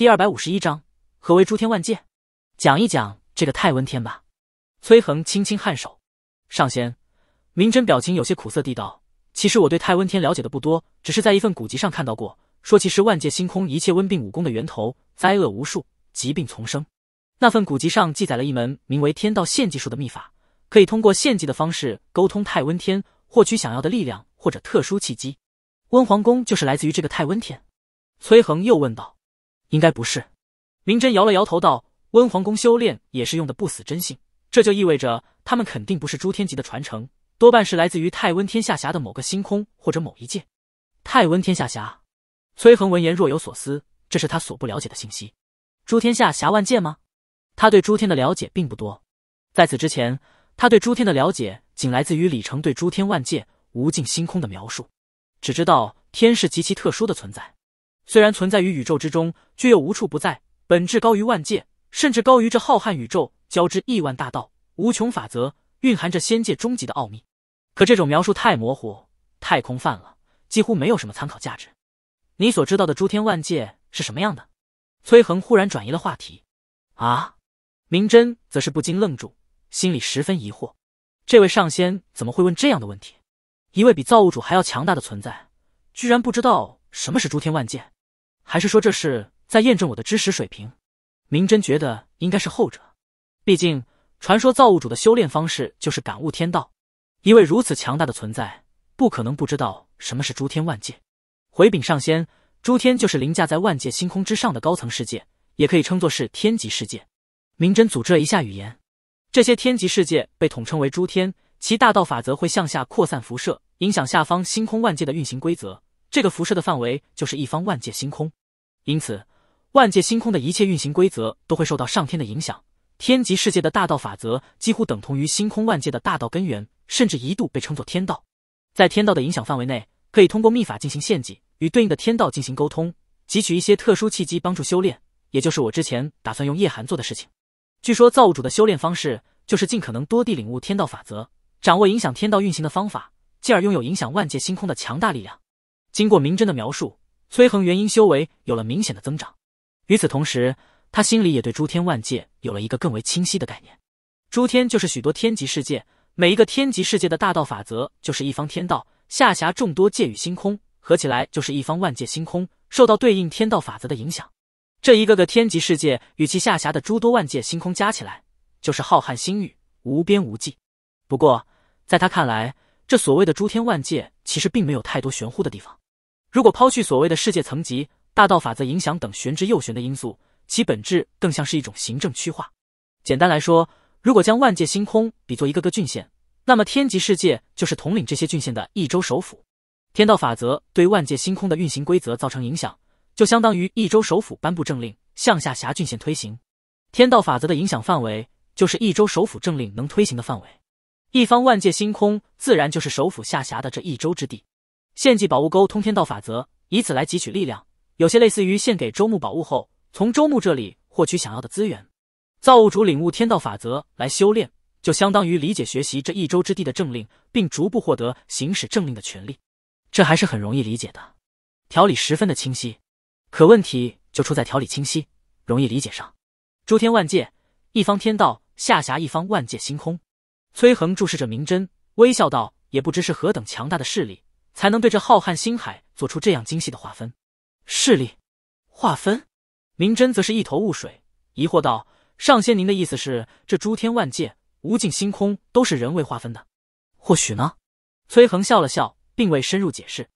第二百五十一章，何为诸天万界？讲一讲这个太温天吧。崔恒轻轻颔首。上仙，明真表情有些苦涩地道：“其实我对太温天了解的不多，只是在一份古籍上看到过，说其实万界星空一切瘟病武功的源头，灾厄无数，疾病丛生。那份古籍上记载了一门名为‘天道献祭术’的秘法，可以通过献祭的方式沟通太温天，获取想要的力量或者特殊契机。温皇宫就是来自于这个太温天。”崔恒又问道。应该不是，明真摇了摇头道：“温皇宫修炼也是用的不死真性，这就意味着他们肯定不是诸天级的传承，多半是来自于太温天下辖的某个星空或者某一界。”太温天下辖，崔恒闻言若有所思，这是他所不了解的信息。诸天下辖万界吗？他对诸天的了解并不多。在此之前，他对诸天的了解仅来自于李成对诸天万界无尽星空的描述，只知道天是极其特殊的存在。虽然存在于宇宙之中，却又无处不在，本质高于万界，甚至高于这浩瀚宇宙，交织亿万大道，无穷法则，蕴含着仙界终极的奥秘。可这种描述太模糊、太空泛了，几乎没有什么参考价值。你所知道的诸天万界是什么样的？崔恒忽然转移了话题。啊，明真则是不禁愣住，心里十分疑惑：这位上仙怎么会问这样的问题？一位比造物主还要强大的存在，居然不知道什么是诸天万界？还是说这是在验证我的知识水平？明真觉得应该是后者，毕竟传说造物主的修炼方式就是感悟天道，一位如此强大的存在，不可能不知道什么是诸天万界。回禀上仙，诸天就是凌驾在万界星空之上的高层世界，也可以称作是天级世界。明真组织了一下语言，这些天级世界被统称为诸天，其大道法则会向下扩散辐射，影响下方星空万界的运行规则。这个辐射的范围就是一方万界星空。因此，万界星空的一切运行规则都会受到上天的影响。天极世界的大道法则几乎等同于星空万界的大道根源，甚至一度被称作天道。在天道的影响范围内，可以通过秘法进行献祭，与对应的天道进行沟通，汲取一些特殊契机，帮助修炼。也就是我之前打算用叶寒做的事情。据说造物主的修炼方式就是尽可能多地领悟天道法则，掌握影响天道运行的方法，进而拥有影响万界星空的强大力量。经过明真的描述。崔恒元婴修为有了明显的增长，与此同时，他心里也对诸天万界有了一个更为清晰的概念。诸天就是许多天级世界，每一个天级世界的大道法则就是一方天道，下辖众多界与星空，合起来就是一方万界星空，受到对应天道法则的影响。这一个个天级世界与其下辖的诸多万界星空加起来，就是浩瀚星域，无边无际。不过，在他看来，这所谓的诸天万界其实并没有太多玄乎的地方。如果抛去所谓的世界层级、大道法则影响等玄之又玄的因素，其本质更像是一种行政区划。简单来说，如果将万界星空比作一个个郡县，那么天极世界就是统领这些郡县的一州首府。天道法则对万界星空的运行规则造成影响，就相当于一州首府颁布政令向下辖郡县推行。天道法则的影响范围就是一州首府政令能推行的范围，一方万界星空自然就是首府下辖的这一州之地。献祭宝物沟通天道法则，以此来汲取力量。有些类似于献给周穆宝物后，从周穆这里获取想要的资源。造物主领悟天道法则来修炼，就相当于理解学习这一州之地的政令，并逐步获得行使政令的权利。这还是很容易理解的，条理十分的清晰。可问题就出在条理清晰、容易理解上。诸天万界，一方天道下辖一方万界星空。崔恒注视着明真，微笑道：“也不知是何等强大的势力。”才能对这浩瀚星海做出这样精细的划分。势力划分，明真则是一头雾水，疑惑道：“上仙，您的意思是，这诸天万界、无尽星空都是人为划分的？或许呢？”崔恒笑了笑，并未深入解释。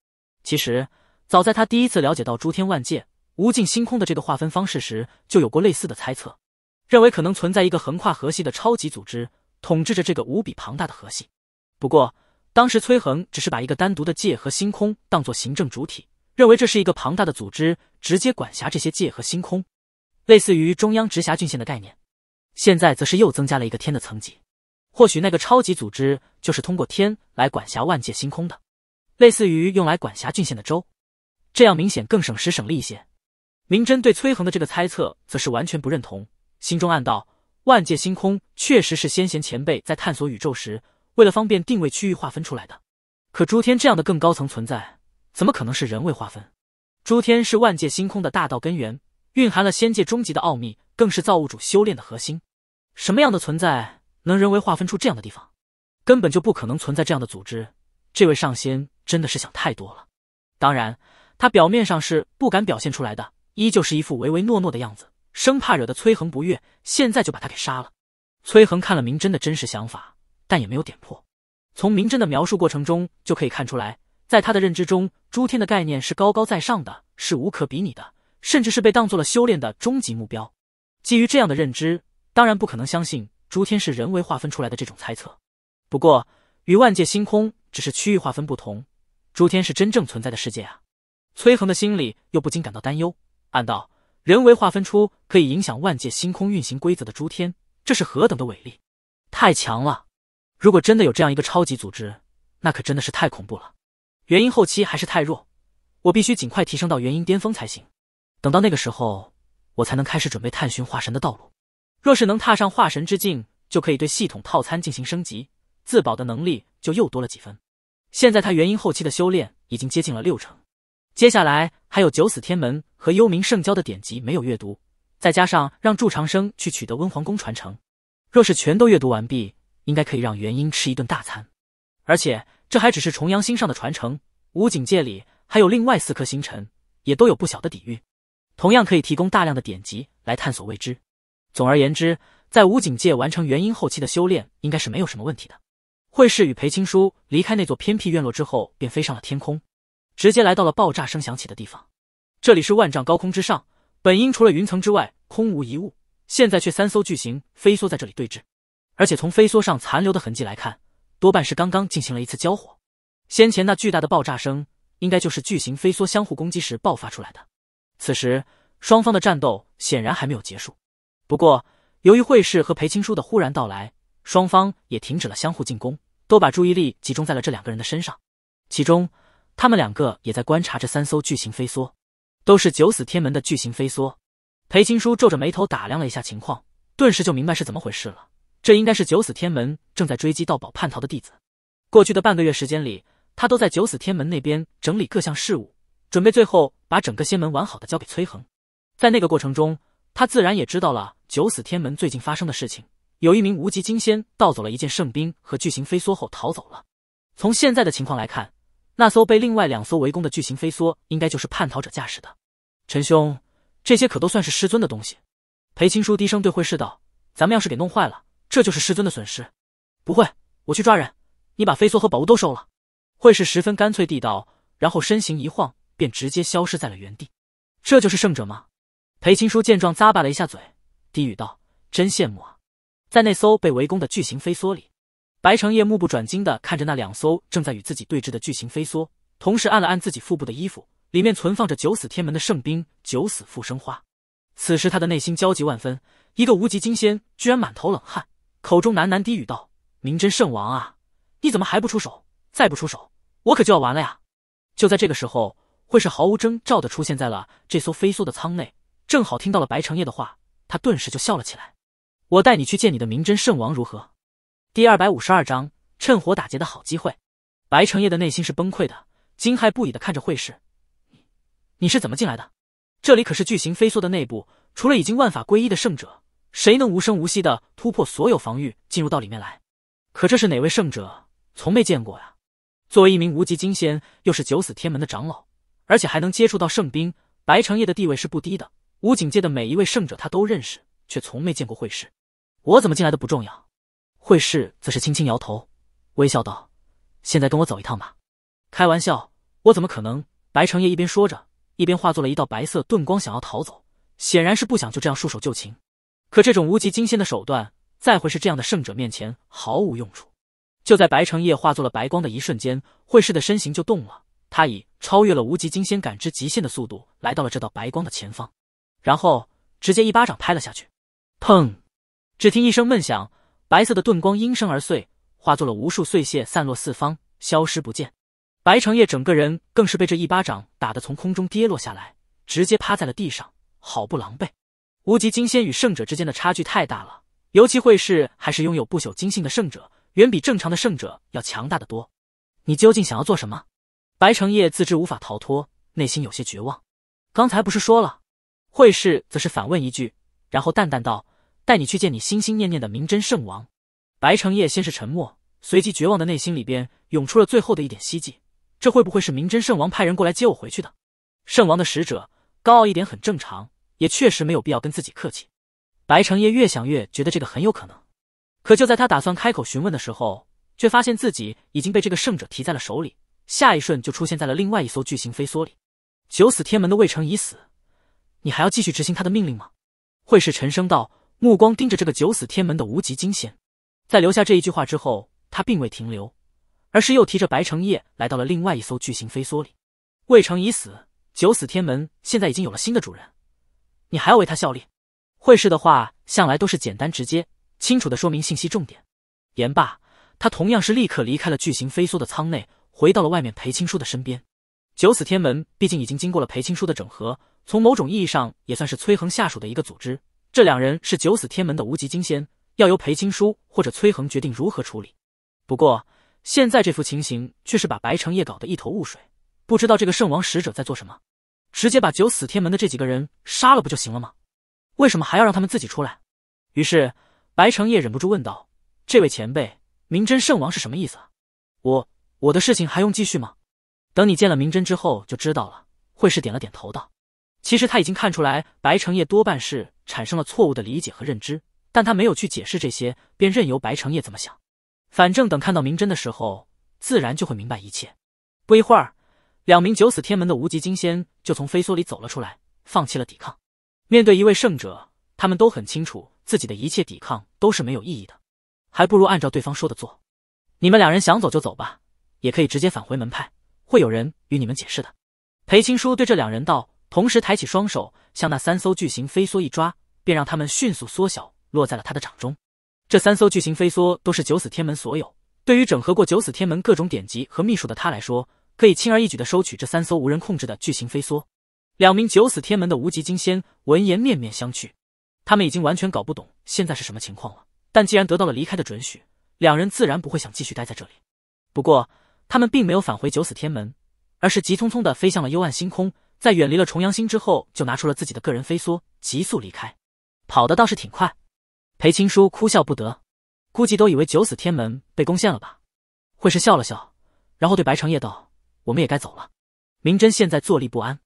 其实，早在他第一次了解到诸天万界、无尽星空的这个划分方式时，就有过类似的猜测，认为可能存在一个横跨河系的超级组织，统治着这个无比庞大的河系。不过。当时崔恒只是把一个单独的界和星空当作行政主体，认为这是一个庞大的组织，直接管辖这些界和星空，类似于中央直辖郡县的概念。现在则是又增加了一个天的层级，或许那个超级组织就是通过天来管辖万界星空的，类似于用来管辖郡县的州，这样明显更省时省力一些。明真对崔恒的这个猜测，则是完全不认同，心中暗道：万界星空确实是先贤前辈在探索宇宙时。为了方便定位，区域划分出来的。可诸天这样的更高层存在，怎么可能是人为划分？诸天是万界星空的大道根源，蕴含了仙界终极的奥秘，更是造物主修炼的核心。什么样的存在能人为划分出这样的地方？根本就不可能存在这样的组织。这位上仙真的是想太多了。当然，他表面上是不敢表现出来的，依旧是一副唯唯诺诺的样子，生怕惹得崔恒不悦。现在就把他给杀了。崔恒看了明真的真实想法。但也没有点破。从明真的描述过程中就可以看出来，在他的认知中，诸天的概念是高高在上的，是无可比拟的，甚至是被当做了修炼的终极目标。基于这样的认知，当然不可能相信诸天是人为划分出来的这种猜测。不过，与万界星空只是区域划分不同，诸天是真正存在的世界啊！崔恒的心里又不禁感到担忧，暗道：人为划分出可以影响万界星空运行规则的诸天，这是何等的伟力！太强了。如果真的有这样一个超级组织，那可真的是太恐怖了。元婴后期还是太弱，我必须尽快提升到元婴巅峰才行。等到那个时候，我才能开始准备探寻化神的道路。若是能踏上化神之境，就可以对系统套餐进行升级，自保的能力就又多了几分。现在他元婴后期的修炼已经接近了六成，接下来还有九死天门和幽冥圣教的典籍没有阅读，再加上让祝长生去取得温皇宫传承，若是全都阅读完毕。应该可以让元婴吃一顿大餐，而且这还只是重阳星上的传承。无境界里还有另外四颗星辰，也都有不小的底蕴，同样可以提供大量的典籍来探索未知。总而言之，在无境界完成元婴后期的修炼，应该是没有什么问题的。惠氏与裴青书离开那座偏僻院落之后，便飞上了天空，直接来到了爆炸声响起的地方。这里是万丈高空之上，本应除了云层之外空无一物，现在却三艘巨型飞梭在这里对峙。而且从飞梭上残留的痕迹来看，多半是刚刚进行了一次交火。先前那巨大的爆炸声，应该就是巨型飞梭相互攻击时爆发出来的。此时双方的战斗显然还没有结束。不过由于惠氏和裴青书的忽然到来，双方也停止了相互进攻，都把注意力集中在了这两个人的身上。其中他们两个也在观察这三艘巨型飞梭，都是九死天门的巨型飞梭。裴青书皱着眉头打量了一下情况，顿时就明白是怎么回事了。这应该是九死天门正在追击盗宝叛逃的弟子。过去的半个月时间里，他都在九死天门那边整理各项事务，准备最后把整个仙门完好的交给崔恒。在那个过程中，他自然也知道了九死天门最近发生的事情：有一名无极金仙盗走了一件圣兵和巨型飞梭后逃走了。从现在的情况来看，那艘被另外两艘围攻的巨型飞梭应该就是叛逃者驾驶的。陈兄，这些可都算是师尊的东西。裴青书低声对惠士道：“咱们要是给弄坏了。”这就是师尊的损失，不会，我去抓人。你把飞梭和宝物都收了。”会是十分干脆地道，然后身形一晃，便直接消失在了原地。这就是圣者吗？裴青书见状，咂巴了一下嘴，低语道：“真羡慕啊，在那艘被围攻的巨型飞梭里。”白成业目不转睛的看着那两艘正在与自己对峙的巨型飞梭，同时按了按自己腹部的衣服，里面存放着九死天门的圣兵九死复生花。此时他的内心焦急万分，一个无极金仙居然满头冷汗。口中喃喃低语道：“明真圣王啊，你怎么还不出手？再不出手，我可就要完了呀！”就在这个时候，会氏毫无征兆的出现在了这艘飞梭的舱内，正好听到了白成业的话，他顿时就笑了起来：“我带你去见你的明真圣王如何？”第二百五十二章趁火打劫的好机会。白成业的内心是崩溃的，惊骇不已的看着会氏：“你是怎么进来的？这里可是巨型飞梭的内部，除了已经万法归一的圣者。”谁能无声无息的突破所有防御进入到里面来？可这是哪位圣者？从没见过呀！作为一名无极金仙，又是九死天门的长老，而且还能接触到圣兵，白成业的地位是不低的。武警界的每一位圣者他都认识，却从没见过惠氏。我怎么进来的不重要。惠氏则是轻轻摇头，微笑道：“现在跟我走一趟吧。”开玩笑，我怎么可能？白成业一边说着，一边化作了一道白色遁光，想要逃走，显然是不想就这样束手就擒。可这种无极金仙的手段，在会是这样的圣者面前毫无用处。就在白成业化作了白光的一瞬间，会师的身形就动了。他以超越了无极金仙感知极限的速度，来到了这道白光的前方，然后直接一巴掌拍了下去。砰！只听一声闷响，白色的盾光应声而碎，化作了无数碎屑散落四方，消失不见。白成业整个人更是被这一巴掌打得从空中跌落下来，直接趴在了地上，好不狼狈。无极金仙与圣者之间的差距太大了，尤其惠氏还是拥有不朽金性的圣者，远比正常的圣者要强大的多。你究竟想要做什么？白成业自知无法逃脱，内心有些绝望。刚才不是说了？惠氏则是反问一句，然后淡淡道：“带你去见你心心念念的明真圣王。”白成业先是沉默，随即绝望的内心里边涌出了最后的一点希冀：这会不会是明真圣王派人过来接我回去的？圣王的使者，高傲一点很正常。也确实没有必要跟自己客气。白承业越想越觉得这个很有可能，可就在他打算开口询问的时候，却发现自己已经被这个圣者提在了手里，下一瞬就出现在了另外一艘巨型飞梭里。九死天门的魏成已死，你还要继续执行他的命令吗？会氏沉声道，目光盯着这个九死天门的无极金仙，在留下这一句话之后，他并未停留，而是又提着白承业来到了另外一艘巨型飞梭里。魏成已死，九死天门现在已经有了新的主人。你还要为他效力？会试的话向来都是简单直接、清楚的说明信息重点。言罢，他同样是立刻离开了巨型飞梭的舱内，回到了外面裴青书的身边。九死天门毕竟已经经过了裴青书的整合，从某种意义上也算是崔恒下属的一个组织。这两人是九死天门的无极金仙，要由裴青书或者崔恒决定如何处理。不过，现在这副情形却是把白城夜搞得一头雾水，不知道这个圣王使者在做什么。直接把九死天门的这几个人杀了不就行了吗？为什么还要让他们自己出来？于是白成业忍不住问道：“这位前辈，明真圣王是什么意思？我我的事情还用继续吗？”等你见了明真之后就知道了。惠氏点了点头道：“其实他已经看出来，白成业多半是产生了错误的理解和认知，但他没有去解释这些，便任由白成业怎么想。反正等看到明真的时候，自然就会明白一切。”不一会儿。两名九死天门的无极金仙就从飞梭里走了出来，放弃了抵抗。面对一位圣者，他们都很清楚自己的一切抵抗都是没有意义的，还不如按照对方说的做。你们两人想走就走吧，也可以直接返回门派，会有人与你们解释的。裴青书对这两人道，同时抬起双手向那三艘巨型飞梭一抓，便让他们迅速缩小，落在了他的掌中。这三艘巨型飞梭都是九死天门所有，对于整合过九死天门各种典籍和秘术的他来说。可以轻而易举的收取这三艘无人控制的巨型飞梭。两名九死天门的无极金仙闻言面面相觑，他们已经完全搞不懂现在是什么情况了。但既然得到了离开的准许，两人自然不会想继续待在这里。不过他们并没有返回九死天门，而是急匆匆的飞向了幽暗星空。在远离了重阳星之后，就拿出了自己的个人飞梭，急速离开，跑的倒是挺快。裴青书哭笑不得，估计都以为九死天门被攻陷了吧？会是笑了笑，然后对白成业道。我们也该走了。明真现在坐立不安，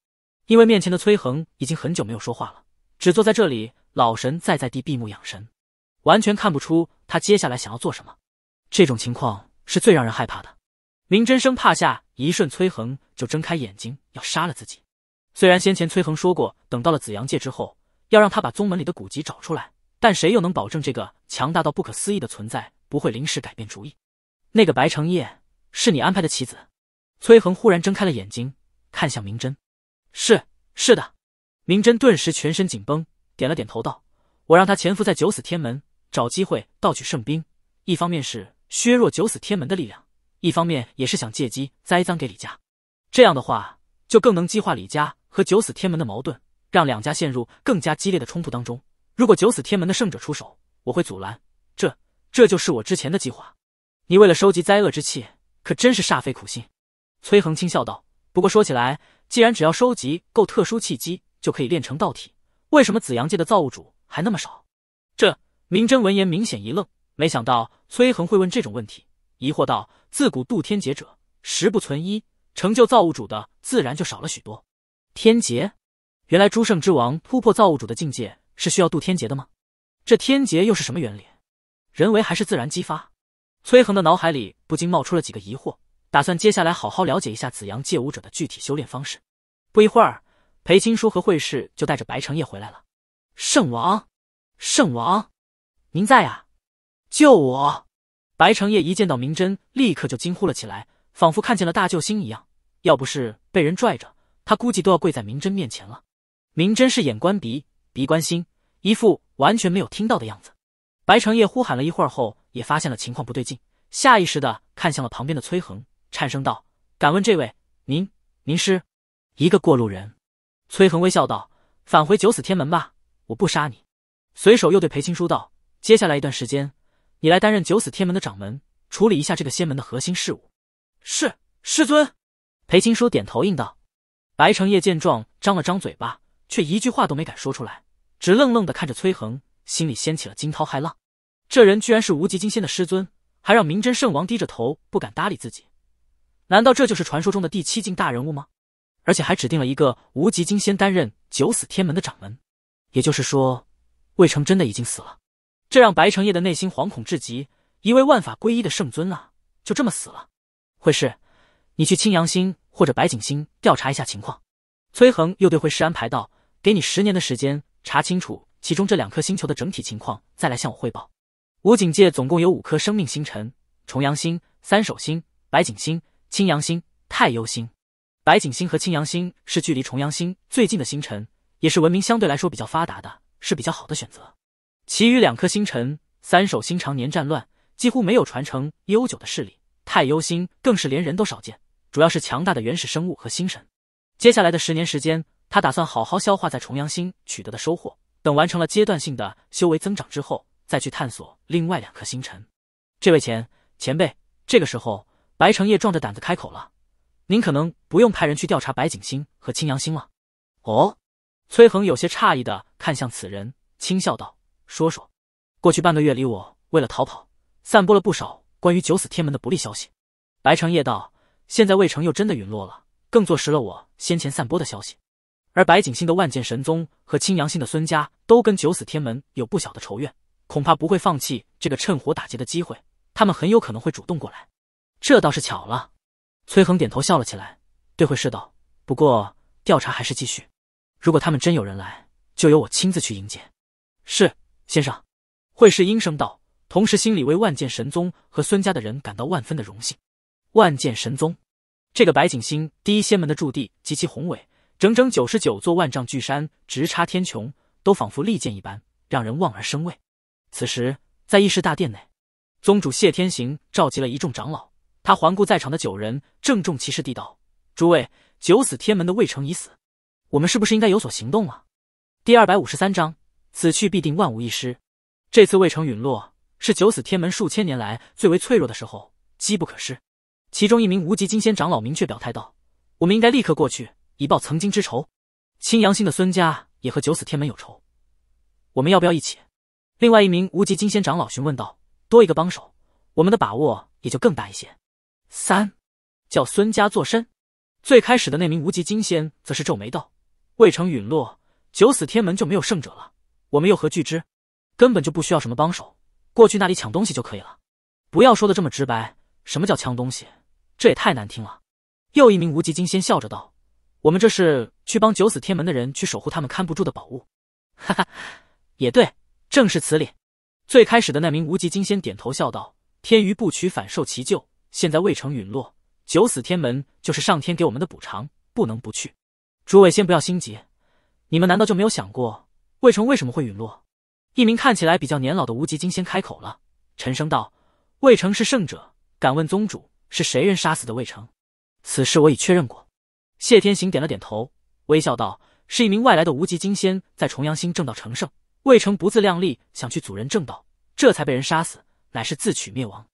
因为面前的崔恒已经很久没有说话了，只坐在这里老神在在地闭目养神，完全看不出他接下来想要做什么。这种情况是最让人害怕的。明真生怕下一瞬崔恒就睁开眼睛要杀了自己。虽然先前崔恒说过，等到了紫阳界之后要让他把宗门里的古籍找出来，但谁又能保证这个强大到不可思议的存在不会临时改变主意？那个白成业是你安排的棋子？崔恒忽然睁开了眼睛，看向明真：“是，是的。”明真顿时全身紧绷，点了点头，道：“我让他潜伏在九死天门，找机会盗取圣兵。一方面是削弱九死天门的力量，一方面也是想借机栽赃给李家。这样的话，就更能激化李家和九死天门的矛盾，让两家陷入更加激烈的冲突当中。如果九死天门的圣者出手，我会阻拦。这，这就是我之前的计划。你为了收集灾厄之气，可真是煞费苦心。”崔恒轻笑道：“不过说起来，既然只要收集够特殊契机就可以炼成道体，为什么紫阳界的造物主还那么少？”这明真闻言明显一愣，没想到崔恒会问这种问题，疑惑道：“自古渡天劫者十不存一，成就造物主的自然就少了许多。天劫？原来诸圣之王突破造物主的境界是需要渡天劫的吗？这天劫又是什么原理？人为还是自然激发？”崔恒的脑海里不禁冒出了几个疑惑。打算接下来好好了解一下紫阳界武者的具体修炼方式。不一会儿，裴青书和惠氏就带着白承业回来了。圣王，圣王，您在呀？救我！白承业一见到明真，立刻就惊呼了起来，仿佛看见了大救星一样。要不是被人拽着，他估计都要跪在明真面前了。明真是眼观鼻，鼻观心，一副完全没有听到的样子。白承业呼喊了一会儿后，也发现了情况不对劲，下意识的看向了旁边的崔恒。颤声道：“敢问这位，您您是一个过路人。”崔恒微笑道：“返回九死天门吧，我不杀你。”随手又对裴青书道：“接下来一段时间，你来担任九死天门的掌门，处理一下这个仙门的核心事务。”是师尊。裴青书点头应道。白成业见状，张了张嘴巴，却一句话都没敢说出来，直愣愣的看着崔恒，心里掀起了惊涛骇浪。这人居然是无极金仙的师尊，还让明真圣王低着头不敢搭理自己。难道这就是传说中的第七境大人物吗？而且还指定了一个无极金仙担任九死天门的掌门，也就是说，魏成真的已经死了。这让白成业的内心惶恐至极。一位万法归一的圣尊啊，就这么死了。会师，你去青阳星或者白景星调查一下情况。崔恒又对会师安排道：“给你十年的时间，查清楚其中这两颗星球的整体情况，再来向我汇报。”武警界总共有五颗生命星辰：重阳星、三首星、白景星。青阳星、太幽星、白景星和青阳星是距离重阳星最近的星辰，也是文明相对来说比较发达的，是比较好的选择。其余两颗星辰，三首星常年战乱，几乎没有传承悠久的势力；太幽星更是连人都少见，主要是强大的原始生物和星神。接下来的十年时间，他打算好好消化在重阳星取得的收获，等完成了阶段性的修为增长之后，再去探索另外两颗星辰。这位前前辈，这个时候。白成业壮着胆子开口了：“您可能不用派人去调查白景星和青阳星了。”哦，崔恒有些诧异的看向此人，轻笑道：“说说，过去半个月里，我为了逃跑，散播了不少关于九死天门的不利消息。”白成业道：“现在魏成又真的陨落了，更坐实了我先前散播的消息。而白景星的万剑神宗和青阳星的孙家都跟九死天门有不小的仇怨，恐怕不会放弃这个趁火打劫的机会，他们很有可能会主动过来。”这倒是巧了，崔恒点头笑了起来，对会氏道：“不过调查还是继续，如果他们真有人来，就由我亲自去迎接。”是先生，会氏应声道，同时心里为万剑神宗和孙家的人感到万分的荣幸。万剑神宗，这个白景星第一仙门的驻地极其宏伟，整整九十九座万丈巨山直插天穹，都仿佛利剑一般，让人望而生畏。此时，在议事大殿内，宗主谢天行召集了一众长老。他环顾在场的九人，郑重其事地道：“诸位，九死天门的魏成已死，我们是不是应该有所行动了？”第二百五十三章，此去必定万无一失。这次魏成陨落，是九死天门数千年来最为脆弱的时候，机不可失。其中一名无极金仙长老明确表态道：“我们应该立刻过去，以报曾经之仇。”青阳星的孙家也和九死天门有仇，我们要不要一起？”另外一名无极金仙长老询问道：“多一个帮手，我们的把握也就更大一些。”三，叫孙家做身。最开始的那名无极金仙则是皱眉道：“未成陨落，九死天门就没有胜者了，我们又何惧之？根本就不需要什么帮手，过去那里抢东西就可以了。”不要说的这么直白，什么叫抢东西？这也太难听了。又一名无极金仙笑着道：“我们这是去帮九死天门的人去守护他们看不住的宝物。”哈哈，也对，正是此理。最开始的那名无极金仙点头笑道：“天鱼不取，反受其咎。”现在魏成陨落，九死天门就是上天给我们的补偿，不能不去。诸位先不要心急，你们难道就没有想过魏成为什么会陨落？一名看起来比较年老的无极金仙开口了，沉声道：“魏成是圣者，敢问宗主是谁人杀死的魏成？”此事我已确认过。谢天行点了点头，微笑道：“是一名外来的无极金仙在重阳星正道成圣，魏成不自量力想去阻人正道，这才被人杀死，乃是自取灭亡。”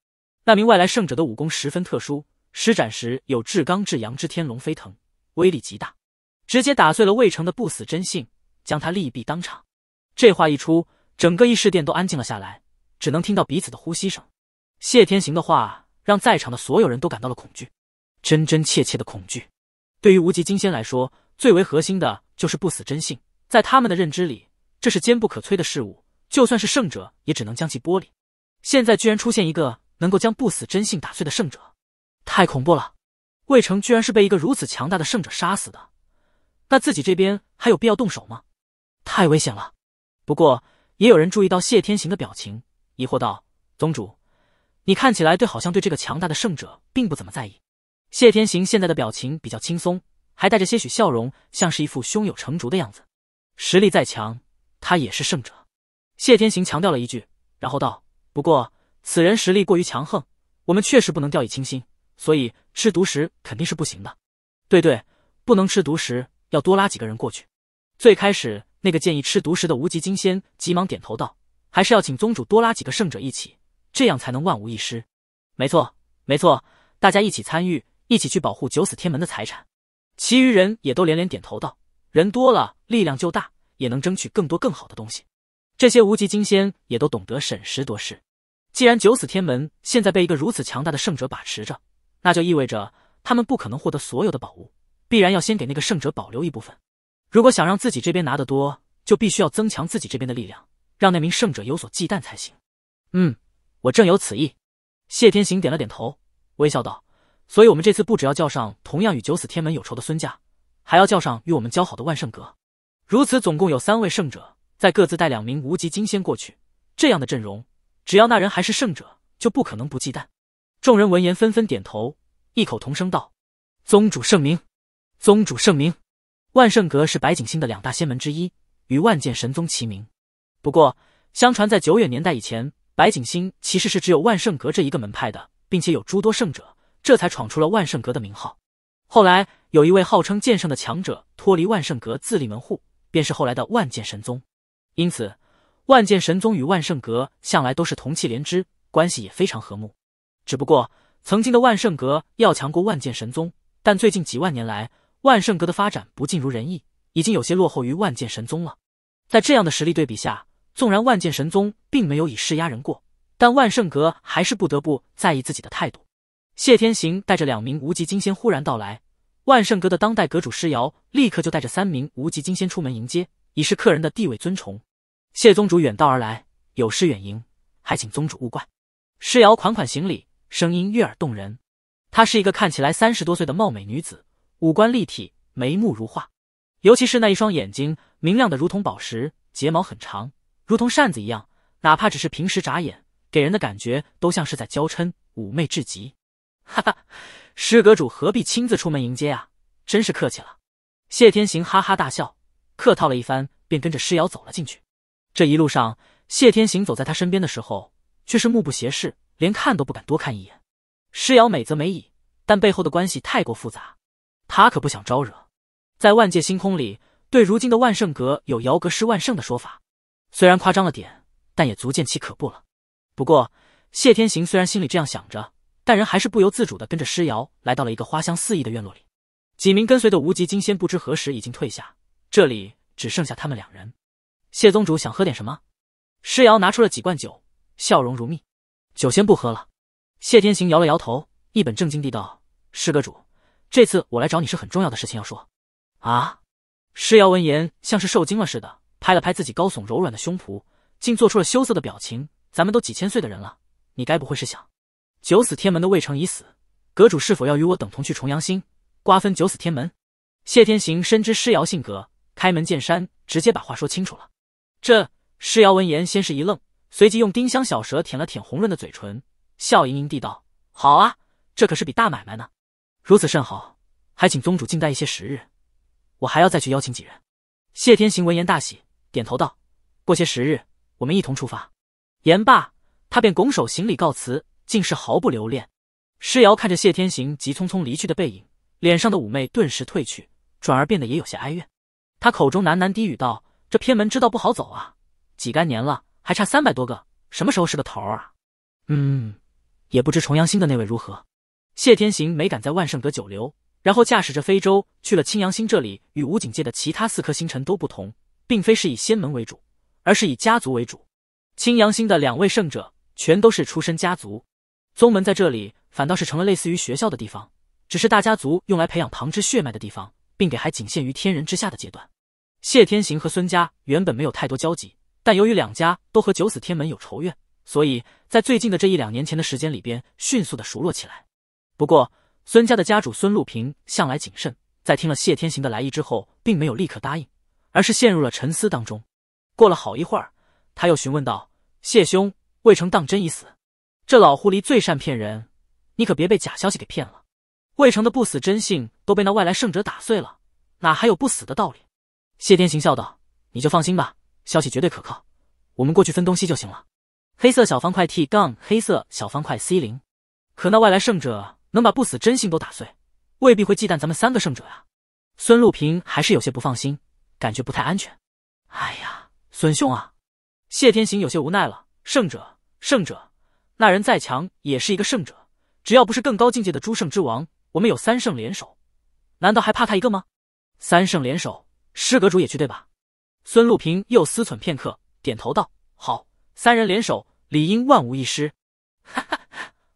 那名外来圣者的武功十分特殊，施展时有至刚至阳之天龙飞腾，威力极大，直接打碎了魏成的不死真性，将他立毙当场。这话一出，整个议事殿都安静了下来，只能听到彼此的呼吸声。谢天行的话让在场的所有人都感到了恐惧，真真切切的恐惧。对于无极金仙来说，最为核心的就是不死真性，在他们的认知里，这是坚不可摧的事物，就算是圣者也只能将其剥离。现在居然出现一个。能够将不死真性打碎的圣者，太恐怖了！魏成居然是被一个如此强大的圣者杀死的，那自己这边还有必要动手吗？太危险了。不过，也有人注意到谢天行的表情，疑惑道：“宗主，你看起来对好像对这个强大的圣者并不怎么在意。”谢天行现在的表情比较轻松，还带着些许笑容，像是一副胸有成竹的样子。实力再强，他也是圣者。谢天行强调了一句，然后道：“不过。”此人实力过于强横，我们确实不能掉以轻心，所以吃独食肯定是不行的。对对，不能吃独食，要多拉几个人过去。最开始那个建议吃独食的无极金仙急忙点头道：“还是要请宗主多拉几个圣者一起，这样才能万无一失。”没错，没错，大家一起参与，一起去保护九死天门的财产。其余人也都连连点头道：“人多了，力量就大，也能争取更多更好的东西。”这些无极金仙也都懂得审时度势。既然九死天门现在被一个如此强大的圣者把持着，那就意味着他们不可能获得所有的宝物，必然要先给那个圣者保留一部分。如果想让自己这边拿得多，就必须要增强自己这边的力量，让那名圣者有所忌惮才行。嗯，我正有此意。谢天行点了点头，微笑道：“所以我们这次不只要叫上同样与九死天门有仇的孙家，还要叫上与我们交好的万圣阁。如此，总共有三位圣者，再各自带两名无极金仙过去，这样的阵容。”只要那人还是圣者，就不可能不忌惮。众人闻言纷纷点头，异口同声道：“宗主圣明，宗主圣明。”万圣阁是白景星的两大仙门之一，与万剑神宗齐名。不过，相传在久远年代以前，白景星其实是只有万圣阁这一个门派的，并且有诸多圣者，这才闯出了万圣阁的名号。后来，有一位号称剑圣的强者脱离万圣阁自立门户，便是后来的万剑神宗。因此，万剑神宗与万圣阁向来都是同气连枝，关系也非常和睦。只不过，曾经的万圣阁要强过万剑神宗，但最近几万年来，万圣阁的发展不尽如人意，已经有些落后于万剑神宗了。在这样的实力对比下，纵然万剑神宗并没有以势压人过，但万圣阁还是不得不在意自己的态度。谢天行带着两名无极金仙忽然到来，万圣阁的当代阁主施瑶立刻就带着三名无极金仙出门迎接，以示客人的地位尊崇。谢宗主远道而来，有失远迎，还请宗主勿怪。施瑶款款行礼，声音悦耳动人。她是一个看起来三十多岁的貌美女子，五官立体，眉目如画，尤其是那一双眼睛，明亮的如同宝石，睫毛很长，如同扇子一样。哪怕只是平时眨眼，给人的感觉都像是在娇嗔，妩媚至极。哈哈，施阁主何必亲自出门迎接啊？真是客气了。谢天行哈哈大笑，客套了一番，便跟着施瑶走了进去。这一路上，谢天行走在他身边的时候，却是目不斜视，连看都不敢多看一眼。施瑶美则美矣，但背后的关系太过复杂，他可不想招惹。在万界星空里，对如今的万圣阁有“瑶阁师万圣”的说法，虽然夸张了点，但也足见其可怖了。不过，谢天行虽然心里这样想着，但人还是不由自主的跟着施瑶来到了一个花香四溢的院落里。几名跟随的无极金仙不知何时已经退下，这里只剩下他们两人。谢宗主想喝点什么？施瑶拿出了几罐酒，笑容如蜜。酒先不喝了。谢天行摇了摇头，一本正经地道：“施阁主，这次我来找你是很重要的事情要说。”啊！施瑶闻言像是受惊了似的，拍了拍自己高耸柔软的胸脯，竟做出了羞涩的表情。咱们都几千岁的人了，你该不会是想……九死天门的魏成已死，阁主是否要与我等同去重阳星，瓜分九死天门？谢天行深知施瑶性格，开门见山，直接把话说清楚了。这诗瑶闻言，先是一愣，随即用丁香小舌舔了舔红润的嘴唇，笑盈盈地道：“好啊，这可是笔大买卖呢。如此甚好，还请宗主静待一些时日，我还要再去邀请几人。”谢天行闻言大喜，点头道：“过些时日，我们一同出发。”言罢，他便拱手行礼告辞，竟是毫不留恋。施瑶看着谢天行急匆匆离去的背影，脸上的妩媚顿时褪去，转而变得也有些哀怨。他口中喃喃低语道。这偏门知道不好走啊，几干年了，还差三百多个，什么时候是个头啊？嗯，也不知重阳星的那位如何。谢天行没敢在万圣阁久留，然后驾驶着飞舟去了青阳星这里。与武警界的其他四颗星辰都不同，并非是以仙门为主，而是以家族为主。青阳星的两位圣者全都是出身家族，宗门在这里反倒是成了类似于学校的地方，只是大家族用来培养旁支血脉的地方，并给还仅限于天人之下的阶段。谢天行和孙家原本没有太多交集，但由于两家都和九死天门有仇怨，所以在最近的这一两年前的时间里边，迅速的熟络起来。不过，孙家的家主孙禄平向来谨慎，在听了谢天行的来意之后，并没有立刻答应，而是陷入了沉思当中。过了好一会儿，他又询问道：“谢兄，魏成当真已死？这老狐狸最善骗人，你可别被假消息给骗了。魏成的不死真性都被那外来圣者打碎了，哪还有不死的道理？”谢天行笑道：“你就放心吧，消息绝对可靠。我们过去分东西就行了。”黑色小方块 T 杠黑色小方块 C 零。可那外来圣者能把不死真性都打碎，未必会忌惮咱们三个圣者啊！孙禄平还是有些不放心，感觉不太安全。哎呀，孙兄啊！谢天行有些无奈了。圣者，圣者，那人再强也是一个圣者，只要不是更高境界的诸圣之王，我们有三圣联手，难道还怕他一个吗？三圣联手。师阁主也去，对吧？孙禄平又思忖片刻，点头道：“好，三人联手，理应万无一失。”哈哈，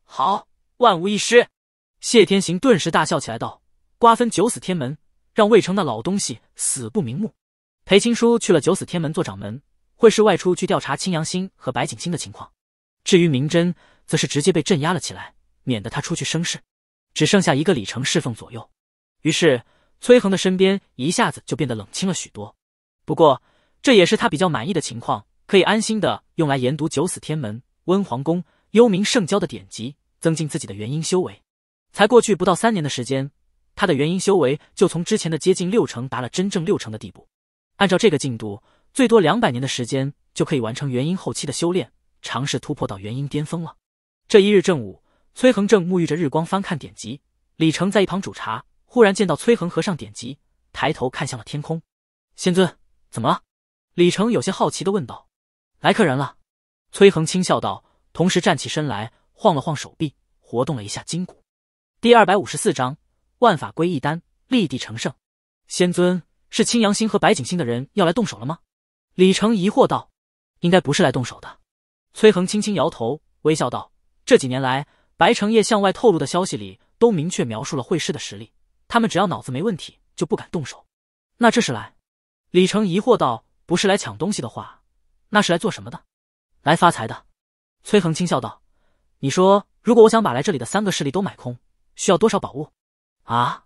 好，万无一失！谢天行顿时大笑起来，道：“瓜分九死天门，让魏成那老东西死不瞑目。”裴青书去了九死天门做掌门，会是外出去调查青阳星和白景星的情况。至于明真，则是直接被镇压了起来，免得他出去生事。只剩下一个李成侍奉左右。于是。崔恒的身边一下子就变得冷清了许多，不过这也是他比较满意的情况，可以安心的用来研读九死天门、温皇宫、幽冥圣教的典籍，增进自己的元婴修为。才过去不到三年的时间，他的元婴修为就从之前的接近六成，达了真正六成的地步。按照这个进度，最多两百年的时间就可以完成元婴后期的修炼，尝试突破到元婴巅峰了。这一日正午，崔恒正沐浴着日光翻看典籍，李成在一旁煮茶。忽然见到崔恒合上典籍，抬头看向了天空。仙尊，怎么了？李成有些好奇的问道。来客人了，崔恒轻笑道，同时站起身来，晃了晃手臂，活动了一下筋骨。第二百五十四章万法归一丹，立地成圣。仙尊，是青阳星和白景星的人要来动手了吗？李成疑惑道。应该不是来动手的，崔恒轻轻摇头，微笑道。这几年来，白成业向外透露的消息里，都明确描述了会师的实力。他们只要脑子没问题，就不敢动手。那这是来？李成疑惑道：“不是来抢东西的话，那是来做什么的？来发财的？”崔恒轻笑道：“你说，如果我想把来这里的三个势力都买空，需要多少宝物？”啊！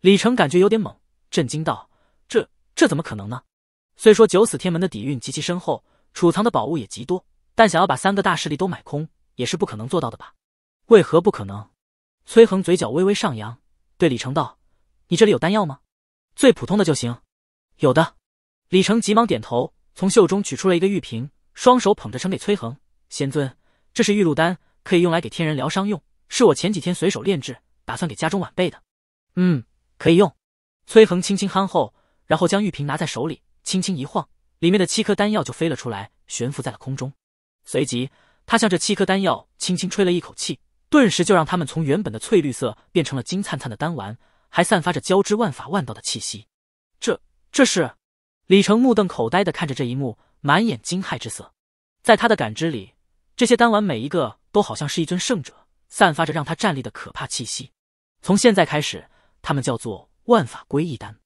李成感觉有点懵，震惊道：“这这怎么可能呢？虽说九死天门的底蕴极其深厚，储藏的宝物也极多，但想要把三个大势力都买空，也是不可能做到的吧？”为何不可能？崔恒嘴角微微上扬，对李成道。你这里有丹药吗？最普通的就行。有的。李成急忙点头，从袖中取出了一个玉瓶，双手捧着呈给崔恒。仙尊，这是玉露丹，可以用来给天人疗伤用，是我前几天随手炼制，打算给家中晚辈的。嗯，可以用。崔恒轻轻憨厚，然后将玉瓶拿在手里，轻轻一晃，里面的七颗丹药就飞了出来，悬浮在了空中。随即，他向这七颗丹药轻轻吹了一口气，顿时就让他们从原本的翠绿色变成了金灿灿的丹丸。还散发着交织万法万道的气息，这这是？李成目瞪口呆的看着这一幕，满眼惊骇之色。在他的感知里，这些丹丸每一个都好像是一尊圣者，散发着让他站立的可怕气息。从现在开始，他们叫做万法归一丹。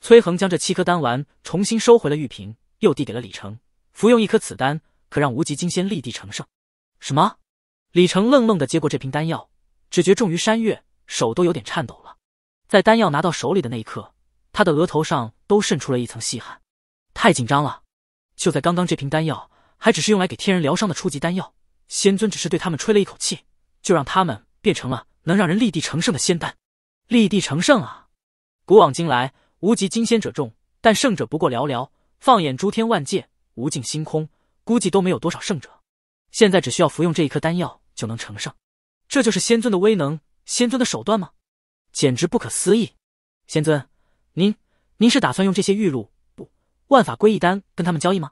崔恒将这七颗丹丸重新收回了玉瓶，又递给了李成。服用一颗此丹，可让无极金仙立地成圣。什么？李成愣愣的接过这瓶丹药，只觉重于山岳，手都有点颤抖了。在丹药拿到手里的那一刻，他的额头上都渗出了一层细汗，太紧张了。就在刚刚，这瓶丹药还只是用来给天人疗伤的初级丹药，仙尊只是对他们吹了一口气，就让他们变成了能让人立地成圣的仙丹。立地成圣啊！古往今来，无极金仙者众，但圣者不过寥寥。放眼诸天万界，无尽星空，估计都没有多少圣者。现在只需要服用这一颗丹药，就能成圣。这就是仙尊的威能，仙尊的手段吗？简直不可思议，仙尊，您您是打算用这些玉露不万法归一丹跟他们交易吗？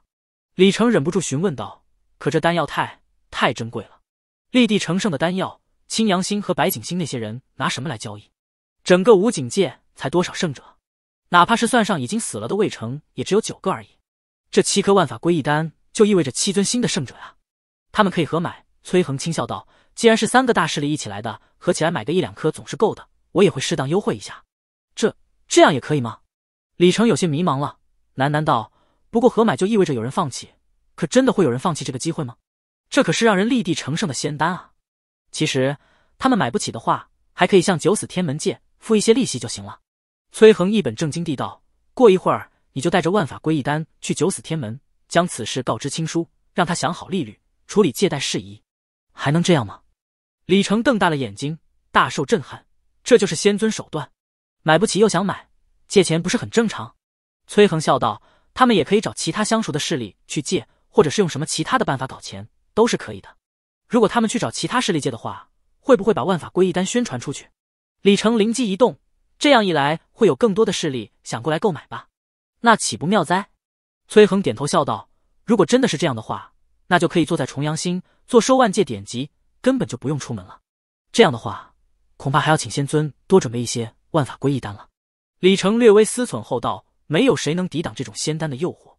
李成忍不住询问道。可这丹药太太珍贵了，立地成圣的丹药青阳星和白景星那些人拿什么来交易？整个武警界才多少圣者？哪怕是算上已经死了的魏成，也只有九个而已。这七颗万法归一丹就意味着七尊新的圣者啊！他们可以合买。崔恒轻笑道：“既然是三个大势力一起来的，合起来买个一两颗总是够的。”我也会适当优惠一下，这这样也可以吗？李成有些迷茫了，喃喃道：“不过合买就意味着有人放弃，可真的会有人放弃这个机会吗？这可是让人立地成圣的仙丹啊！其实他们买不起的话，还可以向九死天门借，付一些利息就行了。”崔恒一本正经地道：“过一会儿你就带着万法归一丹去九死天门，将此事告知青叔，让他想好利率，处理借贷事宜。”还能这样吗？李成瞪大了眼睛，大受震撼。这就是仙尊手段，买不起又想买，借钱不是很正常？崔恒笑道：“他们也可以找其他相熟的势力去借，或者是用什么其他的办法搞钱，都是可以的。如果他们去找其他势力借的话，会不会把万法归一丹宣传出去？”李成灵机一动：“这样一来，会有更多的势力想过来购买吧？那岂不妙哉？”崔恒点头笑道：“如果真的是这样的话，那就可以坐在重阳星做收万界典籍，根本就不用出门了。这样的话。”恐怕还要请仙尊多准备一些万法归一丹了。李成略微思忖后道：“没有谁能抵挡这种仙丹的诱惑，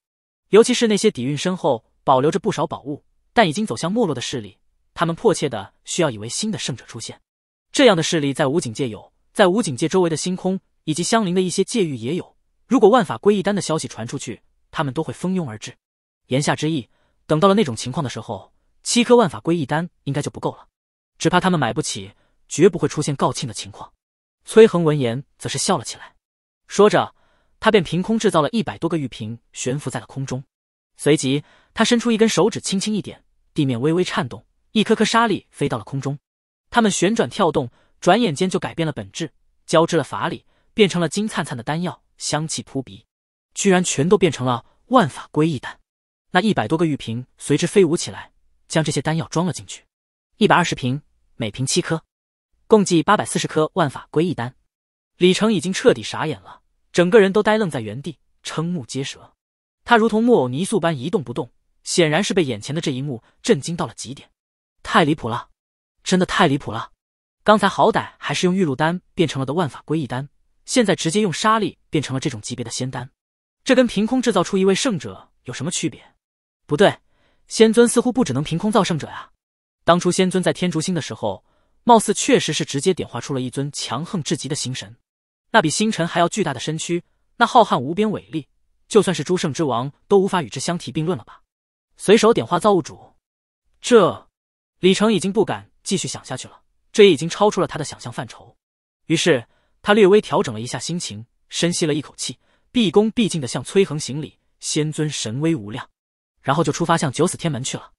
尤其是那些底蕴深厚、保留着不少宝物，但已经走向没落的势力，他们迫切的需要一位新的圣者出现。这样的势力在武警界有，在武警界周围的星空以及相邻的一些界域也有。如果万法归一丹的消息传出去，他们都会蜂拥而至。言下之意，等到了那种情况的时候，七颗万法归一丹应该就不够了，只怕他们买不起。”绝不会出现告罄的情况。崔恒闻言，则是笑了起来，说着，他便凭空制造了一百多个玉瓶悬浮在了空中。随即，他伸出一根手指，轻轻一点，地面微微颤动，一颗颗沙粒飞到了空中。它们旋转跳动，转眼间就改变了本质，交织了法理，变成了金灿灿的丹药，香气扑鼻，居然全都变成了万法归一丹。那一百多个玉瓶随之飞舞起来，将这些丹药装了进去，一百二十瓶，每瓶七颗。共计八百四十颗万法归一丹，李成已经彻底傻眼了，整个人都呆愣在原地，瞠目结舌。他如同木偶泥塑般一动不动，显然是被眼前的这一幕震惊到了极点。太离谱了，真的太离谱了！刚才好歹还是用玉露丹变成了的万法归一丹，现在直接用沙粒变成了这种级别的仙丹，这跟凭空制造出一位圣者有什么区别？不对，仙尊似乎不只能凭空造圣者啊！当初仙尊在天竺星的时候。貌似确实是直接点化出了一尊强横至极的星神，那比星辰还要巨大的身躯，那浩瀚无边伟力，就算是诸圣之王都无法与之相提并论了吧？随手点化造物主，这李成已经不敢继续想下去了，这也已经超出了他的想象范畴。于是他略微调整了一下心情，深吸了一口气，毕恭毕敬的向崔恒行礼：“仙尊神威无量。”然后就出发向九死天门去了。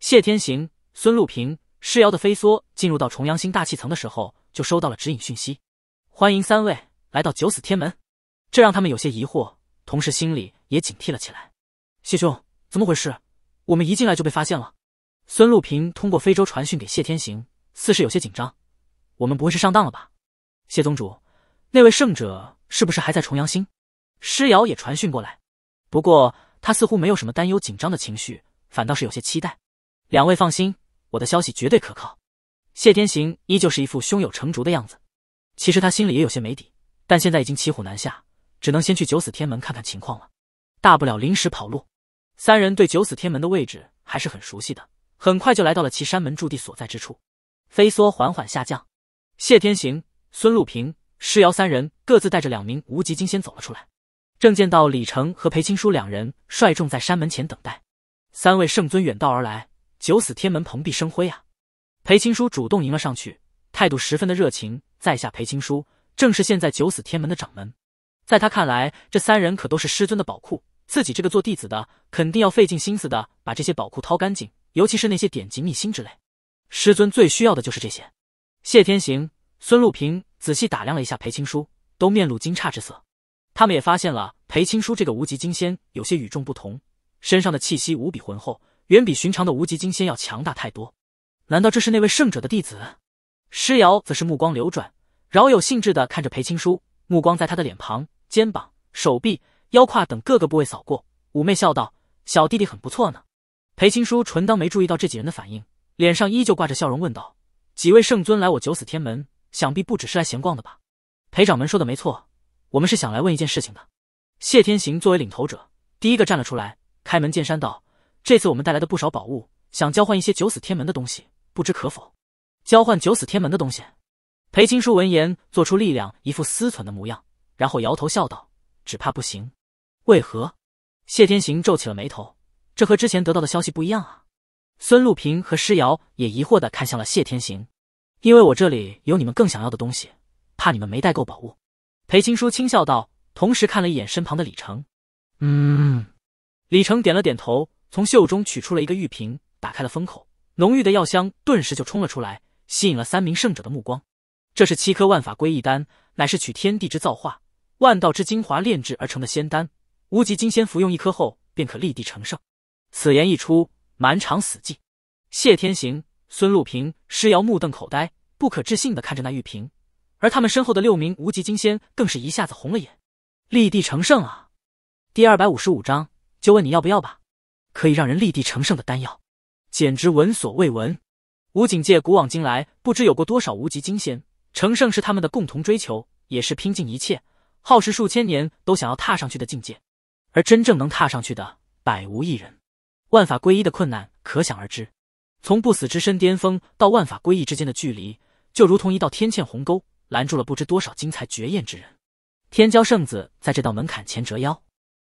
谢天行、孙露平。诗瑶的飞梭进入到重阳星大气层的时候，就收到了指引讯息：“欢迎三位来到九死天门。”这让他们有些疑惑，同时心里也警惕了起来。谢兄，怎么回事？我们一进来就被发现了。孙陆平通过飞舟传讯给谢天行，似是有些紧张：“我们不会是上当了吧？”谢宗主，那位圣者是不是还在重阳星？诗瑶也传讯过来，不过他似乎没有什么担忧紧张的情绪，反倒是有些期待。两位放心。我的消息绝对可靠，谢天行依旧是一副胸有成竹的样子。其实他心里也有些没底，但现在已经骑虎难下，只能先去九死天门看看情况了，大不了临时跑路。三人对九死天门的位置还是很熟悉的，很快就来到了其山门驻地所在之处。飞梭缓缓下降，谢天行、孙路平、施瑶三人各自带着两名无极金仙走了出来，正见到李成和裴青书两人率众在山门前等待。三位圣尊远道而来。九死天门蓬荜生辉啊！裴青书主动迎了上去，态度十分的热情。在下裴青书，正是现在九死天门的掌门。在他看来，这三人可都是师尊的宝库，自己这个做弟子的，肯定要费尽心思的把这些宝库掏干净，尤其是那些典籍秘辛之类。师尊最需要的就是这些。谢天行、孙露平仔细打量了一下裴青书，都面露惊诧之色。他们也发现了裴青书这个无极金仙有些与众不同，身上的气息无比浑厚。远比寻常的无极金仙要强大太多，难道这是那位圣者的弟子？施瑶则是目光流转，饶有兴致的看着裴青书，目光在他的脸庞、肩膀、手臂、腰胯等各个部位扫过，妩媚笑道：“小弟弟很不错呢。”裴青书纯当没注意到这几人的反应，脸上依旧挂着笑容，问道：“几位圣尊来我九死天门，想必不只是来闲逛的吧？”裴掌门说的没错，我们是想来问一件事情的。谢天行作为领头者，第一个站了出来，开门见山道。这次我们带来的不少宝物，想交换一些九死天门的东西，不知可否？交换九死天门的东西？裴青书闻言，做出力量，一副思忖的模样，然后摇头笑道：“只怕不行。”为何？谢天行皱起了眉头，这和之前得到的消息不一样啊！孙露平和施瑶也疑惑的看向了谢天行，因为我这里有你们更想要的东西，怕你们没带够宝物。”裴青书轻笑道，同时看了一眼身旁的李成。“嗯。”李成点了点头。从袖中取出了一个玉瓶，打开了封口，浓郁的药香顿时就冲了出来，吸引了三名圣者的目光。这是七颗万法归一丹，乃是取天地之造化、万道之精华炼制而成的仙丹。无极金仙服用一颗后，便可立地成圣。此言一出，满场死寂。谢天行、孙露平、施瑶目瞪口呆，不可置信地看着那玉瓶，而他们身后的六名无极金仙更是一下子红了眼，立地成圣啊！第二百五十五章，就问你要不要吧。可以让人立地成圣的丹药，简直闻所未闻。武警界古往今来不知有过多少无极金仙，成圣是他们的共同追求，也是拼尽一切、耗时数千年都想要踏上去的境界。而真正能踏上去的，百无一人。万法归一的困难可想而知。从不死之身巅峰到万法归一之间的距离，就如同一道天堑鸿沟，拦住了不知多少精彩绝艳之人。天骄圣子在这道门槛前折腰，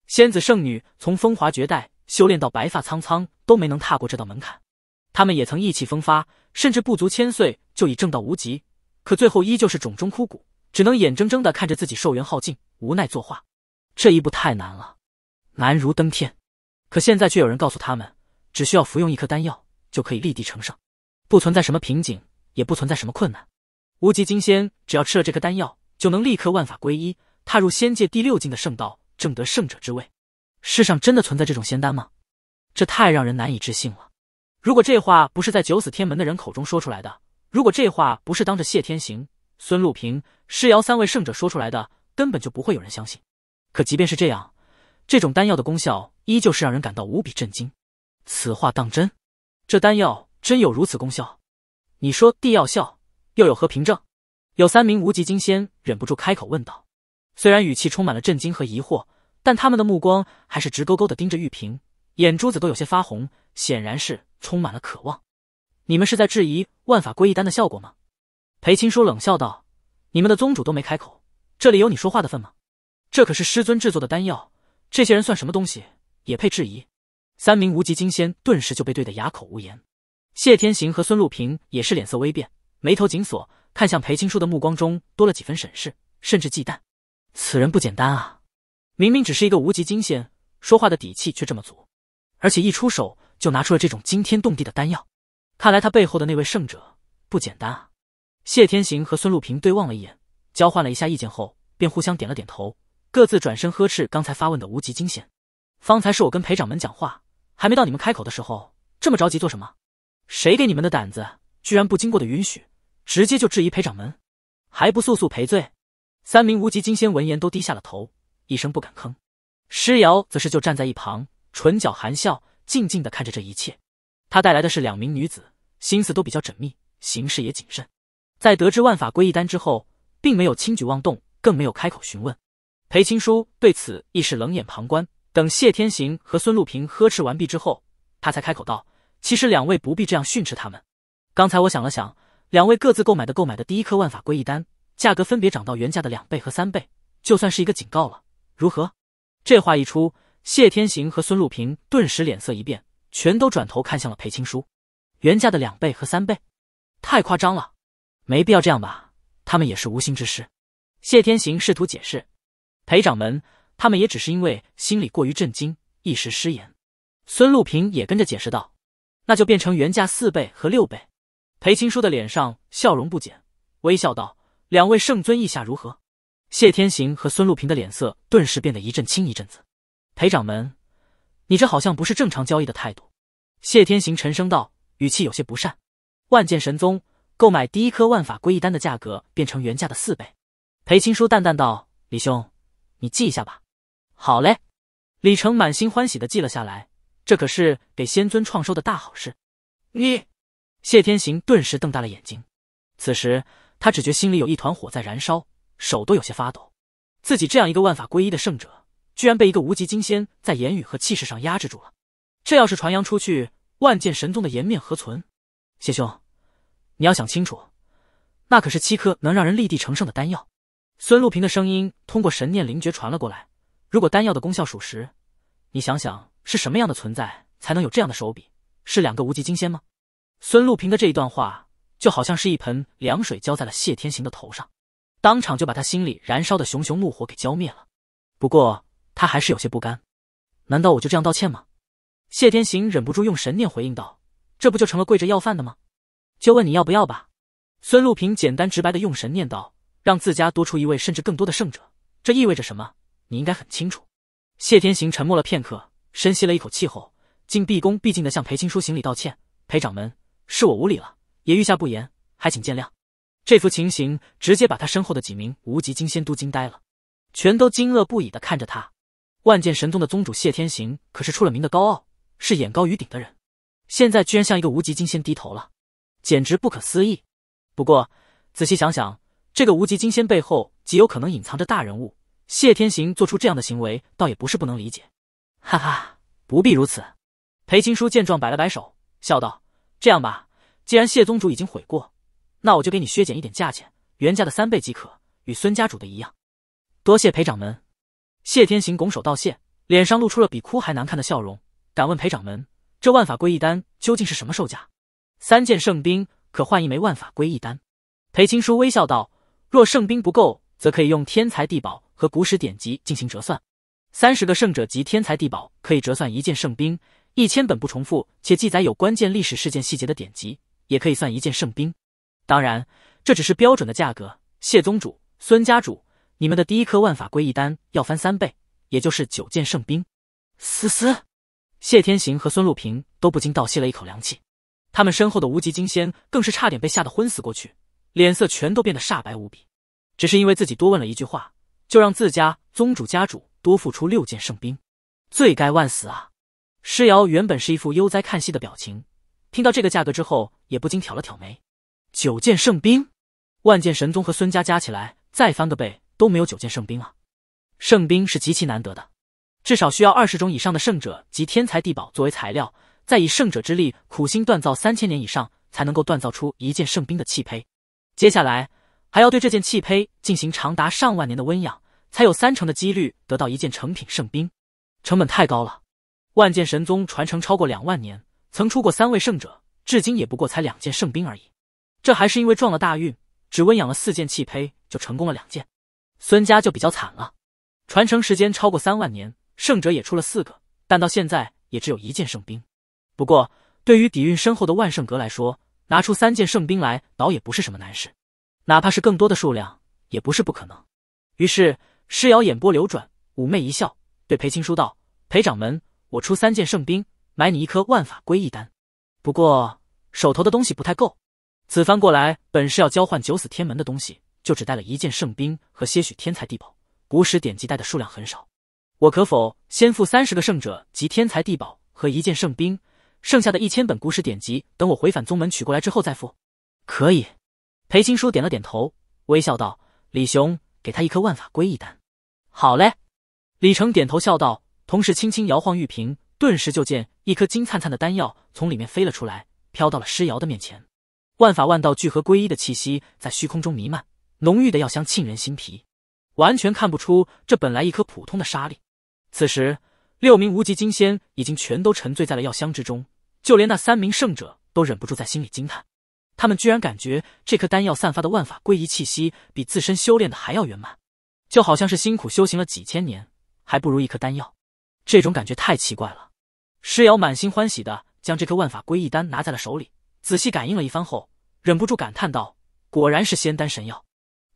仙子圣女从风华绝代。修炼到白发苍苍都没能踏过这道门槛，他们也曾意气风发，甚至不足千岁就已证道无极，可最后依旧是冢中枯骨，只能眼睁睁的看着自己寿元耗尽，无奈作画。这一步太难了，难如登天。可现在却有人告诉他们，只需要服用一颗丹药，就可以立地成圣，不存在什么瓶颈，也不存在什么困难。无极金仙只要吃了这颗丹药，就能立刻万法归一，踏入仙界第六境的圣道，证得圣者之位。世上真的存在这种仙丹吗？这太让人难以置信了。如果这话不是在九死天门的人口中说出来的，如果这话不是当着谢天行、孙禄平、施瑶三位圣者说出来的，根本就不会有人相信。可即便是这样，这种丹药的功效依旧是让人感到无比震惊。此话当真？这丹药真有如此功效？你说地药效又有何凭证？有三名无极金仙忍不住开口问道，虽然语气充满了震惊和疑惑。但他们的目光还是直勾勾的盯着玉瓶，眼珠子都有些发红，显然是充满了渴望。你们是在质疑万法归一丹的效果吗？裴青书冷笑道：“你们的宗主都没开口，这里有你说话的份吗？这可是师尊制作的丹药，这些人算什么东西，也配质疑？”三名无极金仙顿时就被怼得哑口无言。谢天行和孙露平也是脸色微变，眉头紧锁，看向裴青书的目光中多了几分审视，甚至忌惮。此人不简单啊！明明只是一个无极金仙，说话的底气却这么足，而且一出手就拿出了这种惊天动地的丹药，看来他背后的那位圣者不简单啊！谢天行和孙禄平对望了一眼，交换了一下意见后，便互相点了点头，各自转身呵斥刚才发问的无极金仙：“方才是我跟裴掌门讲话，还没到你们开口的时候，这么着急做什么？谁给你们的胆子，居然不经过的允许，直接就质疑裴掌门？还不速速赔罪！”三名无极金仙闻言都低下了头。一声不敢吭，施瑶则是就站在一旁，唇角含笑，静静的看着这一切。他带来的是两名女子，心思都比较缜密，行事也谨慎。在得知万法归一丹之后，并没有轻举妄动，更没有开口询问。裴青书对此亦是冷眼旁观。等谢天行和孙露平呵斥完毕之后，他才开口道：“其实两位不必这样训斥他们。刚才我想了想，两位各自购买的购买的第一颗万法归一丹，价格分别涨到原价的两倍和三倍，就算是一个警告了。”如何？这话一出，谢天行和孙露平顿时脸色一变，全都转头看向了裴青书。原价的两倍和三倍，太夸张了，没必要这样吧？他们也是无心之失。谢天行试图解释，裴掌门他们也只是因为心里过于震惊，一时失言。孙露平也跟着解释道，那就变成原价四倍和六倍。裴青书的脸上笑容不减，微笑道：“两位圣尊意下如何？”谢天行和孙路平的脸色顿时变得一阵青一阵紫。裴掌门，你这好像不是正常交易的态度。”谢天行沉声道，语气有些不善。万剑神宗购买第一颗万法归一丹的价格变成原价的四倍。”裴青书淡淡道：“李兄，你记一下吧。”“好嘞。”李成满心欢喜的记了下来，这可是给仙尊创收的大好事。你，谢天行顿时瞪大了眼睛。此时，他只觉心里有一团火在燃烧。手都有些发抖，自己这样一个万法归一的圣者，居然被一个无极金仙在言语和气势上压制住了。这要是传扬出去，万剑神宗的颜面何存？谢兄，你要想清楚，那可是七颗能让人立地成圣的丹药。孙露平的声音通过神念灵觉传了过来。如果丹药的功效属实，你想想是什么样的存在才能有这样的手笔？是两个无极金仙吗？孙露平的这一段话，就好像是一盆凉水浇在了谢天行的头上。当场就把他心里燃烧的熊熊怒火给浇灭了，不过他还是有些不甘。难道我就这样道歉吗？谢天行忍不住用神念回应道：“这不就成了跪着要饭的吗？”就问你要不要吧。孙禄平简单直白的用神念道：“让自家多出一位，甚至更多的胜者，这意味着什么？你应该很清楚。”谢天行沉默了片刻，深吸了一口气后，竟毕恭毕敬的向裴青书行礼道歉：“裴掌门，是我无礼了，也御下不严，还请见谅。”这幅情形直接把他身后的几名无极金仙都惊呆了，全都惊愕不已的看着他。万剑神宗的宗主谢天行可是出了名的高傲，是眼高于顶的人，现在居然向一个无极金仙低头了，简直不可思议。不过仔细想想，这个无极金仙背后极有可能隐藏着大人物，谢天行做出这样的行为，倒也不是不能理解。哈哈，不必如此。裴青书见状摆了摆手，笑道：“这样吧，既然谢宗主已经悔过。”那我就给你削减一点价钱，原价的三倍即可，与孙家主的一样。多谢裴掌门，谢天行拱手道谢，脸上露出了比哭还难看的笑容。敢问裴掌门，这万法归一丹究竟是什么售价？三件圣兵可换一枚万法归一丹。裴青书微笑道：“若圣兵不够，则可以用天才地宝和古史典籍进行折算。三十个圣者级天才地宝可以折算一件圣兵，一千本不重复且记载有关键历史事件细节的典籍也可以算一件圣兵。”当然，这只是标准的价格。谢宗主、孙家主，你们的第一颗万法归一丹要翻三倍，也就是九件圣兵。嘶嘶，谢天行和孙露平都不禁倒吸了一口凉气，他们身后的无极金仙更是差点被吓得昏死过去，脸色全都变得煞白无比。只是因为自己多问了一句话，就让自家宗主家主多付出六件圣兵，罪该万死啊！施瑶原本是一副悠哉看戏的表情，听到这个价格之后，也不禁挑了挑眉。九件圣兵，万剑神宗和孙家加起来再翻个倍都没有九件圣兵啊！圣兵是极其难得的，至少需要二十种以上的圣者及天才地宝作为材料，再以圣者之力苦心锻造三千年以上，才能够锻造出一件圣兵的器胚。接下来还要对这件器胚进行长达上万年的温养，才有三成的几率得到一件成品圣兵，成本太高了。万剑神宗传承超过两万年，曾出过三位圣者，至今也不过才两件圣兵而已。这还是因为撞了大运，只温养了四件气胚就成功了两件。孙家就比较惨了，传承时间超过三万年，圣者也出了四个，但到现在也只有一件圣兵。不过，对于底蕴深厚的万圣阁来说，拿出三件圣兵来倒也不是什么难事，哪怕是更多的数量也不是不可能。于是，诗瑶眼波流转，妩媚一笑，对裴青书道：“裴掌门，我出三件圣兵买你一颗万法归一丹，不过手头的东西不太够。”此番过来本是要交换九死天门的东西，就只带了一件圣兵和些许天才地宝、古史典籍，带的数量很少。我可否先付三十个圣者及天才地宝和一件圣兵，剩下的一千本古史典籍等我回返宗门取过来之后再付？可以。裴青书点了点头，微笑道：“李雄，给他一颗万法归一丹。”好嘞。李成点头笑道，同时轻轻摇晃玉瓶，顿时就见一颗金灿灿的丹药从里面飞了出来，飘到了施瑶的面前。万法万道聚合归一的气息在虚空中弥漫，浓郁的药香沁人心脾，完全看不出这本来一颗普通的沙粒。此时，六名无极金仙已经全都沉醉在了药香之中，就连那三名圣者都忍不住在心里惊叹：他们居然感觉这颗丹药散发的万法归一气息比自身修炼的还要圆满，就好像是辛苦修行了几千年，还不如一颗丹药。这种感觉太奇怪了。施瑶满心欢喜的将这颗万法归一丹拿在了手里，仔细感应了一番后。忍不住感叹道：“果然是仙丹神药。”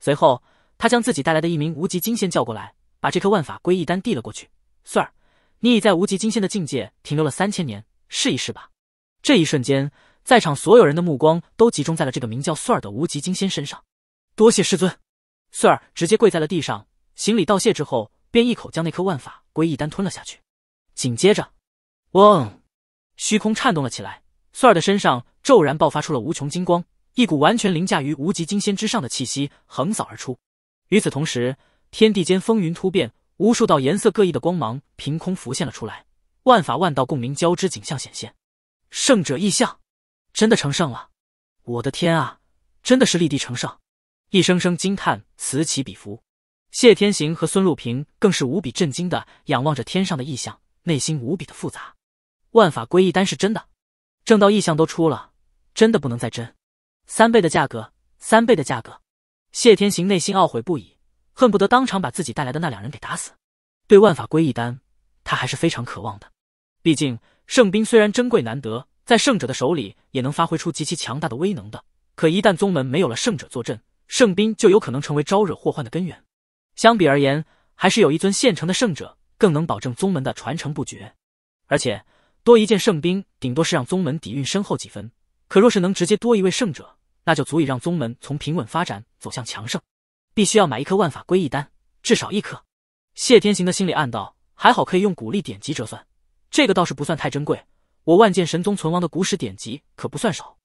随后，他将自己带来的一名无极金仙叫过来，把这颗万法归一丹递了过去。“穗儿，你已在无极金仙的境界停留了三千年，试一试吧。”这一瞬间，在场所有人的目光都集中在了这个名叫穗儿的无极金仙身上。“多谢师尊！”穗儿直接跪在了地上，行礼道谢之后，便一口将那颗万法归一丹吞了下去。紧接着，嗡，虚空颤动了起来，穗儿的身上骤然爆发出了无穷金光。一股完全凌驾于无极金仙之上的气息横扫而出，与此同时，天地间风云突变，无数道颜色各异的光芒凭空浮现了出来，万法万道共鸣交织，景象显现。圣者异象，真的成圣了！我的天啊，真的是立地成圣！一声声惊叹此起彼伏，谢天行和孙禄平更是无比震惊的仰望着天上的异象，内心无比的复杂。万法归一丹是真的，正道异象都出了，真的不能再真。三倍的价格，三倍的价格。谢天行内心懊悔不已，恨不得当场把自己带来的那两人给打死。对万法归一丹，他还是非常渴望的。毕竟圣兵虽然珍贵难得，在圣者的手里也能发挥出极其强大的威能的。可一旦宗门没有了圣者坐镇，圣兵就有可能成为招惹祸患的根源。相比而言，还是有一尊现成的圣者更能保证宗门的传承不绝。而且多一件圣兵，顶多是让宗门底蕴深厚几分。可若是能直接多一位圣者，那就足以让宗门从平稳发展走向强盛，必须要买一颗万法归一丹，至少一颗。谢天行的心里暗道，还好可以用古力典籍折算，这个倒是不算太珍贵。我万剑神宗存亡的古史典籍可不算少，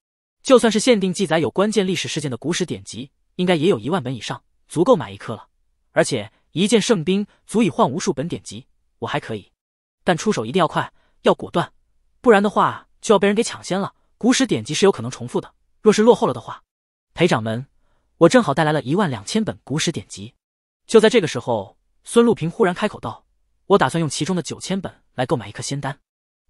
就算是限定记载有关键历史事件的古史典籍，应该也有一万本以上，足够买一颗了。而且一件圣兵足以换无数本典籍，我还可以，但出手一定要快，要果断，不然的话就要被人给抢先了。古史典籍是有可能重复的。若是落后了的话，裴掌门，我正好带来了一万两千本古史典籍。就在这个时候，孙禄平忽然开口道：“我打算用其中的九千本来购买一颗仙丹。”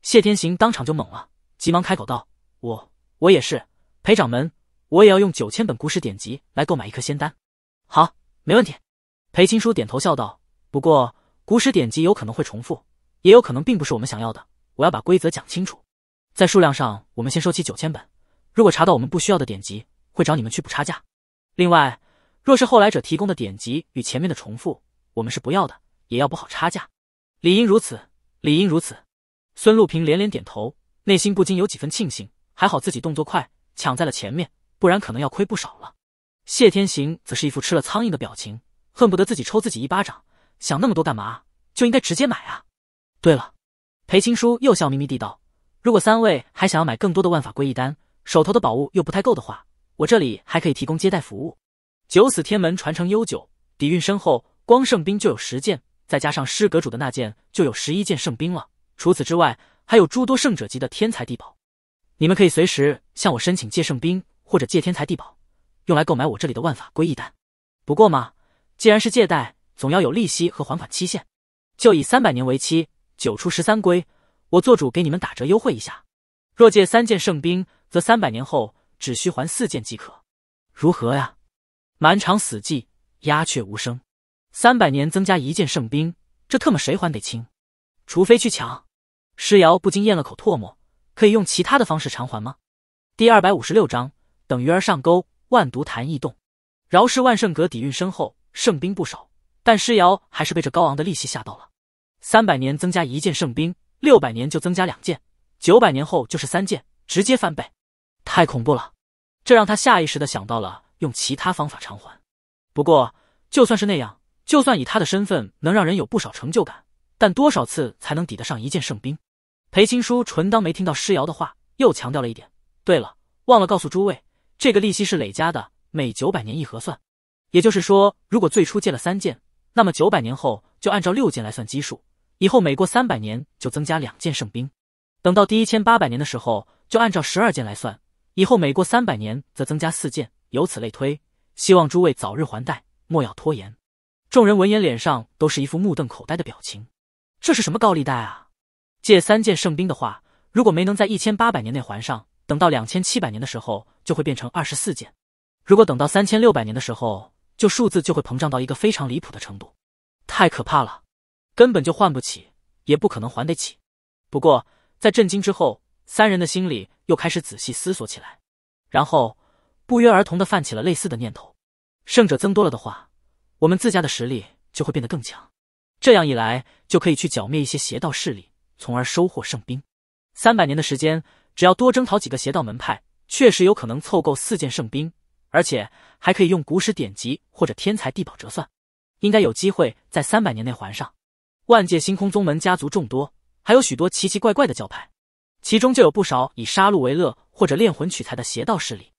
谢天行当场就懵了，急忙开口道：“我我也是，裴掌门，我也要用九千本古史典籍来购买一颗仙丹。”好，没问题。裴青书点头笑道：“不过古史典籍有可能会重复，也有可能并不是我们想要的。我要把规则讲清楚，在数量上，我们先收起九千本。”如果查到我们不需要的典籍，会找你们去补差价。另外，若是后来者提供的典籍与前面的重复，我们是不要的，也要补好差价。理应如此，理应如此。孙陆平连连点头，内心不禁有几分庆幸，还好自己动作快，抢在了前面，不然可能要亏不少了。谢天行则是一副吃了苍蝇的表情，恨不得自己抽自己一巴掌，想那么多干嘛？就应该直接买啊！对了，裴青书又笑眯眯地道：“如果三位还想要买更多的万法归一丹，”手头的宝物又不太够的话，我这里还可以提供接待服务。九死天门传承悠久，底蕴深厚，光圣兵就有十件，再加上师阁主的那件，就有十一件圣兵了。除此之外，还有诸多圣者级的天才地宝，你们可以随时向我申请借圣兵或者借天才地宝，用来购买我这里的万法归一丹。不过嘛，既然是借贷，总要有利息和还款期限，就以三百年为期，九出十三归，我做主给你们打折优惠一下。若借三件圣兵。则三百年后只需还四件即可，如何呀？满场死寂，鸦雀无声。三百年增加一件圣兵，这特么谁还得清？除非去抢。施瑶不禁咽了口唾沫，可以用其他的方式偿还吗？第二百五十六章，等鱼儿上钩，万毒潭异动。饶是万圣阁底蕴深厚，圣兵不少，但施瑶还是被这高昂的利息吓到了。三百年增加一件圣兵，六百年就增加两件，九百年后就是三件，直接翻倍。太恐怖了，这让他下意识的想到了用其他方法偿还。不过就算是那样，就算以他的身份能让人有不少成就感，但多少次才能抵得上一件圣兵？裴青书纯当没听到诗瑶的话，又强调了一点。对了，忘了告诉诸位，这个利息是累加的，每九百年一核算。也就是说，如果最初借了三件，那么九百年后就按照六件来算基数，以后每过三百年就增加两件圣兵。等到第一千八百年的时候，就按照十二件来算。以后每过三百年，则增加四件，由此类推。希望诸位早日还贷，莫要拖延。众人闻言，脸上都是一副目瞪口呆的表情。这是什么高利贷啊？借三件圣兵的话，如果没能在一千八百年内还上，等到两千七百年的时候，就会变成二十四件；如果等到三千六百年的时候，就数字就会膨胀到一个非常离谱的程度，太可怕了，根本就换不起，也不可能还得起。不过在震惊之后，三人的心里又开始仔细思索起来，然后不约而同的泛起了类似的念头。胜者增多了的话，我们自家的实力就会变得更强。这样一来，就可以去剿灭一些邪道势力，从而收获圣兵。三百年的时间，只要多征讨几个邪道门派，确实有可能凑够四件圣兵，而且还可以用古史典籍或者天才地宝折算，应该有机会在三百年内还上。万界星空宗门家族众多，还有许多奇奇怪怪的教派。其中就有不少以杀戮为乐或者炼魂取材的邪道势力，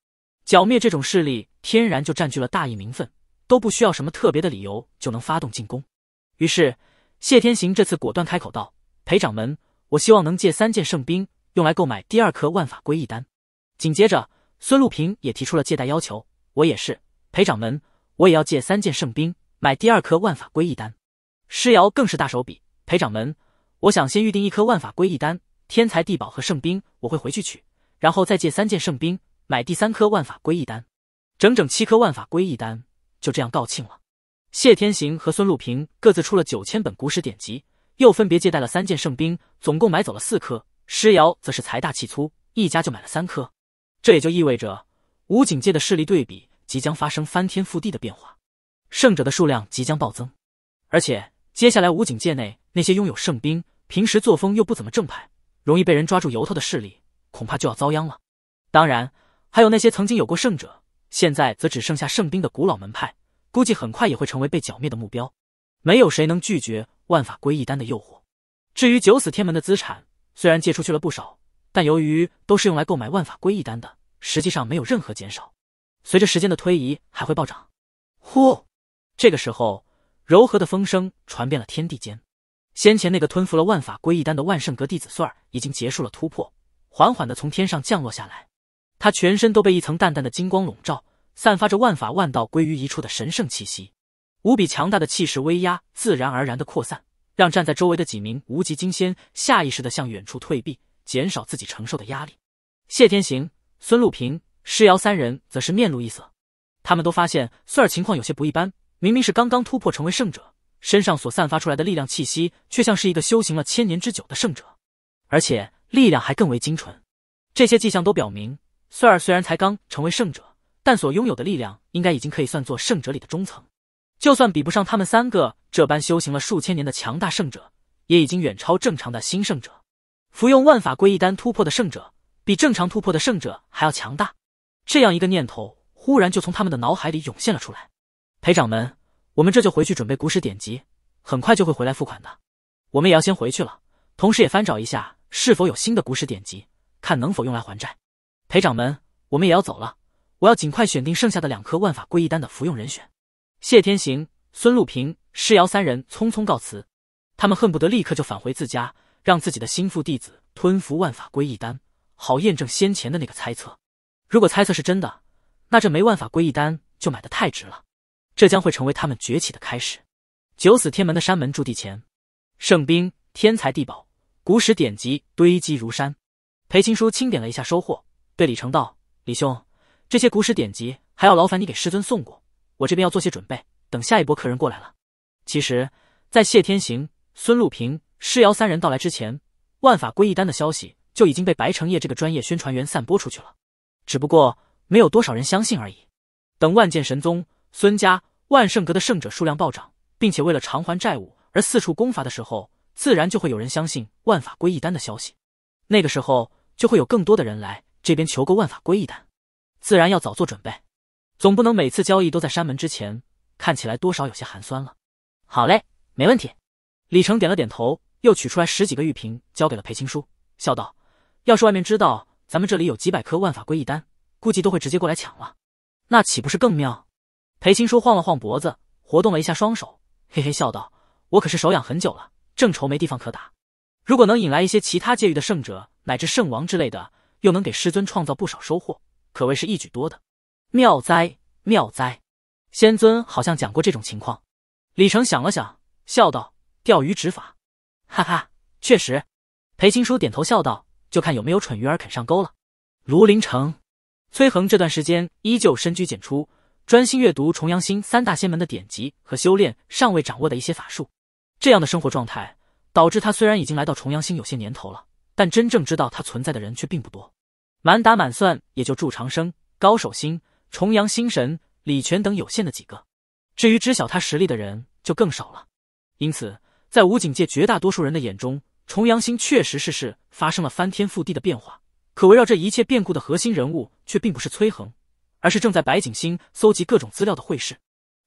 剿灭这种势力天然就占据了大义名分，都不需要什么特别的理由就能发动进攻。于是谢天行这次果断开口道：“裴掌门，我希望能借三件圣兵用来购买第二颗万法归一丹。”紧接着孙禄平也提出了借贷要求：“我也是，裴掌门，我也要借三件圣兵买第二颗万法归一丹。”施瑶更是大手笔：“裴掌门，我想先预定一颗万法归一丹。”天才地宝和圣兵，我会回去取，然后再借三件圣兵买第三颗万法归一丹，整整七颗万法归一丹，就这样告罄了。谢天行和孙禄平各自出了九千本古史典籍，又分别借贷了三件圣兵，总共买走了四颗。施瑶则是财大气粗，一家就买了三颗。这也就意味着武警界的势力对比即将发生翻天覆地的变化，胜者的数量即将暴增。而且接下来武警界内那些拥有圣兵，平时作风又不怎么正派。容易被人抓住由头的势力，恐怕就要遭殃了。当然，还有那些曾经有过圣者，现在则只剩下圣兵的古老门派，估计很快也会成为被剿灭的目标。没有谁能拒绝万法归一丹的诱惑。至于九死天门的资产，虽然借出去了不少，但由于都是用来购买万法归一丹的，实际上没有任何减少。随着时间的推移，还会暴涨。呼，这个时候，柔和的风声传遍了天地间。先前那个吞服了万法归一丹的万圣阁弟子穗儿已经结束了突破，缓缓的从天上降落下来。他全身都被一层淡淡的金光笼罩，散发着万法万道归于一处的神圣气息，无比强大的气势威压自然而然的扩散，让站在周围的几名无极金仙下意识的向远处退避，减少自己承受的压力。谢天行、孙露平、施瑶三人则是面露异色，他们都发现穗儿情况有些不一般，明明是刚刚突破成为圣者。身上所散发出来的力量气息，却像是一个修行了千年之久的圣者，而且力量还更为精纯。这些迹象都表明，穗儿虽然才刚成为圣者，但所拥有的力量应该已经可以算作圣者里的中层。就算比不上他们三个这般修行了数千年的强大圣者，也已经远超正常的新圣者。服用万法归一丹突破的圣者，比正常突破的圣者还要强大。这样一个念头忽然就从他们的脑海里涌现了出来。裴掌门。我们这就回去准备古史典籍，很快就会回来付款的。我们也要先回去了，同时也翻找一下是否有新的古史典籍，看能否用来还债。裴掌门，我们也要走了，我要尽快选定剩下的两颗万法归一丹的服用人选。谢天行、孙禄平、施瑶三人匆匆告辞，他们恨不得立刻就返回自家，让自己的心腹弟子吞服万法归一丹，好验证先前的那个猜测。如果猜测是真的，那这枚万法归一丹就买的太值了。这将会成为他们崛起的开始。九死天门的山门驻地前，圣兵、天才地宝、古史典籍堆积如山。裴青书清点了一下收获，对李成道：“李兄，这些古史典籍还要劳烦你给师尊送过。我这边要做些准备，等下一波客人过来了。”其实，在谢天行、孙路平、师瑶三人到来之前，万法归一丹的消息就已经被白城业这个专业宣传员散播出去了，只不过没有多少人相信而已。等万剑神宗。孙家万圣阁的圣者数量暴涨，并且为了偿还债务而四处攻伐的时候，自然就会有人相信万法归一丹的消息。那个时候，就会有更多的人来这边求购万法归一丹，自然要早做准备，总不能每次交易都在山门之前，看起来多少有些寒酸了。好嘞，没问题。李成点了点头，又取出来十几个玉瓶，交给了裴青书，笑道：“要是外面知道咱们这里有几百颗万法归一丹，估计都会直接过来抢了，那岂不是更妙？”裴青书晃了晃脖子，活动了一下双手，嘿嘿笑道：“我可是手痒很久了，正愁没地方可打。如果能引来一些其他界域的圣者乃至圣王之类的，又能给师尊创造不少收获，可谓是一举多得。妙哉妙哉！”仙尊好像讲过这种情况。李成想了想，笑道：“钓鱼执法。”“哈哈，确实。”裴青书点头笑道：“就看有没有蠢鱼儿肯上钩了。”卢林城，崔恒这段时间依旧深居简出。专心阅读重阳星三大仙门的典籍和修炼尚未掌握的一些法术，这样的生活状态导致他虽然已经来到重阳星有些年头了，但真正知道他存在的人却并不多。满打满算也就祝长生、高手星、重阳星神李全等有限的几个，至于知晓他实力的人就更少了。因此，在武警界绝大多数人的眼中，重阳星确实是是发生了翻天覆地的变化，可围绕这一切变故的核心人物却并不是崔恒。而是正在白景星搜集各种资料的会试。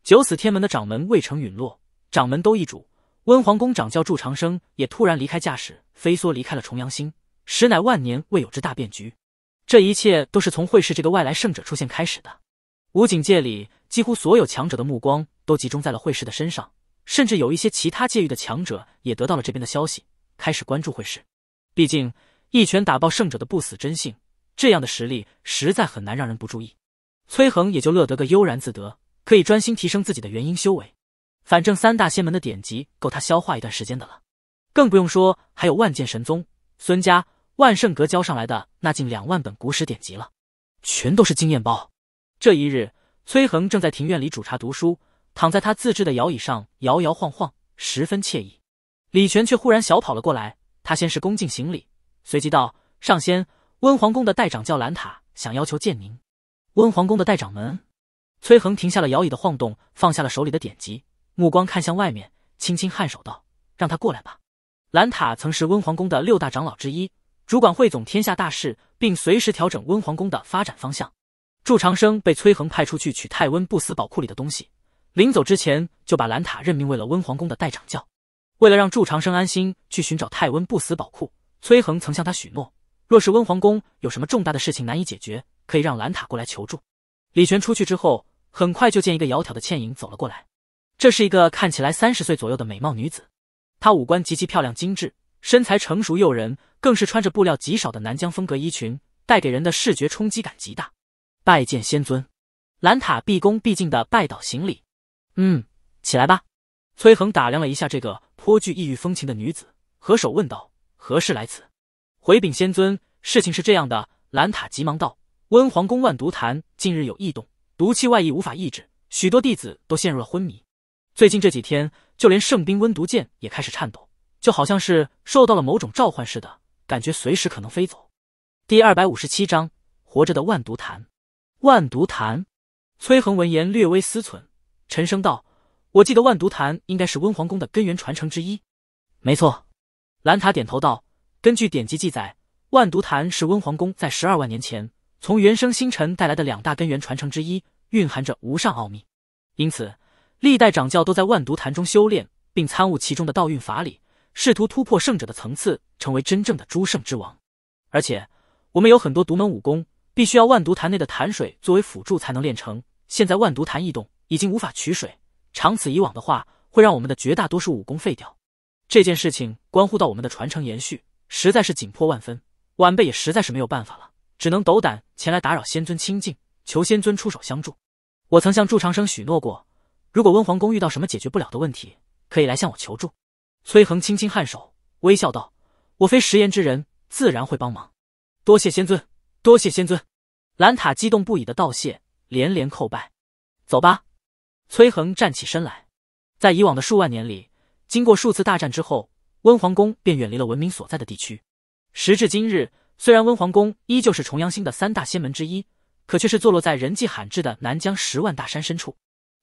九死天门的掌门未成陨落，掌门都易主，温皇宫掌教祝长生也突然离开驾驶，飞梭离开了重阳星，实乃万年未有之大变局。这一切都是从会试这个外来圣者出现开始的。武警界里几乎所有强者的目光都集中在了会试的身上，甚至有一些其他界域的强者也得到了这边的消息，开始关注会试。毕竟一拳打爆圣者的不死真性，这样的实力实在很难让人不注意。崔恒也就乐得个悠然自得，可以专心提升自己的元婴修为。反正三大仙门的典籍够他消化一段时间的了，更不用说还有万剑神宗、孙家、万圣阁交上来的那近两万本古史典籍了，全都是经验包。这一日，崔恒正在庭院里煮茶读书，躺在他自制的摇椅上摇摇晃晃，十分惬意。李全却忽然小跑了过来，他先是恭敬行礼，随即道：“上仙，温皇宫的代掌教兰塔想要求见您。”温皇宫的代掌门，崔恒停下了摇椅的晃动，放下了手里的典籍，目光看向外面，轻轻颔首道：“让他过来吧。”兰塔曾是温皇宫的六大长老之一，主管汇总天下大事，并随时调整温皇宫的发展方向。祝长生被崔恒派出去取太温不死宝库里的东西，临走之前就把兰塔任命为了温皇宫的代掌教。为了让祝长生安心去寻找太温不死宝库，崔恒曾向他许诺，若是温皇宫有什么重大的事情难以解决。可以让兰塔过来求助。李玄出去之后，很快就见一个窈窕的倩影走了过来。这是一个看起来三十岁左右的美貌女子，她五官极其漂亮精致，身材成熟诱人，更是穿着布料极少的南疆风格衣裙，带给人的视觉冲击感极大。拜见仙尊！兰塔毕恭毕敬的拜倒行礼。嗯，起来吧。崔恒打量了一下这个颇具异域风情的女子，合手问道：“何事来此？”回禀仙尊，事情是这样的。”兰塔急忙道。温皇宫万毒坛近日有异动，毒气外溢无法抑制，许多弟子都陷入了昏迷。最近这几天，就连圣兵温毒剑也开始颤抖，就好像是受到了某种召唤似的，感觉随时可能飞走。第二百五十七章活着的万毒坛。万毒坛，崔恒闻言略微思忖，沉声道：“我记得万毒坛应该是温皇宫的根源传承之一。”没错，兰塔点头道：“根据典籍记载，万毒坛是温皇宫在十二万年前。”从原生星辰带来的两大根源传承之一，蕴含着无上奥秘，因此历代掌教都在万毒潭中修炼，并参悟其中的道运法理，试图突破圣者的层次，成为真正的诸圣之王。而且我们有很多独门武功，必须要万毒潭内的潭水作为辅助才能练成。现在万毒潭异动，已经无法取水，长此以往的话，会让我们的绝大多数武功废掉。这件事情关乎到我们的传承延续，实在是紧迫万分。晚辈也实在是没有办法了。只能斗胆前来打扰仙尊清静，求仙尊出手相助。我曾向祝长生许诺过，如果温皇宫遇到什么解决不了的问题，可以来向我求助。崔恒轻轻颔首，微笑道：“我非食言之人，自然会帮忙。”多谢仙尊，多谢仙尊。兰塔激动不已的道谢，连连叩拜。走吧。崔恒站起身来，在以往的数万年里，经过数次大战之后，温皇宫便远离了文明所在的地区。时至今日。虽然温皇宫依旧是重阳星的三大仙门之一，可却是坐落在人迹罕至的南疆十万大山深处，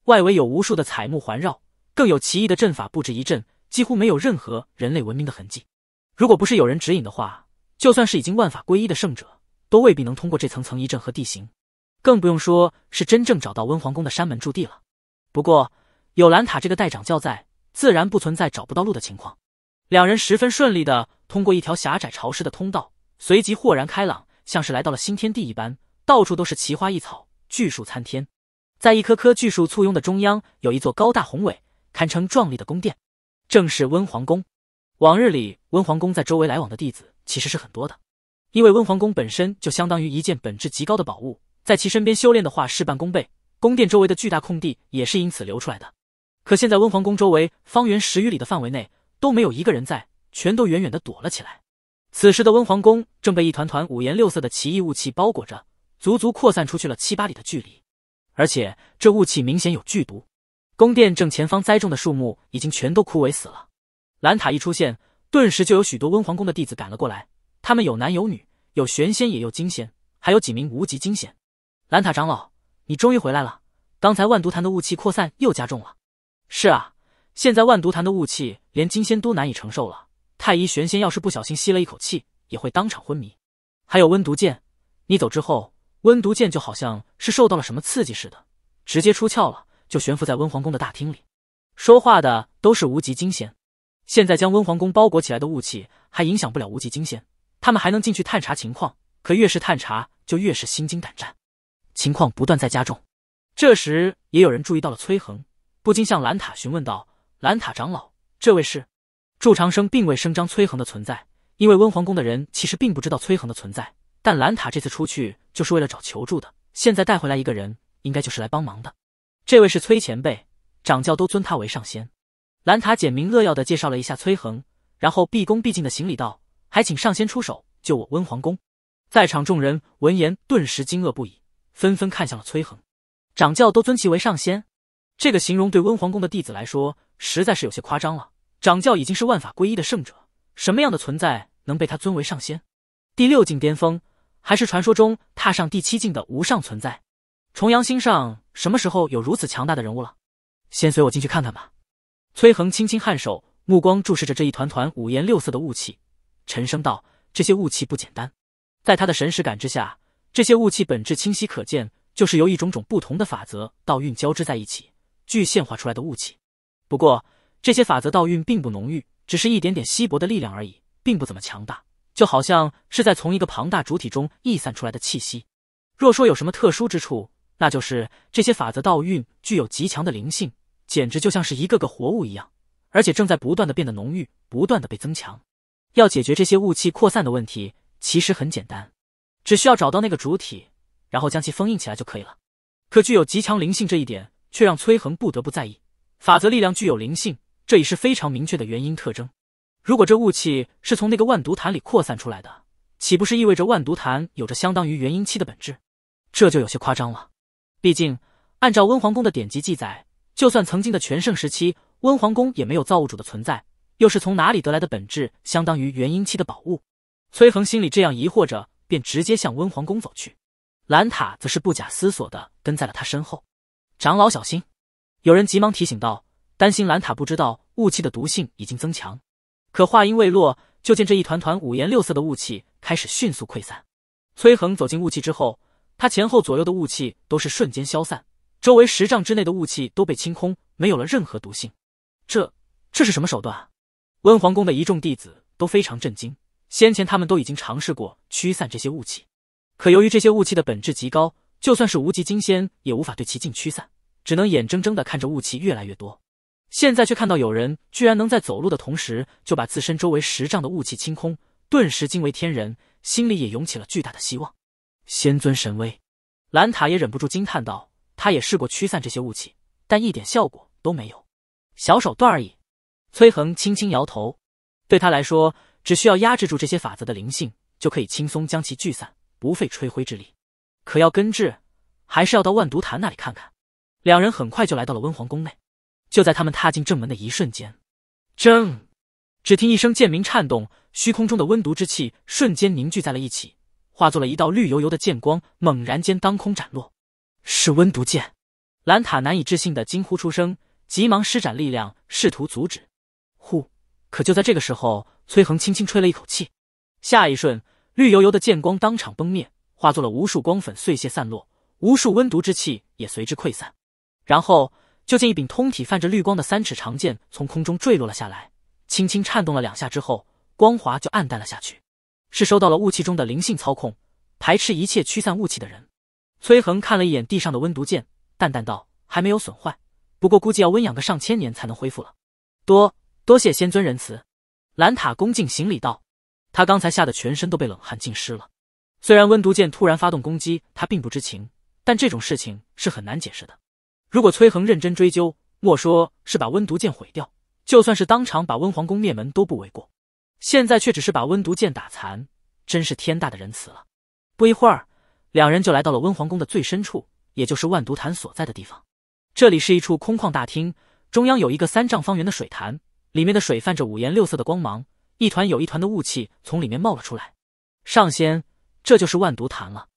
外围有无数的彩木环绕，更有奇异的阵法布置一阵，几乎没有任何人类文明的痕迹。如果不是有人指引的话，就算是已经万法归一的圣者，都未必能通过这层层一镇和地形，更不用说是真正找到温皇宫的山门驻地了。不过有兰塔这个代掌教在，自然不存在找不到路的情况。两人十分顺利的通过一条狭窄潮湿的通道。随即豁然开朗，像是来到了新天地一般，到处都是奇花异草、巨树参天。在一棵棵巨树簇拥的中央，有一座高大宏伟、堪称壮丽的宫殿，正是温皇宫。往日里，温皇宫在周围来往的弟子其实是很多的，因为温皇宫本身就相当于一件本质极高的宝物，在其身边修炼的话，事半功倍。宫殿周围的巨大空地也是因此留出来的。可现在，温皇宫周围方圆十余里的范围内都没有一个人在，全都远远的躲了起来。此时的温皇宫正被一团团五颜六色的奇异雾气包裹着，足足扩散出去了七八里的距离。而且这雾气明显有剧毒，宫殿正前方栽种的树木已经全都枯萎死了。蓝塔一出现，顿时就有许多温皇宫的弟子赶了过来。他们有男有女，有玄仙也有金仙，还有几名无极金仙。蓝塔长老，你终于回来了！刚才万毒坛的雾气扩散又加重了。是啊，现在万毒坛的雾气连金仙都难以承受了。太医玄仙要是不小心吸了一口气，也会当场昏迷。还有温毒剑，你走之后，温毒剑就好像是受到了什么刺激似的，直接出窍了，就悬浮在温皇宫的大厅里。说话的都是无极金仙，现在将温皇宫包裹起来的雾气还影响不了无极金仙，他们还能进去探查情况。可越是探查，就越是心惊胆战，情况不断在加重。这时也有人注意到了崔恒，不禁向兰塔询问道：“兰塔长老，这位是？”祝长生并未声张崔恒的存在，因为温皇宫的人其实并不知道崔恒的存在。但兰塔这次出去就是为了找求助的，现在带回来一个人，应该就是来帮忙的。这位是崔前辈，掌教都尊他为上仙。兰塔简明扼要的介绍了一下崔恒，然后毕恭毕敬的行礼道：“还请上仙出手救我温皇宫。”在场众人闻言顿时惊愕不已，纷纷看向了崔恒。掌教都尊其为上仙，这个形容对温皇宫的弟子来说实在是有些夸张了。掌教已经是万法归一的圣者，什么样的存在能被他尊为上仙？第六境巅峰，还是传说中踏上第七境的无上存在？重阳星上什么时候有如此强大的人物了？先随我进去看看吧。崔恒轻轻颔首，目光注视着这一团团五颜六色的雾气，沉声道：“这些雾气不简单，在他的神识感知下，这些雾气本质清晰可见，就是由一种种不同的法则道运交织在一起，具现化出来的雾气。不过。”这些法则道韵并不浓郁，只是一点点稀薄的力量而已，并不怎么强大，就好像是在从一个庞大主体中溢散出来的气息。若说有什么特殊之处，那就是这些法则道韵具有极强的灵性，简直就像是一个个活物一样，而且正在不断的变得浓郁，不断的被增强。要解决这些雾气扩散的问题，其实很简单，只需要找到那个主体，然后将其封印起来就可以了。可具有极强灵性这一点，却让崔恒不得不在意。法则力量具有灵性。这已是非常明确的原因特征。如果这雾气是从那个万毒坛里扩散出来的，岂不是意味着万毒坛有着相当于元婴期的本质？这就有些夸张了。毕竟，按照温皇宫的典籍记载，就算曾经的全盛时期，温皇宫也没有造物主的存在，又是从哪里得来的本质相当于元婴期的宝物？崔恒心里这样疑惑着，便直接向温皇宫走去。兰塔则是不假思索地跟在了他身后。长老小心！有人急忙提醒道。担心兰塔不知道雾气的毒性已经增强，可话音未落，就见这一团团五颜六色的雾气开始迅速溃散。崔恒走进雾气之后，他前后左右的雾气都是瞬间消散，周围十丈之内的雾气都被清空，没有了任何毒性。这这是什么手段？温皇宫的一众弟子都非常震惊。先前他们都已经尝试过驱散这些雾气，可由于这些雾气的本质极高，就算是无极金仙也无法对其尽驱散，只能眼睁睁的看着雾气越来越多。现在却看到有人居然能在走路的同时就把自身周围十丈的雾气清空，顿时惊为天人，心里也涌起了巨大的希望。仙尊神威，兰塔也忍不住惊叹道：“他也试过驱散这些雾气，但一点效果都没有，小手段而已。”崔恒轻轻摇头，对他来说，只需要压制住这些法则的灵性，就可以轻松将其聚散，不费吹灰之力。可要根治，还是要到万毒坛那里看看。两人很快就来到了温皇宫内。就在他们踏进正门的一瞬间，正只听一声剑鸣，颤动虚空中的温毒之气瞬间凝聚在了一起，化作了一道绿油油的剑光，猛然间当空斩落。是温毒剑！兰塔难以置信的惊呼出声，急忙施展力量试图阻止。呼！可就在这个时候，崔恒轻轻吹了一口气，下一瞬，绿油油的剑光当场崩灭，化作了无数光粉碎屑散落，无数温毒之气也随之溃散。然后。就见一柄通体泛着绿光的三尺长剑从空中坠落了下来，轻轻颤动了两下之后，光华就暗淡了下去，是收到了雾气中的灵性操控，排斥一切驱散雾气的人。崔恒看了一眼地上的温毒剑，淡淡道：“还没有损坏，不过估计要温养个上千年才能恢复了。”多多谢仙尊仁慈，兰塔恭敬行礼道：“他刚才吓得全身都被冷汗浸湿了，虽然温毒剑突然发动攻击，他并不知情，但这种事情是很难解释的。”如果崔恒认真追究，莫说是把温毒剑毁掉，就算是当场把温皇宫灭门都不为过。现在却只是把温毒剑打残，真是天大的仁慈了。不一会儿，两人就来到了温皇宫的最深处，也就是万毒潭所在的地方。这里是一处空旷大厅，中央有一个三丈方圆的水潭，里面的水泛着五颜六色的光芒，一团有一团的雾气从里面冒了出来。上仙，这就是万毒潭了。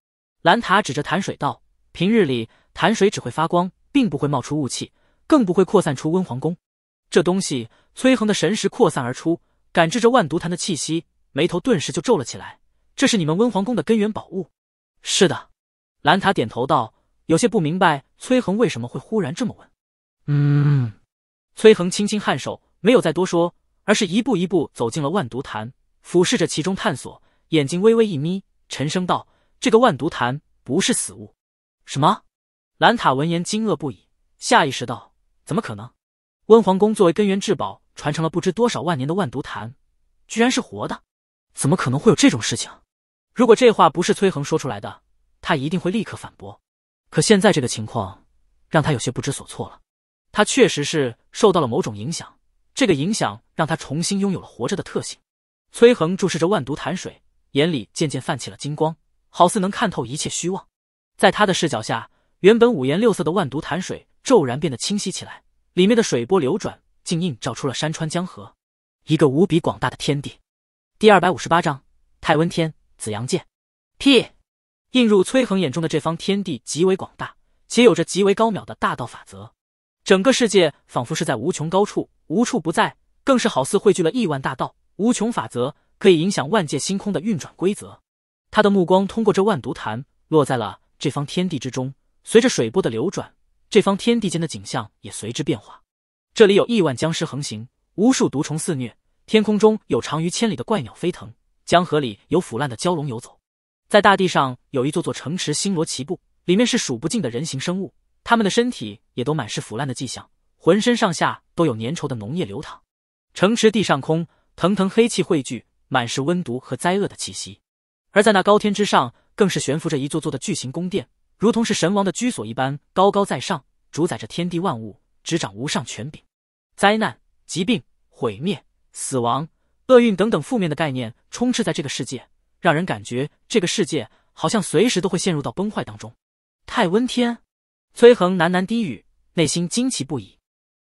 兰塔指着潭水道：“平日里，潭水只会发光。”并不会冒出雾气，更不会扩散出温皇宫。这东西，崔恒的神识扩散而出，感知着万毒坛的气息，眉头顿时就皱了起来。这是你们温皇宫的根源宝物？是的，兰塔点头道，有些不明白崔恒为什么会忽然这么问。嗯，崔恒轻轻颔首，没有再多说，而是一步一步走进了万毒坛，俯视着其中探索，眼睛微微一眯，沉声道：“这个万毒坛不是死物。”什么？兰塔闻言惊愕不已，下意识道：“怎么可能？温皇宫作为根源至宝，传承了不知多少万年的万毒潭，居然是活的？怎么可能会有这种事情？如果这话不是崔恒说出来的，他一定会立刻反驳。可现在这个情况，让他有些不知所措了。他确实是受到了某种影响，这个影响让他重新拥有了活着的特性。”崔恒注视着万毒潭水，眼里渐渐泛起了金光，好似能看透一切虚妄。在他的视角下。原本五颜六色的万毒潭水骤然变得清晰起来，里面的水波流转，竟映照出了山川江河，一个无比广大的天地。第二百五十八章太温天紫阳剑。屁！映入崔恒眼中的这方天地极为广大，且有着极为高渺的大道法则，整个世界仿佛是在无穷高处，无处不在，更是好似汇聚了亿万大道，无穷法则，可以影响万界星空的运转规则。他的目光通过这万毒潭，落在了这方天地之中。随着水波的流转，这方天地间的景象也随之变化。这里有亿万僵尸横行，无数毒虫肆虐；天空中有长于千里的怪鸟飞腾，江河里有腐烂的蛟龙游走。在大地上，有一座座城池星罗棋布，里面是数不尽的人形生物，他们的身体也都满是腐烂的迹象，浑身上下都有粘稠的脓液流淌。城池地上空，腾腾黑气汇聚，满是温毒和灾厄的气息；而在那高天之上，更是悬浮着一座座的巨型宫殿。如同是神王的居所一般，高高在上，主宰着天地万物，执掌无上权柄。灾难、疾病、毁灭、死亡、厄运等等负面的概念充斥在这个世界，让人感觉这个世界好像随时都会陷入到崩坏当中。太温天，崔恒喃喃低语，内心惊奇不已。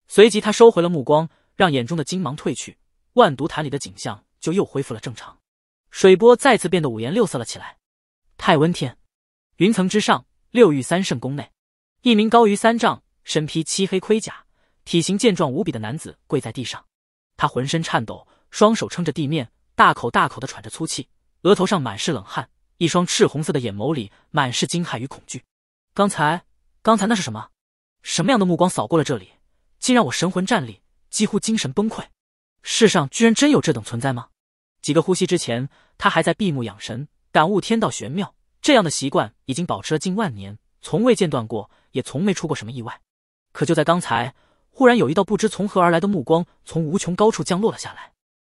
随即他收回了目光，让眼中的金芒褪去，万毒潭里的景象就又恢复了正常，水波再次变得五颜六色了起来。太温天，云层之上。六域三圣宫内，一名高于三丈、身披漆黑盔甲、体型健壮无比的男子跪在地上，他浑身颤抖，双手撑着地面，大口大口的喘着粗气，额头上满是冷汗，一双赤红色的眼眸里满是惊骇与恐惧。刚才，刚才那是什么？什么样的目光扫过了这里，竟让我神魂战栗，几乎精神崩溃？世上居然真有这等存在吗？几个呼吸之前，他还在闭目养神，感悟天道玄妙。这样的习惯已经保持了近万年，从未间断过，也从没出过什么意外。可就在刚才，忽然有一道不知从何而来的目光从无穷高处降落了下来。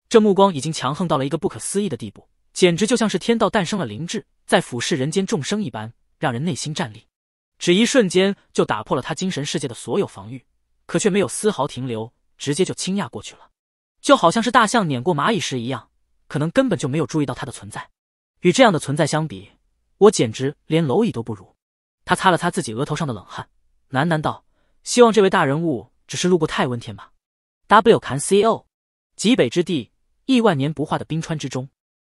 这目光已经强横到了一个不可思议的地步，简直就像是天道诞生了灵智，在俯视人间众生一般，让人内心战栗。只一瞬间就打破了他精神世界的所有防御，可却没有丝毫停留，直接就倾轧过去了，就好像是大象碾过蚂蚁时一样，可能根本就没有注意到它的存在。与这样的存在相比，我简直连蝼蚁都不如，他擦了擦自己额头上的冷汗，喃喃道：“希望这位大人物只是路过太温天吧。” W C o 极北之地，亿万年不化的冰川之中，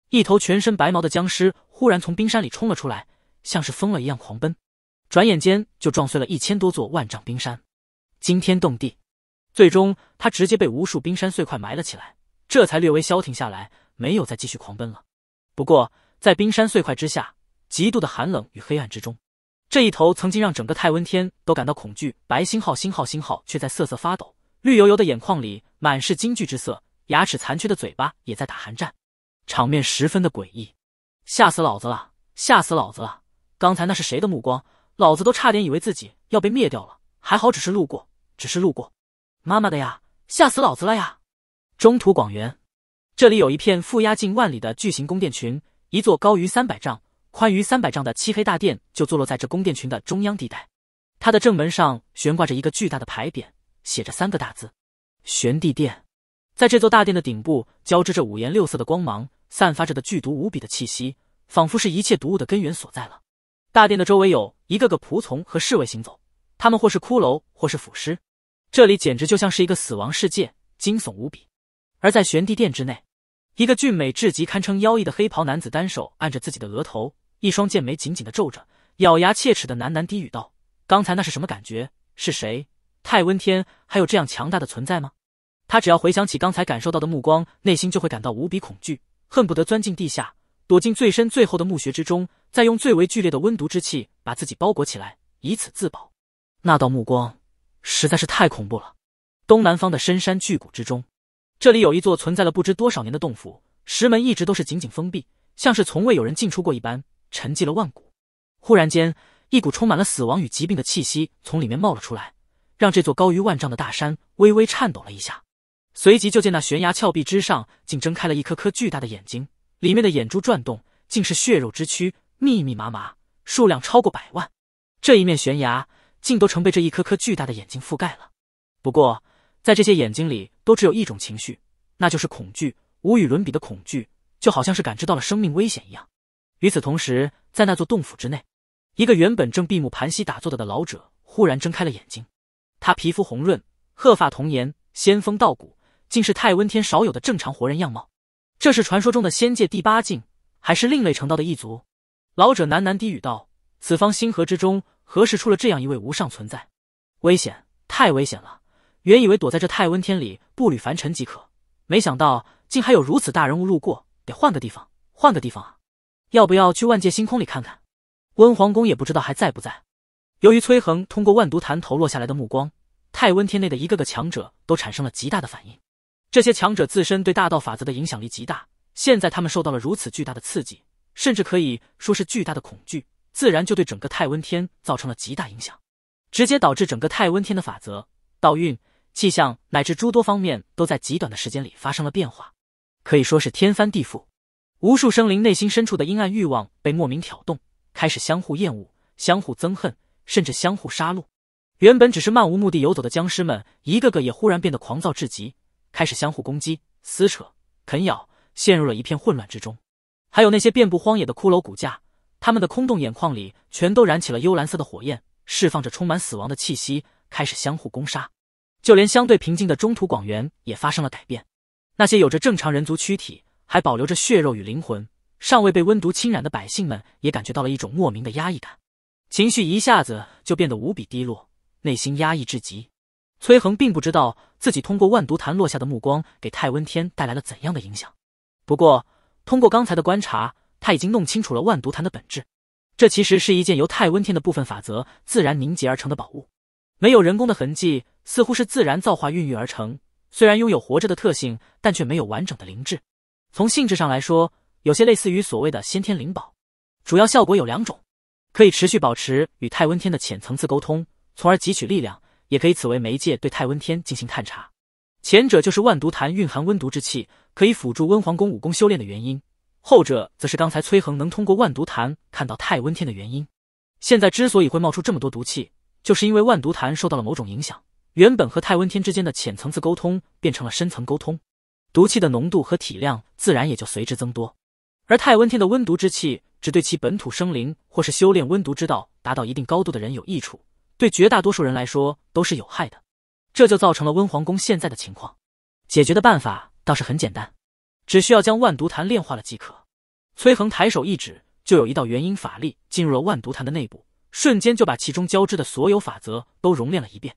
一头全身白毛的僵尸忽然从冰山里冲了出来，像是疯了一样狂奔，转眼间就撞碎了一千多座万丈冰山，惊天动地。最终，他直接被无数冰山碎块埋了起来，这才略微消停下来，没有再继续狂奔了。不过，在冰山碎块之下。极度的寒冷与黑暗之中，这一头曾经让整个泰温天都感到恐惧白星号星号星号却在瑟瑟发抖，绿油油的眼眶里满是惊惧之色，牙齿残缺的嘴巴也在打寒战，场面十分的诡异，吓死老子了！吓死老子了！刚才那是谁的目光？老子都差点以为自己要被灭掉了，还好只是路过，只是路过。妈妈的呀，吓死老子了呀！中土广元，这里有一片负压近万里的巨型宫殿群，一座高于三百丈。宽逾三百丈的漆黑大殿就坐落在这宫殿群的中央地带，它的正门上悬挂着一个巨大的牌匾，写着三个大字：“玄帝殿”。在这座大殿的顶部交织着五颜六色的光芒，散发着的剧毒无比的气息，仿佛是一切毒物的根源所在了。大殿的周围有一个个仆从和侍卫行走，他们或是骷髅，或是腐尸，这里简直就像是一个死亡世界，惊悚无比。而在玄帝殿之内，一个俊美至极、堪称妖异的黑袍男子单手按着自己的额头。一双剑眉紧紧的皱着，咬牙切齿的喃喃低语道：“刚才那是什么感觉？是谁？太温天还有这样强大的存在吗？”他只要回想起刚才感受到的目光，内心就会感到无比恐惧，恨不得钻进地下，躲进最深、最后的墓穴之中，再用最为剧烈的温毒之气把自己包裹起来，以此自保。那道目光实在是太恐怖了。东南方的深山巨谷之中，这里有一座存在了不知多少年的洞府，石门一直都是紧紧封闭，像是从未有人进出过一般。沉寂了万古，忽然间，一股充满了死亡与疾病的气息从里面冒了出来，让这座高于万丈的大山微微颤抖了一下。随即就见那悬崖峭壁之上竟睁开了一颗颗巨大的眼睛，里面的眼珠转动，竟是血肉之躯，密密麻麻，数量超过百万。这一面悬崖竟都曾被这一颗颗巨大的眼睛覆盖了。不过，在这些眼睛里都只有一种情绪，那就是恐惧，无与伦比的恐惧，就好像是感知到了生命危险一样。与此同时，在那座洞府之内，一个原本正闭目盘膝打坐的的老者忽然睁开了眼睛。他皮肤红润，鹤发童颜，仙风道骨，竟是太温天少有的正常活人样貌。这是传说中的仙界第八境，还是另类成道的异族？老者喃喃低语道：“此方星河之中，何时出了这样一位无上存在？危险，太危险了！原以为躲在这太温天里，步履凡尘即可，没想到竟还有如此大人物路过。得换个地方，换个地方啊！”要不要去万界星空里看看？温皇宫也不知道还在不在。由于崔恒通过万毒坛投落下来的目光，太温天内的一个个强者都产生了极大的反应。这些强者自身对大道法则的影响力极大，现在他们受到了如此巨大的刺激，甚至可以说是巨大的恐惧，自然就对整个太温天造成了极大影响，直接导致整个太温天的法则、道运、气象乃至诸多方面都在极短的时间里发生了变化，可以说是天翻地覆。无数生灵内心深处的阴暗欲望被莫名挑动，开始相互厌恶、相互憎恨，甚至相互杀戮。原本只是漫无目的游走的僵尸们，一个个也忽然变得狂躁至极，开始相互攻击、撕扯、啃咬，陷入了一片混乱之中。还有那些遍布荒野的骷髅骨架，他们的空洞眼眶里全都燃起了幽蓝色的火焰，释放着充满死亡的气息，开始相互攻杀。就连相对平静的中土广原也发生了改变，那些有着正常人族躯体。还保留着血肉与灵魂，尚未被温毒侵染的百姓们也感觉到了一种莫名的压抑感，情绪一下子就变得无比低落，内心压抑至极。崔恒并不知道自己通过万毒坛落下的目光给太温天带来了怎样的影响，不过通过刚才的观察，他已经弄清楚了万毒坛的本质。这其实是一件由太温天的部分法则自然凝结而成的宝物，没有人工的痕迹，似乎是自然造化孕育而成。虽然拥有活着的特性，但却没有完整的灵智。从性质上来说，有些类似于所谓的先天灵宝，主要效果有两种：可以持续保持与太温天的浅层次沟通，从而汲取力量；也可以此为媒介对太温天进行探查。前者就是万毒坛蕴含温毒之气，可以辅助温皇宫武功修炼的原因；后者则是刚才崔恒能通过万毒坛看到太温天的原因。现在之所以会冒出这么多毒气，就是因为万毒坛受到了某种影响，原本和太温天之间的浅层次沟通变成了深层沟通。毒气的浓度和体量自然也就随之增多，而太温天的温毒之气只对其本土生灵或是修炼温毒之道达到一定高度的人有益处，对绝大多数人来说都是有害的，这就造成了温皇宫现在的情况。解决的办法倒是很简单，只需要将万毒坛炼化了即可。崔恒抬手一指，就有一道元婴法力进入了万毒坛的内部，瞬间就把其中交织的所有法则都熔炼了一遍，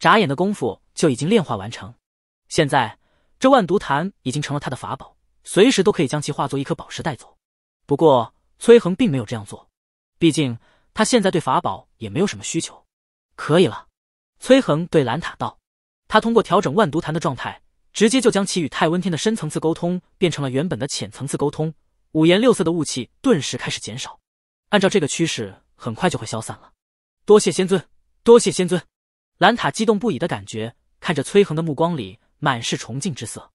眨眼的功夫就已经炼化完成。现在。这万毒坛已经成了他的法宝，随时都可以将其化作一颗宝石带走。不过，崔恒并没有这样做，毕竟他现在对法宝也没有什么需求。可以了，崔恒对兰塔道。他通过调整万毒坛的状态，直接就将其与太温天的深层次沟通变成了原本的浅层次沟通。五颜六色的雾气顿时开始减少，按照这个趋势，很快就会消散了。多谢仙尊，多谢仙尊！兰塔激动不已的感觉，看着崔恒的目光里。满是崇敬之色，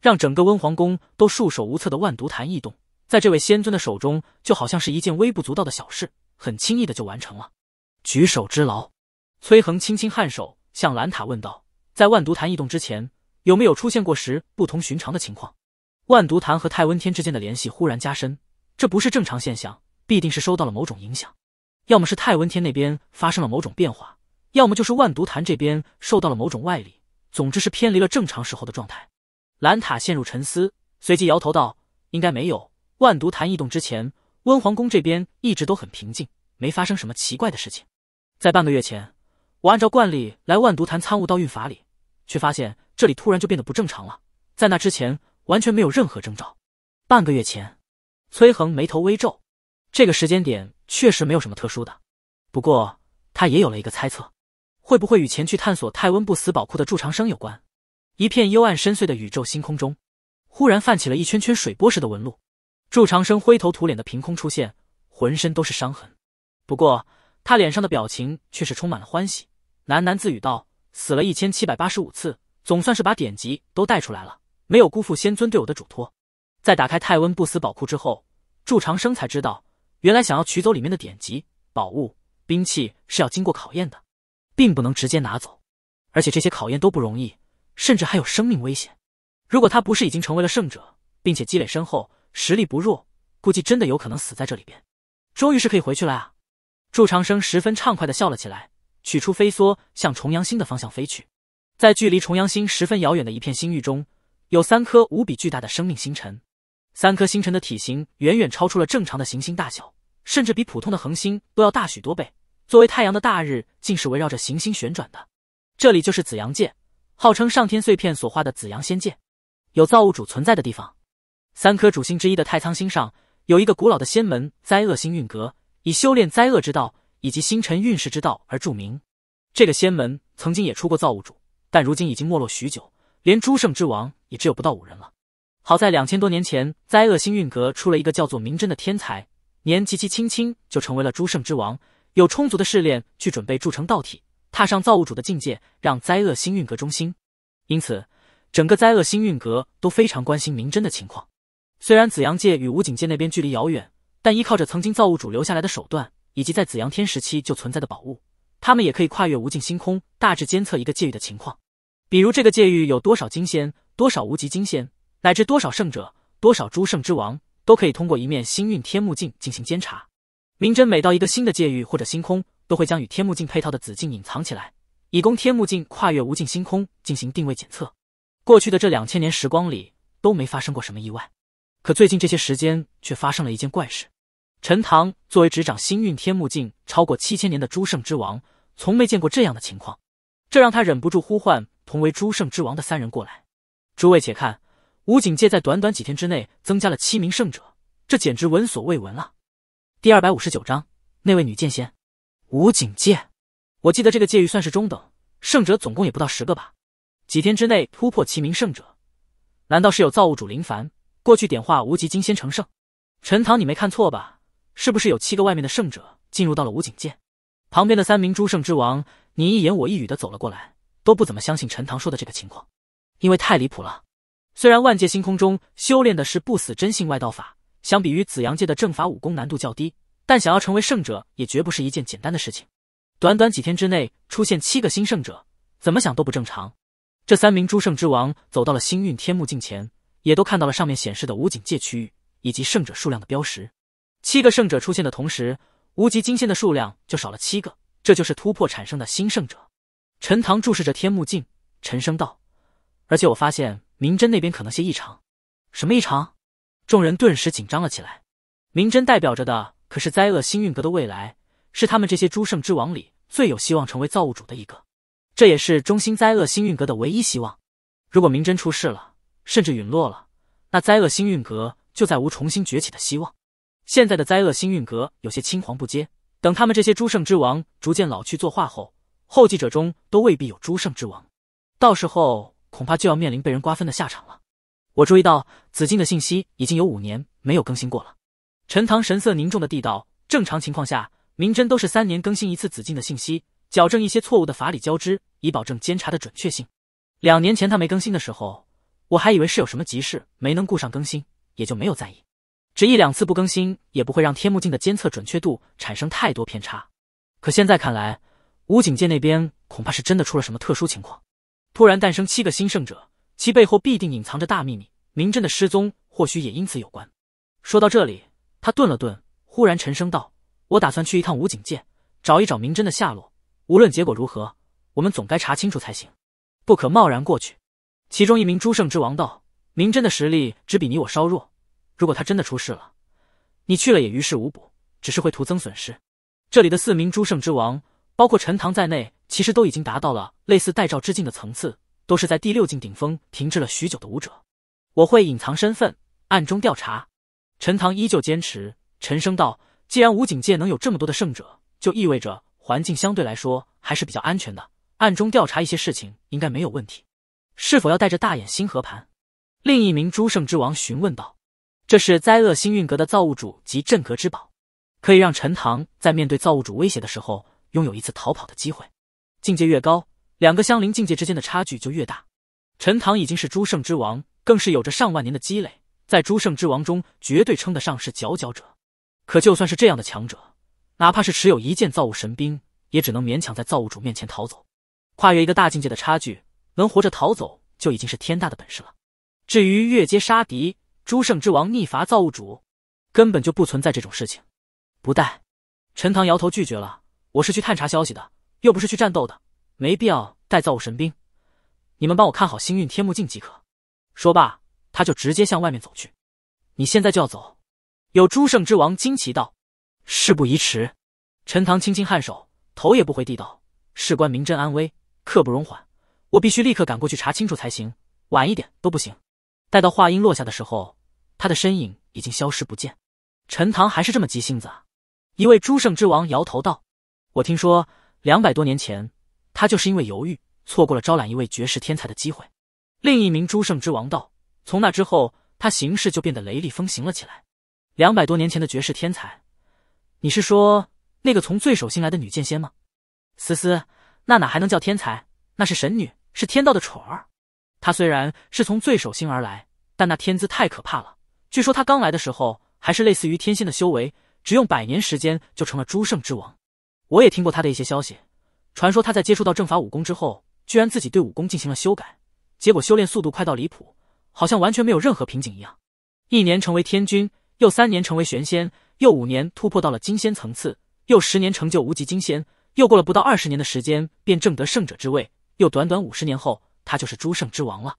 让整个温皇宫都束手无策的万毒坛异动，在这位仙尊的手中就好像是一件微不足道的小事，很轻易的就完成了，举手之劳。崔恒轻轻颔首，向兰塔问道：“在万毒坛异动之前，有没有出现过时不同寻常的情况？”万毒坛和太温天之间的联系忽然加深，这不是正常现象，必定是受到了某种影响。要么是太温天那边发生了某种变化，要么就是万毒坛这边受到了某种外力。总之是偏离了正常时候的状态。兰塔陷入沉思，随即摇头道：“应该没有。万毒坛异动之前，温皇宫这边一直都很平静，没发生什么奇怪的事情。在半个月前，我按照惯例来万毒坛参悟道运法里，却发现这里突然就变得不正常了。在那之前，完全没有任何征兆。”半个月前，崔恒眉头微皱，这个时间点确实没有什么特殊的。不过，他也有了一个猜测。会不会与前去探索泰温不死宝库的祝长生有关？一片幽暗深邃的宇宙星空中，忽然泛起了一圈圈水波似的纹路。祝长生灰头土脸的凭空出现，浑身都是伤痕，不过他脸上的表情却是充满了欢喜，喃喃自语道：“死了一千七百八十五次，总算是把典籍都带出来了，没有辜负仙尊对我的嘱托。”在打开泰温不死宝库之后，祝长生才知道，原来想要取走里面的典籍、宝物、兵器是要经过考验的。并不能直接拿走，而且这些考验都不容易，甚至还有生命危险。如果他不是已经成为了胜者，并且积累深厚，实力不弱，估计真的有可能死在这里边。终于是可以回去了啊！祝长生十分畅快的笑了起来，取出飞梭，向重阳星的方向飞去。在距离重阳星十分遥远的一片星域中，有三颗无比巨大的生命星辰，三颗星辰的体型远远超出了正常的行星大小，甚至比普通的恒星都要大许多倍。作为太阳的大日，竟是围绕着行星旋转的。这里就是紫阳界，号称上天碎片所化的紫阳仙界，有造物主存在的地方。三颗主星之一的太仓星上，有一个古老的仙门——灾厄星运阁，以修炼灾厄之道以及星辰运势之道而著名。这个仙门曾经也出过造物主，但如今已经没落许久，连诸圣之王也只有不到五人了。好在两千多年前，灾厄星运阁出了一个叫做明真”的天才，年及其轻轻就成为了诸圣之王。有充足的试炼去准备铸成道体，踏上造物主的境界，让灾厄星运阁中心。因此，整个灾厄星运阁都非常关心明真的情况。虽然紫阳界与武境界那边距离遥远，但依靠着曾经造物主留下来的手段，以及在紫阳天时期就存在的宝物，他们也可以跨越无尽星空，大致监测一个界域的情况。比如这个界域有多少金仙，多少无极金仙，乃至多少圣者，多少诸圣之王，都可以通过一面星运天目镜进行监察。明真每到一个新的界域或者星空，都会将与天目镜配套的紫镜隐藏起来，以供天目镜跨越无尽星空进行定位检测。过去的这两千年时光里，都没发生过什么意外，可最近这些时间却发生了一件怪事。陈塘作为执掌星运天目镜超过七千年的诸圣之王，从没见过这样的情况，这让他忍不住呼唤同为诸圣之王的三人过来。诸位且看，武警界在短短几天之内增加了七名圣者，这简直闻所未闻啊！第二百五十九章，那位女剑仙，武警界，我记得这个界域算是中等，圣者总共也不到十个吧。几天之内突破齐名圣者，难道是有造物主林凡过去点化无极金仙成圣？陈塘，你没看错吧？是不是有七个外面的圣者进入到了武警界？旁边的三名诸圣之王，你一言我一语的走了过来，都不怎么相信陈塘说的这个情况，因为太离谱了。虽然万界星空中修炼的是不死真性外道法。相比于紫阳界的正法武功难度较低，但想要成为圣者也绝不是一件简单的事情。短短几天之内出现七个新圣者，怎么想都不正常。这三名诸圣之王走到了星运天幕镜前，也都看到了上面显示的无警戒区域以及圣者数量的标识。七个圣者出现的同时，无极金仙的数量就少了七个，这就是突破产生的新圣者。陈塘注视着天幕镜，沉声道：“而且我发现明真那边可能些异常，什么异常？”众人顿时紧张了起来。明真代表着的可是灾厄星运阁的未来，是他们这些诸圣之王里最有希望成为造物主的一个，这也是中心灾厄星运阁的唯一希望。如果明真出事了，甚至陨落了，那灾厄星运阁就再无重新崛起的希望。现在的灾厄星运阁有些青黄不接，等他们这些诸圣之王逐渐老去作画后，后继者中都未必有诸圣之王，到时候恐怕就要面临被人瓜分的下场了。我注意到紫禁的信息已经有五年没有更新过了。陈塘神色凝重的地道：“正常情况下，明侦都是三年更新一次紫禁的信息，矫正一些错误的法理交织，以保证监察的准确性。两年前他没更新的时候，我还以为是有什么急事没能顾上更新，也就没有在意。只一两次不更新，也不会让天目镜的监测准确度产生太多偏差。可现在看来，武警界那边恐怕是真的出了什么特殊情况，突然诞生七个新圣者。”其背后必定隐藏着大秘密，明真的失踪或许也因此有关。说到这里，他顿了顿，忽然沉声道：“我打算去一趟武警界，找一找明真的下落。无论结果如何，我们总该查清楚才行，不可贸然过去。”其中一名诸圣之王道：“明真的实力只比你我稍弱，如果他真的出事了，你去了也于事无补，只是会徒增损失。”这里的四名诸圣之王，包括陈塘在内，其实都已经达到了类似代照之境的层次。都是在第六境顶峰停滞了许久的武者，我会隐藏身份，暗中调查。陈塘依旧坚持，沉声道：“既然武警界能有这么多的胜者，就意味着环境相对来说还是比较安全的，暗中调查一些事情应该没有问题。”是否要带着大眼星河盘？另一名诸圣之王询问道：“这是灾厄星运阁的造物主及镇阁之宝，可以让陈塘在面对造物主威胁的时候，拥有一次逃跑的机会。境界越高。”两个相邻境界之间的差距就越大。陈塘已经是诸圣之王，更是有着上万年的积累，在诸圣之王中绝对称得上是佼佼者。可就算是这样的强者，哪怕是持有一件造物神兵，也只能勉强在造物主面前逃走。跨越一个大境界的差距，能活着逃走就已经是天大的本事了。至于越阶杀敌，诸圣之王逆伐造物主，根本就不存在这种事情。不带。陈塘摇头拒绝了。我是去探查消息的，又不是去战斗的。没必要带造物神兵，你们帮我看好星运天目镜即可。说罢，他就直接向外面走去。你现在就要走？有诸圣之王惊奇道：“事不宜迟。”陈塘轻轻颔首，头也不回地道：“事关明真安危，刻不容缓，我必须立刻赶过去查清楚才行，晚一点都不行。”待到话音落下的时候，他的身影已经消失不见。陈塘还是这么急性子啊！一位诸圣之王摇头道：“我听说两百多年前……”他就是因为犹豫，错过了招揽一位绝世天才的机会。另一名诸圣之王道：“从那之后，他行事就变得雷厉风行了起来。”两百多年前的绝世天才，你是说那个从最手心来的女剑仙吗？思思，那哪还能叫天才？那是神女，是天道的宠儿。她虽然是从最手心而来，但那天资太可怕了。据说她刚来的时候还是类似于天仙的修为，只用百年时间就成了诸圣之王。我也听过她的一些消息。传说他在接触到正法武功之后，居然自己对武功进行了修改，结果修炼速度快到离谱，好像完全没有任何瓶颈一样。一年成为天君，又三年成为玄仙，又五年突破到了金仙层次，又十年成就无极金仙，又过了不到二十年的时间便正得圣者之位，又短短五十年后，他就是诸圣之王了。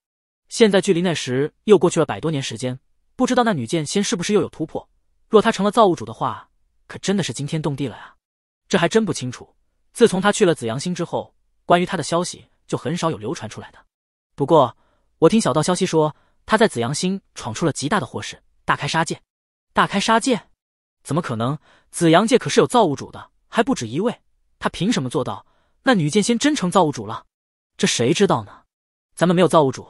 现在距离那时又过去了百多年时间，不知道那女剑仙是不是又有突破？若她成了造物主的话，可真的是惊天动地了呀！这还真不清楚。自从他去了紫阳星之后，关于他的消息就很少有流传出来的。不过我听小道消息说，他在紫阳星闯出了极大的祸事，大开杀戒。大开杀戒？怎么可能？紫阳界可是有造物主的，还不止一位。他凭什么做到？那女剑仙真成造物主了？这谁知道呢？咱们没有造物主，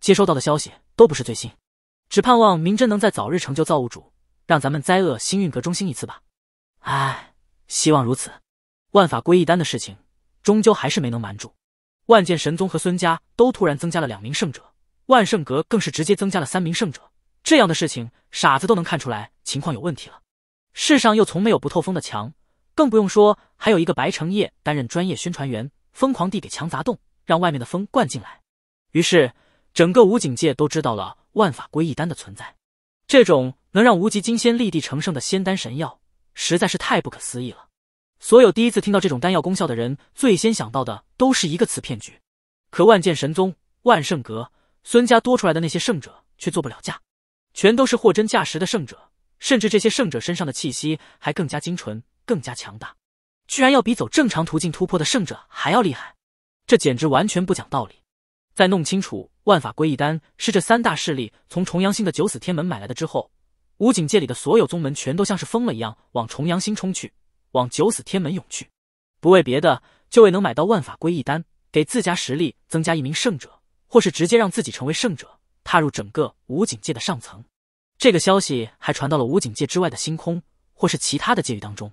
接收到的消息都不是最新。只盼望明真能在早日成就造物主，让咱们灾厄星运阁中心一次吧。唉，希望如此。万法归一丹的事情，终究还是没能瞒住。万剑神宗和孙家都突然增加了两名圣者，万圣阁更是直接增加了三名圣者。这样的事情，傻子都能看出来情况有问题了。世上又从没有不透风的墙，更不用说还有一个白成业担任专业宣传员，疯狂地给墙砸洞，让外面的风灌进来。于是，整个武警界都知道了万法归一丹的存在。这种能让无极金仙立地成圣的仙丹神药，实在是太不可思议了。所有第一次听到这种丹药功效的人，最先想到的都是一个词：骗局。可万剑神宗、万圣阁、孙家多出来的那些圣者却做不了假，全都是货真价实的圣者，甚至这些圣者身上的气息还更加精纯、更加强大，居然要比走正常途径突破的圣者还要厉害，这简直完全不讲道理。在弄清楚万法归一丹是这三大势力从重阳星的九死天门买来的之后，武警界里的所有宗门全都像是疯了一样往重阳星冲去。往九死天门涌去，不为别的，就为能买到万法归一丹，给自家实力增加一名圣者，或是直接让自己成为圣者，踏入整个武警界的上层。这个消息还传到了武警界之外的星空或是其他的界域当中。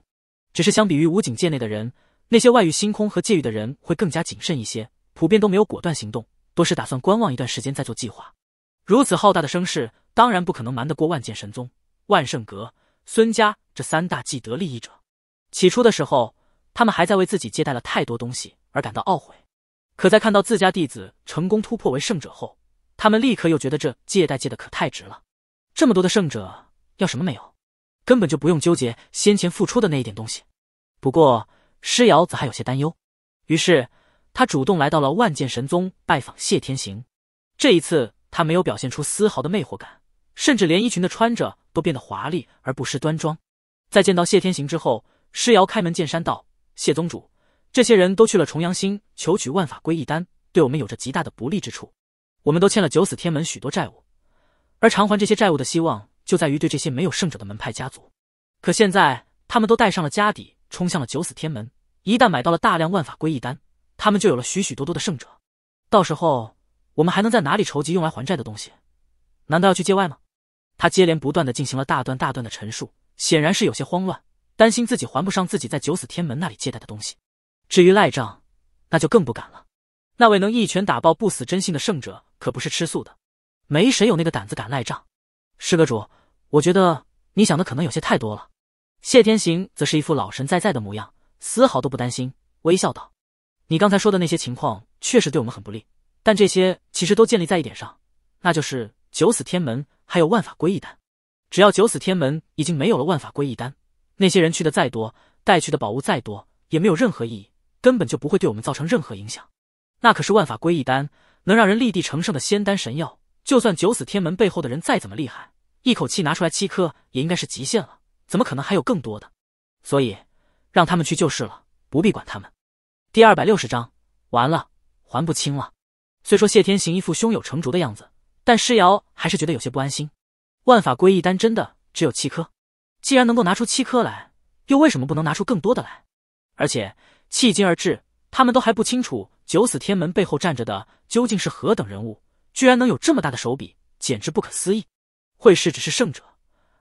只是相比于武警界内的人，那些外域、星空和界域的人会更加谨慎一些，普遍都没有果断行动，多是打算观望一段时间再做计划。如此浩大的声势，当然不可能瞒得过万剑神宗、万圣阁、孙家这三大既得利益者。起初的时候，他们还在为自己借贷了太多东西而感到懊悔，可在看到自家弟子成功突破为圣者后，他们立刻又觉得这借贷借的可太值了。这么多的圣者要什么没有，根本就不用纠结先前付出的那一点东西。不过，诗瑶则还有些担忧，于是他主动来到了万剑神宗拜访谢天行。这一次，他没有表现出丝毫的魅惑感，甚至连衣裙的穿着都变得华丽而不失端庄。在见到谢天行之后，诗瑶开门见山道：“谢宗主，这些人都去了重阳星求取万法归一丹，对我们有着极大的不利之处。我们都欠了九死天门许多债务，而偿还这些债务的希望就在于对这些没有圣者的门派家族。可现在他们都带上了家底冲向了九死天门，一旦买到了大量万法归一丹，他们就有了许许多多的圣者。到时候我们还能在哪里筹集用来还债的东西？难道要去界外吗？”他接连不断的进行了大段大段的陈述，显然是有些慌乱。担心自己还不上自己在九死天门那里借贷的东西，至于赖账，那就更不敢了。那位能一拳打爆不死真性的圣者可不是吃素的，没谁有那个胆子敢赖账。师阁主，我觉得你想的可能有些太多了。谢天行则是一副老神在在的模样，丝毫都不担心，微笑道：“你刚才说的那些情况确实对我们很不利，但这些其实都建立在一点上，那就是九死天门还有万法归一丹。只要九死天门已经没有了万法归一丹。”那些人去的再多，带去的宝物再多，也没有任何意义，根本就不会对我们造成任何影响。那可是万法归一丹，能让人立地成圣的仙丹神药。就算九死天门背后的人再怎么厉害，一口气拿出来七颗也应该是极限了，怎么可能还有更多的？所以让他们去就是了，不必管他们。第二百六十章，完了，还不清了。虽说谢天行一副胸有成竹的样子，但施瑶还是觉得有些不安心。万法归一丹真的只有七颗？既然能够拿出七颗来，又为什么不能拿出更多的来？而且迄今而至，他们都还不清楚九死天门背后站着的究竟是何等人物，居然能有这么大的手笔，简直不可思议。会氏只是圣者，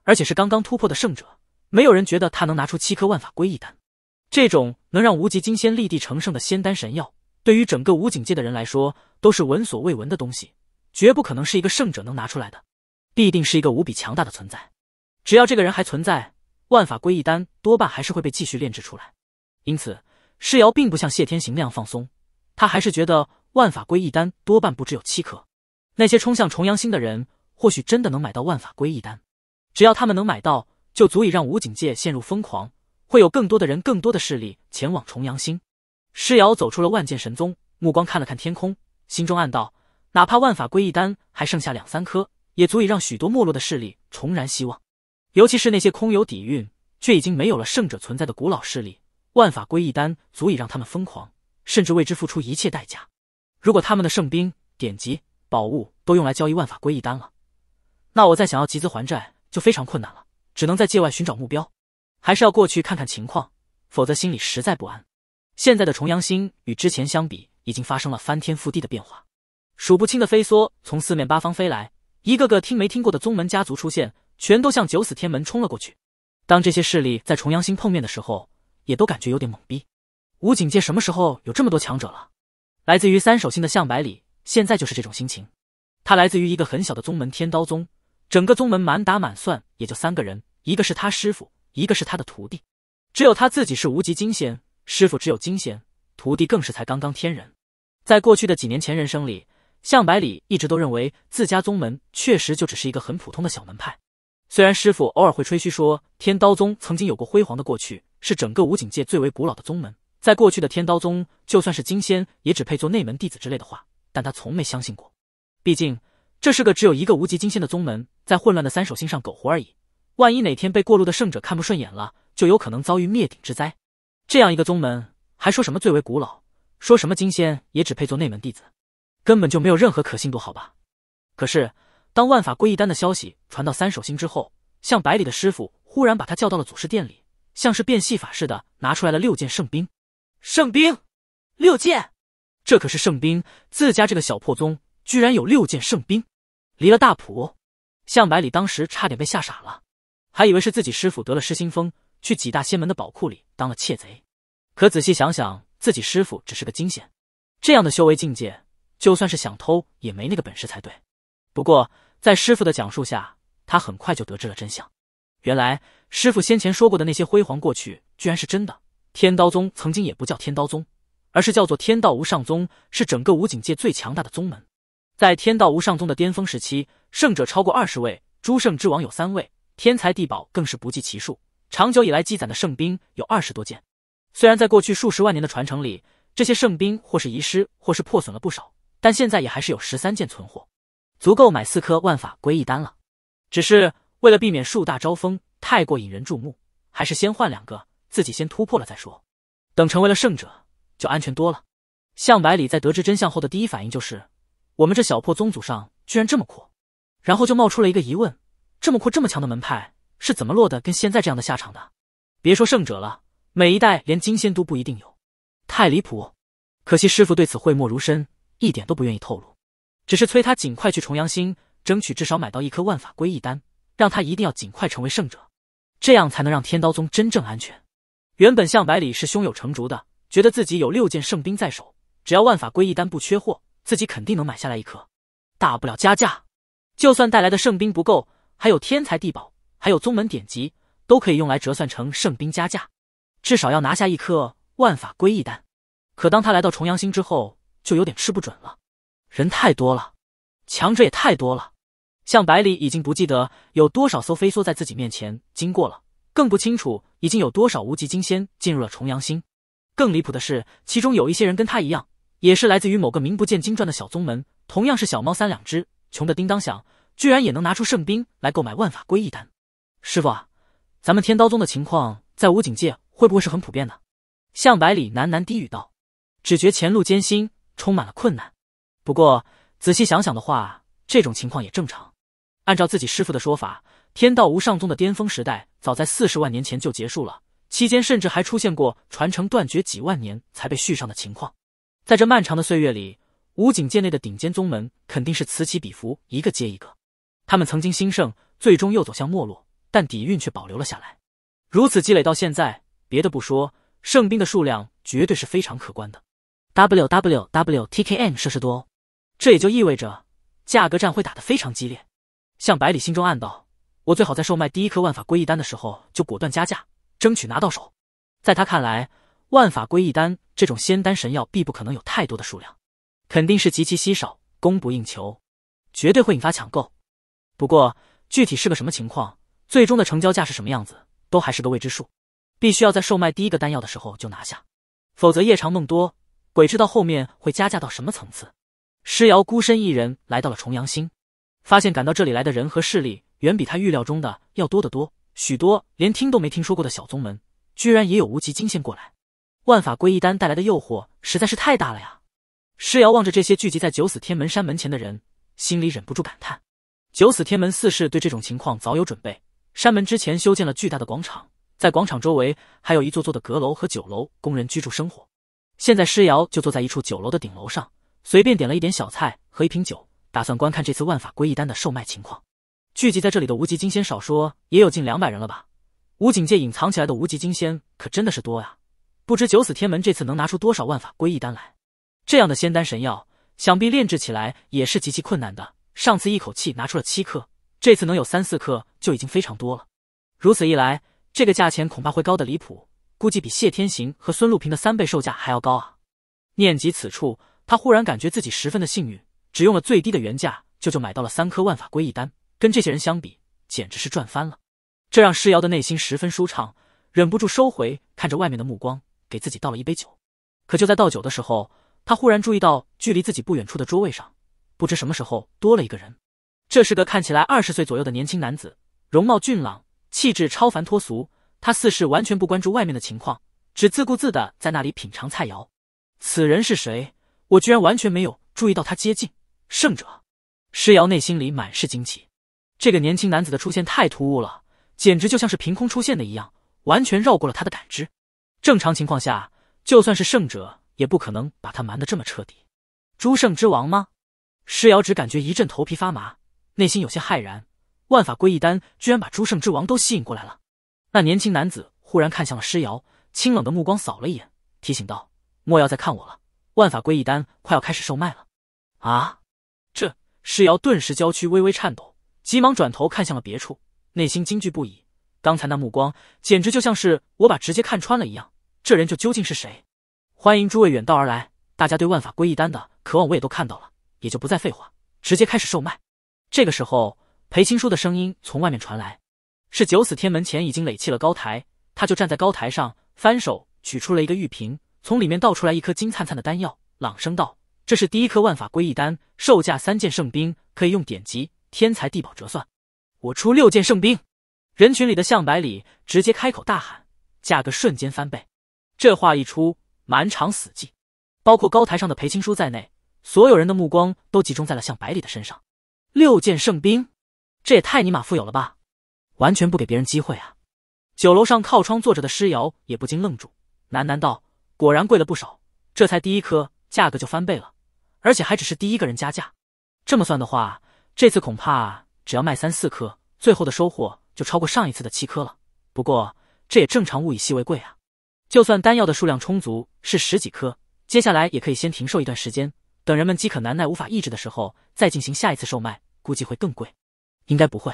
而且是刚刚突破的圣者，没有人觉得他能拿出七颗万法归一丹。这种能让无极金仙立地成圣的仙丹神药，对于整个武境界的人来说都是闻所未闻的东西，绝不可能是一个圣者能拿出来的，必定是一个无比强大的存在。只要这个人还存在，万法归一丹多半还是会被继续炼制出来。因此，诗瑶并不像谢天行那样放松，他还是觉得万法归一丹多半不只有七颗。那些冲向重阳星的人，或许真的能买到万法归一丹。只要他们能买到，就足以让武警界陷入疯狂，会有更多的人、更多的势力前往重阳星。诗瑶走出了万剑神宗，目光看了看天空，心中暗道：哪怕万法归一丹还剩下两三颗，也足以让许多没落的势力重燃希望。尤其是那些空有底蕴却已经没有了圣者存在的古老势力，万法归一丹足以让他们疯狂，甚至为之付出一切代价。如果他们的圣兵、典籍、宝物都用来交易万法归一丹了，那我再想要集资还债就非常困难了，只能在界外寻找目标。还是要过去看看情况，否则心里实在不安。现在的重阳星与之前相比，已经发生了翻天覆地的变化，数不清的飞梭从四面八方飞来，一个个听没听过的宗门家族出现。全都向九死天门冲了过去。当这些势力在重阳星碰面的时候，也都感觉有点懵逼。武境界什么时候有这么多强者了？来自于三手星的向百里现在就是这种心情。他来自于一个很小的宗门天刀宗，整个宗门满打满算也就三个人，一个是他师傅，一个是他的徒弟，只有他自己是无极金仙。师傅只有金仙，徒弟更是才刚刚天人。在过去的几年前人生里，向百里一直都认为自家宗门确实就只是一个很普通的小门派。虽然师傅偶尔会吹嘘说天刀宗曾经有过辉煌的过去，是整个武境界最为古老的宗门，在过去的天刀宗，就算是金仙也只配做内门弟子之类的话，但他从没相信过。毕竟这是个只有一个无极金仙的宗门，在混乱的三手星上苟活而已。万一哪天被过路的圣者看不顺眼了，就有可能遭遇灭顶之灾。这样一个宗门，还说什么最为古老，说什么金仙也只配做内门弟子，根本就没有任何可信度，好吧？可是。当万法归一丹的消息传到三手星之后，向百里的师傅忽然把他叫到了祖师殿里，像是变戏法似的拿出来了六件圣兵。圣兵，六件，这可是圣兵！自家这个小破宗居然有六件圣兵，离了大谱！向百里当时差点被吓傻了，还以为是自己师傅得了失心疯，去几大仙门的宝库里当了窃贼。可仔细想想，自己师傅只是个金仙，这样的修为境界，就算是想偷也没那个本事才对。不过。在师傅的讲述下，他很快就得知了真相。原来师傅先前说过的那些辉煌过去，居然是真的。天刀宗曾经也不叫天刀宗，而是叫做天道无上宗，是整个武境界最强大的宗门。在天道无上宗的巅峰时期，圣者超过二十位，诸圣之王有三位，天才地宝更是不计其数。长久以来积攒的圣兵有二十多件，虽然在过去数十万年的传承里，这些圣兵或是遗失，或是破损了不少，但现在也还是有十三件存货。足够买四颗万法归一丹了，只是为了避免树大招风，太过引人注目，还是先换两个，自己先突破了再说。等成为了圣者，就安全多了。向百里在得知真相后的第一反应就是，我们这小破宗祖上居然这么阔，然后就冒出了一个疑问：这么阔、这么强的门派是怎么落得跟现在这样的下场的？别说圣者了，每一代连金仙都不一定有，太离谱。可惜师傅对此讳莫如深，一点都不愿意透露。只是催他尽快去重阳星，争取至少买到一颗万法归一丹，让他一定要尽快成为圣者，这样才能让天刀宗真正安全。原本向百里是胸有成竹的，觉得自己有六件圣兵在手，只要万法归一丹不缺货，自己肯定能买下来一颗。大不了加价，就算带来的圣兵不够，还有天才地宝，还有宗门典籍，都可以用来折算成圣兵加价，至少要拿下一颗万法归一丹。可当他来到重阳星之后，就有点吃不准了。人太多了，强者也太多了。向百里已经不记得有多少艘飞梭在自己面前经过了，更不清楚已经有多少无极金仙进入了重阳星。更离谱的是，其中有一些人跟他一样，也是来自于某个名不见经传的小宗门，同样是小猫三两只，穷得叮当响，居然也能拿出圣兵来购买万法归一丹。师傅啊，咱们天刀宗的情况在武警界会不会是很普遍的？向百里喃喃低语道，只觉前路艰辛，充满了困难。不过仔细想想的话，这种情况也正常。按照自己师傅的说法，天道无上宗的巅峰时代早在四十万年前就结束了，期间甚至还出现过传承断绝几万年才被续上的情况。在这漫长的岁月里，武警界内的顶尖宗门肯定是此起彼伏，一个接一个。他们曾经兴盛，最终又走向没落，但底蕴却保留了下来。如此积累到现在，别的不说，圣兵的数量绝对是非常可观的。w w w t k n 设施多。这也就意味着，价格战会打得非常激烈。向百里心中暗道：“我最好在售卖第一颗万法归一丹的时候就果断加价，争取拿到手。”在他看来，万法归一丹这种仙丹神药，必不可能有太多的数量，肯定是极其稀少，供不应求，绝对会引发抢购。不过，具体是个什么情况，最终的成交价是什么样子，都还是个未知数，必须要在售卖第一个丹药的时候就拿下，否则夜长梦多，鬼知道后面会加价到什么层次。施瑶孤身一人来到了重阳星，发现赶到这里来的人和势力远比他预料中的要多得多，许多连听都没听说过的小宗门，居然也有无极金仙过来。万法归一丹带来的诱惑实在是太大了呀！施瑶望着这些聚集在九死天门山门前的人，心里忍不住感叹。九死天门四世对这种情况早有准备，山门之前修建了巨大的广场，在广场周围还有一座座的阁楼和酒楼供人居住生活。现在施瑶就坐在一处酒楼的顶楼上。随便点了一点小菜和一瓶酒，打算观看这次万法归一丹的售卖情况。聚集在这里的无极金仙，少说也有近两百人了吧？无尽界隐藏起来的无极金仙可真的是多呀！不知九死天门这次能拿出多少万法归一丹来？这样的仙丹神药，想必炼制起来也是极其困难的。上次一口气拿出了七克，这次能有三四克就已经非常多了。如此一来，这个价钱恐怕会高的离谱，估计比谢天行和孙禄平的三倍售价还要高啊！念及此处。他忽然感觉自己十分的幸运，只用了最低的原价就就买到了三颗万法归一丹，跟这些人相比，简直是赚翻了。这让诗瑶的内心十分舒畅，忍不住收回看着外面的目光，给自己倒了一杯酒。可就在倒酒的时候，他忽然注意到距离自己不远处的桌位上，不知什么时候多了一个人。这是个看起来二十岁左右的年轻男子，容貌俊朗，气质超凡脱俗。他似是完全不关注外面的情况，只自顾自的在那里品尝菜肴。此人是谁？我居然完全没有注意到他接近圣者，施瑶内心里满是惊奇。这个年轻男子的出现太突兀了，简直就像是凭空出现的一样，完全绕过了他的感知。正常情况下，就算是圣者，也不可能把他瞒得这么彻底。诸圣之王吗？施瑶只感觉一阵头皮发麻，内心有些骇然。万法归一丹居然把诸圣之王都吸引过来了。那年轻男子忽然看向了施瑶，清冷的目光扫了一眼，提醒道：“莫要再看我了。”万法归一丹快要开始售卖了，啊！这诗瑶顿时娇躯微微颤抖，急忙转头看向了别处，内心惊惧不已。刚才那目光，简直就像是我把直接看穿了一样。这人就究竟是谁？欢迎诸位远道而来，大家对万法归一丹的渴望我也都看到了，也就不再废话，直接开始售卖。这个时候，裴青书的声音从外面传来，是九死天门前已经垒砌了高台，他就站在高台上，翻手取出了一个玉瓶。从里面倒出来一颗金灿灿的丹药，朗声道：“这是第一颗万法归一丹，售价三件圣兵，可以用典籍、天才地宝折算。我出六件圣兵。”人群里的向百里直接开口大喊：“价格瞬间翻倍！”这话一出，满场死寂，包括高台上的裴青书在内，所有人的目光都集中在了向百里的身上。六件圣兵，这也太尼玛富有了吧！完全不给别人机会啊！酒楼上靠窗坐着的诗瑶也不禁愣住，喃喃道。果然贵了不少，这才第一颗，价格就翻倍了，而且还只是第一个人加价。这么算的话，这次恐怕只要卖三四颗，最后的收获就超过上一次的七颗了。不过这也正常，物以稀为贵啊。就算丹药的数量充足是十几颗，接下来也可以先停售一段时间，等人们饥渴难耐、无法抑制的时候，再进行下一次售卖，估计会更贵。应该不会。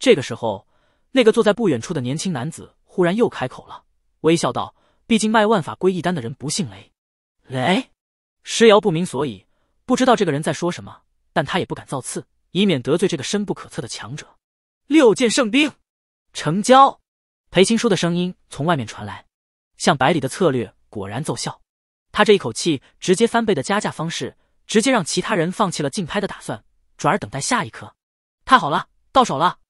这个时候，那个坐在不远处的年轻男子忽然又开口了，微笑道。毕竟卖万法归一丹的人不姓雷，雷石瑶不明所以，不知道这个人在说什么，但他也不敢造次，以免得罪这个深不可测的强者。六件圣兵，成交！裴青书的声音从外面传来。向百里的策略果然奏效，他这一口气直接翻倍的加价方式，直接让其他人放弃了竞拍的打算，转而等待下一刻。太好了，到手了！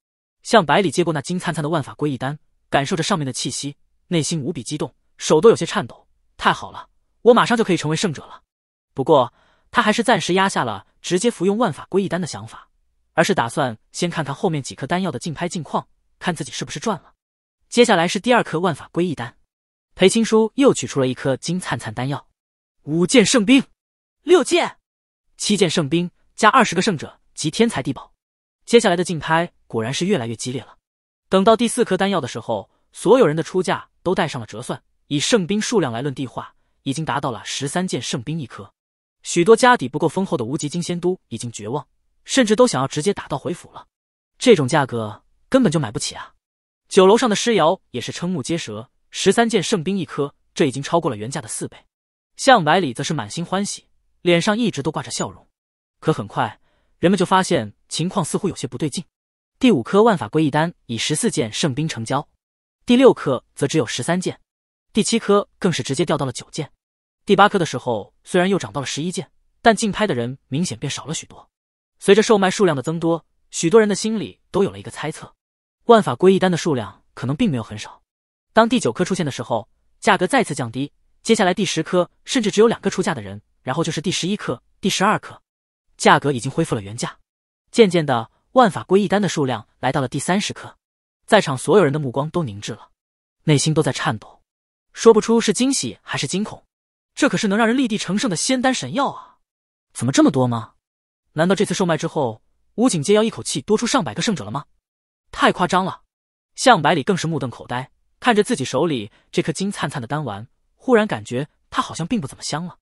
向百里接过那金灿灿的万法归一丹，感受着上面的气息，内心无比激动。手都有些颤抖，太好了，我马上就可以成为圣者了。不过他还是暂时压下了直接服用万法归一丹的想法，而是打算先看看后面几颗丹药的竞拍近况，看自己是不是赚了。接下来是第二颗万法归一丹，裴青书又取出了一颗金灿灿丹药，五件圣兵，六件，七件圣兵加二十个圣者及天才地宝。接下来的竞拍果然是越来越激烈了。等到第四颗丹药的时候，所有人的出价都带上了折算。以圣兵数量来论地化，已经达到了十三件圣兵一颗。许多家底不够丰厚的无极金仙都已经绝望，甚至都想要直接打道回府了。这种价格根本就买不起啊！酒楼上的诗瑶也是瞠目结舌，十三件圣兵一颗，这已经超过了原价的四倍。向百里则是满心欢喜，脸上一直都挂着笑容。可很快，人们就发现情况似乎有些不对劲。第五颗万法归一丹以十四件圣兵成交，第六颗则只有十三件。第七颗更是直接掉到了九件，第八颗的时候虽然又涨到了十一件，但竞拍的人明显变少了许多。随着售卖数量的增多，许多人的心里都有了一个猜测：万法归一丹的数量可能并没有很少。当第九颗出现的时候，价格再次降低。接下来第十颗甚至只有两个出价的人，然后就是第十一颗、第十二颗，价格已经恢复了原价。渐渐的，万法归一丹的数量来到了第三十颗，在场所有人的目光都凝滞了，内心都在颤抖。说不出是惊喜还是惊恐，这可是能让人立地成圣的仙丹神药啊！怎么这么多吗？难道这次售卖之后，武警界要一口气多出上百个圣者了吗？太夸张了！向百里更是目瞪口呆，看着自己手里这颗金灿灿的丹丸，忽然感觉它好像并不怎么香了。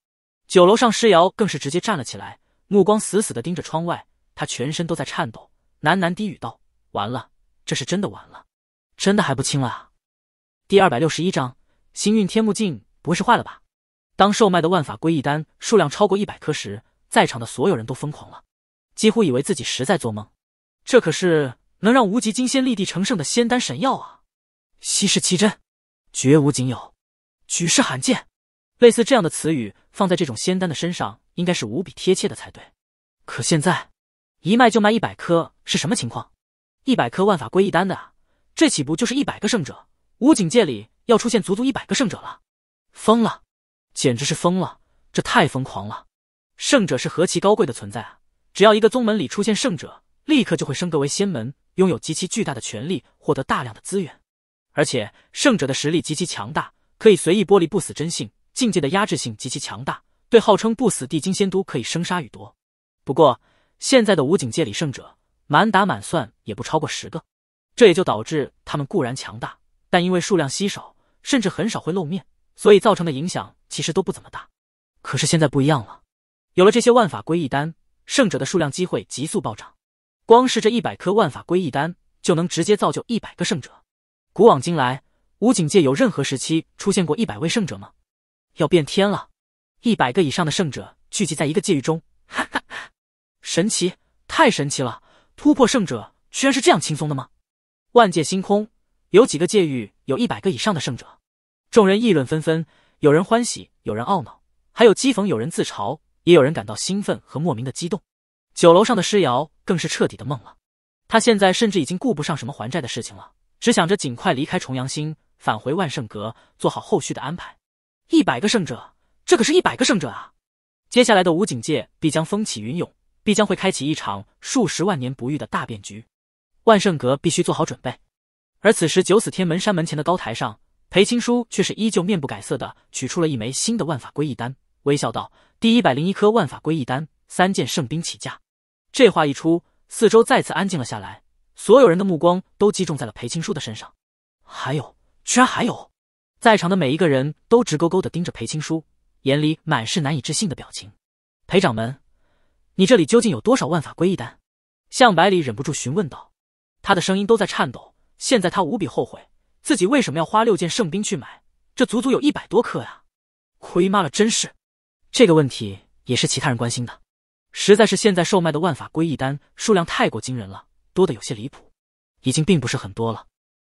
酒楼上，诗瑶更是直接站了起来，目光死死的盯着窗外，他全身都在颤抖，喃喃低语道：“完了，这是真的完了，真的还不轻了。”第二百六十一章。星运天目镜不会是坏了吧？当售卖的万法归一丹数量超过一百颗时，在场的所有人都疯狂了，几乎以为自己实在做梦。这可是能让无极金仙立地成圣的仙丹神药啊！稀世奇珍，绝无仅有，举世罕见。类似这样的词语放在这种仙丹的身上，应该是无比贴切的才对。可现在，一卖就卖一百颗，是什么情况？一百颗万法归一丹的，啊，这岂不就是一百个圣者？无境界里。要出现足足一百个圣者了，疯了，简直是疯了！这太疯狂了。圣者是何其高贵的存在啊！只要一个宗门里出现圣者，立刻就会升格为仙门，拥有极其巨大的权力，获得大量的资源。而且圣者的实力极其强大，可以随意剥离不死真性境界的压制性极其强大，对号称不死地金仙都可以生杀予夺。不过现在的武警界里，圣者满打满算也不超过十个，这也就导致他们固然强大，但因为数量稀少。甚至很少会露面，所以造成的影响其实都不怎么大。可是现在不一样了，有了这些万法归一丹，胜者的数量机会急速暴涨。光是这一百颗万法归一丹，就能直接造就一百个胜者。古往今来，武警界有任何时期出现过一百位胜者吗？要变天了！一百个以上的胜者聚集在一个界域中，哈哈哈！神奇，太神奇了！突破胜者居然是这样轻松的吗？万界星空，有几个界域有一百个以上的胜者？众人议论纷纷，有人欢喜，有人懊恼，还有讥讽，有人自嘲，也有人感到兴奋和莫名的激动。酒楼上的诗瑶更是彻底的懵了，他现在甚至已经顾不上什么还债的事情了，只想着尽快离开重阳星，返回万圣阁，做好后续的安排。一百个胜者，这可是一百个胜者啊！接下来的武警界必将风起云涌，必将会开启一场数十万年不遇的大变局，万圣阁必须做好准备。而此时，九死天门山门前的高台上。裴青书却是依旧面不改色的取出了一枚新的万法归一丹，微笑道：“第一百零一颗万法归一丹，三件圣兵起价。”这话一出，四周再次安静了下来，所有人的目光都集中在了裴青书的身上。还有，居然还有！在场的每一个人都直勾勾的盯着裴青书，眼里满是难以置信的表情。裴掌门，你这里究竟有多少万法归一丹？向百里忍不住询问道，他的声音都在颤抖。现在他无比后悔。自己为什么要花六件圣兵去买？这足足有一百多颗呀！亏妈了，真是！这个问题也是其他人关心的。实在是现在售卖的万法归一丹数量太过惊人了，多的有些离谱，已经并不是很多了。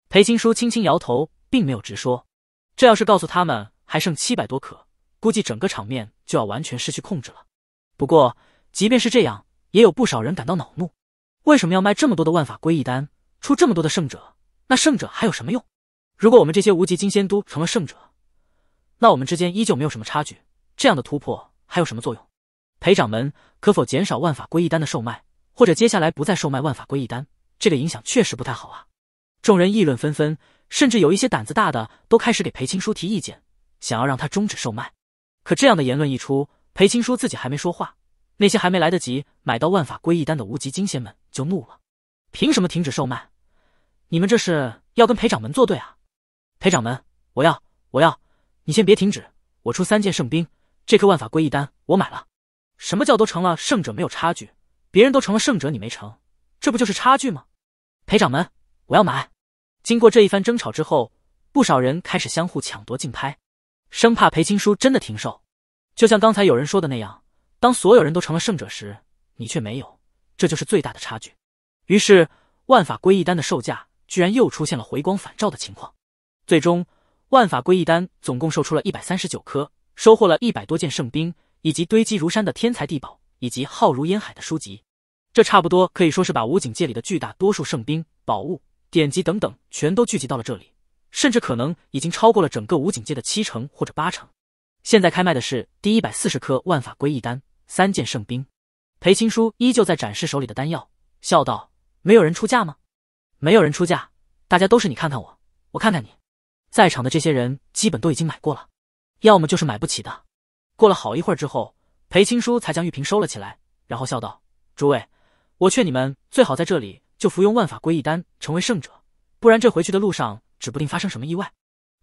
裴青书轻轻摇头，并没有直说。这要是告诉他们还剩七百多颗，估计整个场面就要完全失去控制了。不过，即便是这样，也有不少人感到恼怒：为什么要卖这么多的万法归一丹？出这么多的圣者，那圣者还有什么用？如果我们这些无极金仙都成了圣者，那我们之间依旧没有什么差距，这样的突破还有什么作用？裴掌门可否减少万法归一丹的售卖，或者接下来不再售卖万法归一丹？这个影响确实不太好啊！众人议论纷纷，甚至有一些胆子大的都开始给裴青书提意见，想要让他终止售卖。可这样的言论一出，裴青书自己还没说话，那些还没来得及买到万法归一丹的无极金仙们就怒了：凭什么停止售卖？你们这是要跟裴掌门作对啊？裴掌门，我要，我要，你先别停止，我出三件圣兵，这颗万法归一丹我买了。什么叫都成了圣者没有差距，别人都成了圣者你没成，这不就是差距吗？裴掌门，我要买。经过这一番争吵之后，不少人开始相互抢夺竞拍，生怕裴青书真的停售。就像刚才有人说的那样，当所有人都成了圣者时，你却没有，这就是最大的差距。于是万法归一丹的售价居然又出现了回光返照的情况。最终，万法归一丹总共售出了一百三十九颗，收获了一百多件圣兵，以及堆积如山的天才地宝，以及浩如烟海的书籍。这差不多可以说是把武警界里的巨大多数圣兵、宝物、典籍等等全都聚集到了这里，甚至可能已经超过了整个武警界的七成或者八成。现在开卖的是第一百四十颗万法归一丹，三件圣兵。裴青书依旧在展示手里的丹药，笑道：“没有人出价吗？没有人出价，大家都是你看看我，我看看你。”在场的这些人基本都已经买过了，要么就是买不起的。过了好一会儿之后，裴青书才将玉瓶收了起来，然后笑道：“诸位，我劝你们最好在这里就服用万法归一丹，成为圣者，不然这回去的路上指不定发生什么意外。”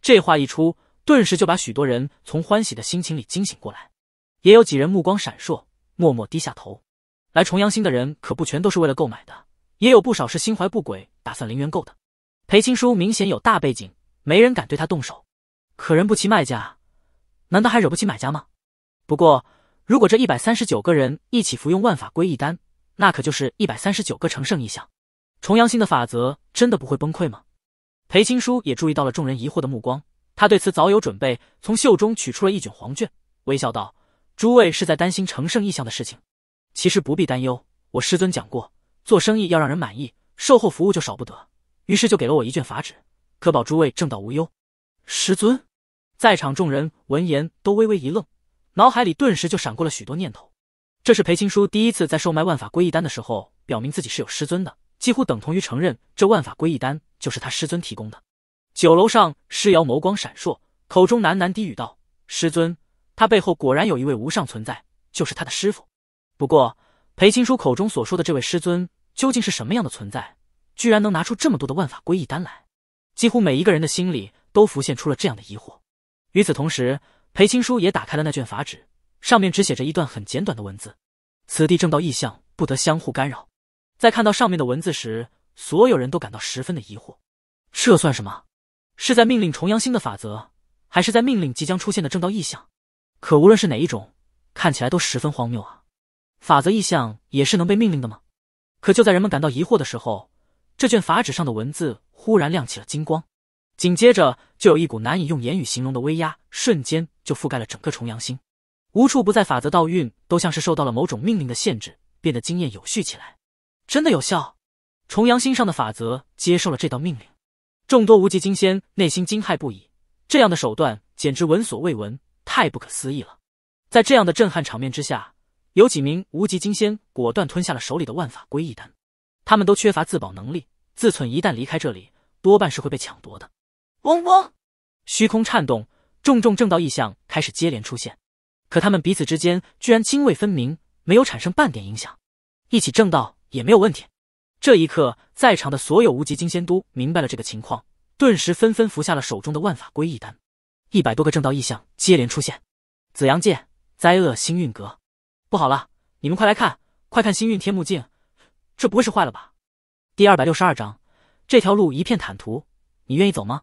这话一出，顿时就把许多人从欢喜的心情里惊醒过来，也有几人目光闪烁，默默低下头。来重阳星的人可不全都是为了购买的，也有不少是心怀不轨，打算零元购的。裴青书明显有大背景。没人敢对他动手，可人不欺卖家，难道还惹不起买家吗？不过，如果这一百三十九个人一起服用万法归一丹，那可就是一百三十九个成圣意象，重阳星的法则真的不会崩溃吗？裴青书也注意到了众人疑惑的目光，他对此早有准备，从袖中取出了一卷黄卷，微笑道：“诸位是在担心成圣意象的事情？其实不必担忧，我师尊讲过，做生意要让人满意，售后服务就少不得，于是就给了我一卷法纸。”可保诸位正道无忧。师尊，在场众人闻言都微微一愣，脑海里顿时就闪过了许多念头。这是裴青书第一次在售卖万法归一丹的时候，表明自己是有师尊的，几乎等同于承认这万法归一丹就是他师尊提供的。酒楼上，师瑶眸光闪烁，口中喃喃低语道：“师尊，他背后果然有一位无上存在，就是他的师傅。不过，裴青书口中所说的这位师尊究竟是什么样的存在？居然能拿出这么多的万法归一丹来？”几乎每一个人的心里都浮现出了这样的疑惑。与此同时，裴青书也打开了那卷法纸，上面只写着一段很简短的文字：“此地正道异象不得相互干扰。”在看到上面的文字时，所有人都感到十分的疑惑：这算什么？是在命令重阳星的法则，还是在命令即将出现的正道异象？可无论是哪一种，看起来都十分荒谬啊！法则异象也是能被命令的吗？可就在人们感到疑惑的时候，这卷法纸上的文字。忽然亮起了金光，紧接着就有一股难以用言语形容的威压，瞬间就覆盖了整个重阳星，无处不在法则倒运都像是受到了某种命令的限制，变得惊艳有序起来。真的有效？重阳星上的法则接受了这道命令，众多无极金仙内心惊骇不已，这样的手段简直闻所未闻，太不可思议了！在这样的震撼场面之下，有几名无极金仙果断吞下了手里的万法归一丹，他们都缺乏自保能力，自忖一旦离开这里。多半是会被抢夺的。嗡嗡，虚空颤动，重重正道异象开始接连出现，可他们彼此之间居然泾渭分明，没有产生半点影响，一起正道也没有问题。这一刻，在场的所有无极金仙都明白了这个情况，顿时纷纷服下了手中的万法归一丹。一百多个正道异象接连出现，紫阳剑、灾厄星运阁，不好了！你们快来看，快看星运天目镜，这不会是坏了吧？第二百六十二章。这条路一片坦途，你愿意走吗？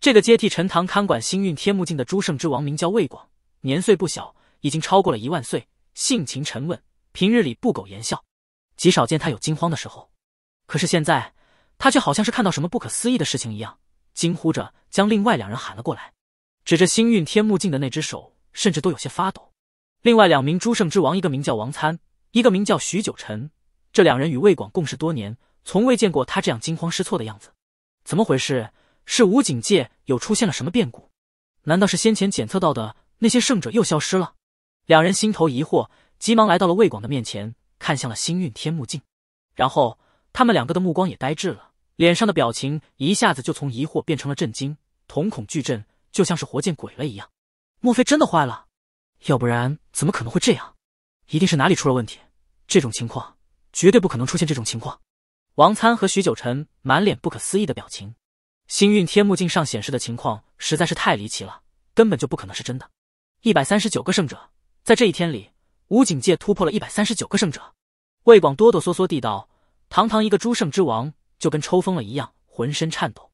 这个接替陈塘看管星运天目镜的诸圣之王名叫魏广，年岁不小，已经超过了一万岁，性情沉稳，平日里不苟言笑，极少见他有惊慌的时候。可是现在，他却好像是看到什么不可思议的事情一样，惊呼着将另外两人喊了过来，指着星运天目镜的那只手，甚至都有些发抖。另外两名诸圣之王，一个名叫王参，一个名叫徐久臣，这两人与魏广共事多年。从未见过他这样惊慌失措的样子，怎么回事？是武警界又出现了什么变故？难道是先前检测到的那些圣者又消失了？两人心头疑惑，急忙来到了魏广的面前，看向了星运天目镜，然后他们两个的目光也呆滞了，脸上的表情一下子就从疑惑变成了震惊，瞳孔巨震，就像是活见鬼了一样。莫非真的坏了？要不然怎么可能会这样？一定是哪里出了问题，这种情况绝对不可能出现这种情况。王参和许久臣满脸不可思议的表情，星运天目镜上显示的情况实在是太离奇了，根本就不可能是真的。一百三十九个圣者，在这一天里，武警界突破了一百三十九个圣者。魏广哆哆嗦嗦地道：“堂堂一个诸圣之王，就跟抽风了一样，浑身颤抖。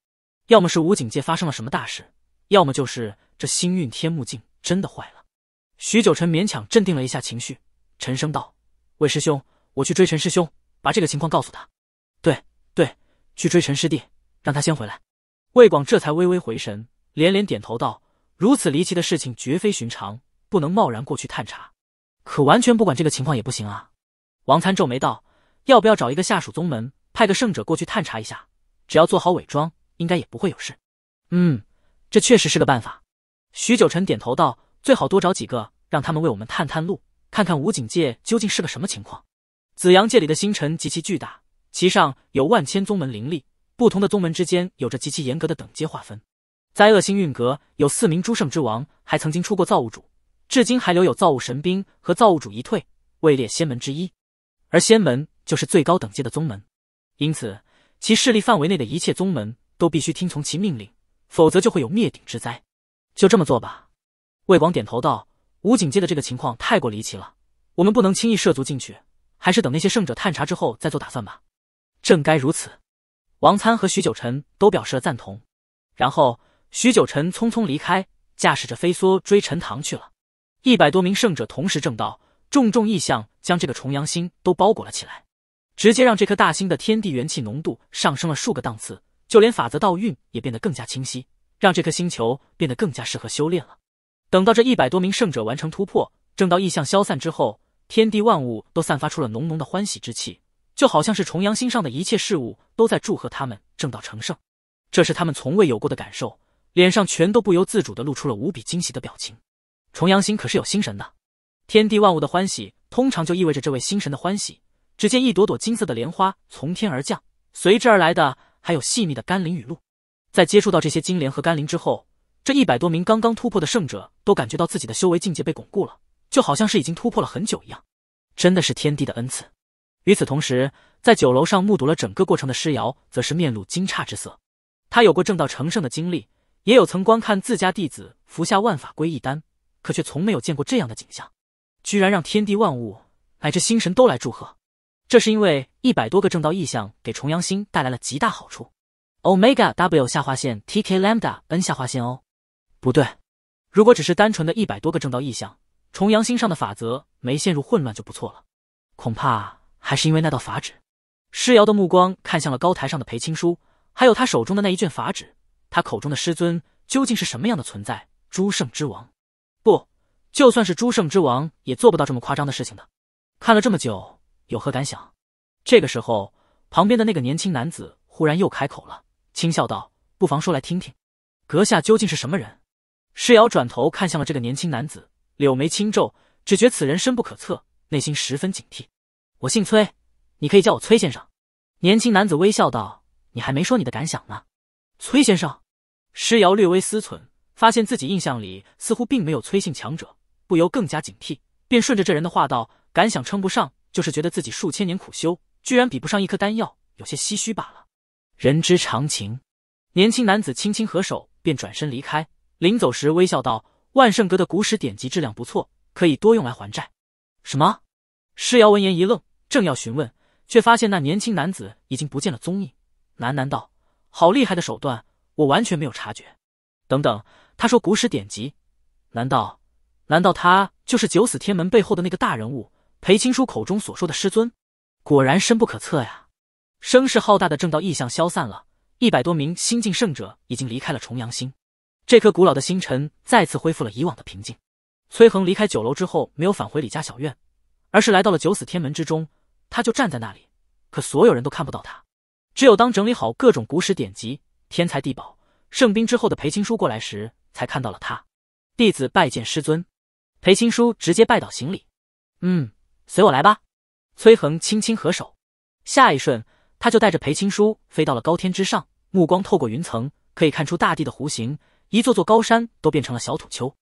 要么是武警界发生了什么大事，要么就是这星运天目镜真的坏了。”许久臣勉强镇定了一下情绪，沉声道：“魏师兄，我去追陈师兄，把这个情况告诉他。”对对，去追陈师弟，让他先回来。魏广这才微微回神，连连点头道：“如此离奇的事情，绝非寻常，不能贸然过去探查。可完全不管这个情况也不行啊！”王参皱眉道：“要不要找一个下属宗门，派个圣者过去探查一下？只要做好伪装，应该也不会有事。”“嗯，这确实是个办法。”徐久臣点头道：“最好多找几个，让他们为我们探探路，看看无警界究竟是个什么情况。紫阳界里的星辰极其巨大。”其上有万千宗门林立，不同的宗门之间有着极其严格的等阶划分。灾厄星运阁有四名诸圣之王，还曾经出过造物主，至今还留有造物神兵和造物主遗退，位列仙门之一。而仙门就是最高等阶的宗门，因此其势力范围内的一切宗门都必须听从其命令，否则就会有灭顶之灾。就这么做吧。”魏广点头道，“武警界的这个情况太过离奇了，我们不能轻易涉足进去，还是等那些圣者探查之后再做打算吧。”正该如此，王参和许久臣都表示了赞同，然后许久臣匆匆离开，驾驶着飞梭追陈塘去了。一百多名圣者同时正道，重重意象将这个重阳星都包裹了起来，直接让这颗大星的天地元气浓度上升了数个档次，就连法则道运也变得更加清晰，让这颗星球变得更加适合修炼了。等到这一百多名圣者完成突破，正道意象消散之后，天地万物都散发出了浓浓的欢喜之气。就好像是重阳星上的一切事物都在祝贺他们正道成圣，这是他们从未有过的感受，脸上全都不由自主的露出了无比惊喜的表情。重阳星可是有星神的，天地万物的欢喜通常就意味着这位星神的欢喜。只见一朵朵金色的莲花从天而降，随之而来的还有细密的甘霖雨露。在接触到这些金莲和甘霖之后，这一百多名刚刚突破的圣者都感觉到自己的修为境界被巩固了，就好像是已经突破了很久一样，真的是天地的恩赐。与此同时，在酒楼上目睹了整个过程的施瑶，则是面露惊诧之色。他有过正道成圣的经历，也有曾观看自家弟子服下万法归一丹，可却从没有见过这样的景象，居然让天地万物乃至星神都来祝贺。这是因为一百多个正道意象给重阳星带来了极大好处。Omega W 下划线 TK Lambda N 下划线哦，不对，如果只是单纯的一百多个正道意象，重阳星上的法则没陷入混乱就不错了，恐怕。还是因为那道法旨。施瑶的目光看向了高台上的裴青书，还有他手中的那一卷法旨。他口中的师尊究竟是什么样的存在？诸圣之王？不，就算是诸圣之王，也做不到这么夸张的事情的。看了这么久，有何感想？这个时候，旁边的那个年轻男子忽然又开口了，轻笑道：“不妨说来听听，阁下究竟是什么人？”施瑶转头看向了这个年轻男子，柳眉轻皱，只觉此人深不可测，内心十分警惕。我姓崔，你可以叫我崔先生。”年轻男子微笑道，“你还没说你的感想呢。”崔先生，施瑶略微思忖，发现自己印象里似乎并没有崔姓强者，不由更加警惕，便顺着这人的话道：“感想称不上，就是觉得自己数千年苦修，居然比不上一颗丹药，有些唏嘘罢了。人之常情。”年轻男子轻轻合手，便转身离开。临走时微笑道：“万圣阁的古史典籍质量不错，可以多用来还债。”什么？施瑶闻言一愣。正要询问，却发现那年轻男子已经不见了踪影，喃喃道：“好厉害的手段，我完全没有察觉。”等等，他说古史典籍，难道，难道他就是九死天门背后的那个大人物？裴青书口中所说的师尊，果然深不可测呀！声势浩大的正道意象消散了，一百多名新晋圣者已经离开了重阳星，这颗古老的星辰再次恢复了以往的平静。崔恒离开酒楼之后，没有返回李家小院，而是来到了九死天门之中。他就站在那里，可所有人都看不到他。只有当整理好各种古史典籍、天才地宝、圣兵之后的裴青书过来时，才看到了他。弟子拜见师尊。裴青书直接拜倒行礼。嗯，随我来吧。崔恒轻轻合手，下一瞬，他就带着裴青书飞到了高天之上，目光透过云层，可以看出大地的弧形，一座座高山都变成了小土丘。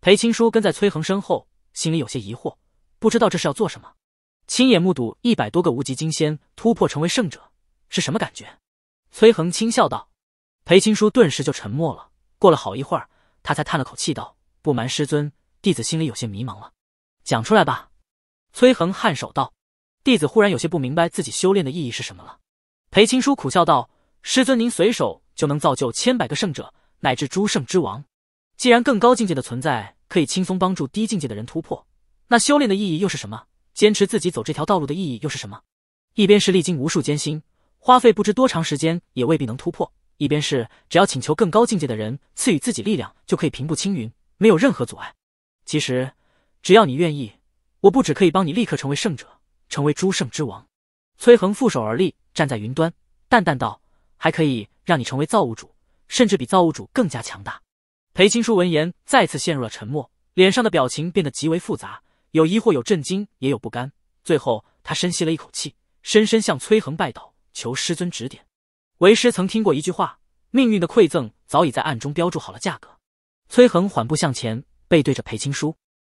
裴青书跟在崔恒身后，心里有些疑惑，不知道这是要做什么。亲眼目睹一百多个无极金仙突破成为圣者是什么感觉？崔恒轻笑道。裴青书顿时就沉默了。过了好一会儿，他才叹了口气道：“不瞒师尊，弟子心里有些迷茫了。”讲出来吧。崔恒颔首道：“弟子忽然有些不明白自己修炼的意义是什么了。”裴青书苦笑道：“师尊，您随手就能造就千百个圣者乃至诸圣之王，既然更高境界的存在可以轻松帮助低境界的人突破，那修炼的意义又是什么？”坚持自己走这条道路的意义又是什么？一边是历经无数艰辛，花费不知多长时间也未必能突破；一边是只要请求更高境界的人赐予自己力量，就可以平步青云，没有任何阻碍。其实只要你愿意，我不止可以帮你立刻成为圣者，成为诸圣之王。崔恒负手而立，站在云端，淡淡道：“还可以让你成为造物主，甚至比造物主更加强大。”裴青书闻言，再次陷入了沉默，脸上的表情变得极为复杂。有疑惑，有震惊，也有不甘。最后，他深吸了一口气，深深向崔恒拜倒，求师尊指点。为师曾听过一句话：命运的馈赠早已在暗中标注好了价格。崔恒缓步向前，背对着裴青书。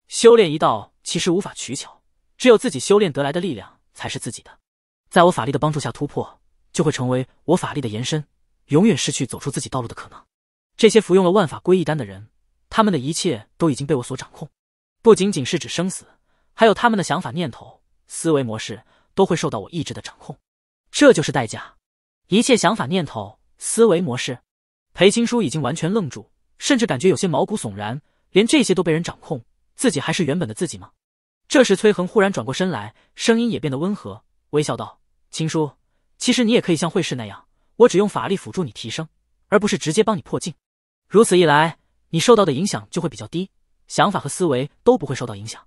修炼一道，其实无法取巧，只有自己修炼得来的力量才是自己的。在我法力的帮助下突破，就会成为我法力的延伸，永远失去走出自己道路的可能。这些服用了万法归一丹的人，他们的一切都已经被我所掌控。不仅仅是指生死，还有他们的想法、念头、思维模式都会受到我意志的掌控，这就是代价。一切想法、念头、思维模式，裴青书已经完全愣住，甚至感觉有些毛骨悚然。连这些都被人掌控，自己还是原本的自己吗？这时，崔恒忽然转过身来，声音也变得温和，微笑道：“青书，其实你也可以像惠氏那样，我只用法力辅助你提升，而不是直接帮你破镜。如此一来，你受到的影响就会比较低。”想法和思维都不会受到影响，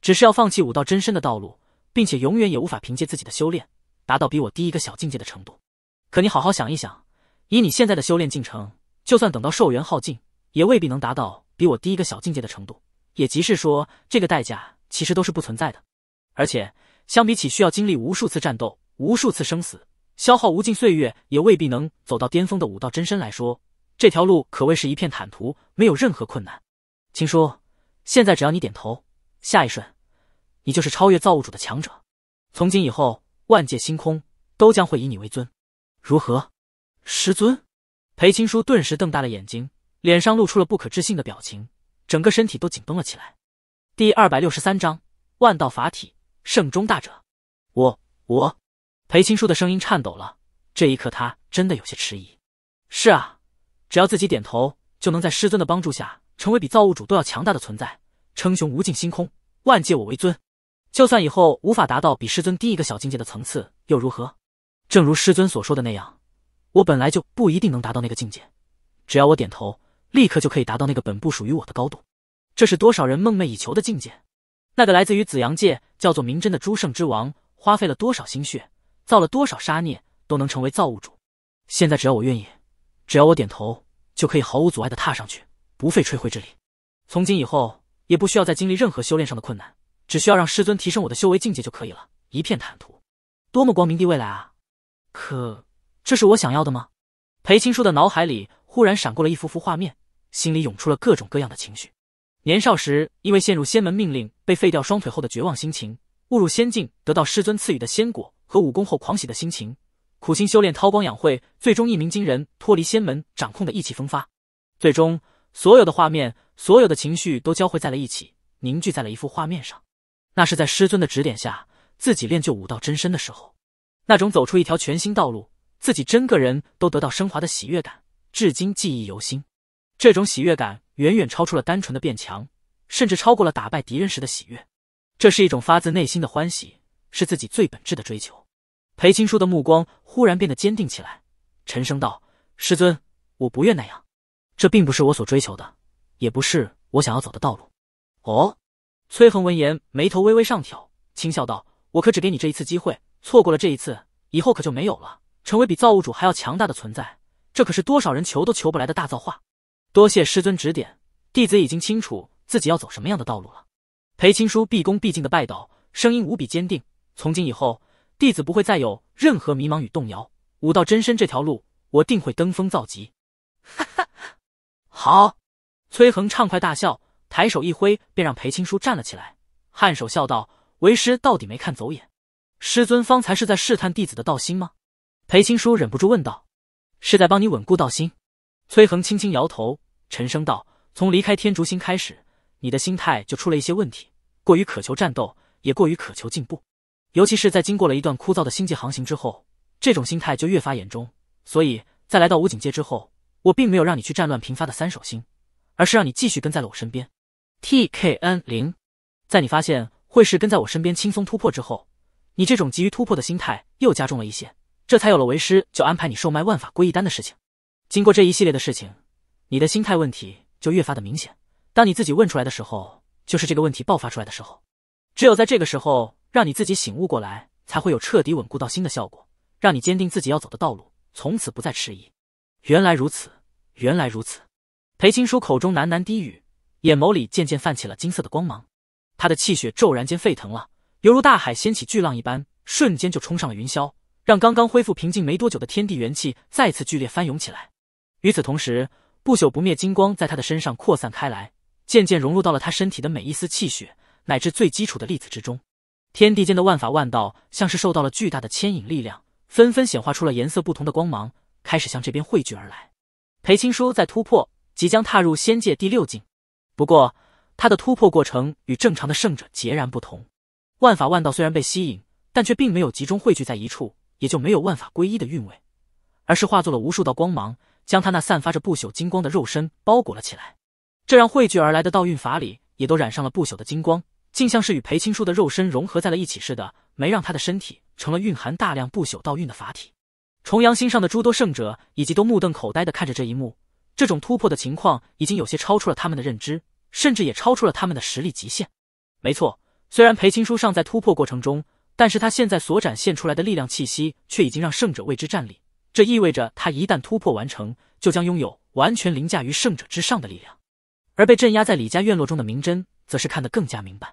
只是要放弃武道真身的道路，并且永远也无法凭借自己的修炼达到比我低一个小境界的程度。可你好好想一想，以你现在的修炼进程，就算等到寿元耗尽，也未必能达到比我低一个小境界的程度。也即是说，这个代价其实都是不存在的。而且相比起需要经历无数次战斗、无数次生死、消耗无尽岁月也未必能走到巅峰的武道真身来说，这条路可谓是一片坦途，没有任何困难。秦叔。现在只要你点头，下一瞬，你就是超越造物主的强者。从今以后，万界星空都将会以你为尊。如何？师尊？裴青书顿时瞪大了眼睛，脸上露出了不可置信的表情，整个身体都紧绷了起来。第二百六十三章万道法体圣中大者。我我，裴青书的声音颤抖了。这一刻，他真的有些迟疑。是啊，只要自己点头，就能在师尊的帮助下。成为比造物主都要强大的存在，称雄无尽星空，万界我为尊。就算以后无法达到比师尊低一个小境界的层次，又如何？正如师尊所说的那样，我本来就不一定能达到那个境界。只要我点头，立刻就可以达到那个本不属于我的高度。这是多少人梦寐以求的境界。那个来自于紫阳界，叫做明真，的诸圣之王，花费了多少心血，造了多少杀孽，都能成为造物主。现在只要我愿意，只要我点头，就可以毫无阻碍的踏上去。不费吹灰之力，从今以后也不需要再经历任何修炼上的困难，只需要让师尊提升我的修为境界就可以了。一片坦途，多么光明的未来啊！可这是我想要的吗？裴青书的脑海里忽然闪过了一幅幅画面，心里涌出了各种各样的情绪。年少时因为陷入仙门命令被废掉双腿后的绝望心情，误入仙境得到师尊赐予的仙果和武功后狂喜的心情，苦心修炼韬光养晦，最终一鸣惊人脱离仙门掌控的意气风发，最终。所有的画面，所有的情绪都交汇在了一起，凝聚在了一幅画面上。那是在师尊的指点下，自己练就武道真身的时候，那种走出一条全新道路，自己真个人都得到升华的喜悦感，至今记忆犹新。这种喜悦感远远超出了单纯的变强，甚至超过了打败敌人时的喜悦。这是一种发自内心的欢喜，是自己最本质的追求。裴青书的目光忽然变得坚定起来，沉声道：“师尊，我不愿那样。”这并不是我所追求的，也不是我想要走的道路。哦，崔恒闻言眉头微微上挑，轻笑道：“我可只给你这一次机会，错过了这一次，以后可就没有了。成为比造物主还要强大的存在，这可是多少人求都求不来的大造化。多谢师尊指点，弟子已经清楚自己要走什么样的道路了。”裴青书毕恭毕敬的拜倒，声音无比坚定：“从今以后，弟子不会再有任何迷茫与动摇。武道真身这条路，我定会登峰造极。”好，崔恒畅快大笑，抬手一挥，便让裴青书站了起来，颔首笑道：“为师到底没看走眼，师尊方才是在试探弟子的道心吗？”裴青书忍不住问道：“是在帮你稳固道心？”崔恒轻轻摇头，沉声道：“从离开天竺星开始，你的心态就出了一些问题，过于渴求战斗，也过于渴求进步，尤其是在经过了一段枯燥的星际航行之后，这种心态就越发严重，所以在来到武警界之后。”我并没有让你去战乱频发的三手星，而是让你继续跟在了我身边。TKN 零，在你发现会是跟在我身边轻松突破之后，你这种急于突破的心态又加重了一些，这才有了为师就安排你售卖万法归一丹的事情。经过这一系列的事情，你的心态问题就越发的明显。当你自己问出来的时候，就是这个问题爆发出来的时候。只有在这个时候，让你自己醒悟过来，才会有彻底稳固到新的效果，让你坚定自己要走的道路，从此不再迟疑。原来如此，原来如此。裴青书口中喃喃低语，眼眸里渐渐泛起了金色的光芒。他的气血骤然间沸腾了，犹如大海掀起巨浪一般，瞬间就冲上了云霄，让刚刚恢复平静没多久的天地元气再次剧烈翻涌起来。与此同时，不朽不灭金光在他的身上扩散开来，渐渐融入到了他身体的每一丝气血乃至最基础的粒子之中。天地间的万法万道像是受到了巨大的牵引力量，纷纷显化出了颜色不同的光芒。开始向这边汇聚而来。裴青书在突破，即将踏入仙界第六境。不过，他的突破过程与正常的圣者截然不同。万法万道虽然被吸引，但却并没有集中汇聚在一处，也就没有万法归一的韵味，而是化作了无数道光芒，将他那散发着不朽金光的肉身包裹了起来。这让汇聚而来的道运法里也都染上了不朽的金光，竟像是与裴青书的肉身融合在了一起似的，没让他的身体成了蕴含大量不朽道运的法体。重阳星上的诸多圣者，以及都目瞪口呆的看着这一幕。这种突破的情况，已经有些超出了他们的认知，甚至也超出了他们的实力极限。没错，虽然裴青书尚在突破过程中，但是他现在所展现出来的力量气息，却已经让圣者为之战栗。这意味着他一旦突破完成，就将拥有完全凌驾于圣者之上的力量。而被镇压在李家院落中的明真，则是看得更加明白。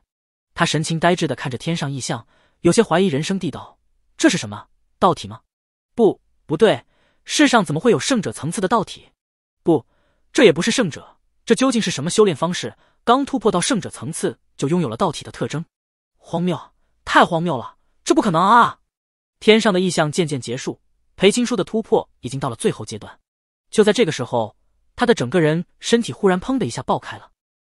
他神情呆滞的看着天上异象，有些怀疑人生地道：“这是什么道体吗？”不，不对，世上怎么会有圣者层次的道体？不，这也不是圣者，这究竟是什么修炼方式？刚突破到圣者层次，就拥有了道体的特征，荒谬，太荒谬了，这不可能啊！天上的异象渐渐结束，裴青书的突破已经到了最后阶段。就在这个时候，他的整个人身体忽然砰的一下爆开了，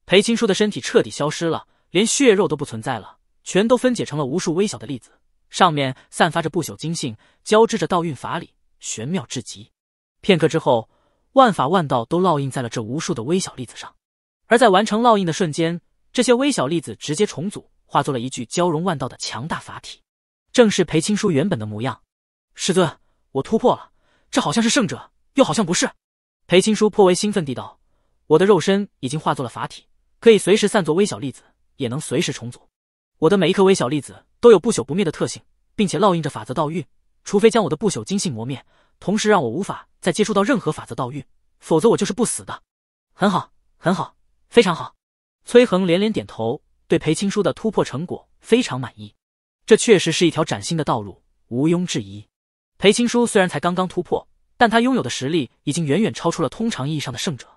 裴青书的身体彻底消失了，连血肉都不存在了，全都分解成了无数微小的粒子。上面散发着不朽精性，交织着道韵法理，玄妙至极。片刻之后，万法万道都烙印在了这无数的微小粒子上。而在完成烙印的瞬间，这些微小粒子直接重组，化作了一具交融万道的强大法体，正是裴青书原本的模样。师尊，我突破了，这好像是圣者，又好像不是。裴青书颇为兴奋地道：“我的肉身已经化作了法体，可以随时散作微小粒子，也能随时重组。我的每一颗微小粒子。”都有不朽不灭的特性，并且烙印着法则道运。除非将我的不朽金性磨灭，同时让我无法再接触到任何法则道运，否则我就是不死的。很好，很好，非常好！崔恒连连点头，对裴青书的突破成果非常满意。这确实是一条崭新的道路，毋庸置疑。裴青书虽然才刚刚突破，但他拥有的实力已经远远超出了通常意义上的圣者，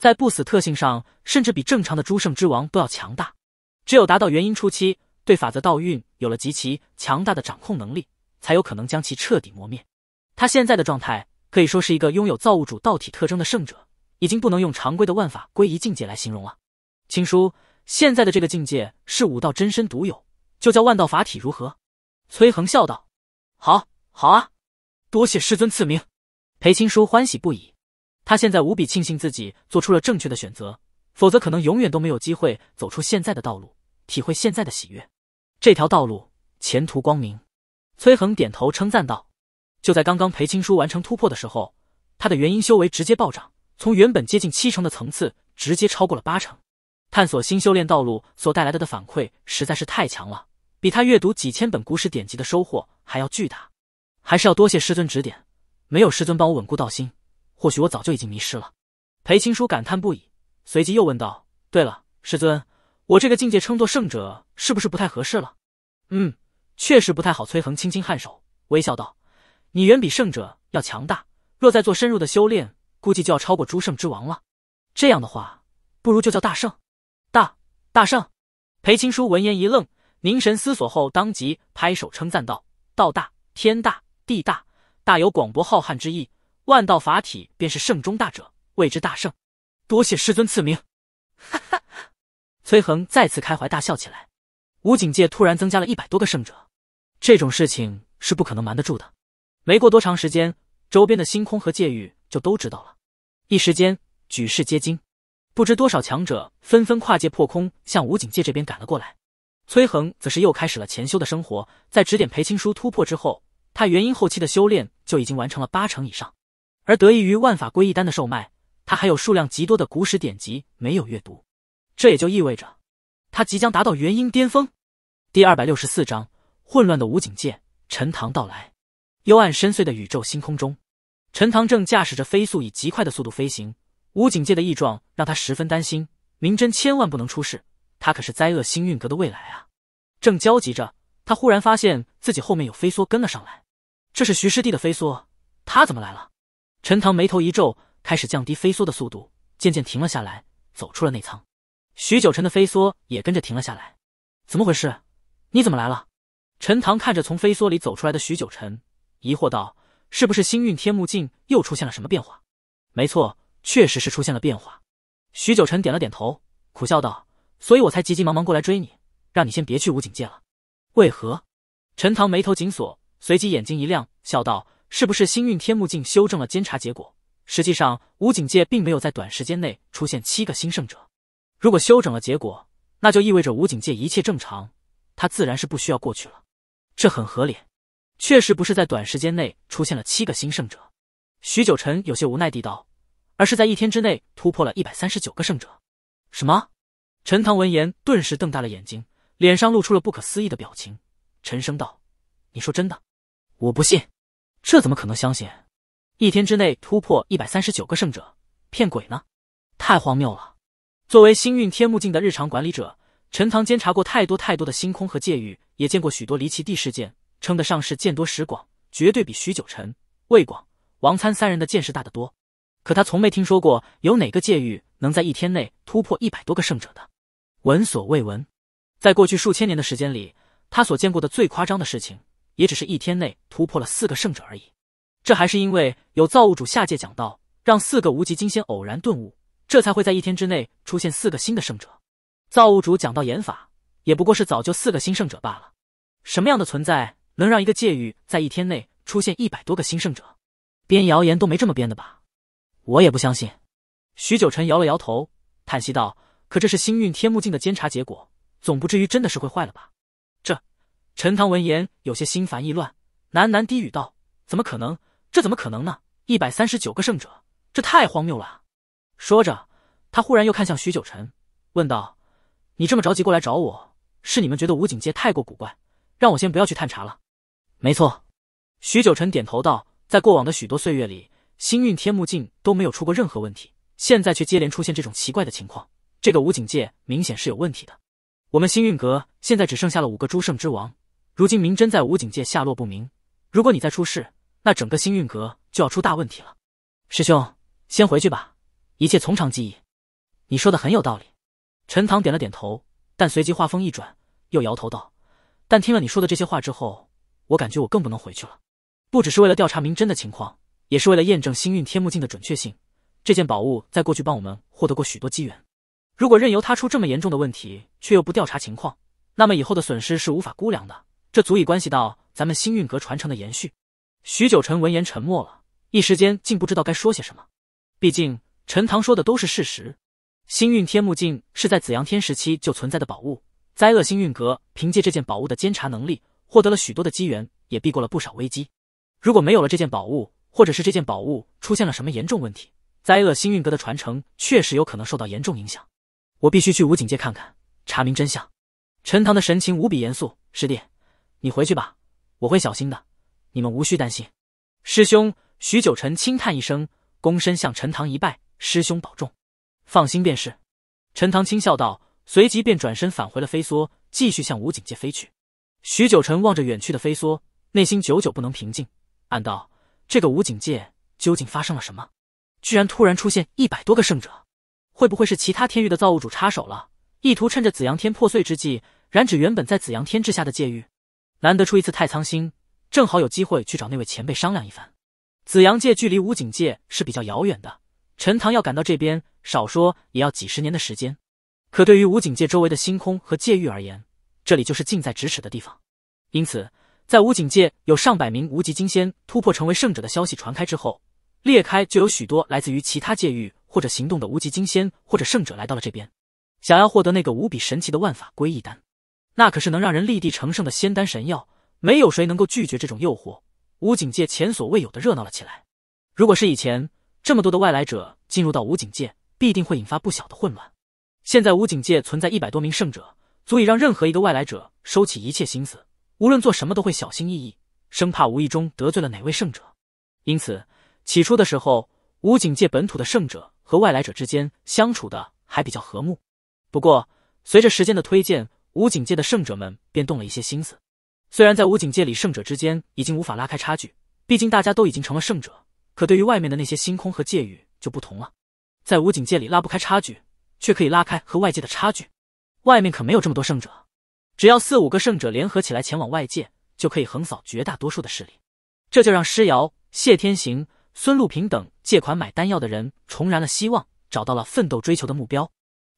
在不死特性上甚至比正常的诸圣之王都要强大。只有达到元婴初期。对法则道运有了极其强大的掌控能力，才有可能将其彻底磨灭。他现在的状态可以说是一个拥有造物主道体特征的圣者，已经不能用常规的万法归一境界来形容了。青叔，现在的这个境界是武道真身独有，就叫万道法体如何？崔恒笑道：“好，好啊，多谢师尊赐名。”裴青叔欢喜不已，他现在无比庆幸自己做出了正确的选择，否则可能永远都没有机会走出现在的道路，体会现在的喜悦。这条道路前途光明，崔恒点头称赞道。就在刚刚，裴青书完成突破的时候，他的元婴修为直接暴涨，从原本接近七成的层次，直接超过了八成。探索新修炼道路所带来的的反馈实在是太强了，比他阅读几千本古史典籍的收获还要巨大。还是要多谢师尊指点，没有师尊帮我稳固道心，或许我早就已经迷失了。裴青书感叹不已，随即又问道：“对了，师尊。”我这个境界称作圣者，是不是不太合适了？嗯，确实不太好。崔恒轻轻颔首，微笑道：“你远比圣者要强大，若再做深入的修炼，估计就要超过诸圣之王了。这样的话，不如就叫大圣。”“大，大圣。”裴青书闻言一愣，凝神思索后，当即拍手称赞道：“道大，天大地大，大有广博浩瀚之意。万道法体便是圣中大者，谓之大圣。多谢师尊赐名。”哈哈。崔恒再次开怀大笑起来，武警界突然增加了一百多个胜者，这种事情是不可能瞒得住的。没过多长时间，周边的星空和界域就都知道了，一时间举世皆惊，不知多少强者纷纷跨界破空向武警界这边赶了过来。崔恒则是又开始了潜修的生活，在指点裴青书突破之后，他元婴后期的修炼就已经完成了八成以上，而得益于万法归一丹的售卖，他还有数量极多的古史典籍没有阅读。这也就意味着，他即将达到元婴巅峰。第二百六十四章：混乱的武警界。陈塘到来，幽暗深邃的宇宙星空中，陈塘正驾驶着飞速以极快的速度飞行。武警界的异状让他十分担心，明真千万不能出事，他可是灾厄星运阁的未来啊！正焦急着，他忽然发现自己后面有飞梭跟了上来，这是徐师弟的飞梭，他怎么来了？陈塘眉头一皱，开始降低飞梭的速度，渐渐停了下来，走出了内舱。许久沉的飞梭也跟着停了下来，怎么回事？你怎么来了？陈塘看着从飞梭里走出来的许久辰，疑惑道：“是不是星运天目镜又出现了什么变化？”“没错，确实是出现了变化。”许久辰点了点头，苦笑道：“所以我才急急忙忙过来追你，让你先别去武警界了。”“为何？”陈塘眉头紧锁，随即眼睛一亮，笑道：“是不是星运天目镜修正了监察结果？实际上，武警界并没有在短时间内出现七个新胜者。”如果休整了结果，那就意味着武警界一切正常，他自然是不需要过去了，这很合理。确实不是在短时间内出现了七个新圣者，许久臣有些无奈地道，而是在一天之内突破了一百三十九个圣者。什么？陈塘闻言顿时瞪大了眼睛，脸上露出了不可思议的表情，沉声道：“你说真的？我不信，这怎么可能相信？一天之内突破一百三十九个圣者，骗鬼呢？太荒谬了！”作为星运天目镜的日常管理者，陈塘监察过太多太多的星空和界域，也见过许多离奇地事件，称得上是见多识广，绝对比许久臣、魏广、王参三人的见识大得多。可他从没听说过有哪个界域能在一天内突破一百多个圣者的，闻所未闻。在过去数千年的时间里，他所见过的最夸张的事情，也只是一天内突破了四个圣者而已。这还是因为有造物主下界讲道，让四个无极金仙偶然顿悟。这才会在一天之内出现四个新的圣者，造物主讲到演法，也不过是早就四个新圣者罢了。什么样的存在能让一个界域在一天内出现一百多个新圣者？编谣言都没这么编的吧？我也不相信。许久臣摇了摇头，叹息道：“可这是星运天目镜的监察结果，总不至于真的是会坏了吧？”这，陈塘闻言有些心烦意乱，喃喃低语道：“怎么可能？这怎么可能呢？一百三十九个圣者，这太荒谬了！”说着，他忽然又看向徐久臣，问道：“你这么着急过来找我，是你们觉得武警界太过古怪，让我先不要去探查了？”“没错。”徐久臣点头道：“在过往的许多岁月里，星运天目镜都没有出过任何问题，现在却接连出现这种奇怪的情况，这个武警界明显是有问题的。我们星运阁现在只剩下了五个诸圣之王，如今明真在武警界下落不明，如果你再出事，那整个星运阁就要出大问题了。师兄，先回去吧。”一切从长计议，你说的很有道理。陈塘点了点头，但随即话锋一转，又摇头道：“但听了你说的这些话之后，我感觉我更不能回去了。不只是为了调查明真的情况，也是为了验证星运天目镜的准确性。这件宝物在过去帮我们获得过许多机缘，如果任由它出这么严重的问题，却又不调查情况，那么以后的损失是无法估量的。这足以关系到咱们星运阁传承的延续。”许久臣闻言沉默了，一时间竟不知道该说些什么。毕竟。陈塘说的都是事实，星运天目镜是在紫阳天时期就存在的宝物。灾厄星运阁凭借这件宝物的监察能力，获得了许多的机缘，也避过了不少危机。如果没有了这件宝物，或者是这件宝物出现了什么严重问题，灾厄星运阁的传承确实有可能受到严重影响。我必须去武警界看看，查明真相。陈塘的神情无比严肃，师弟，你回去吧，我会小心的，你们无需担心。师兄，许久臣轻叹一声，躬身向陈塘一拜。师兄保重，放心便是。陈塘轻笑道，随即便转身返回了飞梭，继续向武警界飞去。许久陈望着远去的飞梭，内心久久不能平静，暗道：这个武警界究竟发生了什么？居然突然出现一百多个圣者？会不会是其他天域的造物主插手了，意图趁着紫阳天破碎之际，染指原本在紫阳天之下的界域？难得出一次太仓星，正好有机会去找那位前辈商量一番。紫阳界距离武警界是比较遥远的。陈塘要赶到这边，少说也要几十年的时间。可对于无警界周围的星空和界域而言，这里就是近在咫尺的地方。因此，在无警界有上百名无极金仙突破成为圣者的消息传开之后，裂开就有许多来自于其他界域或者行动的无极金仙或者圣者来到了这边，想要获得那个无比神奇的万法归一丹。那可是能让人立地成圣的仙丹神药，没有谁能够拒绝这种诱惑。无警界前所未有的热闹了起来。如果是以前。这么多的外来者进入到武警界，必定会引发不小的混乱。现在武警界存在一百多名圣者，足以让任何一个外来者收起一切心思，无论做什么都会小心翼翼，生怕无意中得罪了哪位圣者。因此，起初的时候，武警界本土的圣者和外来者之间相处的还比较和睦。不过，随着时间的推进，武警界的圣者们便动了一些心思。虽然在武警界里，圣者之间已经无法拉开差距，毕竟大家都已经成了圣者。可对于外面的那些星空和界域就不同了，在武警界里拉不开差距，却可以拉开和外界的差距。外面可没有这么多圣者，只要四五个圣者联合起来前往外界，就可以横扫绝大多数的势力。这就让施瑶、谢天行、孙露平等借款买丹药的人重燃了希望，找到了奋斗追求的目标。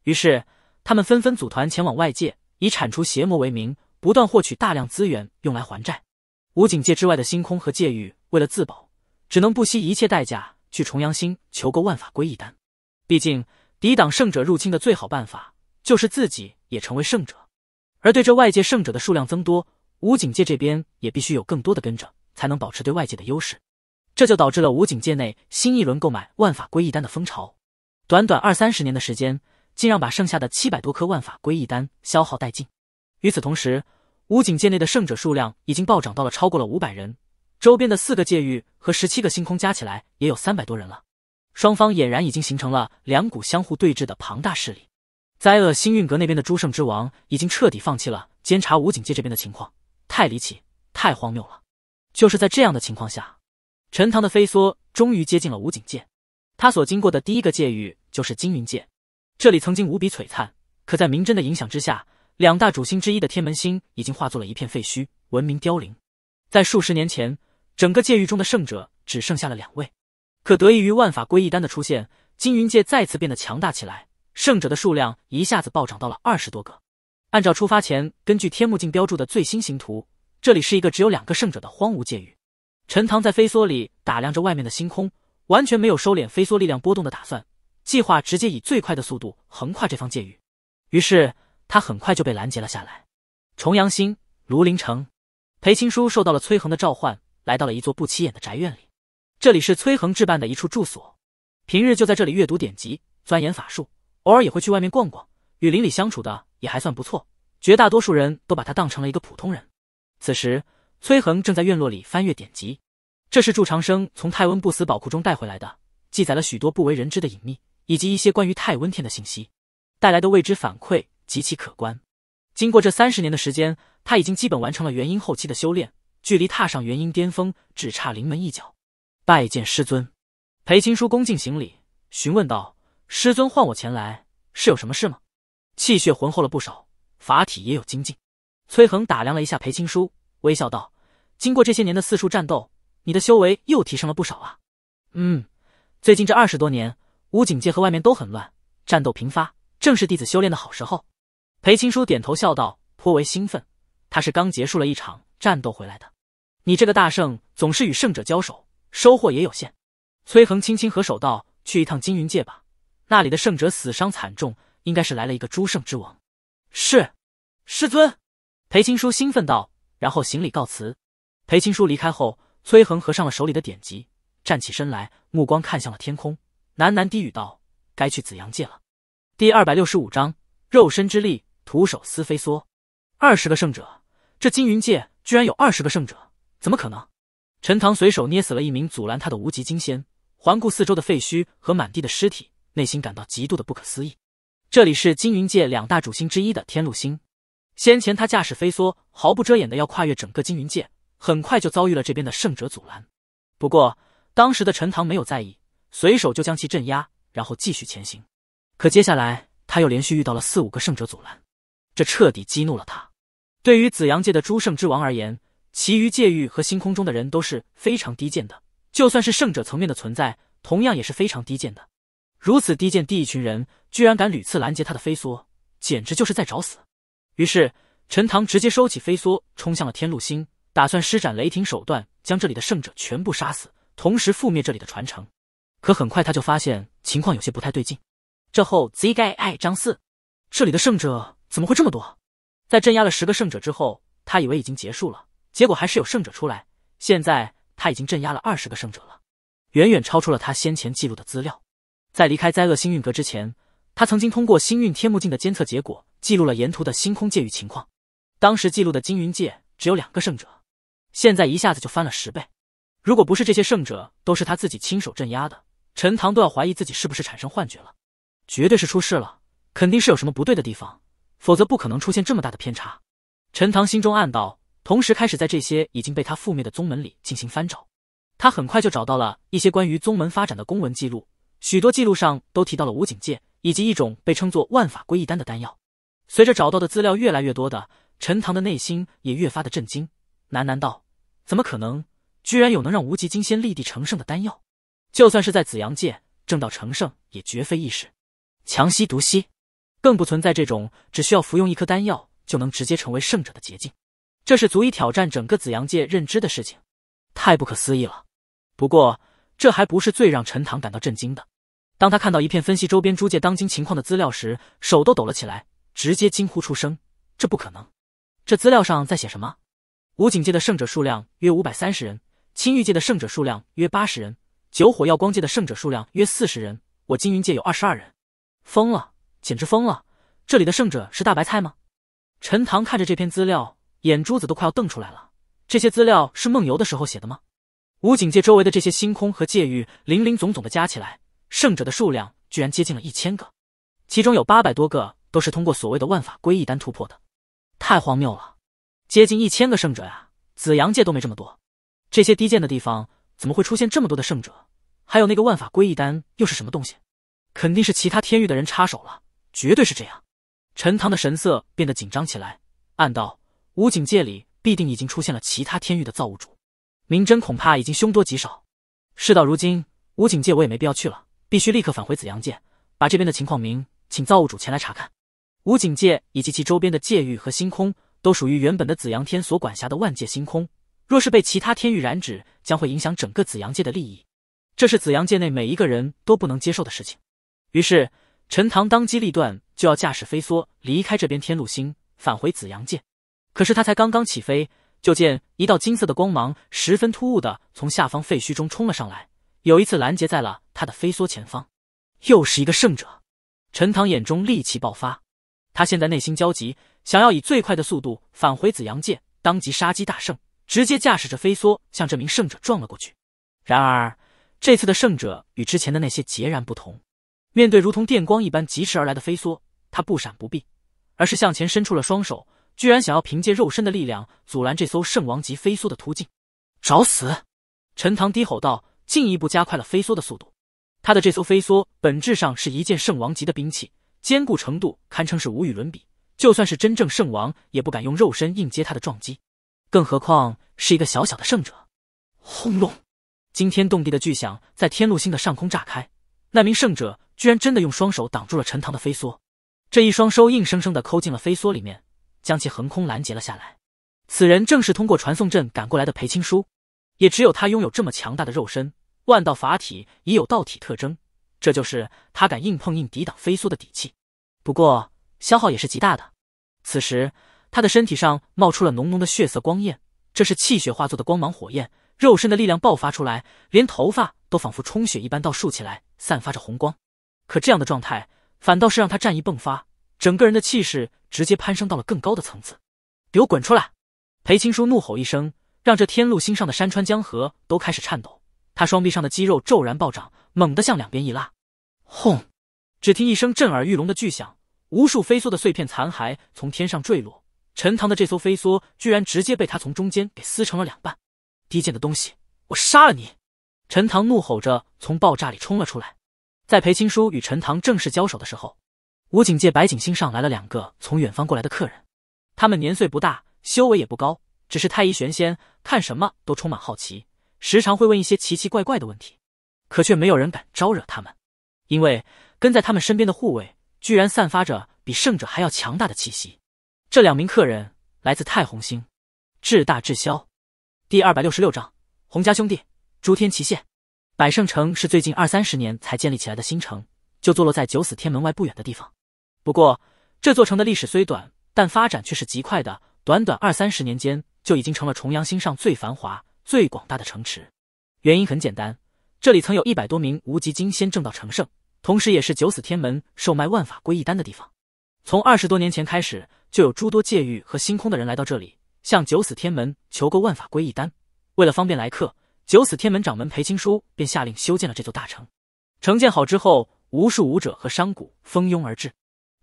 于是他们纷纷组团前往外界，以铲除邪魔为名，不断获取大量资源用来还债。武警界之外的星空和界域，为了自保。只能不惜一切代价去重阳星求购万法归一丹，毕竟抵挡圣者入侵的最好办法就是自己也成为圣者。而对这外界圣者的数量增多，武警界这边也必须有更多的跟着，才能保持对外界的优势。这就导致了武警界内新一轮购买万法归一丹的风潮。短短二三十年的时间，竟让把剩下的七百多颗万法归一丹消耗殆尽。与此同时，武警界内的圣者数量已经暴涨到了超过了五百人。周边的四个界域和十七个星空加起来也有三百多人了，双方俨然已经形成了两股相互对峙的庞大势力。灾厄星运阁那边的诸圣之王已经彻底放弃了监察武警界这边的情况，太离奇，太荒谬了。就是在这样的情况下，陈塘的飞梭终于接近了武警界。他所经过的第一个界域就是金云界，这里曾经无比璀璨，可在明真的影响之下，两大主星之一的天门星已经化作了一片废墟，文明凋零。在数十年前，整个界域中的圣者只剩下了两位。可得益于万法归一丹的出现，金云界再次变得强大起来，圣者的数量一下子暴涨到了二十多个。按照出发前根据天目镜标注的最新星图，这里是一个只有两个圣者的荒芜界域。陈塘在飞梭里打量着外面的星空，完全没有收敛飞梭力量波动的打算，计划直接以最快的速度横跨这方界域。于是他很快就被拦截了下来。重阳星，庐陵城。裴青书受到了崔恒的召唤，来到了一座不起眼的宅院里。这里是崔恒置办的一处住所，平日就在这里阅读典籍、钻研法术，偶尔也会去外面逛逛，与邻里相处的也还算不错。绝大多数人都把他当成了一个普通人。此时，崔恒正在院落里翻阅典籍，这是祝长生从太温不死宝库中带回来的，记载了许多不为人知的隐秘，以及一些关于太温天的信息，带来的未知反馈极其可观。经过这三十年的时间。他已经基本完成了元婴后期的修炼，距离踏上元婴巅峰只差临门一脚。拜见师尊！裴青书恭敬行礼，询问道：“师尊唤我前来，是有什么事吗？”气血浑厚了不少，法体也有精进。崔恒打量了一下裴青书，微笑道：“经过这些年的四处战斗，你的修为又提升了不少啊！”“嗯，最近这二十多年，武警界和外面都很乱，战斗频发，正是弟子修炼的好时候。”裴青书点头笑道，颇为兴奋。他是刚结束了一场战斗回来的，你这个大圣总是与圣者交手，收获也有限。崔恒轻轻合手道：“去一趟金云界吧，那里的圣者死伤惨重，应该是来了一个诸圣之王。”是师尊，裴青书兴奋道，然后行礼告辞。裴青书离开后，崔恒合上了手里的典籍，站起身来，目光看向了天空，喃喃低语道：“该去紫阳界了。”第二百六十五章肉身之力，徒手撕飞梭。二十个圣者，这金云界居然有二十个圣者，怎么可能？陈塘随手捏死了一名阻拦他的无极金仙，环顾四周的废墟和满地的尸体，内心感到极度的不可思议。这里是金云界两大主星之一的天禄星，先前他驾驶飞梭，毫不遮掩的要跨越整个金云界，很快就遭遇了这边的圣者阻拦。不过当时的陈塘没有在意，随手就将其镇压，然后继续前行。可接下来他又连续遇到了四五个圣者阻拦。这彻底激怒了他。对于紫阳界的诸圣之王而言，其余界域和星空中的人都是非常低贱的。就算是圣者层面的存在，同样也是非常低贱的。如此低贱地一群人，居然敢屡次拦截他的飞梭，简直就是在找死。于是，陈塘直接收起飞梭，冲向了天路星，打算施展雷霆手段，将这里的圣者全部杀死，同时覆灭这里的传承。可很快，他就发现情况有些不太对劲。这后 z g 爱张四，这里的圣者。怎么会这么多？在镇压了十个圣者之后，他以为已经结束了，结果还是有圣者出来。现在他已经镇压了二十个圣者了，远远超出了他先前记录的资料。在离开灾厄星运阁之前，他曾经通过星运天目镜的监测结果记录了沿途的星空界域情况。当时记录的金云界只有两个圣者，现在一下子就翻了十倍。如果不是这些圣者都是他自己亲手镇压的，陈塘都要怀疑自己是不是产生幻觉了。绝对是出事了，肯定是有什么不对的地方。否则不可能出现这么大的偏差。陈塘心中暗道，同时开始在这些已经被他覆灭的宗门里进行翻找。他很快就找到了一些关于宗门发展的公文记录，许多记录上都提到了无警界以及一种被称作“万法归一丹”的丹药。随着找到的资料越来越多的，陈塘的内心也越发的震惊，喃喃道：“怎么可能？居然有能让无极金仙立地成圣的丹药？就算是在紫阳界，正道成圣也绝非易事。强吸毒吸。”更不存在这种只需要服用一颗丹药就能直接成为圣者的捷径，这是足以挑战整个紫阳界认知的事情，太不可思议了。不过这还不是最让陈塘感到震惊的，当他看到一片分析周边诸界当今情况的资料时，手都抖了起来，直接惊呼出声：“这不可能！这资料上在写什么？武警界的圣者数量约五百三十人，青玉界的圣者数量约八十人，九火耀光界的圣者数量约四十人，我金云界有二十二人，疯了！”简直疯了！这里的胜者是大白菜吗？陈塘看着这篇资料，眼珠子都快要瞪出来了。这些资料是梦游的时候写的吗？武警界周围的这些星空和界域，林林总总的加起来，胜者的数量居然接近了一千个。其中有八百多个都是通过所谓的万法归一丹突破的，太荒谬了！接近一千个胜者呀，紫阳界都没这么多。这些低贱的地方怎么会出现这么多的圣者？还有那个万法归一丹又是什么东西？肯定是其他天域的人插手了。绝对是这样，陈塘的神色变得紧张起来，暗道：武警界里必定已经出现了其他天域的造物主，明真恐怕已经凶多吉少。事到如今，武警界我也没必要去了，必须立刻返回紫阳界，把这边的情况明请造物主前来查看。武警界以及其周边的界域和星空，都属于原本的紫阳天所管辖的万界星空。若是被其他天域染指，将会影响整个紫阳界的利益，这是紫阳界内每一个人都不能接受的事情。于是。陈塘当机立断，就要驾驶飞梭离开这边天禄星，返回紫阳界。可是他才刚刚起飞，就见一道金色的光芒十分突兀的从下方废墟中冲了上来，有一次拦截在了他的飞梭前方。又是一个圣者！陈塘眼中戾气爆发，他现在内心焦急，想要以最快的速度返回紫阳界，当即杀机大胜，直接驾驶着飞梭向这名圣者撞了过去。然而，这次的圣者与之前的那些截然不同。面对如同电光一般疾驰而来的飞梭，他不闪不避，而是向前伸出了双手，居然想要凭借肉身的力量阻拦这艘圣王级飞梭的突进，找死！陈塘低吼道，进一步加快了飞梭的速度。他的这艘飞梭本质上是一件圣王级的兵器，坚固程度堪称是无与伦比，就算是真正圣王也不敢用肉身硬接他的撞击，更何况是一个小小的圣者。轰隆，惊天动地的巨响在天路星的上空炸开。那名圣者居然真的用双手挡住了陈塘的飞梭，这一双手硬生生的抠进了飞梭里面，将其横空拦截了下来。此人正是通过传送阵赶过来的裴青书，也只有他拥有这么强大的肉身，万道法体已有道体特征，这就是他敢硬碰硬抵挡飞梭的底气。不过消耗也是极大的。此时他的身体上冒出了浓浓的血色光焰，这是气血化作的光芒火焰，肉身的力量爆发出来，连头发都仿佛充血一般倒竖起来。散发着红光，可这样的状态反倒是让他战意迸发，整个人的气势直接攀升到了更高的层次。给我滚出来！裴青书怒吼一声，让这天路星上的山川江河都开始颤抖。他双臂上的肌肉骤然暴涨，猛地向两边一拉。轰！只听一声震耳欲聋的巨响，无数飞梭的碎片残骸从天上坠落。陈塘的这艘飞梭居然直接被他从中间给撕成了两半。低贱的东西，我杀了你！陈塘怒吼着从爆炸里冲了出来，在裴青书与陈塘正式交手的时候，武警界白景星上来了两个从远方过来的客人。他们年岁不大，修为也不高，只是太医玄仙，看什么都充满好奇，时常会问一些奇奇怪怪的问题。可却没有人敢招惹他们，因为跟在他们身边的护卫居然散发着比圣者还要强大的气息。这两名客人来自太红星，至大至霄。第二百六十六章：洪家兄弟。诸天齐现。百圣城是最近二三十年才建立起来的新城，就坐落在九死天门外不远的地方。不过，这座城的历史虽短，但发展却是极快的。短短二三十年间，就已经成了重阳星上最繁华、最广大的城池。原因很简单，这里曾有一百多名无极金仙正道成圣，同时也是九死天门售卖万法归一丹的地方。从二十多年前开始，就有诸多界域和星空的人来到这里，向九死天门求购万法归一丹。为了方便来客。九死天门掌门裴青书便下令修建了这座大城。城建好之后，无数武者和商贾蜂拥而至。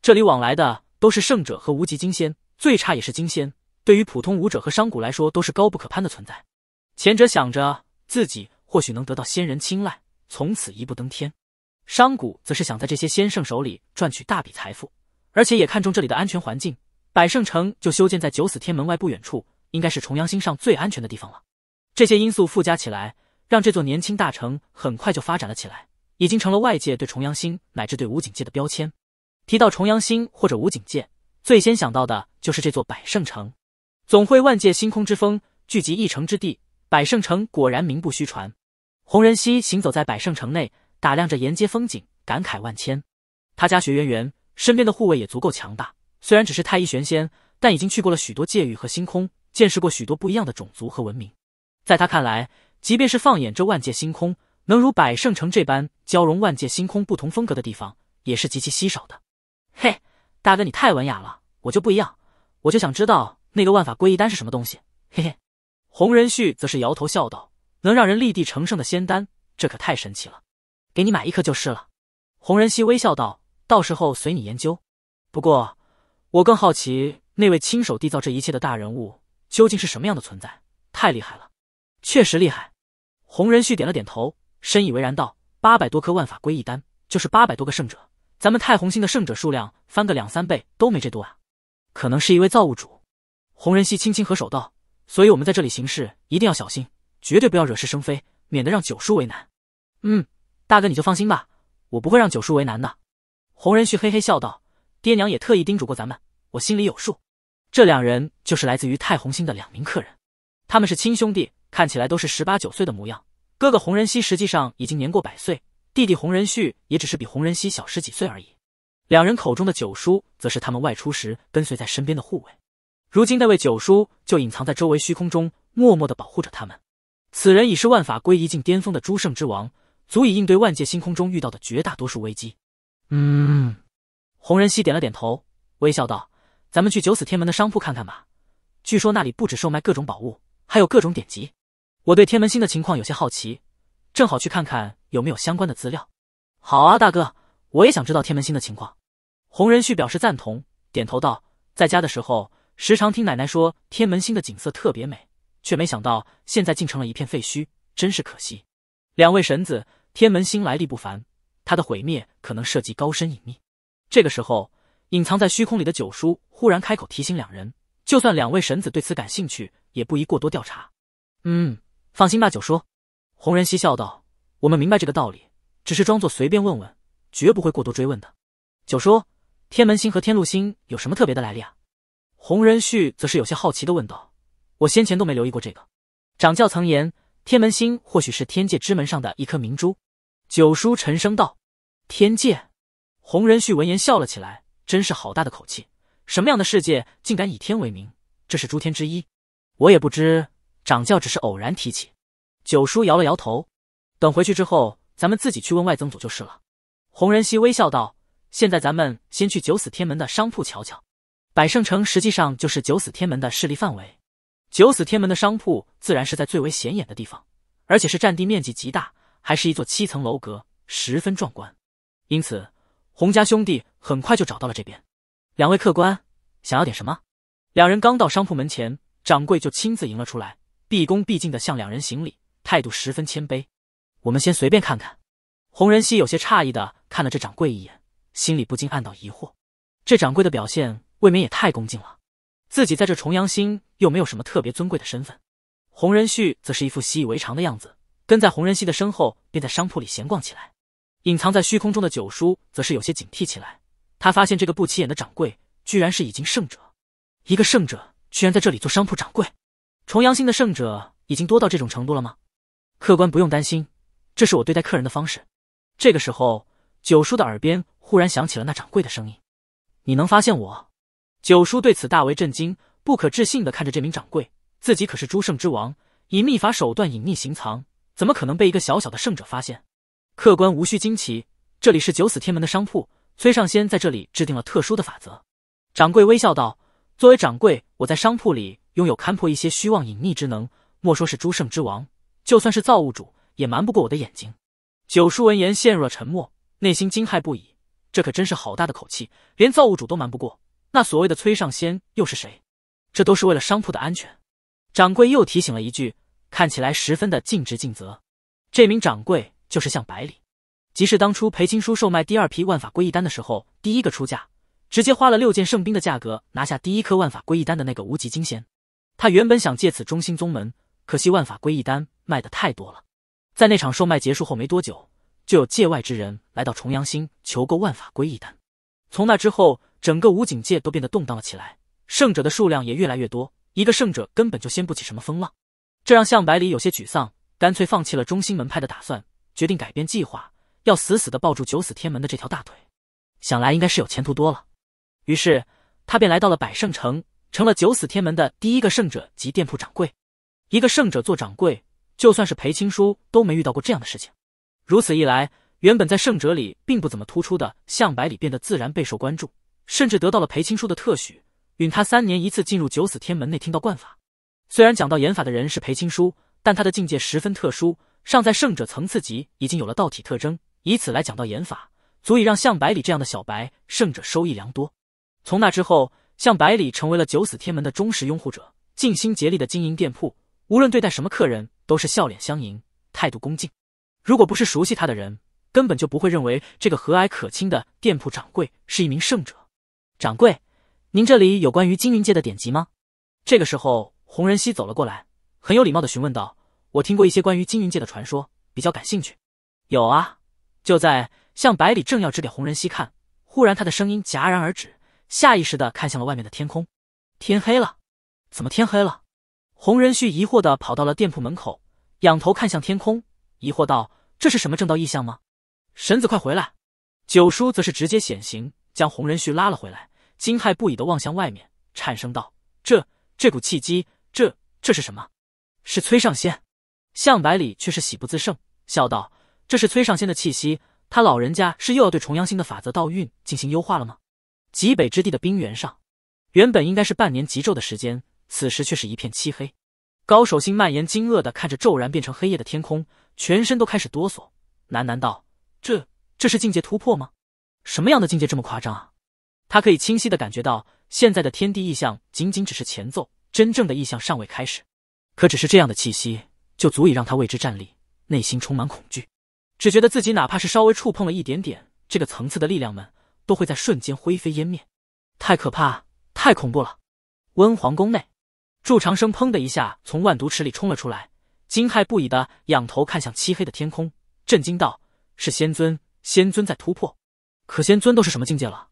这里往来的都是圣者和无极金仙，最差也是金仙。对于普通武者和商贾来说，都是高不可攀的存在。前者想着自己或许能得到仙人青睐，从此一步登天；商贾则是想在这些仙圣手里赚取大笔财富，而且也看中这里的安全环境。百圣城就修建在九死天门外不远处，应该是重阳星上最安全的地方了。这些因素附加起来，让这座年轻大城很快就发展了起来，已经成了外界对重阳星乃至对武警界的标签。提到重阳星或者武警界，最先想到的就是这座百圣城，总会万界星空之风，聚集一城之地。百圣城果然名不虚传。洪仁熙行走在百圣城内，打量着沿街风景，感慨万千。他家学渊源，身边的护卫也足够强大。虽然只是太医玄仙，但已经去过了许多界域和星空，见识过许多不一样的种族和文明。在他看来，即便是放眼这万界星空，能如百圣城这般交融万界星空不同风格的地方，也是极其稀少的。嘿，大哥，你太文雅了，我就不一样，我就想知道那个万法归一丹是什么东西。嘿嘿，洪仁旭则是摇头笑道：“能让人立地成圣的仙丹，这可太神奇了，给你买一颗就是了。”洪仁熙微笑道：“到时候随你研究，不过我更好奇，那位亲手缔造这一切的大人物究竟是什么样的存在，太厉害了。”确实厉害，洪仁旭点了点头，深以为然道：“八百多颗万法归一丹，就是八百多个圣者。咱们太红星的圣者数量翻个两三倍都没这多啊！可能是一位造物主。”洪仁熙轻轻合手道：“所以我们在这里行事一定要小心，绝对不要惹是生非，免得让九叔为难。”“嗯，大哥你就放心吧，我不会让九叔为难的。”洪仁旭嘿嘿笑道：“爹娘也特意叮嘱过咱们，我心里有数。”这两人就是来自于太红星的两名客人，他们是亲兄弟。看起来都是十八九岁的模样。哥哥洪仁熙实际上已经年过百岁，弟弟洪仁旭也只是比洪仁熙小十几岁而已。两人口中的九叔，则是他们外出时跟随在身边的护卫。如今那位九叔就隐藏在周围虚空中，默默地保护着他们。此人已是万法归一境巅峰的诸圣之王，足以应对万界星空中遇到的绝大多数危机。嗯，洪仁熙点了点头，微笑道：“咱们去九死天门的商铺看看吧。据说那里不止售卖各种宝物，还有各种典籍。”我对天门星的情况有些好奇，正好去看看有没有相关的资料。好啊，大哥，我也想知道天门星的情况。洪仁旭表示赞同，点头道：“在家的时候，时常听奶奶说天门星的景色特别美，却没想到现在竟成了一片废墟，真是可惜。”两位神子，天门星来历不凡，它的毁灭可能涉及高深隐秘。这个时候，隐藏在虚空里的九叔忽然开口提醒两人：“就算两位神子对此感兴趣，也不宜过多调查。”嗯。放心吧，九叔。”洪仁熙笑道，“我们明白这个道理，只是装作随便问问，绝不会过多追问的。”九叔，天门星和天禄星有什么特别的来历啊？”洪仁旭则是有些好奇的问道，“我先前都没留意过这个。”掌教曾言，天门星或许是天界之门上的一颗明珠。”九叔沉声道，“天界。”洪仁旭闻言笑了起来，“真是好大的口气！什么样的世界，竟敢以天为名？这是诸天之一，我也不知。”掌教只是偶然提起，九叔摇了摇头。等回去之后，咱们自己去问外曾祖就是了。洪仁熙微笑道：“现在咱们先去九死天门的商铺瞧瞧。”百盛城实际上就是九死天门的势力范围，九死天门的商铺自然是在最为显眼的地方，而且是占地面积极大，还是一座七层楼阁，十分壮观。因此，洪家兄弟很快就找到了这边。两位客官，想要点什么？两人刚到商铺门前，掌柜就亲自迎了出来。毕恭毕敬的向两人行礼，态度十分谦卑。我们先随便看看。洪仁熙有些诧异的看了这掌柜一眼，心里不禁暗道疑惑：这掌柜的表现未免也太恭敬了。自己在这重阳星又没有什么特别尊贵的身份。洪仁旭则是一副习以为常的样子，跟在洪仁熙的身后，便在商铺里闲逛起来。隐藏在虚空中的九叔则是有些警惕起来。他发现这个不起眼的掌柜居然是已经圣者，一个圣者居然在这里做商铺掌柜。重阳星的圣者已经多到这种程度了吗？客官不用担心，这是我对待客人的方式。这个时候，九叔的耳边忽然响起了那掌柜的声音：“你能发现我？”九叔对此大为震惊，不可置信的看着这名掌柜。自己可是诸圣之王，以秘法手段隐匿行藏，怎么可能被一个小小的圣者发现？客官无需惊奇，这里是九死天门的商铺，崔上仙在这里制定了特殊的法则。掌柜微笑道：“作为掌柜，我在商铺里。”拥有勘破一些虚妄隐匿之能，莫说是诸圣之王，就算是造物主也瞒不过我的眼睛。九叔闻言陷入了沉默，内心惊骇不已。这可真是好大的口气，连造物主都瞒不过。那所谓的崔上仙又是谁？这都是为了商铺的安全。掌柜又提醒了一句，看起来十分的尽职尽责。这名掌柜就是向百里，即是当初裴青书售卖第二批万法归一丹的时候，第一个出价，直接花了六件圣兵的价格拿下第一颗万法归一丹的那个无极金仙。他原本想借此中心宗门，可惜万法归一丹卖的太多了。在那场售卖结束后没多久，就有界外之人来到重阳星求购万法归一丹。从那之后，整个武警界都变得动荡了起来，胜者的数量也越来越多。一个胜者根本就掀不起什么风浪，这让向百里有些沮丧，干脆放弃了中心门派的打算，决定改变计划，要死死的抱住九死天门的这条大腿。想来应该是有前途多了。于是他便来到了百圣城。成了九死天门的第一个圣者及店铺掌柜，一个圣者做掌柜，就算是裴青书都没遇到过这样的事情。如此一来，原本在圣者里并不怎么突出的向百里变得自然备受关注，甚至得到了裴青书的特许，允他三年一次进入九死天门内听到灌法。虽然讲到演法的人是裴青书，但他的境界十分特殊，尚在圣者层次级，已经有了道体特征，以此来讲到演法，足以让向百里这样的小白圣者收益良多。从那之后。向百里成为了九死天门的忠实拥护者，尽心竭力的经营店铺，无论对待什么客人，都是笑脸相迎，态度恭敬。如果不是熟悉他的人，根本就不会认为这个和蔼可亲的店铺掌柜是一名圣者。掌柜，您这里有关于金云界的典籍吗？这个时候，洪仁熙走了过来，很有礼貌的询问道：“我听过一些关于金云界的传说，比较感兴趣。”有啊，就在向百里正要指给洪仁熙看，忽然他的声音戛然而止。下意识的看向了外面的天空，天黑了，怎么天黑了？洪仁旭疑惑的跑到了店铺门口，仰头看向天空，疑惑道：“这是什么正道异象吗？”神子快回来！九叔则是直接显形，将洪仁旭拉了回来，惊骇不已的望向外面，颤声道：“这这股气机，这这是什么？是崔上仙！”向百里却是喜不自胜，笑道：“这是崔上仙的气息，他老人家是又要对重阳星的法则道运进行优化了吗？”极北之地的冰原上，原本应该是半年极昼的时间，此时却是一片漆黑。高手心蔓延惊愕的看着骤然变成黑夜的天空，全身都开始哆嗦，喃喃道：“这这是境界突破吗？什么样的境界这么夸张啊？”他可以清晰的感觉到，现在的天地异象仅仅只是前奏，真正的异象尚未开始。可只是这样的气息，就足以让他为之战栗，内心充满恐惧，只觉得自己哪怕是稍微触碰了一点点这个层次的力量们。都会在瞬间灰飞烟灭，太可怕，太恐怖了！温皇宫内，祝长生砰的一下从万毒池里冲了出来，惊骇不已的仰头看向漆黑的天空，震惊道：“是仙尊，仙尊在突破！可仙尊都是什么境界了？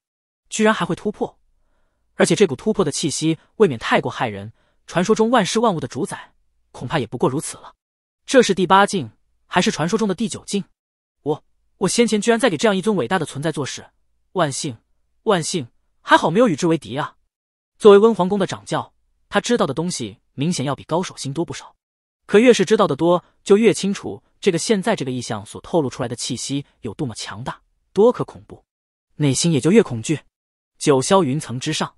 居然还会突破！而且这股突破的气息未免太过骇人！传说中万事万物的主宰，恐怕也不过如此了。这是第八境，还是传说中的第九境？我……我先前居然在给这样一尊伟大的存在做事！”万幸，万幸，还好没有与之为敌啊！作为温皇宫的掌教，他知道的东西明显要比高手心多不少。可越是知道的多，就越清楚这个现在这个意象所透露出来的气息有多么强大，多可恐怖，内心也就越恐惧。九霄云层之上，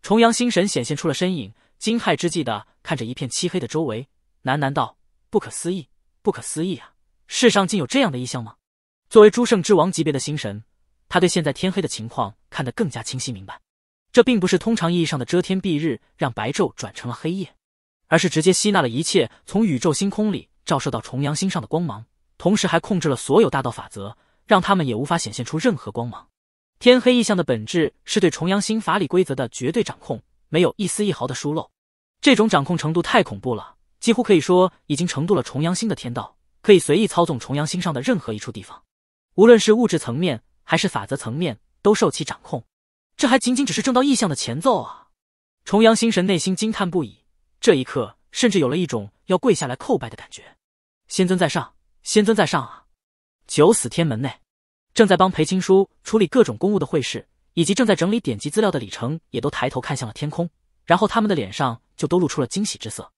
重阳星神显现出了身影，惊骇之际的看着一片漆黑的周围，喃喃道：“不可思议，不可思议啊！世上竟有这样的意象吗？”作为诸圣之王级别的星神。他对现在天黑的情况看得更加清晰明白，这并不是通常意义上的遮天蔽日，让白昼转成了黑夜，而是直接吸纳了一切从宇宙星空里照射到重阳星上的光芒，同时还控制了所有大道法则，让他们也无法显现出任何光芒。天黑意象的本质是对重阳星法理规则的绝对掌控，没有一丝一毫的疏漏。这种掌控程度太恐怖了，几乎可以说已经程度了重阳星的天道，可以随意操纵重阳星上的任何一处地方，无论是物质层面。还是法则层面都受其掌控，这还仅仅只是正道异象的前奏啊！重阳星神内心惊叹不已，这一刻甚至有了一种要跪下来叩拜的感觉。仙尊在上，仙尊在上啊！九死天门内，正在帮裴青书处理各种公务的会事，以及正在整理典籍资料的李成，也都抬头看向了天空，然后他们的脸上就都露出了惊喜之色。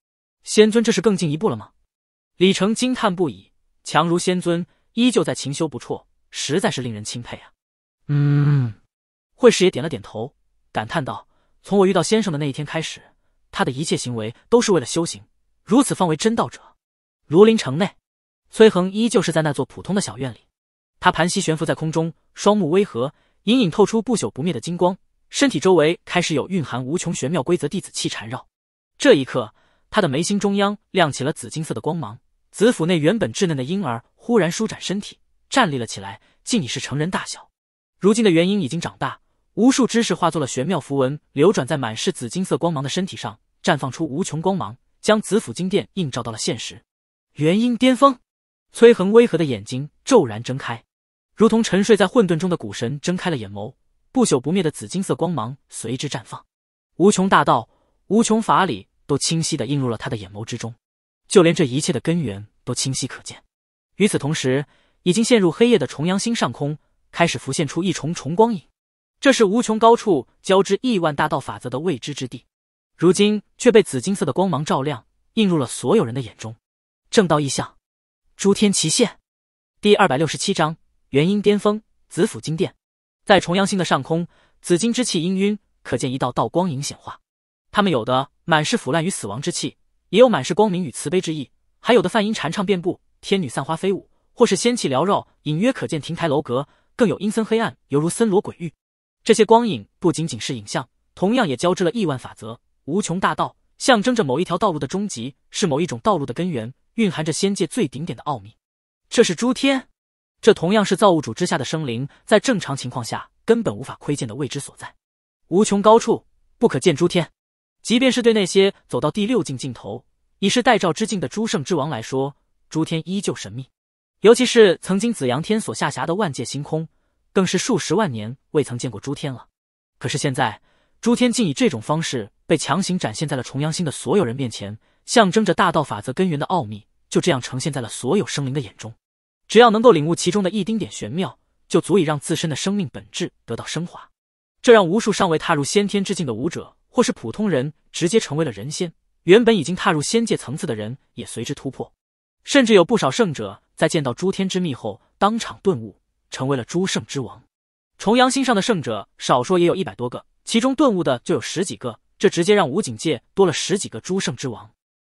仙尊这是更进一步了吗？李成惊叹不已，强如仙尊，依旧在勤修不辍。实在是令人钦佩啊！嗯，惠师也点了点头，感叹道：“从我遇到先生的那一天开始，他的一切行为都是为了修行。如此方为真道者。”庐林城内，崔恒依旧是在那座普通的小院里，他盘膝悬浮在空中，双目微合，隐隐透出不朽不灭的金光，身体周围开始有蕴含无穷玄妙规则弟子气缠绕。这一刻，他的眉心中央亮起了紫金色的光芒，子府内原本稚嫩的婴儿忽然舒展身体。站立了起来，竟已是成人大小。如今的元婴已经长大，无数知识化作了玄妙符文，流转在满是紫金色光芒的身体上，绽放出无穷光芒，将紫府金殿映照到了现实。元婴巅峰，崔恒威和的眼睛骤然睁开，如同沉睡在混沌中的古神睁开了眼眸，不朽不灭的紫金色光芒随之绽放，无穷大道、无穷法理都清晰的映入了他的眼眸之中，就连这一切的根源都清晰可见。与此同时。已经陷入黑夜的重阳星上空，开始浮现出一重重光影。这是无穷高处交织亿万大道法则的未知之地，如今却被紫金色的光芒照亮，映入了所有人的眼中。正道异象，诸天齐现。第二百六十七章：元婴巅峰，紫府金殿。在重阳星的上空，紫金之气氤氲，可见一道道光影显化。他们有的满是腐烂与死亡之气，也有满是光明与慈悲之意，还有的梵音禅唱遍布，天女散花飞舞。或是仙气缭绕，隐约可见亭台楼阁，更有阴森黑暗，犹如森罗鬼域。这些光影不仅仅是影像，同样也交织了亿万法则、无穷大道，象征着某一条道路的终极，是某一种道路的根源，蕴含着仙界最顶点的奥秘。这是诸天，这同样是造物主之下的生灵在正常情况下根本无法窥见的未知所在。无穷高处不可见诸天，即便是对那些走到第六境尽头、已是待照之境的诸圣之王来说，诸天依旧神秘。尤其是曾经紫阳天所下辖的万界星空，更是数十万年未曾见过诸天了。可是现在，诸天竟以这种方式被强行展现在了重阳星的所有人面前，象征着大道法则根源的奥秘，就这样呈现在了所有生灵的眼中。只要能够领悟其中的一丁点玄妙，就足以让自身的生命本质得到升华。这让无数尚未踏入先天之境的武者或是普通人，直接成为了人仙。原本已经踏入仙界层次的人，也随之突破。甚至有不少圣者在见到诸天之秘后，当场顿悟，成为了诸圣之王。重阳星上的圣者少说也有一百多个，其中顿悟的就有十几个，这直接让武警界多了十几个诸圣之王，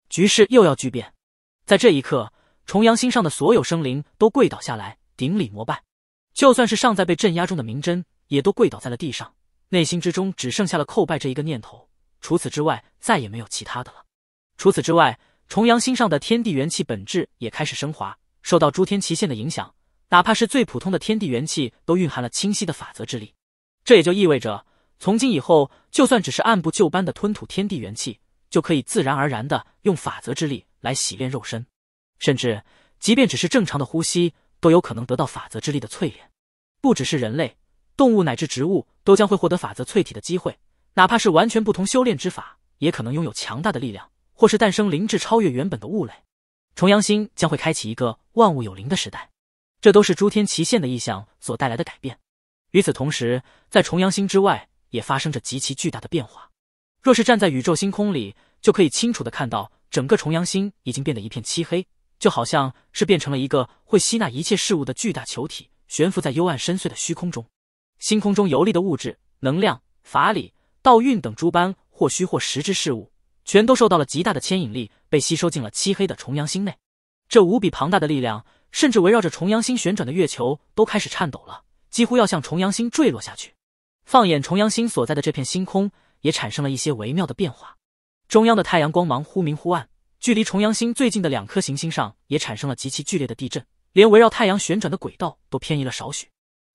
局势又要巨变。在这一刻，重阳星上的所有生灵都跪倒下来，顶礼膜拜。就算是尚在被镇压中的明真，也都跪倒在了地上，内心之中只剩下了叩拜这一个念头，除此之外再也没有其他的了。除此之外。重阳星上的天地元气本质也开始升华，受到诸天奇线的影响，哪怕是最普通的天地元气，都蕴含了清晰的法则之力。这也就意味着，从今以后，就算只是按部就班的吞吐天地元气，就可以自然而然的用法则之力来洗炼肉身，甚至即便只是正常的呼吸，都有可能得到法则之力的淬炼。不只是人类、动物乃至植物，都将会获得法则淬体的机会。哪怕是完全不同修炼之法，也可能拥有强大的力量。或是诞生灵智超越原本的物类，重阳星将会开启一个万物有灵的时代，这都是诸天齐现的意象所带来的改变。与此同时，在重阳星之外，也发生着极其巨大的变化。若是站在宇宙星空里，就可以清楚的看到，整个重阳星已经变得一片漆黑，就好像是变成了一个会吸纳一切事物的巨大球体，悬浮在幽暗深邃的虚空中。星空中游历的物质、能量、法理、道运等诸般或虚或实之事物。全都受到了极大的牵引力，被吸收进了漆黑的重阳星内。这无比庞大的力量，甚至围绕着重阳星旋转的月球都开始颤抖了，几乎要向重阳星坠落下去。放眼重阳星所在的这片星空，也产生了一些微妙的变化。中央的太阳光芒忽明忽暗，距离重阳星最近的两颗行星上也产生了极其剧烈的地震，连围绕太阳旋转的轨道都偏移了少许。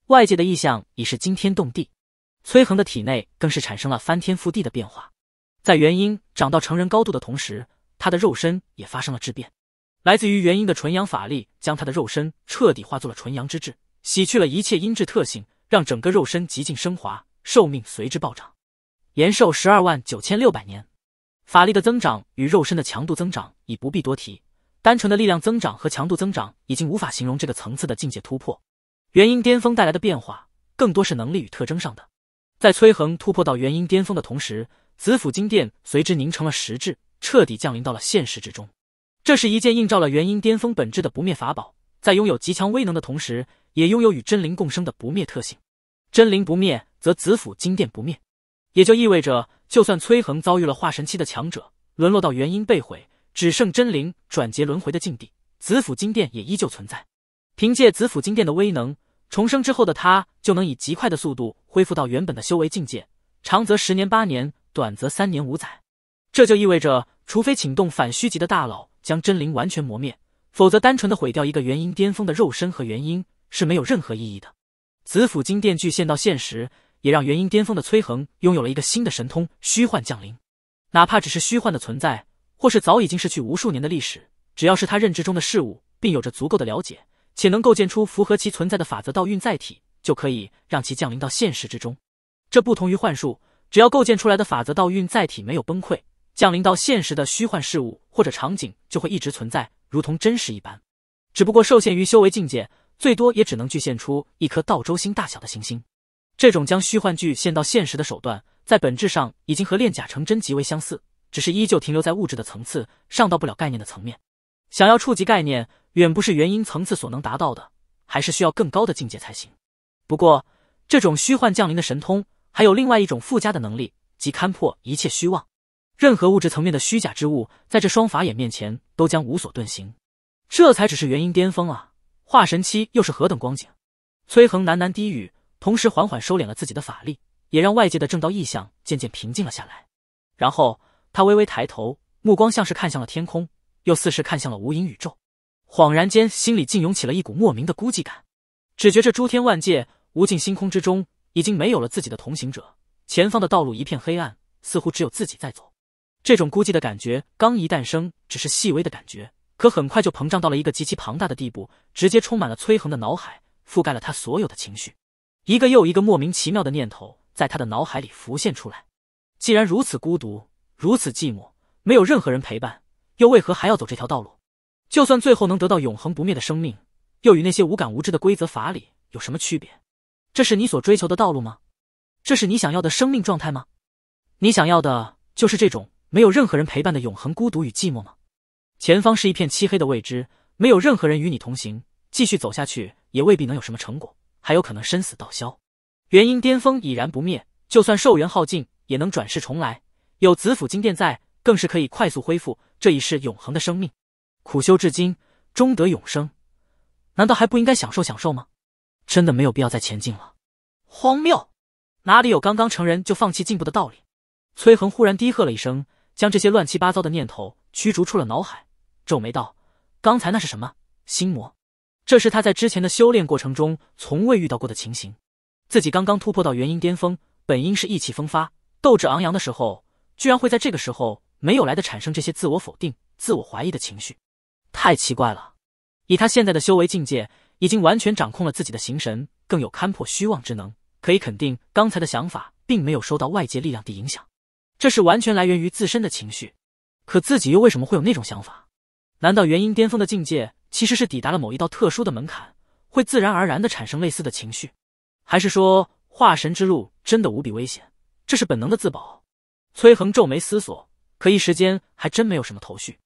外界的异象已是惊天动地，崔恒的体内更是产生了翻天覆地的变化。在元婴长到成人高度的同时，他的肉身也发生了质变。来自于元婴的纯阳法力将他的肉身彻底化作了纯阳之质，洗去了一切阴质特性，让整个肉身极尽升华，寿命随之暴涨，延寿十二万九千六百年。法力的增长与肉身的强度增长已不必多提，单纯的力量增长和强度增长已经无法形容这个层次的境界突破。元婴巅峰带来的变化更多是能力与特征上的。在崔恒突破到元婴巅峰的同时。紫府金殿随之凝成了实质，彻底降临到了现实之中。这是一件映照了元婴巅峰本质的不灭法宝，在拥有极强威能的同时，也拥有与真灵共生的不灭特性。真灵不灭，则紫府金殿不灭。也就意味着，就算崔恒遭遇了化神期的强者，沦落到元婴被毁，只剩真灵转劫轮回的境地，紫府金殿也依旧存在。凭借紫府金殿的威能，重生之后的他就能以极快的速度恢复到原本的修为境界，长则十年八年。短则三年五载，这就意味着，除非请动反虚级的大佬将真灵完全磨灭，否则单纯的毁掉一个元婴巅峰的肉身和元婴是没有任何意义的。紫府金殿巨现到现实，也让元婴巅峰的崔恒拥有了一个新的神通——虚幻降临。哪怕只是虚幻的存在，或是早已经逝去无数年的历史，只要是他认知中的事物，并有着足够的了解，且能构建出符合其存在的法则道运载体，就可以让其降临到现实之中。这不同于幻术。只要构建出来的法则道运载体没有崩溃，降临到现实的虚幻事物或者场景就会一直存在，如同真实一般。只不过受限于修为境界，最多也只能具现出一颗道周星大小的行星。这种将虚幻具现到现实的手段，在本质上已经和炼假成真极为相似，只是依旧停留在物质的层次上，到不了概念的层面。想要触及概念，远不是元婴层次所能达到的，还是需要更高的境界才行。不过，这种虚幻降临的神通。还有另外一种附加的能力，即看破一切虚妄。任何物质层面的虚假之物，在这双法眼面前都将无所遁形。这才只是元婴巅峰啊，化神期又是何等光景？崔恒喃喃低语，同时缓缓收敛了自己的法力，也让外界的正道异象渐渐平静了下来。然后他微微抬头，目光像是看向了天空，又似是看向了无垠宇宙。恍然间，心里竟涌起了一股莫名的孤寂感，只觉这诸天万界、无尽星空之中。已经没有了自己的同行者，前方的道路一片黑暗，似乎只有自己在走。这种孤寂的感觉刚一诞生，只是细微的感觉，可很快就膨胀到了一个极其庞大的地步，直接充满了崔恒的脑海，覆盖了他所有的情绪。一个又一个莫名其妙的念头在他的脑海里浮现出来。既然如此孤独，如此寂寞，没有任何人陪伴，又为何还要走这条道路？就算最后能得到永恒不灭的生命，又与那些无感无知的规则法理有什么区别？这是你所追求的道路吗？这是你想要的生命状态吗？你想要的就是这种没有任何人陪伴的永恒孤独与寂寞吗？前方是一片漆黑的未知，没有任何人与你同行，继续走下去也未必能有什么成果，还有可能生死道消。元婴巅峰已然不灭，就算寿元耗尽也能转世重来，有紫府金殿在，更是可以快速恢复。这已是永恒的生命，苦修至今，终得永生，难道还不应该享受享受吗？真的没有必要再前进了，荒谬！哪里有刚刚成人就放弃进步的道理？崔恒忽然低喝了一声，将这些乱七八糟的念头驱逐出了脑海，皱眉道：“刚才那是什么心魔？这是他在之前的修炼过程中从未遇到过的情形。自己刚刚突破到元婴巅峰，本应是意气风发、斗志昂扬的时候，居然会在这个时候没有来的产生这些自我否定、自我怀疑的情绪，太奇怪了。以他现在的修为境界。”已经完全掌控了自己的形神，更有勘破虚妄之能，可以肯定刚才的想法并没有受到外界力量的影响，这是完全来源于自身的情绪。可自己又为什么会有那种想法？难道元婴巅峰的境界其实是抵达了某一道特殊的门槛，会自然而然的产生类似的情绪？还是说化神之路真的无比危险？这是本能的自保。崔恒皱眉思索，可一时间还真没有什么头绪。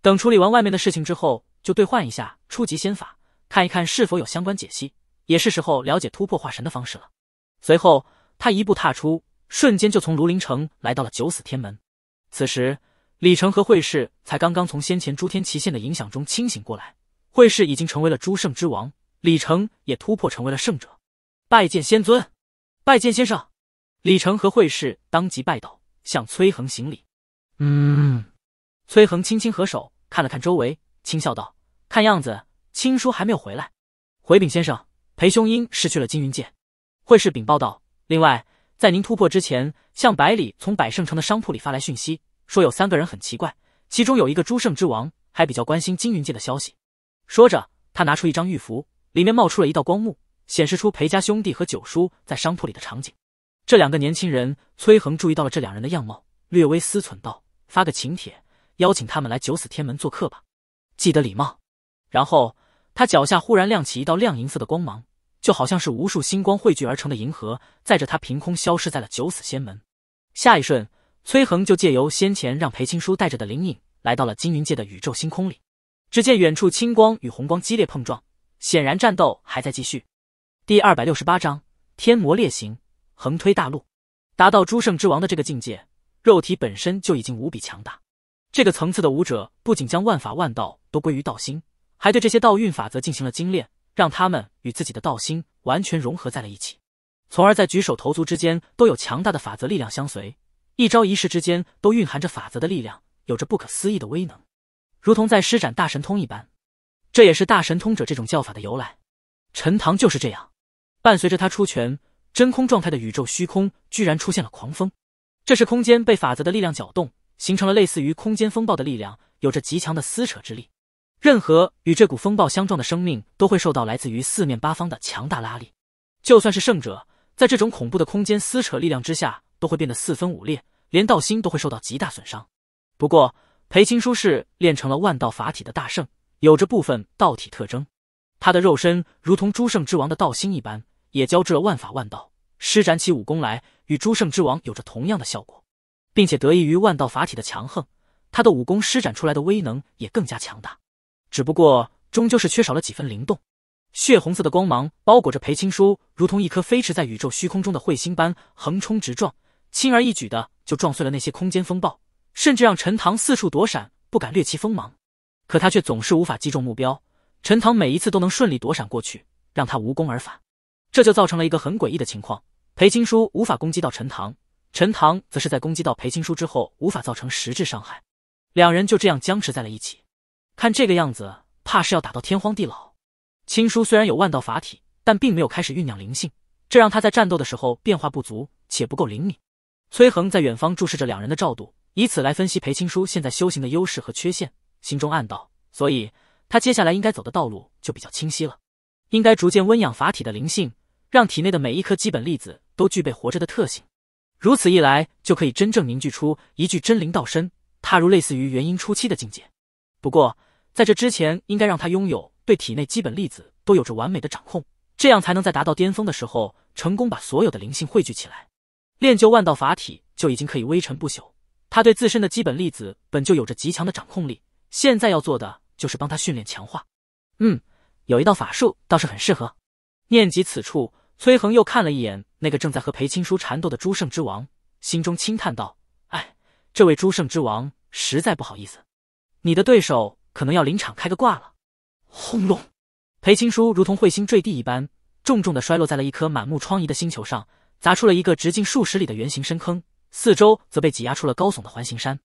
等处理完外面的事情之后，就兑换一下初级仙法。看一看是否有相关解析，也是时候了解突破化神的方式了。随后，他一步踏出，瞬间就从庐陵城来到了九死天门。此时，李成和惠氏才刚刚从先前诸天极限的影响中清醒过来。惠氏已经成为了诸圣之王，李成也突破成为了圣者。拜见仙尊，拜见先生。李成和惠氏当即拜倒，向崔恒行礼。嗯，崔恒轻轻合手，看了看周围，轻笑道：“看样子。”青叔还没有回来。回禀先生，裴雄鹰失去了金云剑。惠氏禀报道，另外，在您突破之前，向百里从百胜城的商铺里发来讯息，说有三个人很奇怪，其中有一个诸圣之王，还比较关心金云界的消息。说着，他拿出一张玉符，里面冒出了一道光幕，显示出裴家兄弟和九叔在商铺里的场景。这两个年轻人，崔恒注意到了这两人的样貌，略微思忖道：“发个请帖，邀请他们来九死天门做客吧，记得礼貌。”然后。他脚下忽然亮起一道亮银色的光芒，就好像是无数星光汇聚而成的银河，载着他凭空消失在了九死仙门。下一瞬，崔恒就借由先前让裴青书带着的灵影，来到了金云界的宇宙星空里。只见远处青光与红光激烈碰撞，显然战斗还在继续。第二百六十八章：天魔猎行，横推大陆。达到诸圣之王的这个境界，肉体本身就已经无比强大。这个层次的武者，不仅将万法万道都归于道心。还对这些道运法则进行了精炼，让他们与自己的道心完全融合在了一起，从而在举手投足之间都有强大的法则力量相随，一招一式之间都蕴含着法则的力量，有着不可思议的威能，如同在施展大神通一般。这也是大神通者这种叫法的由来。陈塘就是这样，伴随着他出拳，真空状态的宇宙虚空居然出现了狂风，这是空间被法则的力量搅动，形成了类似于空间风暴的力量，有着极强的撕扯之力。任何与这股风暴相撞的生命都会受到来自于四面八方的强大拉力，就算是圣者，在这种恐怖的空间撕扯力量之下，都会变得四分五裂，连道心都会受到极大损伤。不过，裴青书是练成了万道法体的大圣，有着部分道体特征，他的肉身如同诸圣之王的道心一般，也交织了万法万道，施展起武功来与诸圣之王有着同样的效果，并且得益于万道法体的强横，他的武功施展出来的威能也更加强大。只不过，终究是缺少了几分灵动。血红色的光芒包裹着裴青书，如同一颗飞驰在宇宙虚空中的彗星般横冲直撞，轻而易举的就撞碎了那些空间风暴，甚至让陈塘四处躲闪，不敢掠其锋芒。可他却总是无法击中目标。陈塘每一次都能顺利躲闪过去，让他无功而返。这就造成了一个很诡异的情况：裴青书无法攻击到陈塘，陈塘则是在攻击到裴青书之后无法造成实质伤害。两人就这样僵持在了一起。看这个样子，怕是要打到天荒地老。青叔虽然有万道法体，但并没有开始酝酿灵性，这让他在战斗的时候变化不足且不够灵敏。崔恒在远方注视着两人的照度，以此来分析裴青叔现在修行的优势和缺陷，心中暗道：所以他接下来应该走的道路就比较清晰了，应该逐渐温养法体的灵性，让体内的每一颗基本粒子都具备活着的特性。如此一来，就可以真正凝聚出一具真灵道身，踏入类似于元婴初期的境界。不过。在这之前，应该让他拥有对体内基本粒子都有着完美的掌控，这样才能在达到巅峰的时候，成功把所有的灵性汇聚起来，练就万道法体就已经可以微尘不朽。他对自身的基本粒子本就有着极强的掌控力，现在要做的就是帮他训练强化。嗯，有一道法术倒是很适合。念及此处，崔恒又看了一眼那个正在和裴青书缠斗的诸圣之王，心中轻叹道：“哎，这位诸圣之王实在不好意思，你的对手。”可能要临场开个挂了。轰隆！裴青书如同彗星坠地一般，重重的摔落在了一颗满目疮痍的星球上，砸出了一个直径数十里的圆形深坑，四周则被挤压出了高耸的环形山。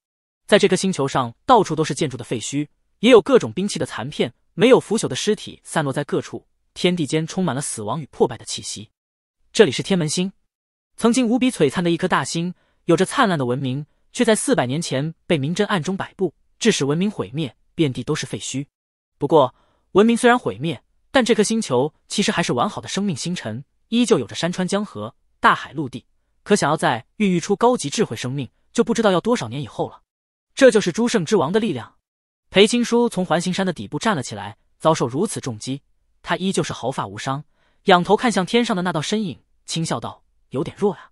在这颗星球上，到处都是建筑的废墟，也有各种兵器的残片，没有腐朽的尸体散落在各处，天地间充满了死亡与破败的气息。这里是天门星，曾经无比璀璨的一颗大星，有着灿烂的文明，却在四百年前被明真暗中摆布，致使文明毁灭。遍地都是废墟，不过文明虽然毁灭，但这颗星球其实还是完好的生命。星辰依旧有着山川江河、大海陆地，可想要再孕育出高级智慧生命，就不知道要多少年以后了。这就是诸圣之王的力量。裴青书从环形山的底部站了起来，遭受如此重击，他依旧是毫发无伤。仰头看向天上的那道身影，轻笑道：“有点弱啊。”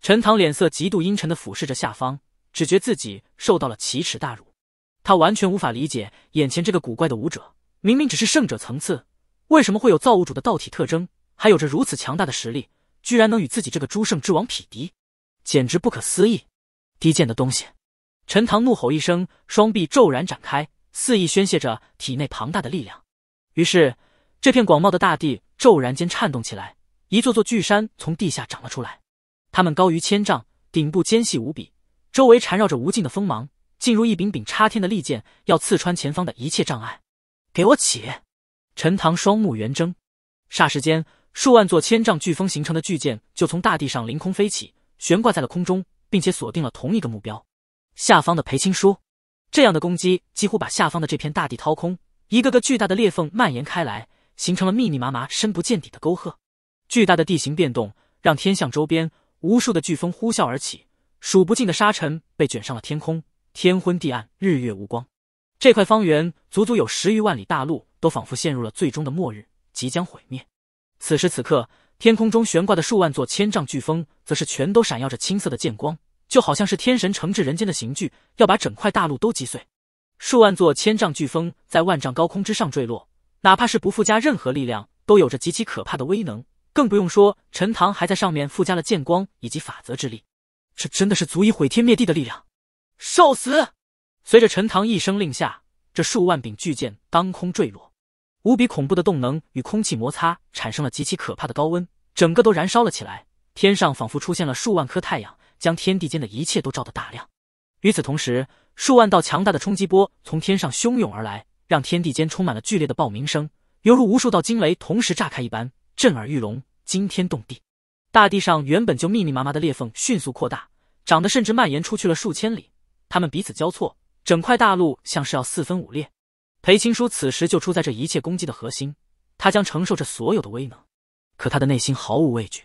陈塘脸色极度阴沉的俯视着下方，只觉自己受到了奇耻大辱。他完全无法理解眼前这个古怪的武者，明明只是圣者层次，为什么会有造物主的道体特征，还有着如此强大的实力，居然能与自己这个诸圣之王匹敌，简直不可思议！低贱的东西！陈塘怒吼一声，双臂骤然展开，肆意宣泄着体内庞大的力量。于是，这片广袤的大地骤然间颤动起来，一座座巨山从地下长了出来，它们高于千丈，顶部尖细无比，周围缠绕着无尽的锋芒。进入一柄柄插天的利剑，要刺穿前方的一切障碍。给我起！陈塘双目圆睁，霎时间，数万座千丈飓风形成的巨剑就从大地上凌空飞起，悬挂在了空中，并且锁定了同一个目标——下方的裴青书。这样的攻击几乎把下方的这片大地掏空，一个个巨大的裂缝蔓延开来，形成了密密麻麻、深不见底的沟壑。巨大的地形变动让天象周边无数的飓风呼啸而起，数不尽的沙尘被卷上了天空。天昏地暗，日月无光，这块方圆足足有十余万里大陆，都仿佛陷入了最终的末日，即将毁灭。此时此刻，天空中悬挂的数万座千丈巨峰，则是全都闪耀着青色的剑光，就好像是天神惩治人间的刑具，要把整块大陆都击碎。数万座千丈巨峰在万丈高空之上坠落，哪怕是不附加任何力量，都有着极其可怕的威能，更不用说陈塘还在上面附加了剑光以及法则之力，这真的是足以毁天灭地的力量。受死！随着陈塘一声令下，这数万柄巨剑当空坠落，无比恐怖的动能与空气摩擦产生了极其可怕的高温，整个都燃烧了起来。天上仿佛出现了数万颗太阳，将天地间的一切都照得大亮。与此同时，数万道强大的冲击波从天上汹涌而来，让天地间充满了剧烈的爆鸣声，犹如无数道惊雷同时炸开一般，震耳欲聋，惊天动地。大地上原本就密密麻麻的裂缝迅速扩大，长得甚至蔓延出去了数千里。他们彼此交错，整块大陆像是要四分五裂。裴青书此时就处在这一切攻击的核心，他将承受着所有的威能。可他的内心毫无畏惧。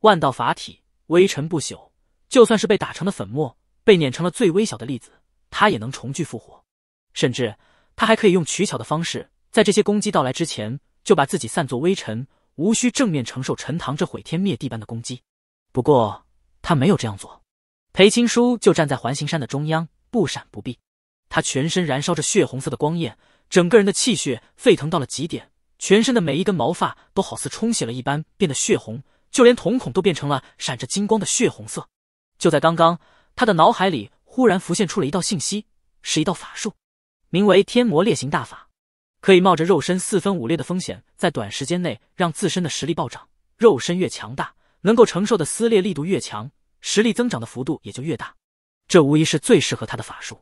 万道法体，微尘不朽，就算是被打成了粉末，被碾成了最微小的粒子，他也能重聚复活。甚至他还可以用取巧的方式，在这些攻击到来之前，就把自己散作微尘，无需正面承受陈塘这毁天灭地般的攻击。不过他没有这样做。裴青书就站在环形山的中央，不闪不避。他全身燃烧着血红色的光焰，整个人的气血沸腾到了极点，全身的每一根毛发都好似充血了一般，变得血红，就连瞳孔都变成了闪着金光的血红色。就在刚刚，他的脑海里忽然浮现出了一道信息，是一道法术，名为“天魔猎行大法”，可以冒着肉身四分五裂的风险，在短时间内让自身的实力暴涨。肉身越强大，能够承受的撕裂力度越强。实力增长的幅度也就越大，这无疑是最适合他的法术。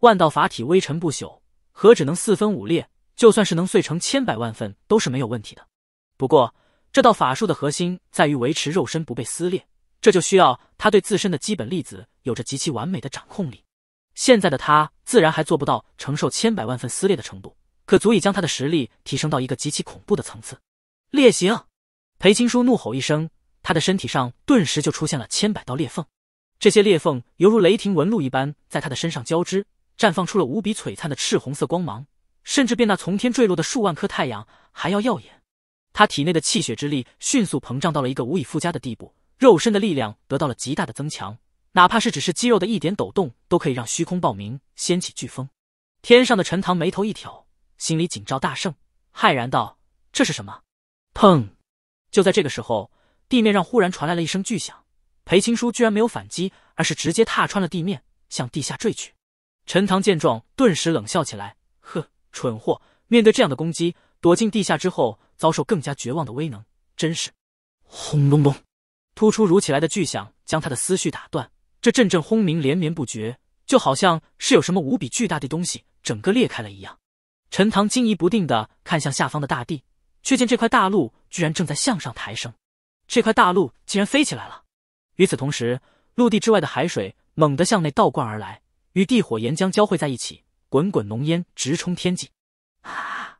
万道法体微尘不朽，何止能四分五裂，就算是能碎成千百万份都是没有问题的。不过这道法术的核心在于维持肉身不被撕裂，这就需要他对自身的基本粒子有着极其完美的掌控力。现在的他自然还做不到承受千百万份撕裂的程度，可足以将他的实力提升到一个极其恐怖的层次。裂形，裴青书怒吼一声。他的身体上顿时就出现了千百道裂缝，这些裂缝犹如雷霆纹路一般在他的身上交织，绽放出了无比璀璨的赤红色光芒，甚至比那从天坠落的数万颗太阳还要耀眼。他体内的气血之力迅速膨胀到了一个无以复加的地步，肉身的力量得到了极大的增强，哪怕是只是肌肉的一点抖动，都可以让虚空爆鸣，掀起飓风。天上的陈塘眉头一挑，心里警兆大盛，骇然道：“这是什么？”砰！就在这个时候。地面上忽然传来了一声巨响，裴青书居然没有反击，而是直接踏穿了地面，向地下坠去。陈塘见状，顿时冷笑起来：“呵，蠢货！面对这样的攻击，躲进地下之后，遭受更加绝望的威能，真是……”轰隆隆，突出如起来的巨响将他的思绪打断。这阵阵轰鸣连绵不绝，就好像是有什么无比巨大的东西整个裂开了一样。陈塘惊疑不定的看向下方的大地，却见这块大陆居然正在向上抬升。这块大陆竟然飞起来了！与此同时，陆地之外的海水猛地向内倒灌而来，与地火岩浆交汇在一起，滚滚浓烟直冲天际。啊！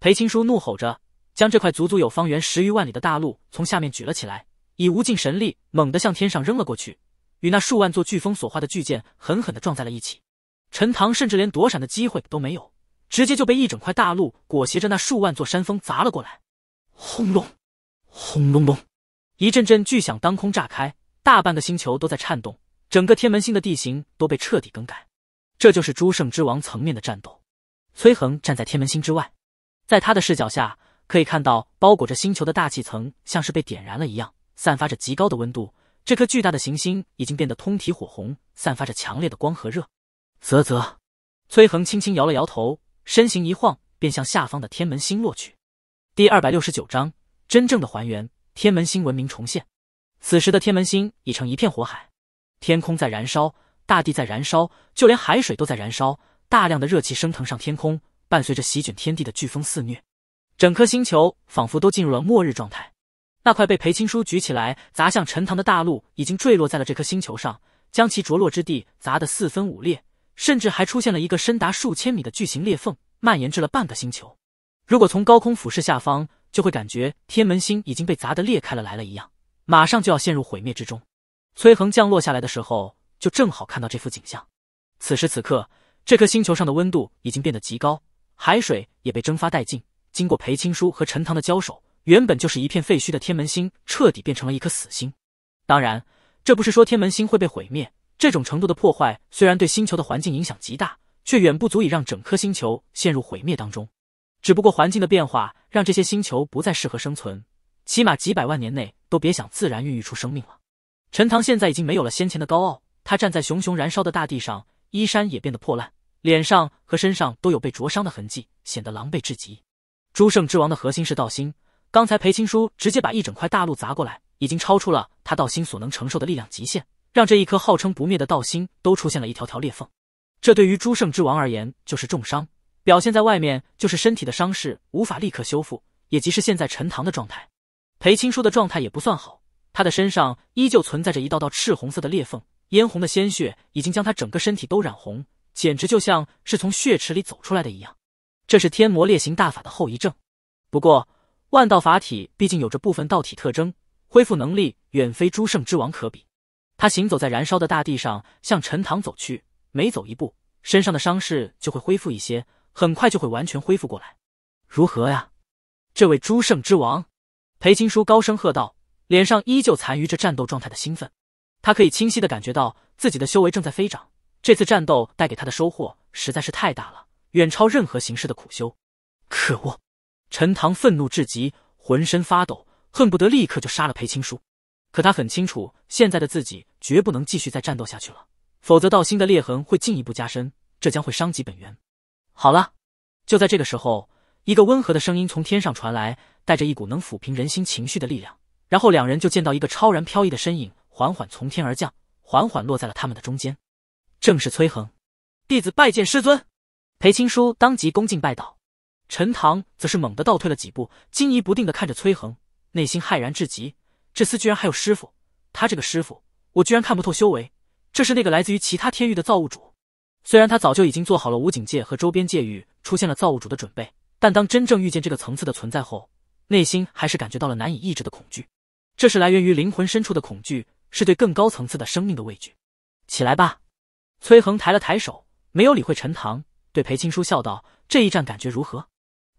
裴青书怒吼着，将这块足足有方圆十余万里的大陆从下面举了起来，以无尽神力猛地向天上扔了过去，与那数万座飓风所化的巨剑狠狠的撞在了一起。陈塘甚至连躲闪的机会都没有，直接就被一整块大陆裹挟着那数万座山峰砸了过来。轰隆，轰隆隆！一阵阵巨响当空炸开，大半个星球都在颤动，整个天门星的地形都被彻底更改。这就是诸圣之王层面的战斗。崔恒站在天门星之外，在他的视角下，可以看到包裹着星球的大气层像是被点燃了一样，散发着极高的温度。这颗巨大的行星已经变得通体火红，散发着强烈的光和热。啧啧，崔恒轻轻摇了摇头，身形一晃便向下方的天门星落去。第二百六十九章真正的还原。天门星文明重现，此时的天门星已成一片火海，天空在燃烧，大地在燃烧，就连海水都在燃烧。大量的热气升腾上天空，伴随着席卷天地的飓风肆虐，整颗星球仿佛都进入了末日状态。那块被裴青书举起来砸向陈塘的大陆，已经坠落在了这颗星球上，将其着落之地砸得四分五裂，甚至还出现了一个深达数千米的巨型裂缝，蔓延至了半个星球。如果从高空俯视下方。就会感觉天门星已经被砸得裂开了，来了一样，马上就要陷入毁灭之中。崔恒降落下来的时候，就正好看到这幅景象。此时此刻，这颗星球上的温度已经变得极高，海水也被蒸发殆尽。经过裴青书和陈塘的交手，原本就是一片废墟的天门星彻底变成了一颗死星。当然，这不是说天门星会被毁灭。这种程度的破坏虽然对星球的环境影响极大，却远不足以让整颗星球陷入毁灭当中。只不过环境的变化让这些星球不再适合生存，起码几百万年内都别想自然孕育出生命了。陈塘现在已经没有了先前的高傲，他站在熊熊燃烧的大地上，衣衫也变得破烂，脸上和身上都有被灼伤的痕迹，显得狼狈至极。诸圣之王的核心是道心，刚才裴青书直接把一整块大陆砸过来，已经超出了他道心所能承受的力量极限，让这一颗号称不灭的道心都出现了一条条裂缝，这对于诸圣之王而言就是重伤。表现在外面就是身体的伤势无法立刻修复，也即是现在陈塘的状态。裴青书的状态也不算好，他的身上依旧存在着一道道赤红色的裂缝，嫣红的鲜血已经将他整个身体都染红，简直就像是从血池里走出来的一样。这是天魔烈行大法的后遗症。不过万道法体毕竟有着部分道体特征，恢复能力远非诸圣之王可比。他行走在燃烧的大地上，向陈塘走去，每走一步，身上的伤势就会恢复一些。很快就会完全恢复过来，如何呀？这位诸圣之王，裴青书高声喝道，脸上依旧残余着战斗状态的兴奋。他可以清晰的感觉到自己的修为正在飞涨，这次战斗带给他的收获实在是太大了，远超任何形式的苦修。可恶！陈塘愤怒至极，浑身发抖，恨不得立刻就杀了裴青书。可他很清楚，现在的自己绝不能继续再战斗下去了，否则道心的裂痕会进一步加深，这将会伤及本源。好了，就在这个时候，一个温和的声音从天上传来，带着一股能抚平人心情绪的力量。然后两人就见到一个超然飘逸的身影缓缓从天而降，缓缓落在了他们的中间，正是崔恒。弟子拜见师尊。裴青书当即恭敬拜道，陈塘则是猛地倒退了几步，惊疑不定的看着崔恒，内心骇然至极。这厮居然还有师傅！他这个师傅，我居然看不透修为。这是那个来自于其他天域的造物主。虽然他早就已经做好了武警界和周边界域出现了造物主的准备，但当真正遇见这个层次的存在后，内心还是感觉到了难以抑制的恐惧。这是来源于灵魂深处的恐惧，是对更高层次的生命的畏惧。起来吧，崔恒抬了抬手，没有理会陈塘，对裴青书笑道：“这一战感觉如何？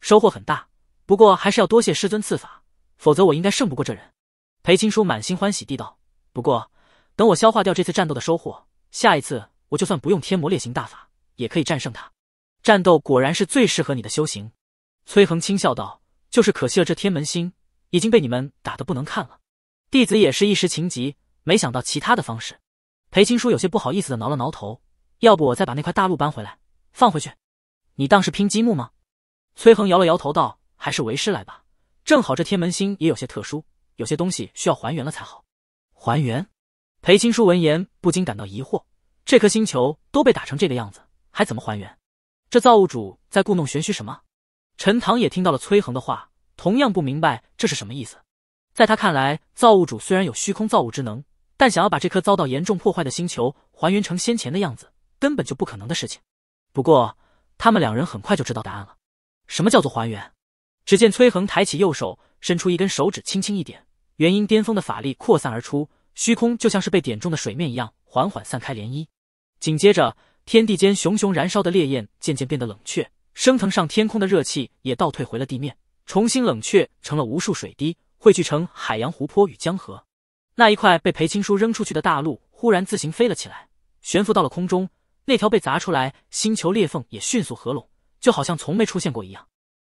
收获很大，不过还是要多谢师尊赐法，否则我应该胜不过这人。”裴青书满心欢喜地道：“不过等我消化掉这次战斗的收获，下一次……”我就算不用天魔猎行大法，也可以战胜他。战斗果然是最适合你的修行。”崔恒轻笑道，“就是可惜了这天门星已经被你们打得不能看了。弟子也是一时情急，没想到其他的方式。”裴青书有些不好意思的挠了挠头，“要不我再把那块大陆搬回来，放回去？你当是拼积木吗？”崔恒摇了摇头道：“还是为师来吧，正好这天门星也有些特殊，有些东西需要还原了才好。”还原？裴青书闻言不禁感到疑惑。这颗星球都被打成这个样子，还怎么还原？这造物主在故弄玄虚什么？陈塘也听到了崔恒的话，同样不明白这是什么意思。在他看来，造物主虽然有虚空造物之能，但想要把这颗遭到严重破坏的星球还原成先前的样子，根本就不可能的事情。不过，他们两人很快就知道答案了。什么叫做还原？只见崔恒抬起右手，伸出一根手指，轻轻一点，元婴巅峰的法力扩散而出，虚空就像是被点中的水面一样，缓缓散开涟漪。紧接着，天地间熊熊燃烧的烈焰渐渐变得冷却，升腾上天空的热气也倒退回了地面，重新冷却成了无数水滴，汇聚成海洋、湖泊与江河。那一块被裴青书扔出去的大陆忽然自行飞了起来，悬浮到了空中。那条被砸出来星球裂缝也迅速合拢，就好像从没出现过一样。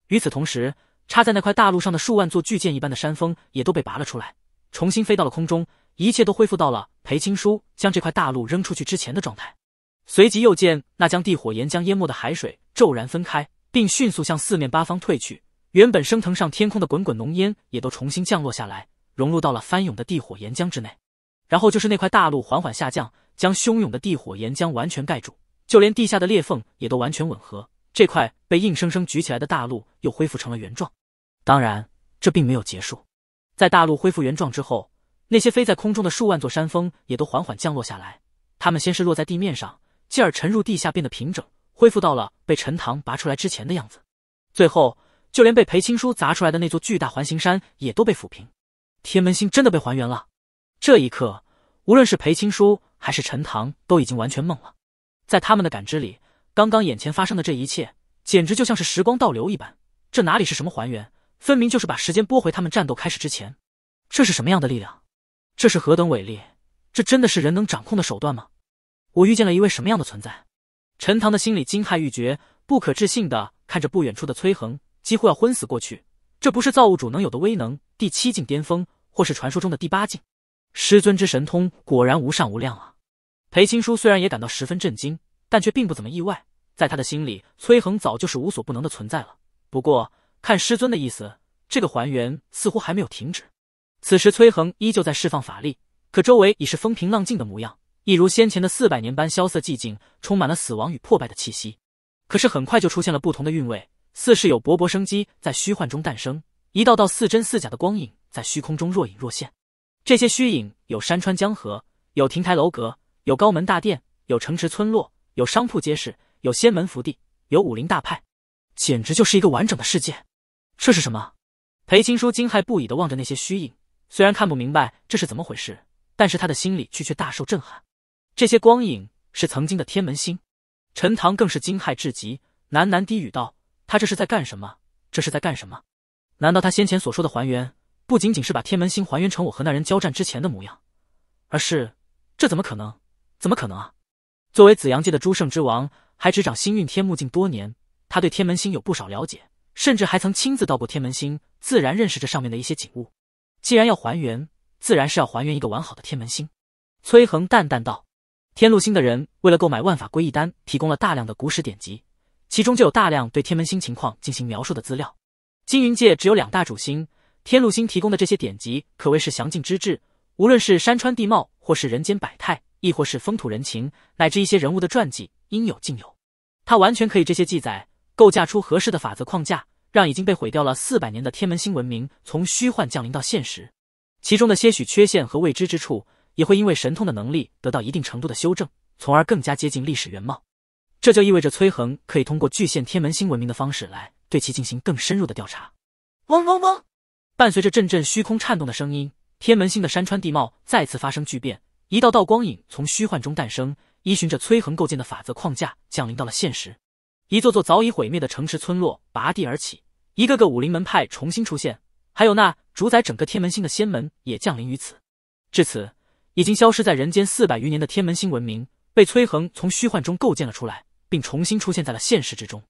与此同时，插在那块大陆上的数万座巨舰一般的山峰也都被拔了出来，重新飞到了空中，一切都恢复到了裴青书将这块大陆扔出去之前的状态。随即又见那将地火岩浆淹没的海水骤然分开，并迅速向四面八方退去。原本升腾上天空的滚滚浓烟也都重新降落下来，融入到了翻涌的地火岩浆之内。然后就是那块大陆缓缓下降，将汹涌的地火岩浆完全盖住，就连地下的裂缝也都完全吻合。这块被硬生生举起来的大陆又恢复成了原状。当然，这并没有结束。在大陆恢复原状之后，那些飞在空中的数万座山峰也都缓缓降落下来。他们先是落在地面上。继而沉入地下，变得平整，恢复到了被陈塘拔出来之前的样子。最后，就连被裴青书砸出来的那座巨大环形山也都被抚平。天门星真的被还原了。这一刻，无论是裴青书还是陈塘都已经完全懵了。在他们的感知里，刚刚眼前发生的这一切，简直就像是时光倒流一般。这哪里是什么还原？分明就是把时间拨回他们战斗开始之前。这是什么样的力量？这是何等伟力？这真的是人能掌控的手段吗？我遇见了一位什么样的存在？陈塘的心里惊骇欲绝，不可置信的看着不远处的崔恒，几乎要昏死过去。这不是造物主能有的威能，第七境巅峰，或是传说中的第八境？师尊之神通果然无上无量啊！裴青书虽然也感到十分震惊，但却并不怎么意外，在他的心里，崔恒早就是无所不能的存在了。不过看师尊的意思，这个还原似乎还没有停止。此时崔恒依旧在释放法力，可周围已是风平浪静的模样。一如先前的四百年般萧瑟寂静，充满了死亡与破败的气息。可是很快就出现了不同的韵味，似是有勃勃生机在虚幻中诞生。一道道似真似假的光影在虚空中若隐若现，这些虚影有山川江河，有亭台楼阁，有高门大殿，有城池村落，有商铺街市，有仙门福地，有武林大派，简直就是一个完整的世界。这是什么？裴青书惊骇不已地望着那些虚影，虽然看不明白这是怎么回事，但是他的心里却却大受震撼。这些光影是曾经的天门星，陈塘更是惊骇至极，喃喃低语道：“他这是在干什么？这是在干什么？难道他先前所说的还原，不仅仅是把天门星还原成我和那人交战之前的模样，而是……这怎么可能？怎么可能啊！”作为紫阳界的诸圣之王，还执掌星运天目镜多年，他对天门星有不少了解，甚至还曾亲自到过天门星，自然认识这上面的一些景物。既然要还原，自然是要还原一个完好的天门星。”崔恒淡淡道。天禄星的人为了购买万法归一丹，提供了大量的古史典籍，其中就有大量对天门星情况进行描述的资料。金云界只有两大主星，天禄星提供的这些典籍可谓是详尽之至，无论是山川地貌，或是人间百态，亦或是风土人情，乃至一些人物的传记，应有尽有。他完全可以这些记载构架出合适的法则框架，让已经被毁掉了四百年的天门星文明从虚幻降临到现实。其中的些许缺陷和未知之处。也会因为神通的能力得到一定程度的修正，从而更加接近历史原貌。这就意味着崔恒可以通过巨献天门星文明的方式来对其进行更深入的调查。嗡嗡嗡！伴随着阵阵虚空颤动的声音，天门星的山川地貌再次发生巨变，一道道光影从虚幻中诞生，依循着崔恒构建的法则框架降临到了现实。一座座早已毁灭的城池村落拔地而起，一个个武林门派重新出现，还有那主宰整个天门星的仙门也降临于此。至此。已经消失在人间四百余年的天门星文明，被崔恒从虚幻中构建了出来，并重新出现在了现实之中。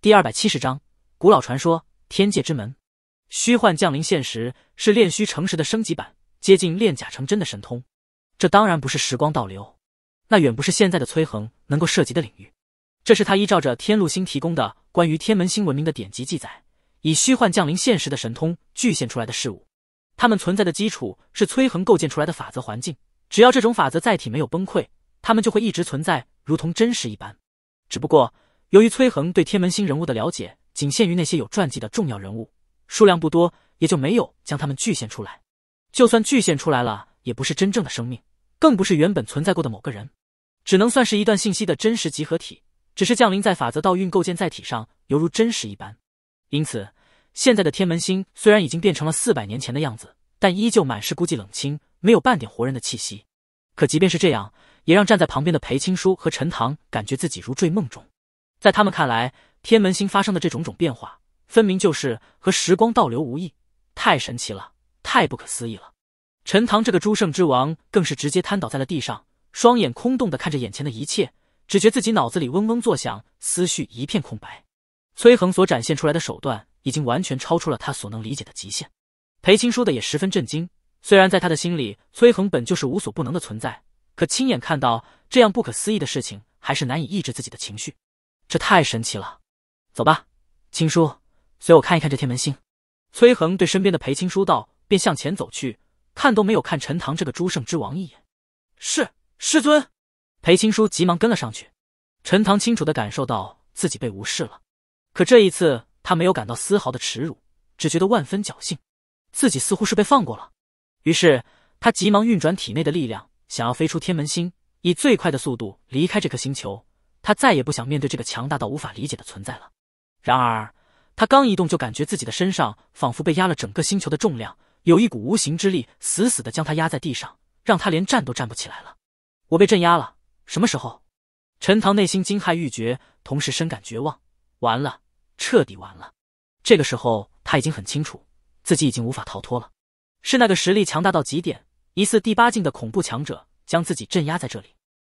第二百七十章：古老传说，天界之门。虚幻降临现实，是炼虚成实的升级版，接近炼假成真的神通。这当然不是时光倒流，那远不是现在的崔恒能够涉及的领域。这是他依照着天禄星提供的关于天门星文明的典籍记载，以虚幻降临现实的神通具现出来的事物。他们存在的基础是崔恒构建出来的法则环境，只要这种法则载体没有崩溃，他们就会一直存在，如同真实一般。只不过，由于崔恒对天门星人物的了解仅限于那些有传记的重要人物，数量不多，也就没有将他们具现出来。就算具现出来了，也不是真正的生命，更不是原本存在过的某个人，只能算是一段信息的真实集合体，只是降临在法则道运构建载体上，犹如真实一般。因此。现在的天门星虽然已经变成了四百年前的样子，但依旧满是孤寂冷清，没有半点活人的气息。可即便是这样，也让站在旁边的裴青书和陈塘感觉自己如坠梦中。在他们看来，天门星发生的这种种变化，分明就是和时光倒流无异，太神奇了，太不可思议了。陈塘这个诸圣之王更是直接瘫倒在了地上，双眼空洞的看着眼前的一切，只觉自己脑子里嗡嗡作响，思绪一片空白。崔恒所展现出来的手段。已经完全超出了他所能理解的极限。裴青书的也十分震惊，虽然在他的心里，崔恒本就是无所不能的存在，可亲眼看到这样不可思议的事情，还是难以抑制自己的情绪。这太神奇了！走吧，青书，随我看一看这天门星。崔恒对身边的裴青书道，便向前走去，看都没有看陈塘这个诸圣之王一眼。是师尊！裴青书急忙跟了上去。陈塘清楚的感受到自己被无视了，可这一次。他没有感到丝毫的耻辱，只觉得万分侥幸，自己似乎是被放过了。于是他急忙运转体内的力量，想要飞出天门星，以最快的速度离开这颗星球。他再也不想面对这个强大到无法理解的存在了。然而他刚一动，就感觉自己的身上仿佛被压了整个星球的重量，有一股无形之力死死的将他压在地上，让他连站都站不起来了。我被镇压了？什么时候？陈塘内心惊骇欲绝，同时深感绝望。完了。彻底完了，这个时候他已经很清楚，自己已经无法逃脱了。是那个实力强大到极点、疑似第八境的恐怖强者将自己镇压在这里。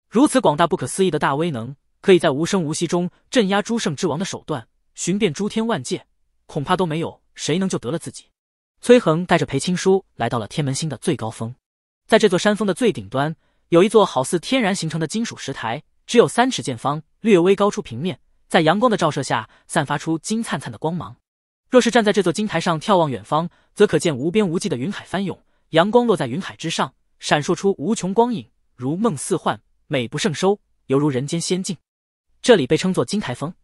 如此广大、不可思议的大威能，可以在无声无息中镇压诸圣之王的手段，寻遍诸天万界，恐怕都没有谁能救得了自己。崔恒带着裴青书来到了天门星的最高峰，在这座山峰的最顶端，有一座好似天然形成的金属石台，只有三尺见方，略微高出平面。在阳光的照射下，散发出金灿灿的光芒。若是站在这座金台上眺望远方，则可见无边无际的云海翻涌，阳光落在云海之上，闪烁出无穷光影，如梦似幻，美不胜收，犹如人间仙境。这里被称作金台峰。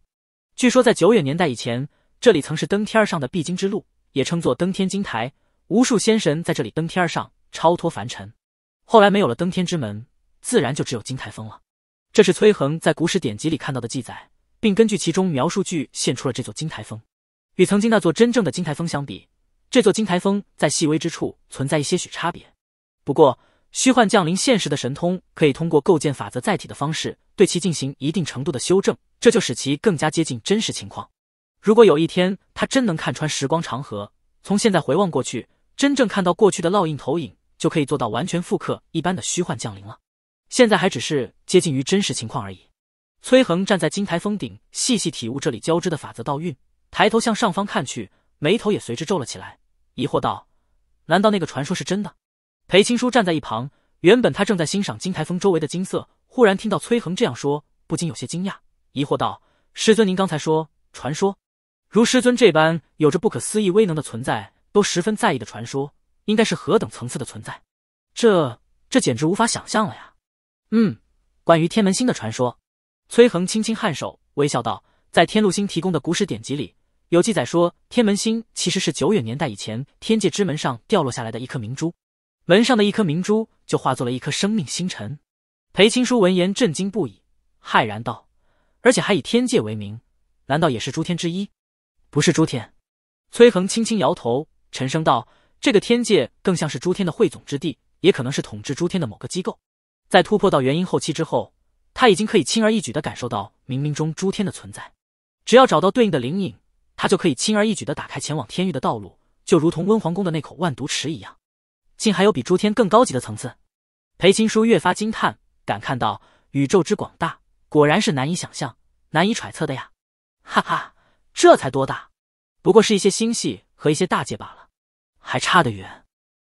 据说在久远年代以前，这里曾是登天上的必经之路，也称作登天金台。无数仙神在这里登天而上，超脱凡尘。后来没有了登天之门，自然就只有金台峰了。这是崔恒在古史典籍里看到的记载。并根据其中描述句现出了这座金台峰，与曾经那座真正的金台峰相比，这座金台峰在细微之处存在一些许差别。不过，虚幻降临现实的神通可以通过构建法则载体的方式对其进行一定程度的修正，这就使其更加接近真实情况。如果有一天他真能看穿时光长河，从现在回望过去，真正看到过去的烙印投影，就可以做到完全复刻一般的虚幻降临了。现在还只是接近于真实情况而已。崔恒站在金台峰顶，细细体悟这里交织的法则道韵，抬头向上方看去，眉头也随之皱了起来，疑惑道：“难道那个传说是真的？”裴青书站在一旁，原本他正在欣赏金台风周围的金色，忽然听到崔恒这样说，不禁有些惊讶，疑惑道：“师尊，您刚才说传说，如师尊这般有着不可思议威能的存在，都十分在意的传说，应该是何等层次的存在？这这简直无法想象了呀！”“嗯，关于天门星的传说。”崔恒轻轻颔首，微笑道：“在天禄星提供的古史典籍里，有记载说，天门星其实是久远年代以前天界之门上掉落下来的一颗明珠，门上的一颗明珠就化作了一颗生命星辰。”裴青书闻言震惊不已，骇然道：“而且还以天界为名，难道也是诸天之一？不是诸天？”崔恒轻轻摇头，沉声道：“这个天界更像是诸天的汇总之地，也可能是统治诸天的某个机构。在突破到元婴后期之后。”他已经可以轻而易举地感受到冥冥中诸天的存在，只要找到对应的灵影，他就可以轻而易举地打开前往天域的道路，就如同温皇宫的那口万毒池一样。竟还有比诸天更高级的层次？裴青书越发惊叹，感叹道：“宇宙之广大，果然是难以想象、难以揣测的呀！”哈哈，这才多大？不过是一些星系和一些大界罢了，还差得远。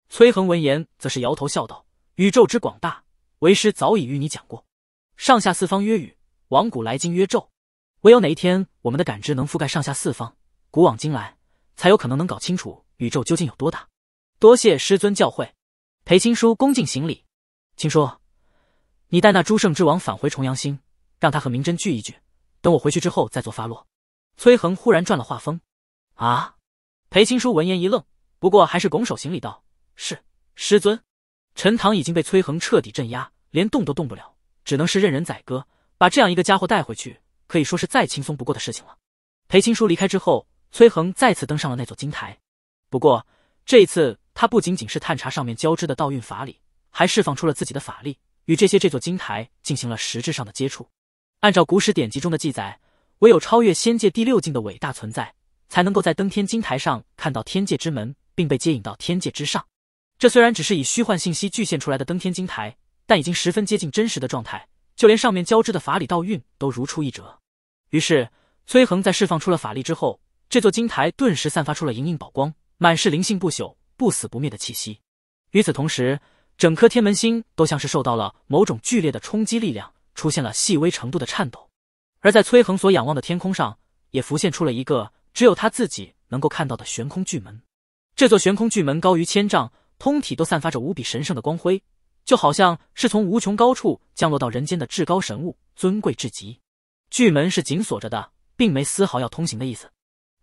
崔恒闻言，则是摇头笑道：“宇宙之广大，为师早已与你讲过。”上下四方曰宇，往古来今曰宙。唯有哪一天我们的感知能覆盖上下四方，古往今来，才有可能能搞清楚宇宙究竟有多大。多谢师尊教诲。裴青书恭敬行礼。青书，你带那诸圣之王返回重阳星，让他和明真聚一聚。等我回去之后再做发落。崔恒忽然转了画风。啊！裴青书闻言一愣，不过还是拱手行礼道：“是，师尊。”陈塘已经被崔恒彻底镇压，连动都动不了。只能是任人宰割，把这样一个家伙带回去，可以说是再轻松不过的事情了。裴青书离开之后，崔恒再次登上了那座金台。不过这一次，他不仅仅是探查上面交织的道运法理，还释放出了自己的法力，与这些这座金台进行了实质上的接触。按照古史典籍中的记载，唯有超越仙界第六境的伟大存在，才能够在登天金台上看到天界之门，并被接引到天界之上。这虽然只是以虚幻信息具现出来的登天金台。但已经十分接近真实的状态，就连上面交织的法理道韵都如出一辙。于是，崔恒在释放出了法力之后，这座金台顿时散发出了莹莹宝光，满是灵性不朽、不死不灭的气息。与此同时，整颗天门星都像是受到了某种剧烈的冲击力量，出现了细微程度的颤抖。而在崔恒所仰望的天空上，也浮现出了一个只有他自己能够看到的悬空巨门。这座悬空巨门高于千丈，通体都散发着无比神圣的光辉。就好像是从无穷高处降落到人间的至高神物，尊贵至极。巨门是紧锁着的，并没丝毫要通行的意思。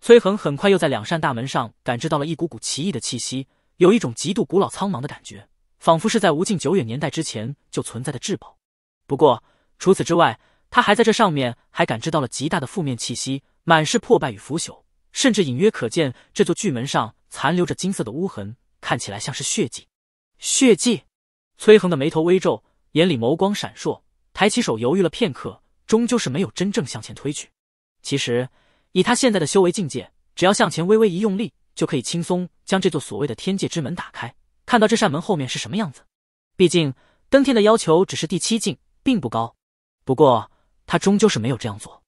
崔恒很快又在两扇大门上感知到了一股股奇异的气息，有一种极度古老苍茫的感觉，仿佛是在无尽久远年代之前就存在的至宝。不过除此之外，他还在这上面还感知到了极大的负面气息，满是破败与腐朽，甚至隐约可见这座巨门上残留着金色的污痕，看起来像是血迹。血迹。崔恒的眉头微皱，眼里眸光闪烁，抬起手犹豫了片刻，终究是没有真正向前推去。其实以他现在的修为境界，只要向前微微一用力，就可以轻松将这座所谓的天界之门打开，看到这扇门后面是什么样子。毕竟登天的要求只是第七境，并不高。不过他终究是没有这样做，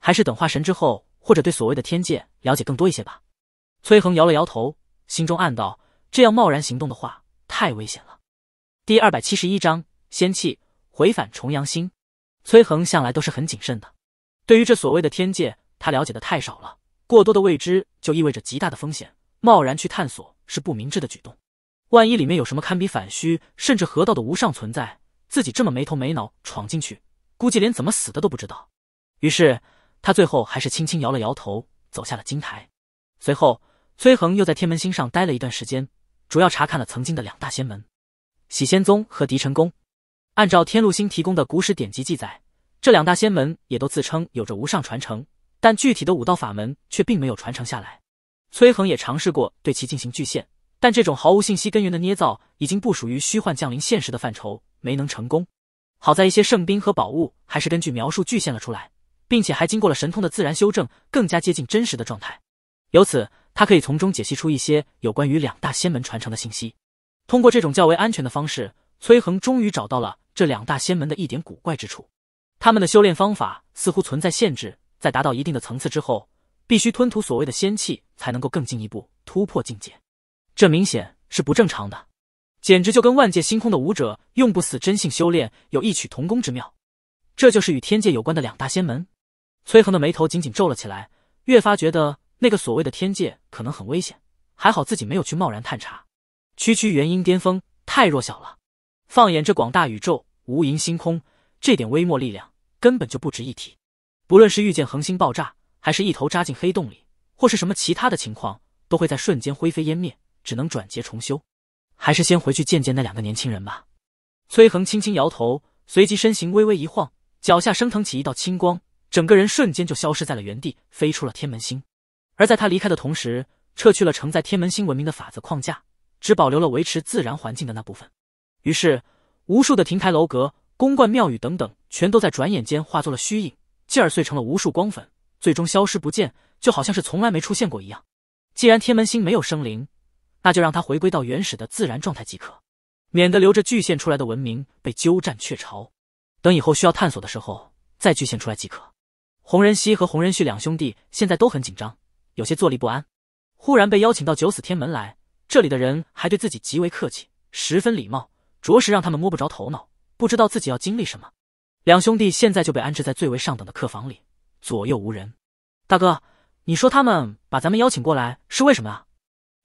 还是等化神之后，或者对所谓的天界了解更多一些吧。崔恒摇了摇头，心中暗道：这样贸然行动的话，太危险了。第二百七十一章仙气回返重阳星。崔恒向来都是很谨慎的，对于这所谓的天界，他了解的太少了，过多的未知就意味着极大的风险，贸然去探索是不明智的举动。万一里面有什么堪比反虚甚至河道的无上存在，自己这么没头没脑闯进去，估计连怎么死的都不知道。于是他最后还是轻轻摇了摇头，走下了金台。随后，崔恒又在天门星上待了一段时间，主要查看了曾经的两大仙门。喜仙宗和狄尘宫，按照天禄星提供的古史典籍记载，这两大仙门也都自称有着无上传承，但具体的武道法门却并没有传承下来。崔恒也尝试过对其进行巨献，但这种毫无信息根源的捏造，已经不属于虚幻降临现实的范畴，没能成功。好在一些圣兵和宝物还是根据描述巨献了出来，并且还经过了神通的自然修正，更加接近真实的状态。由此，他可以从中解析出一些有关于两大仙门传承的信息。通过这种较为安全的方式，崔恒终于找到了这两大仙门的一点古怪之处。他们的修炼方法似乎存在限制，在达到一定的层次之后，必须吞吐所谓的仙气才能够更进一步突破境界。这明显是不正常的，简直就跟万界星空的武者用不死真性修炼有异曲同工之妙。这就是与天界有关的两大仙门。崔恒的眉头紧紧皱了起来，越发觉得那个所谓的天界可能很危险。还好自己没有去贸然探查。区区元婴巅峰太弱小了，放眼这广大宇宙、无垠星空，这点微末力量根本就不值一提。不论是遇见恒星爆炸，还是一头扎进黑洞里，或是什么其他的情况，都会在瞬间灰飞烟灭，只能转劫重修。还是先回去见见那两个年轻人吧。崔恒轻轻摇头，随即身形微微一晃，脚下升腾起一道青光，整个人瞬间就消失在了原地，飞出了天门星。而在他离开的同时，撤去了承载天门星文明的法则框架。只保留了维持自然环境的那部分，于是无数的亭台楼阁、宫观庙宇等等，全都在转眼间化作了虚影，继而碎成了无数光粉，最终消失不见，就好像是从来没出现过一样。既然天门星没有生灵，那就让它回归到原始的自然状态即可，免得留着巨现出来的文明被鸠占鹊巢，等以后需要探索的时候再巨现出来即可。洪仁熙和洪仁旭两兄弟现在都很紧张，有些坐立不安。忽然被邀请到九死天门来。这里的人还对自己极为客气，十分礼貌，着实让他们摸不着头脑，不知道自己要经历什么。两兄弟现在就被安置在最为上等的客房里，左右无人。大哥，你说他们把咱们邀请过来是为什么啊？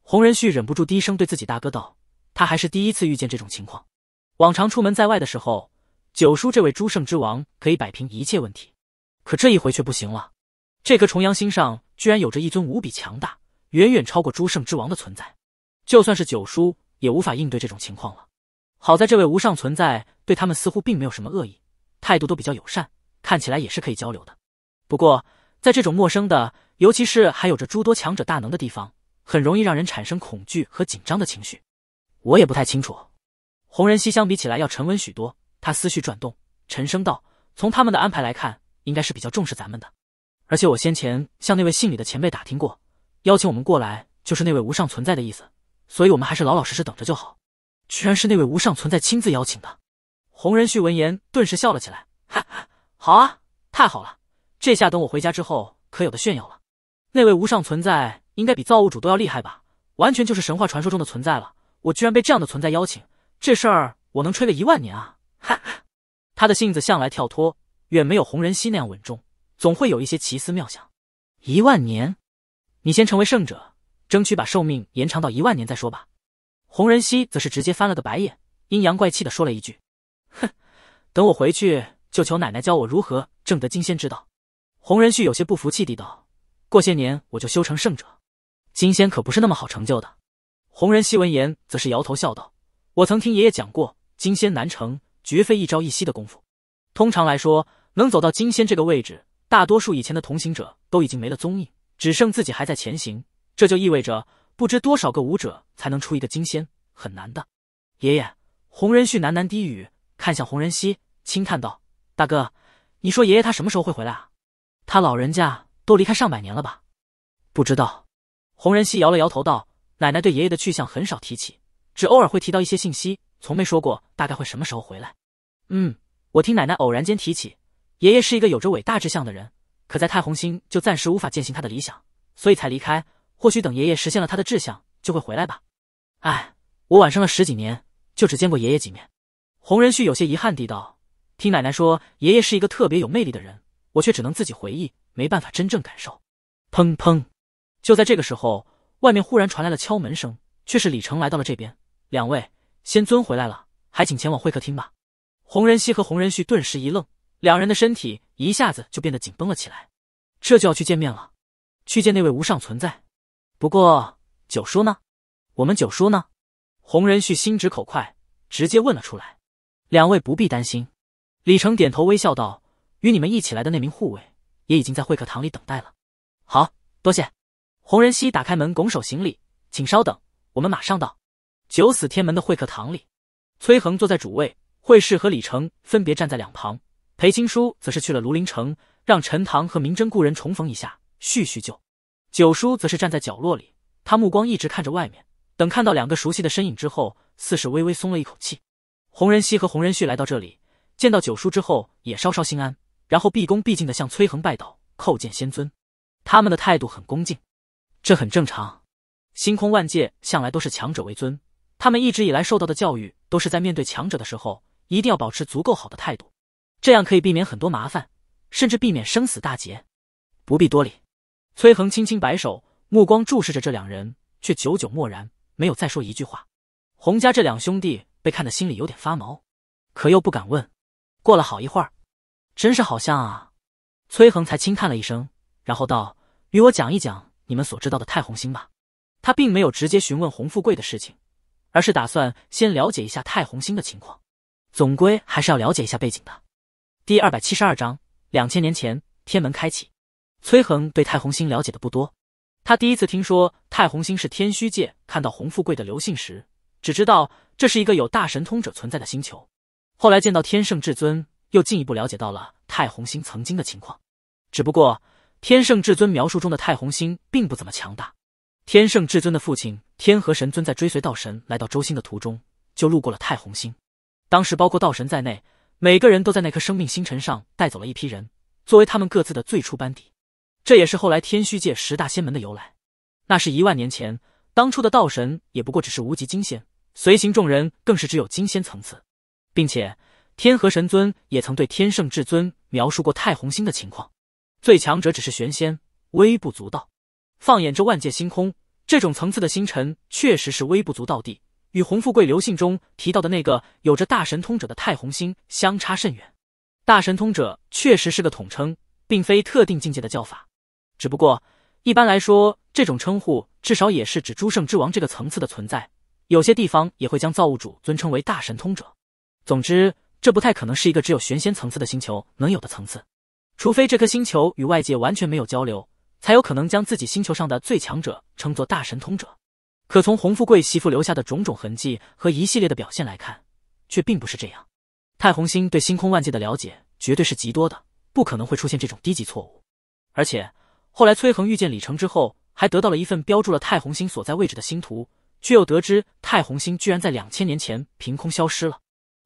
洪仁旭忍不住低声对自己大哥道，他还是第一次遇见这种情况。往常出门在外的时候，九叔这位诸圣之王可以摆平一切问题，可这一回却不行了。这颗重阳星上居然有着一尊无比强大、远远超过诸圣之王的存在。就算是九叔也无法应对这种情况了。好在这位无上存在对他们似乎并没有什么恶意，态度都比较友善，看起来也是可以交流的。不过，在这种陌生的，尤其是还有着诸多强者大能的地方，很容易让人产生恐惧和紧张的情绪。我也不太清楚。洪仁熙相比起来要沉稳许多，他思绪转动，沉声道：“从他们的安排来看，应该是比较重视咱们的。而且我先前向那位姓李的前辈打听过，邀请我们过来就是那位无上存在的意思。”所以我们还是老老实实等着就好。居然是那位无上存在亲自邀请的。洪仁旭闻言顿时笑了起来，哈哈，好啊，太好了，这下等我回家之后可有的炫耀了。那位无上存在应该比造物主都要厉害吧？完全就是神话传说中的存在了。我居然被这样的存在邀请，这事儿我能吹个一万年啊！哈哈，他的性子向来跳脱，远没有洪仁熙那样稳重，总会有一些奇思妙想。一万年？你先成为圣者。争取把寿命延长到一万年再说吧。洪仁熙则是直接翻了个白眼，阴阳怪气的说了一句：“哼，等我回去就求奶奶教我如何正得金仙之道。”洪仁旭有些不服气地道：“过些年我就修成圣者，金仙可不是那么好成就的。”洪仁熙闻言则是摇头笑道：“我曾听爷爷讲过，金仙难成，绝非一朝一夕的功夫。通常来说，能走到金仙这个位置，大多数以前的同行者都已经没了踪影，只剩自己还在前行。”这就意味着，不知多少个武者才能出一个金仙，很难的。爷爷，洪仁旭喃喃低语，看向洪仁熙，轻叹道：“大哥，你说爷爷他什么时候会回来啊？他老人家都离开上百年了吧？”不知道。洪仁熙摇了摇头道：“奶奶对爷爷的去向很少提起，只偶尔会提到一些信息，从没说过大概会什么时候回来。”嗯，我听奶奶偶然间提起，爷爷是一个有着伟大志向的人，可在太红星就暂时无法践行他的理想，所以才离开。或许等爷爷实现了他的志向，就会回来吧。哎，我晚生了十几年，就只见过爷爷几面。洪仁旭有些遗憾地道：“听奶奶说，爷爷是一个特别有魅力的人，我却只能自己回忆，没办法真正感受。”砰砰！就在这个时候，外面忽然传来了敲门声，却是李成来到了这边。两位仙尊回来了，还请前往会客厅吧。洪仁熙和洪仁旭顿时一愣，两人的身体一下子就变得紧绷了起来。这就要去见面了，去见那位无上存在。不过九叔呢？我们九叔呢？洪仁旭心直口快，直接问了出来。两位不必担心，李成点头微笑道：“与你们一起来的那名护卫，也已经在会客堂里等待了。”好，多谢。洪仁熙打开门，拱手行礼：“请稍等，我们马上到。”九死天门的会客堂里，崔恒坐在主位，惠氏和李成分别站在两旁，裴青书则是去了庐陵城，让陈塘和明真故人重逢一下，叙叙旧。九叔则是站在角落里，他目光一直看着外面。等看到两个熟悉的身影之后，似是微微松了一口气。洪仁熙和洪仁旭来到这里，见到九叔之后也稍稍心安，然后毕恭毕敬的向崔恒拜倒，叩见仙尊。他们的态度很恭敬，这很正常。星空万界向来都是强者为尊，他们一直以来受到的教育都是在面对强者的时候，一定要保持足够好的态度，这样可以避免很多麻烦，甚至避免生死大劫。不必多礼。崔恒轻轻摆手，目光注视着这两人，却久久漠然，没有再说一句话。洪家这两兄弟被看得心里有点发毛，可又不敢问。过了好一会儿，真是好像啊！崔恒才轻叹了一声，然后道：“与我讲一讲你们所知道的太红星吧。”他并没有直接询问洪富贵的事情，而是打算先了解一下太红星的情况，总归还是要了解一下背景的。第二百七十二章：两千年前，天门开启。崔恒对太红星了解的不多，他第一次听说太红星是天虚界看到洪富贵的刘信时，只知道这是一个有大神通者存在的星球。后来见到天圣至尊，又进一步了解到了太红星曾经的情况。只不过天圣至尊描述中的太红星并不怎么强大。天圣至尊的父亲天河神尊在追随道神来到周星的途中，就路过了太红星。当时包括道神在内，每个人都在那颗生命星辰上带走了一批人，作为他们各自的最初班底。这也是后来天虚界十大仙门的由来。那是一万年前，当初的道神也不过只是无极金仙，随行众人更是只有金仙层次，并且天河神尊也曾对天圣至尊描述过太红星的情况。最强者只是玄仙，微不足道。放眼这万界星空，这种层次的星辰确实是微不足道地，与洪富贵刘信中提到的那个有着大神通者的太红星相差甚远。大神通者确实是个统称，并非特定境界的叫法。只不过，一般来说，这种称呼至少也是指诸圣之王这个层次的存在。有些地方也会将造物主尊称为大神通者。总之，这不太可能是一个只有玄仙层次的星球能有的层次。除非这颗星球与外界完全没有交流，才有可能将自己星球上的最强者称作大神通者。可从洪富贵媳妇留下的种种痕迹和一系列的表现来看，却并不是这样。太红星对星空万界的了解绝对是极多的，不可能会出现这种低级错误。而且。后来，崔恒遇见李成之后，还得到了一份标注了太红星所在位置的星图，却又得知太红星居然在两千年前凭空消失了。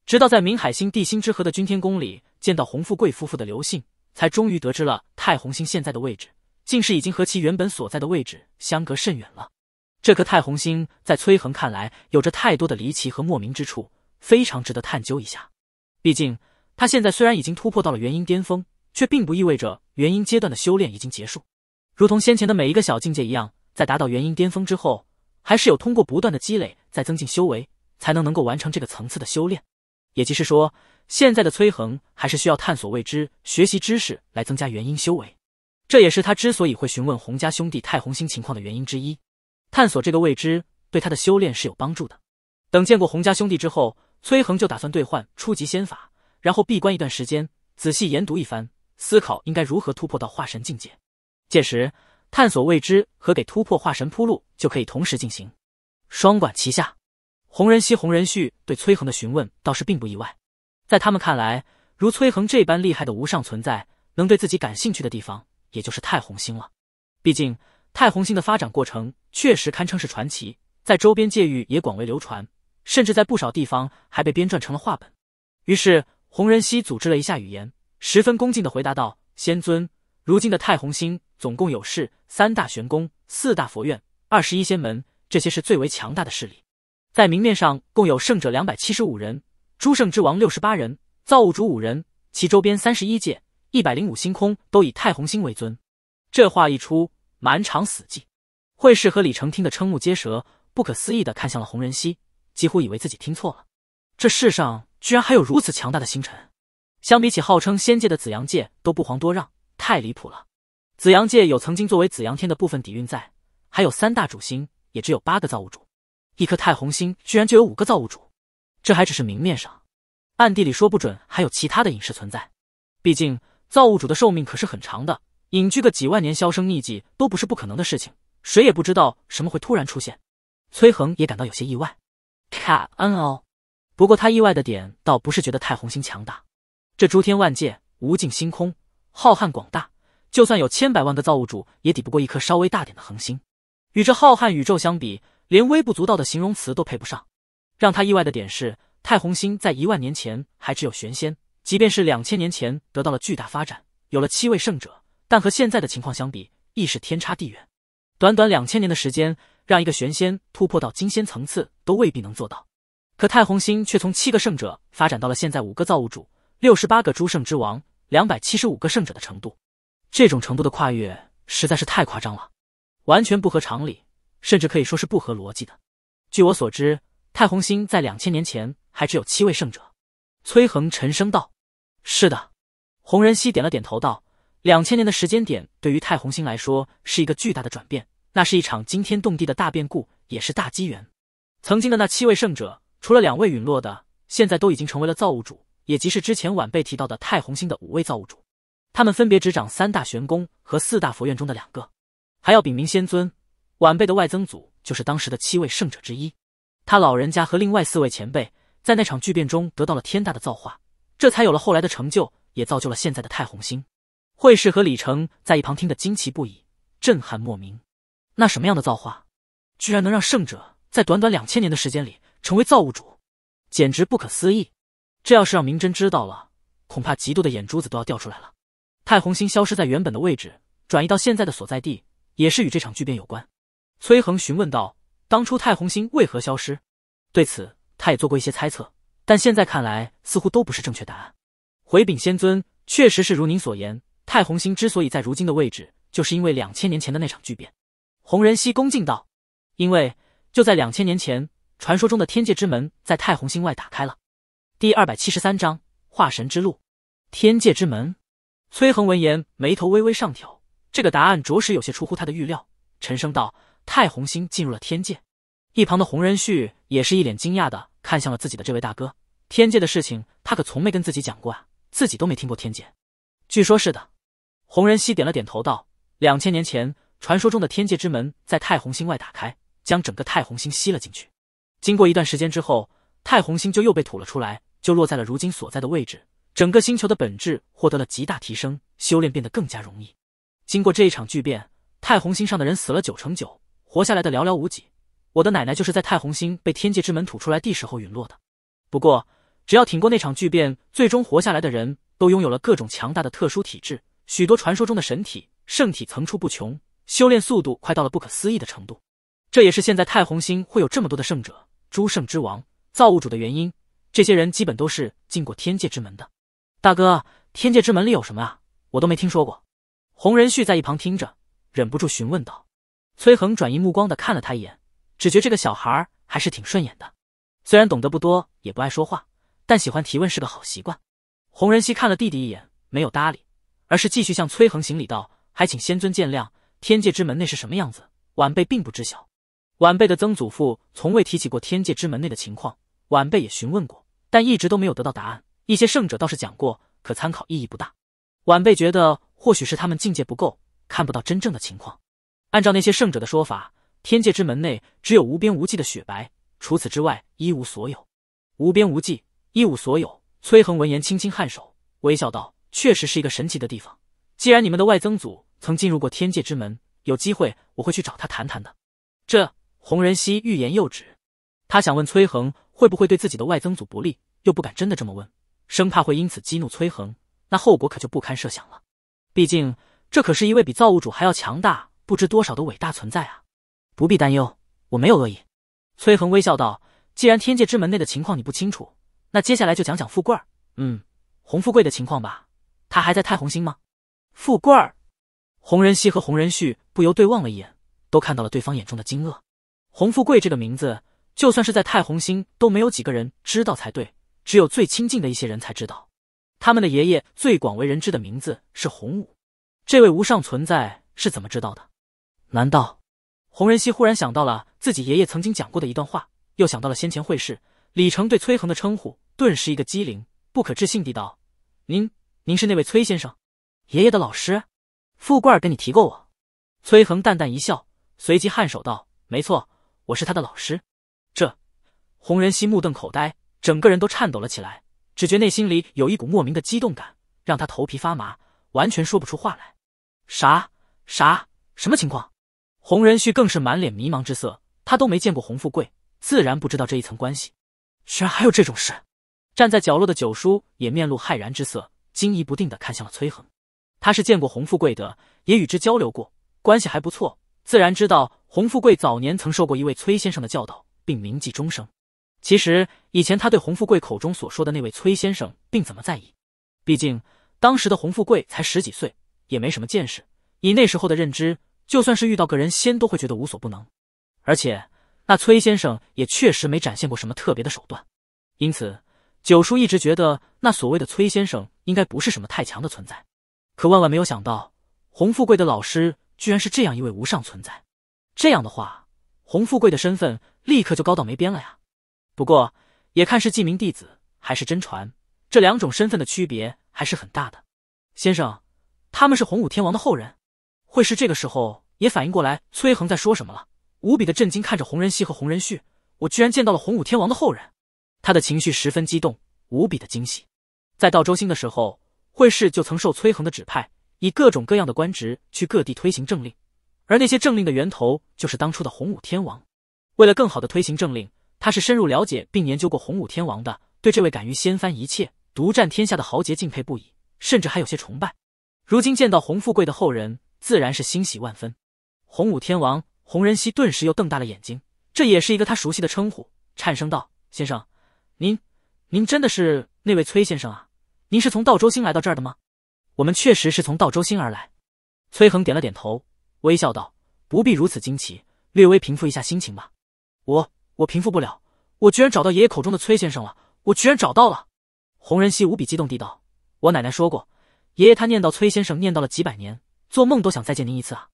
直到在明海星地心之河的君天宫里见到洪富贵夫妇的刘信，才终于得知了太红星现在的位置，竟是已经和其原本所在的位置相隔甚远了。这颗太红星在崔恒看来，有着太多的离奇和莫名之处，非常值得探究一下。毕竟，他现在虽然已经突破到了元婴巅峰，却并不意味着元婴阶段的修炼已经结束。如同先前的每一个小境界一样，在达到元婴巅峰之后，还是有通过不断的积累，再增进修为，才能能够完成这个层次的修炼。也即是说，现在的崔恒还是需要探索未知、学习知识来增加元婴修为。这也是他之所以会询问洪家兄弟太红星情况的原因之一。探索这个未知对他的修炼是有帮助的。等见过洪家兄弟之后，崔恒就打算兑换初级仙法，然后闭关一段时间，仔细研读一番，思考应该如何突破到化神境界。届时，探索未知和给突破化神铺路就可以同时进行，双管齐下。洪仁熙、洪仁旭对崔恒的询问倒是并不意外，在他们看来，如崔恒这般厉害的无上存在，能对自己感兴趣的地方，也就是太红星了。毕竟，太红星的发展过程确实堪称是传奇，在周边界域也广为流传，甚至在不少地方还被编撰成了话本。于是，洪仁熙组织了一下语言，十分恭敬地回答道：“仙尊，如今的太红星。”总共有是三大玄宫、四大佛院、二十一仙门，这些是最为强大的势力。在明面上，共有圣者两百七十五人，诸圣之王六十八人，造物主五人。其周边三十一界、一百零五星空，都以太红星为尊。这话一出，满场死寂。惠氏和李成听得瞠目结舌，不可思议的看向了洪仁熙，几乎以为自己听错了。这世上居然还有如此强大的星辰，相比起号称仙界的紫阳界，都不遑多让，太离谱了。紫阳界有曾经作为紫阳天的部分底蕴在，还有三大主星，也只有八个造物主。一颗太红星居然就有五个造物主，这还只是明面上，暗地里说不准还有其他的隐士存在。毕竟造物主的寿命可是很长的，隐居个几万年，销声匿迹都不是不可能的事情。谁也不知道什么会突然出现。崔恒也感到有些意外。卡恩哦，不过他意外的点倒不是觉得太红星强大，这诸天万界，无尽星空，浩瀚广大。就算有千百万个造物主，也抵不过一颗稍微大点的恒星。与这浩瀚宇宙相比，连微不足道的形容词都配不上。让他意外的点是，太红星在一万年前还只有玄仙，即便是两千年前得到了巨大发展，有了七位圣者，但和现在的情况相比，亦是天差地远。短短两千年的时间，让一个玄仙突破到金仙层次都未必能做到，可太红星却从七个圣者发展到了现在五个造物主、六十八个诸圣之王、两百七十五个圣者的程度。这种程度的跨越实在是太夸张了，完全不合常理，甚至可以说是不合逻辑的。据我所知，太红星在两千年前还只有七位圣者。崔恒沉声道：“是的。”洪仁熙点了点头道：“两千年的时间点对于太红星来说是一个巨大的转变，那是一场惊天动地的大变故，也是大机缘。曾经的那七位圣者，除了两位陨落的，现在都已经成为了造物主，也即是之前晚辈提到的太红星的五位造物主。”他们分别执掌三大玄宫和四大佛院中的两个，还要禀明仙尊。晚辈的外曾祖就是当时的七位圣者之一，他老人家和另外四位前辈在那场巨变中得到了天大的造化，这才有了后来的成就，也造就了现在的太红星。惠氏和李成在一旁听得惊奇不已，震撼莫名。那什么样的造化，居然能让圣者在短短两千年的时间里成为造物主，简直不可思议！这要是让明真知道了，恐怕嫉妒的眼珠子都要掉出来了。太红星消失在原本的位置，转移到现在的所在地，也是与这场巨变有关。崔恒询问道：“当初太红星为何消失？”对此，他也做过一些猜测，但现在看来，似乎都不是正确答案。回禀仙尊，确实是如您所言，太红星之所以在如今的位置，就是因为两千年前的那场巨变。洪仁熙恭敬道：“因为就在两千年前，传说中的天界之门在太红星外打开了。”第二百七十三章：化神之路，天界之门。崔恒闻言，眉头微微上挑，这个答案着实有些出乎他的预料。沉声道：“太红星进入了天界。”一旁的洪仁旭也是一脸惊讶的看向了自己的这位大哥。天界的事情，他可从没跟自己讲过啊，自己都没听过天界。据说是的，洪仁熙点了点头道：“两千年前，传说中的天界之门在太红星外打开，将整个太红星吸了进去。经过一段时间之后，太红星就又被吐了出来，就落在了如今所在的位置。”整个星球的本质获得了极大提升，修炼变得更加容易。经过这一场巨变，太红星上的人死了九成九，活下来的寥寥无几。我的奶奶就是在太红星被天界之门吐出来地时候陨落的。不过，只要挺过那场巨变，最终活下来的人都拥有了各种强大的特殊体质，许多传说中的神体、圣体层出不穷，修炼速度快到了不可思议的程度。这也是现在太红星会有这么多的圣者、诸圣之王、造物主的原因。这些人基本都是进过天界之门的。大哥，天界之门里有什么啊？我都没听说过。洪仁旭在一旁听着，忍不住询问道。崔恒转移目光的看了他一眼，只觉这个小孩还是挺顺眼的，虽然懂得不多，也不爱说话，但喜欢提问是个好习惯。洪仁熙看了弟弟一眼，没有搭理，而是继续向崔恒行礼道：“还请仙尊见谅，天界之门内是什么样子？晚辈并不知晓。晚辈的曾祖父从未提起过天界之门内的情况，晚辈也询问过，但一直都没有得到答案。”一些圣者倒是讲过，可参考意义不大。晚辈觉得，或许是他们境界不够，看不到真正的情况。按照那些圣者的说法，天界之门内只有无边无际的雪白，除此之外一无所有。无边无际，一无所有。崔恒闻言轻轻颔首，微笑道：“确实是一个神奇的地方。既然你们的外曾祖曾进入过天界之门，有机会我会去找他谈谈的。”这洪仁熙欲言又止，他想问崔恒会不会对自己的外曾祖不利，又不敢真的这么问。生怕会因此激怒崔恒，那后果可就不堪设想了。毕竟这可是一位比造物主还要强大不知多少的伟大存在啊！不必担忧，我没有恶意。”崔恒微笑道，“既然天界之门内的情况你不清楚，那接下来就讲讲富贵儿，嗯，洪富贵的情况吧。他还在太红星吗？”富贵儿，洪仁熙和洪仁旭不由对望了一眼，都看到了对方眼中的惊愕。洪富贵这个名字，就算是在太红星都没有几个人知道才对。只有最亲近的一些人才知道，他们的爷爷最广为人知的名字是洪武。这位无上存在是怎么知道的？难道？洪仁熙忽然想到了自己爷爷曾经讲过的一段话，又想到了先前会试李成对崔恒的称呼，顿时一个机灵，不可置信地道：“您，您是那位崔先生，爷爷的老师？富贵儿跟你提过我。”崔恒淡淡一笑，随即颔首道：“没错，我是他的老师。”这，洪仁熙目瞪口呆。整个人都颤抖了起来，只觉内心里有一股莫名的激动感，让他头皮发麻，完全说不出话来。啥啥什么情况？洪仁旭更是满脸迷茫之色，他都没见过洪富贵，自然不知道这一层关系。居然还有这种事！站在角落的九叔也面露骇然之色，惊疑不定的看向了崔恒。他是见过洪富贵的，也与之交流过，关系还不错，自然知道洪富贵早年曾受过一位崔先生的教导，并铭记终生。其实以前他对洪富贵口中所说的那位崔先生并怎么在意，毕竟当时的洪富贵才十几岁，也没什么见识。以那时候的认知，就算是遇到个人仙都会觉得无所不能。而且那崔先生也确实没展现过什么特别的手段，因此九叔一直觉得那所谓的崔先生应该不是什么太强的存在。可万万没有想到，洪富贵的老师居然是这样一位无上存在。这样的话，洪富贵的身份立刻就高到没边了呀！不过也看是记名弟子还是真传，这两种身份的区别还是很大的。先生，他们是洪武天王的后人。惠氏这个时候也反应过来崔恒在说什么了，无比的震惊看着洪仁熙和洪仁旭，我居然见到了洪武天王的后人，他的情绪十分激动，无比的惊喜。在到周星的时候，惠氏就曾受崔恒的指派，以各种各样的官职去各地推行政令，而那些政令的源头就是当初的洪武天王。为了更好的推行政令。他是深入了解并研究过洪武天王的，对这位敢于掀翻一切、独占天下的豪杰敬佩不已，甚至还有些崇拜。如今见到洪富贵的后人，自然是欣喜万分。洪武天王洪仁熙顿时又瞪大了眼睛，这也是一个他熟悉的称呼，颤声道：“先生，您，您真的是那位崔先生啊？您是从道州星来到这儿的吗？”“我们确实是从道州星而来。”崔恒点了点头，微笑道：“不必如此惊奇，略微平复一下心情吧。”我。我平复不了，我居然找到爷爷口中的崔先生了！我居然找到了！洪仁熙无比激动地道：“我奶奶说过，爷爷他念叨崔先生，念叨了几百年，做梦都想再见您一次啊！”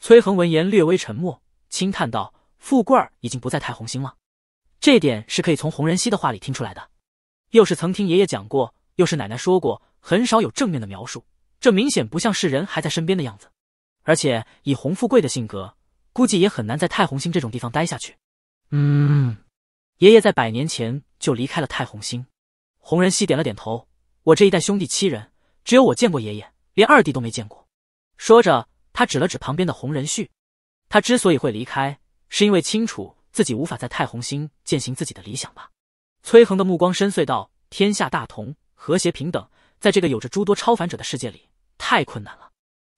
崔恒闻言略微沉默，轻叹道：“富贵儿已经不在太红星了，这点是可以从洪仁熙的话里听出来的。又是曾听爷爷讲过，又是奶奶说过，很少有正面的描述，这明显不像是人还在身边的样子。而且以洪富贵的性格，估计也很难在太红星这种地方待下去。”嗯，爷爷在百年前就离开了太红星。洪仁熙点了点头。我这一代兄弟七人，只有我见过爷爷，连二弟都没见过。说着，他指了指旁边的洪仁旭。他之所以会离开，是因为清楚自己无法在太红星践行自己的理想吧？崔恒的目光深邃道：“天下大同，和谐平等，在这个有着诸多超凡者的世界里，太困难了。”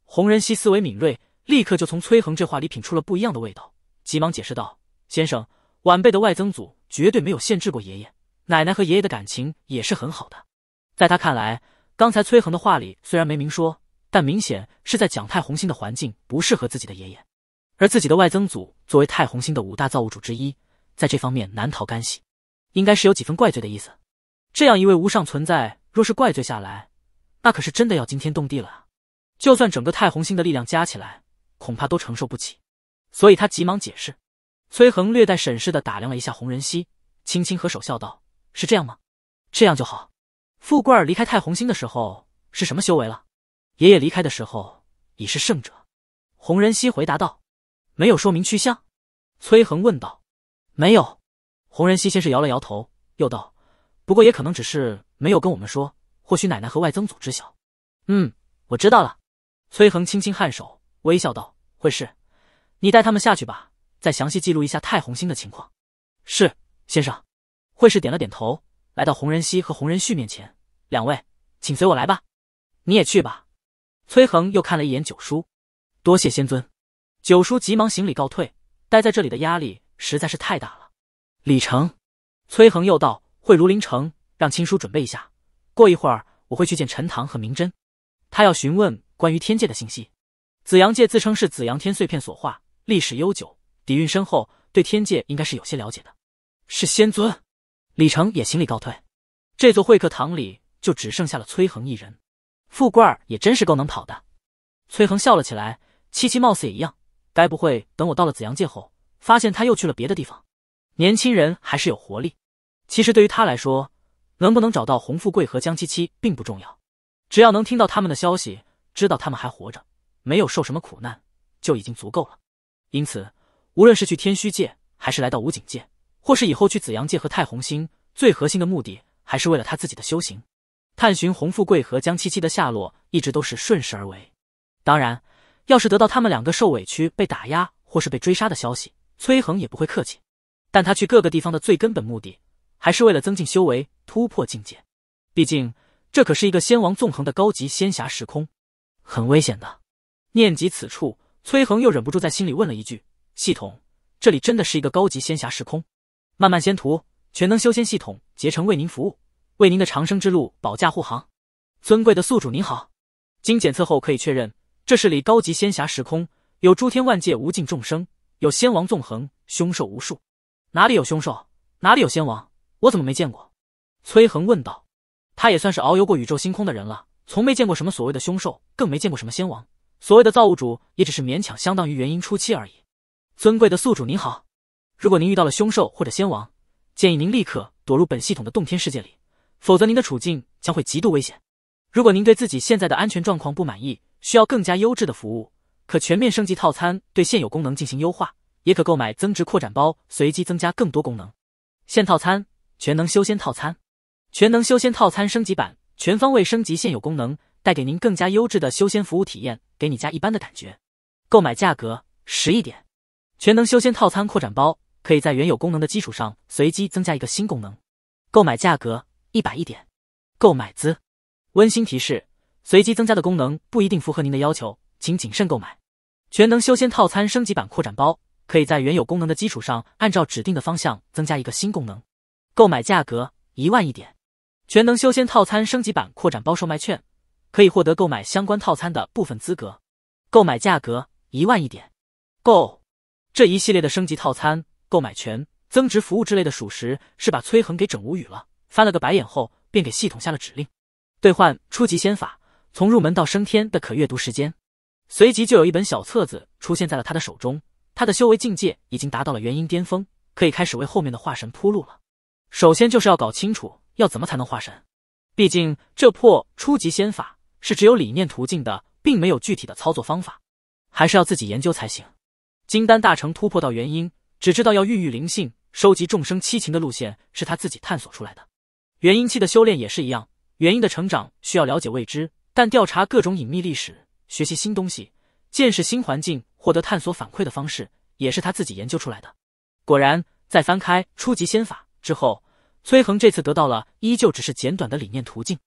洪仁熙思维敏锐，立刻就从崔恒这话里品出了不一样的味道，急忙解释道：“先生。”晚辈的外曾祖绝对没有限制过爷爷奶奶和爷爷的感情也是很好的，在他看来，刚才崔恒的话里虽然没明说，但明显是在讲太红星的环境不适合自己的爷爷，而自己的外曾祖作为太红星的五大造物主之一，在这方面难逃干系，应该是有几分怪罪的意思。这样一位无上存在，若是怪罪下来，那可是真的要惊天动地了。就算整个太红星的力量加起来，恐怕都承受不起。所以他急忙解释。崔恒略带审视的打量了一下洪仁熙，轻轻合手笑道：“是这样吗？这样就好。”富贵儿离开太红星的时候是什么修为了？爷爷离开的时候已是圣者。”洪仁熙回答道，“没有说明去向。”崔恒问道，“没有。”洪仁熙先是摇了摇头，又道：“不过也可能只是没有跟我们说，或许奶奶和外曾祖知晓。”“嗯，我知道了。”崔恒轻轻颔首，微笑道：“会是，你带他们下去吧。”再详细记录一下太红星的情况。是先生，惠氏点了点头，来到洪仁熙和洪仁旭面前：“两位，请随我来吧。你也去吧。”崔恒又看了一眼九叔：“多谢仙尊。”九叔急忙行礼告退。待在这里的压力实在是太大了。李成，崔恒又道：“会如临城，让亲叔准备一下。过一会儿我会去见陈塘和明真，他要询问关于天界的信息。紫阳界自称是紫阳天碎片所化，历史悠久。”底蕴深厚，对天界应该是有些了解的。是仙尊，李成也行礼告退。这座会客堂里就只剩下了崔恒一人。富贵儿也真是够能跑的。崔恒笑了起来，七七貌似也一样。该不会等我到了紫阳界后，发现他又去了别的地方？年轻人还是有活力。其实对于他来说，能不能找到洪富贵和江七七并不重要，只要能听到他们的消息，知道他们还活着，没有受什么苦难，就已经足够了。因此。无论是去天虚界，还是来到无景界，或是以后去紫阳界和太红星，最核心的目的还是为了他自己的修行。探寻洪富贵和江七七的下落，一直都是顺势而为。当然，要是得到他们两个受委屈、被打压或是被追杀的消息，崔恒也不会客气。但他去各个地方的最根本目的，还是为了增进修为、突破境界。毕竟，这可是一个仙王纵横的高级仙侠时空，很危险的。念及此处，崔恒又忍不住在心里问了一句。系统，这里真的是一个高级仙侠时空，漫漫仙途，全能修仙系统，竭诚为您服务，为您的长生之路保驾护航。尊贵的宿主您好，经检测后可以确认，这是里高级仙侠时空，有诸天万界无尽众生，有仙王纵横，凶兽无数。哪里有凶兽？哪里有仙王？我怎么没见过？崔恒问道。他也算是遨游过宇宙星空的人了，从没见过什么所谓的凶兽，更没见过什么仙王。所谓的造物主，也只是勉强相当于元婴初期而已。尊贵的宿主您好，如果您遇到了凶兽或者仙王，建议您立刻躲入本系统的洞天世界里，否则您的处境将会极度危险。如果您对自己现在的安全状况不满意，需要更加优质的服务，可全面升级套餐，对现有功能进行优化，也可购买增值扩展包，随机增加更多功能。现套餐全能修仙套餐，全能修仙套餐升级版，全方位升级现有功能，带给您更加优质的修仙服务体验。给你加一般的感觉，购买价格十亿点。全能修仙套餐扩展包可以在原有功能的基础上随机增加一个新功能，购买价格一百一点，购买资。温馨提示：随机增加的功能不一定符合您的要求，请谨慎购买。全能修仙套餐升级版扩展包可以在原有功能的基础上按照指定的方向增加一个新功能，购买价格一万一点。全能修仙套餐升级版扩展包售卖券可以获得购买相关套餐的部分资格，购买价格一万一点，购。这一系列的升级套餐、购买权、增值服务之类的，属实是把崔恒给整无语了，翻了个白眼后，便给系统下了指令，兑换初级仙法，从入门到升天的可阅读时间。随即就有一本小册子出现在了他的手中。他的修为境界已经达到了元婴巅峰，可以开始为后面的化神铺路了。首先就是要搞清楚要怎么才能化神，毕竟这破初级仙法是只有理念途径的，并没有具体的操作方法，还是要自己研究才行。金丹大成突破到元婴，只知道要孕育灵性、收集众生七情的路线是他自己探索出来的。元婴期的修炼也是一样，元婴的成长需要了解未知，但调查各种隐秘历史、学习新东西、见识新环境、获得探索反馈的方式，也是他自己研究出来的。果然，在翻开初级仙法之后，崔恒这次得到了依旧只是简短的理念途径。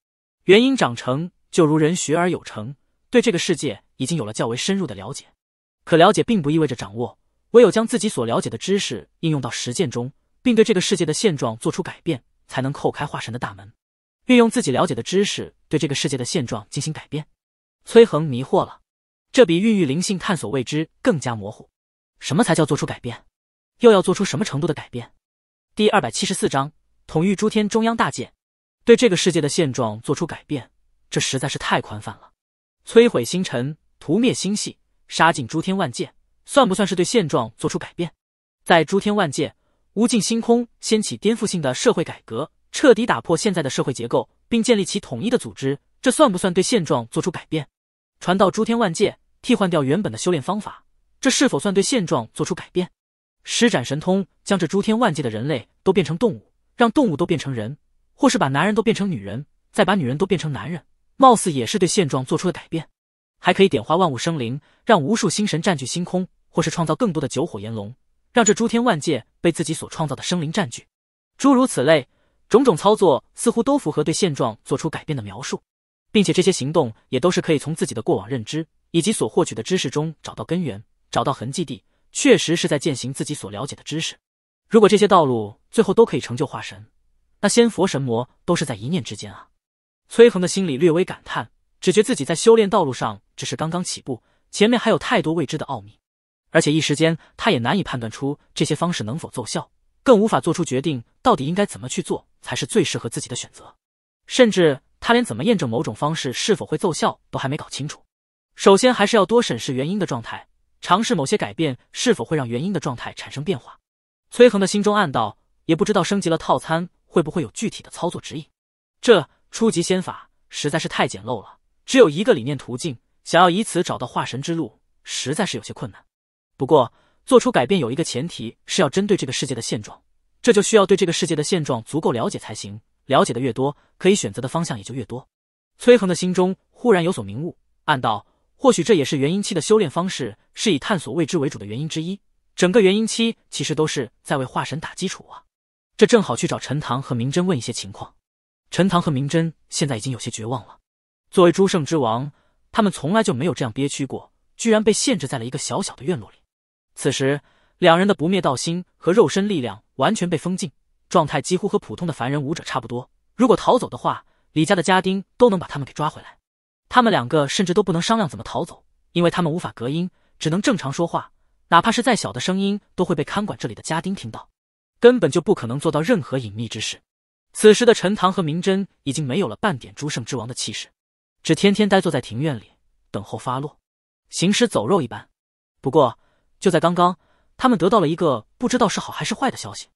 元婴长成就如人学而有成，对这个世界已经有了较为深入的了解。可了解并不意味着掌握，唯有将自己所了解的知识应用到实践中，并对这个世界的现状做出改变，才能叩开化神的大门。运用自己了解的知识对这个世界的现状进行改变，崔恒迷惑了。这比孕育灵性、探索未知更加模糊。什么才叫做出改变？又要做出什么程度的改变？第二百七十四章：统御诸天中央大界。对这个世界的现状做出改变，这实在是太宽泛了。摧毁星辰，屠灭星系。杀尽诸天万界，算不算是对现状做出改变？在诸天万界、无尽星空掀起颠覆性的社会改革，彻底打破现在的社会结构，并建立起统一的组织，这算不算对现状做出改变？传到诸天万界，替换掉原本的修炼方法，这是否算对现状做出改变？施展神通，将这诸天万界的人类都变成动物，让动物都变成人，或是把男人都变成女人，再把女人都变成男人，貌似也是对现状做出的改变。还可以点化万物生灵，让无数星神占据星空，或是创造更多的九火炎龙，让这诸天万界被自己所创造的生灵占据，诸如此类，种种操作似乎都符合对现状做出改变的描述，并且这些行动也都是可以从自己的过往认知以及所获取的知识中找到根源，找到痕迹地，确实是在践行自己所了解的知识。如果这些道路最后都可以成就化神，那仙佛神魔都是在一念之间啊！崔恒的心里略微感叹。只觉自己在修炼道路上只是刚刚起步，前面还有太多未知的奥秘，而且一时间他也难以判断出这些方式能否奏效，更无法做出决定到底应该怎么去做才是最适合自己的选择，甚至他连怎么验证某种方式是否会奏效都还没搞清楚。首先还是要多审视元婴的状态，尝试某些改变是否会让元婴的状态产生变化。崔恒的心中暗道，也不知道升级了套餐会不会有具体的操作指引，这初级仙法实在是太简陋了。只有一个理念途径，想要以此找到化神之路，实在是有些困难。不过，做出改变有一个前提是要针对这个世界的现状，这就需要对这个世界的现状足够了解才行。了解的越多，可以选择的方向也就越多。崔恒的心中忽然有所明悟，暗道：或许这也是元婴期的修炼方式是以探索未知为主的原因之一。整个元婴期其实都是在为化神打基础啊。这正好去找陈塘和明真问一些情况。陈塘和明真现在已经有些绝望了。作为诸圣之王，他们从来就没有这样憋屈过，居然被限制在了一个小小的院落里。此时，两人的不灭道心和肉身力量完全被封禁，状态几乎和普通的凡人武者差不多。如果逃走的话，李家的家丁都能把他们给抓回来。他们两个甚至都不能商量怎么逃走，因为他们无法隔音，只能正常说话，哪怕是再小的声音都会被看管这里的家丁听到，根本就不可能做到任何隐秘之事。此时的陈塘和明真已经没有了半点诸圣之王的气势。只天天呆坐在庭院里等候发落，行尸走肉一般。不过就在刚刚，他们得到了一个不知道是好还是坏的消息：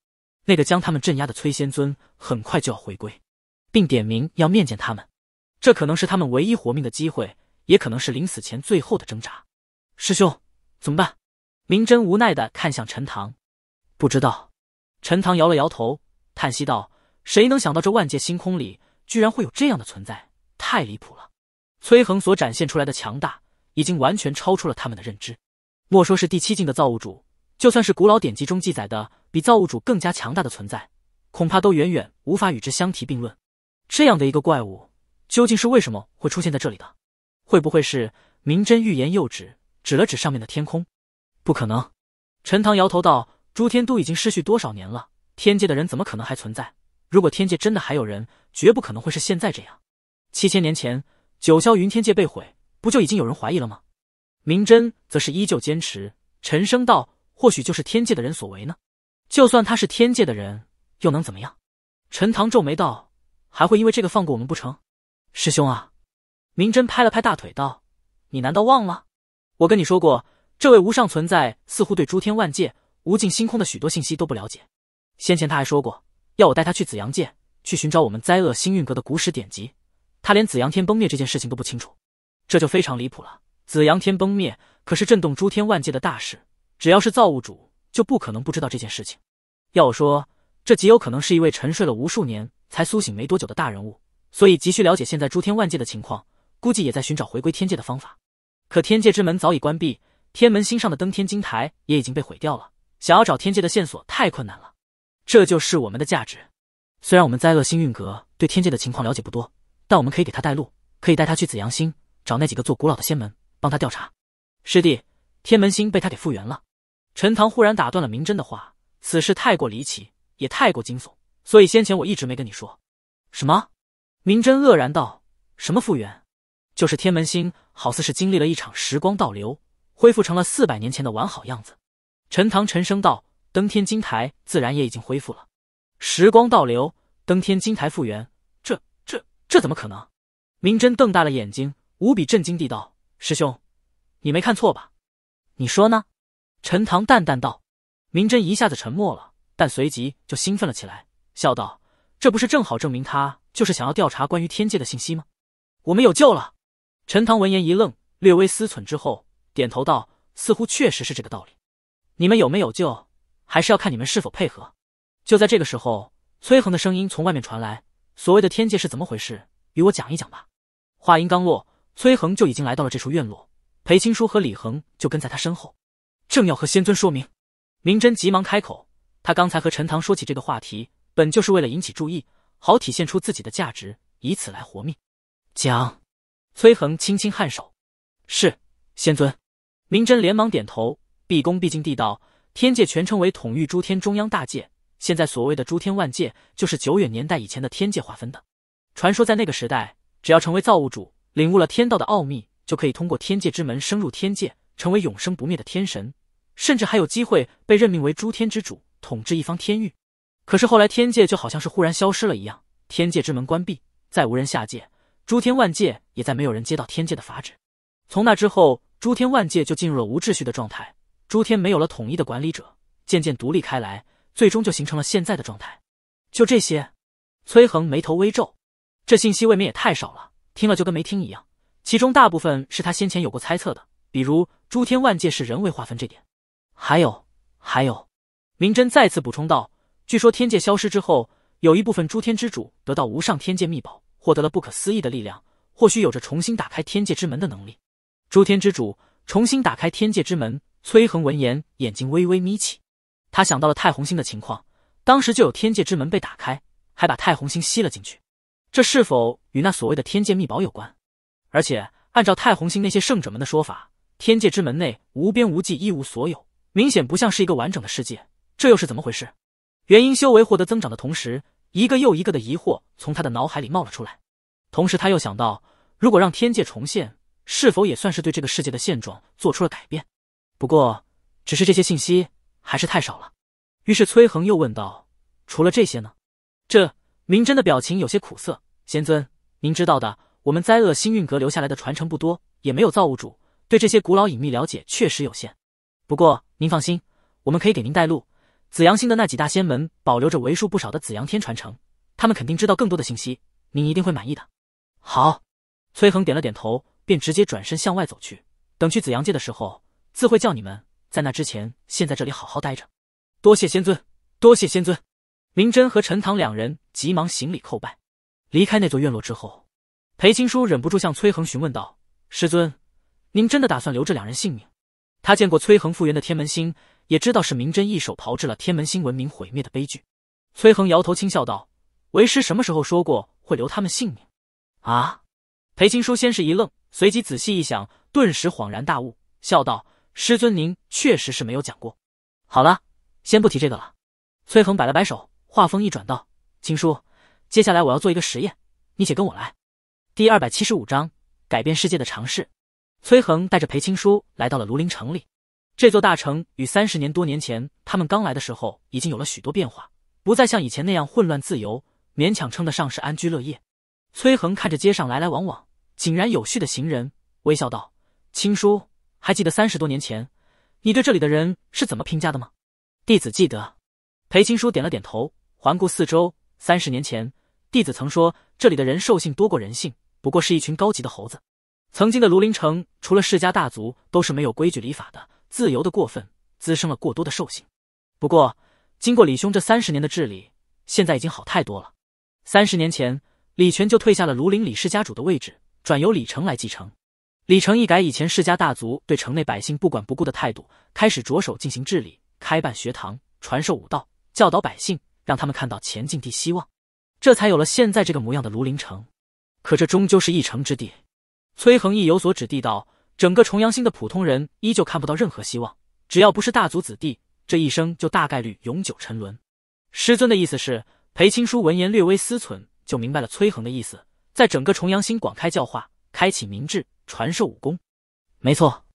那个将他们镇压的崔仙尊很快就要回归，并点名要面见他们。这可能是他们唯一活命的机会，也可能是临死前最后的挣扎。师兄，怎么办？明真无奈的看向陈塘，不知道。陈塘摇了摇头，叹息道：“谁能想到这万界星空里居然会有这样的存在？太离谱了！”崔恒所展现出来的强大，已经完全超出了他们的认知。莫说是第七境的造物主，就算是古老典籍中记载的比造物主更加强大的存在，恐怕都远远无法与之相提并论。这样的一个怪物，究竟是为什么会出现在这里的？会不会是明真欲言又止，指了指上面的天空？不可能。陈塘摇头道：“诸天都已经失去多少年了，天界的人怎么可能还存在？如果天界真的还有人，绝不可能会是现在这样。七千年前。”九霄云天界被毁，不就已经有人怀疑了吗？明真则是依旧坚持，沉声道：“或许就是天界的人所为呢。就算他是天界的人，又能怎么样？”陈塘皱眉道：“还会因为这个放过我们不成？”师兄啊！明真拍了拍大腿道：“你难道忘了？我跟你说过，这位无上存在似乎对诸天万界、无尽星空的许多信息都不了解。先前他还说过，要我带他去紫阳界，去寻找我们灾厄星运阁的古史典籍。”他连紫阳天崩灭这件事情都不清楚，这就非常离谱了。紫阳天崩灭可是震动诸天万界的大事，只要是造物主就不可能不知道这件事情。要我说，这极有可能是一位沉睡了无数年才苏醒没多久的大人物，所以急需了解现在诸天万界的情况，估计也在寻找回归天界的方法。可天界之门早已关闭，天门星上的登天金台也已经被毁掉了，想要找天界的线索太困难了。这就是我们的价值，虽然我们灾厄星运阁对天界的情况了解不多。但我们可以给他带路，可以带他去紫阳星，找那几个做古老的仙门，帮他调查。师弟，天门星被他给复原了。陈塘忽然打断了明真的话，此事太过离奇，也太过惊悚，所以先前我一直没跟你说。什么？明真愕然道：“什么复原？就是天门星好似是经历了一场时光倒流，恢复成了四百年前的完好样子。”陈塘沉声道：“登天金台自然也已经恢复了。时光倒流，登天金台复原。”这怎么可能？明真瞪大了眼睛，无比震惊地道：“师兄，你没看错吧？你说呢？”陈塘淡淡道。明真一下子沉默了，但随即就兴奋了起来，笑道：“这不是正好证明他就是想要调查关于天界的信息吗？我们有救了！”陈塘闻言一愣，略微思忖之后，点头道：“似乎确实是这个道理。你们有没有救，还是要看你们是否配合。”就在这个时候，崔恒的声音从外面传来。所谓的天界是怎么回事？与我讲一讲吧。话音刚落，崔恒就已经来到了这处院落，裴青书和李恒就跟在他身后，正要和仙尊说明，明真急忙开口。他刚才和陈塘说起这个话题，本就是为了引起注意，好体现出自己的价值，以此来活命。讲。崔恒轻轻颔首，是仙尊。明真连忙点头，毕恭毕敬地道：“天界全称为统御诸天中央大界。”现在所谓的诸天万界，就是久远年代以前的天界划分的传说。在那个时代，只要成为造物主，领悟了天道的奥秘，就可以通过天界之门升入天界，成为永生不灭的天神，甚至还有机会被任命为诸天之主，统治一方天域。可是后来，天界就好像是忽然消失了一样，天界之门关闭，再无人下界，诸天万界也再没有人接到天界的法旨。从那之后，诸天万界就进入了无秩序的状态，诸天没有了统一的管理者，渐渐独立开来。最终就形成了现在的状态，就这些。崔恒眉头微皱，这信息未免也太少了，听了就跟没听一样。其中大部分是他先前有过猜测的，比如诸天万界是人为划分这点，还有还有。明真再次补充道：“据说天界消失之后，有一部分诸天之主得到无上天界秘宝，获得了不可思议的力量，或许有着重新打开天界之门的能力。诸天之主重新打开天界之门。”崔恒闻言，眼睛微微眯起。他想到了太红星的情况，当时就有天界之门被打开，还把太红星吸了进去。这是否与那所谓的天界秘宝有关？而且按照太红星那些圣者们的说法，天界之门内无边无际，一无所有，明显不像是一个完整的世界。这又是怎么回事？元婴修为获得增长的同时，一个又一个的疑惑从他的脑海里冒了出来。同时，他又想到，如果让天界重现，是否也算是对这个世界的现状做出了改变？不过，只是这些信息。还是太少了。于是崔恒又问道：“除了这些呢？”这明真的表情有些苦涩。仙尊，您知道的，我们灾厄星运阁留下来的传承不多，也没有造物主对这些古老隐秘了解确实有限。不过您放心，我们可以给您带路。紫阳星的那几大仙门保留着为数不少的紫阳天传承，他们肯定知道更多的信息，您一定会满意的。好，崔恒点了点头，便直接转身向外走去。等去紫阳界的时候，自会叫你们。在那之前，先在这里好好待着。多谢仙尊，多谢仙尊。明真和陈塘两人急忙行礼叩拜。离开那座院落之后，裴青书忍不住向崔恒询问道：“师尊，您真的打算留这两人性命？”他见过崔恒复原的天门星，也知道是明真一手炮制了天门星文明毁灭的悲剧。崔恒摇头轻笑道：“为师什么时候说过会留他们性命？”啊！裴青书先是一愣，随即仔细一想，顿时恍然大悟，笑道。师尊，您确实是没有讲过。好了，先不提这个了。崔恒摆了摆手，话锋一转道：“青叔，接下来我要做一个实验，你且跟我来。”第二百七十五章改变世界的尝试。崔恒带着裴青书来到了庐陵城里。这座大城与三十年多年前他们刚来的时候已经有了许多变化，不再像以前那样混乱自由，勉强称得上是安居乐业。崔恒看着街上来来往往、井然有序的行人，微笑道：“青叔。”还记得三十多年前，你对这里的人是怎么评价的吗？弟子记得。裴青书点了点头，环顾四周。三十年前，弟子曾说这里的人兽性多过人性，不过是一群高级的猴子。曾经的庐陵城，除了世家大族，都是没有规矩礼法的，自由的过分，滋生了过多的兽性。不过，经过李兄这三十年的治理，现在已经好太多了。三十年前，李全就退下了庐陵李氏家主的位置，转由李成来继承。李成一改以前世家大族对城内百姓不管不顾的态度，开始着手进行治理，开办学堂，传授武道，教导百姓，让他们看到前进的希望，这才有了现在这个模样的庐陵城。可这终究是一城之地。崔恒亦有所指地道：“整个重阳星的普通人依旧看不到任何希望，只要不是大族子弟，这一生就大概率永久沉沦。”师尊的意思是，裴青书闻言略微思忖，就明白了崔恒的意思，在整个重阳星广开教化，开启民智。传授武功，没错。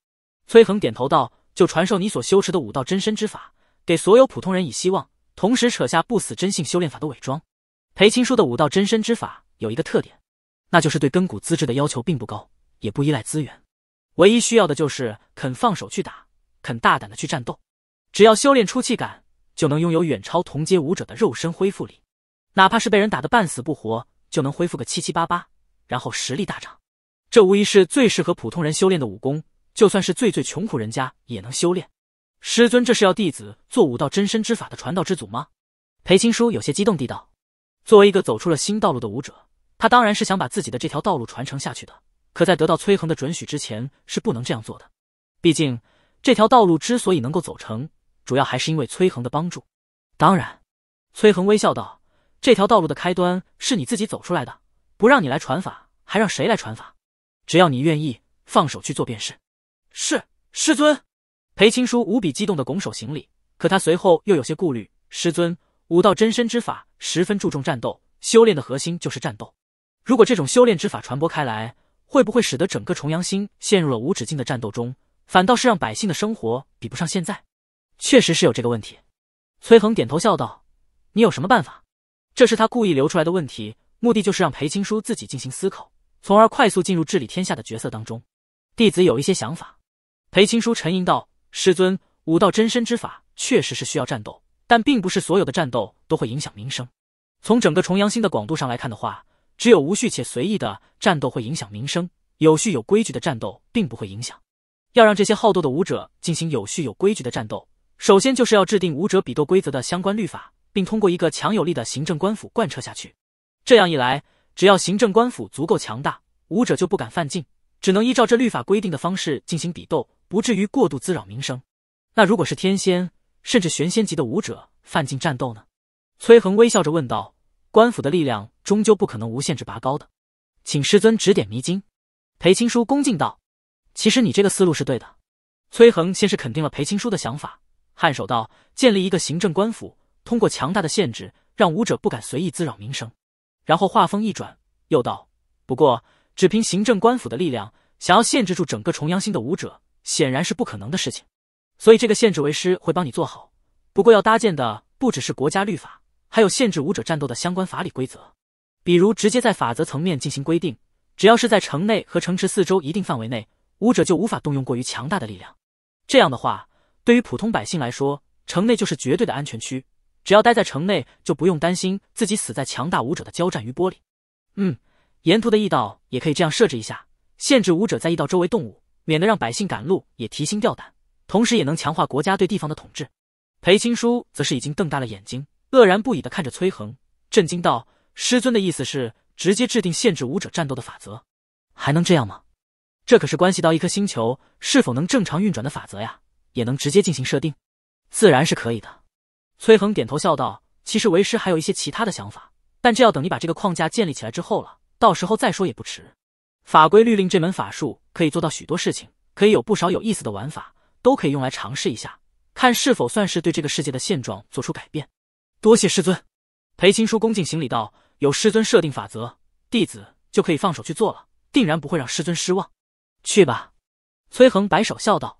崔恒点头道：“就传授你所修持的武道真身之法，给所有普通人以希望，同时扯下不死真性修炼法的伪装。”裴青书的武道真身之法有一个特点，那就是对根骨资质的要求并不高，也不依赖资源，唯一需要的就是肯放手去打，肯大胆的去战斗。只要修炼出气感，就能拥有远超同阶武者的肉身恢复力，哪怕是被人打的半死不活，就能恢复个七七八八，然后实力大涨。这无疑是最适合普通人修炼的武功，就算是最最穷苦人家也能修炼。师尊，这是要弟子做武道真身之法的传道之祖吗？裴青书有些激动地道。作为一个走出了新道路的武者，他当然是想把自己的这条道路传承下去的。可在得到崔恒的准许之前，是不能这样做的。毕竟这条道路之所以能够走成，主要还是因为崔恒的帮助。当然，崔恒微笑道：“这条道路的开端是你自己走出来的，不让你来传法，还让谁来传法？”只要你愿意放手去做便是。是师尊，裴青书无比激动的拱手行礼。可他随后又有些顾虑：师尊，武道真身之法十分注重战斗，修炼的核心就是战斗。如果这种修炼之法传播开来，会不会使得整个重阳星陷入了无止境的战斗中，反倒是让百姓的生活比不上现在？确实是有这个问题。崔恒点头笑道：“你有什么办法？”这是他故意留出来的问题，目的就是让裴青书自己进行思考。从而快速进入治理天下的角色当中。弟子有一些想法，裴青书沉吟道：“师尊，武道真身之法确实是需要战斗，但并不是所有的战斗都会影响名声。从整个重阳星的广度上来看的话，只有无序且随意的战斗会影响名声，有序有规矩的战斗并不会影响。要让这些好斗的武者进行有序有规矩的战斗，首先就是要制定武者比斗规则的相关律法，并通过一个强有力的行政官府贯彻下去。这样一来。”只要行政官府足够强大，武者就不敢犯禁，只能依照这律法规定的方式进行比斗，不至于过度滋扰民生。那如果是天仙甚至玄仙级的武者犯禁战斗呢？崔恒微笑着问道。官府的力量终究不可能无限制拔高的，请师尊指点迷津。裴青书恭敬道：“其实你这个思路是对的。”崔恒先是肯定了裴青书的想法，颔首道：“建立一个行政官府，通过强大的限制，让武者不敢随意滋扰民生。”然后话锋一转，又道：“不过，只凭行政官府的力量，想要限制住整个重阳星的武者，显然是不可能的事情。所以，这个限制为师会帮你做好。不过，要搭建的不只是国家律法，还有限制武者战斗的相关法理规则。比如，直接在法则层面进行规定，只要是在城内和城池四周一定范围内，武者就无法动用过于强大的力量。这样的话，对于普通百姓来说，城内就是绝对的安全区。”只要待在城内，就不用担心自己死在强大武者的交战余波里。嗯，沿途的驿道也可以这样设置一下，限制武者在驿道周围动武，免得让百姓赶路也提心吊胆，同时也能强化国家对地方的统治。裴青书则是已经瞪大了眼睛，愕然不已的看着崔恒，震惊道：“师尊的意思是直接制定限制武者战斗的法则？还能这样吗？这可是关系到一颗星球是否能正常运转的法则呀！也能直接进行设定？自然是可以的。”崔恒点头笑道：“其实为师还有一些其他的想法，但这要等你把这个框架建立起来之后了，到时候再说也不迟。法规律令这门法术可以做到许多事情，可以有不少有意思的玩法，都可以用来尝试一下，看是否算是对这个世界的现状做出改变。”多谢师尊，裴青书恭敬行礼道：“有师尊设定法则，弟子就可以放手去做了，定然不会让师尊失望。”去吧，崔恒摆手笑道。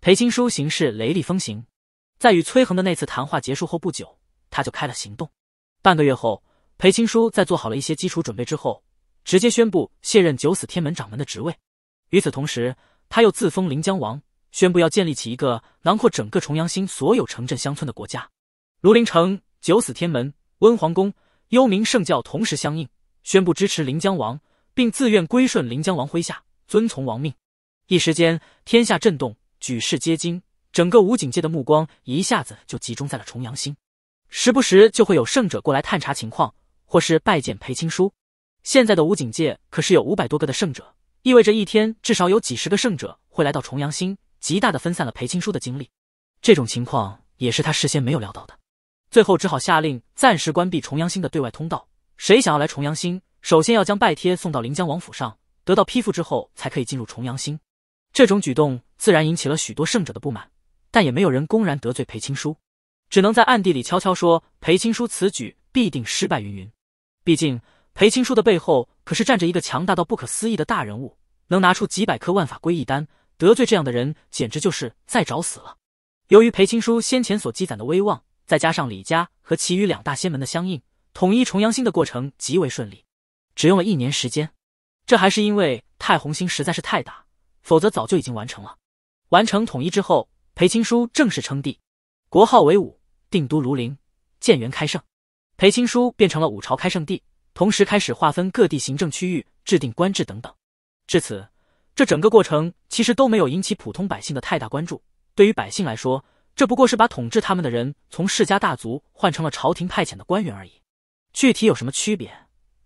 裴青书行事雷厉风行。在与崔恒的那次谈话结束后不久，他就开了行动。半个月后，裴青书在做好了一些基础准备之后，直接宣布卸任九死天门掌门的职位。与此同时，他又自封临江王，宣布要建立起一个囊括整个重阳星所有城镇乡村的国家。庐陵城、九死天门、温皇宫、幽冥圣教同时相应，宣布支持临江王，并自愿归顺临江王麾下，遵从王命。一时间，天下震动，举世皆惊。整个武警界的目光一下子就集中在了重阳星，时不时就会有圣者过来探查情况，或是拜见裴青书。现在的武警界可是有五百多个的圣者，意味着一天至少有几十个圣者会来到重阳星，极大的分散了裴青书的精力。这种情况也是他事先没有料到的，最后只好下令暂时关闭重阳星的对外通道。谁想要来重阳星，首先要将拜帖送到临江王府上，得到批复之后才可以进入重阳星。这种举动自然引起了许多圣者的不满。但也没有人公然得罪裴青书，只能在暗地里悄悄说：“裴青书此举必定失败云云。”毕竟裴青书的背后可是站着一个强大到不可思议的大人物，能拿出几百颗万法归一丹，得罪这样的人简直就是在找死了。由于裴青书先前所积攒的威望，再加上李家和其余两大仙门的相应统一重阳星的过程极为顺利，只用了一年时间。这还是因为太红星实在是太大，否则早就已经完成了。完成统一之后。裴青书正式称帝，国号为武，定都庐陵，建元开圣。裴青书变成了武朝开圣帝，同时开始划分各地行政区域，制定官制等等。至此，这整个过程其实都没有引起普通百姓的太大关注。对于百姓来说，这不过是把统治他们的人从世家大族换成了朝廷派遣的官员而已。具体有什么区别，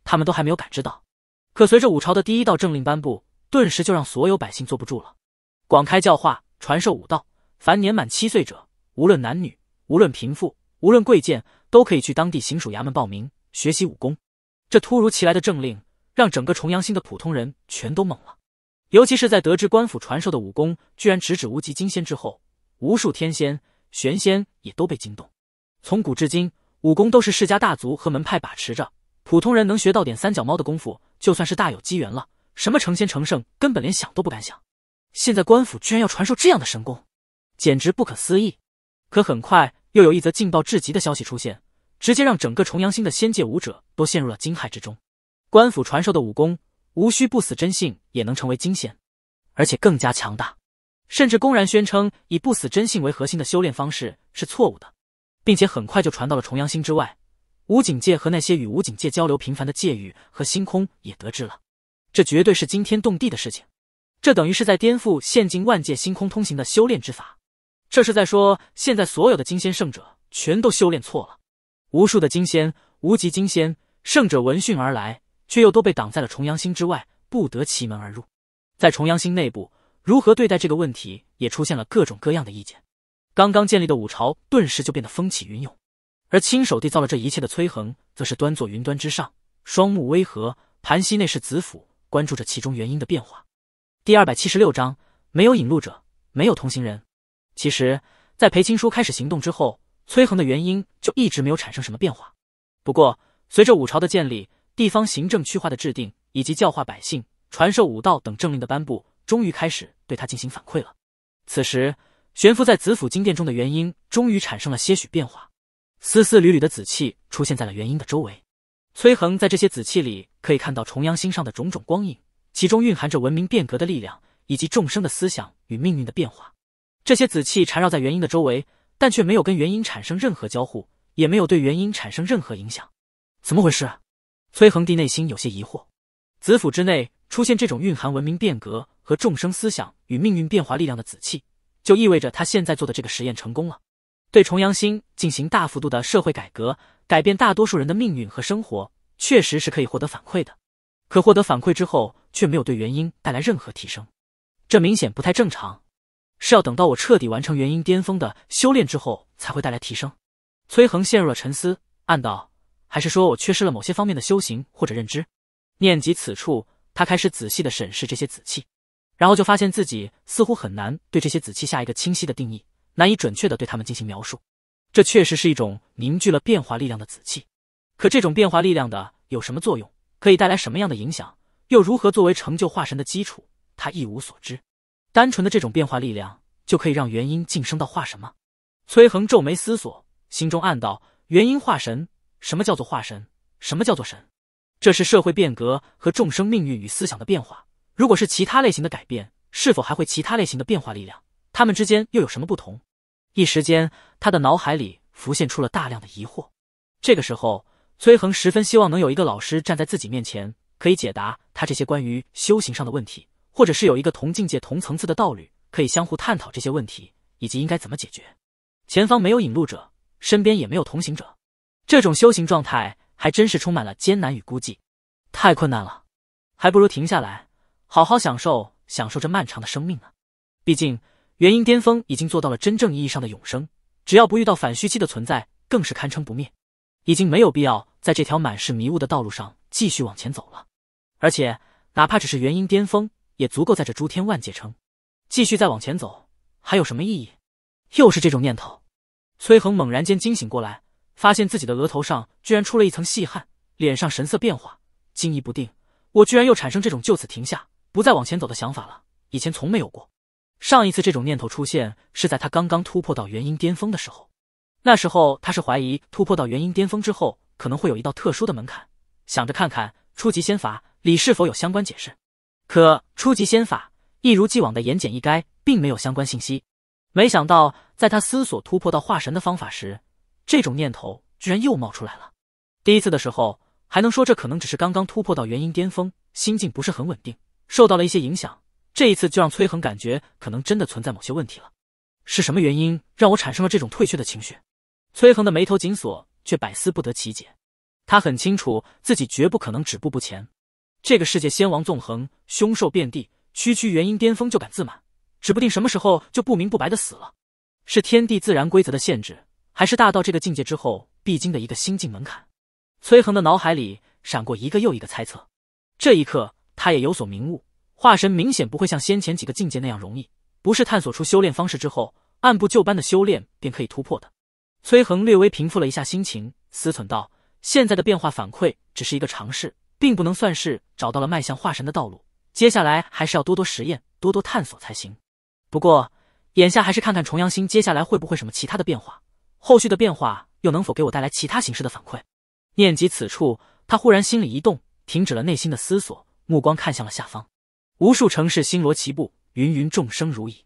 他们都还没有感知到。可随着武朝的第一道政令颁布，顿时就让所有百姓坐不住了：广开教化，传授武道。凡年满七岁者，无论男女，无论贫富，无论贵贱，都可以去当地行署衙门报名学习武功。这突如其来的政令，让整个重阳星的普通人全都懵了。尤其是在得知官府传授的武功居然直指无极金仙之后，无数天仙、玄仙也都被惊动。从古至今，武功都是世家大族和门派把持着，普通人能学到点三脚猫的功夫，就算是大有机缘了。什么成仙成圣，根本连想都不敢想。现在官府居然要传授这样的神功！简直不可思议！可很快又有一则劲爆至极的消息出现，直接让整个重阳星的仙界武者都陷入了惊骇之中。官府传授的武功，无需不死真性也能成为金仙，而且更加强大，甚至公然宣称以不死真性为核心的修炼方式是错误的，并且很快就传到了重阳星之外，武警界和那些与武警界交流频繁的界域和星空也得知了。这绝对是惊天动地的事情，这等于是在颠覆现今万界星空通行的修炼之法。这是在说，现在所有的金仙圣者全都修炼错了。无数的金仙、无极金仙圣者闻讯而来，却又都被挡在了重阳星之外，不得其门而入。在重阳星内部，如何对待这个问题，也出现了各种各样的意见。刚刚建立的五朝顿时就变得风起云涌，而亲手缔造了这一切的崔恒，则是端坐云端之上，双目微合，盘膝内是紫府，关注着其中原因的变化。第二百七十六章：没有引路者，没有同行人。其实，在裴青书开始行动之后，崔恒的原因就一直没有产生什么变化。不过，随着武朝的建立，地方行政区划的制定，以及教化百姓、传授武道等政令的颁布，终于开始对他进行反馈了。此时，悬浮在紫府金殿中的元婴，终于产生了些许变化。丝丝缕缕的紫气出现在了元婴的周围。崔恒在这些紫气里，可以看到重阳星上的种种光影，其中蕴含着文明变革的力量，以及众生的思想与命运的变化。这些紫气缠绕在元婴的周围，但却没有跟元婴产生任何交互，也没有对元婴产生任何影响。怎么回事？崔恒帝内心有些疑惑。紫府之内出现这种蕴含文明变革和众生思想与命运变化力量的紫气，就意味着他现在做的这个实验成功了。对重阳星进行大幅度的社会改革，改变大多数人的命运和生活，确实是可以获得反馈的。可获得反馈之后，却没有对元婴带来任何提升，这明显不太正常。是要等到我彻底完成元婴巅峰的修炼之后，才会带来提升。崔恒陷入了沉思，暗道，还是说我缺失了某些方面的修行或者认知？念及此处，他开始仔细的审视这些紫气，然后就发现自己似乎很难对这些紫气下一个清晰的定义，难以准确的对他们进行描述。这确实是一种凝聚了变化力量的紫气，可这种变化力量的有什么作用？可以带来什么样的影响？又如何作为成就化神的基础？他一无所知。单纯的这种变化力量就可以让元婴晋升到化神吗？崔恒皱眉思索，心中暗道：元婴化神，什么叫做化神？什么叫做神？这是社会变革和众生命运与思想的变化。如果是其他类型的改变，是否还会其他类型的变化力量？他们之间又有什么不同？一时间，他的脑海里浮现出了大量的疑惑。这个时候，崔恒十分希望能有一个老师站在自己面前，可以解答他这些关于修行上的问题。或者是有一个同境界、同层次的道侣，可以相互探讨这些问题以及应该怎么解决。前方没有引路者，身边也没有同行者，这种修行状态还真是充满了艰难与孤寂，太困难了，还不如停下来，好好享受享受这漫长的生命呢。毕竟元婴巅峰已经做到了真正意义上的永生，只要不遇到反虚期的存在，更是堪称不灭，已经没有必要在这条满是迷雾的道路上继续往前走了。而且，哪怕只是元婴巅峰。也足够在这诸天万界称，继续再往前走还有什么意义？又是这种念头。崔恒猛然间惊醒过来，发现自己的额头上居然出了一层细汗，脸上神色变化，惊疑不定。我居然又产生这种就此停下，不再往前走的想法了。以前从没有过，上一次这种念头出现是在他刚刚突破到元婴巅峰的时候，那时候他是怀疑突破到元婴巅峰之后可能会有一道特殊的门槛，想着看看初级仙法里是否有相关解释。可初级仙法一如既往的言简意赅，并没有相关信息。没想到，在他思索突破到化神的方法时，这种念头居然又冒出来了。第一次的时候，还能说这可能只是刚刚突破到元婴巅峰，心境不是很稳定，受到了一些影响。这一次就让崔恒感觉可能真的存在某些问题了。是什么原因让我产生了这种退却的情绪？崔恒的眉头紧锁，却百思不得其解。他很清楚自己绝不可能止步不前。这个世界，仙王纵横，凶兽遍地，区区元婴巅峰就敢自满，指不定什么时候就不明不白的死了。是天地自然规则的限制，还是大到这个境界之后必经的一个心境门槛？崔恒的脑海里闪过一个又一个猜测。这一刻，他也有所明悟，化神明显不会像先前几个境界那样容易，不是探索出修炼方式之后，按部就班的修炼便可以突破的。崔恒略微平复了一下心情，思忖道：“现在的变化反馈只是一个尝试。”并不能算是找到了迈向化神的道路，接下来还是要多多实验，多多探索才行。不过眼下还是看看重阳星接下来会不会什么其他的变化，后续的变化又能否给我带来其他形式的反馈。念及此处，他忽然心里一动，停止了内心的思索，目光看向了下方，无数城市星罗棋布，芸芸众生如蚁。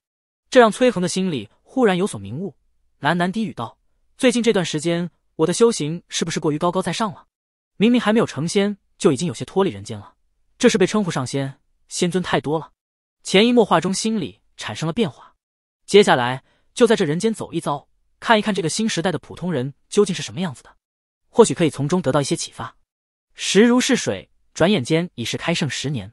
这让崔恒的心里忽然有所明悟，喃喃低语道：“最近这段时间，我的修行是不是过于高高在上了？明明还没有成仙。”就已经有些脱离人间了，这是被称呼上仙、仙尊太多了，潜移默化中心里产生了变化。接下来就在这人间走一遭，看一看这个新时代的普通人究竟是什么样子的，或许可以从中得到一些启发。时如逝水，转眼间已是开圣十年，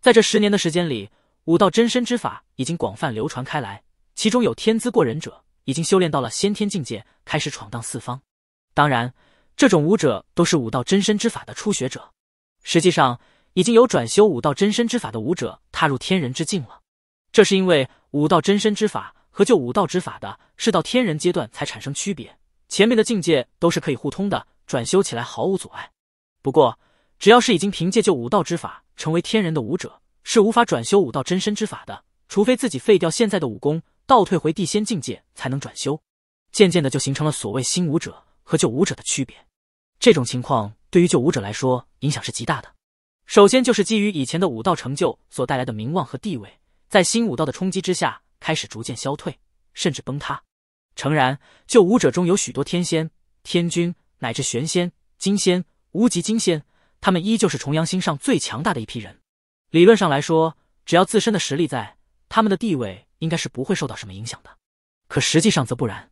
在这十年的时间里，武道真身之法已经广泛流传开来，其中有天资过人者，已经修炼到了先天境界，开始闯荡四方。当然，这种武者都是武道真身之法的初学者。实际上已经有转修武道真身之法的武者踏入天人之境了，这是因为武道真身之法和救武道之法的是到天人阶段才产生区别，前面的境界都是可以互通的，转修起来毫无阻碍。不过，只要是已经凭借救武道之法成为天人的武者，是无法转修武道真身之法的，除非自己废掉现在的武功，倒退回地仙境界才能转修。渐渐的就形成了所谓新武者和旧武者的区别。这种情况。对于旧武者来说，影响是极大的。首先就是基于以前的武道成就所带来的名望和地位，在新武道的冲击之下，开始逐渐消退，甚至崩塌。诚然，旧武者中有许多天仙、天君，乃至玄仙、金仙、无极金仙，他们依旧是重阳星上最强大的一批人。理论上来说，只要自身的实力在，他们的地位应该是不会受到什么影响的。可实际上则不然，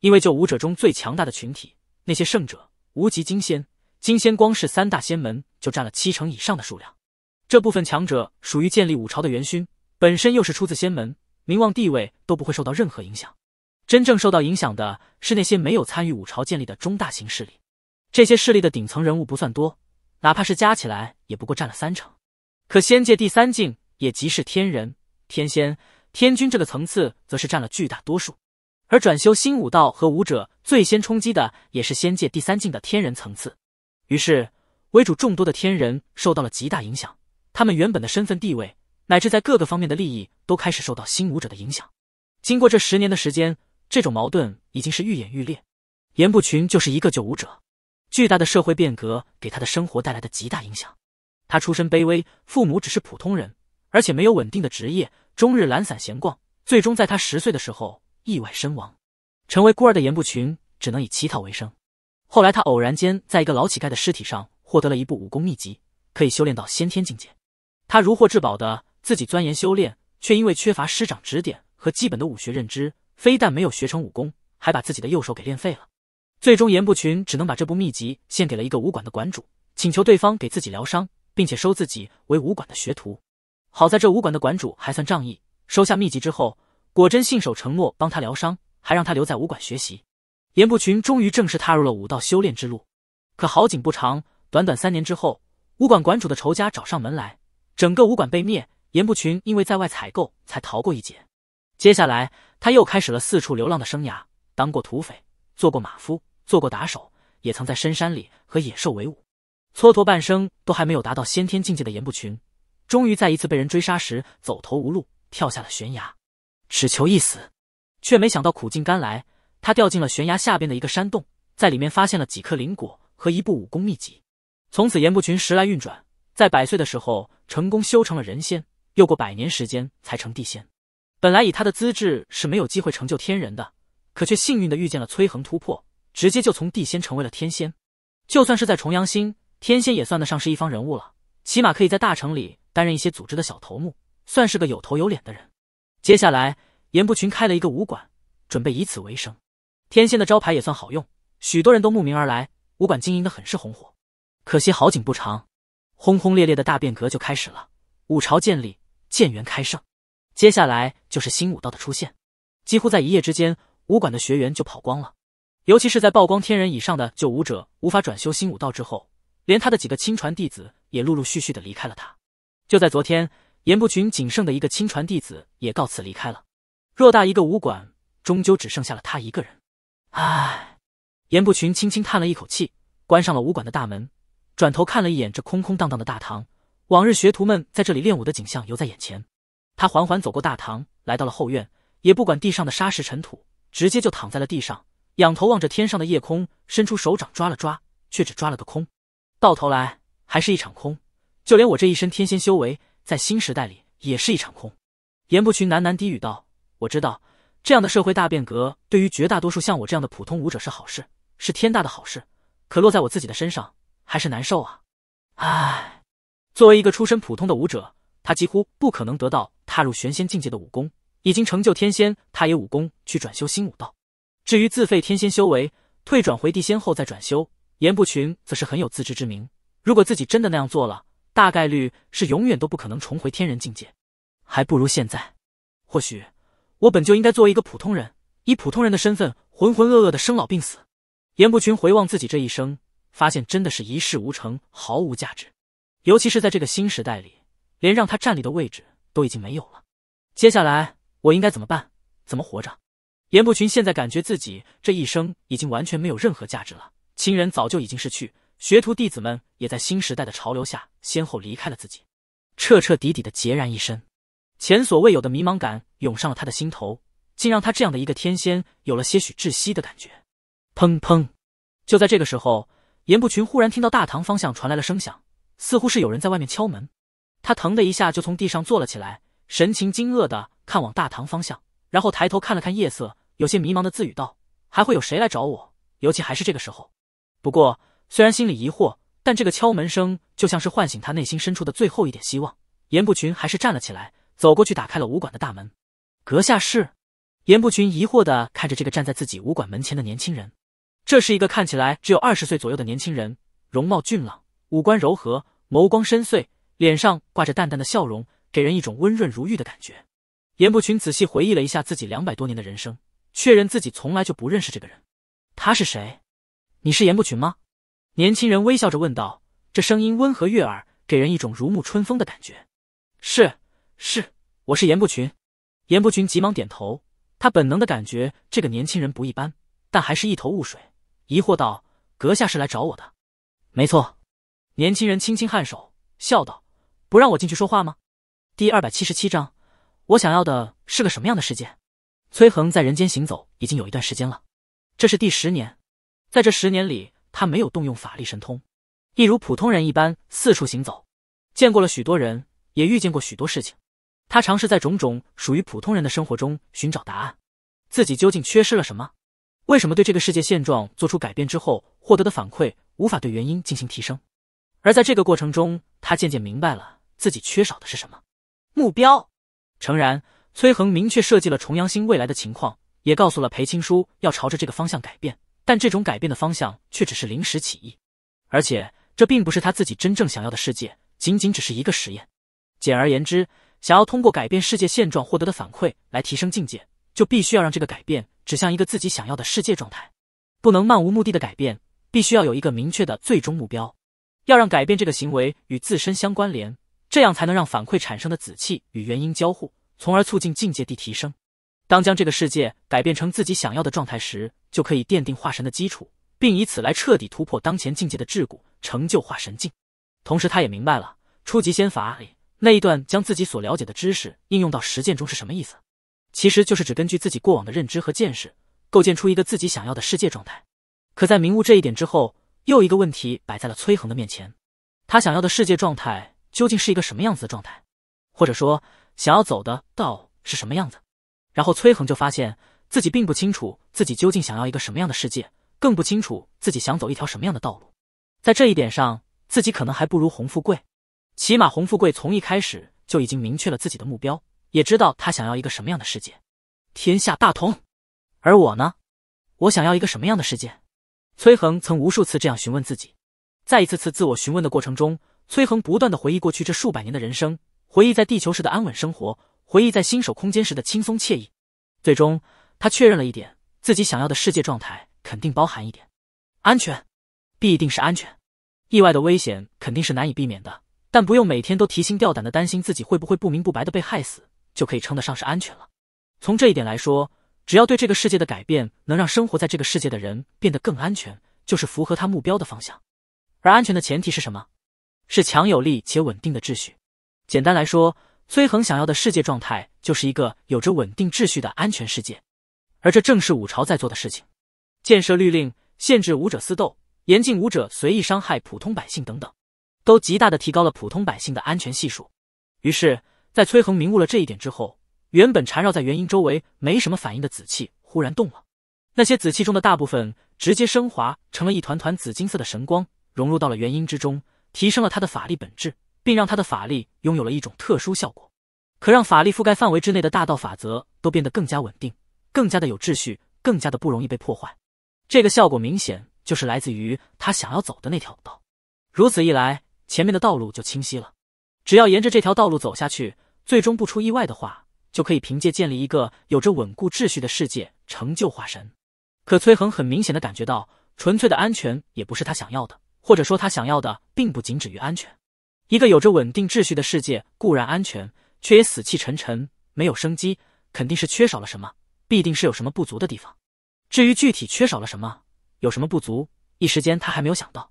因为旧武者中最强大的群体，那些圣者、无极金仙。金仙光是三大仙门就占了七成以上的数量，这部分强者属于建立五朝的元勋，本身又是出自仙门，名望地位都不会受到任何影响。真正受到影响的是那些没有参与五朝建立的中大型势力，这些势力的顶层人物不算多，哪怕是加起来也不过占了三成。可仙界第三境也即是天人、天仙、天君这个层次，则是占了巨大多数。而转修新武道和武者最先冲击的，也是仙界第三境的天人层次。于是，为主众多的天人受到了极大影响，他们原本的身份地位乃至在各个方面的利益都开始受到新武者的影响。经过这十年的时间，这种矛盾已经是愈演愈烈。严不群就是一个旧武者，巨大的社会变革给他的生活带来的极大影响。他出身卑微，父母只是普通人，而且没有稳定的职业，终日懒散闲逛。最终在他十岁的时候意外身亡，成为孤儿的严不群只能以乞讨为生。后来，他偶然间在一个老乞丐的尸体上获得了一部武功秘籍，可以修炼到先天境界。他如获至宝的自己钻研修炼，却因为缺乏师长指点和基本的武学认知，非但没有学成武功，还把自己的右手给练废了。最终，严不群只能把这部秘籍献给了一个武馆的馆主，请求对方给自己疗伤，并且收自己为武馆的学徒。好在这武馆的馆主还算仗义，收下秘籍之后，果真信守承诺帮他疗伤，还让他留在武馆学习。严不群终于正式踏入了武道修炼之路，可好景不长，短短三年之后，武馆馆主的仇家找上门来，整个武馆被灭。严不群因为在外采购才逃过一劫。接下来，他又开始了四处流浪的生涯，当过土匪，做过马夫，做过打手，也曾在深山里和野兽为伍。蹉跎半生都还没有达到先天境界的严不群，终于在一次被人追杀时走投无路，跳下了悬崖，只求一死，却没想到苦尽甘来。他掉进了悬崖下边的一个山洞，在里面发现了几颗灵果和一部武功秘籍。从此，严不群时来运转，在百岁的时候成功修成了人仙，又过百年时间才成地仙。本来以他的资质是没有机会成就天人的，可却幸运的遇见了崔恒突破，直接就从地仙成为了天仙。就算是在重阳星，天仙也算得上是一方人物了，起码可以在大城里担任一些组织的小头目，算是个有头有脸的人。接下来，严不群开了一个武馆，准备以此为生。天仙的招牌也算好用，许多人都慕名而来，武馆经营的很是红火。可惜好景不长，轰轰烈烈的大变革就开始了。武朝建立，剑元开盛，接下来就是新武道的出现。几乎在一夜之间，武馆的学员就跑光了。尤其是在曝光天人以上的旧武者无法转修新武道之后，连他的几个亲传弟子也陆陆续续的离开了他。就在昨天，严不群仅剩的一个亲传弟子也告辞离开了。偌大一个武馆，终究只剩下了他一个人。唉，严不群轻轻叹了一口气，关上了武馆的大门，转头看了一眼这空空荡荡的大堂，往日学徒们在这里练武的景象犹在眼前。他缓缓走过大堂，来到了后院，也不管地上的沙石尘土，直接就躺在了地上，仰头望着天上的夜空，伸出手掌抓了抓，却只抓了个空。到头来还是一场空，就连我这一身天仙修为，在新时代里也是一场空。严不群喃喃低语道：“我知道。”这样的社会大变革，对于绝大多数像我这样的普通舞者是好事，是天大的好事。可落在我自己的身上，还是难受啊！唉，作为一个出身普通的舞者，他几乎不可能得到踏入玄仙境界的武功。已经成就天仙，他也武功去转修新武道。至于自废天仙修为，退转回地仙后再转修，严不群则是很有自知之明。如果自己真的那样做了，大概率是永远都不可能重回天人境界，还不如现在。或许。我本就应该做一个普通人，以普通人的身份浑浑噩噩的生老病死。严不群回望自己这一生，发现真的是一事无成，毫无价值。尤其是在这个新时代里，连让他站立的位置都已经没有了。接下来我应该怎么办？怎么活着？严不群现在感觉自己这一生已经完全没有任何价值了。亲人早就已经逝去，学徒弟子们也在新时代的潮流下先后离开了自己，彻彻底底的孑然一身。前所未有的迷茫感涌上了他的心头，竟让他这样的一个天仙有了些许窒息的感觉。砰砰！就在这个时候，严不群忽然听到大堂方向传来了声响，似乎是有人在外面敲门。他疼的一下就从地上坐了起来，神情惊愕的看往大堂方向，然后抬头看了看夜色，有些迷茫的自语道：“还会有谁来找我？尤其还是这个时候。”不过，虽然心里疑惑，但这个敲门声就像是唤醒他内心深处的最后一点希望。严不群还是站了起来。走过去，打开了武馆的大门。阁下是？严不群疑惑的看着这个站在自己武馆门前的年轻人。这是一个看起来只有二十岁左右的年轻人，容貌俊朗，五官柔和，眸光深邃，脸上挂着淡淡的笑容，给人一种温润如玉的感觉。严不群仔细回忆了一下自己两百多年的人生，确认自己从来就不认识这个人。他是谁？你是严不群吗？年轻人微笑着问道，这声音温和悦耳，给人一种如沐春风的感觉。是。是，我是严不群。严不群急忙点头，他本能的感觉这个年轻人不一般，但还是一头雾水，疑惑道：“阁下是来找我的？”没错。年轻人轻轻颔首，笑道：“不让我进去说话吗？”第二百七十七章，我想要的是个什么样的世界？崔恒在人间行走已经有一段时间了，这是第十年，在这十年里，他没有动用法力神通，一如普通人一般四处行走，见过了许多人，也遇见过许多事情。他尝试在种种属于普通人的生活中寻找答案，自己究竟缺失了什么？为什么对这个世界现状做出改变之后获得的反馈无法对原因进行提升？而在这个过程中，他渐渐明白了自己缺少的是什么目标。诚然，崔恒明确设计了重阳星未来的情况，也告诉了裴青书要朝着这个方向改变，但这种改变的方向却只是临时起意，而且这并不是他自己真正想要的世界，仅仅只是一个实验。简而言之。想要通过改变世界现状获得的反馈来提升境界，就必须要让这个改变指向一个自己想要的世界状态，不能漫无目的的改变，必须要有一个明确的最终目标。要让改变这个行为与自身相关联，这样才能让反馈产生的子气与原因交互，从而促进境界的提升。当将这个世界改变成自己想要的状态时，就可以奠定化神的基础，并以此来彻底突破当前境界的桎梏，成就化神境。同时，他也明白了初级仙法里。那一段将自己所了解的知识应用到实践中是什么意思？其实就是只根据自己过往的认知和见识，构建出一个自己想要的世界状态。可在明悟这一点之后，又一个问题摆在了崔恒的面前：他想要的世界状态究竟是一个什么样子的状态？或者说，想要走的道是什么样子？然后崔恒就发现自己并不清楚自己究竟想要一个什么样的世界，更不清楚自己想走一条什么样的道路。在这一点上，自己可能还不如洪富贵。起码，洪富贵从一开始就已经明确了自己的目标，也知道他想要一个什么样的世界：天下大同。而我呢？我想要一个什么样的世界？崔恒曾无数次这样询问自己，在一次次自我询问的过程中，崔恒不断的回忆过去这数百年的人生，回忆在地球时的安稳生活，回忆在新手空间时的轻松惬意。最终，他确认了一点：自己想要的世界状态肯定包含一点安全，必定是安全。意外的危险肯定是难以避免的。但不用每天都提心吊胆的担心自己会不会不明不白的被害死，就可以称得上是安全了。从这一点来说，只要对这个世界的改变能让生活在这个世界的人变得更安全，就是符合他目标的方向。而安全的前提是什么？是强有力且稳定的秩序。简单来说，崔恒想要的世界状态就是一个有着稳定秩序的安全世界，而这正是五朝在做的事情：建设律令，限制武者私斗，严禁武者随意伤害普通百姓等等。都极大的提高了普通百姓的安全系数。于是，在崔恒明悟了这一点之后，原本缠绕在元婴周围没什么反应的紫气忽然动了。那些紫气中的大部分直接升华成了一团团紫金色的神光，融入到了元婴之中，提升了他的法力本质，并让他的法力拥有了一种特殊效果，可让法力覆盖范围之内的大道法则都变得更加稳定、更加的有秩序、更加的不容易被破坏。这个效果明显就是来自于他想要走的那条道。如此一来。前面的道路就清晰了，只要沿着这条道路走下去，最终不出意外的话，就可以凭借建立一个有着稳固秩序的世界，成就化神。可崔恒很明显的感觉到，纯粹的安全也不是他想要的，或者说他想要的并不仅止于安全。一个有着稳定秩序的世界固然安全，却也死气沉沉，没有生机，肯定是缺少了什么，必定是有什么不足的地方。至于具体缺少了什么，有什么不足，一时间他还没有想到。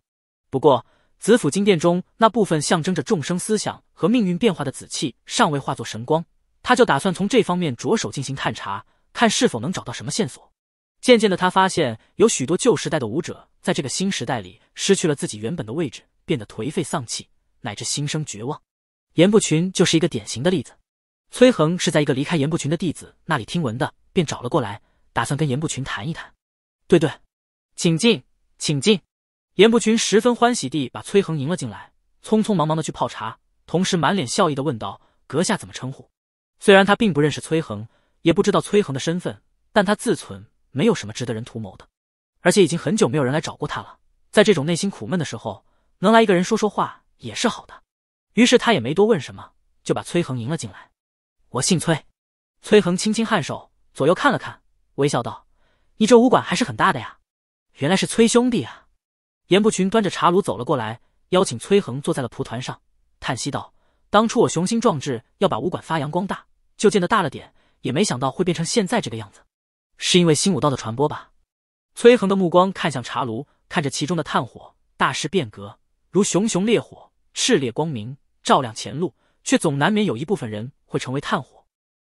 不过。紫府金殿中那部分象征着众生思想和命运变化的紫气尚未化作神光，他就打算从这方面着手进行探查，看是否能找到什么线索。渐渐的，他发现有许多旧时代的武者在这个新时代里失去了自己原本的位置，变得颓废丧气，乃至心生绝望。严不群就是一个典型的例子。崔恒是在一个离开严不群的弟子那里听闻的，便找了过来，打算跟严不群谈一谈。对对，请进，请进。严不群十分欢喜地把崔恒迎了进来，匆匆忙忙的去泡茶，同时满脸笑意地问道：“阁下怎么称呼？”虽然他并不认识崔恒，也不知道崔恒的身份，但他自存没有什么值得人图谋的，而且已经很久没有人来找过他了。在这种内心苦闷的时候，能来一个人说说话也是好的。于是他也没多问什么，就把崔恒迎了进来。“我姓崔。”崔恒轻轻颔首，左右看了看，微笑道：“你这武馆还是很大的呀，原来是崔兄弟啊。”严不群端着茶炉走了过来，邀请崔恒坐在了蒲团上，叹息道：“当初我雄心壮志要把武馆发扬光大，就建得大了点，也没想到会变成现在这个样子。是因为新武道的传播吧？”崔恒的目光看向茶炉，看着其中的炭火，大势变革如熊熊烈火，炽烈光明，照亮前路，却总难免有一部分人会成为炭火。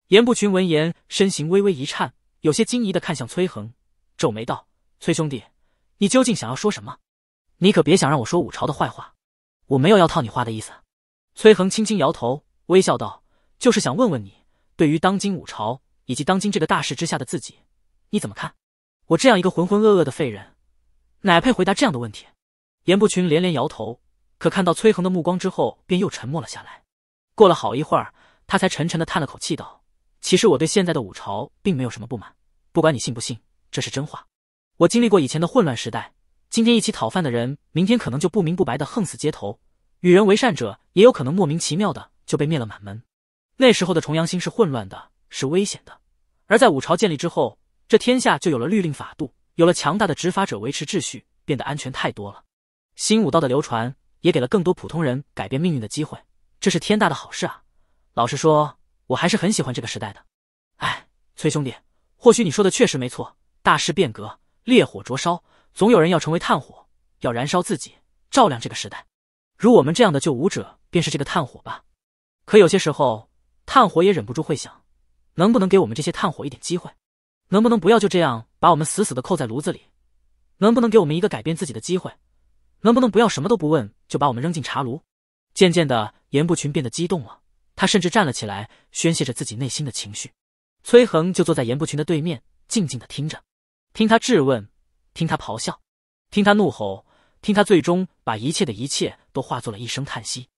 严不群闻言，身形微微一颤，有些惊疑地看向崔恒，皱眉道：“崔兄弟，你究竟想要说什么？”你可别想让我说武朝的坏话，我没有要套你话的意思。崔恒轻轻摇头，微笑道：“就是想问问你，对于当今武朝以及当今这个大势之下的自己，你怎么看？我这样一个浑浑噩噩的废人，哪配回答这样的问题？”严不群连连摇头，可看到崔恒的目光之后，便又沉默了下来。过了好一会儿，他才沉沉的叹了口气道：“其实我对现在的武朝并没有什么不满，不管你信不信，这是真话。我经历过以前的混乱时代。”今天一起讨饭的人，明天可能就不明不白的横死街头；与人为善者，也有可能莫名其妙的就被灭了满门。那时候的重阳星是混乱的，是危险的。而在五朝建立之后，这天下就有了律令法度，有了强大的执法者维持秩序，变得安全太多了。新武道的流传，也给了更多普通人改变命运的机会，这是天大的好事啊！老实说，我还是很喜欢这个时代。的，哎，崔兄弟，或许你说的确实没错，大势变革，烈火灼烧。总有人要成为炭火，要燃烧自己，照亮这个时代。如我们这样的救武者，便是这个炭火吧。可有些时候，炭火也忍不住会想：能不能给我们这些炭火一点机会？能不能不要就这样把我们死死的扣在炉子里？能不能给我们一个改变自己的机会？能不能不要什么都不问就把我们扔进茶炉？渐渐的，严不群变得激动了，他甚至站了起来，宣泄着自己内心的情绪。崔恒就坐在严不群的对面，静静的听着，听他质问。听他咆哮，听他怒吼，听他最终把一切的一切都化作了一声叹息。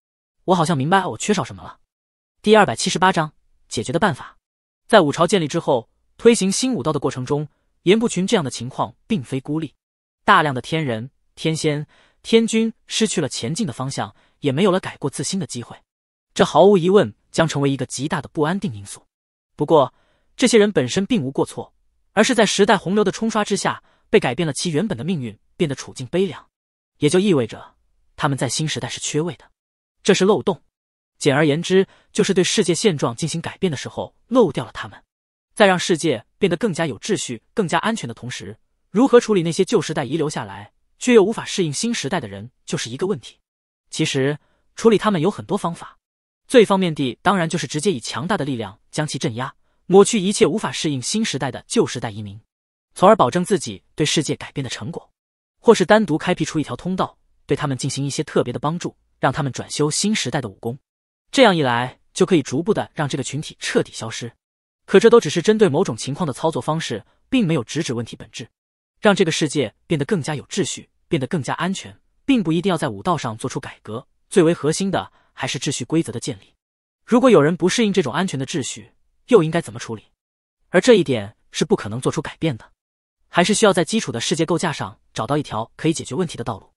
我好像明白我缺少什么了。第二百七十八章解决的办法。在武朝建立之后，推行新武道的过程中，严不群这样的情况并非孤立。大量的天人、天仙、天君失去了前进的方向，也没有了改过自新的机会。这毫无疑问将成为一个极大的不安定因素。不过，这些人本身并无过错，而是在时代洪流的冲刷之下。被改变了其原本的命运，变得处境悲凉，也就意味着他们在新时代是缺位的，这是漏洞。简而言之，就是对世界现状进行改变的时候漏掉了他们，在让世界变得更加有秩序、更加安全的同时，如何处理那些旧时代遗留下来却又无法适应新时代的人，就是一个问题。其实处理他们有很多方法，最方便的当然就是直接以强大的力量将其镇压，抹去一切无法适应新时代的旧时代移民。从而保证自己对世界改变的成果，或是单独开辟出一条通道，对他们进行一些特别的帮助，让他们转修新时代的武功。这样一来，就可以逐步的让这个群体彻底消失。可这都只是针对某种情况的操作方式，并没有直指问题本质。让这个世界变得更加有秩序，变得更加安全，并不一定要在武道上做出改革。最为核心的还是秩序规则的建立。如果有人不适应这种安全的秩序，又应该怎么处理？而这一点是不可能做出改变的。还是需要在基础的世界构架上找到一条可以解决问题的道路，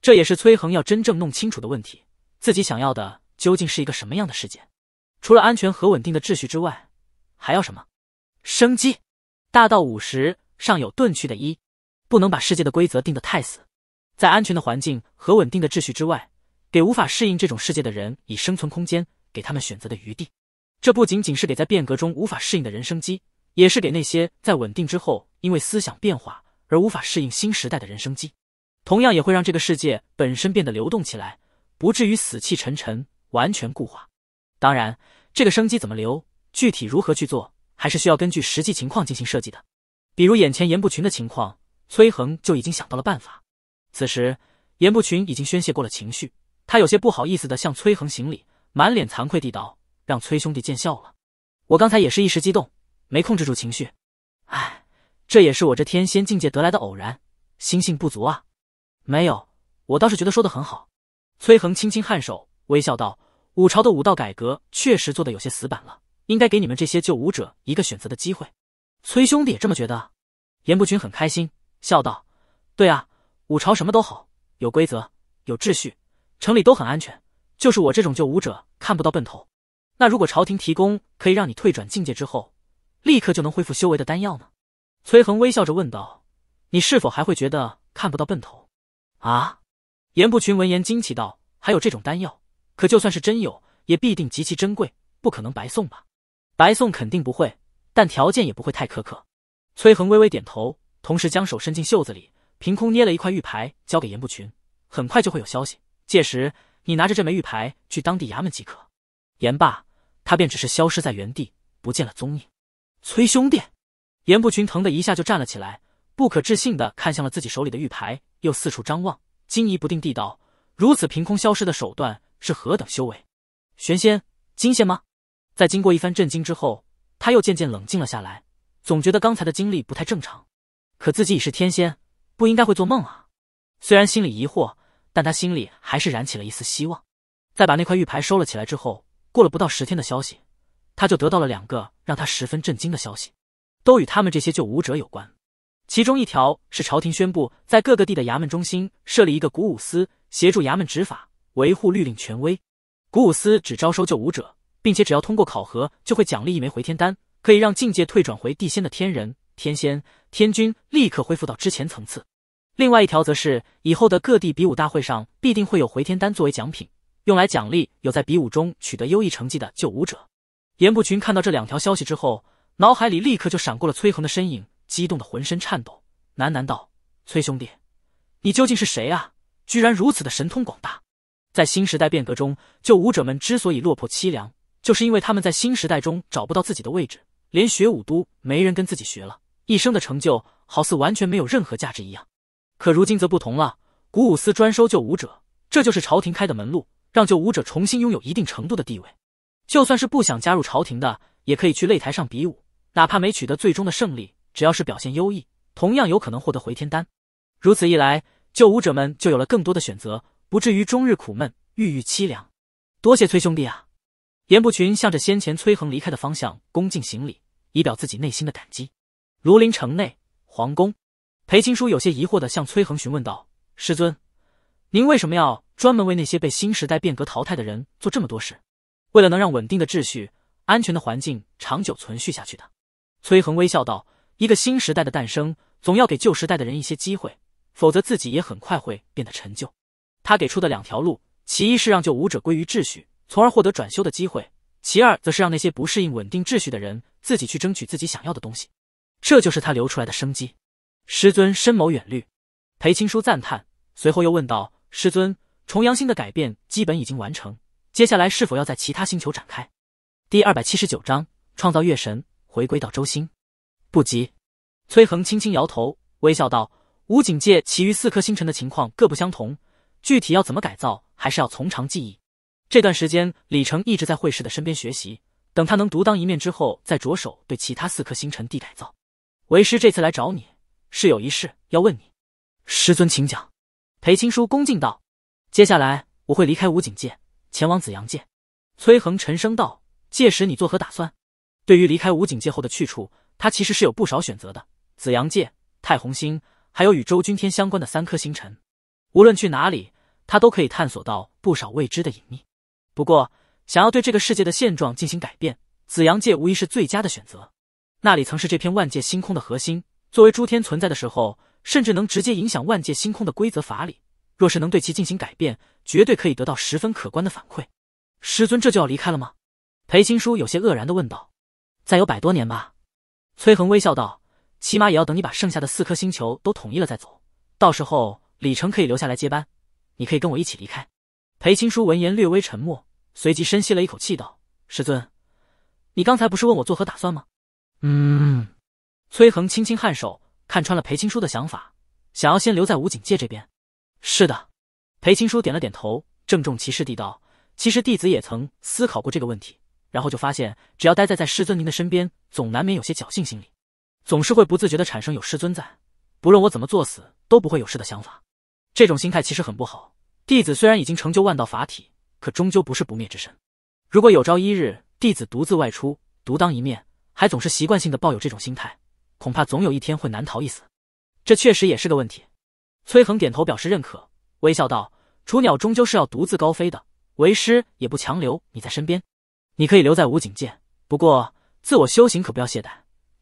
这也是崔恒要真正弄清楚的问题：自己想要的究竟是一个什么样的世界？除了安全和稳定的秩序之外，还要什么？生机。大道五十，尚有遁去的一，不能把世界的规则定得太死。在安全的环境和稳定的秩序之外，给无法适应这种世界的人以生存空间，给他们选择的余地。这不仅仅是给在变革中无法适应的人生机，也是给那些在稳定之后。因为思想变化而无法适应新时代的人生机，同样也会让这个世界本身变得流动起来，不至于死气沉沉，完全固化。当然，这个生机怎么流，具体如何去做，还是需要根据实际情况进行设计的。比如眼前严不群的情况，崔恒就已经想到了办法。此时，严不群已经宣泄过了情绪，他有些不好意思地向崔恒行礼，满脸惭愧地道：“让崔兄弟见笑了，我刚才也是一时激动，没控制住情绪，唉。”这也是我这天仙境界得来的偶然，心性不足啊。没有，我倒是觉得说的很好。崔恒轻轻颔首，微笑道：“五朝的武道改革确实做的有些死板了，应该给你们这些旧武者一个选择的机会。”崔兄弟也这么觉得。严不群很开心，笑道：“对啊，五朝什么都好，有规则，有秩序，城里都很安全。就是我这种旧武者看不到奔头。那如果朝廷提供可以让你退转境界之后，立刻就能恢复修为的丹药呢？”崔恒微笑着问道：“你是否还会觉得看不到奔头？”啊！严不群闻言惊奇道：“还有这种丹药？可就算是真有，也必定极其珍贵，不可能白送吧？”“白送肯定不会，但条件也不会太苛刻。”崔恒微微点头，同时将手伸进袖子里，凭空捏了一块玉牌交给严不群。很快就会有消息，届时你拿着这枚玉牌去当地衙门即可。言罢，他便只是消失在原地，不见了踪影。崔兄弟。颜不群疼的一下就站了起来，不可置信地看向了自己手里的玉牌，又四处张望，惊疑不定地道：“如此凭空消失的手段是何等修为？玄仙、金仙吗？”在经过一番震惊之后，他又渐渐冷静了下来，总觉得刚才的经历不太正常。可自己已是天仙，不应该会做梦啊！虽然心里疑惑，但他心里还是燃起了一丝希望。在把那块玉牌收了起来之后，过了不到十天的消息，他就得到了两个让他十分震惊的消息。都与他们这些旧武者有关，其中一条是朝廷宣布在各个地的衙门中心设立一个鼓舞司，协助衙门执法，维护律令权威。鼓舞司只招收旧武者，并且只要通过考核，就会奖励一枚回天丹，可以让境界退转回地仙的天人、天仙、天君立刻恢复到之前层次。另外一条则是以后的各地比武大会上必定会有回天丹作为奖品，用来奖励有在比武中取得优异成绩的旧武者。严不群看到这两条消息之后。脑海里立刻就闪过了崔恒的身影，激动的浑身颤抖，喃喃道：“崔兄弟，你究竟是谁啊？居然如此的神通广大！在新时代变革中，旧武者们之所以落魄凄凉，就是因为他们在新时代中找不到自己的位置，连学武都没人跟自己学了，一生的成就好似完全没有任何价值一样。可如今则不同了，古武司专收旧武者，这就是朝廷开的门路，让旧武者重新拥有一定程度的地位。就算是不想加入朝廷的，也可以去擂台上比武。”哪怕没取得最终的胜利，只要是表现优异，同样有可能获得回天丹。如此一来，救武者们就有了更多的选择，不至于终日苦闷、郁郁凄凉。多谢崔兄弟啊！严不群向着先前崔恒离开的方向恭敬行礼，以表自己内心的感激。庐陵城内皇宫，裴青书有些疑惑地向崔恒询问道：“师尊，您为什么要专门为那些被新时代变革淘汰的人做这么多事？为了能让稳定的秩序、安全的环境长久存续下去的？”崔恒微笑道：“一个新时代的诞生，总要给旧时代的人一些机会，否则自己也很快会变得陈旧。”他给出的两条路，其一是让旧武者归于秩序，从而获得转修的机会；其二则是让那些不适应稳定秩序的人自己去争取自己想要的东西。这就是他留出来的生机。师尊深谋远虑，裴青书赞叹，随后又问道：“师尊，重阳星的改变基本已经完成，接下来是否要在其他星球展开？”第二百七十九章创造月神。回归到周星，不急。崔恒轻轻摇头，微笑道：“武警界其余四颗星辰的情况各不相同，具体要怎么改造，还是要从长计议。这段时间，李成一直在会师的身边学习，等他能独当一面之后，再着手对其他四颗星辰地改造。为师这次来找你，是有一事要问你。师尊，请讲。”裴青书恭敬道：“接下来我会离开武警界，前往紫阳界。”崔恒沉声道：“届时你作何打算？”对于离开武警界后的去处，他其实是有不少选择的：紫阳界、太红星，还有与周君天相关的三颗星辰。无论去哪里，他都可以探索到不少未知的隐秘。不过，想要对这个世界的现状进行改变，紫阳界无疑是最佳的选择。那里曾是这片万界星空的核心，作为诸天存在的时候，甚至能直接影响万界星空的规则法理。若是能对其进行改变，绝对可以得到十分可观的反馈。师尊，这就要离开了吗？裴青书有些愕然地问道。再有百多年吧，崔恒微笑道：“起码也要等你把剩下的四颗星球都统一了再走，到时候李成可以留下来接班，你可以跟我一起离开。”裴青书闻言略微沉默，随即深吸了一口气道：“师尊，你刚才不是问我作何打算吗？”嗯，崔恒轻轻颔首，看穿了裴青书的想法，想要先留在武警界这边。是的，裴青书点了点头，郑重其事地道：“其实弟子也曾思考过这个问题。”然后就发现，只要待在在师尊您的身边，总难免有些侥幸心理，总是会不自觉的产生有师尊在，不论我怎么作死都不会有事的想法。这种心态其实很不好。弟子虽然已经成就万道法体，可终究不是不灭之身。如果有朝一日弟子独自外出，独当一面，还总是习惯性的抱有这种心态，恐怕总有一天会难逃一死。这确实也是个问题。崔恒点头表示认可，微笑道：“雏鸟终究是要独自高飞的，为师也不强留你在身边。”你可以留在武警界，不过自我修行可不要懈怠。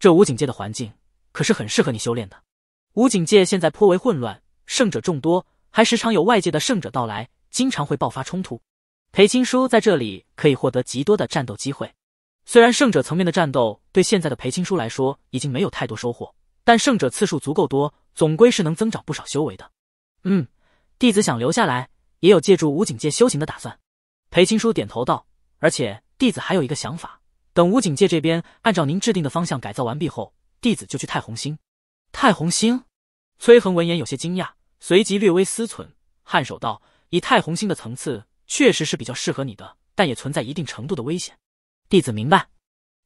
这武警界的环境可是很适合你修炼的。武警界现在颇为混乱，胜者众多，还时常有外界的胜者到来，经常会爆发冲突。裴青书在这里可以获得极多的战斗机会。虽然胜者层面的战斗对现在的裴青书来说已经没有太多收获，但胜者次数足够多，总归是能增长不少修为的。嗯，弟子想留下来，也有借助武警界修行的打算。裴青书点头道，而且。弟子还有一个想法，等武警界这边按照您制定的方向改造完毕后，弟子就去太红星。太红星，崔恒闻言有些惊讶，随即略微思忖，颔首道：“以太红星的层次，确实是比较适合你的，但也存在一定程度的危险。”弟子明白。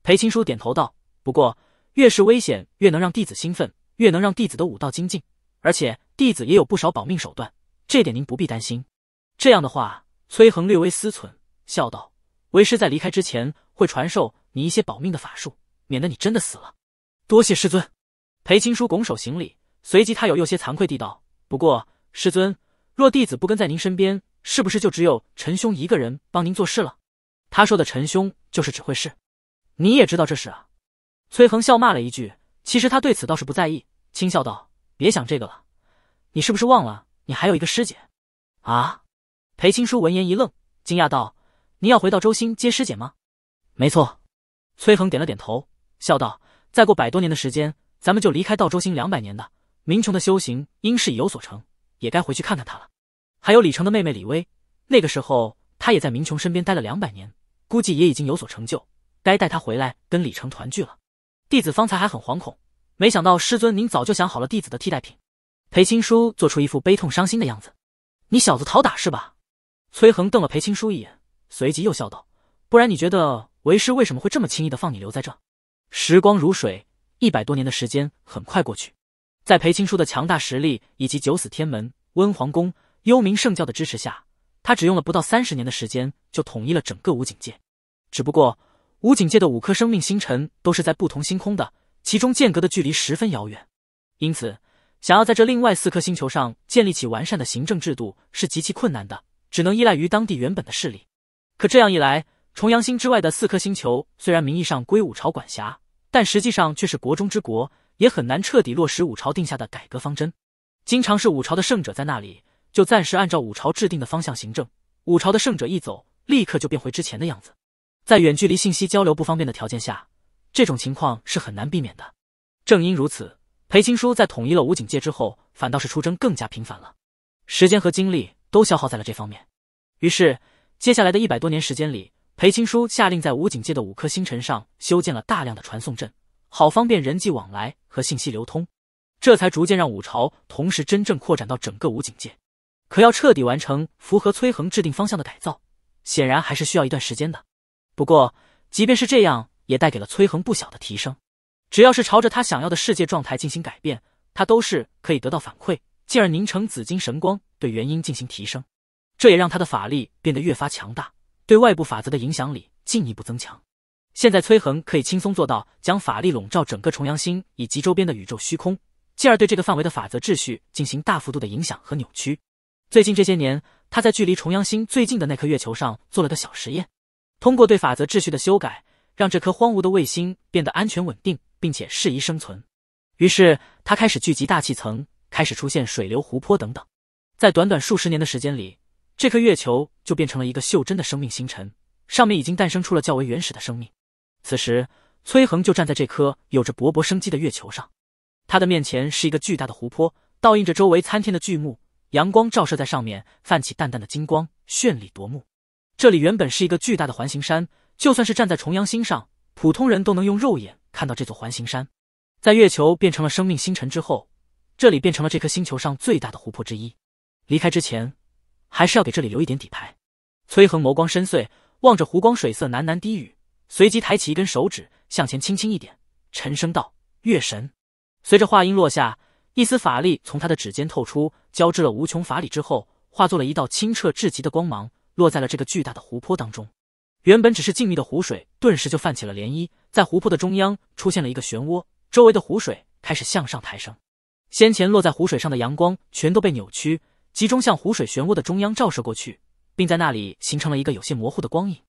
裴青书点头道：“不过越是危险，越能让弟子兴奋，越能让弟子的武道精进，而且弟子也有不少保命手段，这点您不必担心。”这样的话，崔恒略微思忖，笑道。为师在离开之前会传授你一些保命的法术，免得你真的死了。多谢师尊。裴青书拱手行礼，随即他又有些惭愧地道：“不过师尊，若弟子不跟在您身边，是不是就只有陈兄一个人帮您做事了？”他说的陈兄就是指挥使。你也知道这事啊？崔恒笑骂了一句。其实他对此倒是不在意，轻笑道：“别想这个了。你是不是忘了，你还有一个师姐？”啊！裴青书闻言一愣，惊讶道。您要回到周星接师姐吗？没错，崔恒点了点头，笑道：“再过百多年的时间，咱们就离开道周星两百年的明琼的修行应是已有所成，也该回去看看他了。还有李成的妹妹李薇，那个时候他也在明琼身边待了两百年，估计也已经有所成就，该带他回来跟李成团聚了。”弟子方才还很惶恐，没想到师尊您早就想好了弟子的替代品。裴青书做出一副悲痛伤心的样子：“你小子讨打是吧？”崔恒瞪了裴青书一眼。随即又笑道：“不然，你觉得为师为什么会这么轻易的放你留在这？”时光如水，一百多年的时间很快过去。在裴青书的强大实力以及九死天门、温皇宫、幽冥圣教的支持下，他只用了不到三十年的时间就统一了整个武警界。只不过，武警界的五颗生命星辰都是在不同星空的，其中间隔的距离十分遥远，因此，想要在这另外四颗星球上建立起完善的行政制度是极其困难的，只能依赖于当地原本的势力。可这样一来，重阳星之外的四颗星球虽然名义上归五朝管辖，但实际上却是国中之国，也很难彻底落实五朝定下的改革方针。经常是五朝的圣者在那里，就暂时按照五朝制定的方向行政；五朝的圣者一走，立刻就变回之前的样子。在远距离信息交流不方便的条件下，这种情况是很难避免的。正因如此，裴青书在统一了武警界之后，反倒是出征更加频繁了，时间和精力都消耗在了这方面。于是。接下来的一百多年时间里，裴青书下令在武警界的五颗星辰上修建了大量的传送阵，好方便人际往来和信息流通。这才逐渐让武朝同时真正扩展到整个武警界。可要彻底完成符合崔恒制定方向的改造，显然还是需要一段时间的。不过，即便是这样，也带给了崔恒不小的提升。只要是朝着他想要的世界状态进行改变，他都是可以得到反馈，进而凝成紫金神光，对元婴进行提升。这也让他的法力变得越发强大，对外部法则的影响力进一步增强。现在，崔恒可以轻松做到将法力笼罩整个重阳星以及周边的宇宙虚空，继而对这个范围的法则秩序进行大幅度的影响和扭曲。最近这些年，他在距离重阳星最近的那颗月球上做了个小实验，通过对法则秩序的修改，让这颗荒芜的卫星变得安全稳定，并且适宜生存。于是，他开始聚集大气层，开始出现水流、湖泊等等。在短短数十年的时间里，这颗月球就变成了一个袖珍的生命星辰，上面已经诞生出了较为原始的生命。此时，崔恒就站在这颗有着勃勃生机的月球上，他的面前是一个巨大的湖泊，倒映着周围参天的巨木，阳光照射在上面，泛起淡淡的金光，绚丽夺目。这里原本是一个巨大的环形山，就算是站在重阳星上，普通人都能用肉眼看到这座环形山。在月球变成了生命星辰之后，这里变成了这颗星球上最大的湖泊之一。离开之前。还是要给这里留一点底牌。崔恒眸光深邃，望着湖光水色，喃喃低语，随即抬起一根手指向前轻轻一点，沉声道：“月神。”随着话音落下，一丝法力从他的指尖透出，交织了无穷法力之后，化作了一道清澈至极的光芒，落在了这个巨大的湖泊当中。原本只是静谧的湖水，顿时就泛起了涟漪，在湖泊的中央出现了一个漩涡，周围的湖水开始向上抬升，先前落在湖水上的阳光全都被扭曲。集中向湖水漩涡的中央照射过去，并在那里形成了一个有些模糊的光影。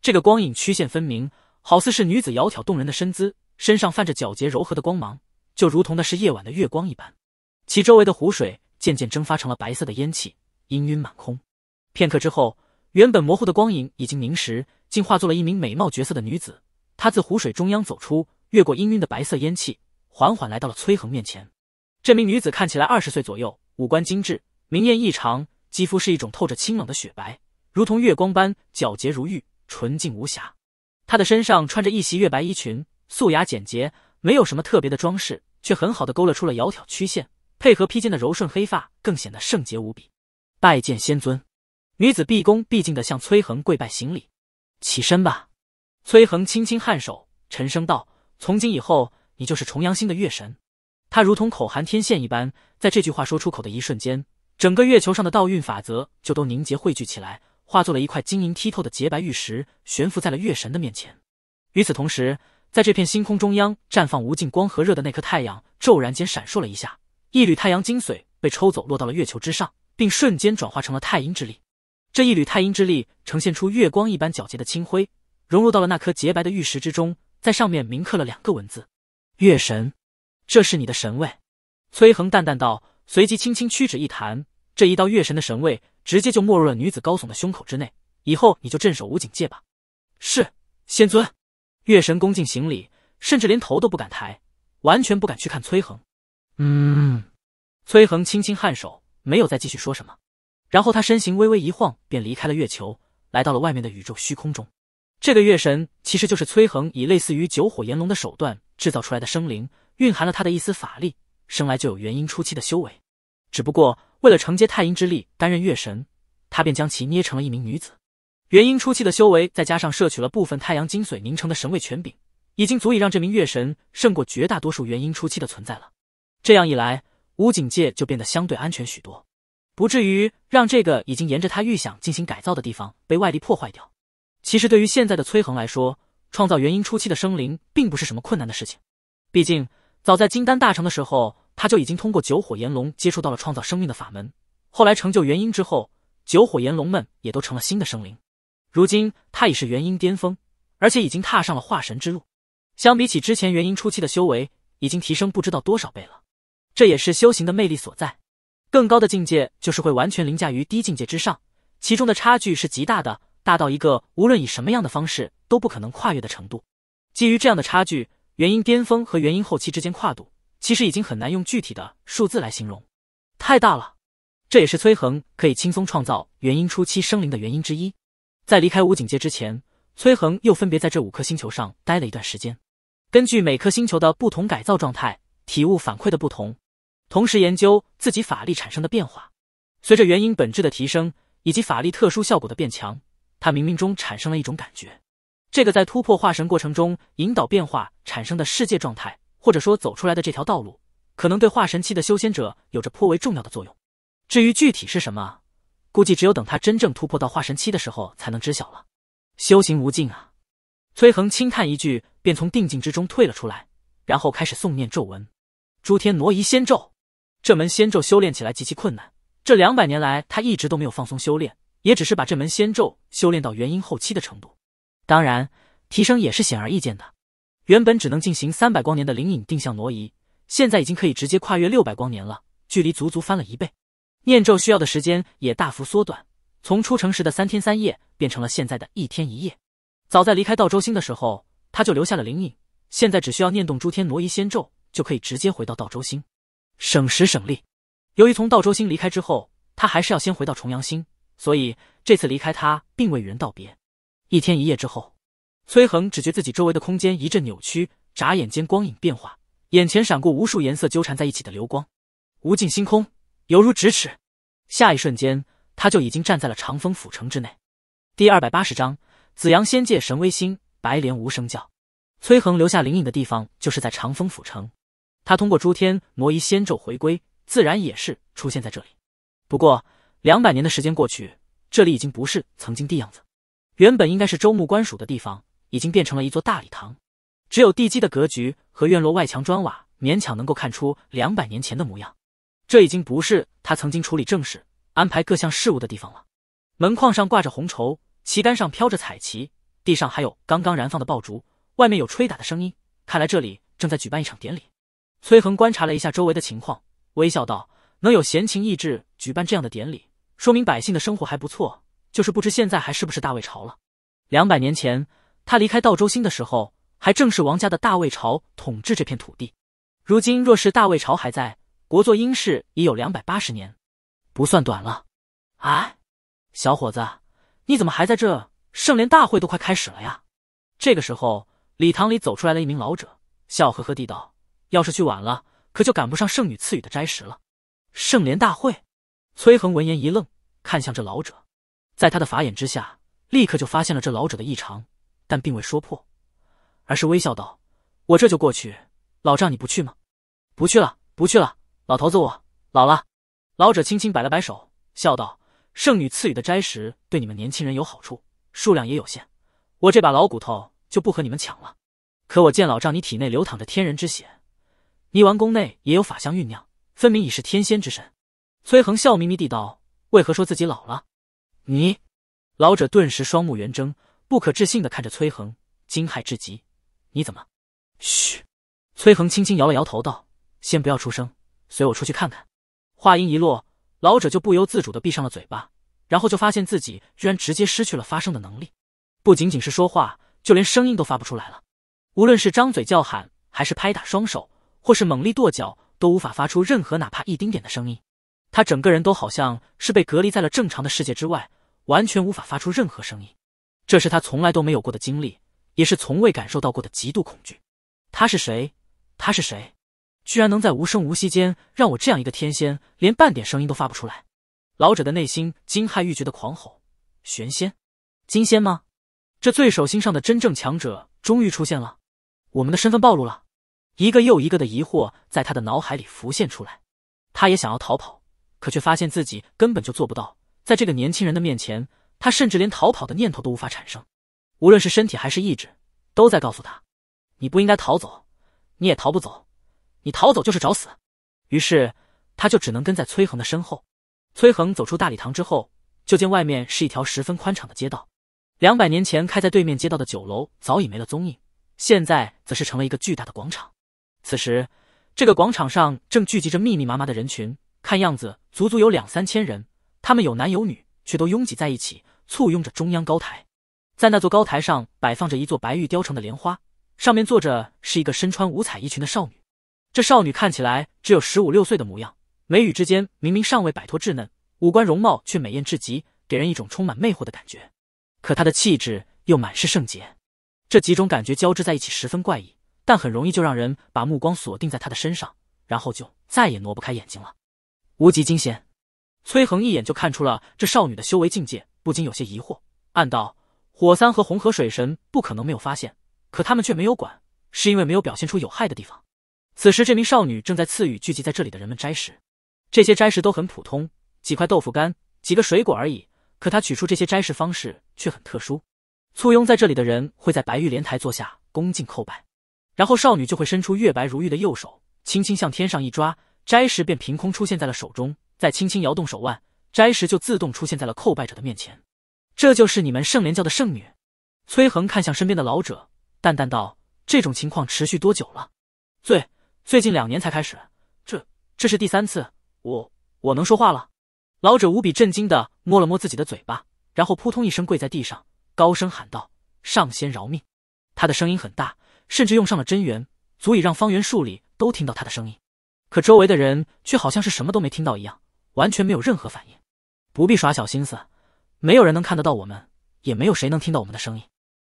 这个光影曲线分明，好似是女子窈窕动人的身姿，身上泛着皎洁柔和的光芒，就如同那是夜晚的月光一般。其周围的湖水渐渐蒸发成了白色的烟气，氤氲满空。片刻之后，原本模糊的光影已经凝实，竟化作了一名美貌绝色的女子。她自湖水中央走出，越过氤氲的白色烟气，缓缓来到了崔恒面前。这名女子看起来二十岁左右，五官精致。明艳异常，肌肤是一种透着清冷的雪白，如同月光般皎洁如玉，纯净无瑕。她的身上穿着一袭月白衣裙，素雅简洁，没有什么特别的装饰，却很好的勾勒出了窈窕曲线，配合披肩的柔顺黑发，更显得圣洁无比。拜见仙尊！女子毕恭毕敬的向崔恒跪拜行礼。起身吧。崔恒轻轻颔首，沉声道：“从今以后，你就是重阳星的月神。”他如同口含天线一般，在这句话说出口的一瞬间。整个月球上的倒运法则就都凝结汇聚起来，化作了一块晶莹剔透的洁白玉石，悬浮在了月神的面前。与此同时，在这片星空中央绽放无尽光和热的那颗太阳，骤然间闪烁了一下，一缕太阳精髓被抽走，落到了月球之上，并瞬间转化成了太阴之力。这一缕太阴之力呈现出月光一般皎洁的清辉，融入到了那颗洁白的玉石之中，在上面铭刻了两个文字：月神，这是你的神位。崔恒淡淡道。随即轻轻屈指一弹，这一道月神的神位直接就没入了女子高耸的胸口之内。以后你就镇守无境界吧。是，仙尊。月神恭敬行礼，甚至连头都不敢抬，完全不敢去看崔恒。嗯。崔恒轻轻颔首，没有再继续说什么。然后他身形微微一晃，便离开了月球，来到了外面的宇宙虚空中。这个月神其实就是崔恒以类似于九火炎龙的手段制造出来的生灵，蕴含了他的一丝法力。生来就有元婴初期的修为，只不过为了承接太阴之力，担任月神，他便将其捏成了一名女子。元婴初期的修为，再加上摄取了部分太阳精髓凝成的神位权柄，已经足以让这名月神胜过绝大多数元婴初期的存在了。这样一来，武警界就变得相对安全许多，不至于让这个已经沿着他预想进行改造的地方被外力破坏掉。其实，对于现在的崔恒来说，创造元婴初期的生灵并不是什么困难的事情，毕竟早在金丹大成的时候。他就已经通过九火炎龙接触到了创造生命的法门，后来成就元婴之后，九火炎龙们也都成了新的生灵。如今他已是元婴巅峰，而且已经踏上了化神之路。相比起之前元婴初期的修为，已经提升不知道多少倍了。这也是修行的魅力所在。更高的境界就是会完全凌驾于低境界之上，其中的差距是极大的，大到一个无论以什么样的方式都不可能跨越的程度。基于这样的差距，元婴巅峰和元婴后期之间跨度。其实已经很难用具体的数字来形容，太大了。这也是崔恒可以轻松创造元婴初期生灵的原因之一。在离开武警界之前，崔恒又分别在这五颗星球上待了一段时间。根据每颗星球的不同改造状态、体悟反馈的不同，同时研究自己法力产生的变化。随着元婴本质的提升以及法力特殊效果的变强，他冥冥中产生了一种感觉：这个在突破化神过程中引导变化产生的世界状态。或者说走出来的这条道路，可能对化神期的修仙者有着颇为重要的作用。至于具体是什么，估计只有等他真正突破到化神期的时候才能知晓了。修行无尽啊！崔恒轻叹一句，便从定境之中退了出来，然后开始诵念咒文。诸天挪移仙咒，这门仙咒修炼起来极其困难。这两百年来，他一直都没有放松修炼，也只是把这门仙咒修炼到元婴后期的程度。当然，提升也是显而易见的。原本只能进行三百光年的灵影定向挪移，现在已经可以直接跨越六百光年了，距离足足翻了一倍。念咒需要的时间也大幅缩短，从出城时的三天三夜变成了现在的一天一夜。早在离开道州星的时候，他就留下了灵影，现在只需要念动诸天挪移仙咒，就可以直接回到道州星，省时省力。由于从道州星离开之后，他还是要先回到重阳星，所以这次离开他并未与人道别。一天一夜之后。崔恒只觉自己周围的空间一阵扭曲，眨眼间光影变化，眼前闪过无数颜色纠缠在一起的流光，无尽星空犹如咫尺。下一瞬间，他就已经站在了长风府城之内。第二百八十章：紫阳仙界神威星，白莲无声叫。崔恒留下灵影的地方就是在长风府城，他通过诸天挪移仙咒回归，自然也是出现在这里。不过两百年的时间过去，这里已经不是曾经的样子，原本应该是周穆官署的地方。已经变成了一座大礼堂，只有地基的格局和院落外墙砖瓦勉强能够看出两百年前的模样。这已经不是他曾经处理政事、安排各项事务的地方了。门框上挂着红绸，旗杆上飘着彩旗，地上还有刚刚燃放的爆竹，外面有吹打的声音。看来这里正在举办一场典礼。崔恒观察了一下周围的情况，微笑道：“能有闲情逸致举办这样的典礼，说明百姓的生活还不错。就是不知现在还是不是大魏朝了。”两百年前。他离开道州星的时候，还正是王家的大魏朝统治这片土地。如今若是大魏朝还在，国祚英是已有两百八十年，不算短了。啊，小伙子，你怎么还在这？圣莲大会都快开始了呀！这个时候，礼堂里走出来了一名老者，笑呵呵地道：“要是去晚了，可就赶不上圣女赐予的斋食了。”圣莲大会，崔恒闻言一愣，看向这老者，在他的法眼之下，立刻就发现了这老者的异常。但并未说破，而是微笑道：“我这就过去。老丈，你不去吗？”“不去了，不去了。老头子，我老了。”老者轻轻摆了摆手，笑道：“圣女赐予的斋食对你们年轻人有好处，数量也有限。我这把老骨头就不和你们抢了。可我见老丈你体内流淌着天人之血，泥丸宫内也有法相酝酿，分明已是天仙之身。”崔恒笑眯眯地道：“为何说自己老了？”你老者顿时双目圆睁。不可置信的看着崔恒，惊骇至极。你怎么？嘘！崔恒轻轻摇了摇头，道：“先不要出声，随我出去看看。”话音一落，老者就不由自主的闭上了嘴巴，然后就发现自己居然直接失去了发声的能力。不仅仅是说话，就连声音都发不出来了。无论是张嘴叫喊，还是拍打双手，或是猛力跺脚，都无法发出任何哪怕一丁点的声音。他整个人都好像是被隔离在了正常的世界之外，完全无法发出任何声音。这是他从来都没有过的经历，也是从未感受到过的极度恐惧。他是谁？他是谁？居然能在无声无息间让我这样一个天仙连半点声音都发不出来！老者的内心惊骇欲绝的狂吼：“玄仙，金仙吗？这最手心上的真正强者终于出现了！我们的身份暴露了！一个又一个的疑惑在他的脑海里浮现出来。他也想要逃跑，可却发现自己根本就做不到，在这个年轻人的面前。”他甚至连逃跑的念头都无法产生，无论是身体还是意志，都在告诉他：你不应该逃走，你也逃不走，你逃走就是找死。于是他就只能跟在崔恒的身后。崔恒走出大礼堂之后，就见外面是一条十分宽敞的街道。两百年前开在对面街道的酒楼早已没了踪影，现在则是成了一个巨大的广场。此时，这个广场上正聚集着密密麻麻的人群，看样子足足有两三千人。他们有男有女，却都拥挤在一起。簇拥着中央高台，在那座高台上摆放着一座白玉雕成的莲花，上面坐着是一个身穿五彩衣裙的少女。这少女看起来只有十五六岁的模样，眉宇之间明明尚未摆脱稚嫩，五官容貌却美艳至极，给人一种充满魅惑的感觉。可她的气质又满是圣洁，这几种感觉交织在一起，十分怪异。但很容易就让人把目光锁定在她的身上，然后就再也挪不开眼睛了。无极金仙，崔恒一眼就看出了这少女的修为境界。不禁有些疑惑，暗道：火三和红河水神不可能没有发现，可他们却没有管，是因为没有表现出有害的地方。此时，这名少女正在赐予聚集在这里的人们摘食，这些摘食都很普通，几块豆腐干、几个水果而已。可她取出这些摘食方式却很特殊。簇拥在这里的人会在白玉莲台坐下，恭敬叩拜，然后少女就会伸出月白如玉的右手，轻轻向天上一抓，摘食便凭空出现在了手中，再轻轻摇动手腕。摘石就自动出现在了叩拜者的面前，这就是你们圣莲教的圣女？崔恒看向身边的老者，淡淡道：“这种情况持续多久了？”“最最近两年才开始。”“这这是第三次。”“我我能说话了？”老者无比震惊的摸了摸自己的嘴巴，然后扑通一声跪在地上，高声喊道：“上仙饶命！”他的声音很大，甚至用上了真元，足以让方圆数里都听到他的声音。可周围的人却好像是什么都没听到一样，完全没有任何反应。不必耍小心思，没有人能看得到我们，也没有谁能听到我们的声音。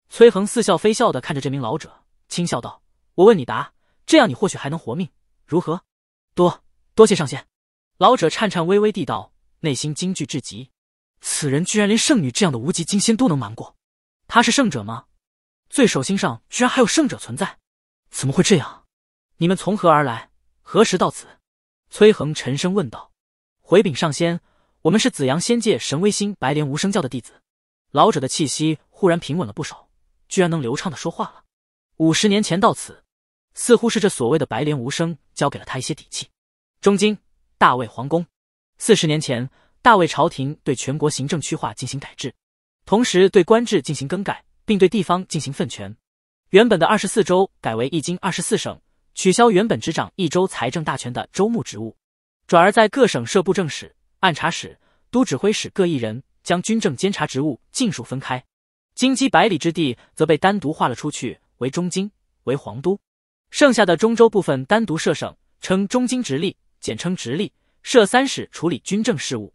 崔恒似笑非笑的看着这名老者，轻笑道：“我问你答，这样你或许还能活命，如何？”多多谢上仙。老者颤颤巍巍地道，内心惊惧至极。此人居然连圣女这样的无极金仙都能瞒过，他是圣者吗？最手心上居然还有圣者存在，怎么会这样？你们从何而来？何时到此？崔恒沉声问道。回禀上仙。我们是紫阳仙界神威星白莲无声教的弟子。老者的气息忽然平稳了不少，居然能流畅的说话了。五十年前到此，似乎是这所谓的白莲无声教给了他一些底气。中京大魏皇宫，四十年前，大魏朝廷对全国行政区划进行改制，同时对官制进行更改，并对地方进行分权。原本的二十四州改为一京二十四省，取消原本执掌一州财政大权的州牧职务，转而在各省设布政使。按察使、都指挥使各一人，将军政监察职务尽数分开。京畿百里之地则被单独划了出去，为中京，为皇都。剩下的中州部分单独设省，称中京直隶，简称直隶，设三使处理军政事务。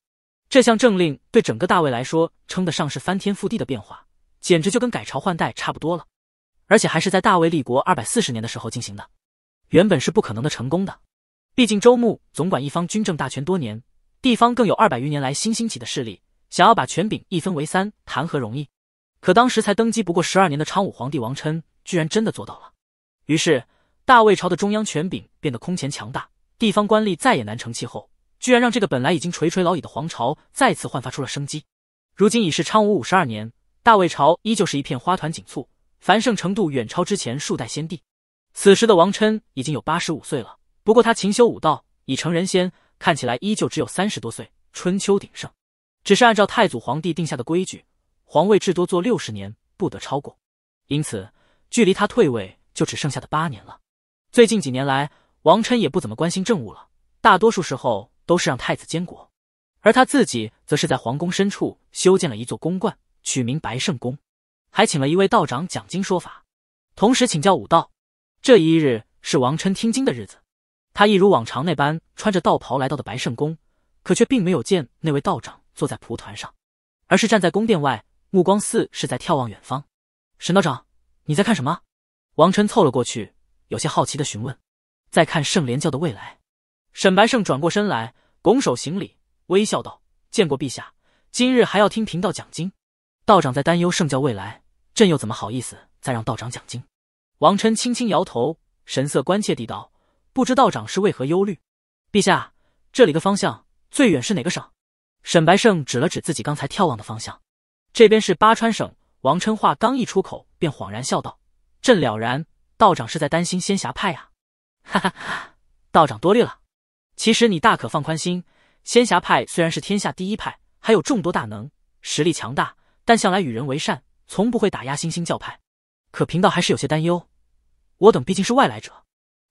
这项政令对整个大魏来说，称得上是翻天覆地的变化，简直就跟改朝换代差不多了。而且还是在大魏立国二百四十年的时候进行的，原本是不可能的成功的，毕竟周穆总管一方军政大权多年。地方更有二百余年来新兴起的势力，想要把权柄一分为三，谈何容易？可当时才登基不过十二年的昌武皇帝王琛，居然真的做到了。于是，大魏朝的中央权柄变得空前强大，地方官吏再也难成气候，居然让这个本来已经垂垂老矣的皇朝再次焕发出了生机。如今已是昌武五十二年，大魏朝依旧是一片花团锦簇，繁盛程度远超之前数代先帝。此时的王琛已经有八十五岁了，不过他勤修武道，已成人仙。看起来依旧只有三十多岁，春秋鼎盛。只是按照太祖皇帝定下的规矩，皇位至多做六十年，不得超过。因此，距离他退位就只剩下的八年了。最近几年来，王琛也不怎么关心政务了，大多数时候都是让太子监国，而他自己则是在皇宫深处修建了一座宫观，取名白圣宫，还请了一位道长讲经说法，同时请教武道。这一日是王琛听经的日子。他一如往常那般穿着道袍来到的白圣宫，可却并没有见那位道长坐在蒲团上，而是站在宫殿外，目光似是在眺望远方。沈道长，你在看什么？王琛凑了过去，有些好奇的询问。在看圣莲教的未来。沈白胜转过身来，拱手行礼，微笑道：“见过陛下，今日还要听贫道讲经。”道长在担忧圣教未来，朕又怎么好意思再让道长讲经？王琛轻轻摇头，神色关切地道。不知道长是为何忧虑，陛下，这里的方向最远是哪个省？沈白胜指了指自己刚才眺望的方向，这边是巴川省。王琛话刚一出口，便恍然笑道：“朕了然，道长是在担心仙侠派啊。”哈哈哈，道长多虑了。其实你大可放宽心，仙侠派虽然是天下第一派，还有众多大能，实力强大，但向来与人为善，从不会打压新兴教派。可贫道还是有些担忧，我等毕竟是外来者。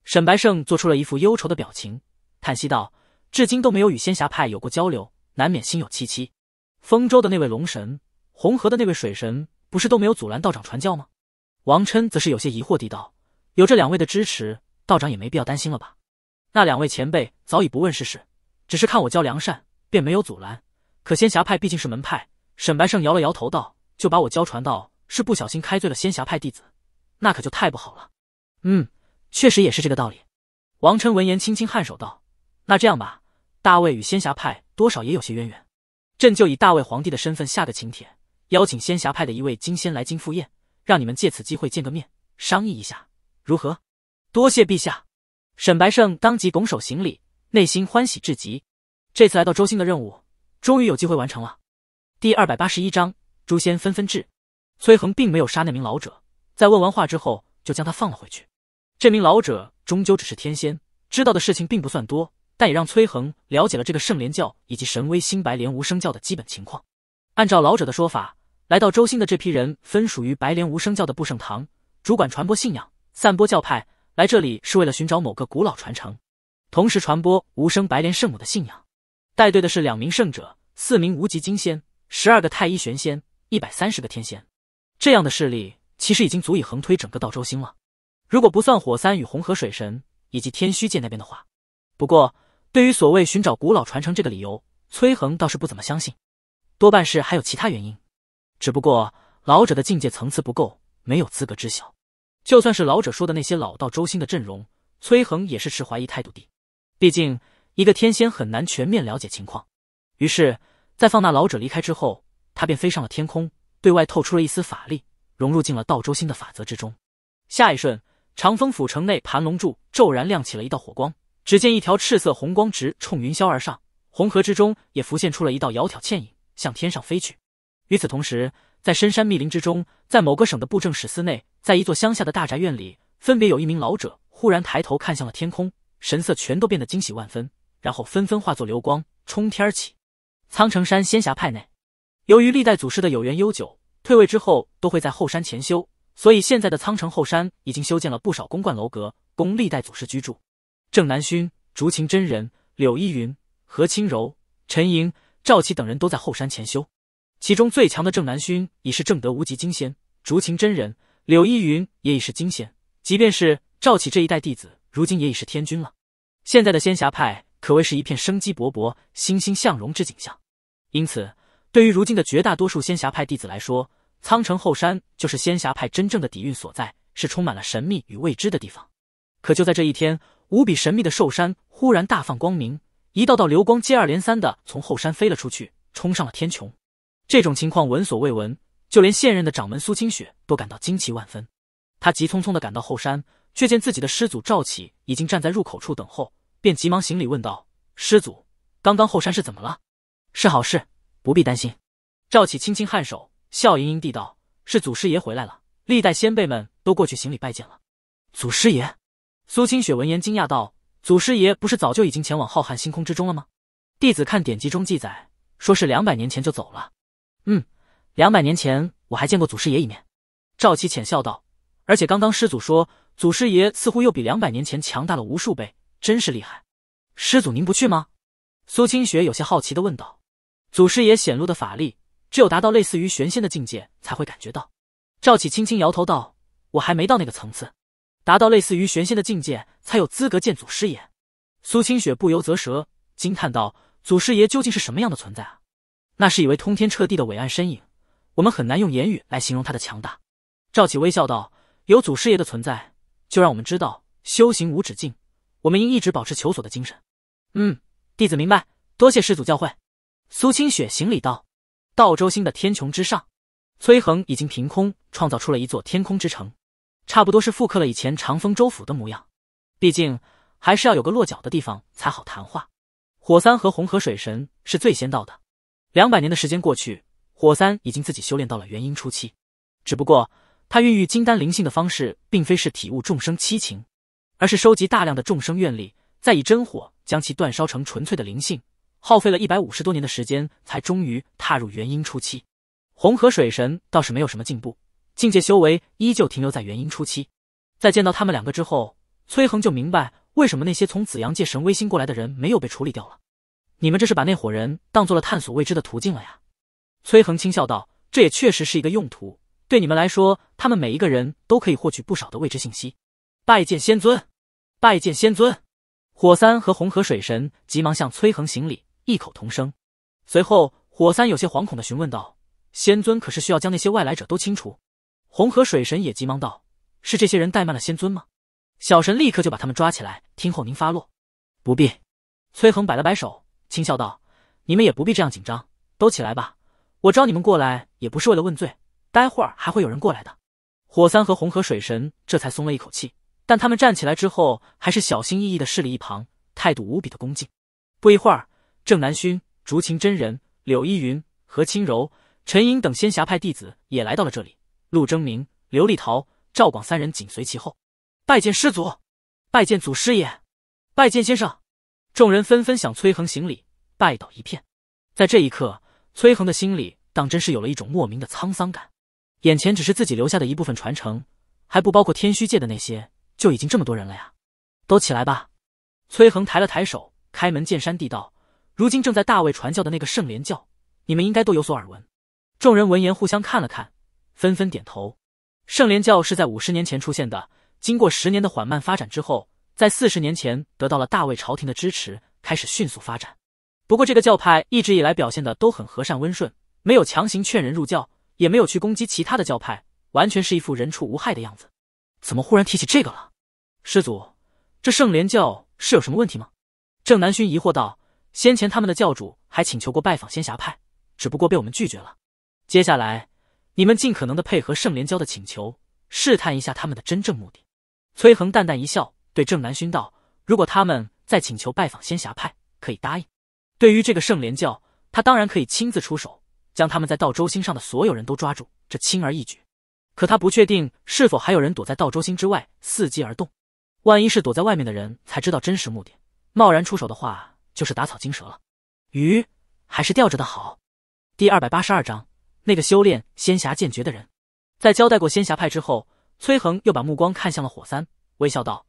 沈白胜做出了一副忧愁的表情，叹息道：“至今都没有与仙侠派有过交流，难免心有戚戚。丰州的那位龙神，红河的那位水神，不是都没有阻拦道长传教吗？”王琛则是有些疑惑地道：“有这两位的支持，道长也没必要担心了吧？”那两位前辈早已不问世事，只是看我教良善，便没有阻拦。可仙侠派毕竟是门派，沈白胜摇了摇头道：“就把我教传道，是不小心开罪了仙侠派弟子，那可就太不好了。”嗯。确实也是这个道理。王琛闻言，轻轻颔首道：“那这样吧，大魏与仙侠派多少也有些渊源，朕就以大魏皇帝的身份下个请帖，邀请仙侠派的一位金仙来京赴宴，让你们借此机会见个面，商议一下，如何？”多谢陛下！沈白胜当即拱手行礼，内心欢喜至极。这次来到周星的任务，终于有机会完成了。第二百八十一章：诛仙纷纷至。崔恒并没有杀那名老者，在问完话之后，就将他放了回去。这名老者终究只是天仙，知道的事情并不算多，但也让崔恒了解了这个圣莲教以及神威新白莲无生教的基本情况。按照老者的说法，来到周星的这批人分属于白莲无生教的布圣堂，主管传播信仰、散播教派，来这里是为了寻找某个古老传承，同时传播无生白莲圣母的信仰。带队的是两名圣者、四名无极金仙、十二个太一玄仙、一百三十个天仙，这样的势力其实已经足以横推整个道周星了。如果不算火三与红河水神以及天虚界那边的话，不过对于所谓寻找古老传承这个理由，崔恒倒是不怎么相信，多半是还有其他原因。只不过老者的境界层次不够，没有资格知晓。就算是老者说的那些老道周星的阵容，崔恒也是持怀疑态度的。毕竟一个天仙很难全面了解情况。于是，在放那老者离开之后，他便飞上了天空，对外透出了一丝法力，融入进了道周星的法则之中。下一瞬。长风府城内，盘龙柱骤然亮起了一道火光。只见一条赤色红光直冲云霄而上，红河之中也浮现出了一道窈窕倩影，向天上飞去。与此同时，在深山密林之中，在某个省的布政使司内，在一座乡下的大宅院里，分别有一名老者忽然抬头看向了天空，神色全都变得惊喜万分，然后纷纷化作流光冲天而起。苍城山仙侠派内，由于历代祖师的有缘悠久，退位之后都会在后山潜修。所以，现在的苍城后山已经修建了不少宫观楼阁，供历代祖师居住。郑南勋、竹晴真人、柳依云、何清柔、陈莹、赵启等人都在后山潜修。其中最强的郑南勋已是正德无极金仙，竹晴真人、柳依云也已是金仙。即便是赵启这一代弟子，如今也已是天君了。现在的仙侠派可谓是一片生机勃勃、欣欣向荣之景象。因此，对于如今的绝大多数仙侠派弟子来说，苍城后山就是仙侠派真正的底蕴所在，是充满了神秘与未知的地方。可就在这一天，无比神秘的寿山忽然大放光明，一道道流光接二连三的从后山飞了出去，冲上了天穹。这种情况闻所未闻，就连现任的掌门苏清雪都感到惊奇万分。他急匆匆的赶到后山，却见自己的师祖赵启已经站在入口处等候，便急忙行礼问道：“师祖，刚刚后山是怎么了？”“是好事，不必担心。”赵启轻轻颔首。笑盈盈地道：“是祖师爷回来了，历代先辈们都过去行礼拜见了。”祖师爷，苏清雪闻言惊讶道：“祖师爷不是早就已经前往浩瀚星空之中了吗？弟子看典籍中记载，说是两百年前就走了。”嗯，两百年前我还见过祖师爷一面。”赵启浅笑道，“而且刚刚师祖说，祖师爷似乎又比两百年前强大了无数倍，真是厉害。”师祖您不去吗？”苏清雪有些好奇的问道，“祖师爷显露的法力。”只有达到类似于玄仙的境界，才会感觉到。赵启轻轻摇头道：“我还没到那个层次，达到类似于玄仙的境界才有资格见祖师爷。”苏清雪不由啧舌，惊叹道：“祖师爷究竟是什么样的存在啊？那是以为通天彻地的伟岸身影，我们很难用言语来形容他的强大。”赵启微笑道：“有祖师爷的存在，就让我们知道修行无止境，我们应一直保持求索的精神。”“嗯，弟子明白，多谢师祖教诲。”苏清雪行礼道。道州星的天穹之上，崔恒已经凭空创造出了一座天空之城，差不多是复刻了以前长风州府的模样。毕竟还是要有个落脚的地方才好谈话。火三和红河水神是最先到的。两百年的时间过去，火三已经自己修炼到了元婴初期。只不过他孕育金丹灵性的方式，并非是体悟众生七情，而是收集大量的众生愿力，再以真火将其煅烧成纯粹的灵性。耗费了一百五十多年的时间，才终于踏入元婴初期。红河水神倒是没有什么进步，境界修为依旧停留在元婴初期。在见到他们两个之后，崔恒就明白为什么那些从紫阳界神威星过来的人没有被处理掉了。你们这是把那伙人当做了探索未知的途径了呀？崔恒轻笑道：“这也确实是一个用途。对你们来说，他们每一个人都可以获取不少的未知信息。”拜见仙尊！拜见仙尊！火三和红河水神急忙向崔恒行礼。异口同声，随后火三有些惶恐的询问道：“仙尊，可是需要将那些外来者都清除？”红河水神也急忙道：“是这些人怠慢了仙尊吗？小神立刻就把他们抓起来，听候您发落。”不必，崔恒摆了摆手，轻笑道：“你们也不必这样紧张，都起来吧。我招你们过来也不是为了问罪，待会儿还会有人过来的。”火三和红河水神这才松了一口气，但他们站起来之后，还是小心翼翼的侍立一旁，态度无比的恭敬。不一会儿。郑南勋、竹琴真人、柳依云、何清柔、陈英等仙侠派弟子也来到了这里。陆征明、刘丽桃、赵广三人紧随其后，拜见师祖，拜见祖师爷，拜见先生。众人纷纷向崔恒行礼，拜倒一片。在这一刻，崔恒的心里当真是有了一种莫名的沧桑感。眼前只是自己留下的一部分传承，还不包括天虚界的那些，就已经这么多人了呀！都起来吧。崔恒抬了抬手，开门见山地道。如今正在大魏传教的那个圣莲教，你们应该都有所耳闻。众人闻言互相看了看，纷纷点头。圣莲教是在五十年前出现的，经过十年的缓慢发展之后，在四十年前得到了大魏朝廷的支持，开始迅速发展。不过这个教派一直以来表现的都很和善温顺，没有强行劝人入教，也没有去攻击其他的教派，完全是一副人畜无害的样子。怎么忽然提起这个了？师祖，这圣莲教是有什么问题吗？郑南勋疑惑道。先前他们的教主还请求过拜访仙侠派，只不过被我们拒绝了。接下来，你们尽可能的配合圣莲教的请求，试探一下他们的真正目的。崔恒淡淡一笑，对郑南勋道：“如果他们再请求拜访仙侠派，可以答应。对于这个圣莲教，他当然可以亲自出手，将他们在道州星上的所有人都抓住，这轻而易举。可他不确定是否还有人躲在道州星之外伺机而动。万一是躲在外面的人，才知道真实目的，贸然出手的话。”就是打草惊蛇了，鱼还是钓着的好。第二百八十二章，那个修炼仙侠剑诀的人，在交代过仙侠派之后，崔恒又把目光看向了火三，微笑道：“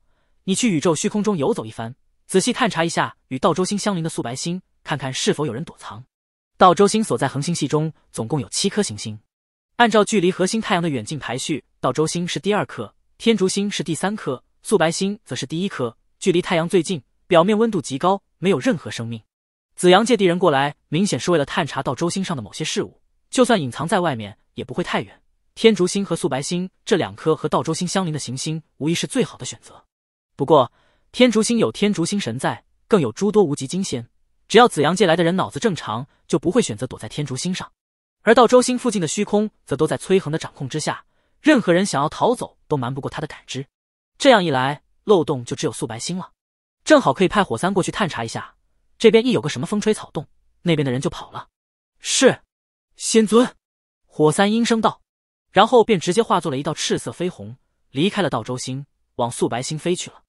你去宇宙虚空中游走一番，仔细探查一下与道周星相邻的素白星，看看是否有人躲藏。道周星所在恒星系中总共有七颗行星，按照距离核心太阳的远近排序，道周星是第二颗，天竺星是第三颗，素白星则是第一颗，距离太阳最近，表面温度极高。”没有任何生命，紫阳界地人过来，明显是为了探查到周星上的某些事物。就算隐藏在外面，也不会太远。天竺星和素白星这两颗和道周星相邻的行星，无疑是最好的选择。不过，天竺星有天竺星神在，更有诸多无极金仙，只要紫阳界来的人脑子正常，就不会选择躲在天竺星上。而道周星附近的虚空，则都在崔恒的掌控之下，任何人想要逃走，都瞒不过他的感知。这样一来，漏洞就只有素白星了。正好可以派火三过去探查一下，这边一有个什么风吹草动，那边的人就跑了。是，仙尊，火三应声道，然后便直接化作了一道赤色飞虹，离开了道州星，往素白星飞去了。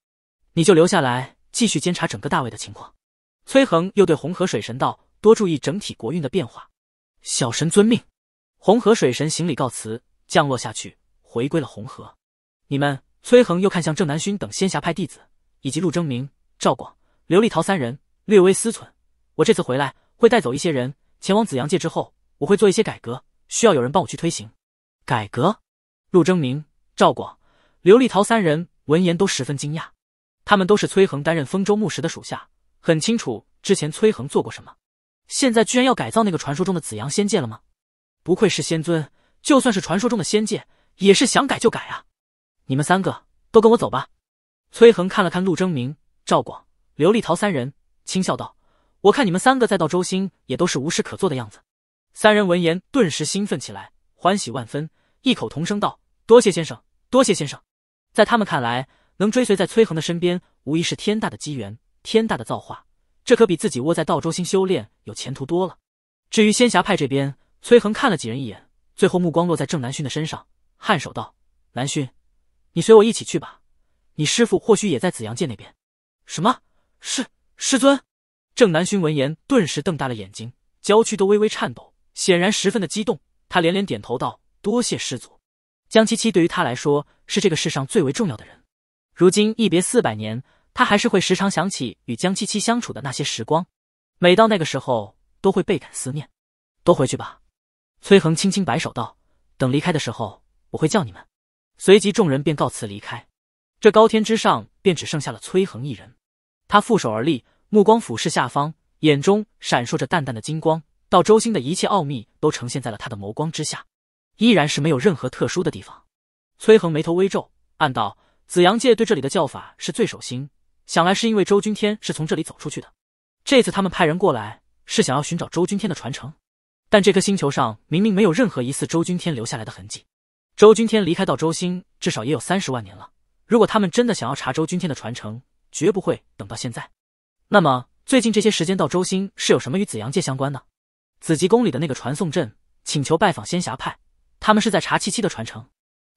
你就留下来继续监察整个大魏的情况。崔恒又对红河水神道：“多注意整体国运的变化。”小神遵命。红河水神行礼告辞，降落下去，回归了红河。你们，崔恒又看向郑南勋等仙侠派弟子，以及陆征明。赵广、刘立桃三人略微思忖，我这次回来会带走一些人，前往紫阳界之后，我会做一些改革，需要有人帮我去推行。改革。陆征明、赵广、刘立桃三人闻言都十分惊讶，他们都是崔恒担任丰州牧时的属下，很清楚之前崔恒做过什么，现在居然要改造那个传说中的紫阳仙界了吗？不愧是仙尊，就算是传说中的仙界，也是想改就改啊！你们三个都跟我走吧。崔恒看了看陆征明。赵广、刘立陶三人轻笑道：“我看你们三个再到周星，也都是无事可做的样子。”三人闻言顿时兴奋起来，欢喜万分，异口同声道：“多谢先生，多谢先生！”在他们看来，能追随在崔恒的身边，无疑是天大的机缘，天大的造化。这可比自己窝在道州星修炼有前途多了。至于仙侠派这边，崔恒看了几人一眼，最后目光落在郑南勋的身上，颔首道：“南勋，你随我一起去吧，你师父或许也在紫阳界那边。”什么师师尊？郑南勋闻言顿时瞪大了眼睛，娇躯都微微颤抖，显然十分的激动。他连连点头道：“多谢师祖。”江七七对于他来说是这个世上最为重要的人。如今一别四百年，他还是会时常想起与江七七相处的那些时光，每到那个时候都会倍感思念。都回去吧。”崔恒轻轻摆手道：“等离开的时候，我会叫你们。”随即众人便告辞离开。这高天之上便只剩下了崔恒一人。他负手而立，目光俯视下方，眼中闪烁着淡淡的金光。到周星的一切奥秘都呈现在了他的眸光之下，依然是没有任何特殊的地方。崔恒眉头微皱，暗道：“紫阳界对这里的叫法是最守心，想来是因为周君天是从这里走出去的。这次他们派人过来，是想要寻找周君天的传承，但这颗星球上明明没有任何疑似周君天留下来的痕迹。周君天离开到周星至少也有三十万年了，如果他们真的想要查周君天的传承……”绝不会等到现在。那么最近这些时间到周星是有什么与紫阳界相关的？紫极宫里的那个传送阵请求拜访仙侠派，他们是在查七七的传承。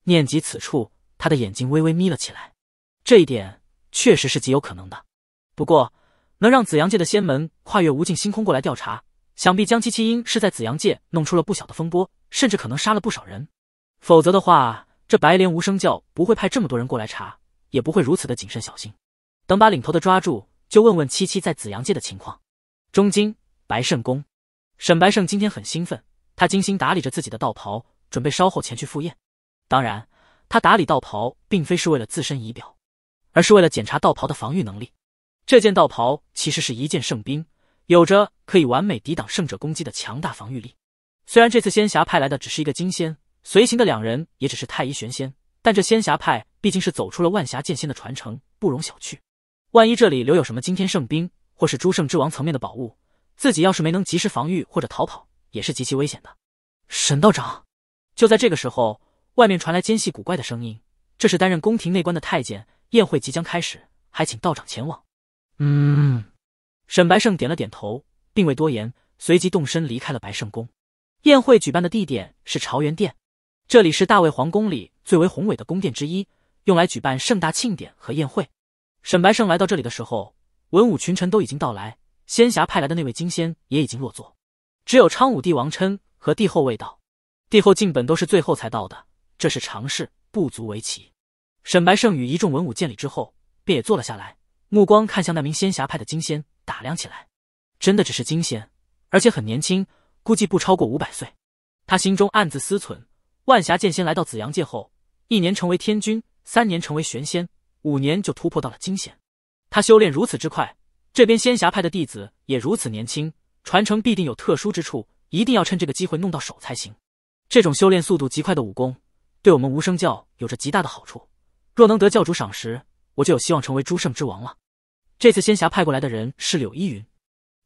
念及此处，他的眼睛微微眯了起来。这一点确实是极有可能的。不过能让紫阳界的仙门跨越无尽星空过来调查，想必江七七因是在紫阳界弄出了不小的风波，甚至可能杀了不少人。否则的话，这白莲无声教不会派这么多人过来查，也不会如此的谨慎小心。等把领头的抓住，就问问七七在紫阳界的情况。中京白圣宫，沈白胜今天很兴奋，他精心打理着自己的道袍，准备稍后前去赴宴。当然，他打理道袍并非是为了自身仪表，而是为了检查道袍的防御能力。这件道袍其实是一件圣兵，有着可以完美抵挡圣者攻击的强大防御力。虽然这次仙侠派来的只是一个金仙，随行的两人也只是太医玄仙，但这仙侠派毕竟是走出了万侠剑仙的传承，不容小觑。万一这里留有什么惊天圣兵，或是诸圣之王层面的宝物，自己要是没能及时防御或者逃跑，也是极其危险的。沈道长，就在这个时候，外面传来尖细古怪的声音。这是担任宫廷内官的太监。宴会即将开始，还请道长前往。嗯，沈白胜点了点头，并未多言，随即动身离开了白圣宫。宴会举办的地点是朝元殿，这里是大魏皇宫里最为宏伟的宫殿之一，用来举办盛大庆典和宴会。沈白胜来到这里的时候，文武群臣都已经到来，仙侠派来的那位金仙也已经落座，只有昌武帝王琛和帝后未到。帝后晋本都是最后才到的，这是常事，不足为奇。沈白胜与一众文武见礼之后，便也坐了下来，目光看向那名仙侠派的金仙，打量起来。真的只是金仙，而且很年轻，估计不超过五百岁。他心中暗自思忖：万霞剑仙来到紫阳界后，一年成为天君，三年成为玄仙。五年就突破到了金仙，他修炼如此之快，这边仙侠派的弟子也如此年轻，传承必定有特殊之处，一定要趁这个机会弄到手才行。这种修炼速度极快的武功，对我们无声教有着极大的好处。若能得教主赏识，我就有希望成为诸圣之王了。这次仙侠派过来的人是柳依云，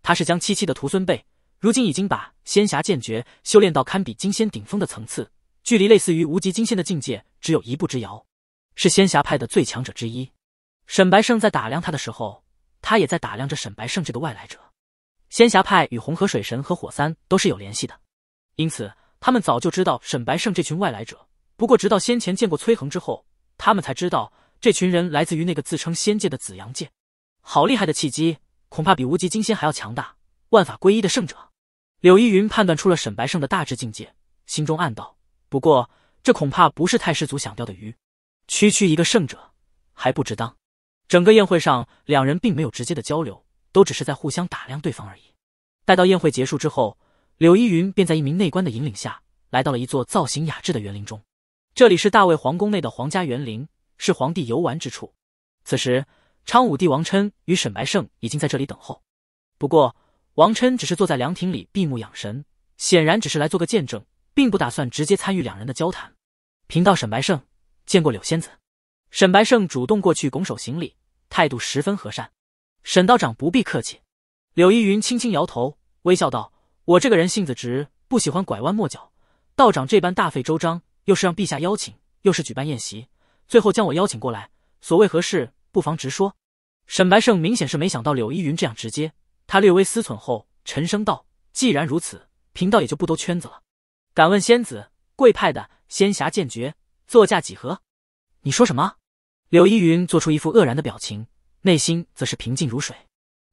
他是江七七的徒孙辈，如今已经把仙侠剑诀修炼到堪比金仙顶峰的层次，距离类似于无极金仙的境界只有一步之遥。是仙侠派的最强者之一，沈白胜在打量他的时候，他也在打量着沈白胜这个外来者。仙侠派与红河水神和火三都是有联系的，因此他们早就知道沈白胜这群外来者。不过直到先前见过崔恒之后，他们才知道这群人来自于那个自称仙界的紫阳界。好厉害的契机，恐怕比无极金仙还要强大，万法归一的圣者。柳依云判断出了沈白胜的大致境界，心中暗道：不过这恐怕不是太师族想钓的鱼。区区一个圣者，还不值当。整个宴会上，两人并没有直接的交流，都只是在互相打量对方而已。待到宴会结束之后，柳依云便在一名内官的引领下来到了一座造型雅致的园林中。这里是大魏皇宫内的皇家园林，是皇帝游玩之处。此时，昌武帝王琛与沈白胜已经在这里等候。不过，王琛只是坐在凉亭里闭目养神，显然只是来做个见证，并不打算直接参与两人的交谈。贫道沈白胜。见过柳仙子，沈白胜主动过去拱手行礼，态度十分和善。沈道长不必客气。柳依云轻轻摇头，微笑道：“我这个人性子直，不喜欢拐弯抹角。道长这般大费周章，又是让陛下邀请，又是举办宴席，最后将我邀请过来，所谓何事？不妨直说。”沈白胜明显是没想到柳依云这样直接，他略微思忖后，沉声道：“既然如此，贫道也就不兜圈子了。敢问仙子，贵派的仙侠剑诀？”座驾几何？你说什么？柳依云做出一副愕然的表情，内心则是平静如水。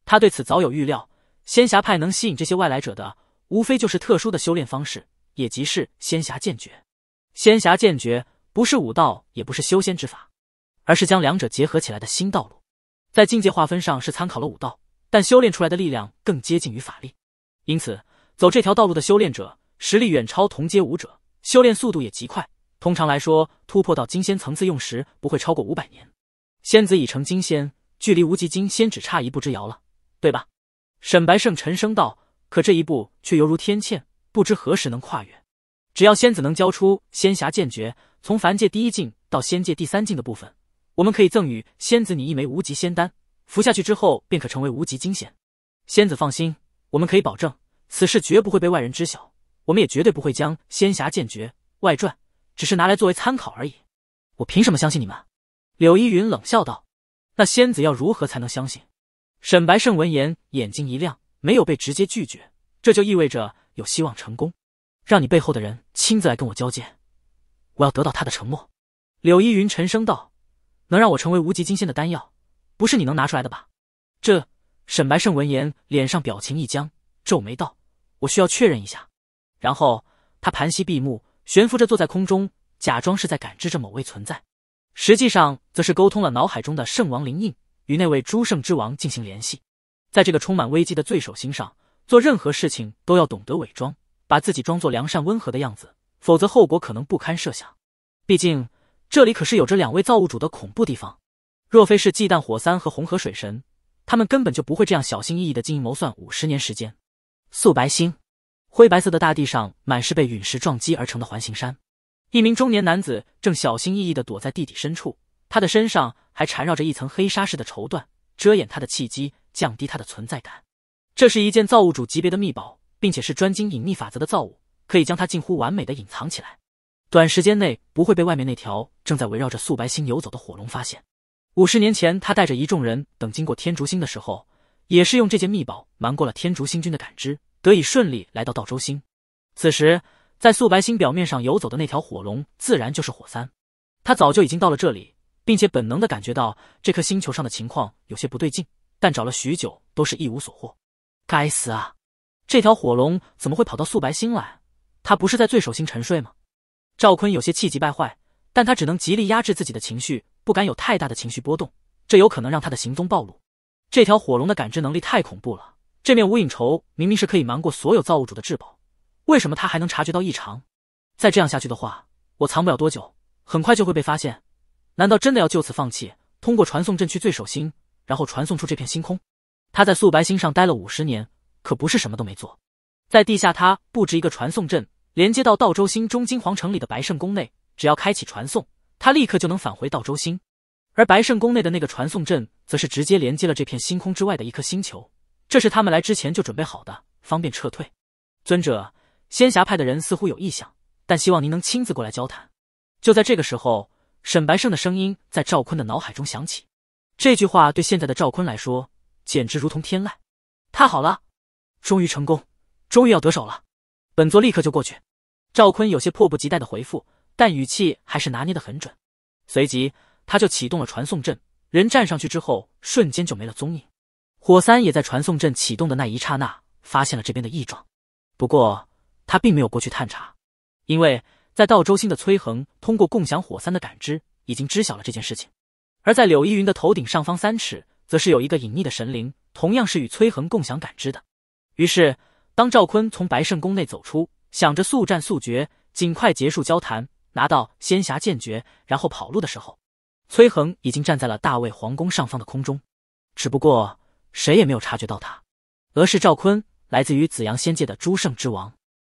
他对此早有预料。仙侠派能吸引这些外来者的，无非就是特殊的修炼方式，也即是仙侠剑诀。仙侠剑诀不是武道，也不是修仙之法，而是将两者结合起来的新道路。在境界划分上是参考了武道，但修炼出来的力量更接近于法力。因此，走这条道路的修炼者实力远超同阶武者，修炼速度也极快。通常来说，突破到金仙层次用时不会超过五百年。仙子已成金仙，距离无极金仙只差一步之遥了，对吧？沈白胜沉声道。可这一步却犹如天堑，不知何时能跨越。只要仙子能交出仙侠剑诀，从凡界第一境到仙界第三境的部分，我们可以赠予仙子你一枚无极仙丹，服下去之后便可成为无极金仙。仙子放心，我们可以保证此事绝不会被外人知晓，我们也绝对不会将仙侠剑诀外传。只是拿来作为参考而已，我凭什么相信你们？柳依云冷笑道：“那仙子要如何才能相信？”沈白胜闻言，眼睛一亮，没有被直接拒绝，这就意味着有希望成功。让你背后的人亲自来跟我交接，我要得到他的承诺。”柳依云沉声道：“能让我成为无极金仙的丹药，不是你能拿出来的吧？”这……沈白胜闻言，脸上表情一僵，皱眉道：“我需要确认一下。”然后他盘膝闭目。悬浮着坐在空中，假装是在感知着某位存在，实际上则是沟通了脑海中的圣王灵印与那位诸圣之王进行联系。在这个充满危机的罪手星上，做任何事情都要懂得伪装，把自己装作良善温和的样子，否则后果可能不堪设想。毕竟这里可是有着两位造物主的恐怖地方，若非是忌惮火三和红河水神，他们根本就不会这样小心翼翼的进行谋算。五十年时间，素白星。灰白色的大地上满是被陨石撞击而成的环形山，一名中年男子正小心翼翼地躲在地底深处，他的身上还缠绕着一层黑纱似的绸缎，遮掩他的气机，降低他的存在感。这是一件造物主级别的秘宝，并且是专精隐秘法则的造物，可以将它近乎完美的隐藏起来，短时间内不会被外面那条正在围绕着素白星游走的火龙发现。五十年前，他带着一众人等经过天竺星的时候，也是用这件秘宝瞒过了天竺星君的感知。得以顺利来到道州星。此时，在素白星表面上游走的那条火龙，自然就是火三。他早就已经到了这里，并且本能的感觉到这颗星球上的情况有些不对劲，但找了许久都是一无所获。该死啊！这条火龙怎么会跑到素白星来？他不是在醉手星沉睡吗？赵坤有些气急败坏，但他只能极力压制自己的情绪，不敢有太大的情绪波动，这有可能让他的行踪暴露。这条火龙的感知能力太恐怖了。这面无影绸明明是可以瞒过所有造物主的至宝，为什么他还能察觉到异常？再这样下去的话，我藏不了多久，很快就会被发现。难道真的要就此放弃？通过传送阵去最守星，然后传送出这片星空？他在素白星上待了五十年，可不是什么都没做。在地下，他布置一个传送阵，连接到道州星中金皇城里的白圣宫内。只要开启传送，他立刻就能返回道州星。而白圣宫内的那个传送阵，则是直接连接了这片星空之外的一颗星球。这是他们来之前就准备好的，方便撤退。尊者，仙侠派的人似乎有异响，但希望您能亲自过来交谈。就在这个时候，沈白胜的声音在赵坤的脑海中响起。这句话对现在的赵坤来说，简直如同天籁。太好了，终于成功，终于要得手了。本座立刻就过去。赵坤有些迫不及待的回复，但语气还是拿捏的很准。随即，他就启动了传送阵，人站上去之后，瞬间就没了踪影。火三也在传送阵启动的那一刹那发现了这边的异状，不过他并没有过去探查，因为在道州星的崔恒通过共享火三的感知，已经知晓了这件事情。而在柳依云的头顶上方三尺，则是有一个隐匿的神灵，同样是与崔恒共享感知的。于是，当赵坤从白圣宫内走出，想着速战速决，尽快结束交谈，拿到仙侠剑诀，然后跑路的时候，崔恒已经站在了大魏皇宫上方的空中，只不过。谁也没有察觉到他。俄是赵坤，来自于紫阳仙界的诸圣之王。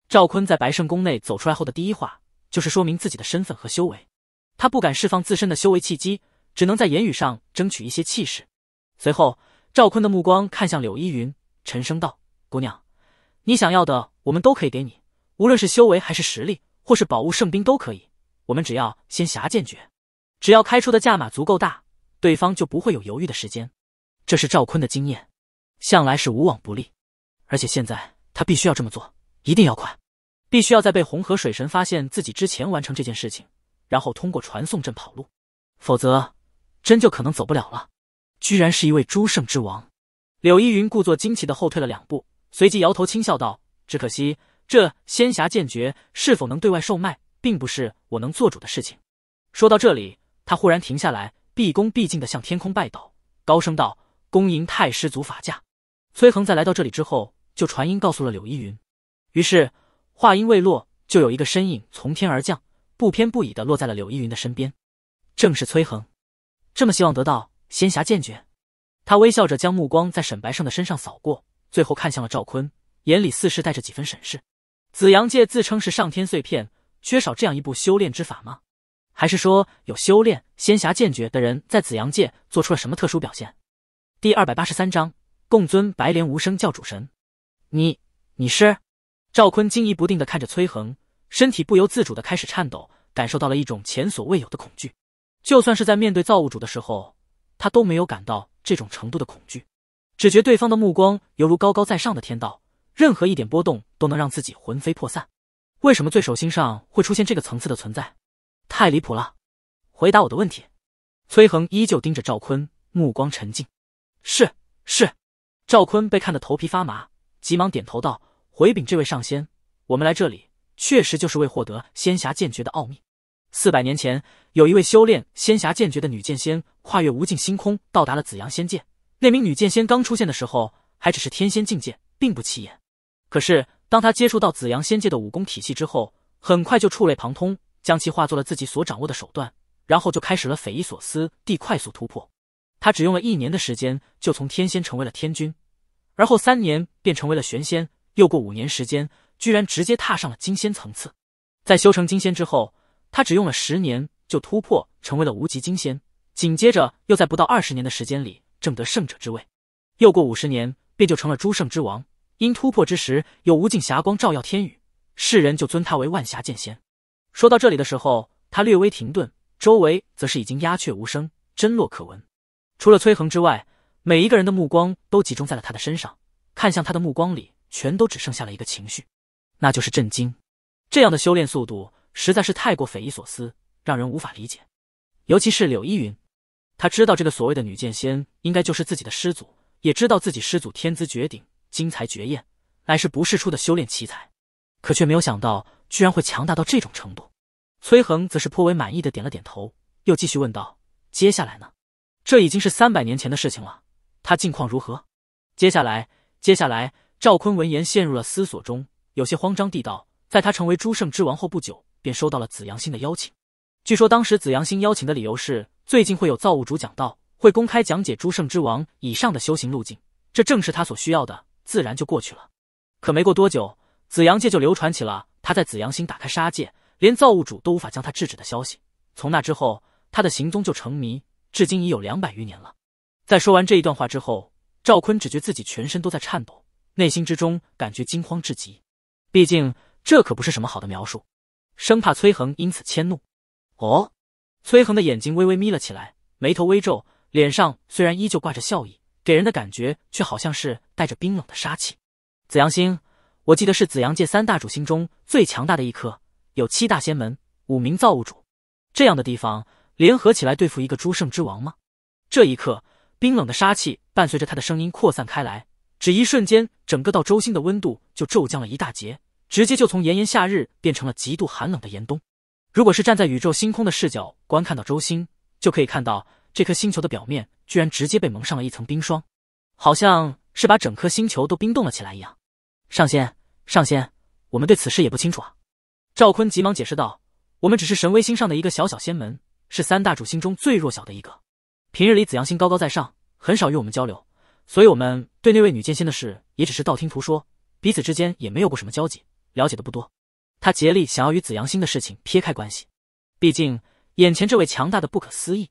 赵坤在白圣宫内走出来后的第一话，就是说明自己的身份和修为。他不敢释放自身的修为契机，只能在言语上争取一些气势。随后，赵坤的目光看向柳依云，沉声道：“姑娘，你想要的我们都可以给你，无论是修为还是实力，或是宝物圣兵都可以。我们只要先侠剑诀，只要开出的价码足够大，对方就不会有犹豫的时间。”这是赵坤的经验，向来是无往不利。而且现在他必须要这么做，一定要快，必须要在被红河水神发现自己之前完成这件事情，然后通过传送阵跑路，否则真就可能走不了了。居然是一位诸圣之王！柳依云故作惊奇的后退了两步，随即摇头轻笑道：“只可惜这仙侠剑诀是否能对外售卖，并不是我能做主的事情。”说到这里，他忽然停下来，毕恭毕敬的向天空拜倒，高声道。恭迎太师祖法驾。崔恒在来到这里之后，就传音告诉了柳依云。于是话音未落，就有一个身影从天而降，不偏不倚的落在了柳依云的身边，正是崔恒。这么希望得到仙侠剑诀？他微笑着将目光在沈白胜的身上扫过，最后看向了赵坤，眼里似是带着几分审视。紫阳界自称是上天碎片，缺少这样一部修炼之法吗？还是说有修炼仙侠剑诀的人在紫阳界做出了什么特殊表现？第二百八十三章，共尊白莲无声教主神，你你是？赵坤惊疑不定的看着崔恒，身体不由自主的开始颤抖，感受到了一种前所未有的恐惧。就算是在面对造物主的时候，他都没有感到这种程度的恐惧。只觉对方的目光犹如高高在上的天道，任何一点波动都能让自己魂飞魄散。为什么最手心上会出现这个层次的存在？太离谱了！回答我的问题。崔恒依旧盯着赵坤，目光沉静。是是，赵坤被看得头皮发麻，急忙点头道：“回禀这位上仙，我们来这里确实就是为获得仙侠剑诀的奥秘。四百年前，有一位修炼仙侠剑诀的女剑仙，跨越无尽星空，到达了紫阳仙界。那名女剑仙刚出现的时候，还只是天仙境界，并不起眼。可是，当她接触到紫阳仙界的武功体系之后，很快就触类旁通，将其化作了自己所掌握的手段，然后就开始了匪夷所思地快速突破。”他只用了一年的时间，就从天仙成为了天君，而后三年便成为了玄仙，又过五年时间，居然直接踏上了金仙层次。在修成金仙之后，他只用了十年就突破成为了无极金仙，紧接着又在不到二十年的时间里，挣得圣者之位。又过五十年，便就成了诸圣之王。因突破之时有无尽霞光照耀天宇，世人就尊他为万霞剑仙。说到这里的时候，他略微停顿，周围则是已经鸦雀无声，真落可闻。除了崔恒之外，每一个人的目光都集中在了他的身上，看向他的目光里全都只剩下了一个情绪，那就是震惊。这样的修炼速度实在是太过匪夷所思，让人无法理解。尤其是柳依云，他知道这个所谓的女剑仙应该就是自己的师祖，也知道自己师祖天资绝顶，精才绝艳，乃是不世出的修炼奇才，可却没有想到居然会强大到这种程度。崔恒则是颇为满意的点了点头，又继续问道：“接下来呢？”这已经是三百年前的事情了。他近况如何？接下来，接下来，赵坤闻言陷入了思索中，有些慌张地道：“在他成为诸圣之王后不久，便收到了紫阳星的邀请。据说当时紫阳星邀请的理由是，最近会有造物主讲道，会公开讲解诸圣之王以上的修行路径，这正是他所需要的。自然就过去了。可没过多久，紫阳界就流传起了他在紫阳星打开杀戒，连造物主都无法将他制止的消息。从那之后，他的行踪就成谜。”至今已有两百余年了。在说完这一段话之后，赵坤只觉自己全身都在颤抖，内心之中感觉惊慌至极。毕竟这可不是什么好的描述，生怕崔恒因此迁怒。哦，崔恒的眼睛微微眯了起来，眉头微皱，脸上虽然依旧挂着笑意，给人的感觉却好像是带着冰冷的杀气。紫阳星，我记得是紫阳界三大主星中最强大的一颗，有七大仙门、五名造物主这样的地方。联合起来对付一个诸圣之王吗？这一刻，冰冷的杀气伴随着他的声音扩散开来，只一瞬间，整个到周星的温度就骤降了一大截，直接就从炎炎夏日变成了极度寒冷的严冬。如果是站在宇宙星空的视角观看到周星，就可以看到这颗星球的表面居然直接被蒙上了一层冰霜，好像是把整颗星球都冰冻了起来一样。上仙，上仙，我们对此事也不清楚啊！赵坤急忙解释道：“我们只是神威星上的一个小小仙门。”是三大主心中最弱小的一个。平日里，紫阳星高高在上，很少与我们交流，所以我们对那位女剑仙的事也只是道听途说，彼此之间也没有过什么交集，了解的不多。他竭力想要与紫阳星的事情撇开关系，毕竟眼前这位强大的不可思议，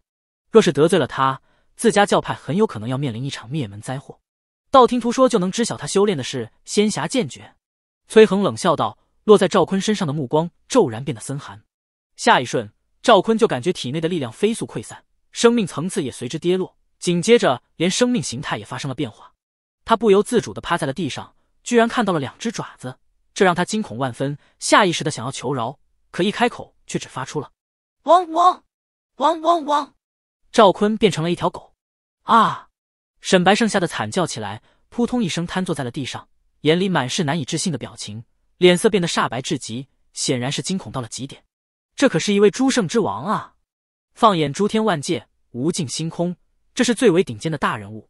若是得罪了他，自家教派很有可能要面临一场灭门灾祸。道听途说就能知晓他修炼的是仙侠剑诀？崔恒冷笑道，落在赵坤身上的目光骤然变得森寒，下一瞬。赵坤就感觉体内的力量飞速溃散，生命层次也随之跌落，紧接着连生命形态也发生了变化。他不由自主的趴在了地上，居然看到了两只爪子，这让他惊恐万分，下意识的想要求饶，可一开口却只发出了“汪汪汪汪汪”。赵坤变成了一条狗！啊！沈白胜吓得惨叫起来，扑通一声瘫坐在了地上，眼里满是难以置信的表情，脸色变得煞白至极，显然是惊恐到了极点。这可是一位诸圣之王啊！放眼诸天万界，无尽星空，这是最为顶尖的大人物。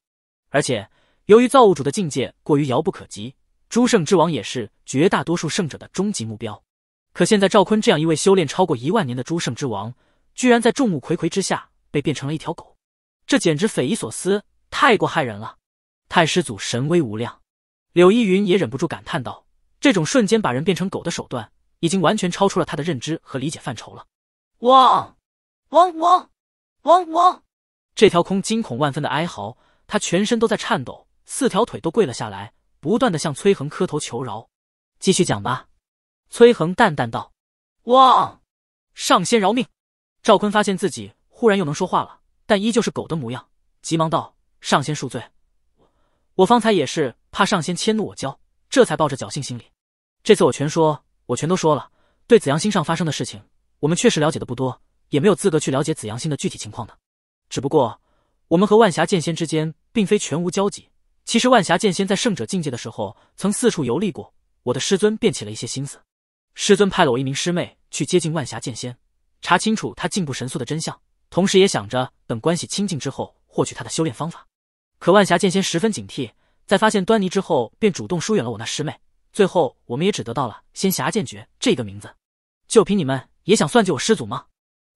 而且，由于造物主的境界过于遥不可及，诸圣之王也是绝大多数圣者的终极目标。可现在，赵坤这样一位修炼超过一万年的诸圣之王，居然在众目睽睽之下被变成了一条狗，这简直匪夷所思，太过骇人了！太师祖神威无量，柳依云也忍不住感叹道：“这种瞬间把人变成狗的手段。”已经完全超出了他的认知和理解范畴了。汪，汪汪，汪汪！这条空惊恐万分的哀嚎，他全身都在颤抖，四条腿都跪了下来，不断的向崔恒磕头求饶。继续讲吧，崔恒淡淡道。汪，上仙饶命！赵坤发现自己忽然又能说话了，但依旧是狗的模样，急忙道：上仙恕罪，我方才也是怕上仙迁怒我娇，这才抱着侥幸心理，这次我全说。我全都说了，对紫阳星上发生的事情，我们确实了解的不多，也没有资格去了解紫阳星的具体情况的。只不过，我们和万霞剑仙之间并非全无交集。其实万霞剑仙在圣者境界的时候，曾四处游历过，我的师尊便起了一些心思。师尊派了我一名师妹去接近万霞剑仙，查清楚他进步神速的真相，同时也想着等关系亲近之后，获取他的修炼方法。可万霞剑仙十分警惕，在发现端倪之后，便主动疏远了我那师妹。最后，我们也只得到了“仙侠剑诀”这个名字。就凭你们也想算计我师祖吗？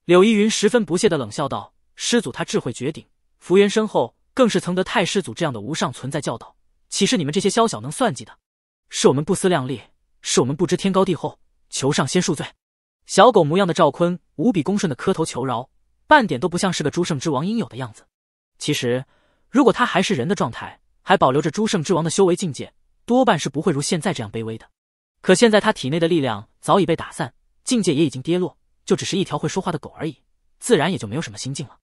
柳依云十分不屑的冷笑道：“师祖他智慧绝顶，福缘深厚，更是曾得太师祖这样的无上存在教导，岂是你们这些宵小能算计的？是我们不思量力，是我们不知天高地厚，求上仙恕罪。”小狗模样的赵坤无比恭顺的磕头求饶，半点都不像是个诸圣之王应有的样子。其实，如果他还是人的状态，还保留着诸圣之王的修为境界。多半是不会如现在这样卑微的，可现在他体内的力量早已被打散，境界也已经跌落，就只是一条会说话的狗而已，自然也就没有什么心境了。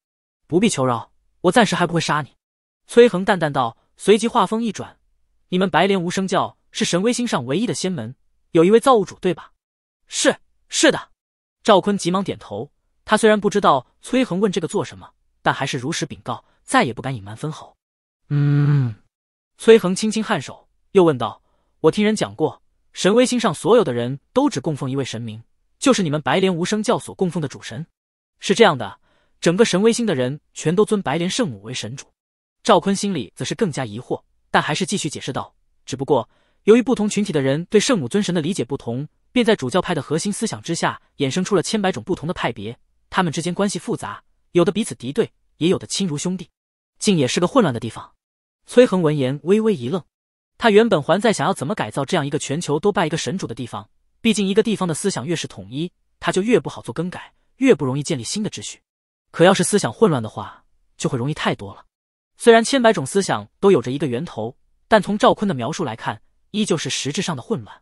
不必求饶，我暂时还不会杀你。”崔恒淡淡道，随即话锋一转：“你们白莲无声教是神威星上唯一的仙门，有一位造物主，对吧？”“是，是的。”赵坤急忙点头。他虽然不知道崔恒问这个做什么，但还是如实禀告，再也不敢隐瞒分毫。“嗯。”崔恒轻轻颔首。又问道：“我听人讲过，神威星上所有的人都只供奉一位神明，就是你们白莲无生教所供奉的主神。是这样的，整个神威星的人全都尊白莲圣母为神主。”赵坤心里则是更加疑惑，但还是继续解释道：“只不过由于不同群体的人对圣母尊神的理解不同，便在主教派的核心思想之下衍生出了千百种不同的派别。他们之间关系复杂，有的彼此敌对，也有的亲如兄弟，竟也是个混乱的地方。”崔恒闻言微微一愣。他原本还在想要怎么改造这样一个全球都拜一个神主的地方，毕竟一个地方的思想越是统一，他就越不好做更改，越不容易建立新的秩序。可要是思想混乱的话，就会容易太多了。虽然千百种思想都有着一个源头，但从赵坤的描述来看，依旧是实质上的混乱。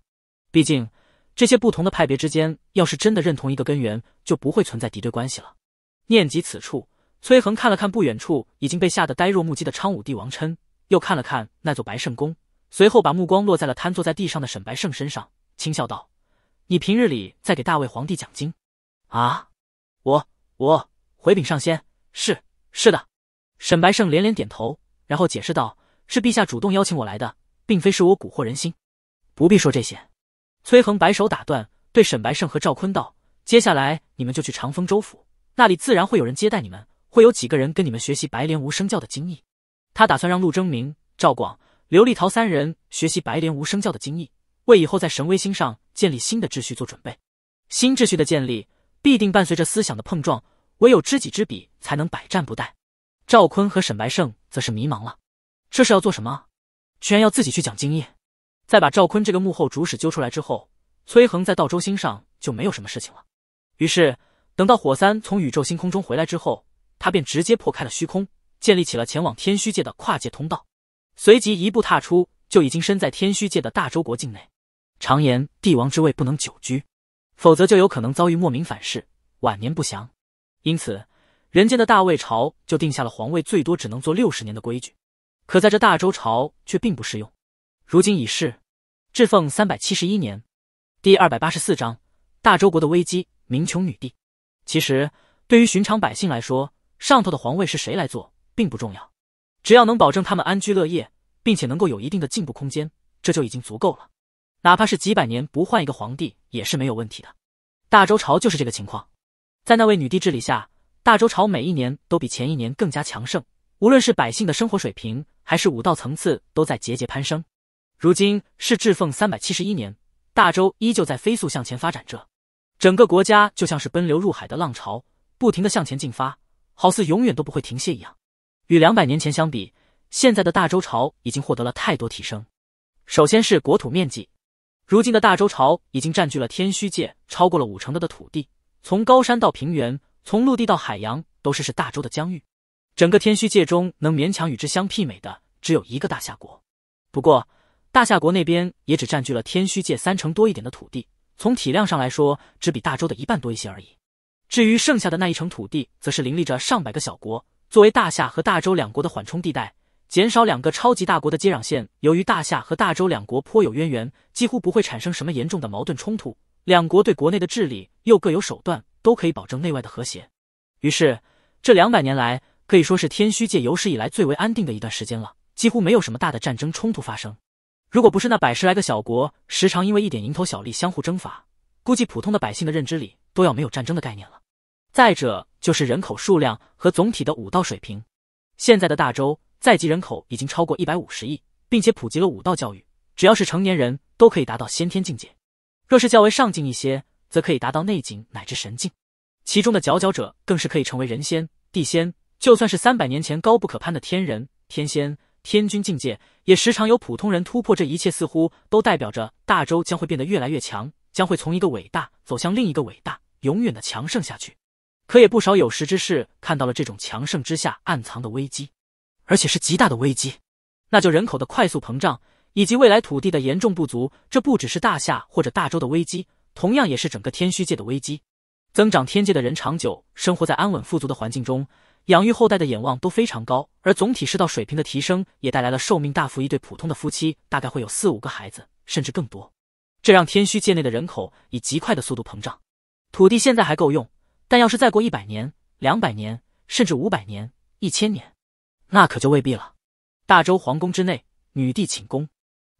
毕竟这些不同的派别之间，要是真的认同一个根源，就不会存在敌对关系了。念及此处，崔恒看了看不远处已经被吓得呆若木鸡的昌武帝王琛，又看了看那座白圣宫。随后把目光落在了瘫坐在地上的沈白胜身上，轻笑道：“你平日里在给大魏皇帝讲经？”啊，我我回禀上仙，是是的。”沈白胜连连点头，然后解释道：“是陛下主动邀请我来的，并非是我蛊惑人心。”不必说这些。崔恒摆手打断，对沈白胜和赵坤道：“接下来你们就去长风州府，那里自然会有人接待你们，会有几个人跟你们学习白莲无生教的经义。”他打算让陆征明、赵广。刘立陶三人学习白莲无声教的经义，为以后在神威星上建立新的秩序做准备。新秩序的建立必定伴随着思想的碰撞，唯有知己知彼，才能百战不殆。赵坤和沈白胜则是迷茫了，这是要做什么？居然要自己去讲经义？在把赵坤这个幕后主使揪出来之后，崔恒在道州星上就没有什么事情了。于是，等到火三从宇宙星空中回来之后，他便直接破开了虚空，建立起了前往天虚界的跨界通道。随即一步踏出，就已经身在天虚界的大周国境内。常言帝王之位不能久居，否则就有可能遭遇莫名反噬，晚年不祥。因此，人间的大魏朝就定下了皇位最多只能坐六十年的规矩。可在这大周朝却并不适用。如今已逝，至凤三百七十一年，第二百八十四章大周国的危机。民穷女帝，其实对于寻常百姓来说，上头的皇位是谁来做并不重要。只要能保证他们安居乐业，并且能够有一定的进步空间，这就已经足够了。哪怕是几百年不换一个皇帝也是没有问题的。大周朝就是这个情况，在那位女帝治理下，大周朝每一年都比前一年更加强盛，无论是百姓的生活水平，还是武道层次，都在节节攀升。如今是至凤三百七十一年，大周依旧在飞速向前发展着，整个国家就像是奔流入海的浪潮，不停的向前进发，好似永远都不会停歇一样。与两百年前相比，现在的大周朝已经获得了太多提升。首先是国土面积，如今的大周朝已经占据了天虚界超过了五成的的土地，从高山到平原，从陆地到海洋，都是是大周的疆域。整个天虚界中能勉强与之相媲美的只有一个大夏国，不过大夏国那边也只占据了天虚界三成多一点的土地，从体量上来说，只比大周的一半多一些而已。至于剩下的那一成土地，则是林立着上百个小国。作为大夏和大周两国的缓冲地带，减少两个超级大国的接壤线。由于大夏和大周两国颇有渊源，几乎不会产生什么严重的矛盾冲突。两国对国内的治理又各有手段，都可以保证内外的和谐。于是，这两百年来可以说是天虚界有史以来最为安定的一段时间了，几乎没有什么大的战争冲突发生。如果不是那百十来个小国时常因为一点蝇头小利相互征伐，估计普通的百姓的认知里都要没有战争的概念了。再者就是人口数量和总体的武道水平。现在的大周在籍人口已经超过一百五十亿，并且普及了武道教育，只要是成年人都可以达到先天境界。若是较为上进一些，则可以达到内境乃至神境。其中的佼佼者更是可以成为人仙、地仙。就算是三百年前高不可攀的天人、天仙、天君境界，也时常有普通人突破。这一切似乎都代表着大周将会变得越来越强，将会从一个伟大走向另一个伟大，永远的强盛下去。可也不少有识之士看到了这种强盛之下暗藏的危机，而且是极大的危机。那就人口的快速膨胀以及未来土地的严重不足，这不只是大夏或者大周的危机，同样也是整个天虚界的危机。增长天界的人长久生活在安稳富足的环境中，养育后代的眼望都非常高，而总体世道水平的提升也带来了寿命大幅，一对普通的夫妻大概会有四五个孩子，甚至更多，这让天虚界内的人口以极快的速度膨胀。土地现在还够用。但要是再过一百年、两百年，甚至五百年、一千年，那可就未必了。大周皇宫之内，女帝寝宫，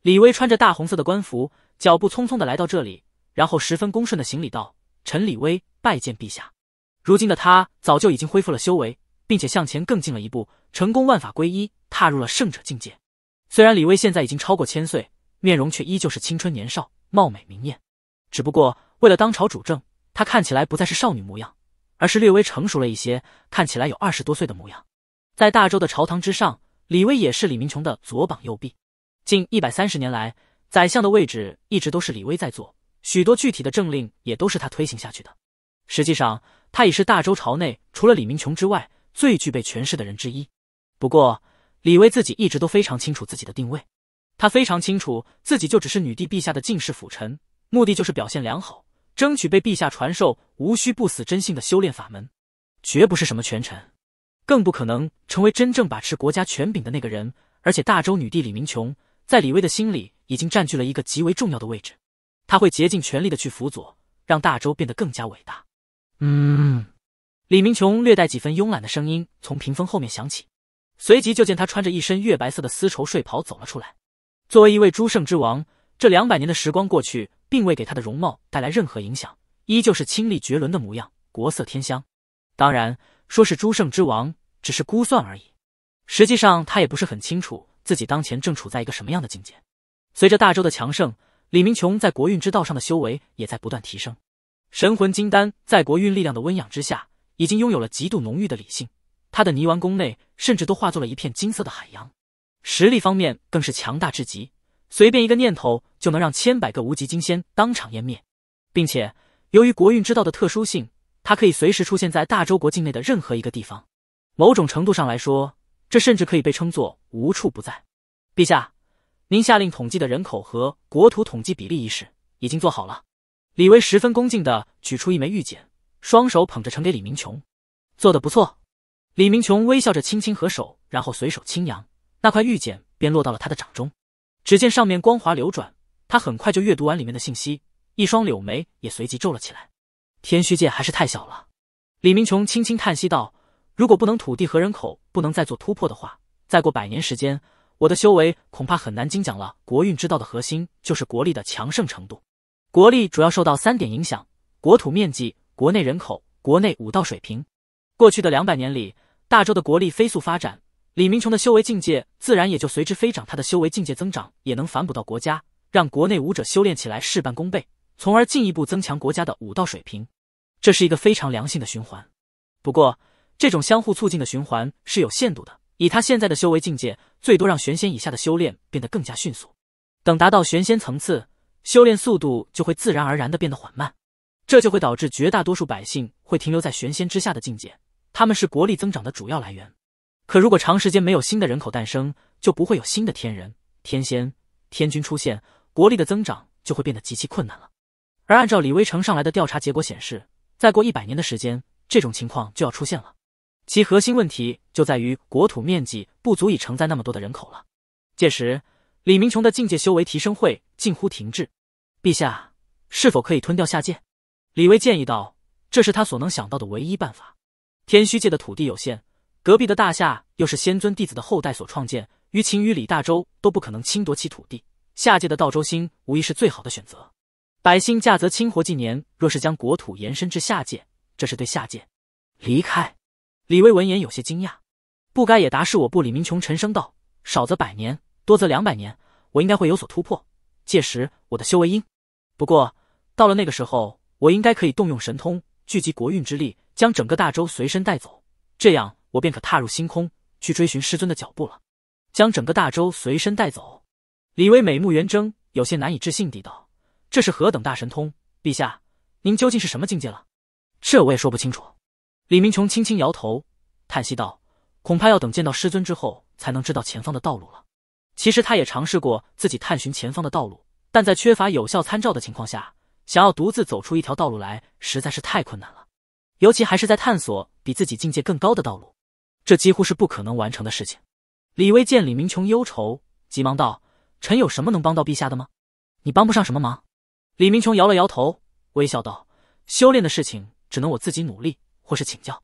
李薇穿着大红色的官服，脚步匆匆的来到这里，然后十分恭顺的行礼道：“臣李薇拜见陛下。”如今的他早就已经恢复了修为，并且向前更进了一步，成功万法归一，踏入了圣者境界。虽然李薇现在已经超过千岁，面容却依旧是青春年少、貌美明艳。只不过为了当朝主政，她看起来不再是少女模样。而是略微成熟了一些，看起来有二十多岁的模样。在大周的朝堂之上，李威也是李明琼的左膀右臂。近一百三十年来，宰相的位置一直都是李威在做，许多具体的政令也都是他推行下去的。实际上，他已是大周朝内除了李明琼之外最具备权势的人之一。不过，李威自己一直都非常清楚自己的定位，他非常清楚自己就只是女帝陛下的近侍辅臣，目的就是表现良好。争取被陛下传授无需不死真性的修炼法门，绝不是什么权臣，更不可能成为真正把持国家权柄的那个人。而且大周女帝李明琼在李威的心里已经占据了一个极为重要的位置，他会竭尽全力的去辅佐，让大周变得更加伟大。嗯，李明琼略带几分慵懒的声音从屏风后面响起，随即就见她穿着一身月白色的丝绸睡袍走了出来。作为一位诸圣之王。这两百年的时光过去，并未给他的容貌带来任何影响，依旧是清丽绝伦的模样，国色天香。当然，说是诸圣之王，只是估算而已。实际上，他也不是很清楚自己当前正处在一个什么样的境界。随着大周的强盛，李明琼在国运之道上的修为也在不断提升。神魂金丹在国运力量的温养之下，已经拥有了极度浓郁的理性。他的泥丸宫内甚至都化作了一片金色的海洋，实力方面更是强大至极。随便一个念头就能让千百个无极金仙当场湮灭，并且由于国运之道的特殊性，它可以随时出现在大周国境内的任何一个地方。某种程度上来说，这甚至可以被称作无处不在。陛下，您下令统计的人口和国土统计比例一事已经做好了。李威十分恭敬的取出一枚玉简，双手捧着呈给李明琼。做得不错。李明琼微笑着轻轻合手，然后随手轻扬，那块玉简便落到了他的掌中。只见上面光滑流转，他很快就阅读完里面的信息，一双柳眉也随即皱了起来。天虚界还是太小了，李明琼轻轻叹息道：“如果不能土地和人口不能再做突破的话，再过百年时间，我的修为恐怕很难精讲了。”国运之道的核心就是国力的强盛程度，国力主要受到三点影响：国土面积、国内人口、国内武道水平。过去的两百年里，大周的国力飞速发展。李明琼的修为境界自然也就随之飞涨，他的修为境界增长也能反哺到国家，让国内武者修炼起来事半功倍，从而进一步增强国家的武道水平。这是一个非常良性的循环。不过，这种相互促进的循环是有限度的。以他现在的修为境界，最多让玄仙以下的修炼变得更加迅速。等达到玄仙层次，修炼速度就会自然而然的变得缓慢，这就会导致绝大多数百姓会停留在玄仙之下的境界。他们是国力增长的主要来源。可如果长时间没有新的人口诞生，就不会有新的天人、天仙、天君出现，国力的增长就会变得极其困难了。而按照李威呈上来的调查结果显示，再过一百年的时间，这种情况就要出现了。其核心问题就在于国土面积不足以承载那么多的人口了。届时，李明琼的境界修为提升会近乎停滞。陛下，是否可以吞掉下界？李威建议道：“这是他所能想到的唯一办法。天虚界的土地有限。”隔壁的大夏又是仙尊弟子的后代所创建，于情于李大周都不可能侵夺其土地。下界的道州星无疑是最好的选择，百姓价则轻活几年。若是将国土延伸至下界，这是对下界离开。李威闻言有些惊讶，不该也答是我部李明琼沉声道：少则百年，多则两百年，我应该会有所突破。届时我的修为应不过到了那个时候，我应该可以动用神通，聚集国运之力，将整个大周随身带走。这样。我便可踏入星空，去追寻师尊的脚步了。将整个大洲随身带走？李威美目圆睁，有些难以置信地道：“这是何等大神通！陛下，您究竟是什么境界了？”这我也说不清楚。李明琼轻轻摇头，叹息道：“恐怕要等见到师尊之后，才能知道前方的道路了。”其实他也尝试过自己探寻前方的道路，但在缺乏有效参照的情况下，想要独自走出一条道路来实在是太困难了。尤其还是在探索比自己境界更高的道路。这几乎是不可能完成的事情。李威见李明琼忧愁，急忙道：“臣有什么能帮到陛下的吗？你帮不上什么忙。”李明琼摇了摇头，微笑道：“修炼的事情只能我自己努力，或是请教。”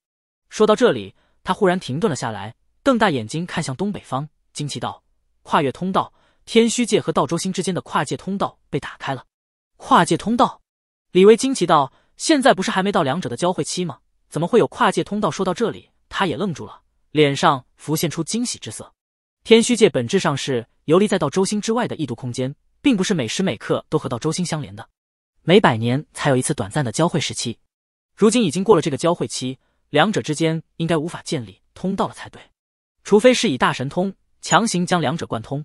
说到这里，他忽然停顿了下来，瞪大眼睛看向东北方，惊奇道：“跨越通道，天虚界和道州星之间的跨界通道被打开了！”跨界通道，李威惊奇道：“现在不是还没到两者的交汇期吗？怎么会有跨界通道？”说到这里，他也愣住了。脸上浮现出惊喜之色。天虚界本质上是游离在道周星之外的异度空间，并不是每时每刻都和道周星相连的，每百年才有一次短暂的交汇时期。如今已经过了这个交汇期，两者之间应该无法建立通道了才对，除非是以大神通强行将两者贯通。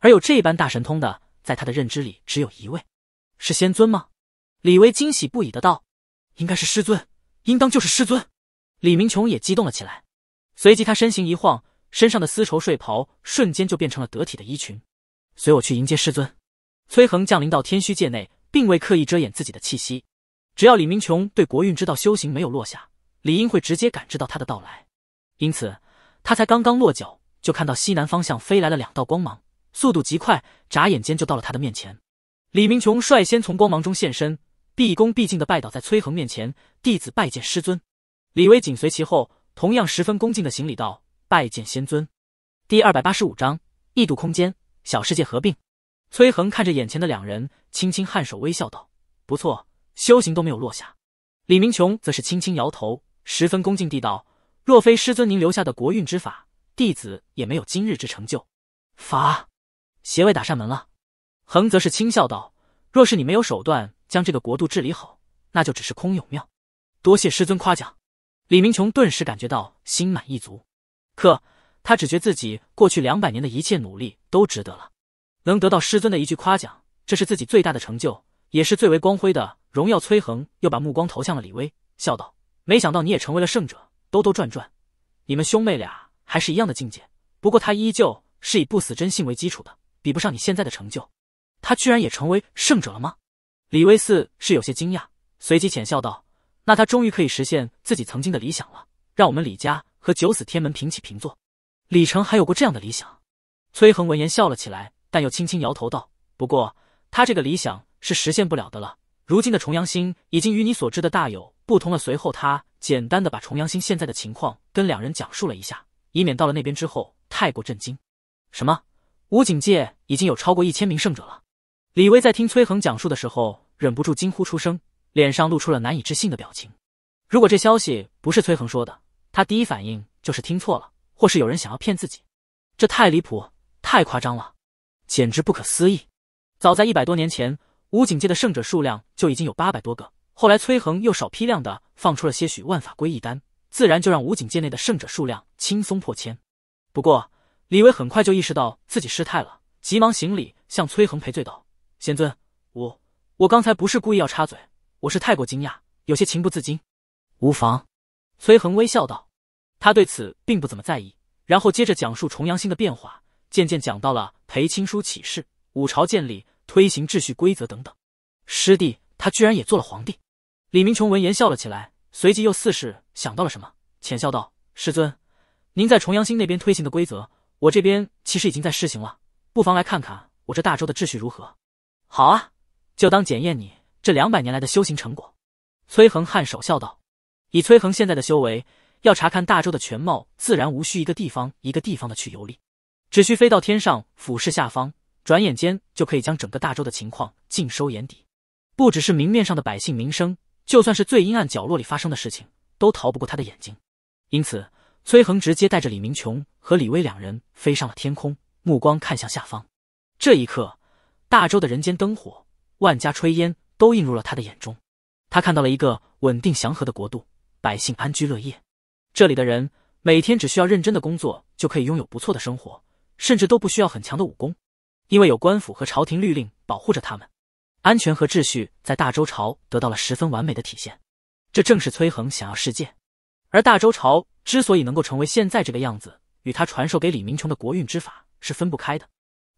而有这般大神通的，在他的认知里只有一位，是仙尊吗？李威惊喜不已的道：“应该是师尊，应当就是师尊。”李明琼也激动了起来。随即，他身形一晃，身上的丝绸睡袍瞬间就变成了得体的衣裙。随我去迎接师尊。崔恒降临到天虚界内，并未刻意遮掩自己的气息。只要李明琼对国运之道修行没有落下，理应会直接感知到他的到来。因此，他才刚刚落脚，就看到西南方向飞来了两道光芒，速度极快，眨眼间就到了他的面前。李明琼率先从光芒中现身，毕恭毕敬地拜倒在崔恒面前：“弟子拜见师尊。”李威紧随其后。同样十分恭敬的行礼道：“拜见仙尊。”第二百八十五章异度空间小世界合并。崔恒看着眼前的两人，轻轻颔首，微笑道：“不错，修行都没有落下。”李明琼则是轻轻摇头，十分恭敬地道：“若非师尊您留下的国运之法，弟子也没有今日之成就。”法，邪位打上门了。恒则是轻笑道：“若是你没有手段将这个国度治理好，那就只是空有庙。”多谢师尊夸奖。李明琼顿时感觉到心满意足，可他只觉自己过去两百年的一切努力都值得了，能得到师尊的一句夸奖，这是自己最大的成就，也是最为光辉的荣耀。崔恒又把目光投向了李威，笑道：“没想到你也成为了圣者，兜兜转转，你们兄妹俩还是一样的境界。不过他依旧是以不死真性为基础的，比不上你现在的成就。他居然也成为圣者了吗？”李威似是有些惊讶，随即浅笑道。那他终于可以实现自己曾经的理想了，让我们李家和九死天门平起平坐。李成还有过这样的理想。崔恒闻言笑了起来，但又轻轻摇头道：“不过他这个理想是实现不了的了。如今的重阳星已经与你所知的大有不同了。”随后他简单的把重阳星现在的情况跟两人讲述了一下，以免到了那边之后太过震惊。什么？武警界已经有超过一千名圣者了？李威在听崔恒讲述的时候，忍不住惊呼出声。脸上露出了难以置信的表情。如果这消息不是崔恒说的，他第一反应就是听错了，或是有人想要骗自己。这太离谱，太夸张了，简直不可思议。早在一百多年前，武警界的胜者数量就已经有八百多个，后来崔恒又少批量的放出了些许万法归一丹，自然就让武警界内的胜者数量轻松破千。不过，李维很快就意识到自己失态了，急忙行礼向崔恒赔罪道：“仙尊，我我刚才不是故意要插嘴。”我是太过惊讶，有些情不自禁。无妨，崔恒微笑道，他对此并不怎么在意，然后接着讲述重阳星的变化，渐渐讲到了裴青书起事、五朝建立、推行秩序规则等等。师弟，他居然也做了皇帝！李明琼闻言笑了起来，随即又似是想到了什么，浅笑道：“师尊，您在重阳星那边推行的规则，我这边其实已经在施行了，不妨来看看我这大周的秩序如何。”好啊，就当检验你。这两百年来的修行成果，崔恒颔首笑道：“以崔恒现在的修为，要查看大周的全貌，自然无需一个地方一个地方的去游历，只需飞到天上俯视下方，转眼间就可以将整个大周的情况尽收眼底。不只是明面上的百姓民生，就算是最阴暗角落里发生的事情，都逃不过他的眼睛。因此，崔恒直接带着李明琼和李威两人飞上了天空，目光看向下方。这一刻，大周的人间灯火，万家炊烟。”都映入了他的眼中，他看到了一个稳定祥和的国度，百姓安居乐业。这里的人每天只需要认真的工作，就可以拥有不错的生活，甚至都不需要很强的武功，因为有官府和朝廷律令保护着他们。安全和秩序在大周朝得到了十分完美的体现，这正是崔恒想要世界。而大周朝之所以能够成为现在这个样子，与他传授给李明琼的国运之法是分不开的。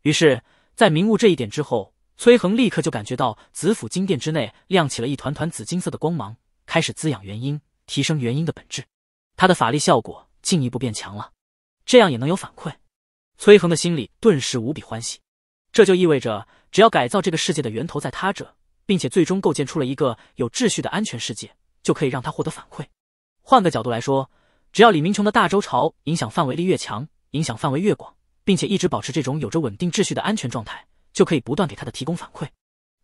于是，在明悟这一点之后。崔恒立刻就感觉到紫府金殿之内亮起了一团团紫金色的光芒，开始滋养元婴，提升元婴的本质。他的法力效果进一步变强了，这样也能有反馈。崔恒的心里顿时无比欢喜，这就意味着只要改造这个世界的源头在他者，并且最终构建出了一个有秩序的安全世界，就可以让他获得反馈。换个角度来说，只要李明琼的大周朝影响范围力越强，影响范围越广，并且一直保持这种有着稳定秩序的安全状态。就可以不断给他的提供反馈，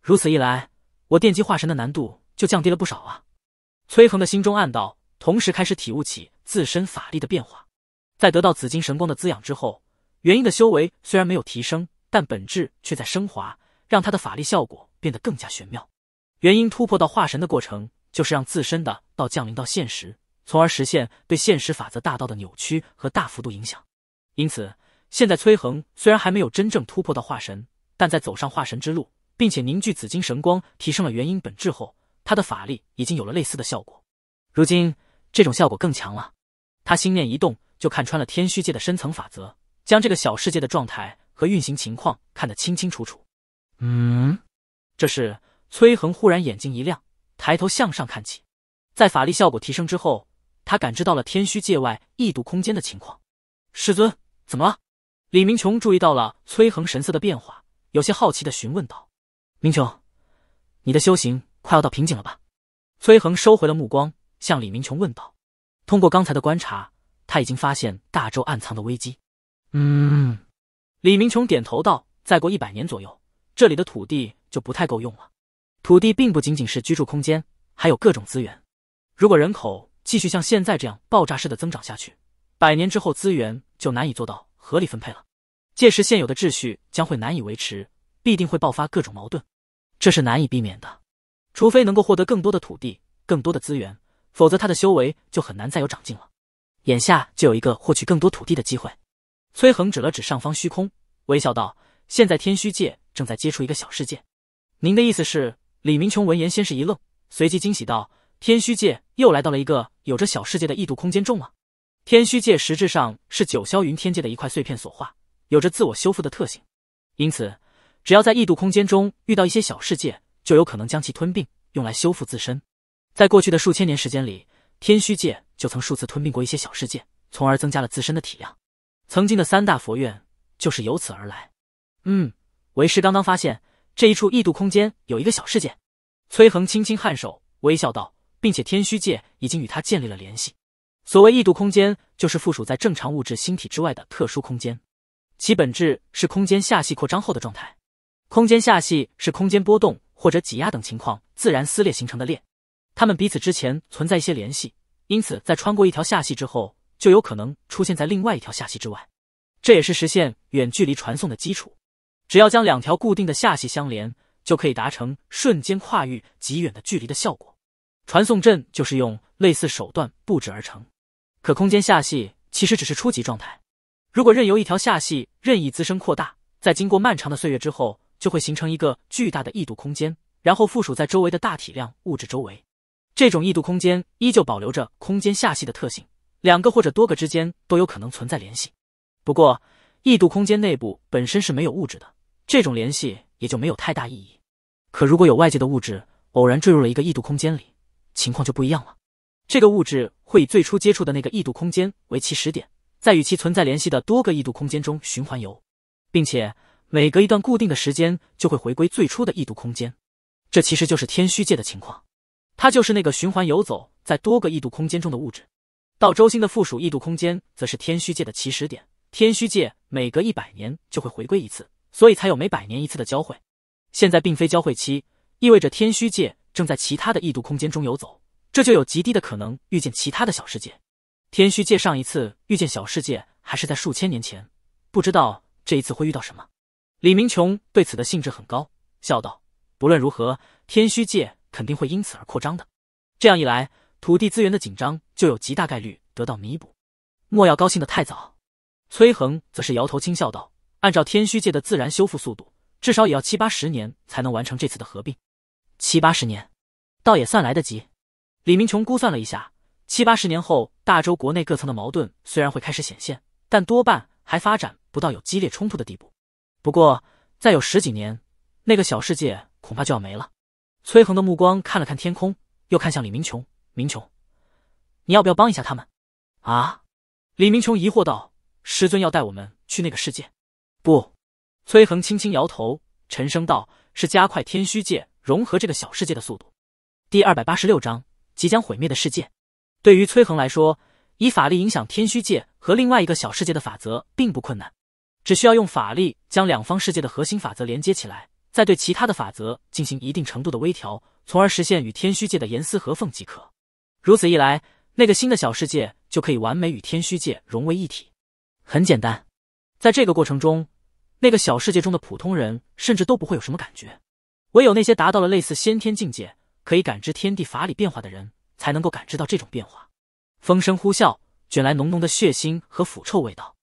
如此一来，我电击化神的难度就降低了不少啊！崔恒的心中暗道，同时开始体悟起自身法力的变化。在得到紫金神光的滋养之后，元婴的修为虽然没有提升，但本质却在升华，让他的法力效果变得更加玄妙。元婴突破到化神的过程，就是让自身的道降临到现实，从而实现对现实法则大道的扭曲和大幅度影响。因此，现在崔恒虽然还没有真正突破到化神。但在走上化神之路，并且凝聚紫金神光，提升了元婴本质后，他的法力已经有了类似的效果。如今这种效果更强了。他心念一动，就看穿了天虚界的深层法则，将这个小世界的状态和运行情况看得清清楚楚。嗯，这时崔恒忽然眼睛一亮，抬头向上看起。在法力效果提升之后，他感知到了天虚界外异度空间的情况。师尊，怎么了？李明琼注意到了崔恒神色的变化。有些好奇的询问道：“明琼，你的修行快要到瓶颈了吧？”崔恒收回了目光，向李明琼问道：“通过刚才的观察，他已经发现大周暗藏的危机。”“嗯。”李明琼点头道：“再过一百年左右，这里的土地就不太够用了。土地并不仅仅是居住空间，还有各种资源。如果人口继续像现在这样爆炸式的增长下去，百年之后资源就难以做到合理分配了。”届时现有的秩序将会难以维持，必定会爆发各种矛盾，这是难以避免的。除非能够获得更多的土地、更多的资源，否则他的修为就很难再有长进了。眼下就有一个获取更多土地的机会。崔恒指了指上方虚空，微笑道：“现在天虚界正在接触一个小世界。”您的意思是？李明琼闻言先是一愣，随即惊喜道：“天虚界又来到了一个有着小世界的异度空间中吗？”天虚界实质上是九霄云天界的一块碎片所化。有着自我修复的特性，因此，只要在异度空间中遇到一些小世界，就有可能将其吞并，用来修复自身。在过去的数千年时间里，天虚界就曾数次吞并过一些小世界，从而增加了自身的体量。曾经的三大佛院就是由此而来。嗯，为师刚刚发现这一处异度空间有一个小世界。崔恒轻轻颔首，微笑道，并且天虚界已经与他建立了联系。所谓异度空间，就是附属在正常物质星体之外的特殊空间。其本质是空间下隙扩张后的状态。空间下隙是空间波动或者挤压等情况自然撕裂形成的裂，它们彼此之前存在一些联系，因此在穿过一条下系之后，就有可能出现在另外一条下系之外。这也是实现远距离传送的基础。只要将两条固定的下系相连，就可以达成瞬间跨越极远的距离的效果。传送阵就是用类似手段布置而成。可空间下系其实只是初级状态。如果任由一条下系任意滋生扩大，在经过漫长的岁月之后，就会形成一个巨大的异度空间，然后附属在周围的大体量物质周围。这种异度空间依旧保留着空间下系的特性，两个或者多个之间都有可能存在联系。不过，异度空间内部本身是没有物质的，这种联系也就没有太大意义。可如果有外界的物质偶然坠入了一个异度空间里，情况就不一样了。这个物质会以最初接触的那个异度空间为起始点。在与其存在联系的多个异度空间中循环游，并且每隔一段固定的时间就会回归最初的异度空间。这其实就是天虚界的情况，它就是那个循环游走在多个异度空间中的物质。到周星的附属异度空间，则是天虚界的起始点。天虚界每隔一百年就会回归一次，所以才有每百年一次的交汇。现在并非交汇期，意味着天虚界正在其他的异度空间中游走，这就有极低的可能遇见其他的小世界。天虚界上一次遇见小世界还是在数千年前，不知道这一次会遇到什么。李明琼对此的兴致很高，笑道：“不论如何，天虚界肯定会因此而扩张的。这样一来，土地资源的紧张就有极大概率得到弥补。莫要高兴得太早。”崔恒则是摇头轻笑道：“按照天虚界的自然修复速度，至少也要七八十年才能完成这次的合并。七八十年，倒也算来得及。”李明琼估算了一下。七八十年后，大周国内各层的矛盾虽然会开始显现，但多半还发展不到有激烈冲突的地步。不过，再有十几年，那个小世界恐怕就要没了。崔恒的目光看了看天空，又看向李明琼。明琼，你要不要帮一下他们？啊？李明琼疑惑道：“师尊要带我们去那个世界？”不，崔恒轻轻摇头，沉声道：“是加快天虚界融合这个小世界的速度。”第二百八十六章即将毁灭的世界。对于崔恒来说，以法力影响天虚界和另外一个小世界的法则并不困难，只需要用法力将两方世界的核心法则连接起来，再对其他的法则进行一定程度的微调，从而实现与天虚界的严丝合缝即可。如此一来，那个新的小世界就可以完美与天虚界融为一体。很简单，在这个过程中，那个小世界中的普通人甚至都不会有什么感觉，唯有那些达到了类似先天境界，可以感知天地法理变化的人。才能够感知到这种变化。风声呼啸，卷来浓浓的血腥和腐臭味道。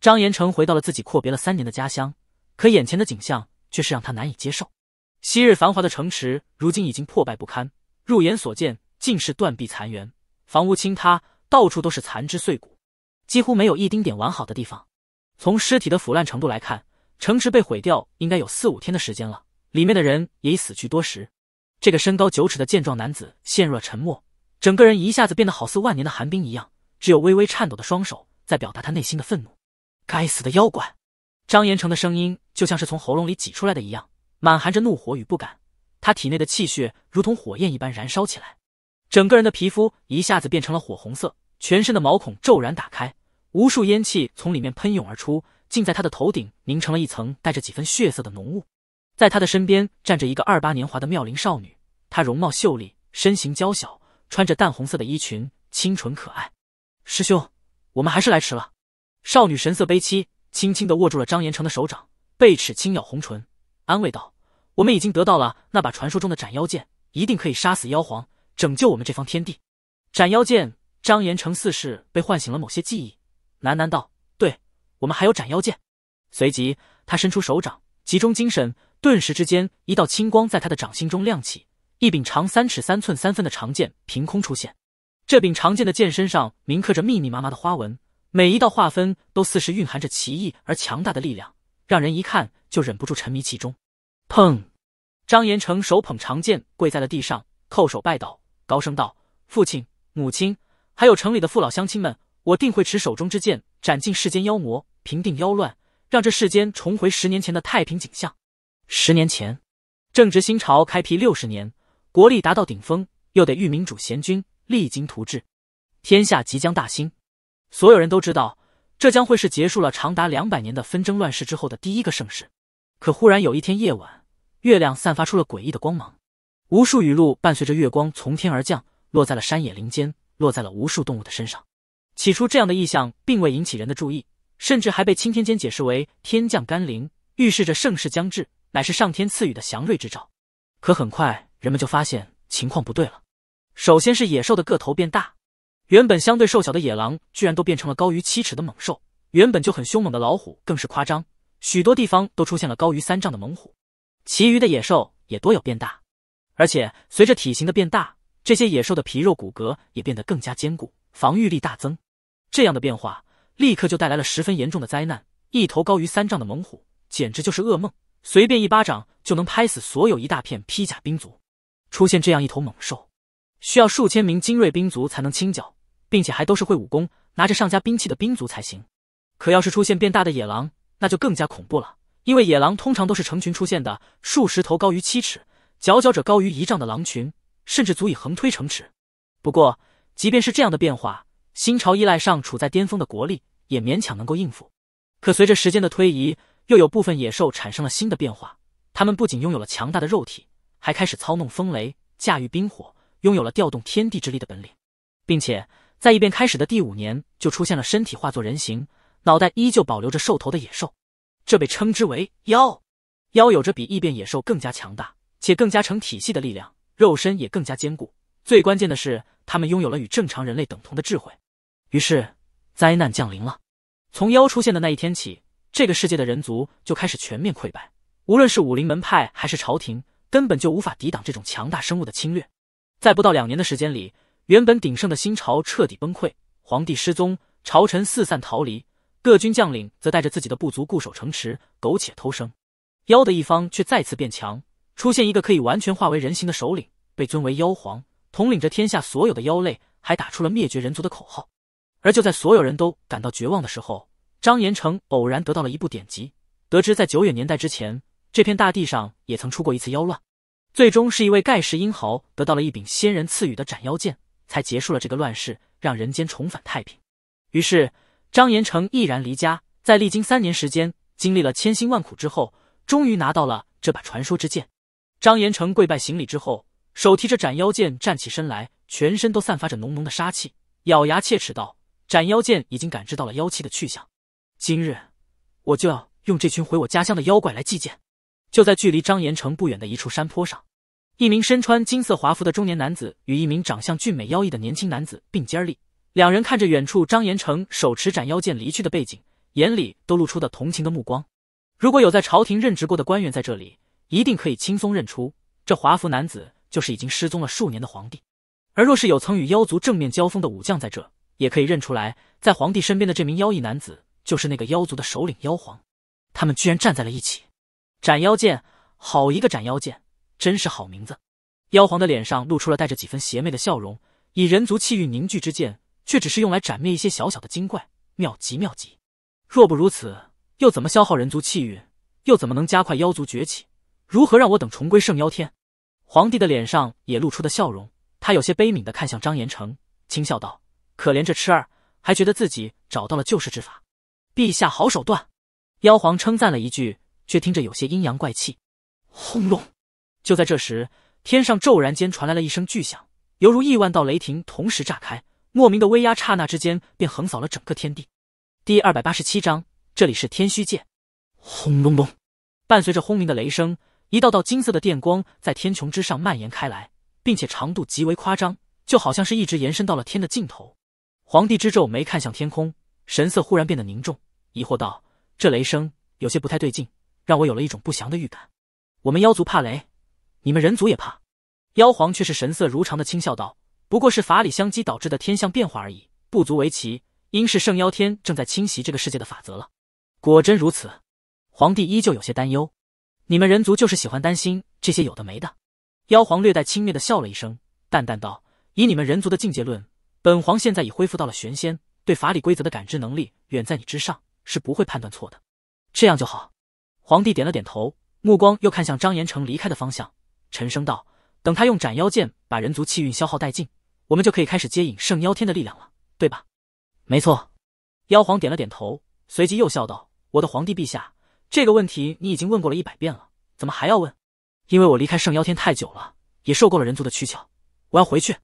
张延成回到了自己阔别了三年的家乡，可眼前的景象却是让他难以接受。昔日繁华的城池，如今已经破败不堪，入眼所见尽是断壁残垣，房屋倾塌，到处都是残肢碎骨，几乎没有一丁点完好的地方。从尸体的腐烂程度来看，城池被毁掉应该有四五天的时间了，里面的人也已死去多时。这个身高九尺的健壮男子陷入了沉默。整个人一下子变得好似万年的寒冰一样，只有微微颤抖的双手在表达他内心的愤怒。该死的妖怪！张延成的声音就像是从喉咙里挤出来的一样，满含着怒火与不甘。他体内的气血如同火焰一般燃烧起来，整个人的皮肤一下子变成了火红色，全身的毛孔骤然打开，无数烟气从里面喷涌而出，竟在他的头顶凝成了一层带着几分血色的浓雾。在他的身边站着一个二八年华的妙龄少女，她容貌秀丽，身形娇小。穿着淡红色的衣裙，清纯可爱。师兄，我们还是来迟了。少女神色悲戚，轻轻地握住了张延成的手掌，背齿轻咬红唇，安慰道：“我们已经得到了那把传说中的斩妖剑，一定可以杀死妖皇，拯救我们这方天地。”斩妖剑。张延成似是被唤醒了某些记忆，喃喃道：“对我们还有斩妖剑。”随即，他伸出手掌，集中精神，顿时之间，一道青光在他的掌心中亮起。一柄长三尺三寸三分的长剑凭空出现，这柄长剑的剑身上铭刻着密密麻麻的花纹，每一道划分都似是蕴含着奇异而强大的力量，让人一看就忍不住沉迷其中。砰！张延成手捧长剑跪在了地上，叩首拜倒，高声道：“父亲、母亲，还有城里的父老乡亲们，我定会持手中之剑斩尽世间妖魔，平定妖乱，让这世间重回十年前的太平景象。十年前，正值新朝开辟六十年。”国力达到顶峰，又得遇明主贤君，励精图治，天下即将大兴。所有人都知道，这将会是结束了长达两百年的纷争乱世之后的第一个盛世。可忽然有一天夜晚，月亮散发出了诡异的光芒，无数雨露伴随着月光从天而降，落在了山野林间，落在了无数动物的身上。起初，这样的意象并未引起人的注意，甚至还被青天间解释为天降甘霖，预示着盛世将至，乃是上天赐予的祥瑞之兆。可很快。人们就发现情况不对了。首先是野兽的个头变大，原本相对瘦小的野狼居然都变成了高于七尺的猛兽；原本就很凶猛的老虎更是夸张，许多地方都出现了高于三丈的猛虎。其余的野兽也多有变大，而且随着体型的变大，这些野兽的皮肉骨骼也变得更加坚固，防御力大增。这样的变化立刻就带来了十分严重的灾难。一头高于三丈的猛虎简直就是噩梦，随便一巴掌就能拍死所有一大片披甲兵卒。出现这样一头猛兽，需要数千名精锐兵卒才能清剿，并且还都是会武功、拿着上家兵器的兵卒才行。可要是出现变大的野狼，那就更加恐怖了，因为野狼通常都是成群出现的，数十头高于七尺、佼佼者高于一丈的狼群，甚至足以横推城池。不过，即便是这样的变化，新朝依赖上处在巅峰的国力，也勉强能够应付。可随着时间的推移，又有部分野兽产生了新的变化，它们不仅拥有了强大的肉体。还开始操弄风雷，驾驭冰火，拥有了调动天地之力的本领，并且在异变开始的第五年，就出现了身体化作人形，脑袋依旧保留着兽头的野兽，这被称之为妖。妖有着比异变野兽更加强大且更加成体系的力量，肉身也更加坚固。最关键的是，他们拥有了与正常人类等同的智慧。于是，灾难降临了。从妖出现的那一天起，这个世界的人族就开始全面溃败，无论是武林门派还是朝廷。根本就无法抵挡这种强大生物的侵略，在不到两年的时间里，原本鼎盛的新朝彻底崩溃，皇帝失踪，朝臣四散逃离，各军将领则带着自己的部族固守城池，苟且偷生。妖的一方却再次变强，出现一个可以完全化为人形的首领，被尊为妖皇，统领着天下所有的妖类，还打出了灭绝人族的口号。而就在所有人都感到绝望的时候，张延成偶然得到了一部典籍，得知在久远年代之前。这片大地上也曾出过一次妖乱，最终是一位盖世英豪得到了一柄仙人赐予的斩妖剑，才结束了这个乱世，让人间重返太平。于是张延成毅然离家，在历经三年时间，经历了千辛万苦之后，终于拿到了这把传说之剑。张延成跪拜行礼之后，手提着斩妖剑站起身来，全身都散发着浓浓的杀气，咬牙切齿道：“斩妖剑已经感知到了妖气的去向，今日我就要用这群回我家乡的妖怪来祭剑。”就在距离张延成不远的一处山坡上，一名身穿金色华服的中年男子与一名长相俊美妖异的年轻男子并肩立，两人看着远处张延成手持斩妖剑离去的背景，眼里都露出的同情的目光。如果有在朝廷任职过的官员在这里，一定可以轻松认出这华服男子就是已经失踪了数年的皇帝；而若是有曾与妖族正面交锋的武将在这，也可以认出来在皇帝身边的这名妖异男子就是那个妖族的首领妖皇。他们居然站在了一起。斩妖剑，好一个斩妖剑，真是好名字！妖皇的脸上露出了带着几分邪魅的笑容。以人族气运凝聚之剑，却只是用来斩灭一些小小的精怪，妙极妙极！若不如此，又怎么消耗人族气运？又怎么能加快妖族崛起？如何让我等重归圣妖天？皇帝的脸上也露出了笑容，他有些悲悯的看向张延成，轻笑道：“可怜这痴儿，还觉得自己找到了救世之法。”陛下好手段，妖皇称赞了一句。却听着有些阴阳怪气。轰隆！就在这时，天上骤然间传来了一声巨响，犹如亿万道雷霆同时炸开，莫名的威压刹那之间便横扫了整个天地。第二百八十七章，这里是天虚界。轰隆隆！伴随着轰鸣的雷声，一道道金色的电光在天穹之上蔓延开来，并且长度极为夸张，就好像是一直延伸到了天的尽头。皇帝之皱眉看向天空，神色忽然变得凝重，疑惑道：“这雷声有些不太对劲。”让我有了一种不祥的预感，我们妖族怕雷，你们人族也怕。妖皇却是神色如常的轻笑道：“不过是法理相激导致的天象变化而已，不足为奇。应是圣妖天正在侵袭这个世界的法则了。”果真如此，皇帝依旧有些担忧。你们人族就是喜欢担心这些有的没的。妖皇略带轻蔑的笑了一声，淡淡道：“以你们人族的境界论，本皇现在已恢复到了玄仙，对法理规则的感知能力远在你之上，是不会判断错的。这样就好。”皇帝点了点头，目光又看向张延成离开的方向，沉声道：“等他用斩妖剑把人族气运消耗殆尽，我们就可以开始接引圣妖天的力量了，对吧？”“没错。”妖皇点了点头，随即又笑道：“我的皇帝陛下，这个问题你已经问过了一百遍了，怎么还要问？因为我离开圣妖天太久了，也受够了人族的躯壳，我要回去。”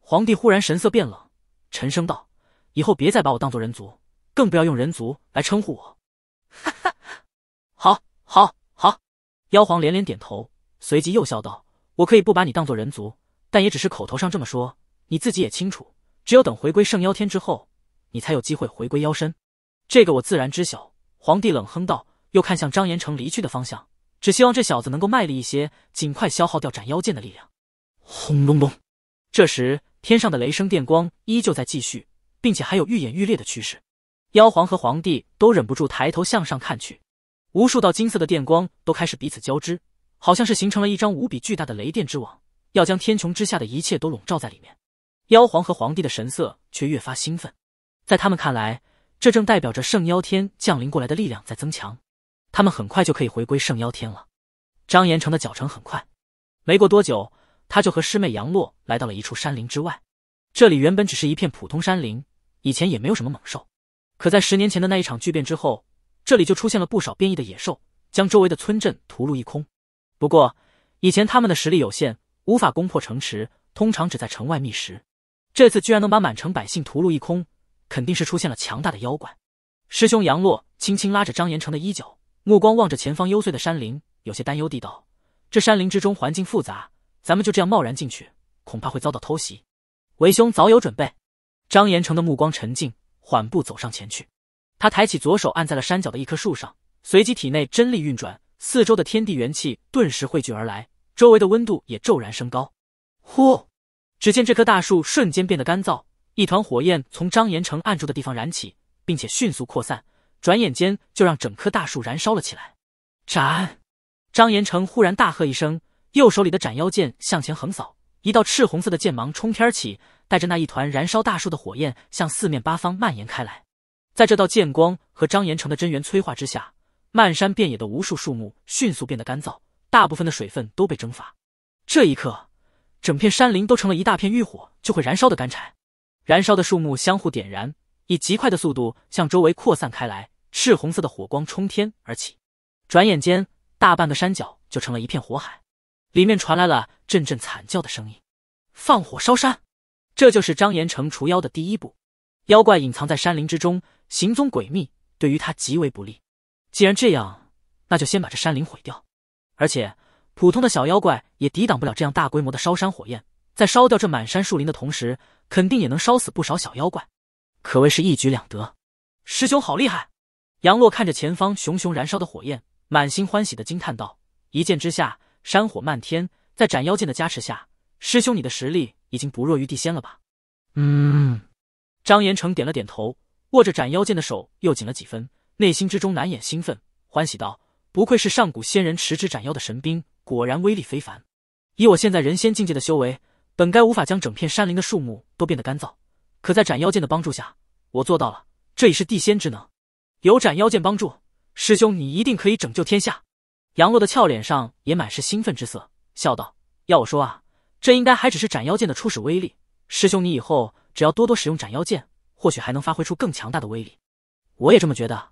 皇帝忽然神色变冷，沉声道：“以后别再把我当做人族，更不要用人族来称呼我。”哈哈。好，好，好！妖皇连连点头，随即又笑道：“我可以不把你当做人族，但也只是口头上这么说。你自己也清楚，只有等回归圣妖天之后，你才有机会回归妖身。这个我自然知晓。”皇帝冷哼道，又看向张延成离去的方向，只希望这小子能够卖力一些，尽快消耗掉斩妖剑的力量。轰隆隆！这时，天上的雷声电光依旧在继续，并且还有愈演愈烈的趋势。妖皇和皇帝都忍不住抬头向上看去。无数道金色的电光都开始彼此交织，好像是形成了一张无比巨大的雷电之网，要将天穹之下的一切都笼罩在里面。妖皇和皇帝的神色却越发兴奋，在他们看来，这正代表着圣妖天降临过来的力量在增强，他们很快就可以回归圣妖天了。张延成的脚程很快，没过多久，他就和师妹杨洛来到了一处山林之外。这里原本只是一片普通山林，以前也没有什么猛兽，可在十年前的那一场巨变之后。这里就出现了不少变异的野兽，将周围的村镇屠戮一空。不过以前他们的实力有限，无法攻破城池，通常只在城外觅食。这次居然能把满城百姓屠戮一空，肯定是出现了强大的妖怪。师兄杨洛轻轻拉着张延成的衣角，目光望着前方幽邃的山林，有些担忧地道：“这山林之中环境复杂，咱们就这样贸然进去，恐怕会遭到偷袭。”为兄早有准备。张延成的目光沉静，缓步走上前去。他抬起左手按在了山脚的一棵树上，随即体内真力运转，四周的天地元气顿时汇聚而来，周围的温度也骤然升高。呼！只见这棵大树瞬间变得干燥，一团火焰从张延成按住的地方燃起，并且迅速扩散，转眼间就让整棵大树燃烧了起来。斩！张延成忽然大喝一声，右手里的斩妖剑向前横扫，一道赤红色的剑芒冲天起，带着那一团燃烧大树的火焰向四面八方蔓延开来。在这道剑光和张延成的真元催化之下，漫山遍野的无数树木迅速变得干燥，大部分的水分都被蒸发。这一刻，整片山林都成了一大片遇火就会燃烧的干柴。燃烧的树木相互点燃，以极快的速度向周围扩散开来，赤红色的火光冲天而起。转眼间，大半个山脚就成了一片火海，里面传来了阵阵惨叫的声音。放火烧山，这就是张延成除妖的第一步。妖怪隐藏在山林之中。行踪诡秘，对于他极为不利。既然这样，那就先把这山林毁掉。而且，普通的小妖怪也抵挡不了这样大规模的烧山火焰，在烧掉这满山树林的同时，肯定也能烧死不少小妖怪，可谓是一举两得。师兄好厉害！杨洛看着前方熊熊燃烧的火焰，满心欢喜的惊叹道：“一剑之下，山火漫天，在斩妖剑的加持下，师兄你的实力已经不弱于地仙了吧？”嗯，张延成点了点头。握着斩妖剑的手又紧了几分，内心之中难掩兴奋，欢喜道：“不愧是上古仙人持之斩妖的神兵，果然威力非凡。以我现在人仙境界的修为，本该无法将整片山林的树木都变得干燥，可在斩妖剑的帮助下，我做到了。这已是地仙之能。有斩妖剑帮助，师兄你一定可以拯救天下。”杨洛的俏脸上也满是兴奋之色，笑道：“要我说啊，这应该还只是斩妖剑的初始威力。师兄你以后只要多多使用斩妖剑。”或许还能发挥出更强大的威力，我也这么觉得。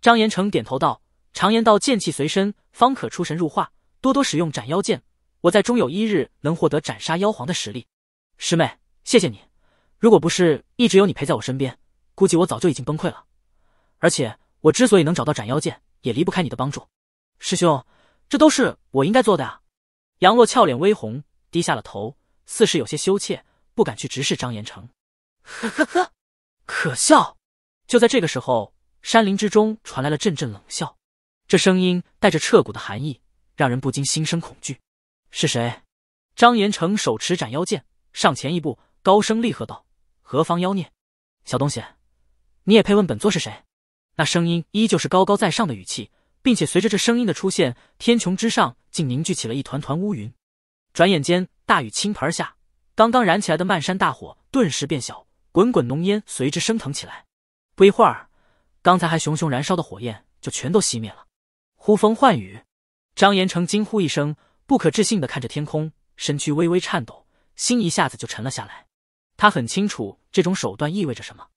张延成点头道：“常言道，剑气随身，方可出神入化。多多使用斩妖剑，我在终有一日能获得斩杀妖皇的实力。”师妹，谢谢你。如果不是一直有你陪在我身边，估计我早就已经崩溃了。而且我之所以能找到斩妖剑，也离不开你的帮助。师兄，这都是我应该做的呀。杨洛俏脸微红，低下了头，似是有些羞怯，不敢去直视张延成。呵呵呵。可笑！就在这个时候，山林之中传来了阵阵冷笑，这声音带着彻骨的寒意，让人不禁心生恐惧。是谁？张延成手持斩妖剑，上前一步，高声厉喝道：“何方妖孽？小东西，你也配问本座是谁？”那声音依旧是高高在上的语气，并且随着这声音的出现，天穹之上竟凝聚起了一团团乌云，转眼间大雨倾盆而下，刚刚燃起来的漫山大火顿时变小。滚滚浓烟随之升腾起来，不一会儿，刚才还熊熊燃烧的火焰就全都熄灭了。呼风唤雨，张延成惊呼一声，不可置信的看着天空，身躯微微颤抖，心一下子就沉了下来。他很清楚这种手段意味着什么，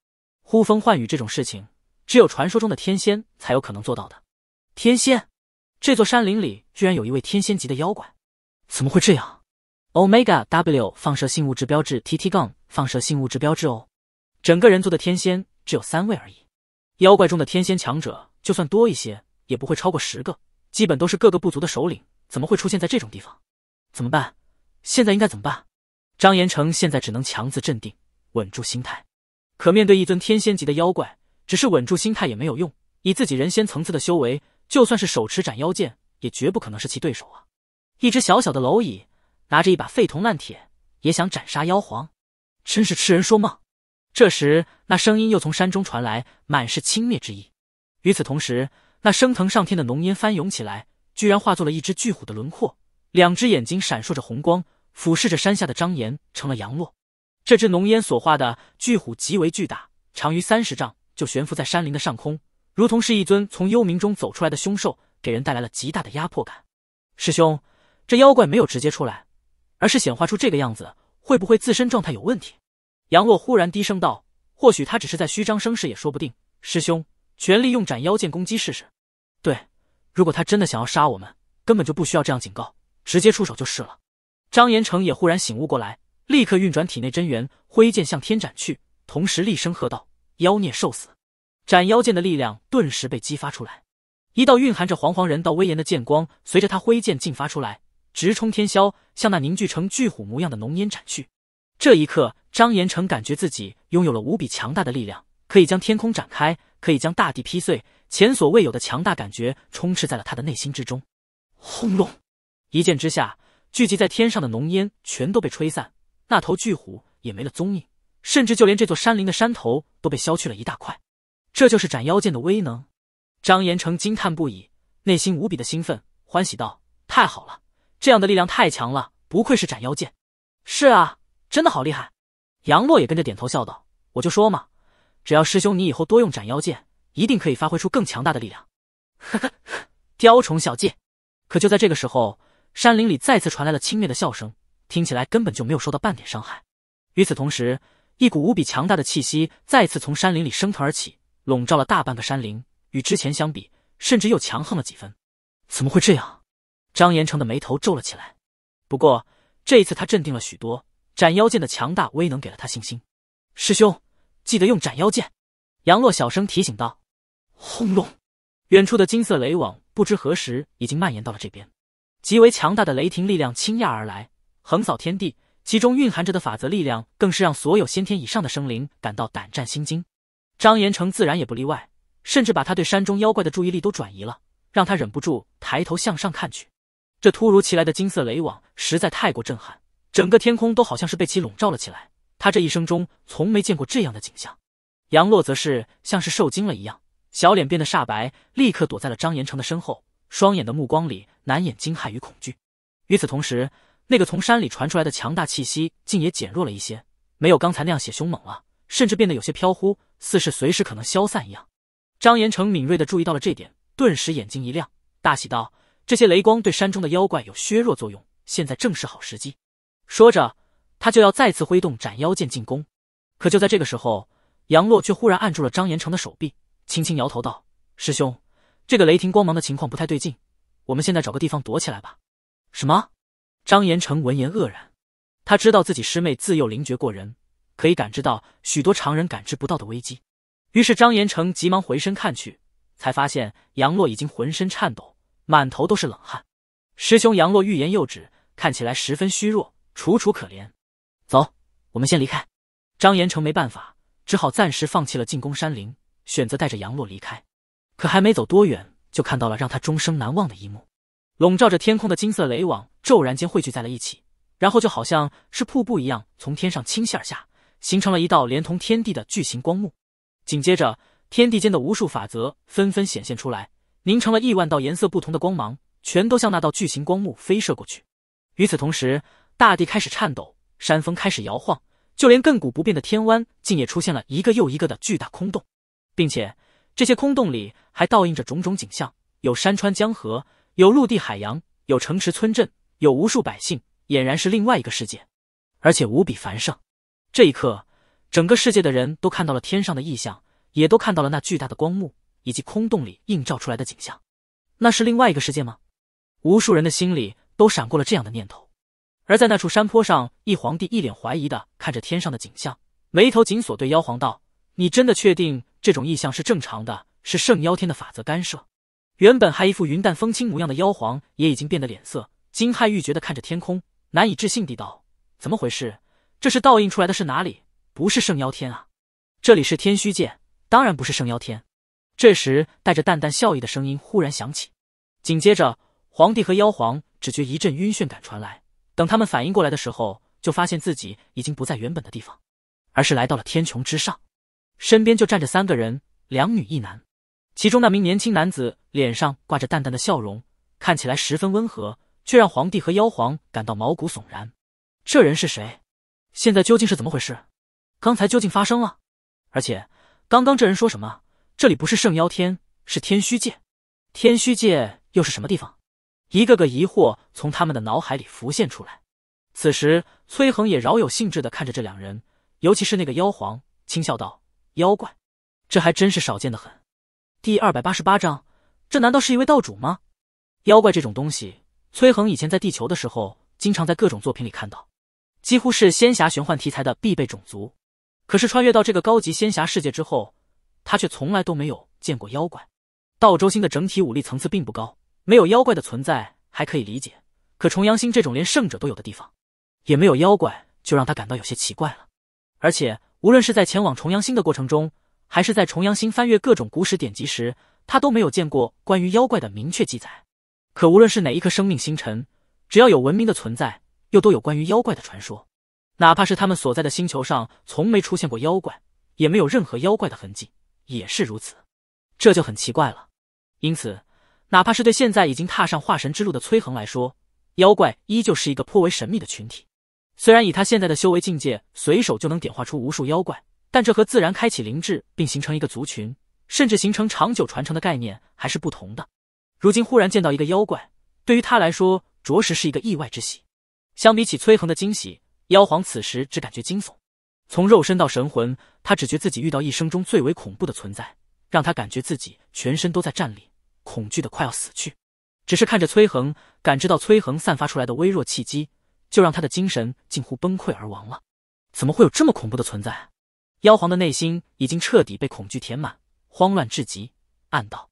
呼风唤雨这种事情，只有传说中的天仙才有可能做到的。天仙，这座山林里居然有一位天仙级的妖怪，怎么会这样？Omega W 放射性物质标志，TT 杠放射性物质标志哦。整个人族的天仙只有三位而已，妖怪中的天仙强者就算多一些，也不会超过十个，基本都是各个部族的首领，怎么会出现在这种地方？怎么办？现在应该怎么办？张延成现在只能强自镇定，稳住心态。可面对一尊天仙级的妖怪，只是稳住心态也没有用。以自己人仙层次的修为，就算是手持斩妖剑，也绝不可能是其对手啊！一只小小的蝼蚁。拿着一把废铜烂铁，也想斩杀妖皇，真是痴人说梦。这时，那声音又从山中传来，满是轻蔑之意。与此同时，那升腾上天的浓烟翻涌起来，居然化作了一只巨虎的轮廓，两只眼睛闪烁着红光，俯视着山下的张岩成了杨洛。这只浓烟所化的巨虎极为巨大，长逾三十丈，就悬浮在山林的上空，如同是一尊从幽冥中走出来的凶兽，给人带来了极大的压迫感。师兄，这妖怪没有直接出来。而是显化出这个样子，会不会自身状态有问题？杨洛忽然低声道：“或许他只是在虚张声势，也说不定。”师兄，全力用斩妖剑攻击试试。对，如果他真的想要杀我们，根本就不需要这样警告，直接出手就是了。张延成也忽然醒悟过来，立刻运转体内真元，挥剑向天斩去，同时厉声喝道：“妖孽，受死！”斩妖剑的力量顿时被激发出来，一道蕴含着煌煌人道威严的剑光随着他挥剑进发出来。直冲天霄，向那凝聚成巨虎模样的浓烟斩去。这一刻，张延成感觉自己拥有了无比强大的力量，可以将天空展开，可以将大地劈碎。前所未有的强大感觉充斥在了他的内心之中。轰隆！一剑之下，聚集在天上的浓烟全都被吹散，那头巨虎也没了踪影，甚至就连这座山林的山头都被削去了一大块。这就是斩妖剑的威能！张延成惊叹不已，内心无比的兴奋，欢喜道：“太好了！”这样的力量太强了，不愧是斩妖剑。是啊，真的好厉害。杨洛也跟着点头笑道：“我就说嘛，只要师兄你以后多用斩妖剑，一定可以发挥出更强大的力量。”呵呵，雕虫小技。可就在这个时候，山林里再次传来了轻蔑的笑声，听起来根本就没有受到半点伤害。与此同时，一股无比强大的气息再次从山林里升腾而起，笼罩了大半个山林，与之前相比，甚至又强横了几分。怎么会这样？张延成的眉头皱了起来，不过这一次他镇定了许多，斩妖剑的强大威能给了他信心。师兄，记得用斩妖剑。”杨洛小声提醒道。轰隆，远处的金色雷网不知何时已经蔓延到了这边，极为强大的雷霆力量倾压而来，横扫天地，其中蕴含着的法则力量更是让所有先天以上的生灵感到胆战心惊。张延成自然也不例外，甚至把他对山中妖怪的注意力都转移了，让他忍不住抬头向上看去。这突如其来的金色雷网实在太过震撼，整个天空都好像是被其笼罩了起来。他这一生中从没见过这样的景象。杨洛则是像是受惊了一样，小脸变得煞白，立刻躲在了张延成的身后，双眼的目光里难掩惊骇与恐惧。与此同时，那个从山里传出来的强大气息竟也减弱了一些，没有刚才那样血凶猛了，甚至变得有些飘忽，似是随时可能消散一样。张延成敏锐的注意到了这点，顿时眼睛一亮，大喜道。这些雷光对山中的妖怪有削弱作用，现在正是好时机。说着，他就要再次挥动斩妖剑进攻。可就在这个时候，杨洛却忽然按住了张延成的手臂，轻轻摇头道：“师兄，这个雷霆光芒的情况不太对劲，我们现在找个地方躲起来吧。”什么？张延成闻言愕然，他知道自己师妹自幼灵觉过人，可以感知到许多常人感知不到的危机。于是张延成急忙回身看去，才发现杨洛已经浑身颤抖。满头都是冷汗，师兄杨洛欲言又止，看起来十分虚弱，楚楚可怜。走，我们先离开。张延成没办法，只好暂时放弃了进攻山林，选择带着杨洛离开。可还没走多远，就看到了让他终生难忘的一幕：笼罩着天空的金色雷网骤然间汇聚在了一起，然后就好像是瀑布一样从天上倾泻而下，形成了一道连通天地的巨型光幕。紧接着，天地间的无数法则纷纷显现出来。凝成了亿万道颜色不同的光芒，全都向那道巨型光幕飞射过去。与此同时，大地开始颤抖，山峰开始摇晃，就连亘古不变的天湾，竟也出现了一个又一个的巨大空洞，并且这些空洞里还倒映着种种景象：有山川江河，有陆地海洋，有城池村镇，有无数百姓，俨然是另外一个世界，而且无比繁盛。这一刻，整个世界的人都看到了天上的异象，也都看到了那巨大的光幕。以及空洞里映照出来的景象，那是另外一个世界吗？无数人的心里都闪过了这样的念头。而在那处山坡上，一皇帝一脸怀疑的看着天上的景象，眉头紧锁，对妖皇道：“你真的确定这种异象是正常的，是圣妖天的法则干涉？”原本还一副云淡风轻模样的妖皇，也已经变得脸色惊骇欲绝的看着天空，难以置信地道：“怎么回事？这是倒映出来的是哪里？不是圣妖天啊？这里是天虚界，当然不是圣妖天。”这时，带着淡淡笑意的声音忽然响起，紧接着，皇帝和妖皇只觉一阵晕眩感传来。等他们反应过来的时候，就发现自己已经不在原本的地方，而是来到了天穹之上，身边就站着三个人，两女一男。其中那名年轻男子脸上挂着淡淡的笑容，看起来十分温和，却让皇帝和妖皇感到毛骨悚然。这人是谁？现在究竟是怎么回事？刚才究竟发生了？而且，刚刚这人说什么？这里不是圣妖天，是天虚界。天虚界又是什么地方？一个个疑惑从他们的脑海里浮现出来。此时，崔恒也饶有兴致的看着这两人，尤其是那个妖皇，轻笑道：“妖怪，这还真是少见的很。”第二百八十八章，这难道是一位道主吗？妖怪这种东西，崔恒以前在地球的时候，经常在各种作品里看到，几乎是仙侠玄幻题材的必备种族。可是穿越到这个高级仙侠世界之后。他却从来都没有见过妖怪。道州星的整体武力层次并不高，没有妖怪的存在还可以理解。可重阳星这种连圣者都有的地方，也没有妖怪，就让他感到有些奇怪了。而且，无论是在前往重阳星的过程中，还是在重阳星翻阅各种古史典籍时，他都没有见过关于妖怪的明确记载。可无论是哪一颗生命星辰，只要有文明的存在，又都有关于妖怪的传说。哪怕是他们所在的星球上从没出现过妖怪，也没有任何妖怪的痕迹。也是如此，这就很奇怪了。因此，哪怕是对现在已经踏上化神之路的崔恒来说，妖怪依旧是一个颇为神秘的群体。虽然以他现在的修为境界，随手就能点化出无数妖怪，但这和自然开启灵智并形成一个族群，甚至形成长久传承的概念还是不同的。如今忽然见到一个妖怪，对于他来说，着实是一个意外之喜。相比起崔恒的惊喜，妖皇此时只感觉惊悚。从肉身到神魂，他只觉自己遇到一生中最为恐怖的存在，让他感觉自己全身都在颤栗，恐惧的快要死去。只是看着崔恒，感知到崔恒散发出来的微弱气机，就让他的精神近乎崩溃而亡了。怎么会有这么恐怖的存在？妖皇的内心已经彻底被恐惧填满，慌乱至极，暗道：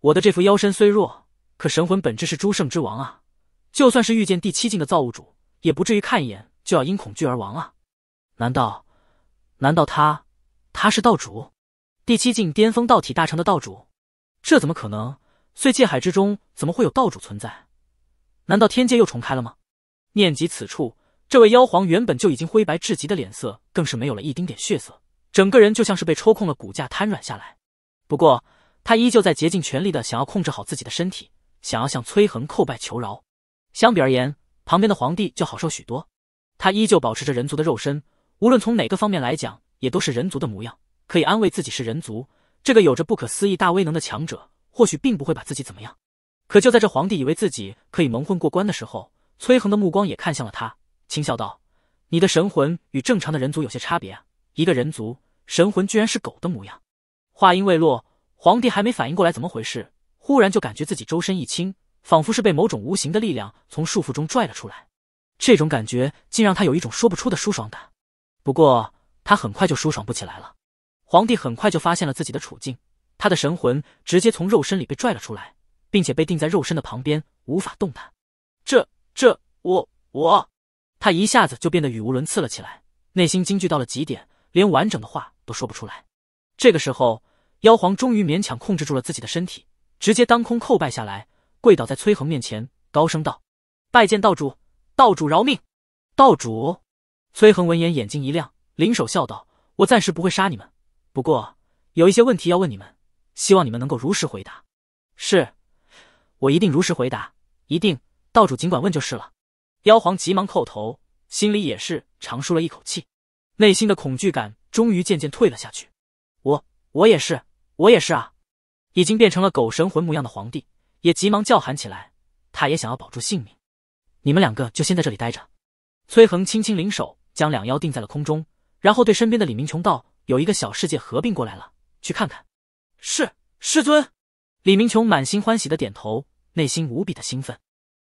我的这副妖身虽弱，可神魂本质是诸圣之王啊！就算是遇见第七境的造物主，也不至于看一眼就要因恐惧而亡啊！难道？难道他，他是道主？第七境巅峰道体大成的道主，这怎么可能？碎界海之中怎么会有道主存在？难道天界又重开了吗？念及此处，这位妖皇原本就已经灰白至极的脸色，更是没有了一丁点血色，整个人就像是被抽空了骨架，瘫软下来。不过他依旧在竭尽全力的想要控制好自己的身体，想要向崔恒叩拜求饶。相比而言，旁边的皇帝就好受许多，他依旧保持着人族的肉身。无论从哪个方面来讲，也都是人族的模样，可以安慰自己是人族。这个有着不可思议大威能的强者，或许并不会把自己怎么样。可就在这皇帝以为自己可以蒙混过关的时候，崔恒的目光也看向了他，轻笑道：“你的神魂与正常的人族有些差别啊，一个人族神魂居然是狗的模样。”话音未落，皇帝还没反应过来怎么回事，忽然就感觉自己周身一轻，仿佛是被某种无形的力量从束缚中拽了出来。这种感觉竟让他有一种说不出的舒爽感。不过他很快就舒爽不起来了。皇帝很快就发现了自己的处境，他的神魂直接从肉身里被拽了出来，并且被钉在肉身的旁边，无法动弹。这这我我，他一下子就变得语无伦次了起来，内心惊惧到了极点，连完整的话都说不出来。这个时候，妖皇终于勉强控制住了自己的身体，直接当空叩拜下来，跪倒在崔恒面前，高声道：“拜见道主，道主饶命，道主。”崔恒闻言，眼睛一亮，灵手笑道：“我暂时不会杀你们，不过有一些问题要问你们，希望你们能够如实回答。”“是，我一定如实回答，一定。”道主尽管问就是了。妖皇急忙叩头，心里也是长舒了一口气，内心的恐惧感终于渐渐退了下去。“我，我也是，我也是啊！”已经变成了狗神魂模样的皇帝也急忙叫喊起来，他也想要保住性命。你们两个就先在这里待着。崔恒轻轻灵手。将两妖定在了空中，然后对身边的李明琼道：“有一个小世界合并过来了，去看看。”是师尊。李明琼满心欢喜的点头，内心无比的兴奋。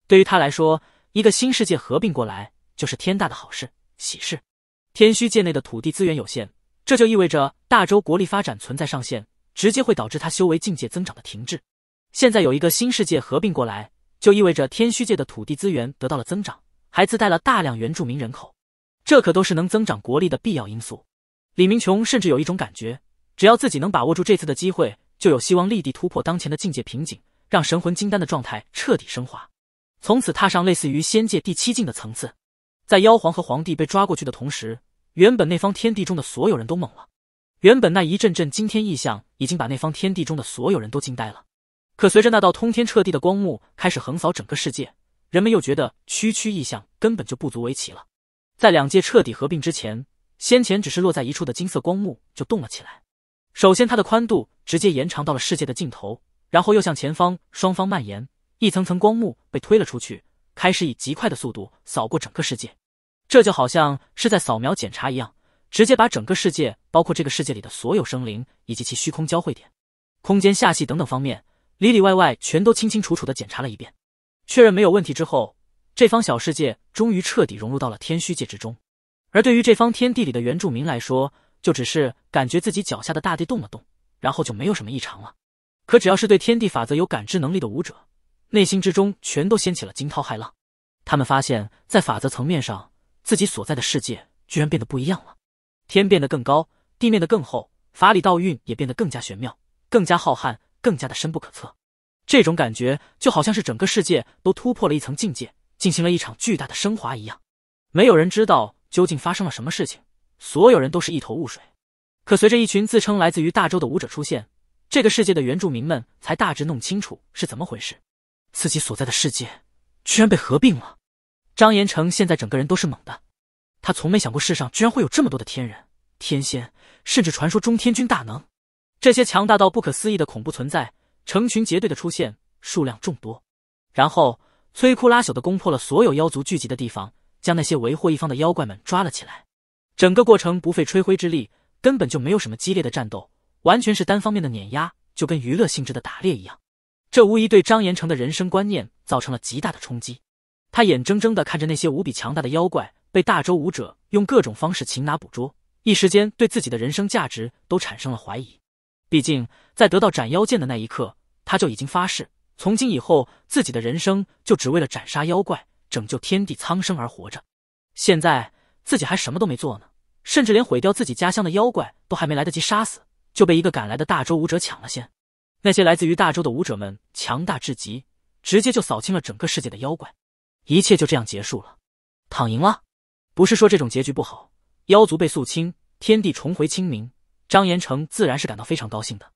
对于他来说，一个新世界合并过来就是天大的好事、喜事。天虚界内的土地资源有限，这就意味着大周国力发展存在上限，直接会导致他修为境界增长的停滞。现在有一个新世界合并过来，就意味着天虚界的土地资源得到了增长，还自带了大量原住民人口。这可都是能增长国力的必要因素。李明琼甚至有一种感觉，只要自己能把握住这次的机会，就有希望立地突破当前的境界瓶颈，让神魂金丹的状态彻底升华，从此踏上类似于仙界第七境的层次。在妖皇和皇帝被抓过去的同时，原本那方天地中的所有人都懵了。原本那一阵阵惊天异象已经把那方天地中的所有人都惊呆了，可随着那道通天彻地的光幕开始横扫整个世界，人们又觉得区区异象根本就不足为奇了。在两界彻底合并之前，先前只是落在一处的金色光幕就动了起来。首先，它的宽度直接延长到了世界的尽头，然后又向前方双方蔓延，一层层光幕被推了出去，开始以极快的速度扫过整个世界。这就好像是在扫描检查一样，直接把整个世界，包括这个世界里的所有生灵以及其虚空交汇点、空间下系等等方面，里里外外全都清清楚楚的检查了一遍，确认没有问题之后。这方小世界终于彻底融入到了天虚界之中，而对于这方天地里的原住民来说，就只是感觉自己脚下的大地动了动，然后就没有什么异常了。可只要是对天地法则有感知能力的武者，内心之中全都掀起了惊涛骇浪。他们发现，在法则层面上，自己所在的世界居然变得不一样了：天变得更高，地面的更厚，法理道运也变得更加玄妙、更加浩瀚、更加的深不可测。这种感觉就好像是整个世界都突破了一层境界。进行了一场巨大的升华一样，没有人知道究竟发生了什么事情，所有人都是一头雾水。可随着一群自称来自于大洲的武者出现，这个世界的原住民们才大致弄清楚是怎么回事：自己所在的世界居然被合并了。张延成现在整个人都是懵的，他从没想过世上居然会有这么多的天人、天仙，甚至传说中天君大能。这些强大到不可思议的恐怖存在，成群结队的出现，数量众多，然后。摧枯拉朽的攻破了所有妖族聚集的地方，将那些为祸一方的妖怪们抓了起来。整个过程不费吹灰之力，根本就没有什么激烈的战斗，完全是单方面的碾压，就跟娱乐性质的打猎一样。这无疑对张延成的人生观念造成了极大的冲击。他眼睁睁地看着那些无比强大的妖怪被大周武者用各种方式擒拿捕捉，一时间对自己的人生价值都产生了怀疑。毕竟，在得到斩妖剑的那一刻，他就已经发誓。从今以后，自己的人生就只为了斩杀妖怪、拯救天地苍生而活着。现在自己还什么都没做呢，甚至连毁掉自己家乡的妖怪都还没来得及杀死，就被一个赶来的大周武者抢了先。那些来自于大周的武者们强大至极，直接就扫清了整个世界的妖怪。一切就这样结束了，躺赢了。不是说这种结局不好，妖族被肃清，天地重回清明，张延成自然是感到非常高兴的。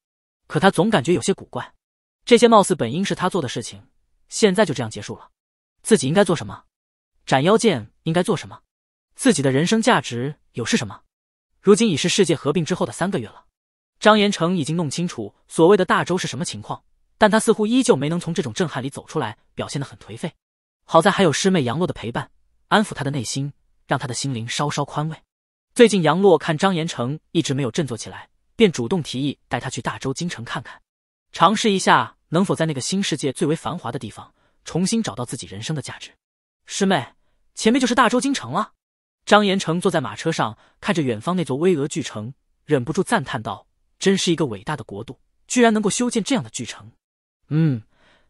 可他总感觉有些古怪。这些貌似本应是他做的事情，现在就这样结束了。自己应该做什么？斩妖剑应该做什么？自己的人生价值又是什么？如今已是世界合并之后的三个月了，张延成已经弄清楚所谓的大周是什么情况，但他似乎依旧没能从这种震撼里走出来，表现的很颓废。好在还有师妹杨洛的陪伴，安抚他的内心，让他的心灵稍稍宽慰。最近杨洛看张延成一直没有振作起来，便主动提议带他去大周京城看看，尝试一下。能否在那个新世界最为繁华的地方重新找到自己人生的价值？师妹，前面就是大周京城了。张延成坐在马车上，看着远方那座巍峨巨城，忍不住赞叹道：“真是一个伟大的国度，居然能够修建这样的巨城。”嗯，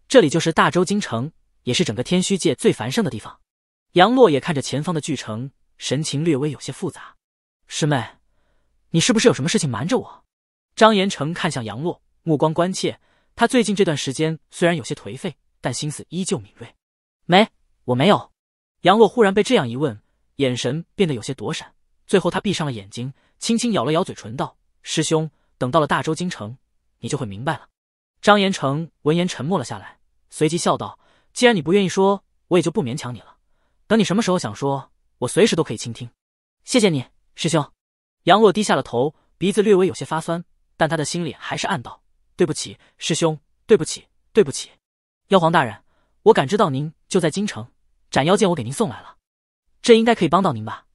这里就是大周京城，也是整个天虚界最繁盛的地方。杨洛也看着前方的巨城，神情略微有些复杂。师妹，你是不是有什么事情瞒着我？张延成看向杨洛，目光关切。他最近这段时间虽然有些颓废，但心思依旧敏锐。没，我没有。杨洛忽然被这样一问，眼神变得有些躲闪。最后，他闭上了眼睛，轻轻咬了咬嘴唇，道：“师兄，等到了大周京城，你就会明白了。”张延成闻言沉默了下来，随即笑道：“既然你不愿意说，我也就不勉强你了。等你什么时候想说，我随时都可以倾听。”谢谢你，师兄。杨洛低下了头，鼻子略微有些发酸，但他的心里还是暗道。对不起，师兄，对不起，对不起，妖皇大人，我感知到您就在京城，斩妖剑我给您送来了，这应该可以帮到您吧。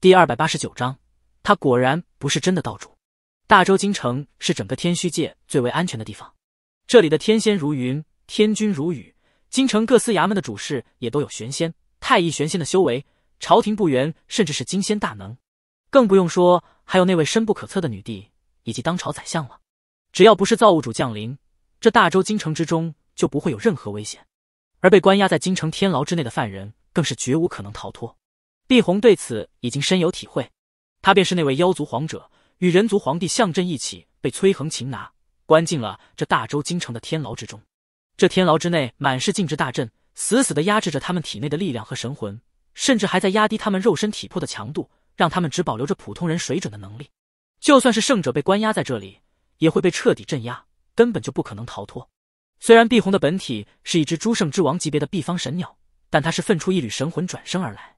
第二百八十九章，他果然不是真的道主。大周京城是整个天虚界最为安全的地方，这里的天仙如云，天君如雨，京城各司衙门的主事也都有玄仙、太乙玄仙的修为，朝廷部员甚至是金仙大能，更不用说还有那位深不可测的女帝以及当朝宰相了。只要不是造物主降临，这大周京城之中就不会有任何危险，而被关押在京城天牢之内的犯人更是绝无可能逃脱。碧红对此已经深有体会，他便是那位妖族皇者，与人族皇帝向镇一起被崔恒擒拿，关进了这大周京城的天牢之中。这天牢之内满是禁制大阵，死死的压制着他们体内的力量和神魂，甚至还在压低他们肉身体魄的强度，让他们只保留着普通人水准的能力。就算是圣者被关押在这里。也会被彻底镇压，根本就不可能逃脱。虽然碧红的本体是一只诸圣之王级别的碧方神鸟，但他是分出一缕神魂转生而来，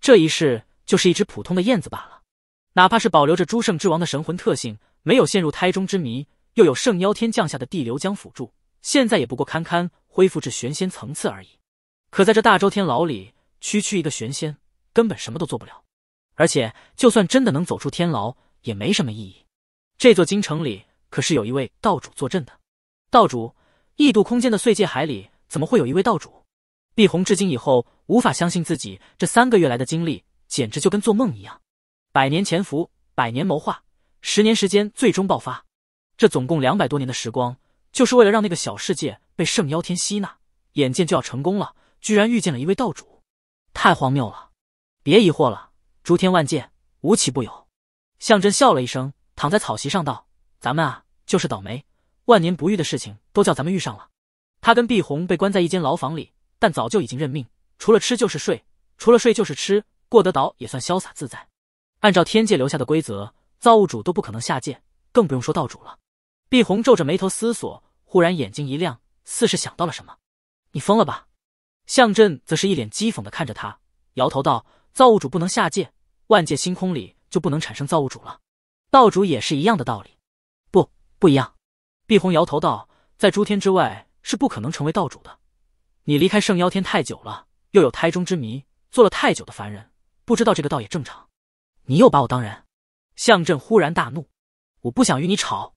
这一世就是一只普通的燕子罢了。哪怕是保留着诸圣之王的神魂特性，没有陷入胎中之谜，又有圣妖天降下的地流将辅助，现在也不过堪堪恢复至玄仙层次而已。可在这大周天牢里，区区一个玄仙根本什么都做不了。而且，就算真的能走出天牢，也没什么意义。这座京城里。可是有一位道主坐镇的，道主，异度空间的碎界海里怎么会有一位道主？碧红至今以后无法相信自己这三个月来的经历，简直就跟做梦一样。百年潜伏，百年谋划，十年时间最终爆发，这总共两百多年的时光，就是为了让那个小世界被圣妖天吸纳。眼见就要成功了，居然遇见了一位道主，太荒谬了！别疑惑了，诸天万界无奇不有。向真笑了一声，躺在草席上道。咱们啊，就是倒霉，万年不遇的事情都叫咱们遇上了。他跟碧红被关在一间牢房里，但早就已经认命，除了吃就是睡，除了睡就是吃，过得倒也算潇洒自在。按照天界留下的规则，造物主都不可能下界，更不用说道主了。碧红皱着眉头思索，忽然眼睛一亮，似是想到了什么。你疯了吧？向正则是一脸讥讽的看着他，摇头道：“造物主不能下界，万界星空里就不能产生造物主了。道主也是一样的道理。”不一样，碧红摇头道：“在诸天之外是不可能成为道主的。你离开圣妖天太久了，又有胎中之谜，做了太久的凡人，不知道这个道也正常。你又把我当人？”向正忽然大怒：“我不想与你吵。”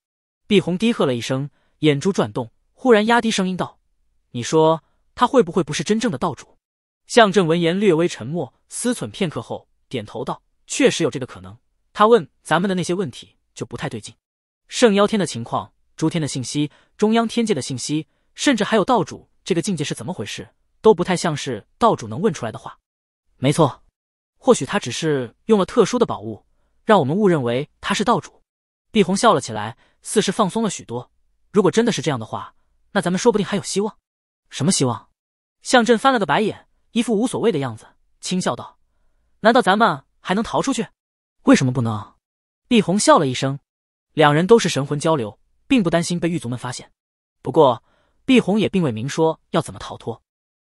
碧红低喝了一声，眼珠转动，忽然压低声音道：“你说他会不会不是真正的道主？”向正闻言略微沉默，思忖片刻后，点头道：“确实有这个可能。他问咱们的那些问题就不太对劲。”圣妖天的情况，诸天的信息，中央天界的信息，甚至还有道主这个境界是怎么回事，都不太像是道主能问出来的话。没错，或许他只是用了特殊的宝物，让我们误认为他是道主。碧红笑了起来，似是放松了许多。如果真的是这样的话，那咱们说不定还有希望。什么希望？向朕翻了个白眼，一副无所谓的样子，轻笑道：“难道咱们还能逃出去？为什么不能？”碧红笑了一声。两人都是神魂交流，并不担心被狱卒们发现。不过，碧红也并未明说要怎么逃脱，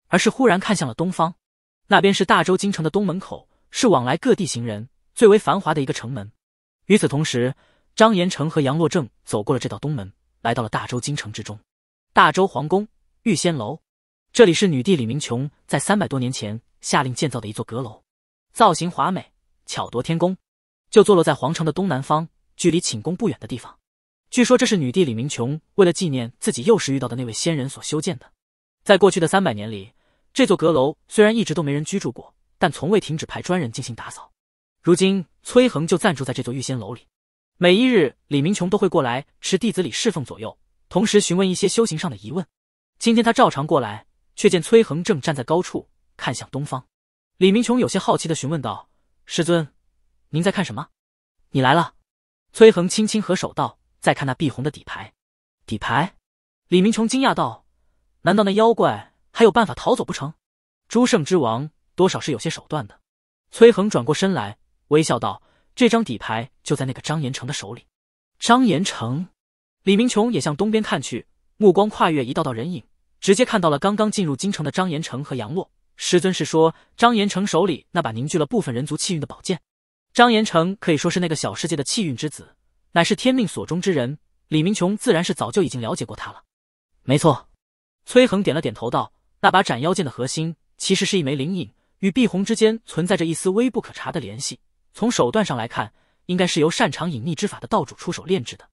而是忽然看向了东方。那边是大周京城的东门口，是往来各地行人最为繁华的一个城门。与此同时，张延成和杨洛正走过了这道东门，来到了大周京城之中。大周皇宫御仙楼，这里是女帝李明琼在三百多年前下令建造的一座阁楼，造型华美，巧夺天工，就坐落在皇城的东南方。距离寝宫不远的地方，据说这是女帝李明琼为了纪念自己幼时遇到的那位仙人所修建的。在过去的三百年里，这座阁楼虽然一直都没人居住过，但从未停止派专人进行打扫。如今，崔恒就暂住在这座御仙楼里。每一日，李明琼都会过来，持弟子礼侍奉左右，同时询问一些修行上的疑问。今天他照常过来，却见崔恒正站在高处看向东方。李明琼有些好奇地询问道：“师尊，您在看什么？”“你来了。”崔恒轻轻合手道：“再看那碧红的底牌。”底牌，李明琼惊讶道：“难道那妖怪还有办法逃走不成？”诸圣之王多少是有些手段的。崔恒转过身来，微笑道：“这张底牌就在那个张延成的手里。”张延成，李明琼也向东边看去，目光跨越一道道人影，直接看到了刚刚进入京城的张延成和杨洛。师尊是说张延成手里那把凝聚了部分人族气运的宝剑？张延成可以说是那个小世界的气运之子，乃是天命所中之人。李明琼自然是早就已经了解过他了。没错，崔恒点了点头道：“那把斩妖剑的核心其实是一枚灵影，与碧红之间存在着一丝微不可察的联系。从手段上来看，应该是由擅长隐匿之法的道主出手炼制的。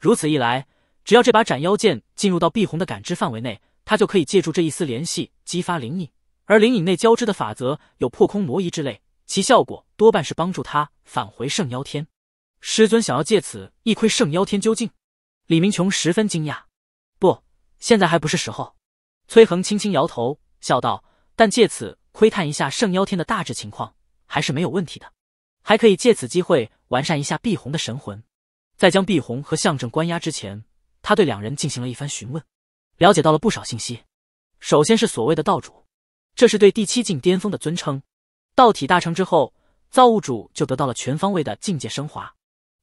如此一来，只要这把斩妖剑进入到碧红的感知范围内，他就可以借助这一丝联系激发灵影，而灵影内交织的法则有破空挪移之类，其效果。”多半是帮助他返回圣妖天，师尊想要借此一窥圣妖天究竟。李明琼十分惊讶，不，现在还不是时候。崔恒轻轻摇头，笑道：“但借此窥探一下圣妖天的大致情况，还是没有问题的。还可以借此机会完善一下碧红的神魂，在将碧红和象征关押之前，他对两人进行了一番询问，了解到了不少信息。首先是所谓的道主，这是对第七境巅峰的尊称，道体大成之后。”造物主就得到了全方位的境界升华，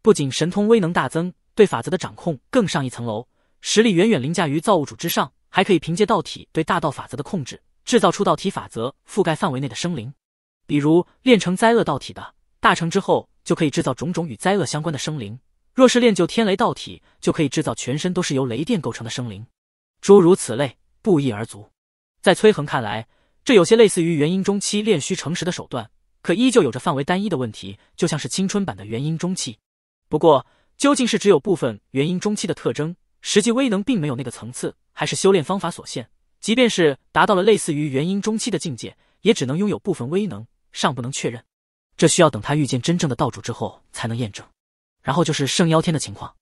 不仅神通威能大增，对法则的掌控更上一层楼，实力远远凌驾于造物主之上，还可以凭借道体对大道法则的控制，制造出道体法则覆盖范围内的生灵，比如练成灾厄道体的，大成之后就可以制造种种与灾厄相关的生灵；若是练就天雷道体，就可以制造全身都是由雷电构成的生灵，诸如此类不一而足。在崔恒看来，这有些类似于元婴中期炼虚成实的手段。可依旧有着范围单一的问题，就像是青春版的元婴中期。不过，究竟是只有部分元婴中期的特征，实际威能并没有那个层次，还是修炼方法所限？即便是达到了类似于元婴中期的境界，也只能拥有部分威能，尚不能确认。这需要等他遇见真正的道主之后才能验证。然后就是圣妖天的情况，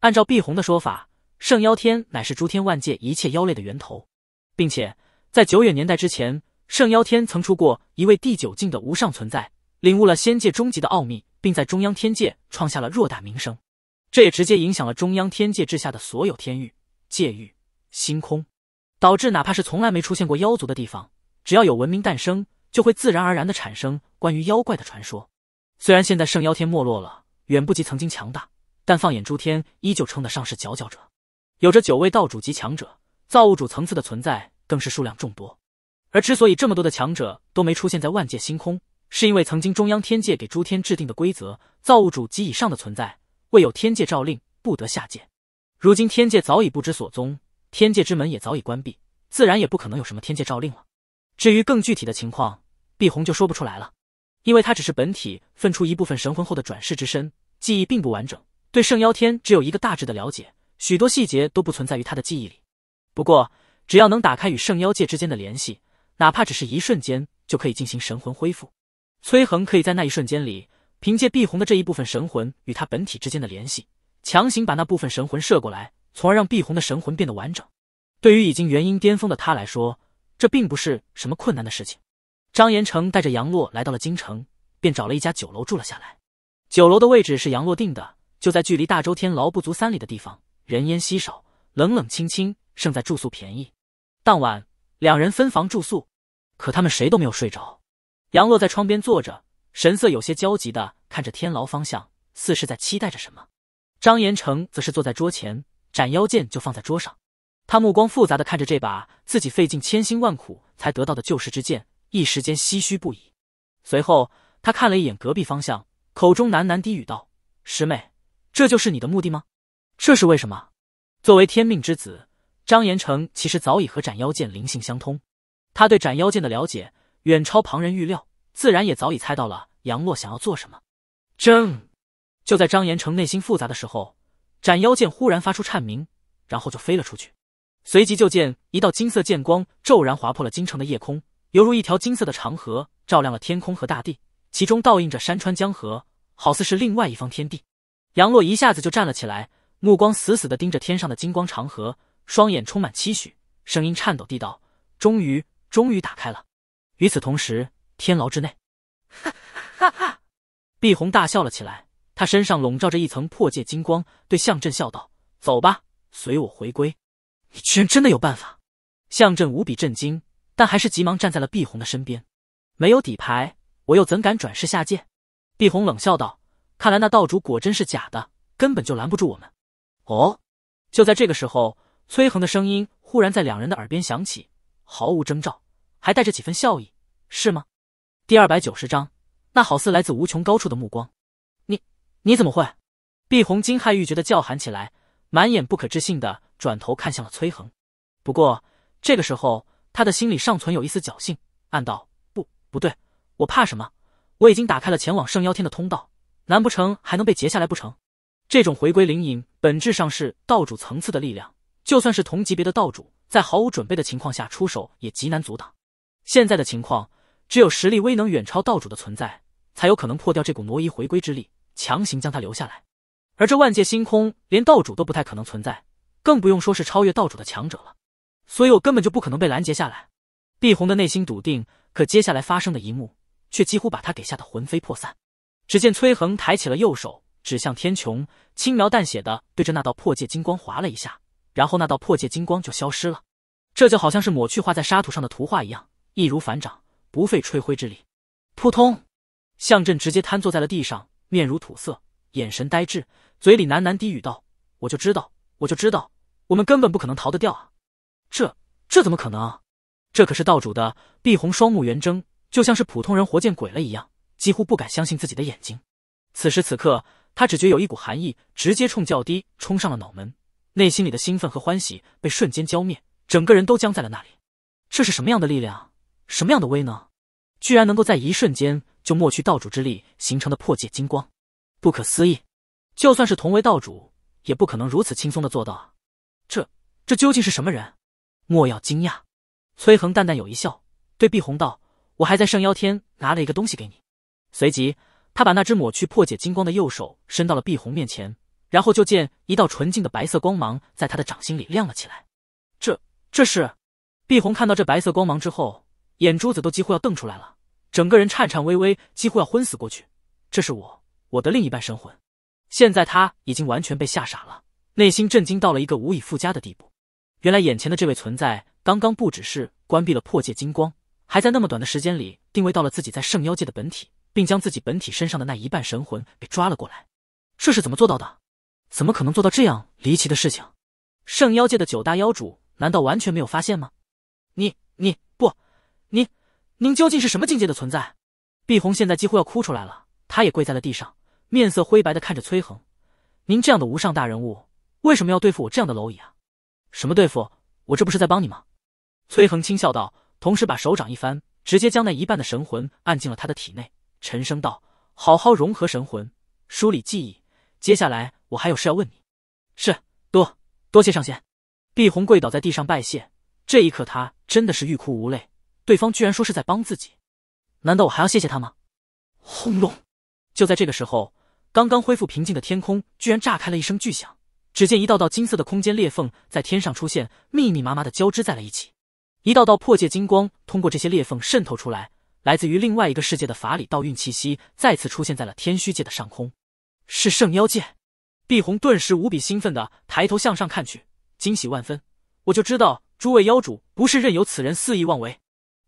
按照碧红的说法，圣妖天乃是诸天万界一切妖类的源头，并且在久远年代之前。圣妖天曾出过一位第九境的无上存在，领悟了仙界终极的奥秘，并在中央天界创下了偌大名声。这也直接影响了中央天界之下的所有天域、界域、星空，导致哪怕是从来没出现过妖族的地方，只要有文明诞生，就会自然而然的产生关于妖怪的传说。虽然现在圣妖天没落了，远不及曾经强大，但放眼诸天，依旧称得上是佼佼者。有着九位道主级强者，造物主层次的存在更是数量众多。而之所以这么多的强者都没出现在万界星空，是因为曾经中央天界给诸天制定的规则：造物主及以上的存在，未有天界诏令不得下界。如今天界早已不知所踪，天界之门也早已关闭，自然也不可能有什么天界诏令了。至于更具体的情况，碧红就说不出来了，因为他只是本体分出一部分神魂后的转世之身，记忆并不完整，对圣妖天只有一个大致的了解，许多细节都不存在于他的记忆里。不过，只要能打开与圣妖界之间的联系，哪怕只是一瞬间，就可以进行神魂恢复。崔恒可以在那一瞬间里，凭借碧红的这一部分神魂与他本体之间的联系，强行把那部分神魂射过来，从而让碧红的神魂变得完整。对于已经元婴巅峰的他来说，这并不是什么困难的事情。张延成带着杨洛来到了京城，便找了一家酒楼住了下来。酒楼的位置是杨洛定的，就在距离大周天牢不足三里的地方，人烟稀少，冷冷清清，胜在住宿便宜。当晚，两人分房住宿。可他们谁都没有睡着，杨洛在窗边坐着，神色有些焦急的看着天牢方向，似是在期待着什么。张延成则是坐在桌前，斩妖剑就放在桌上，他目光复杂的看着这把自己费尽千辛万苦才得到的救世之剑，一时间唏嘘不已。随后，他看了一眼隔壁方向，口中喃喃低语道：“师妹，这就是你的目的吗？这是为什么？”作为天命之子，张延成其实早已和斩妖剑灵性相通。他对斩妖剑的了解远超旁人预料，自然也早已猜到了杨洛想要做什么。正就在张延成内心复杂的时候，斩妖剑忽然发出颤鸣，然后就飞了出去。随即就见一道金色剑光骤然划破了京城的夜空，犹如一条金色的长河，照亮了天空和大地，其中倒映着山川江河，好似是另外一方天地。杨洛一下子就站了起来，目光死死地盯着天上的金光长河，双眼充满期许，声音颤抖地道：“终于。”终于打开了。与此同时，天牢之内，哈哈哈！碧红大笑了起来。他身上笼罩着一层破戒金光，对向振笑道：“走吧，随我回归。”你居然真的有办法！向振无比震惊，但还是急忙站在了碧红的身边。没有底牌，我又怎敢转世下界？碧红冷笑道：“看来那道主果真是假的，根本就拦不住我们。”哦。就在这个时候，崔恒的声音忽然在两人的耳边响起。毫无征兆，还带着几分笑意，是吗？第二百九十章，那好似来自无穷高处的目光，你你怎么会？碧红惊骇欲绝的叫喊起来，满眼不可置信的转头看向了崔恒。不过这个时候，他的心里尚存有一丝侥幸，暗道：不，不对，我怕什么？我已经打开了前往圣妖天的通道，难不成还能被截下来不成？这种回归灵隐本质上是道主层次的力量，就算是同级别的道主。在毫无准备的情况下出手，也极难阻挡。现在的情况，只有实力威能远超道主的存在，才有可能破掉这股挪移回归之力，强行将他留下来。而这万界星空，连道主都不太可能存在，更不用说是超越道主的强者了。所以我根本就不可能被拦截下来。碧红的内心笃定，可接下来发生的一幕，却几乎把他给吓得魂飞魄散。只见崔恒抬起了右手，指向天穹，轻描淡写的对着那道破界金光划了一下。然后那道破界金光就消失了，这就好像是抹去画在沙土上的图画一样，易如反掌，不费吹灰之力。扑通，向震直接瘫坐在了地上，面如土色，眼神呆滞，嘴里喃喃低语道：“我就知道，我就知道，我们根本不可能逃得掉，啊！这这怎么可能？这可是道主的！”碧红双目圆睁，就像是普通人活见鬼了一样，几乎不敢相信自己的眼睛。此时此刻，他只觉有一股寒意直接冲较低冲上了脑门。内心里的兴奋和欢喜被瞬间浇灭，整个人都僵在了那里。这是什么样的力量？什么样的威能？居然能够在一瞬间就抹去道主之力形成的破界金光？不可思议！就算是同为道主，也不可能如此轻松的做到啊！这这究竟是什么人？莫要惊讶，崔恒淡淡有一笑，对碧红道：“我还在圣妖天拿了一个东西给你。”随即，他把那只抹去破解金光的右手伸到了碧红面前。然后就见一道纯净的白色光芒在他的掌心里亮了起来，这这是碧红看到这白色光芒之后，眼珠子都几乎要瞪出来了，整个人颤颤巍巍，几乎要昏死过去。这是我我的另一半神魂，现在他已经完全被吓傻了，内心震惊到了一个无以复加的地步。原来眼前的这位存在刚刚不只是关闭了破界金光，还在那么短的时间里定位到了自己在圣妖界的本体，并将自己本体身上的那一半神魂给抓了过来，这是怎么做到的？怎么可能做到这样离奇的事情？圣妖界的九大妖主难道完全没有发现吗？你、你不、你、您究竟是什么境界的存在？碧红现在几乎要哭出来了，她也跪在了地上，面色灰白的看着崔恒。您这样的无上大人物，为什么要对付我这样的蝼蚁啊？什么对付？我这不是在帮你吗？崔恒轻笑道，同时把手掌一翻，直接将那一半的神魂按进了他的体内，沉声道：“好好融合神魂，梳理记忆，接下来。”我还有事要问你，是多多谢上仙。碧红跪倒在地上拜谢，这一刻他真的是欲哭无泪。对方居然说是在帮自己，难道我还要谢谢他吗？轰隆！就在这个时候，刚刚恢复平静的天空居然炸开了一声巨响，只见一道道金色的空间裂缝在天上出现，密密麻麻的交织在了一起。一道道破界金光通过这些裂缝渗透出来，来自于另外一个世界的法理倒运气息再次出现在了天虚界的上空，是圣妖界。碧红顿时无比兴奋地抬头向上看去，惊喜万分。我就知道诸位妖主不是任由此人肆意妄为。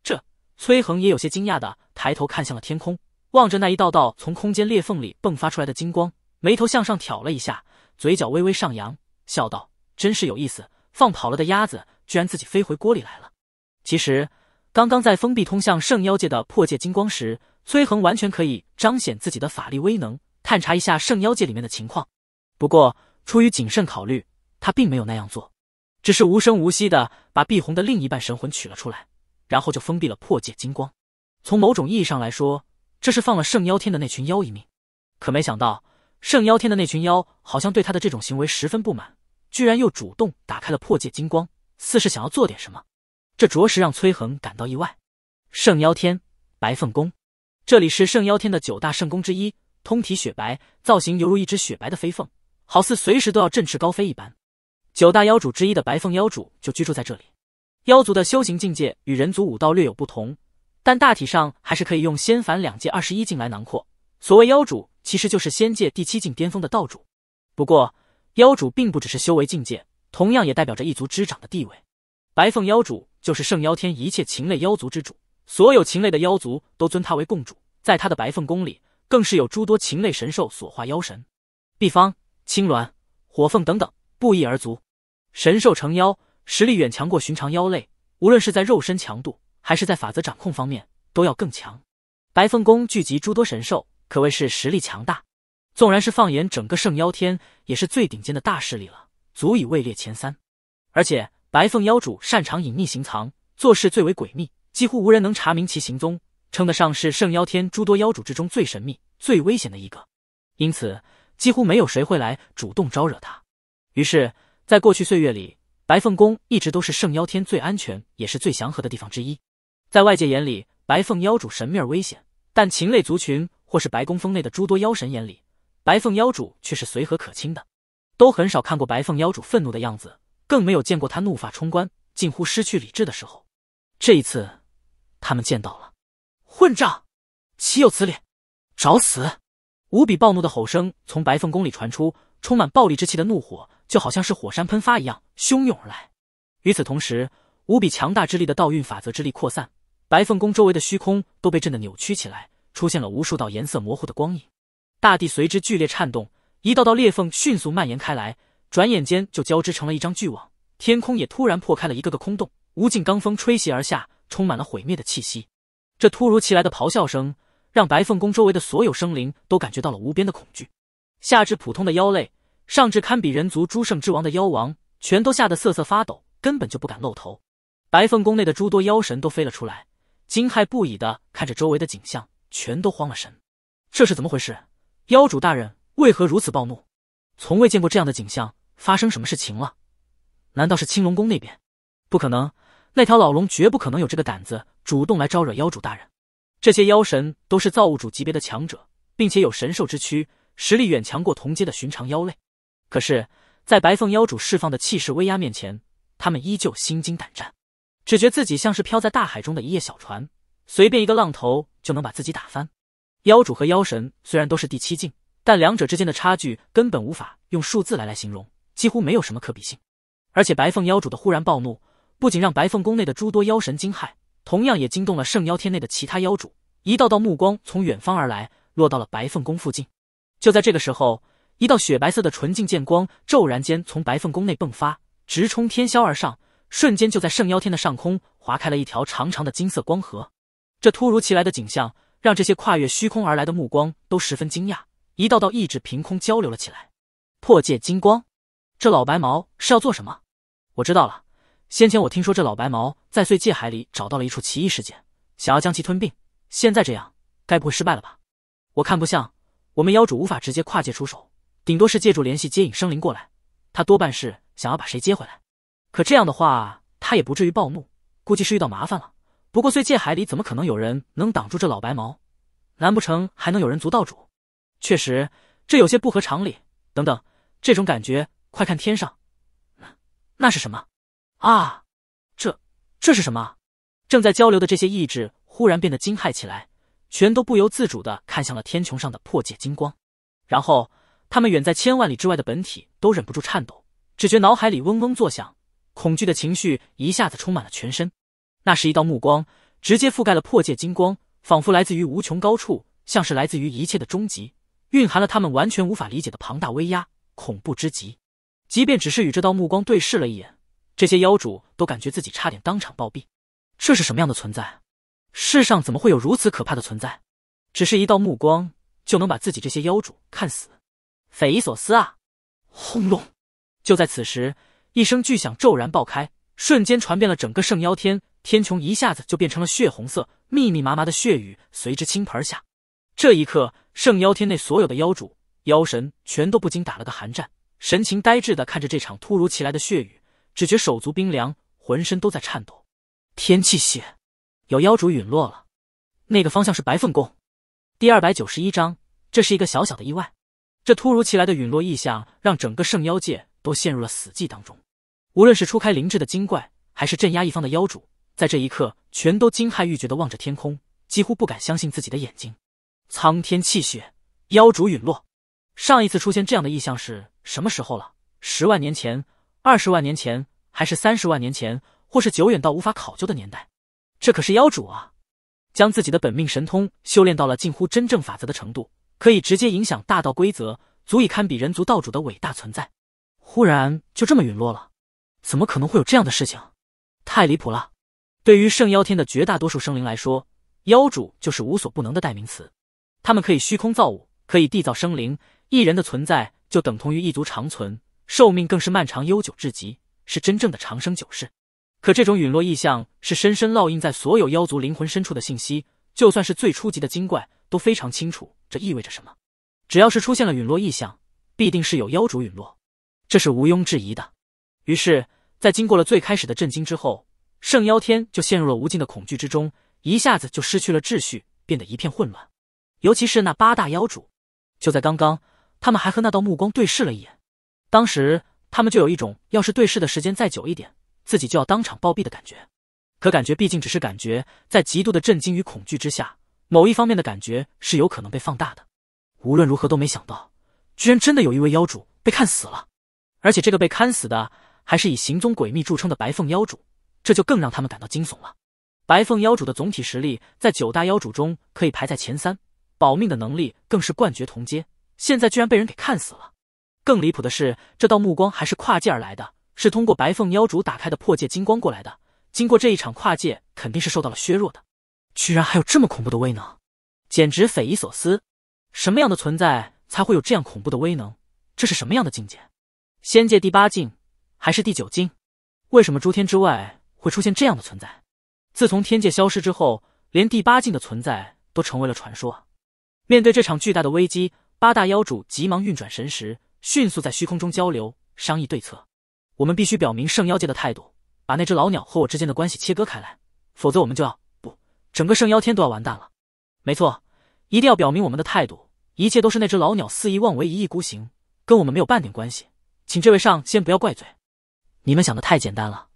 这崔恒也有些惊讶地抬头看向了天空，望着那一道道从空间裂缝里迸发出来的金光，眉头向上挑了一下，嘴角微微上扬，笑道：“真是有意思，放跑了的鸭子居然自己飞回锅里来了。”其实，刚刚在封闭通向圣妖界的破界金光时，崔恒完全可以彰显自己的法力威能，探查一下圣妖界里面的情况。不过出于谨慎考虑，他并没有那样做，只是无声无息的把碧红的另一半神魂取了出来，然后就封闭了破界金光。从某种意义上来说，这是放了圣妖天的那群妖一命。可没想到，圣妖天的那群妖好像对他的这种行为十分不满，居然又主动打开了破界金光，似是想要做点什么。这着实让崔恒感到意外。圣妖天白凤宫，这里是圣妖天的九大圣宫之一，通体雪白，造型犹如一只雪白的飞凤。好似随时都要振翅高飞一般，九大妖主之一的白凤妖主就居住在这里。妖族的修行境界与人族武道略有不同，但大体上还是可以用仙凡两界二十一境来囊括。所谓妖主，其实就是仙界第七境巅峰的道主。不过，妖主并不只是修为境界，同样也代表着一族之长的地位。白凤妖主就是圣妖天一切禽类妖族之主，所有禽类的妖族都尊他为共主。在他的白凤宫里，更是有诸多禽类神兽所化妖神，毕方。青鸾、火凤等等不一而足，神兽成妖，实力远强过寻常妖类。无论是在肉身强度，还是在法则掌控方面，都要更强。白凤宫聚集诸多神兽，可谓是实力强大。纵然是放眼整个圣妖天，也是最顶尖的大势力了，足以位列前三。而且白凤妖主擅长隐匿行藏，做事最为诡秘，几乎无人能查明其行踪，称得上是圣妖天诸多妖主之中最神秘、最危险的一个。因此。几乎没有谁会来主动招惹他，于是，在过去岁月里，白凤宫一直都是圣妖天最安全也是最祥和的地方之一。在外界眼里，白凤妖主神秘危险，但禽类族群或是白公峰内的诸多妖神眼里，白凤妖主却是随和可亲的，都很少看过白凤妖主愤怒的样子，更没有见过他怒发冲冠、近乎失去理智的时候。这一次，他们见到了，混账，岂有此理，找死！无比暴怒的吼声从白凤宫里传出，充满暴力之气的怒火就好像是火山喷发一样汹涌而来。与此同时，无比强大之力的道运法则之力扩散，白凤宫周围的虚空都被震得扭曲起来，出现了无数道颜色模糊的光影。大地随之剧烈颤动，一道道裂缝迅速蔓延开来，转眼间就交织成了一张巨网。天空也突然破开了一个个空洞，无尽罡风吹袭而下，充满了毁灭的气息。这突如其来的咆哮声。让白凤宫周围的所有生灵都感觉到了无边的恐惧，下至普通的妖类，上至堪比人族诸圣之王的妖王，全都吓得瑟瑟发抖，根本就不敢露头。白凤宫内的诸多妖神都飞了出来，惊骇不已的看着周围的景象，全都慌了神。这是怎么回事？妖主大人为何如此暴怒？从未见过这样的景象，发生什么事情了？难道是青龙宫那边？不可能，那条老龙绝不可能有这个胆子主动来招惹妖主大人。这些妖神都是造物主级别的强者，并且有神兽之躯，实力远强过同阶的寻常妖类。可是，在白凤妖主释放的气势威压面前，他们依旧心惊胆战，只觉自己像是飘在大海中的一叶小船，随便一个浪头就能把自己打翻。妖主和妖神虽然都是第七境，但两者之间的差距根本无法用数字来来形容，几乎没有什么可比性。而且白凤妖主的忽然暴怒，不仅让白凤宫内的诸多妖神惊骇。同样也惊动了圣妖天内的其他妖主，一道道目光从远方而来，落到了白凤宫附近。就在这个时候，一道雪白色的纯净剑光骤然间从白凤宫内迸发，直冲天霄而上，瞬间就在圣妖天的上空划开了一条长长的金色光河。这突如其来的景象，让这些跨越虚空而来的目光都十分惊讶，一道道意志凭空交流了起来。破界金光，这老白毛是要做什么？我知道了。先前我听说这老白毛在碎界海里找到了一处奇异事件，想要将其吞并。现在这样，该不会失败了吧？我看不像。我们妖主无法直接跨界出手，顶多是借助联系接引生灵过来。他多半是想要把谁接回来。可这样的话，他也不至于暴怒，估计是遇到麻烦了。不过碎界海里怎么可能有人能挡住这老白毛？难不成还能有人族道主？确实，这有些不合常理。等等，这种感觉，快看天上，那那是什么？啊，这这是什么？正在交流的这些意志忽然变得惊骇起来，全都不由自主的看向了天穹上的破解金光，然后他们远在千万里之外的本体都忍不住颤抖，只觉脑海里嗡嗡作响，恐惧的情绪一下子充满了全身。那是一道目光，直接覆盖了破界金光，仿佛来自于无穷高处，像是来自于一切的终极，蕴含了他们完全无法理解的庞大威压，恐怖之极。即便只是与这道目光对视了一眼。这些妖主都感觉自己差点当场暴毙，这是什么样的存在？世上怎么会有如此可怕的存在？只是一道目光就能把自己这些妖主看死，匪夷所思啊！轰隆！就在此时，一声巨响骤然爆开，瞬间传遍了整个圣妖天，天穹一下子就变成了血红色，密密麻麻的血雨随之倾盆而下。这一刻，圣妖天内所有的妖主、妖神全都不禁打了个寒战，神情呆滞的看着这场突如其来的血雨。只觉手足冰凉，浑身都在颤抖。天气血，有妖主陨落了。那个方向是白凤宫。第二百九十一章，这是一个小小的意外。这突如其来的陨落异象，让整个圣妖界都陷入了死寂当中。无论是初开灵智的精怪，还是镇压一方的妖主，在这一刻全都惊骇欲绝的望着天空，几乎不敢相信自己的眼睛。苍天气血，妖主陨落。上一次出现这样的异象是什么时候了？十万年前。二十万年前，还是三十万年前，或是久远到无法考究的年代，这可是妖主啊！将自己的本命神通修炼到了近乎真正法则的程度，可以直接影响大道规则，足以堪比人族道主的伟大存在。忽然就这么陨落了，怎么可能会有这样的事情？太离谱了！对于圣妖天的绝大多数生灵来说，妖主就是无所不能的代名词。他们可以虚空造物，可以缔造生灵，一人的存在就等同于一族长存。寿命更是漫长悠久至极，是真正的长生九世。可这种陨落意象是深深烙印在所有妖族灵魂深处的信息，就算是最初级的精怪都非常清楚这意味着什么。只要是出现了陨落意象，必定是有妖主陨落，这是毋庸置疑的。于是，在经过了最开始的震惊之后，圣妖天就陷入了无尽的恐惧之中，一下子就失去了秩序，变得一片混乱。尤其是那八大妖主，就在刚刚，他们还和那道目光对视了一眼。当时他们就有一种，要是对视的时间再久一点，自己就要当场暴毙的感觉。可感觉毕竟只是感觉，在极度的震惊与恐惧之下，某一方面的感觉是有可能被放大的。无论如何都没想到，居然真的有一位妖主被看死了，而且这个被看死的还是以行踪诡秘著称的白凤妖主，这就更让他们感到惊悚了。白凤妖主的总体实力在九大妖主中可以排在前三，保命的能力更是冠绝同阶，现在居然被人给看死了。更离谱的是，这道目光还是跨界而来的，是通过白凤妖主打开的破界金光过来的。经过这一场跨界，肯定是受到了削弱的。居然还有这么恐怖的威能，简直匪夷所思！什么样的存在才会有这样恐怖的威能？这是什么样的境界？仙界第八境还是第九境？为什么诸天之外会出现这样的存在？自从天界消失之后，连第八境的存在都成为了传说面对这场巨大的危机，八大妖主急忙运转神识。迅速在虚空中交流，商议对策。我们必须表明圣妖界的态度，把那只老鸟和我之间的关系切割开来，否则我们就要不整个圣妖天都要完蛋了。没错，一定要表明我们的态度。一切都是那只老鸟肆意妄为、一意孤行，跟我们没有半点关系。请这位上仙不要怪罪。你们想的太简单了。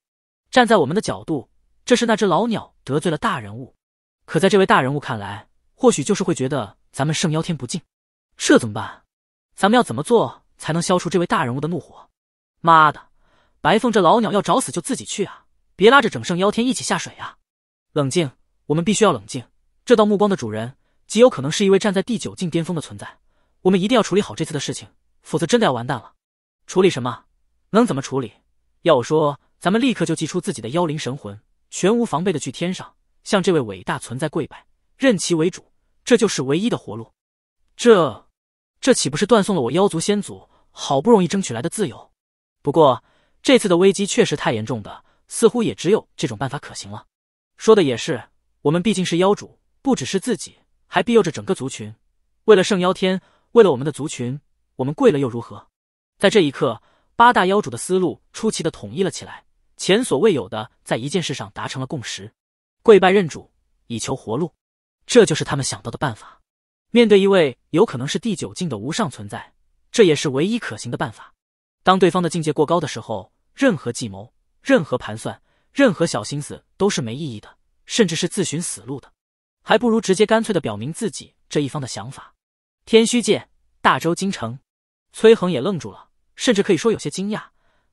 站在我们的角度，这是那只老鸟得罪了大人物；可在这位大人物看来，或许就是会觉得咱们圣妖天不敬。这怎么办？咱们要怎么做？才能消除这位大人物的怒火。妈的，白凤这老鸟要找死就自己去啊，别拉着整圣妖天一起下水啊！冷静，我们必须要冷静。这道目光的主人极有可能是一位站在第九境巅峰的存在，我们一定要处理好这次的事情，否则真的要完蛋了。处理什么？能怎么处理？要我说，咱们立刻就祭出自己的妖灵神魂，全无防备的去天上向这位伟大存在跪拜，认其为主，这就是唯一的活路。这，这岂不是断送了我妖族先祖？好不容易争取来的自由，不过这次的危机确实太严重的，似乎也只有这种办法可行了。说的也是，我们毕竟是妖主，不只是自己，还庇佑着整个族群。为了圣妖天，为了我们的族群，我们跪了又如何？在这一刻，八大妖主的思路出奇的统一了起来，前所未有的在一件事上达成了共识：跪拜认主，以求活路。这就是他们想到的办法。面对一位有可能是第九境的无上存在。这也是唯一可行的办法。当对方的境界过高的时候，任何计谋、任何盘算、任何小心思都是没意义的，甚至是自寻死路的。还不如直接干脆的表明自己这一方的想法。天虚界，大周京城，崔恒也愣住了，甚至可以说有些惊讶，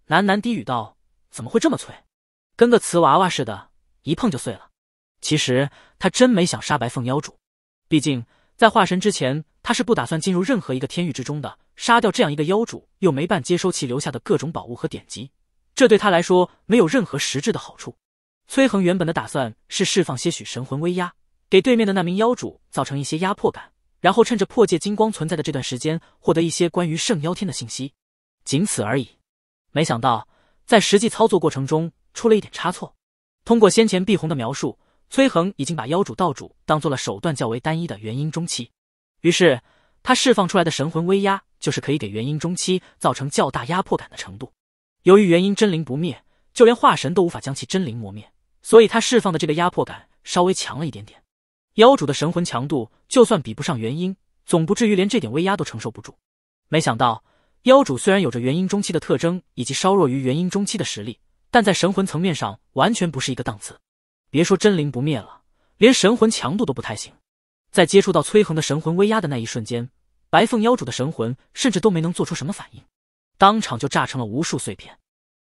喃喃低语道：“怎么会这么脆？跟个瓷娃娃似的，一碰就碎了。”其实他真没想杀白凤妖主，毕竟在化神之前。他是不打算进入任何一个天域之中的，杀掉这样一个妖主又没办接收其留下的各种宝物和典籍，这对他来说没有任何实质的好处。崔恒原本的打算是释放些许神魂威压，给对面的那名妖主造成一些压迫感，然后趁着破界金光存在的这段时间，获得一些关于圣妖天的信息，仅此而已。没想到在实际操作过程中出了一点差错。通过先前碧红的描述，崔恒已经把妖主道主当做了手段较为单一的元婴中期。于是，他释放出来的神魂威压，就是可以给元婴中期造成较大压迫感的程度。由于元婴真灵不灭，就连化神都无法将其真灵磨灭，所以他释放的这个压迫感稍微强了一点点。妖主的神魂强度就算比不上元婴，总不至于连这点威压都承受不住。没想到，妖主虽然有着元婴中期的特征以及稍弱于元婴中期的实力，但在神魂层面上完全不是一个档次。别说真灵不灭了，连神魂强度都不太行。在接触到崔恒的神魂威压的那一瞬间，白凤妖主的神魂甚至都没能做出什么反应，当场就炸成了无数碎片，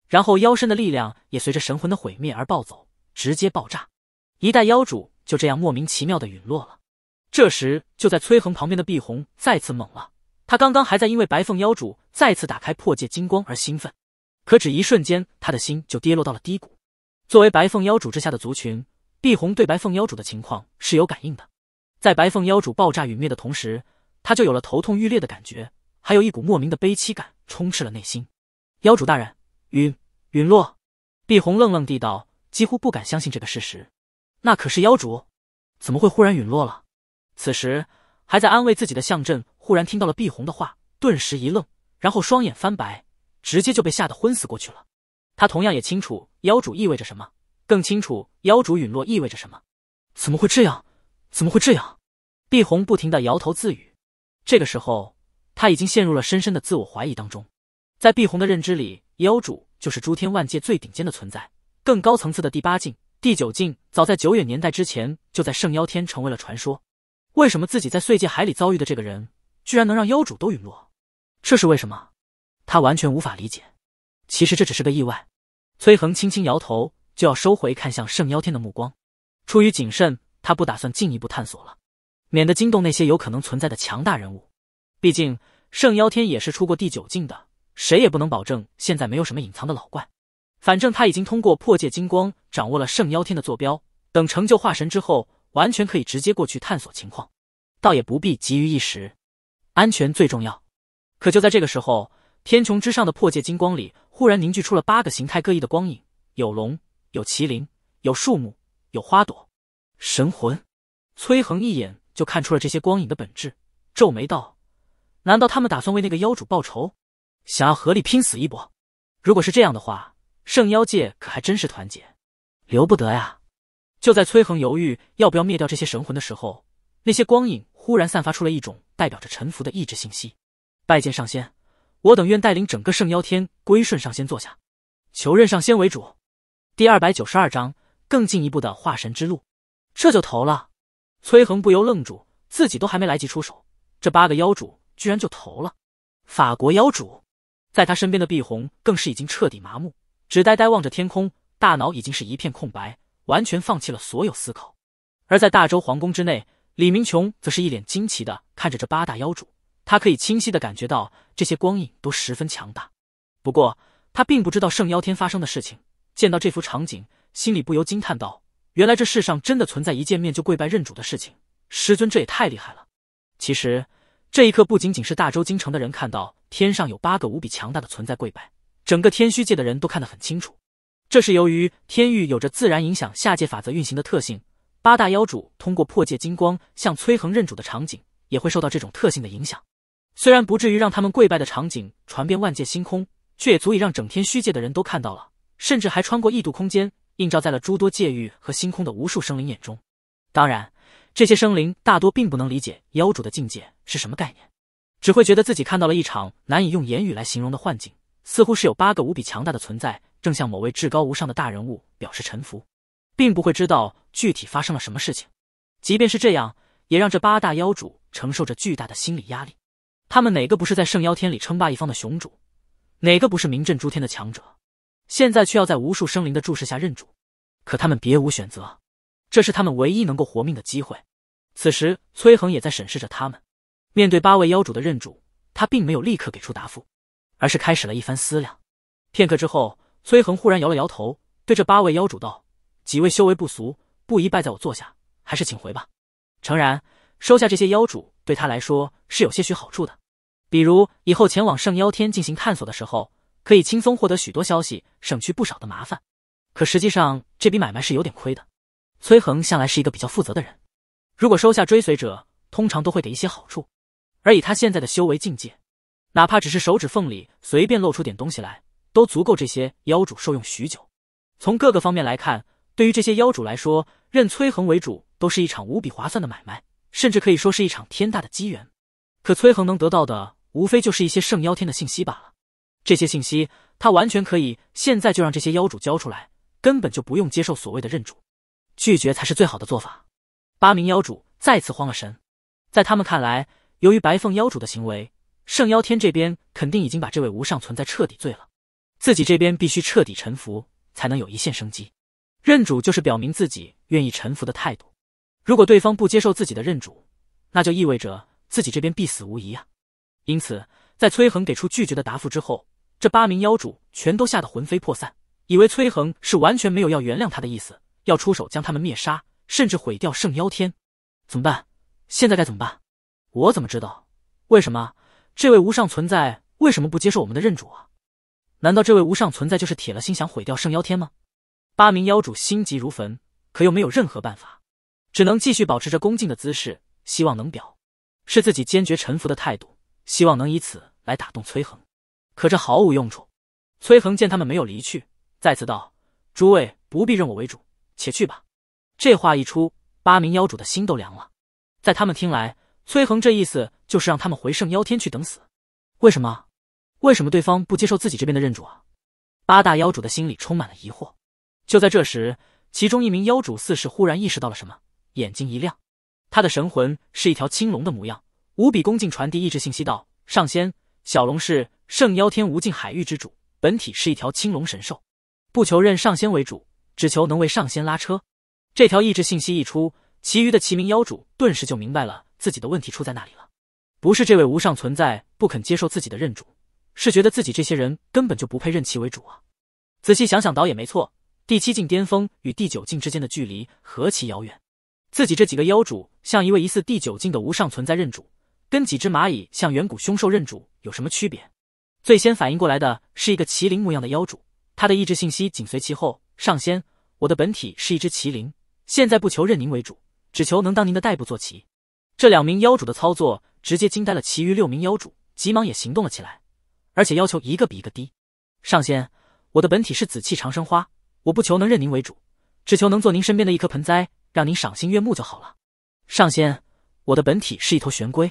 然后妖身的力量也随着神魂的毁灭而暴走，直接爆炸。一代妖主就这样莫名其妙的陨落了。这时，就在崔恒旁边的碧红再次懵了，他刚刚还在因为白凤妖主再次打开破界金光而兴奋，可只一瞬间，他的心就跌落到了低谷。作为白凤妖主之下的族群，碧红对白凤妖主的情况是有感应的。在白凤妖主爆炸陨灭的同时，他就有了头痛欲裂的感觉，还有一股莫名的悲凄感充斥了内心。妖主大人陨陨落，碧红愣愣地道，几乎不敢相信这个事实。那可是妖主，怎么会忽然陨落了？此时还在安慰自己的向镇忽然听到了碧红的话，顿时一愣，然后双眼翻白，直接就被吓得昏死过去了。他同样也清楚妖主意味着什么，更清楚妖主陨落意味着什么。怎么会这样？怎么会这样？碧红不停的摇头自语。这个时候，他已经陷入了深深的自我怀疑当中。在碧红的认知里，妖主就是诸天万界最顶尖的存在，更高层次的第八境、第九境，早在久远年代之前，就在圣妖天成为了传说。为什么自己在碎界海里遭遇的这个人，居然能让妖主都陨落？这是为什么？他完全无法理解。其实这只是个意外。崔恒轻轻摇头，就要收回看向圣妖天的目光，出于谨慎。他不打算进一步探索了，免得惊动那些有可能存在的强大人物。毕竟圣妖天也是出过第九境的，谁也不能保证现在没有什么隐藏的老怪。反正他已经通过破界金光掌握了圣妖天的坐标，等成就化神之后，完全可以直接过去探索情况，倒也不必急于一时。安全最重要。可就在这个时候，天穹之上的破界金光里忽然凝聚出了八个形态各异的光影，有龙，有麒麟，有树木，有花朵。神魂，崔恒一眼就看出了这些光影的本质，皱眉道：“难道他们打算为那个妖主报仇，想要合力拼死一搏？如果是这样的话，圣妖界可还真是团结，留不得呀！”就在崔恒犹豫要不要灭掉这些神魂的时候，那些光影忽然散发出了一种代表着臣服的意志信息：“拜见上仙，我等愿带领整个圣妖天归顺上仙，坐下，求任上仙为主。”第二百九十二章更进一步的化神之路。这就投了，崔恒不由愣住，自己都还没来及出手，这八个妖主居然就投了。法国妖主在他身边的碧红更是已经彻底麻木，只呆呆望着天空，大脑已经是一片空白，完全放弃了所有思考。而在大周皇宫之内，李明琼则是一脸惊奇的看着这八大妖主，他可以清晰的感觉到这些光影都十分强大，不过他并不知道圣妖天发生的事情，见到这幅场景，心里不由惊叹道。原来这世上真的存在一见面就跪拜认主的事情，师尊这也太厉害了。其实这一刻不仅仅是大周京城的人看到天上有八个无比强大的存在跪拜，整个天虚界的人都看得很清楚。这是由于天域有着自然影响下界法则运行的特性，八大妖主通过破界金光向崔恒认主的场景也会受到这种特性的影响。虽然不至于让他们跪拜的场景传遍万界星空，却也足以让整天虚界的人都看到了，甚至还穿过异度空间。映照在了诸多界域和星空的无数生灵眼中，当然，这些生灵大多并不能理解妖主的境界是什么概念，只会觉得自己看到了一场难以用言语来形容的幻境，似乎是有八个无比强大的存在正向某位至高无上的大人物表示臣服，并不会知道具体发生了什么事情。即便是这样，也让这八大妖主承受着巨大的心理压力。他们哪个不是在圣妖天里称霸一方的雄主？哪个不是名震诸天的强者？现在却要在无数生灵的注视下认主，可他们别无选择，这是他们唯一能够活命的机会。此时，崔恒也在审视着他们。面对八位妖主的认主，他并没有立刻给出答复，而是开始了一番思量。片刻之后，崔恒忽然摇了摇头，对这八位妖主道：“几位修为不俗，不宜拜在我座下，还是请回吧。”诚然，收下这些妖主对他来说是有些许好处的，比如以后前往圣妖天进行探索的时候。可以轻松获得许多消息，省去不少的麻烦。可实际上，这笔买卖是有点亏的。崔恒向来是一个比较负责的人，如果收下追随者，通常都会给一些好处。而以他现在的修为境界，哪怕只是手指缝里随便露出点东西来，都足够这些妖主受用许久。从各个方面来看，对于这些妖主来说，认崔恒为主都是一场无比划算的买卖，甚至可以说是一场天大的机缘。可崔恒能得到的，无非就是一些圣妖天的信息罢了。这些信息，他完全可以现在就让这些妖主交出来，根本就不用接受所谓的认主，拒绝才是最好的做法。八名妖主再次慌了神，在他们看来，由于白凤妖主的行为，圣妖天这边肯定已经把这位无上存在彻底醉了，自己这边必须彻底臣服，才能有一线生机。认主就是表明自己愿意臣服的态度，如果对方不接受自己的认主，那就意味着自己这边必死无疑啊！因此，在崔恒给出拒绝的答复之后。这八名妖主全都吓得魂飞魄散，以为崔恒是完全没有要原谅他的意思，要出手将他们灭杀，甚至毁掉圣妖天。怎么办？现在该怎么办？我怎么知道？为什么这位无上存在为什么不接受我们的认主啊？难道这位无上存在就是铁了心想毁掉圣妖天吗？八名妖主心急如焚，可又没有任何办法，只能继续保持着恭敬的姿势，希望能表是自己坚决臣服的态度，希望能以此来打动崔恒。可这毫无用处。崔恒见他们没有离去，再次道：“诸位不必认我为主，且去吧。”这话一出，八名妖主的心都凉了。在他们听来，崔恒这意思就是让他们回圣妖天去等死。为什么？为什么对方不接受自己这边的认主啊？八大妖主的心里充满了疑惑。就在这时，其中一名妖主似是忽然意识到了什么，眼睛一亮。他的神魂是一条青龙的模样，无比恭敬传递意志信息道：“上仙，小龙是。”圣妖天无尽海域之主，本体是一条青龙神兽，不求任上仙为主，只求能为上仙拉车。这条意志信息一出，其余的齐名妖主顿时就明白了自己的问题出在哪里了。不是这位无上存在不肯接受自己的认主，是觉得自己这些人根本就不配认其为主啊！仔细想想，倒也没错。第七境巅峰与第九境之间的距离何其遥远，自己这几个妖主向一位疑似第九境的无上存在认主，跟几只蚂蚁向远古凶兽认主有什么区别？最先反应过来的是一个麒麟模样的妖主，他的意志信息紧随其后。上仙，我的本体是一只麒麟，现在不求任您为主，只求能当您的代步坐骑。这两名妖主的操作直接惊呆了其余六名妖主，急忙也行动了起来，而且要求一个比一个低。上仙，我的本体是紫气长生花，我不求能任您为主，只求能做您身边的一棵盆栽，让您赏心悦目就好了。上仙，我的本体是一头玄龟。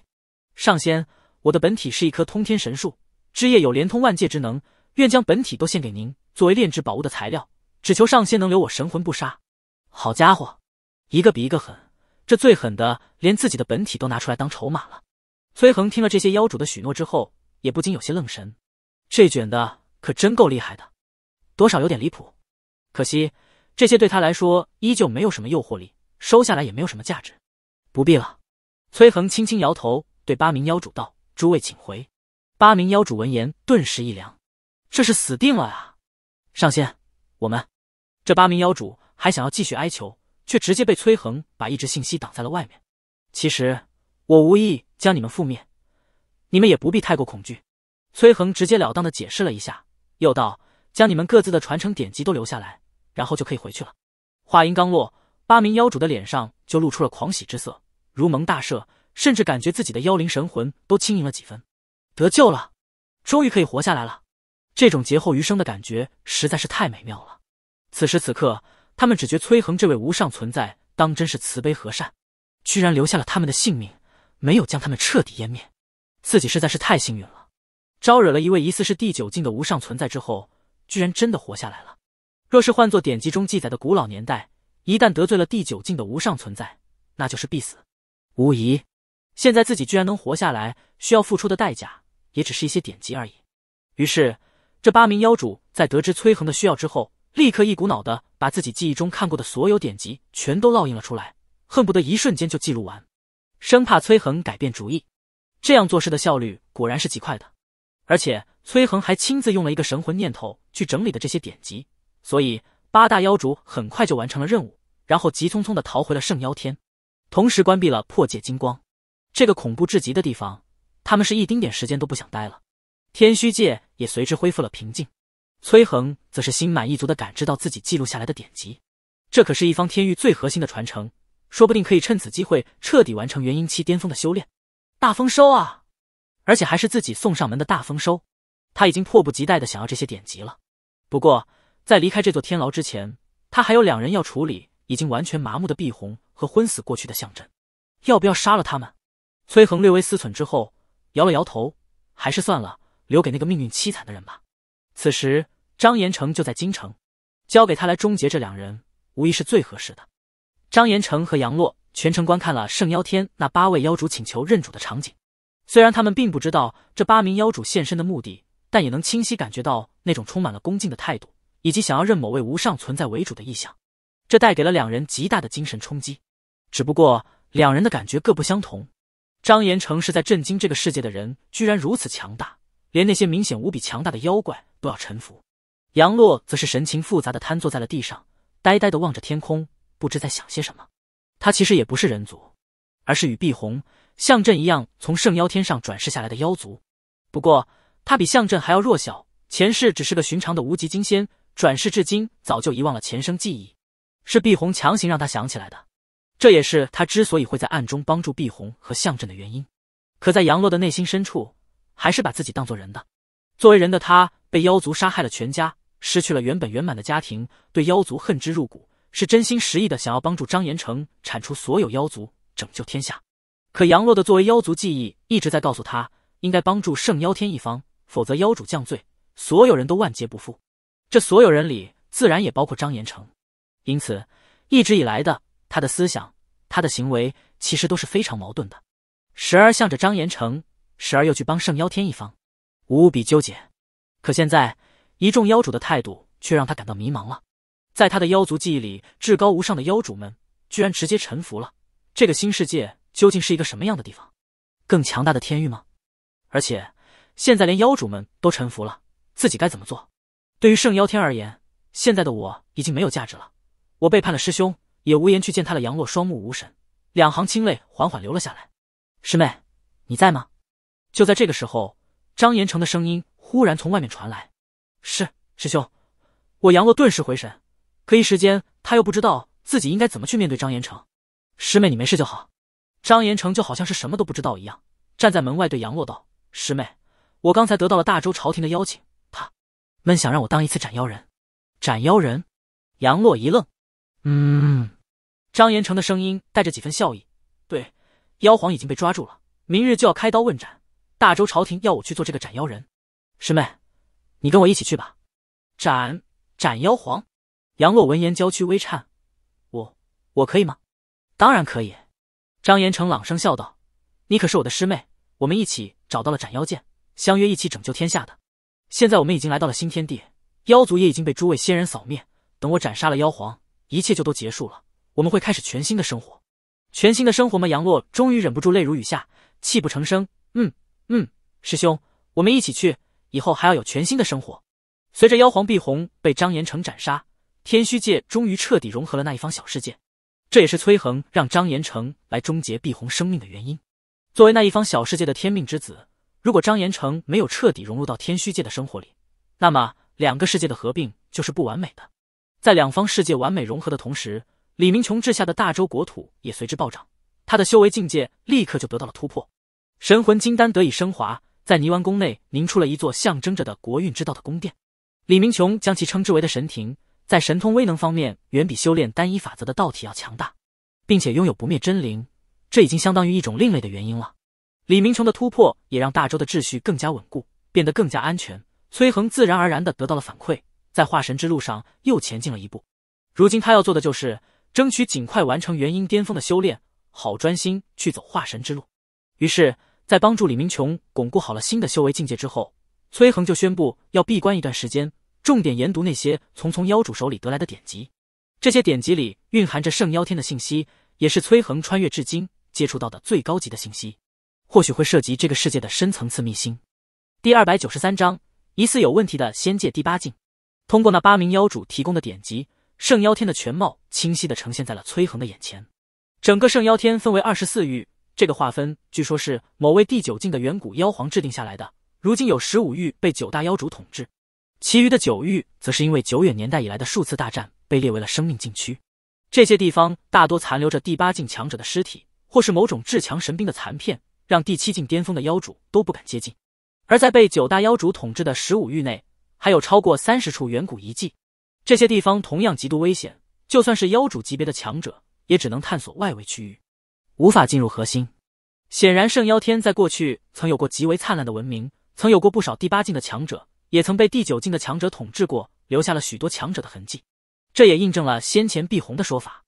上仙，我的本体是一棵通天神树。枝叶有连通万界之能，愿将本体都献给您，作为炼制宝物的材料，只求上仙能留我神魂不杀。好家伙，一个比一个狠，这最狠的连自己的本体都拿出来当筹码了。崔恒听了这些妖主的许诺之后，也不禁有些愣神，这卷的可真够厉害的，多少有点离谱。可惜这些对他来说依旧没有什么诱惑力，收下来也没有什么价值。不必了，崔恒轻轻摇头，对八名妖主道：“诸位请回。”八名妖主闻言顿时一凉，这是死定了啊！上仙，我们这八名妖主还想要继续哀求，却直接被崔恒把一志信息挡在了外面。其实我无意将你们覆灭，你们也不必太过恐惧。崔恒直截了当的解释了一下，又道：“将你们各自的传承典籍都留下来，然后就可以回去了。”话音刚落，八名妖主的脸上就露出了狂喜之色，如蒙大赦，甚至感觉自己的妖灵神魂都轻盈了几分。得救了，终于可以活下来了，这种劫后余生的感觉实在是太美妙了。此时此刻，他们只觉崔恒这位无上存在当真是慈悲和善，居然留下了他们的性命，没有将他们彻底湮灭。自己实在是太幸运了，招惹了一位疑似是第九境的无上存在之后，居然真的活下来了。若是换作典籍中记载的古老年代，一旦得罪了第九境的无上存在，那就是必死无疑。现在自己居然能活下来，需要付出的代价。也只是一些典籍而已。于是，这八名妖主在得知崔恒的需要之后，立刻一股脑的把自己记忆中看过的所有典籍全都烙印了出来，恨不得一瞬间就记录完，生怕崔恒改变主意。这样做事的效率果然是极快的，而且崔恒还亲自用了一个神魂念头去整理的这些典籍，所以八大妖主很快就完成了任务，然后急匆匆的逃回了圣妖天，同时关闭了破解金光这个恐怖至极的地方。他们是一丁点时间都不想待了，天虚界也随之恢复了平静。崔恒则是心满意足地感知到自己记录下来的典籍，这可是一方天域最核心的传承，说不定可以趁此机会彻底完成元婴期巅峰的修炼，大丰收啊！而且还是自己送上门的大丰收，他已经迫不及待地想要这些典籍了。不过，在离开这座天牢之前，他还有两人要处理：已经完全麻木的碧红和昏死过去的象征。要不要杀了他们？崔恒略微思忖之后。摇了摇头，还是算了，留给那个命运凄惨的人吧。此时，张延成就在京城，交给他来终结这两人，无疑是最合适的。张延成和杨洛全程观看了圣妖天那八位妖主请求认主的场景，虽然他们并不知道这八名妖主现身的目的，但也能清晰感觉到那种充满了恭敬的态度，以及想要认某位无上存在为主的意向，这带给了两人极大的精神冲击。只不过，两人的感觉各不相同。张延成是在震惊这个世界的人居然如此强大，连那些明显无比强大的妖怪都要臣服。杨洛则是神情复杂的瘫坐在了地上，呆呆的望着天空，不知在想些什么。他其实也不是人族，而是与碧红、向阵一样从圣妖天上转世下来的妖族。不过他比向阵还要弱小，前世只是个寻常的无极金仙，转世至今早就遗忘了前生记忆，是碧红强行让他想起来的。这也是他之所以会在暗中帮助碧红和向振的原因，可在杨洛的内心深处，还是把自己当做人的。作为人的他，被妖族杀害了全家，失去了原本圆满的家庭，对妖族恨之入骨，是真心实意的想要帮助张延成铲除所有妖族，拯救天下。可杨洛的作为妖族记忆一直在告诉他，应该帮助圣妖天一方，否则妖主降罪，所有人都万劫不复。这所有人里，自然也包括张延成。因此，一直以来的。他的思想，他的行为其实都是非常矛盾的，时而向着张延成，时而又去帮圣妖天一方，无比纠结。可现在，一众妖主的态度却让他感到迷茫了。在他的妖族记忆里，至高无上的妖主们居然直接臣服了。这个新世界究竟是一个什么样的地方？更强大的天域吗？而且，现在连妖主们都臣服了，自己该怎么做？对于圣妖天而言，现在的我已经没有价值了。我背叛了师兄。也无颜去见他了。杨洛双目无神，两行清泪缓缓流了下来。师妹，你在吗？就在这个时候，张延成的声音忽然从外面传来：“是师兄，我杨洛顿时回神，可一时间他又不知道自己应该怎么去面对张延成。师妹，你没事就好。”张延成就好像是什么都不知道一样，站在门外对杨洛道：“师妹，我刚才得到了大周朝廷的邀请，他们想让我当一次斩妖人。斩妖人？”杨洛一愣，嗯。张延成的声音带着几分笑意：“对，妖皇已经被抓住了，明日就要开刀问斩。大周朝廷要我去做这个斩妖人，师妹，你跟我一起去吧。”“斩斩妖皇！”杨洛闻言，娇躯微颤：“我我可以吗？”“当然可以。”张延成朗声笑道：“你可是我的师妹，我们一起找到了斩妖剑，相约一起拯救天下。的现在我们已经来到了新天地，妖族也已经被诸位仙人扫灭。等我斩杀了妖皇，一切就都结束了。”我们会开始全新的生活，全新的生活吗？杨洛终于忍不住泪如雨下，泣不成声。嗯嗯，师兄，我们一起去，以后还要有全新的生活。随着妖皇碧红被张延成斩杀，天虚界终于彻底融合了那一方小世界。这也是崔恒让张延成来终结碧红生命的原因。作为那一方小世界的天命之子，如果张延成没有彻底融入到天虚界的生活里，那么两个世界的合并就是不完美的。在两方世界完美融合的同时。李明琼治下的大周国土也随之暴涨，他的修为境界立刻就得到了突破，神魂金丹得以升华，在泥丸宫内凝出了一座象征着的国运之道的宫殿。李明琼将其称之为的神庭，在神通威能方面远比修炼单一法则的道体要强大，并且拥有不灭真灵，这已经相当于一种另类的原因了。李明琼的突破也让大周的秩序更加稳固，变得更加安全。崔恒自然而然地得到了反馈，在化神之路上又前进了一步。如今他要做的就是。争取尽快完成元婴巅峰的修炼，好专心去走化神之路。于是，在帮助李明琼巩固好了新的修为境界之后，崔恒就宣布要闭关一段时间，重点研读那些从从妖主手里得来的典籍。这些典籍里蕴含着圣妖天的信息，也是崔恒穿越至今接触到的最高级的信息，或许会涉及这个世界的深层次秘辛。第二百九十三章：疑似有问题的仙界第八境。通过那八名妖主提供的典籍。圣妖天的全貌清晰的呈现在了崔恒的眼前，整个圣妖天分为二十四域，这个划分据说是某位第九境的远古妖皇制定下来的。如今有十五域被九大妖主统治，其余的九域则是因为久远年代以来的数次大战被列为了生命禁区。这些地方大多残留着第八境强者的尸体，或是某种至强神兵的残片，让第七境巅峰的妖主都不敢接近。而在被九大妖主统治的十五域内，还有超过三十处远古遗迹。这些地方同样极度危险，就算是妖主级别的强者，也只能探索外围区域，无法进入核心。显然，圣妖天在过去曾有过极为灿烂的文明，曾有过不少第八境的强者，也曾被第九境的强者统治过，留下了许多强者的痕迹。这也印证了先前碧红的说法。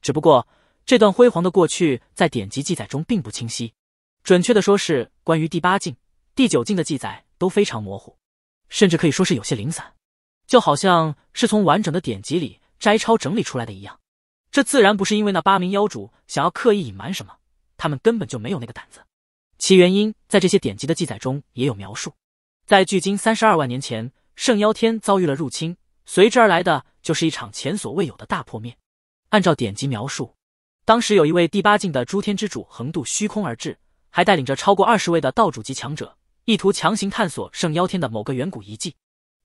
只不过，这段辉煌的过去在典籍记载中并不清晰，准确的说是关于第八境、第九境的记载都非常模糊，甚至可以说是有些零散。就好像是从完整的典籍里摘抄整理出来的一样，这自然不是因为那八名妖主想要刻意隐瞒什么，他们根本就没有那个胆子。其原因在这些典籍的记载中也有描述。在距今三十二万年前，圣妖天遭遇了入侵，随之而来的就是一场前所未有的大破灭。按照典籍描述，当时有一位第八境的诸天之主横渡虚空而至，还带领着超过二十位的道主级强者，意图强行探索圣妖天的某个远古遗迹。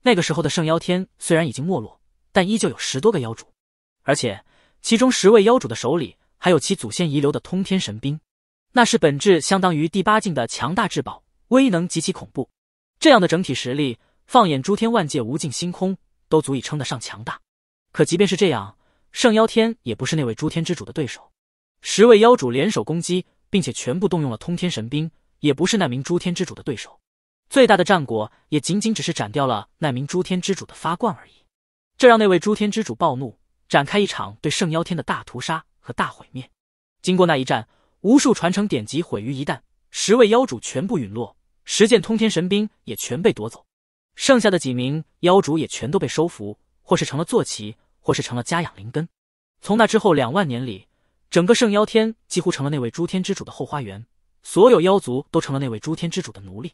那个时候的圣妖天虽然已经没落，但依旧有十多个妖主，而且其中十位妖主的手里还有其祖先遗留的通天神兵，那是本质相当于第八境的强大至宝，威能极其恐怖。这样的整体实力，放眼诸天万界无尽星空，都足以称得上强大。可即便是这样，圣妖天也不是那位诸天之主的对手。十位妖主联手攻击，并且全部动用了通天神兵，也不是那名诸天之主的对手。最大的战果也仅仅只是斩掉了那名诸天之主的发冠而已，这让那位诸天之主暴怒，展开一场对圣妖天的大屠杀和大毁灭。经过那一战，无数传承典籍毁于一旦，十位妖主全部陨落，十件通天神兵也全被夺走，剩下的几名妖主也全都被收服，或是成了坐骑，或是成了家养灵根。从那之后两万年里，整个圣妖天几乎成了那位诸天之主的后花园，所有妖族都成了那位诸天之主的奴隶。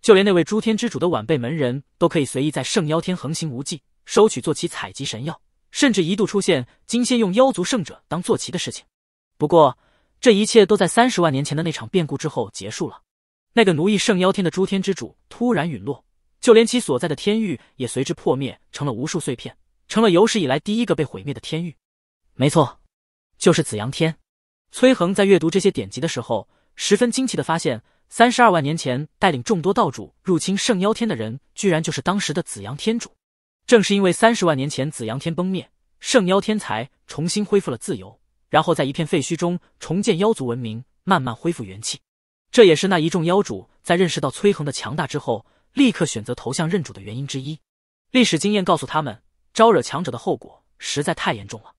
就连那位诸天之主的晚辈门人都可以随意在圣妖天横行无忌，收取坐骑，采集神药，甚至一度出现金仙用妖族圣者当坐骑的事情。不过，这一切都在三十万年前的那场变故之后结束了。那个奴役圣妖天的诸天之主突然陨落，就连其所在的天域也随之破灭，成了无数碎片，成了有史以来第一个被毁灭的天域。没错，就是紫阳天。崔恒在阅读这些典籍的时候，十分惊奇的发现。三十二万年前带领众多道主入侵圣妖天的人，居然就是当时的紫阳天主。正是因为三十万年前紫阳天崩灭，圣妖天才重新恢复了自由，然后在一片废墟中重建妖族文明，慢慢恢复元气。这也是那一众妖主在认识到崔恒的强大之后，立刻选择投向认主的原因之一。历史经验告诉他们，招惹强者的后果实在太严重了。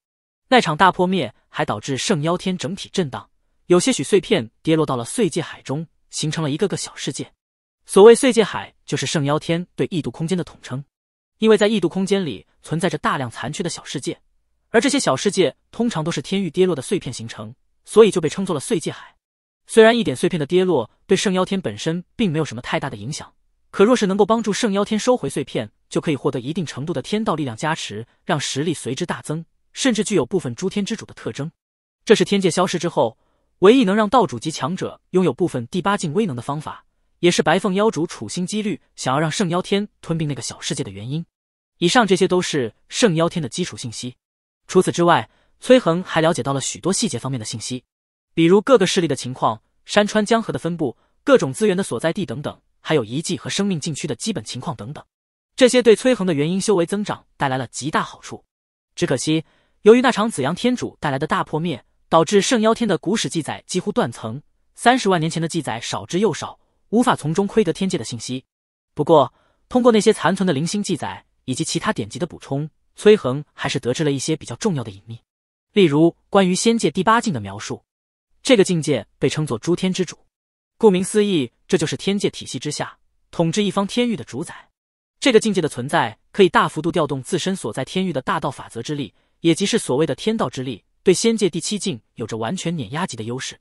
那场大破灭还导致圣妖天整体震荡，有些许碎片跌落到了碎界海中。形成了一个个小世界，所谓碎界海，就是圣妖天对异度空间的统称。因为在异度空间里存在着大量残缺的小世界，而这些小世界通常都是天域跌落的碎片形成，所以就被称作了碎界海。虽然一点碎片的跌落对圣妖天本身并没有什么太大的影响，可若是能够帮助圣妖天收回碎片，就可以获得一定程度的天道力量加持，让实力随之大增，甚至具有部分诸天之主的特征。这是天界消失之后。唯一能让道主级强者拥有部分第八境威能的方法，也是白凤妖主处心积虑想要让圣妖天吞并那个小世界的原因。以上这些都是圣妖天的基础信息。除此之外，崔恒还了解到了许多细节方面的信息，比如各个势力的情况、山川江河的分布、各种资源的所在地等等，还有遗迹和生命禁区的基本情况等等。这些对崔恒的原因修为增长带来了极大好处。只可惜，由于那场紫阳天主带来的大破灭。导致圣妖天的古史记载几乎断层，三十万年前的记载少之又少，无法从中窥得天界的信息。不过，通过那些残存的零星记载以及其他典籍的补充，崔恒还是得知了一些比较重要的隐秘，例如关于仙界第八境的描述。这个境界被称作诸天之主，顾名思义，这就是天界体系之下统治一方天域的主宰。这个境界的存在可以大幅度调动自身所在天域的大道法则之力，也即是所谓的天道之力。对仙界第七境有着完全碾压级的优势，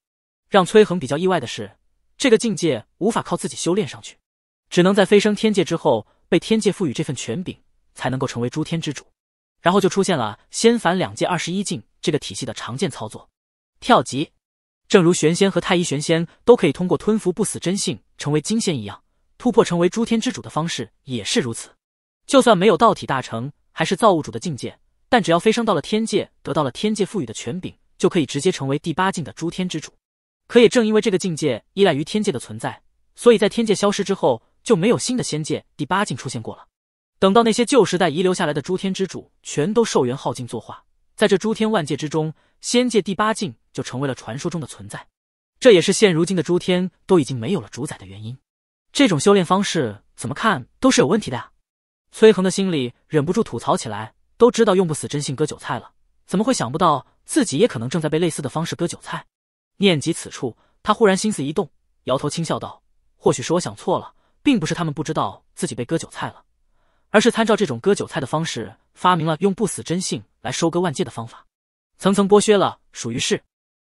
让崔恒比较意外的是，这个境界无法靠自己修炼上去，只能在飞升天界之后，被天界赋予这份权柄，才能够成为诸天之主。然后就出现了仙凡两界二十一境这个体系的常见操作，跳级。正如玄仙和太一玄仙都可以通过吞服不死真性成为金仙一样，突破成为诸天之主的方式也是如此。就算没有道体大成，还是造物主的境界。但只要飞升到了天界，得到了天界赋予的权柄，就可以直接成为第八境的诸天之主。可也正因为这个境界依赖于天界的存在，所以在天界消失之后，就没有新的仙界第八境出现过了。等到那些旧时代遗留下来的诸天之主全都寿元耗尽作化，在这诸天万界之中，仙界第八境就成为了传说中的存在。这也是现如今的诸天都已经没有了主宰的原因。这种修炼方式怎么看都是有问题的呀！崔恒的心里忍不住吐槽起来。都知道用不死真性割韭菜了，怎么会想不到自己也可能正在被类似的方式割韭菜？念及此处，他忽然心思一动，摇头轻笑道：“或许是我想错了，并不是他们不知道自己被割韭菜了，而是参照这种割韭菜的方式，发明了用不死真性来收割万界的方法，层层剥削了。属于是，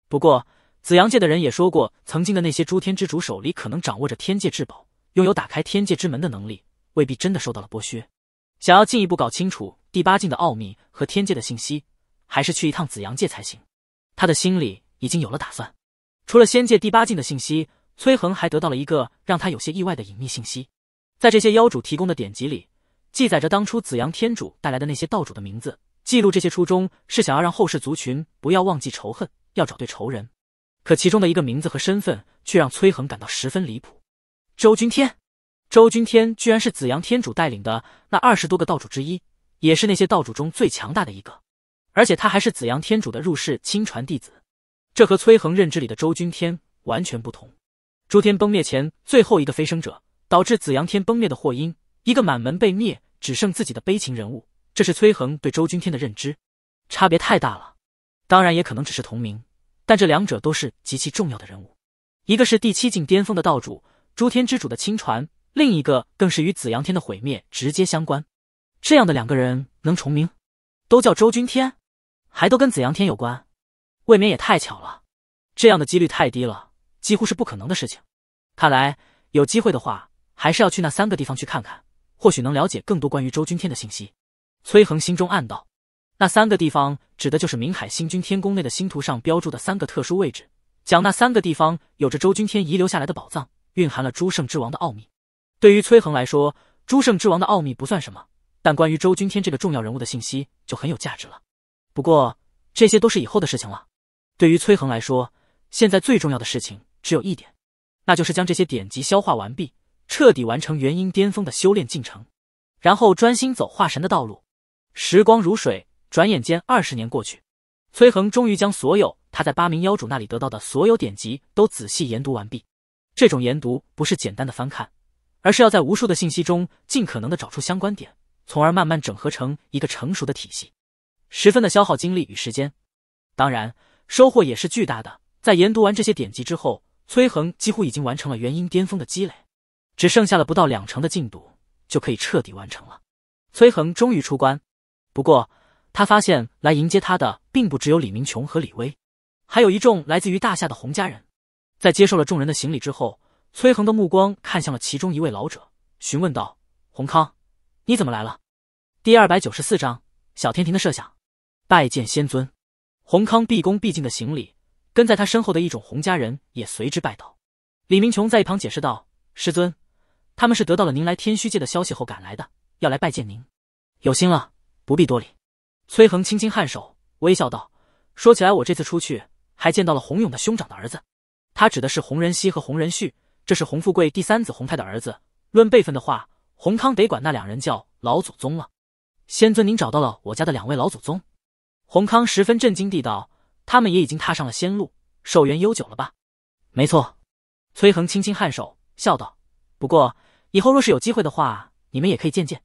不过紫阳界的人也说过，曾经的那些诸天之主手里可能掌握着天界至宝，拥有打开天界之门的能力，未必真的受到了剥削。”想要进一步搞清楚第八境的奥秘和天界的信息，还是去一趟紫阳界才行。他的心里已经有了打算。除了仙界第八境的信息，崔恒还得到了一个让他有些意外的隐秘信息。在这些妖主提供的典籍里，记载着当初紫阳天主带来的那些道主的名字。记录这些初衷是想要让后世族群不要忘记仇恨，要找对仇人。可其中的一个名字和身份却让崔恒感到十分离谱。周君天。周君天居然是紫阳天主带领的那二十多个道主之一，也是那些道主中最强大的一个，而且他还是紫阳天主的入室亲传弟子。这和崔恒认知里的周君天完全不同。诸天崩灭前最后一个飞升者，导致紫阳天崩灭的祸因，一个满门被灭只剩自己的悲情人物，这是崔恒对周君天的认知，差别太大了。当然，也可能只是同名，但这两者都是极其重要的人物，一个是第七境巅峰的道主，诸天之主的亲传。另一个更是与紫阳天的毁灭直接相关，这样的两个人能重名，都叫周君天，还都跟紫阳天有关，未免也太巧了。这样的几率太低了，几乎是不可能的事情。看来有机会的话，还是要去那三个地方去看看，或许能了解更多关于周君天的信息。崔恒心中暗道，那三个地方指的就是明海星君天宫内的星图上标注的三个特殊位置，讲那三个地方有着周君天遗留下来的宝藏，蕴含了诸圣之王的奥秘。对于崔恒来说，诸圣之王的奥秘不算什么，但关于周君天这个重要人物的信息就很有价值了。不过，这些都是以后的事情了。对于崔恒来说，现在最重要的事情只有一点，那就是将这些典籍消化完毕，彻底完成元婴巅峰的修炼进程，然后专心走化神的道路。时光如水，转眼间二十年过去，崔恒终于将所有他在八名妖主那里得到的所有典籍都仔细研读完毕。这种研读不是简单的翻看。而是要在无数的信息中尽可能的找出相关点，从而慢慢整合成一个成熟的体系，十分的消耗精力与时间。当然，收获也是巨大的。在研读完这些典籍之后，崔恒几乎已经完成了元婴巅峰的积累，只剩下了不到两成的进度，就可以彻底完成了。崔恒终于出关，不过他发现来迎接他的并不只有李明琼和李威，还有一众来自于大夏的洪家人。在接受了众人的行礼之后。崔恒的目光看向了其中一位老者，询问道：“洪康，你怎么来了？”第二百九十四章小天庭的设想。拜见仙尊！洪康毕恭毕敬的行礼，跟在他身后的一种洪家人也随之拜倒。李明琼在一旁解释道：“师尊，他们是得到了您来天虚界的消息后赶来的，要来拜见您。”有心了，不必多礼。崔恒轻轻颔首，微笑道：“说起来，我这次出去还见到了洪勇的兄长的儿子，他指的是洪仁熙和洪仁旭。”这是洪富贵第三子洪泰的儿子，论辈分的话，洪康得管那两人叫老祖宗了。仙尊，您找到了我家的两位老祖宗？洪康十分震惊地道：“他们也已经踏上了仙路，寿元悠久了吧？”没错，崔恒轻轻颔首，笑道：“不过以后若是有机会的话，你们也可以见见。”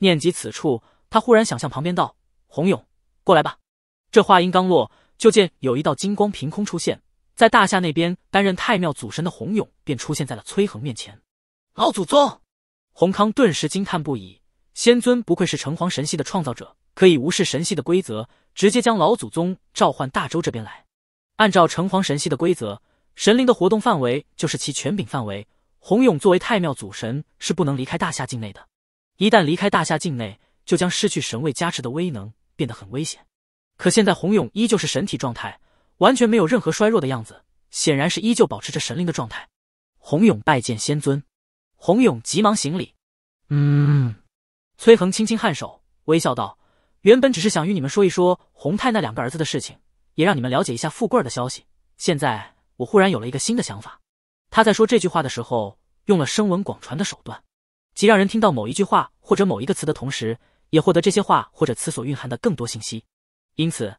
念及此处，他忽然想向旁边道：“洪勇，过来吧。”这话音刚落，就见有一道金光凭空出现。在大夏那边担任太庙祖神的洪勇便出现在了崔恒面前。老祖宗，洪康顿时惊叹不已。仙尊不愧是城隍神系的创造者，可以无视神系的规则，直接将老祖宗召唤大周这边来。按照城隍神系的规则，神灵的活动范围就是其权柄范围。洪勇作为太庙祖神是不能离开大夏境内的，一旦离开大夏境内，就将失去神位加持的威能，变得很危险。可现在洪勇依旧是神体状态。完全没有任何衰弱的样子，显然是依旧保持着神灵的状态。洪勇拜见仙尊，洪勇急忙行礼。嗯，崔恒轻轻颔首，微笑道：“原本只是想与你们说一说洪泰那两个儿子的事情，也让你们了解一下富贵儿的消息。现在我忽然有了一个新的想法。”他在说这句话的时候，用了声闻广传的手段，即让人听到某一句话或者某一个词的同时，也获得这些话或者词所蕴含的更多信息。因此。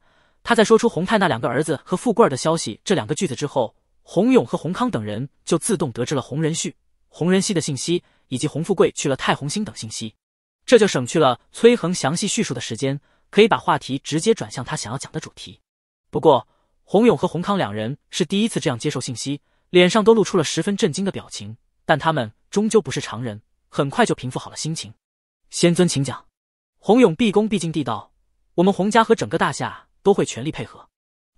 他在说出洪泰那两个儿子和富贵儿的消息这两个句子之后，洪勇和洪康等人就自动得知了洪仁旭、洪仁熙的信息，以及洪富贵去了太红星等信息，这就省去了崔恒详细叙述的时间，可以把话题直接转向他想要讲的主题。不过，洪勇和洪康两人是第一次这样接受信息，脸上都露出了十分震惊的表情，但他们终究不是常人，很快就平复好了心情。仙尊，请讲。洪勇毕恭毕敬地道：“我们洪家和整个大夏。”都会全力配合，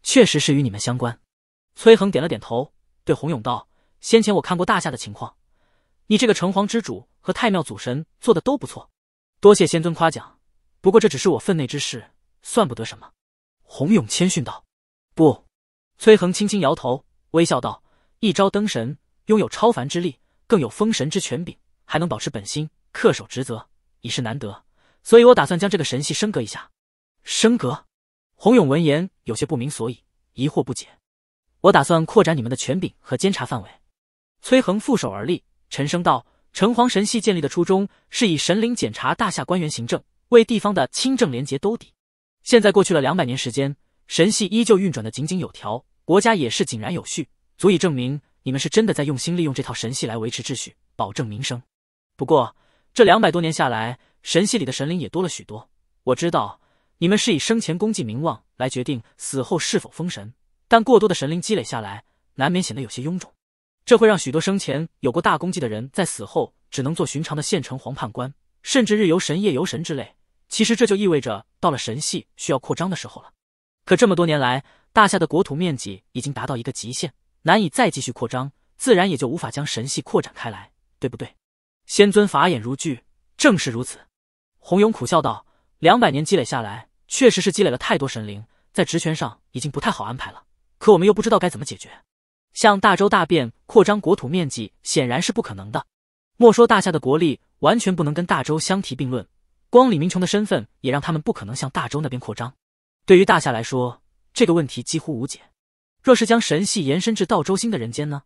确实是与你们相关。崔恒点了点头，对洪勇道：“先前我看过大夏的情况，你这个城隍之主和太庙祖神做的都不错，多谢仙尊夸奖。不过这只是我分内之事，算不得什么。”洪勇谦逊道：“不。”崔恒轻轻摇头，微笑道：“一朝登神，拥有超凡之力，更有封神之权柄，还能保持本心，恪守职责，已是难得。所以我打算将这个神系升格一下。升格。”洪勇闻言有些不明所以，疑惑不解。我打算扩展你们的权柄和监察范围。崔恒负手而立，沉声道：“城隍神系建立的初衷是以神灵检查大夏官员行政，为地方的清正廉洁兜底。现在过去了两百年时间，神系依旧运转的井井有条，国家也是井然有序，足以证明你们是真的在用心利用这套神系来维持秩序，保证民生。不过，这两百多年下来，神系里的神灵也多了许多。我知道。”你们是以生前功绩名望来决定死后是否封神，但过多的神灵积累下来，难免显得有些臃肿，这会让许多生前有过大功绩的人在死后只能做寻常的县城黄判官，甚至日游神、夜游神之类。其实这就意味着到了神系需要扩张的时候了。可这么多年来，大夏的国土面积已经达到一个极限，难以再继续扩张，自然也就无法将神系扩展开来，对不对？仙尊法眼如炬，正是如此。洪勇苦笑道：“两百年积累下来。”确实是积累了太多神灵，在职权上已经不太好安排了。可我们又不知道该怎么解决。向大周大变扩张国土面积显然是不可能的。莫说大夏的国力完全不能跟大周相提并论，光李明琼的身份也让他们不可能向大周那边扩张。对于大夏来说，这个问题几乎无解。若是将神系延伸至道州星的人间呢？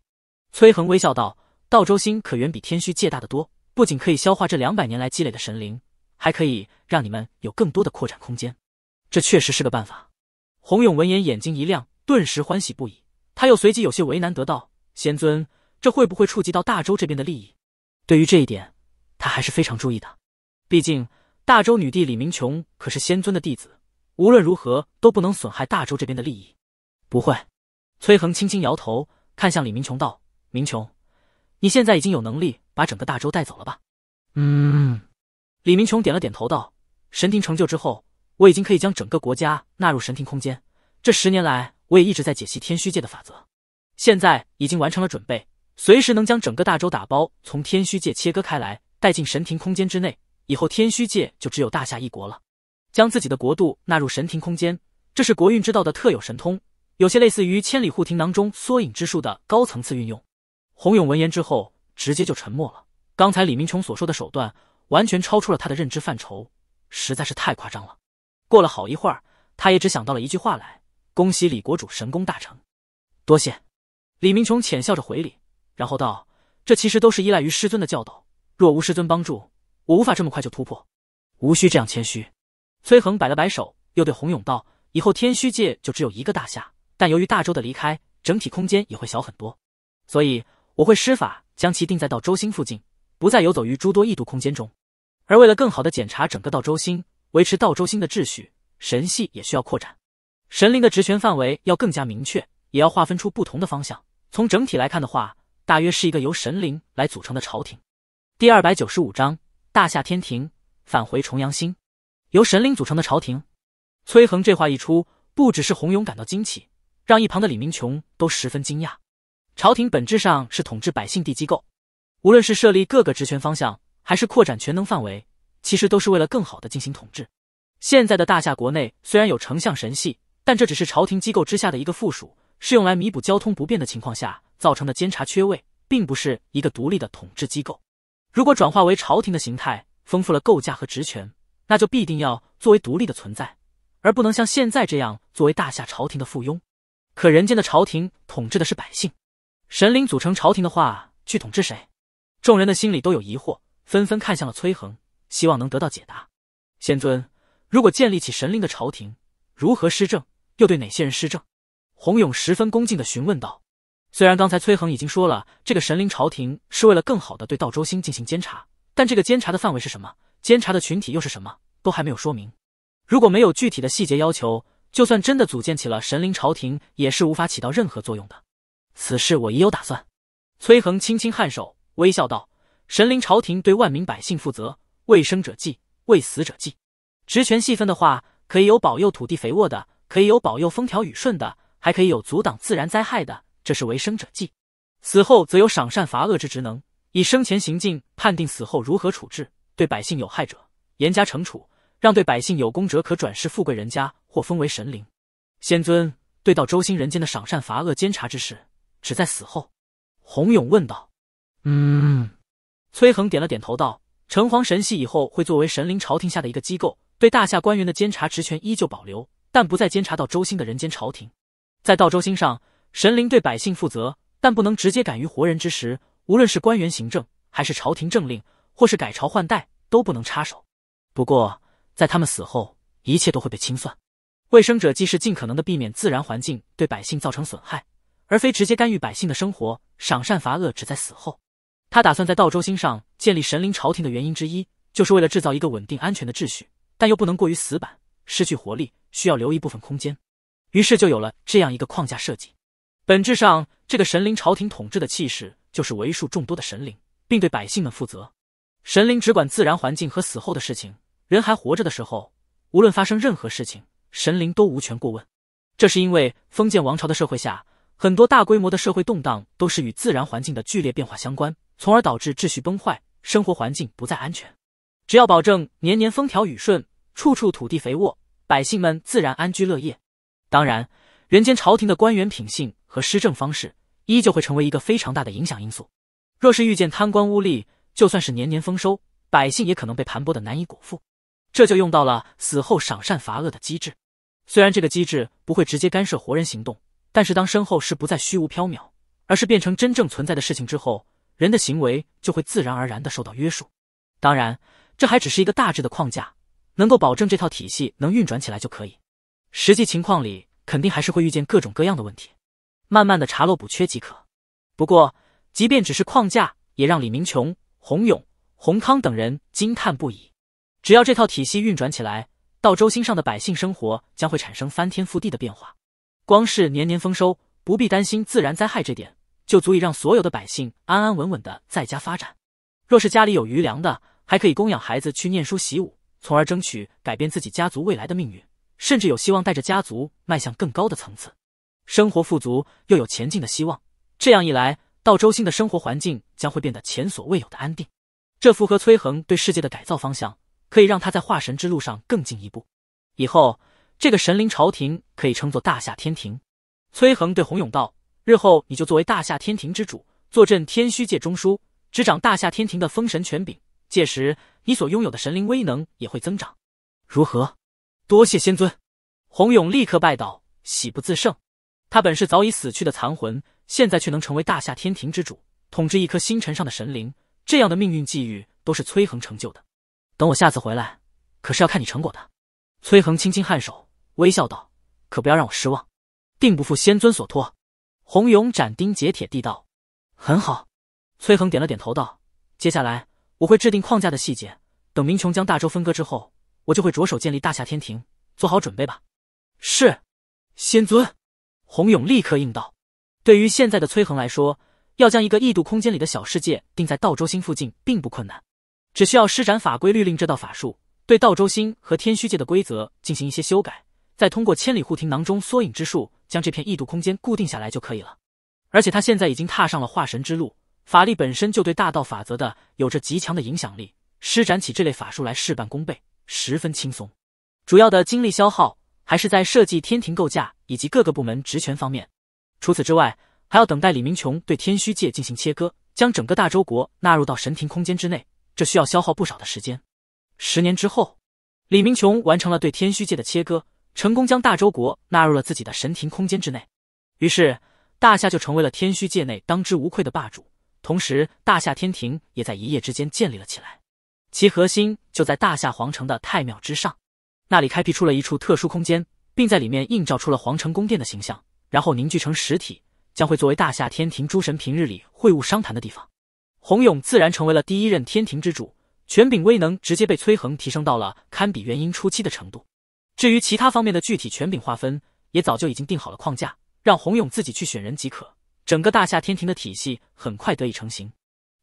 崔恒微笑道：“道周星可远比天虚界大得多，不仅可以消化这两百年来积累的神灵，还可以让你们有更多的扩展空间。”这确实是个办法。洪勇闻言，眼睛一亮，顿时欢喜不已。他又随即有些为难，得道：“仙尊，这会不会触及到大周这边的利益？对于这一点，他还是非常注意的。毕竟大周女帝李明琼可是仙尊的弟子，无论如何都不能损害大周这边的利益。不会。崔恒轻轻摇头，看向李明琼道：“明琼，你现在已经有能力把整个大周带走了吧？”嗯。李明琼点了点头道：“神庭成就之后。”我已经可以将整个国家纳入神庭空间。这十年来，我也一直在解析天虚界的法则，现在已经完成了准备，随时能将整个大周打包从天虚界切割开来，带进神庭空间之内。以后天虚界就只有大夏一国了。将自己的国度纳入神庭空间，这是国运之道的特有神通，有些类似于千里护庭囊中缩影之术的高层次运用。洪勇闻言之后，直接就沉默了。刚才李明琼所说的手段，完全超出了他的认知范畴，实在是太夸张了。过了好一会儿，他也只想到了一句话来：“恭喜李国主神功大成，多谢。”李明琼浅笑着回礼，然后道：“这其实都是依赖于师尊的教导，若无师尊帮助，我无法这么快就突破。”无需这样谦虚。崔恒摆了摆手，又对洪勇道：“以后天虚界就只有一个大夏，但由于大周的离开，整体空间也会小很多，所以我会施法将其定在道周星附近，不再游走于诸多异度空间中。而为了更好的检查整个道周星。”维持道州星的秩序，神系也需要扩展，神灵的职权范围要更加明确，也要划分出不同的方向。从整体来看的话，大约是一个由神灵来组成的朝廷。第二百九十五章大夏天庭返回重阳星，由神灵组成的朝廷。崔恒这话一出，不只是洪勇感到惊奇，让一旁的李明琼都十分惊讶。朝廷本质上是统治百姓地机构，无论是设立各个职权方向，还是扩展全能范围。其实都是为了更好的进行统治。现在的大夏国内虽然有丞相神系，但这只是朝廷机构之下的一个附属，是用来弥补交通不便的情况下造成的监察缺位，并不是一个独立的统治机构。如果转化为朝廷的形态，丰富了构架和职权，那就必定要作为独立的存在，而不能像现在这样作为大夏朝廷的附庸。可人间的朝廷统治的是百姓，神灵组成朝廷的话，去统治谁？众人的心里都有疑惑，纷纷看向了崔恒。希望能得到解答，仙尊，如果建立起神灵的朝廷，如何施政，又对哪些人施政？洪勇十分恭敬地询问道。虽然刚才崔恒已经说了，这个神灵朝廷是为了更好的对道州星进行监察，但这个监察的范围是什么，监察的群体又是什么，都还没有说明。如果没有具体的细节要求，就算真的组建起了神灵朝廷，也是无法起到任何作用的。此事我已有打算。崔恒轻轻颔首，微笑道：“神灵朝廷对万民百姓负责。”为生者计，为死者计。职权细分的话，可以有保佑土地肥沃的，可以有保佑风调雨顺的，还可以有阻挡自然灾害的。这是为生者计。死后则有赏善罚恶之职能，以生前行径判定死后如何处置。对百姓有害者严加惩处，让对百姓有功者可转世富贵人家或封为神灵。仙尊对到周星人间的赏善罚恶监察之事，只在死后。洪勇问道：“嗯。”崔恒点了点头道。城隍神系以后会作为神灵朝廷下的一个机构，对大夏官员的监察职权依旧保留，但不再监察到周兴的人间朝廷。在道周兴上，神灵对百姓负责，但不能直接敢于活人之时。无论是官员行政，还是朝廷政令，或是改朝换代，都不能插手。不过，在他们死后，一切都会被清算。卫生者既是尽可能的避免自然环境对百姓造成损害，而非直接干预百姓的生活，赏善罚恶只在死后。他打算在道州星上建立神灵朝廷的原因之一，就是为了制造一个稳定安全的秩序，但又不能过于死板，失去活力，需要留一部分空间。于是就有了这样一个框架设计。本质上，这个神灵朝廷统治的气势就是为数众多的神灵，并对百姓们负责。神灵只管自然环境和死后的事情，人还活着的时候，无论发生任何事情，神灵都无权过问。这是因为封建王朝的社会下，很多大规模的社会动荡都是与自然环境的剧烈变化相关。从而导致秩序崩坏，生活环境不再安全。只要保证年年风调雨顺，处处土地肥沃，百姓们自然安居乐业。当然，人间朝廷的官员品性和施政方式依旧会成为一个非常大的影响因素。若是遇见贪官污吏，就算是年年丰收，百姓也可能被盘剥的难以果腹。这就用到了死后赏善罚恶的机制。虽然这个机制不会直接干涉活人行动，但是当身后事不再虚无缥缈，而是变成真正存在的事情之后。人的行为就会自然而然的受到约束，当然，这还只是一个大致的框架，能够保证这套体系能运转起来就可以。实际情况里肯定还是会遇见各种各样的问题，慢慢的查漏补缺即可。不过，即便只是框架，也让李明琼、洪勇、洪康等人惊叹不已。只要这套体系运转起来，到周星上的百姓生活将会产生翻天覆地的变化，光是年年丰收，不必担心自然灾害这点。就足以让所有的百姓安安稳稳的在家发展。若是家里有余粮的，还可以供养孩子去念书习武，从而争取改变自己家族未来的命运，甚至有希望带着家族迈向更高的层次，生活富足又有前进的希望。这样一来，到周星的生活环境将会变得前所未有的安定，这符合崔恒对世界的改造方向，可以让他在化神之路上更进一步。以后这个神灵朝廷可以称作大夏天庭。崔恒对洪勇道。日后你就作为大夏天庭之主，坐镇天虚界中枢，执掌大夏天庭的封神权柄。届时你所拥有的神灵威能也会增长。如何？多谢仙尊！洪勇立刻拜倒，喜不自胜。他本是早已死去的残魂，现在却能成为大夏天庭之主，统治一颗星辰上的神灵，这样的命运际遇都是崔恒成就的。等我下次回来，可是要看你成果的。崔恒轻轻颔首，微笑道：“可不要让我失望，定不负仙尊所托。”洪勇斩钉截铁地道：“很好。”崔恒点了点头道：“接下来我会制定框架的细节。等明琼将大周分割之后，我就会着手建立大夏天庭，做好准备吧。”是，仙尊。洪勇立刻应道：“对于现在的崔恒来说，要将一个异度空间里的小世界定在道周星附近，并不困难，只需要施展法规律令这道法术，对道周星和天虚界的规则进行一些修改。”再通过千里护庭囊中缩影之术将这片异度空间固定下来就可以了。而且他现在已经踏上了化神之路，法力本身就对大道法则的有着极强的影响力，施展起这类法术来事半功倍，十分轻松。主要的精力消耗还是在设计天庭构架以及各个部门职权方面。除此之外，还要等待李明琼对天虚界进行切割，将整个大周国纳入到神庭空间之内，这需要消耗不少的时间。十年之后，李明琼完成了对天虚界的切割。成功将大周国纳入了自己的神庭空间之内，于是大夏就成为了天虚界内当之无愧的霸主。同时，大夏天庭也在一夜之间建立了起来，其核心就在大夏皇城的太庙之上，那里开辟出了一处特殊空间，并在里面映照出了皇城宫殿的形象，然后凝聚成实体，将会作为大夏天庭诸神平日里会晤商谈的地方。洪勇自然成为了第一任天庭之主，权柄威能直接被崔恒提升到了堪比元婴初期的程度。至于其他方面的具体权柄划分，也早就已经定好了框架，让洪勇自己去选人即可。整个大夏天庭的体系很快得以成型。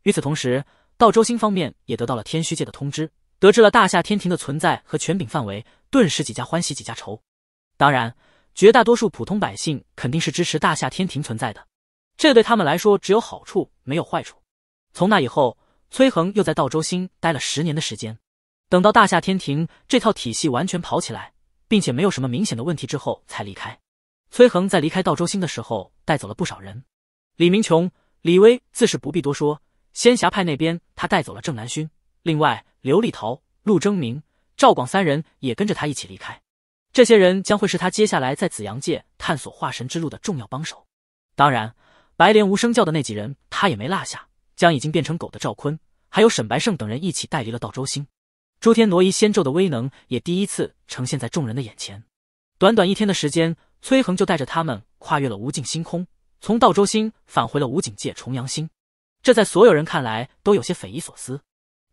与此同时，道州星方面也得到了天虚界的通知，得知了大夏天庭的存在和权柄范围，顿时几家欢喜几家愁。当然，绝大多数普通百姓肯定是支持大夏天庭存在的，这对他们来说只有好处没有坏处。从那以后，崔恒又在道州星待了十年的时间，等到大夏天庭这套体系完全跑起来。并且没有什么明显的问题之后才离开。崔恒在离开道州星的时候带走了不少人，李明琼、李威自是不必多说。仙侠派那边，他带走了郑南勋，另外刘丽桃、陆征明、赵广三人也跟着他一起离开。这些人将会是他接下来在紫阳界探索化神之路的重要帮手。当然，白莲无声教的那几人他也没落下，将已经变成狗的赵坤，还有沈白胜等人一起带离了道州星。诸天挪移仙咒的威能也第一次呈现在众人的眼前。短短一天的时间，崔恒就带着他们跨越了无尽星空，从道州星返回了无警界重阳星。这在所有人看来都有些匪夷所思，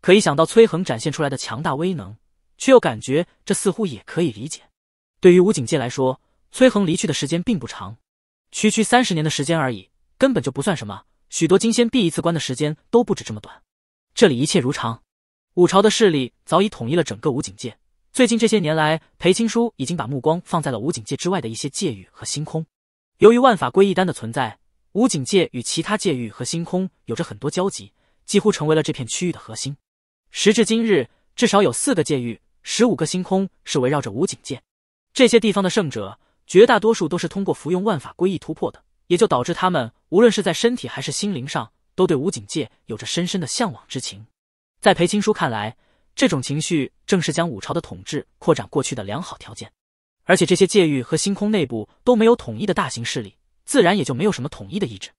可一想到崔恒展现出来的强大威能，却又感觉这似乎也可以理解。对于无警界来说，崔恒离去的时间并不长，区区三十年的时间而已，根本就不算什么。许多金仙闭一次关的时间都不止这么短。这里一切如常。五朝的势力早已统一了整个武警界。最近这些年来，裴青书已经把目光放在了武警界之外的一些界域和星空。由于万法归一丹的存在，武警界与其他界域和星空有着很多交集，几乎成为了这片区域的核心。时至今日，至少有四个界域、十五个星空是围绕着武警界。这些地方的圣者，绝大多数都是通过服用万法归一突破的，也就导致他们无论是在身体还是心灵上，都对武警界有着深深的向往之情。在裴青书看来，这种情绪正是将五朝的统治扩展过去的良好条件。而且这些界域和星空内部都没有统一的大型势力，自然也就没有什么统一的意志。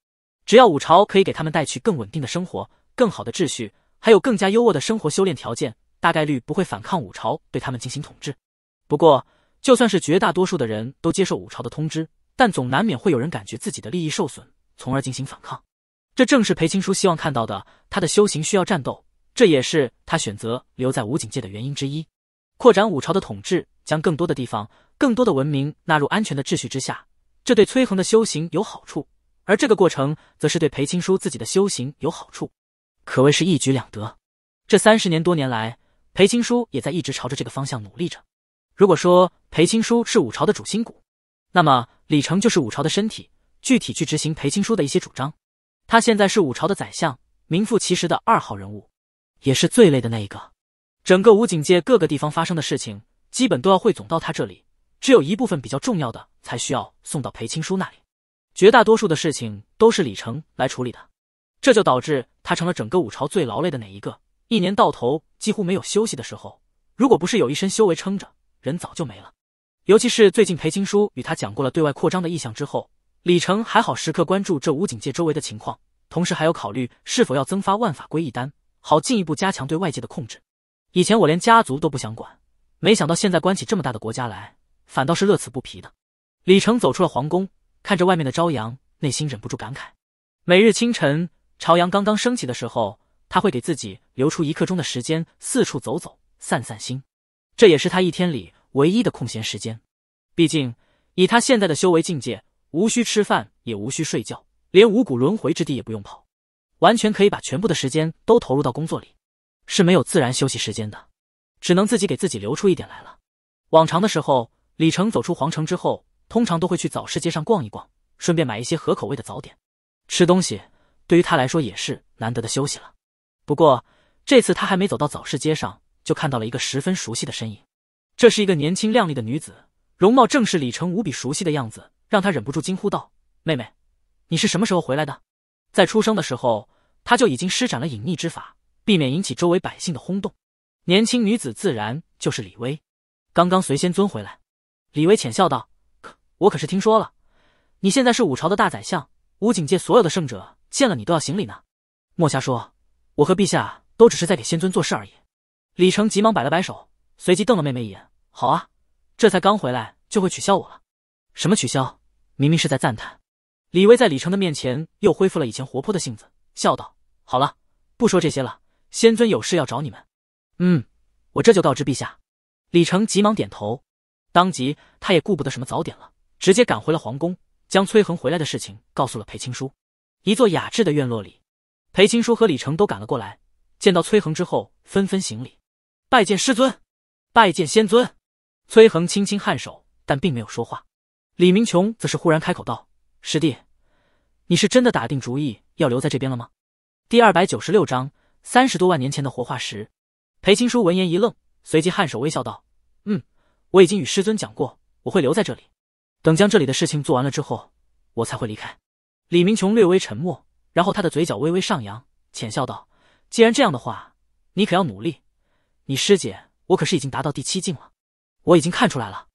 只要五朝可以给他们带去更稳定的生活、更好的秩序，还有更加优渥的生活修炼条件，大概率不会反抗五朝对他们进行统治。不过，就算是绝大多数的人都接受五朝的通知，但总难免会有人感觉自己的利益受损，从而进行反抗。这正是裴青书希望看到的。他的修行需要战斗。这也是他选择留在武警界的原因之一。扩展武朝的统治，将更多的地方、更多的文明纳入安全的秩序之下，这对崔恒的修行有好处，而这个过程则是对裴青书自己的修行有好处，可谓是一举两得。这三十年多年来，裴青书也在一直朝着这个方向努力着。如果说裴青书是武朝的主心骨，那么李成就是武朝的身体，具体去执行裴青书的一些主张。他现在是武朝的宰相，名副其实的二号人物。也是最累的那一个，整个武警界各个地方发生的事情，基本都要汇总到他这里，只有一部分比较重要的才需要送到裴青书那里，绝大多数的事情都是李成来处理的，这就导致他成了整个武朝最劳累的哪一个，一年到头几乎没有休息的时候。如果不是有一身修为撑着，人早就没了。尤其是最近裴青书与他讲过了对外扩张的意向之后，李成还好时刻关注这武警界周围的情况，同时还要考虑是否要增发万法归一丹。好，进一步加强对外界的控制。以前我连家族都不想管，没想到现在管起这么大的国家来，反倒是乐此不疲的。李成走出了皇宫，看着外面的朝阳，内心忍不住感慨。每日清晨，朝阳刚刚升起的时候，他会给自己留出一刻钟的时间，四处走走，散散心。这也是他一天里唯一的空闲时间。毕竟，以他现在的修为境界，无需吃饭，也无需睡觉，连五谷轮回之地也不用跑。完全可以把全部的时间都投入到工作里，是没有自然休息时间的，只能自己给自己留出一点来了。往常的时候，李成走出皇城之后，通常都会去早市街上逛一逛，顺便买一些合口味的早点。吃东西对于他来说也是难得的休息了。不过这次他还没走到早市街上，就看到了一个十分熟悉的身影。这是一个年轻靓丽的女子，容貌正是李成无比熟悉的样子，让他忍不住惊呼道：“妹妹，你是什么时候回来的？”在出生的时候，他就已经施展了隐匿之法，避免引起周围百姓的轰动。年轻女子自然就是李薇，刚刚随仙尊回来。李薇浅笑道：“可我可是听说了，你现在是武朝的大宰相，武警界所有的圣者见了你都要行礼呢。”莫瞎说，我和陛下都只是在给仙尊做事而已。李成急忙摆了摆手，随即瞪了妹妹一眼：“好啊，这才刚回来就会取笑我了？什么取笑？明明是在赞叹。”李威在李成的面前又恢复了以前活泼的性子，笑道：“好了，不说这些了，仙尊有事要找你们。”“嗯，我这就告知陛下。”李成急忙点头，当即他也顾不得什么早点了，直接赶回了皇宫，将崔恒回来的事情告诉了裴青书。一座雅致的院落里，裴青书和李成都赶了过来，见到崔恒之后，纷纷行礼：“拜见师尊，拜见仙尊。”崔恒轻轻颔首，但并没有说话。李明琼则是忽然开口道。师弟，你是真的打定主意要留在这边了吗？第二百九十六章三十多万年前的活化石。裴青书闻言一愣，随即颔首微笑道：“嗯，我已经与师尊讲过，我会留在这里，等将这里的事情做完了之后，我才会离开。”李明琼略微沉默，然后他的嘴角微微上扬，浅笑道：“既然这样的话，你可要努力。你师姐，我可是已经达到第七境了，我已经看出来了。”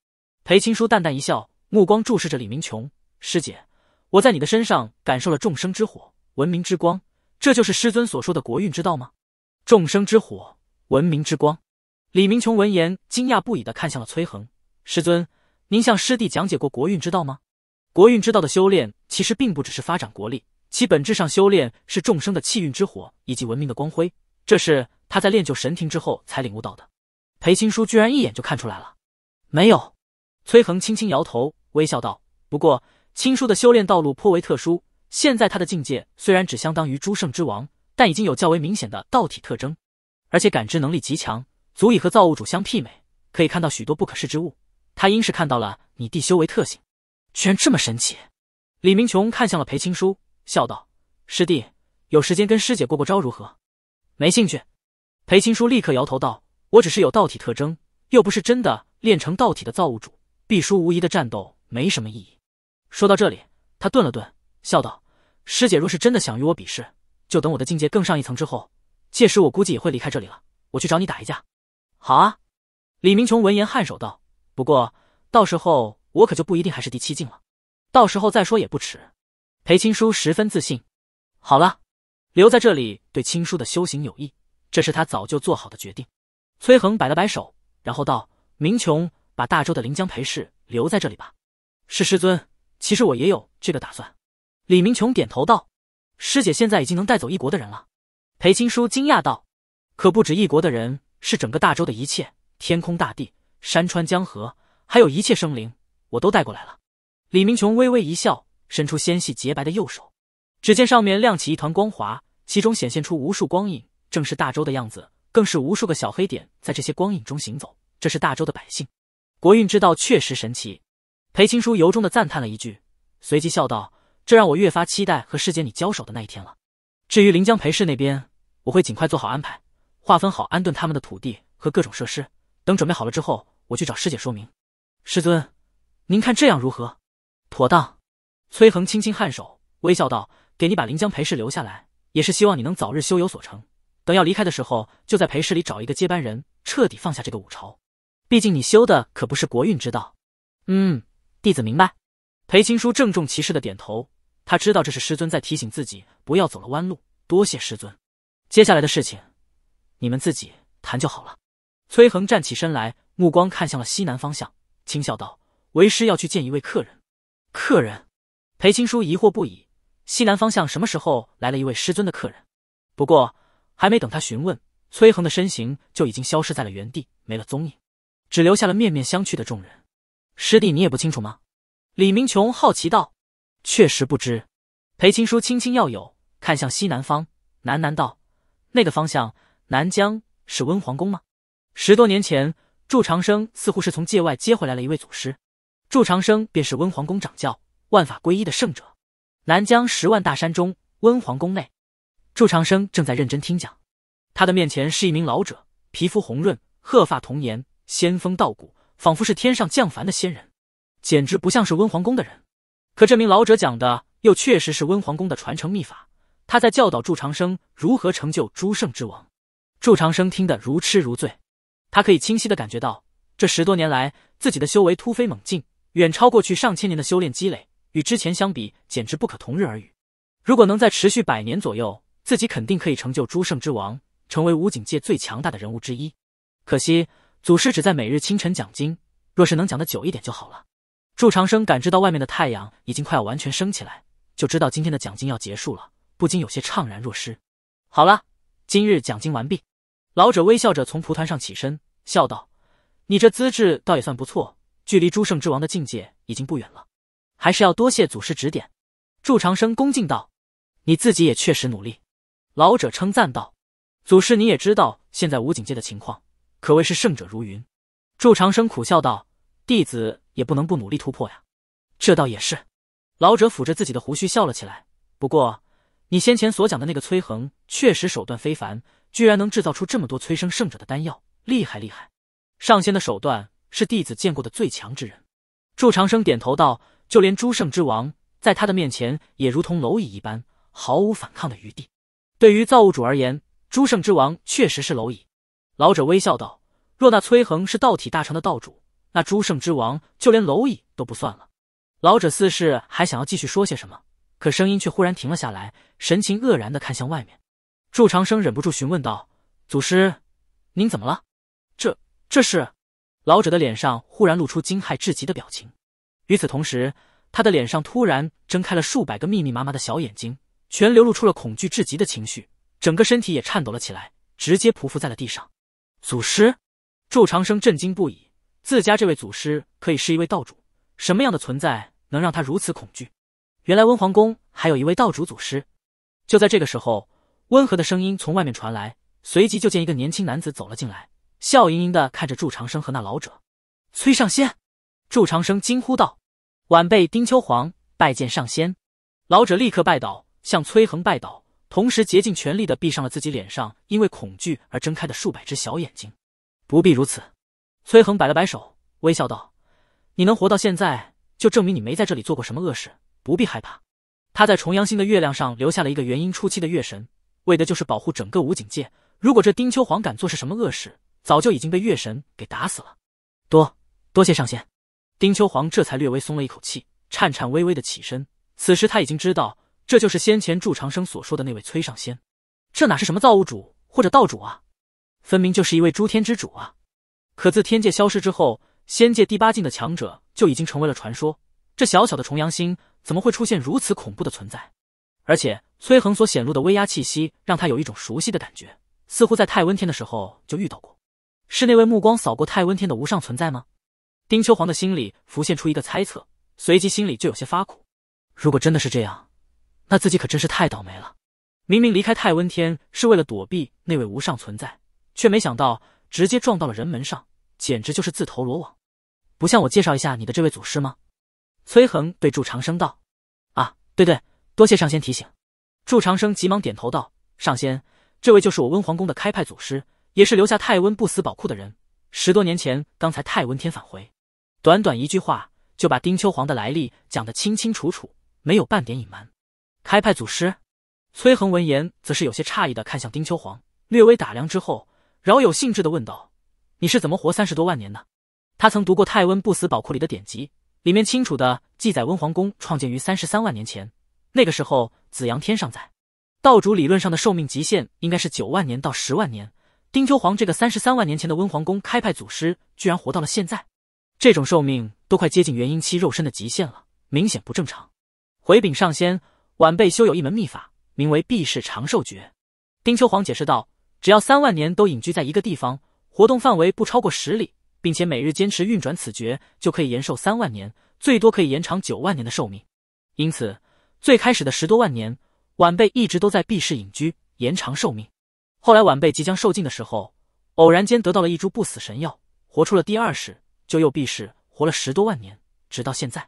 裴青书淡淡一笑，目光注视着李明琼师姐。我在你的身上感受了众生之火，文明之光，这就是师尊所说的国运之道吗？众生之火，文明之光。李明琼闻言惊讶不已的看向了崔恒，师尊，您向师弟讲解过国运之道吗？国运之道的修炼其实并不只是发展国力，其本质上修炼是众生的气运之火以及文明的光辉。这是他在练就神庭之后才领悟到的。裴青书居然一眼就看出来了，没有。崔恒轻轻摇头，微笑道：“不过。”青叔的修炼道路颇为特殊。现在他的境界虽然只相当于诸圣之王，但已经有较为明显的道体特征，而且感知能力极强，足以和造物主相媲美，可以看到许多不可视之物。他应是看到了你弟修为特性，居然这么神奇！李明琼看向了裴青叔，笑道：“师弟，有时间跟师姐过过招如何？”“没兴趣。”裴青叔立刻摇头道：“我只是有道体特征，又不是真的练成道体的造物主，必输无疑的战斗没什么意义。”说到这里，他顿了顿，笑道：“师姐若是真的想与我比试，就等我的境界更上一层之后。届时我估计也会离开这里了。我去找你打一架。”“好啊！”李明琼闻言颔首道：“不过到时候我可就不一定还是第七境了。到时候再说也不迟。”裴青书十分自信：“好了，留在这里对青书的修行有益，这是他早就做好的决定。”崔恒摆了摆手，然后道：“明琼，把大周的临江裴氏留在这里吧。”“是师尊。”其实我也有这个打算，李明琼点头道：“师姐现在已经能带走一国的人了。”裴青书惊讶道：“可不止一国的人，是整个大周的一切，天空、大地、山川、江河，还有一切生灵，我都带过来了。”李明琼微微一笑，伸出纤细洁白的右手，只见上面亮起一团光华，其中显现出无数光影，正是大周的样子，更是无数个小黑点在这些光影中行走，这是大周的百姓。国运之道确实神奇。裴青书由衷的赞叹了一句，随即笑道：“这让我越发期待和师姐你交手的那一天了。至于临江裴氏那边，我会尽快做好安排，划分好安顿他们的土地和各种设施。等准备好了之后，我去找师姐说明。师尊，您看这样如何？妥当。”崔恒轻轻颔首，微笑道：“给你把临江裴氏留下来，也是希望你能早日修有所成。等要离开的时候，就在裴氏里找一个接班人，彻底放下这个五朝。毕竟你修的可不是国运之道。”嗯。弟子明白。裴青书郑重其事的点头，他知道这是师尊在提醒自己不要走了弯路。多谢师尊，接下来的事情你们自己谈就好了。崔恒站起身来，目光看向了西南方向，轻笑道：“为师要去见一位客人。”客人？裴青书疑惑不已，西南方向什么时候来了一位师尊的客人？不过还没等他询问，崔恒的身形就已经消失在了原地，没了踪影，只留下了面面相觑的众人。师弟，你也不清楚吗？李明琼好奇道：“确实不知。”裴青书轻轻要有，看向西南方，喃喃道：“那个方向，南疆是温皇宫吗？”十多年前，祝长生似乎是从界外接回来了一位祖师，祝长生便是温皇宫掌教，万法归一的圣者。南疆十万大山中，温皇宫内，祝长生正在认真听讲，他的面前是一名老者，皮肤红润，鹤发童颜，仙风道骨。仿佛是天上降凡的仙人，简直不像是温皇宫的人。可这名老者讲的又确实是温皇宫的传承秘法。他在教导祝长生如何成就诸圣之王。祝长生听得如痴如醉，他可以清晰的感觉到，这十多年来自己的修为突飞猛进，远超过去上千年的修炼积累。与之前相比，简直不可同日而语。如果能在持续百年左右，自己肯定可以成就诸圣之王，成为武警界最强大的人物之一。可惜。祖师只在每日清晨讲经，若是能讲的久一点就好了。祝长生感知到外面的太阳已经快要完全升起来，就知道今天的讲经要结束了，不禁有些怅然若失。好了，今日讲经完毕。老者微笑着从蒲团上起身，笑道：“你这资质倒也算不错，距离诸圣之王的境界已经不远了。还是要多谢祖师指点。”祝长生恭敬道：“你自己也确实努力。”老者称赞道：“祖师，你也知道现在武警界的情况。”可谓是胜者如云，祝长生苦笑道：“弟子也不能不努力突破呀。”这倒也是。老者抚着自己的胡须笑了起来。不过，你先前所讲的那个崔恒，确实手段非凡，居然能制造出这么多催生圣者的丹药，厉害厉害！上仙的手段是弟子见过的最强之人。祝长生点头道：“就连诸圣之王，在他的面前也如同蝼蚁一般，毫无反抗的余地。对于造物主而言，诸圣之王确实是蝼蚁。”老者微笑道：“若那崔恒是道体大成的道主，那诸圣之王就连蝼蚁都不算了。”老者似是还想要继续说些什么，可声音却忽然停了下来，神情愕然的看向外面。祝长生忍不住询问道：“祖师，您怎么了？这这是？”老者的脸上忽然露出惊骇至极的表情，与此同时，他的脸上突然睁开了数百个密密麻麻的小眼睛，全流露出了恐惧至极的情绪，整个身体也颤抖了起来，直接匍匐在了地上。祖师，祝长生震惊不已，自家这位祖师可以是一位道主，什么样的存在能让他如此恐惧？原来温皇宫还有一位道主祖师。就在这个时候，温和的声音从外面传来，随即就见一个年轻男子走了进来，笑盈盈的看着祝长生和那老者。崔上仙，祝长生惊呼道：“晚辈丁秋黄，拜见上仙。”老者立刻拜倒，向崔恒拜倒。同时竭尽全力地闭上了自己脸上因为恐惧而睁开的数百只小眼睛。不必如此，崔恒摆了摆手，微笑道：“你能活到现在，就证明你没在这里做过什么恶事，不必害怕。”他在重阳星的月亮上留下了一个元婴初期的月神，为的就是保护整个武警界。如果这丁秋皇敢做是什么恶事，早就已经被月神给打死了。多多谢上仙，丁秋皇这才略微松了一口气，颤颤巍巍的起身。此时他已经知道。这就是先前祝长生所说的那位崔上仙，这哪是什么造物主或者道主啊？分明就是一位诸天之主啊！可自天界消失之后，仙界第八境的强者就已经成为了传说。这小小的重阳星，怎么会出现如此恐怖的存在？而且崔恒所显露的威压气息，让他有一种熟悉的感觉，似乎在太温天的时候就遇到过。是那位目光扫过太温天的无上存在吗？丁秋皇的心里浮现出一个猜测，随即心里就有些发苦。如果真的是这样，那自己可真是太倒霉了，明明离开太温天是为了躲避那位无上存在，却没想到直接撞到了人门上，简直就是自投罗网。不向我介绍一下你的这位祖师吗？崔恒对祝长生道：“啊，对对，多谢上仙提醒。”祝长生急忙点头道：“上仙，这位就是我温皇宫的开派祖师，也是留下太温不死宝库的人。十多年前，刚才太温天返回，短短一句话就把丁秋皇的来历讲得清清楚楚，没有半点隐瞒。”开派祖师，崔恒闻言则是有些诧异的看向丁秋皇，略微打量之后，饶有兴致的问道：“你是怎么活三十多万年的？”他曾读过泰温不死宝库里的典籍，里面清楚的记载温皇宫创建于三十三万年前，那个时候紫阳天尚在，道主理论上的寿命极限应该是九万年到十万年。丁秋皇这个三十三万年前的温皇宫开派祖师，居然活到了现在，这种寿命都快接近元婴期肉身的极限了，明显不正常。回禀上仙。晚辈修有一门秘法，名为避世长寿诀。丁秋皇解释道：“只要三万年都隐居在一个地方，活动范围不超过十里，并且每日坚持运转此诀，就可以延寿三万年，最多可以延长九万年的寿命。因此，最开始的十多万年，晚辈一直都在避世隐居，延长寿命。后来，晚辈即将受尽的时候，偶然间得到了一株不死神药，活出了第二世，就又避世活了十多万年，直到现在。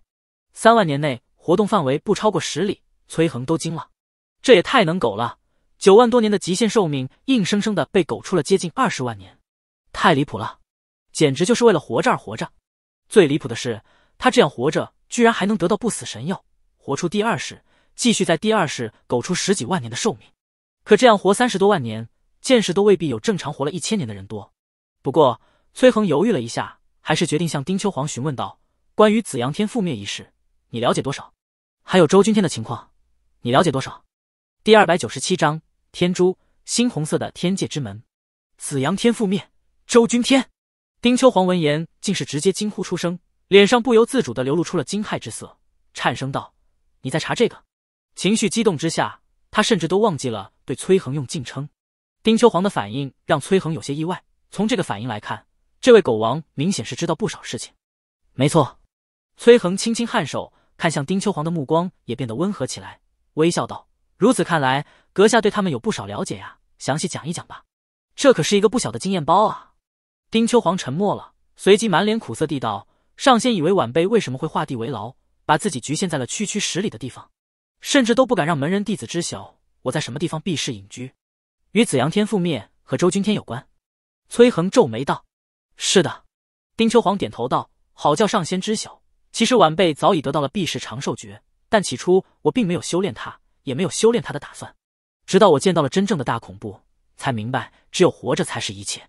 三万年内，活动范围不超过十里。”崔恒都惊了，这也太能苟了！九万多年的极限寿命，硬生生的被苟出了接近二十万年，太离谱了！简直就是为了活着而活着。最离谱的是，他这样活着，居然还能得到不死神药，活出第二世，继续在第二世苟出十几万年的寿命。可这样活三十多万年，见识都未必有正常活了一千年的人多。不过，崔恒犹豫了一下，还是决定向丁秋皇询问道：“关于紫阳天覆灭一事，你了解多少？还有周君天的情况？”你了解多少？第二百九十七章天珠，猩红色的天界之门，紫阳天覆灭，周君天，丁秋皇闻言竟是直接惊呼出声，脸上不由自主的流露出了惊骇之色，颤声道：“你在查这个？”情绪激动之下，他甚至都忘记了对崔恒用敬称。丁秋皇的反应让崔恒有些意外，从这个反应来看，这位狗王明显是知道不少事情。没错，崔恒轻轻颔首，看向丁秋皇的目光也变得温和起来。微笑道：“如此看来，阁下对他们有不少了解呀，详细讲一讲吧。这可是一个不小的经验包啊。”丁秋皇沉默了，随即满脸苦涩地道：“上仙以为晚辈为什么会画地为牢，把自己局限在了区区十里的地方，甚至都不敢让门人弟子知晓我在什么地方避世隐居，与紫阳天覆灭和周君天有关。”崔恒皱眉道：“是的。”丁秋皇点头道：“好叫上仙知晓，其实晚辈早已得到了避世长寿诀。”但起初我并没有修炼它，也没有修炼它的打算。直到我见到了真正的大恐怖，才明白只有活着才是一切。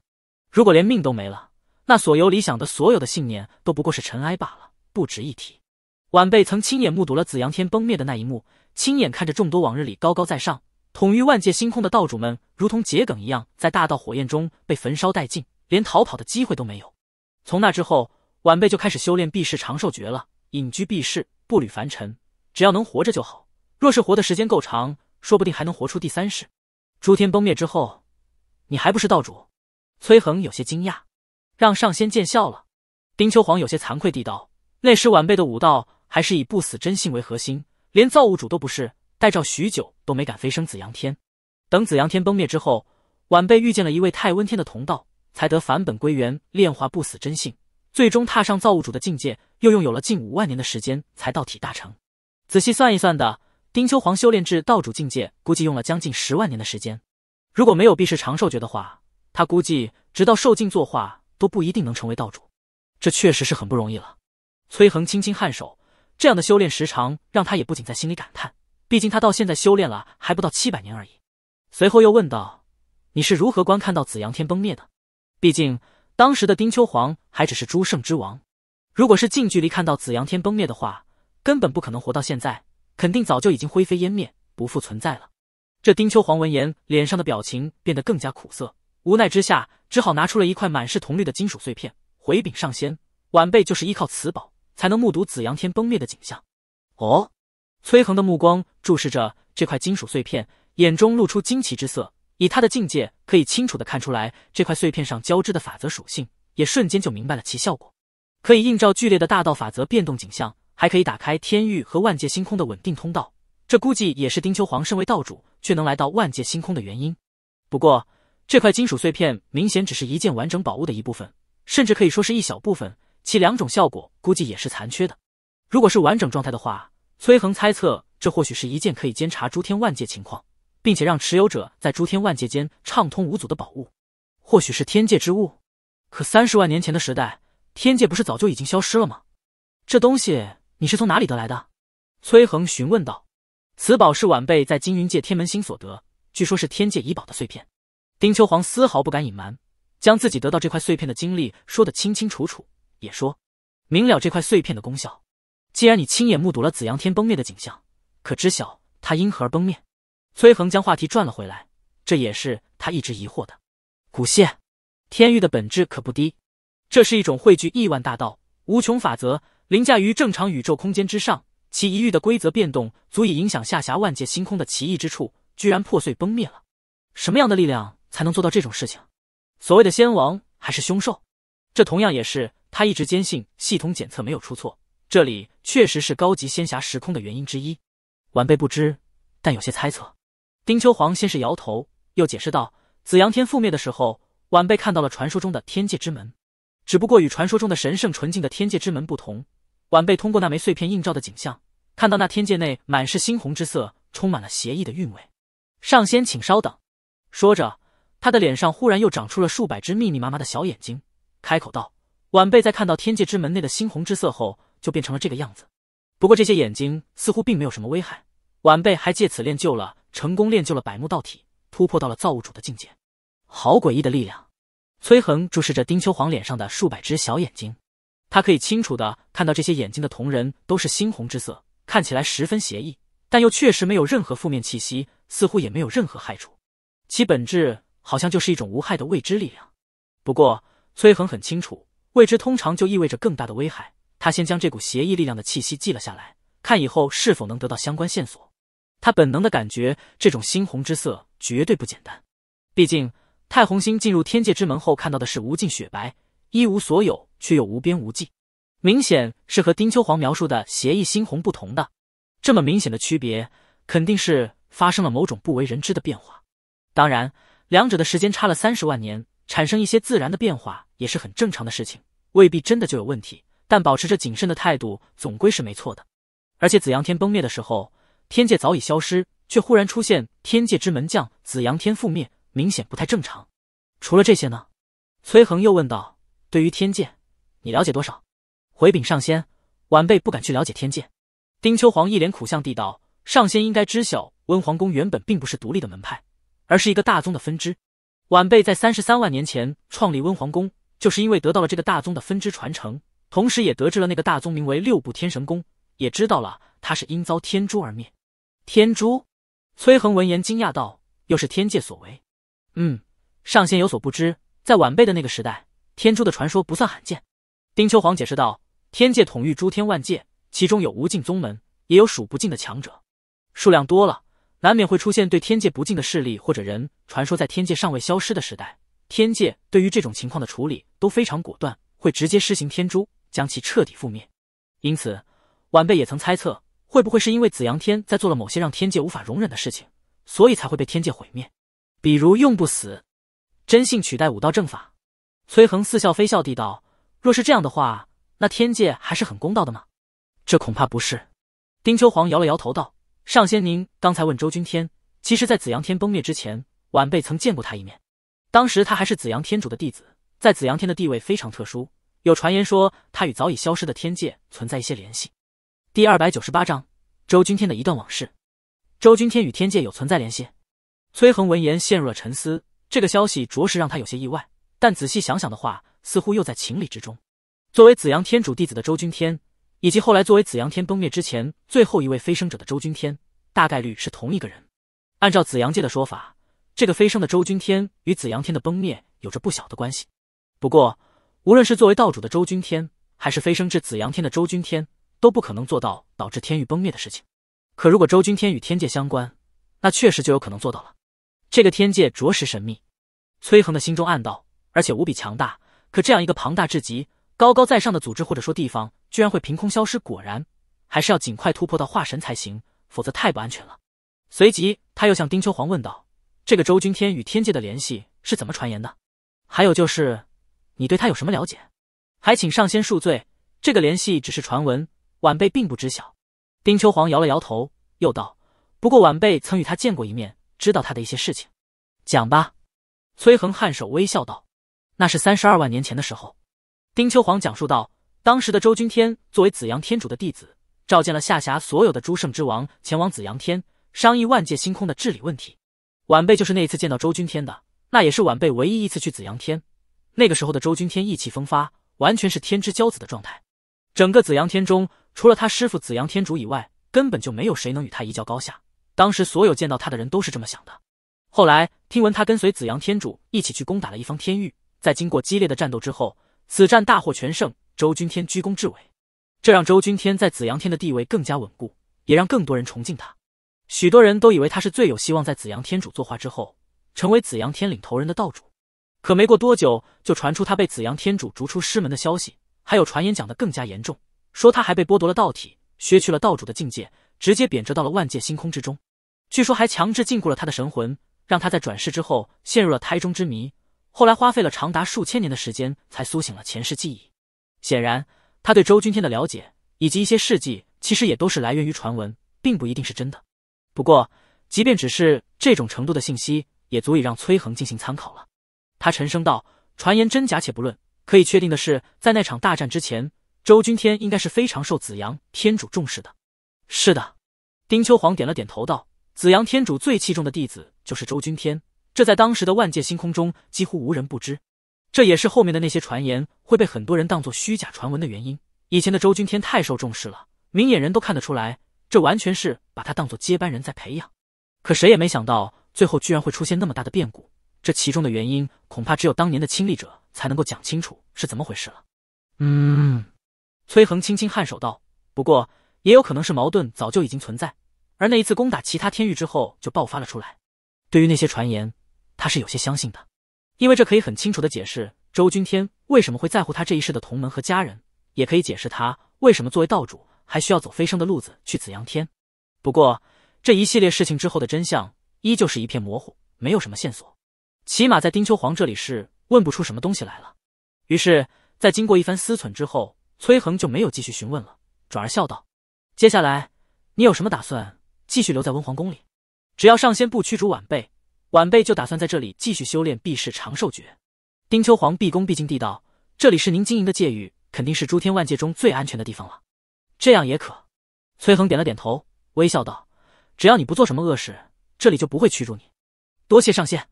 如果连命都没了，那所由理想的所有的信念都不过是尘埃罢了，不值一提。晚辈曾亲眼目睹了紫阳天崩灭的那一幕，亲眼看着众多往日里高高在上、统御万界星空的道主们，如同桔梗一样，在大道火焰中被焚烧殆尽，连逃跑的机会都没有。从那之后，晚辈就开始修炼避世长寿诀了，隐居避世，步履凡尘。只要能活着就好。若是活的时间够长，说不定还能活出第三世。诸天崩灭之后，你还不是道主？崔恒有些惊讶，让上仙见笑了。丁秋皇有些惭愧地道：“那时晚辈的武道还是以不死真性为核心，连造物主都不是。待诏许久都没敢飞升紫阳天。等紫阳天崩灭之后，晚辈遇见了一位太温天的同道，才得返本归元，炼化不死真性，最终踏上造物主的境界。又用有了近五万年的时间，才道体大成。”仔细算一算的，丁秋皇修炼至道主境界，估计用了将近十万年的时间。如果没有避世长寿诀的话，他估计直到受尽作画都不一定能成为道主，这确实是很不容易了。崔恒轻轻颔首，这样的修炼时长让他也不仅在心里感叹，毕竟他到现在修炼了还不到七百年而已。随后又问道：“你是如何观看到紫阳天崩灭的？毕竟当时的丁秋皇还只是诸圣之王，如果是近距离看到紫阳天崩灭的话。”根本不可能活到现在，肯定早就已经灰飞烟灭，不复存在了。这丁秋黄闻言，脸上的表情变得更加苦涩，无奈之下，只好拿出了一块满是铜绿的金属碎片，回禀上仙：“晚辈就是依靠此宝，才能目睹紫阳天崩灭的景象。”哦，崔恒的目光注视着这块金属碎片，眼中露出惊奇之色。以他的境界，可以清楚的看出来这块碎片上交织的法则属性，也瞬间就明白了其效果，可以映照剧烈的大道法则变动景象。还可以打开天域和万界星空的稳定通道，这估计也是丁秋皇身为道主却能来到万界星空的原因。不过，这块金属碎片明显只是一件完整宝物的一部分，甚至可以说是一小部分，其两种效果估计也是残缺的。如果是完整状态的话，崔恒猜测这或许是一件可以监察诸天万界情况，并且让持有者在诸天万界间畅通无阻的宝物，或许是天界之物。可三十万年前的时代，天界不是早就已经消失了吗？这东西。你是从哪里得来的？崔恒询问道。此宝是晚辈在金云界天门星所得，据说是天界遗宝的碎片。丁秋皇丝毫不敢隐瞒，将自己得到这块碎片的经历说得清清楚楚，也说明了这块碎片的功效。既然你亲眼目睹了紫阳天崩灭的景象，可知晓它因何而崩灭？崔恒将话题转了回来，这也是他一直疑惑的。古线，天域的本质可不低，这是一种汇聚亿万大道、无穷法则。凌驾于正常宇宙空间之上，其一域的规则变动足以影响下辖万界星空的奇异之处，居然破碎崩灭了。什么样的力量才能做到这种事情？所谓的仙王还是凶兽？这同样也是他一直坚信系统检测没有出错，这里确实是高级仙侠时空的原因之一。晚辈不知，但有些猜测。丁秋皇先是摇头，又解释道：“紫阳天覆灭的时候，晚辈看到了传说中的天界之门，只不过与传说中的神圣纯净的天界之门不同。”晚辈通过那枚碎片映照的景象，看到那天界内满是猩红之色，充满了邪异的韵味。上仙，请稍等。说着，他的脸上忽然又长出了数百只密密麻麻的小眼睛，开口道：“晚辈在看到天界之门内的猩红之色后，就变成了这个样子。不过这些眼睛似乎并没有什么危害，晚辈还借此练就了，成功练就了百目道体，突破到了造物主的境界。好诡异的力量！”崔恒注视着丁秋黄脸上的数百只小眼睛。他可以清楚的看到这些眼睛的瞳仁都是猩红之色，看起来十分邪异，但又确实没有任何负面气息，似乎也没有任何害处，其本质好像就是一种无害的未知力量。不过，崔恒很清楚，未知通常就意味着更大的危害。他先将这股邪异力量的气息记了下来，看以后是否能得到相关线索。他本能的感觉，这种猩红之色绝对不简单，毕竟太红星进入天界之门后看到的是无尽雪白。一无所有却又无边无际，明显是和丁秋皇描述的邪异猩红不同的。这么明显的区别，肯定是发生了某种不为人知的变化。当然，两者的时间差了三十万年，产生一些自然的变化也是很正常的事情，未必真的就有问题。但保持着谨慎的态度总归是没错的。而且紫阳天崩灭的时候，天界早已消失，却忽然出现天界之门将紫阳天覆灭，明显不太正常。除了这些呢？崔恒又问道。对于天界，你了解多少？回禀上仙，晚辈不敢去了解天界。丁秋皇一脸苦相地道：“上仙应该知晓，温皇宫原本并不是独立的门派，而是一个大宗的分支。晚辈在三十三万年前创立温皇宫，就是因为得到了这个大宗的分支传承，同时也得知了那个大宗名为六部天神宫，也知道了他是因遭天诛而灭。天珠，崔恒闻言惊讶道：“又是天界所为？”“嗯，上仙有所不知，在晚辈的那个时代。”天珠的传说不算罕见，丁秋皇解释道：“天界统御诸天万界，其中有无尽宗门，也有数不尽的强者，数量多了，难免会出现对天界不敬的势力或者人。传说在天界尚未消失的时代，天界对于这种情况的处理都非常果断，会直接施行天珠，将其彻底覆灭。因此，晚辈也曾猜测，会不会是因为紫阳天在做了某些让天界无法容忍的事情，所以才会被天界毁灭？比如用不死真性取代武道正法。”崔恒似笑非笑地道：“若是这样的话，那天界还是很公道的吗？”这恐怕不是。丁秋皇摇了摇头道：“上仙您刚才问周君天，其实，在紫阳天崩灭之前，晚辈曾见过他一面。当时他还是紫阳天主的弟子，在紫阳天的地位非常特殊。有传言说他与早已消失的天界存在一些联系。”第二百九十八章周君天的一段往事。周君天与天界有存在联系？崔恒闻言陷入了沉思，这个消息着实让他有些意外。但仔细想想的话，似乎又在情理之中。作为紫阳天主弟子的周君天，以及后来作为紫阳天崩灭之前最后一位飞升者的周君天，大概率是同一个人。按照紫阳界的说法，这个飞升的周君天与紫阳天的崩灭有着不小的关系。不过，无论是作为道主的周君天，还是飞升至紫阳天的周君天，都不可能做到导致天域崩灭的事情。可如果周君天与天界相关，那确实就有可能做到了。这个天界着实神秘，崔恒的心中暗道。而且无比强大，可这样一个庞大至极、高高在上的组织或者说地方，居然会凭空消失。果然，还是要尽快突破到化神才行，否则太不安全了。随即，他又向丁秋皇问道：“这个周君天与天界的联系是怎么传言的？还有就是，你对他有什么了解？”“还请上仙恕罪，这个联系只是传闻，晚辈并不知晓。”丁秋皇摇了摇头，又道：“不过晚辈曾与他见过一面，知道他的一些事情。”“讲吧。”崔恒颔首，微笑道。那是三十二万年前的时候，丁秋皇讲述道：“当时的周君天作为紫阳天主的弟子，召见了下辖所有的诸圣之王，前往紫阳天商议万界星空的治理问题。晚辈就是那一次见到周君天的，那也是晚辈唯一一次去紫阳天。那个时候的周君天意气风发，完全是天之骄子的状态。整个紫阳天中，除了他师傅紫阳天主以外，根本就没有谁能与他一较高下。当时所有见到他的人都是这么想的。后来听闻他跟随紫阳天主一起去攻打了一方天域。”在经过激烈的战斗之后，此战大获全胜，周君天居功至伟，这让周君天在紫阳天的地位更加稳固，也让更多人崇敬他。许多人都以为他是最有希望在紫阳天主坐化之后，成为紫阳天领头人的道主。可没过多久，就传出他被紫阳天主逐出师门的消息，还有传言讲得更加严重，说他还被剥夺了道体，削去了道主的境界，直接贬谪到了万界星空之中。据说还强制禁锢了他的神魂，让他在转世之后陷入了胎中之谜。后来花费了长达数千年的时间，才苏醒了前世记忆。显然，他对周君天的了解以及一些事迹，其实也都是来源于传闻，并不一定是真的。不过，即便只是这种程度的信息，也足以让崔恒进行参考了。他沉声道：“传言真假且不论，可以确定的是，在那场大战之前，周君天应该是非常受紫阳天主重视的。”“是的。”丁秋皇点了点头道：“紫阳天主最器重的弟子就是周君天。”这在当时的万界星空中几乎无人不知，这也是后面的那些传言会被很多人当做虚假传闻的原因。以前的周君天太受重视了，明眼人都看得出来，这完全是把他当做接班人在培养。可谁也没想到，最后居然会出现那么大的变故。这其中的原因，恐怕只有当年的亲历者才能够讲清楚是怎么回事了。嗯，崔恒轻轻颔首道：“不过，也有可能是矛盾早就已经存在，而那一次攻打其他天域之后，就爆发了出来。对于那些传言。”他是有些相信的，因为这可以很清楚的解释周君天为什么会在乎他这一世的同门和家人，也可以解释他为什么作为道主还需要走飞升的路子去紫阳天。不过这一系列事情之后的真相依旧是一片模糊，没有什么线索，起码在丁秋皇这里是问不出什么东西来了。于是，在经过一番思忖之后，崔恒就没有继续询问了，转而笑道：“接下来你有什么打算？继续留在温皇宫里？只要上仙不驱逐晚辈。”晚辈就打算在这里继续修炼避世长寿诀。丁秋皇毕恭毕敬地道：“这里是您经营的界域，肯定是诸天万界中最安全的地方了。”这样也可。崔恒点了点头，微笑道：“只要你不做什么恶事，这里就不会驱逐你。”多谢上仙。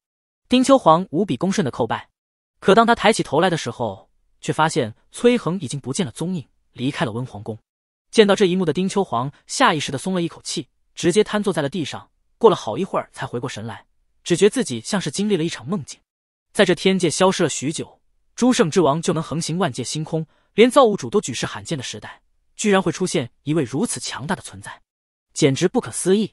丁秋皇无比恭顺的叩拜。可当他抬起头来的时候，却发现崔恒已经不见了踪影，离开了温皇宫。见到这一幕的丁秋皇下意识的松了一口气，直接瘫坐在了地上。过了好一会儿，才回过神来。只觉自己像是经历了一场梦境，在这天界消失了许久，诸圣之王就能横行万界星空，连造物主都举世罕见的时代，居然会出现一位如此强大的存在，简直不可思议。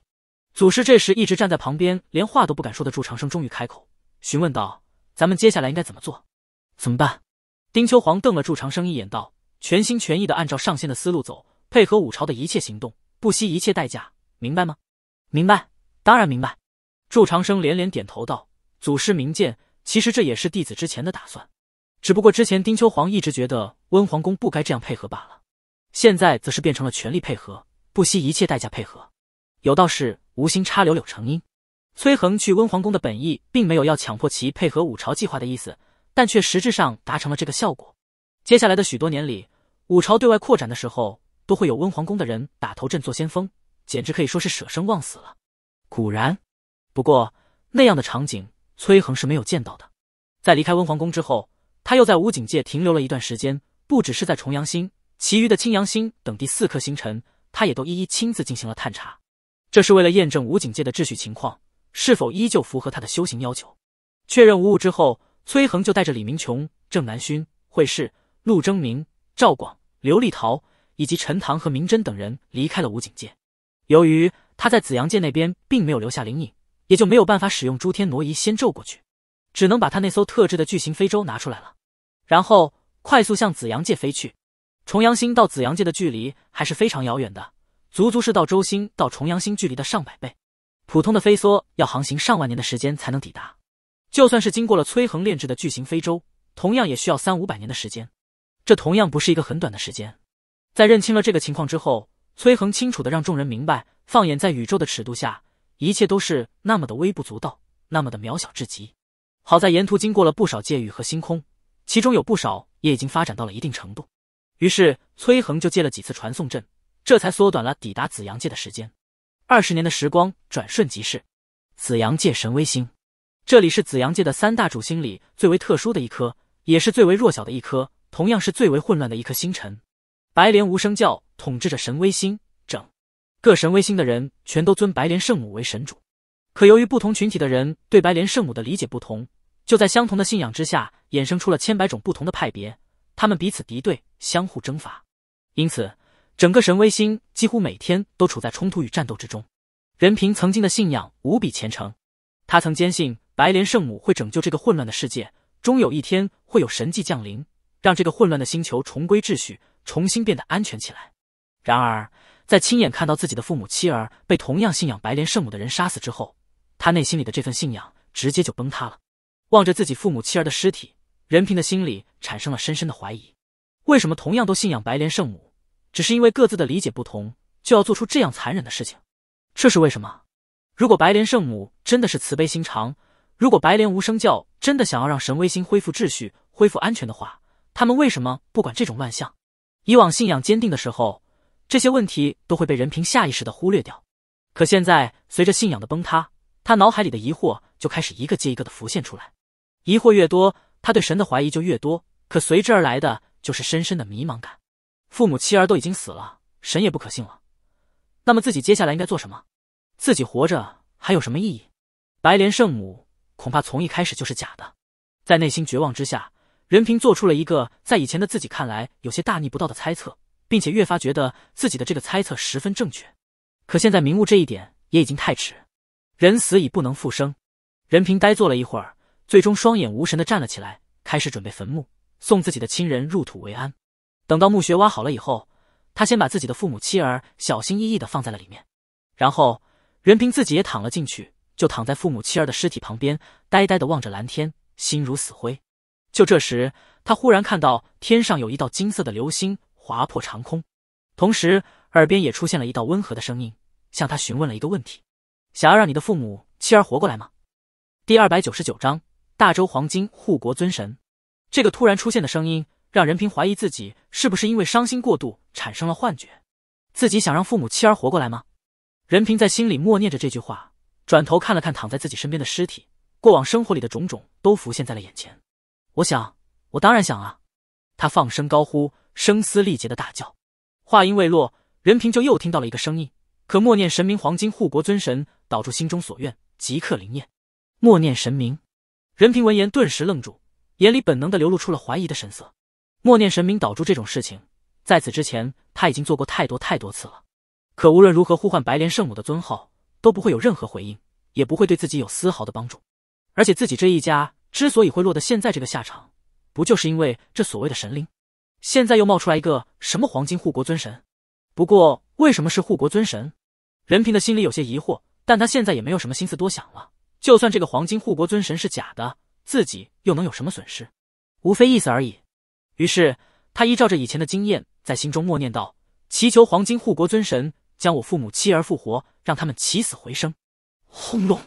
祖师这时一直站在旁边，连话都不敢说的祝长生终于开口询问道：“咱们接下来应该怎么做？怎么办？”丁秋皇瞪了祝长生一眼道：“全心全意的按照上仙的思路走，配合五朝的一切行动，不惜一切代价，明白吗？”“明白，当然明白。”祝长生连连点头道：“祖师明鉴，其实这也是弟子之前的打算，只不过之前丁秋皇一直觉得温皇宫不该这样配合罢了，现在则是变成了全力配合，不惜一切代价配合。有道是无心插柳柳成荫，崔恒去温皇宫的本意并没有要强迫其配合五朝计划的意思，但却实质上达成了这个效果。接下来的许多年里，五朝对外扩展的时候，都会有温皇宫的人打头阵做先锋，简直可以说是舍生忘死了。果然。”不过那样的场景，崔恒是没有见到的。在离开温皇宫之后，他又在武警界停留了一段时间。不只是在重阳星，其余的青阳星等第四颗星辰，他也都一一亲自进行了探查。这是为了验证武警界的秩序情况是否依旧符合他的修行要求。确认无误之后，崔恒就带着李明琼、郑南勋、惠氏、陆征明、赵广、刘丽桃以及陈塘和明真等人离开了武警界。由于他在紫阳界那边并没有留下灵影。也就没有办法使用诸天挪移仙咒过去，只能把他那艘特制的巨型飞舟拿出来了，然后快速向紫阳界飞去。重阳星到紫阳界的距离还是非常遥远的，足足是到周星到重阳星距离的上百倍。普通的飞梭要航行上万年的时间才能抵达，就算是经过了崔恒炼制的巨型飞舟，同样也需要三五百年的时间。这同样不是一个很短的时间。在认清了这个情况之后，崔恒清楚的让众人明白，放眼在宇宙的尺度下。一切都是那么的微不足道，那么的渺小至极。好在沿途经过了不少界域和星空，其中有不少也已经发展到了一定程度。于是崔恒就借了几次传送阵，这才缩短了抵达紫阳界的时间。二十年的时光转瞬即逝，紫阳界神威星，这里是紫阳界的三大主星里最为特殊的一颗，也是最为弱小的一颗，同样是最为混乱的一颗星辰。白莲无声教统治着神威星。各神威星的人全都尊白莲圣母为神主，可由于不同群体的人对白莲圣母的理解不同，就在相同的信仰之下衍生出了千百种不同的派别，他们彼此敌对，相互征伐。因此，整个神威星几乎每天都处在冲突与战斗之中。任平曾经的信仰无比虔诚，他曾坚信白莲圣母会拯救这个混乱的世界，终有一天会有神迹降临，让这个混乱的星球重归秩序，重新变得安全起来。然而。在亲眼看到自己的父母妻儿被同样信仰白莲圣母的人杀死之后，他内心里的这份信仰直接就崩塌了。望着自己父母妻儿的尸体，任平的心里产生了深深的怀疑：为什么同样都信仰白莲圣母，只是因为各自的理解不同，就要做出这样残忍的事情？这是为什么？如果白莲圣母真的是慈悲心肠，如果白莲无声教真的想要让神威星恢复秩序、恢复安全的话，他们为什么不管这种乱象？以往信仰坚定的时候。这些问题都会被任平下意识的忽略掉，可现在随着信仰的崩塌，他脑海里的疑惑就开始一个接一个的浮现出来。疑惑越多，他对神的怀疑就越多，可随之而来的就是深深的迷茫感。父母妻儿都已经死了，神也不可信了，那么自己接下来应该做什么？自己活着还有什么意义？白莲圣母恐怕从一开始就是假的。在内心绝望之下，任平做出了一个在以前的自己看来有些大逆不道的猜测。并且越发觉得自己的这个猜测十分正确，可现在明悟这一点也已经太迟，人死已不能复生。任平呆坐了一会儿，最终双眼无神的站了起来，开始准备坟墓，送自己的亲人入土为安。等到墓穴挖好了以后，他先把自己的父母妻儿小心翼翼的放在了里面，然后任平自己也躺了进去，就躺在父母妻儿的尸体旁边，呆呆的望着蓝天，心如死灰。就这时，他忽然看到天上有一道金色的流星。划破长空，同时耳边也出现了一道温和的声音，向他询问了一个问题：“想要让你的父母妻儿活过来吗？”第二百九十九章大周黄金护国尊神。这个突然出现的声音，让任平怀疑自己是不是因为伤心过度产生了幻觉。自己想让父母妻儿活过来吗？任平在心里默念着这句话，转头看了看躺在自己身边的尸体，过往生活里的种种都浮现在了眼前。我想，我当然想啊！他放声高呼。声嘶力竭的大叫，话音未落，任平就又听到了一个声音。可默念神明，黄金护国尊神，导助心中所愿，即刻灵验。默念神明。任平闻言顿时愣住，眼里本能的流露出了怀疑的神色。默念神明导出这种事情，在此之前他已经做过太多太多次了。可无论如何呼唤白莲圣母的尊号，都不会有任何回应，也不会对自己有丝毫的帮助。而且自己这一家之所以会落得现在这个下场，不就是因为这所谓的神灵？现在又冒出来一个什么黄金护国尊神？不过为什么是护国尊神？任平的心里有些疑惑，但他现在也没有什么心思多想了。就算这个黄金护国尊神是假的，自己又能有什么损失？无非意思而已。于是他依照着以前的经验，在心中默念道：“祈求黄金护国尊神将我父母妻儿复活，让他们起死回生。”轰隆！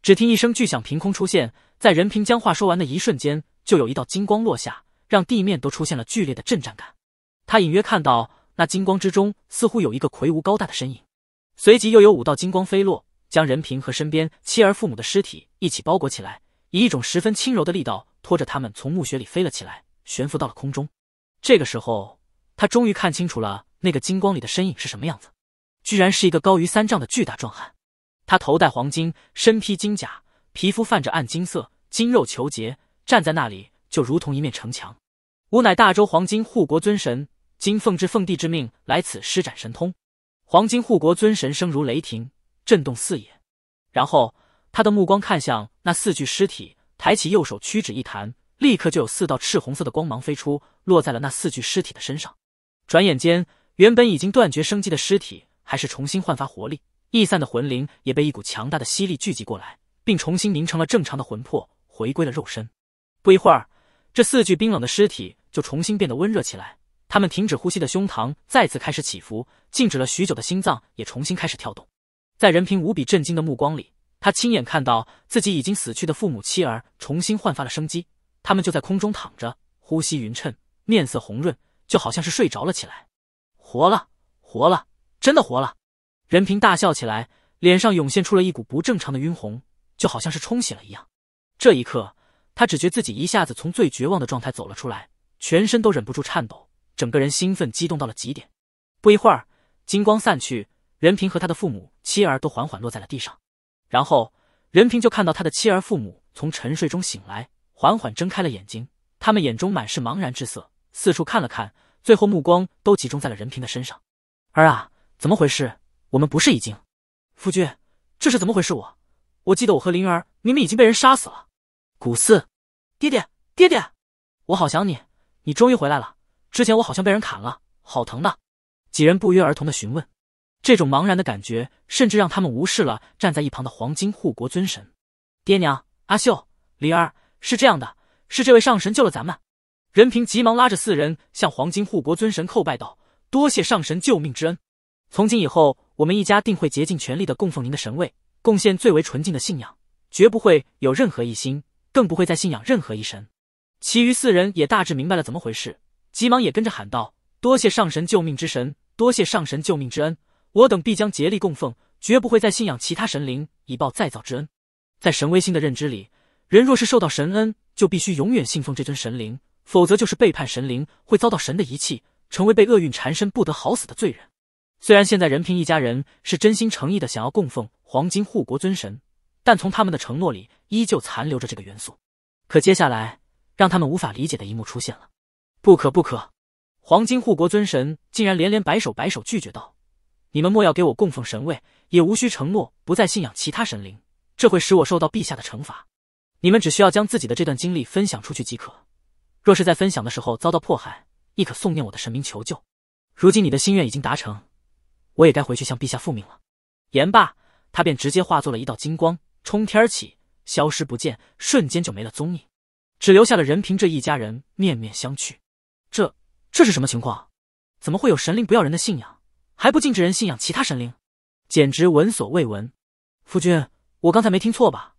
只听一声巨响，凭空出现。在任平将话说完的一瞬间，就有一道金光落下。让地面都出现了剧烈的震颤感，他隐约看到那金光之中似乎有一个魁梧高大的身影，随即又有五道金光飞落，将任平和身边妻儿父母的尸体一起包裹起来，以一种十分轻柔的力道拖着他们从墓穴里飞了起来，悬浮到了空中。这个时候，他终于看清楚了那个金光里的身影是什么样子，居然是一个高于三丈的巨大壮汉，他头戴黄金，身披金甲，皮肤泛着暗金色，筋肉虬结，站在那里就如同一面城墙。吾乃大周黄金护国尊神，今奉至奉帝之命来此施展神通。黄金护国尊神声如雷霆，震动四野。然后，他的目光看向那四具尸体，抬起右手屈指一弹，立刻就有四道赤红色的光芒飞出，落在了那四具尸体的身上。转眼间，原本已经断绝生机的尸体还是重新焕发活力，易散的魂灵也被一股强大的吸力聚集过来，并重新凝成了正常的魂魄，回归了肉身。不一会儿，这四具冰冷的尸体。就重新变得温热起来，他们停止呼吸的胸膛再次开始起伏，静止了许久的心脏也重新开始跳动。在任平无比震惊的目光里，他亲眼看到自己已经死去的父母妻儿重新焕发了生机。他们就在空中躺着，呼吸匀称，面色红润，就好像是睡着了起来，活了，活了，真的活了！任平大笑起来，脸上涌现出了一股不正常的晕红，就好像是充血了一样。这一刻，他只觉自己一下子从最绝望的状态走了出来。全身都忍不住颤抖，整个人兴奋激动到了极点。不一会儿，金光散去，任平和他的父母、妻儿都缓缓落在了地上。然后任平就看到他的妻儿、父母从沉睡中醒来，缓缓睁开了眼睛。他们眼中满是茫然之色，四处看了看，最后目光都集中在了任平的身上。儿啊，怎么回事？我们不是已经……夫君，这是怎么回事？我，我记得我和灵儿明明已经被人杀死了。古四，爹爹，爹爹，我好想你。你终于回来了！之前我好像被人砍了，好疼的！几人不约而同的询问，这种茫然的感觉，甚至让他们无视了站在一旁的黄金护国尊神。爹娘，阿秀，灵儿，是这样的，是这位上神救了咱们。任平急忙拉着四人向黄金护国尊神叩拜道：“多谢上神救命之恩，从今以后我们一家定会竭尽全力的供奉您的神位，贡献最为纯净的信仰，绝不会有任何异心，更不会再信仰任何一神。”其余四人也大致明白了怎么回事，急忙也跟着喊道：“多谢上神救命之神，多谢上神救命之恩，我等必将竭力供奉，绝不会再信仰其他神灵，以报再造之恩。”在神威星的认知里，人若是受到神恩，就必须永远信奉这尊神灵，否则就是背叛神灵，会遭到神的遗弃，成为被厄运缠身、不得好死的罪人。虽然现在任凭一家人是真心诚意的想要供奉黄金护国尊神，但从他们的承诺里依旧残留着这个元素。可接下来。让他们无法理解的一幕出现了。不可不可，黄金护国尊神竟然连连摆手摆手拒绝道：“你们莫要给我供奉神位，也无需承诺不再信仰其他神灵，这会使我受到陛下的惩罚。你们只需要将自己的这段经历分享出去即可。若是在分享的时候遭到迫害，亦可诵念我的神明求救。如今你的心愿已经达成，我也该回去向陛下复命了。”言罢，他便直接化作了一道金光冲天起，消失不见，瞬间就没了踪影。只留下了任凭这一家人面面相觑，这这是什么情况？怎么会有神灵不要人的信仰？还不禁止人信仰其他神灵？简直闻所未闻！夫君，我刚才没听错吧？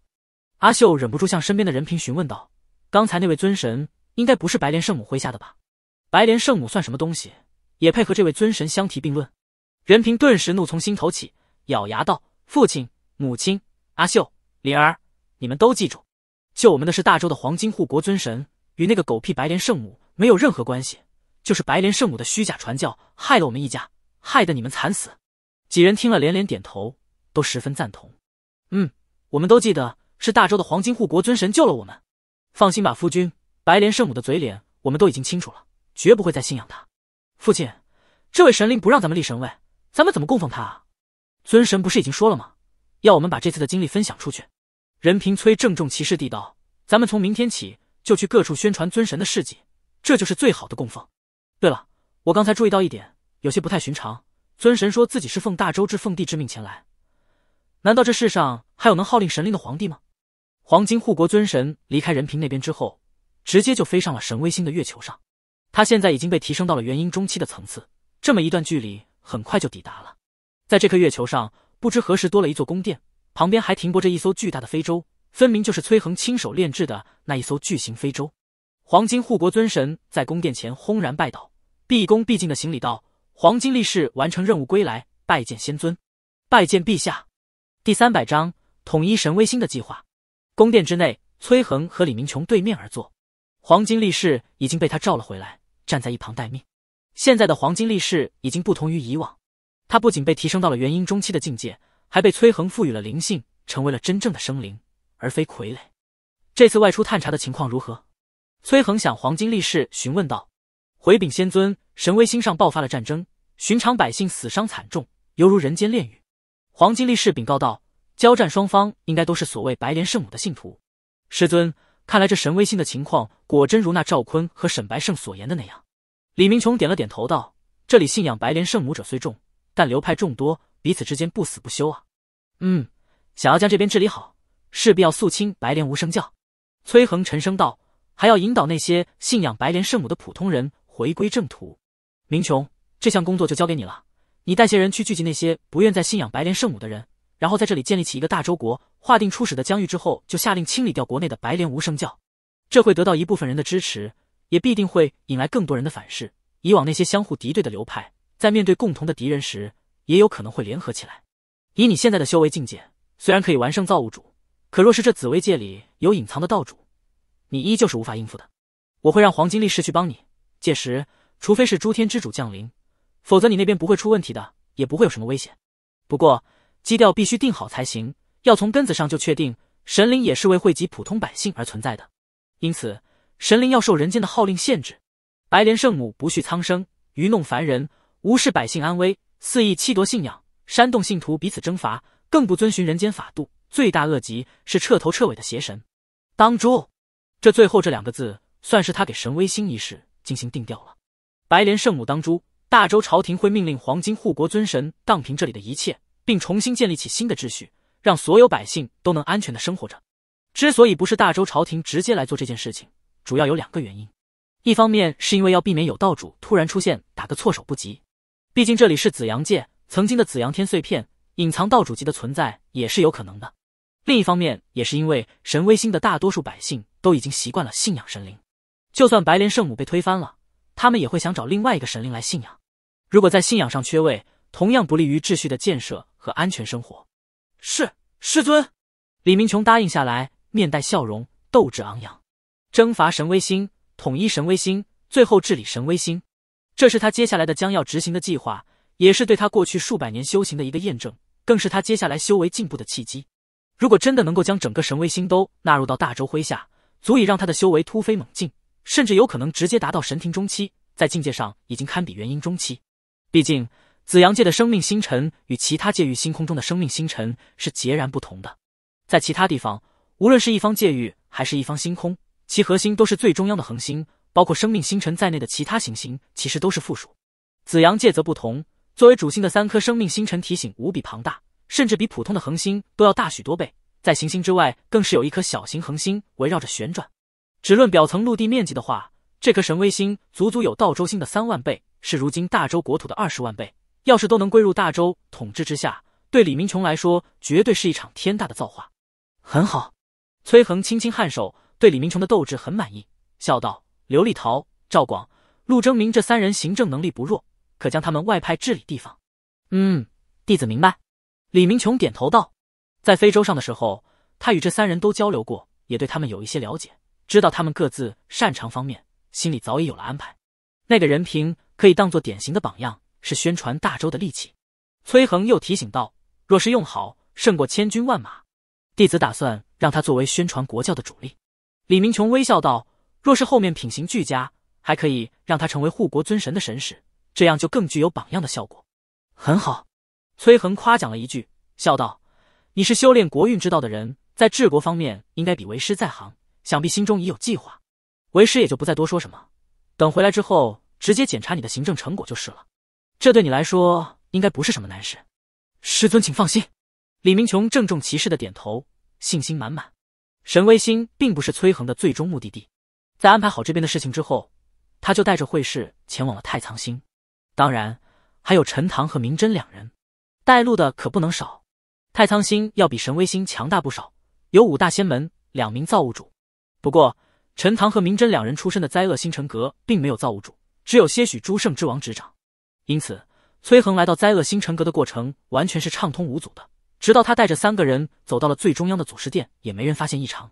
阿秀忍不住向身边的任平询问道：“刚才那位尊神应该不是白莲圣母麾下的吧？白莲圣母算什么东西，也配和这位尊神相提并论？”任平顿时怒从心头起，咬牙道：“父亲、母亲、阿秀、灵儿，你们都记住。”救我们的是大周的黄金护国尊神，与那个狗屁白莲圣母没有任何关系。就是白莲圣母的虚假传教害了我们一家，害得你们惨死。几人听了连连点头，都十分赞同。嗯，我们都记得是大周的黄金护国尊神救了我们。放心吧，夫君，白莲圣母的嘴脸我们都已经清楚了，绝不会再信仰他。父亲，这位神灵不让咱们立神位，咱们怎么供奉他？尊神不是已经说了吗？要我们把这次的经历分享出去。任平崔郑重其事地道：“咱们从明天起就去各处宣传尊神的事迹，这就是最好的供奉。对了，我刚才注意到一点，有些不太寻常。尊神说自己是奉大周至奉帝之命前来，难道这世上还有能号令神灵的皇帝吗？”黄金护国尊神离开任平那边之后，直接就飞上了神威星的月球上。他现在已经被提升到了元婴中期的层次，这么一段距离很快就抵达了。在这颗月球上，不知何时多了一座宫殿。旁边还停泊着一艘巨大的飞舟，分明就是崔恒亲手炼制的那一艘巨型飞舟。黄金护国尊神在宫殿前轰然拜倒，毕恭毕敬的行礼道：“黄金力士完成任务归来，拜见仙尊，拜见陛下。”第三百章统一神威星的计划。宫殿之内，崔恒和李明琼对面而坐，黄金力士已经被他召了回来，站在一旁待命。现在的黄金力士已经不同于以往，他不仅被提升到了元婴中期的境界。还被崔恒赋予了灵性，成为了真正的生灵，而非傀儡。这次外出探查的情况如何？崔恒想黄金力士询问道。回禀仙尊，神威星上爆发了战争，寻常百姓死伤惨重，犹如人间炼狱。黄金力士禀告道，交战双方应该都是所谓白莲圣母的信徒。师尊，看来这神威星的情况果真如那赵坤和沈白胜所言的那样。李明琼点了点头道，这里信仰白莲圣母者虽众。但流派众多，彼此之间不死不休啊！嗯，想要将这边治理好，势必要肃清白莲无声教。崔恒沉声道，还要引导那些信仰白莲圣母的普通人回归正途。明琼，这项工作就交给你了。你带些人去聚集那些不愿再信仰白莲圣母的人，然后在这里建立起一个大周国，划定初始的疆域之后，就下令清理掉国内的白莲无声教。这会得到一部分人的支持，也必定会引来更多人的反噬。以往那些相互敌对的流派。在面对共同的敌人时，也有可能会联合起来。以你现在的修为境界，虽然可以完胜造物主，可若是这紫薇界里有隐藏的道主，你依旧是无法应付的。我会让黄金力士去帮你。届时，除非是诸天之主降临，否则你那边不会出问题的，也不会有什么危险。不过，基调必须定好才行，要从根子上就确定，神灵也是为惠及普通百姓而存在的，因此神灵要受人间的号令限制。白莲圣母不恤苍生，愚弄凡人。无视百姓安危，肆意欺夺信仰，煽动信徒彼此征伐，更不遵循人间法度，罪大恶极，是彻头彻尾的邪神。当诛！这最后这两个字，算是他给神威星一事进行定调了。白莲圣母当诛，大周朝廷会命令黄金护国尊神荡平这里的一切，并重新建立起新的秩序，让所有百姓都能安全的生活着。之所以不是大周朝廷直接来做这件事情，主要有两个原因：一方面是因为要避免有道主突然出现，打个措手不及。毕竟这里是紫阳界，曾经的紫阳天碎片隐藏道主级的存在也是有可能的。另一方面，也是因为神威星的大多数百姓都已经习惯了信仰神灵，就算白莲圣母被推翻了，他们也会想找另外一个神灵来信仰。如果在信仰上缺位，同样不利于秩序的建设和安全生活。是师尊，李明琼答应下来，面带笑容，斗志昂扬，征伐神威星，统一神威星，最后治理神威星。这是他接下来的将要执行的计划，也是对他过去数百年修行的一个验证，更是他接下来修为进步的契机。如果真的能够将整个神威星都纳入到大周麾下，足以让他的修为突飞猛进，甚至有可能直接达到神庭中期，在境界上已经堪比元婴中期。毕竟，紫阳界的生命星辰与其他界域星空中的生命星辰是截然不同的。在其他地方，无论是一方界域还是一方星空，其核心都是最中央的恒星。包括生命星辰在内的其他行星其实都是附属，紫阳界则不同。作为主星的三颗生命星辰，体型无比庞大，甚至比普通的恒星都要大许多倍。在行星之外，更是有一颗小型恒星围绕着旋转。只论表层陆地面积的话，这颗神威星足足有道州星的三万倍，是如今大周国土的二十万倍。要是都能归入大周统治之下，对李明琼来说绝对是一场天大的造化。很好，崔恒轻轻颔首，对李明琼的斗志很满意，笑道。刘立陶、赵广、陆征明这三人行政能力不弱，可将他们外派治理地方。嗯，弟子明白。李明琼点头道：“在非洲上的时候，他与这三人都交流过，也对他们有一些了解，知道他们各自擅长方面，心里早已有了安排。那个人平可以当做典型的榜样，是宣传大周的利器。”崔恒又提醒道：“若是用好，胜过千军万马。弟子打算让他作为宣传国教的主力。”李明琼微笑道。若是后面品行俱佳，还可以让他成为护国尊神的神使，这样就更具有榜样的效果。很好，崔恒夸奖了一句，笑道：“你是修炼国运之道的人，在治国方面应该比为师在行，想必心中已有计划。为师也就不再多说什么，等回来之后直接检查你的行政成果就是了。这对你来说应该不是什么难事。”师尊，请放心。李明琼郑重其事的点头，信心满满。神威星并不是崔恒的最终目的地。在安排好这边的事情之后，他就带着会氏前往了太仓星，当然还有陈塘和明真两人，带路的可不能少。太仓星要比神威星强大不少，有五大仙门，两名造物主。不过陈塘和明真两人出身的灾厄星辰阁并没有造物主，只有些许诸圣之王执掌，因此崔恒来到灾厄星辰阁的过程完全是畅通无阻的。直到他带着三个人走到了最中央的祖师殿，也没人发现异常。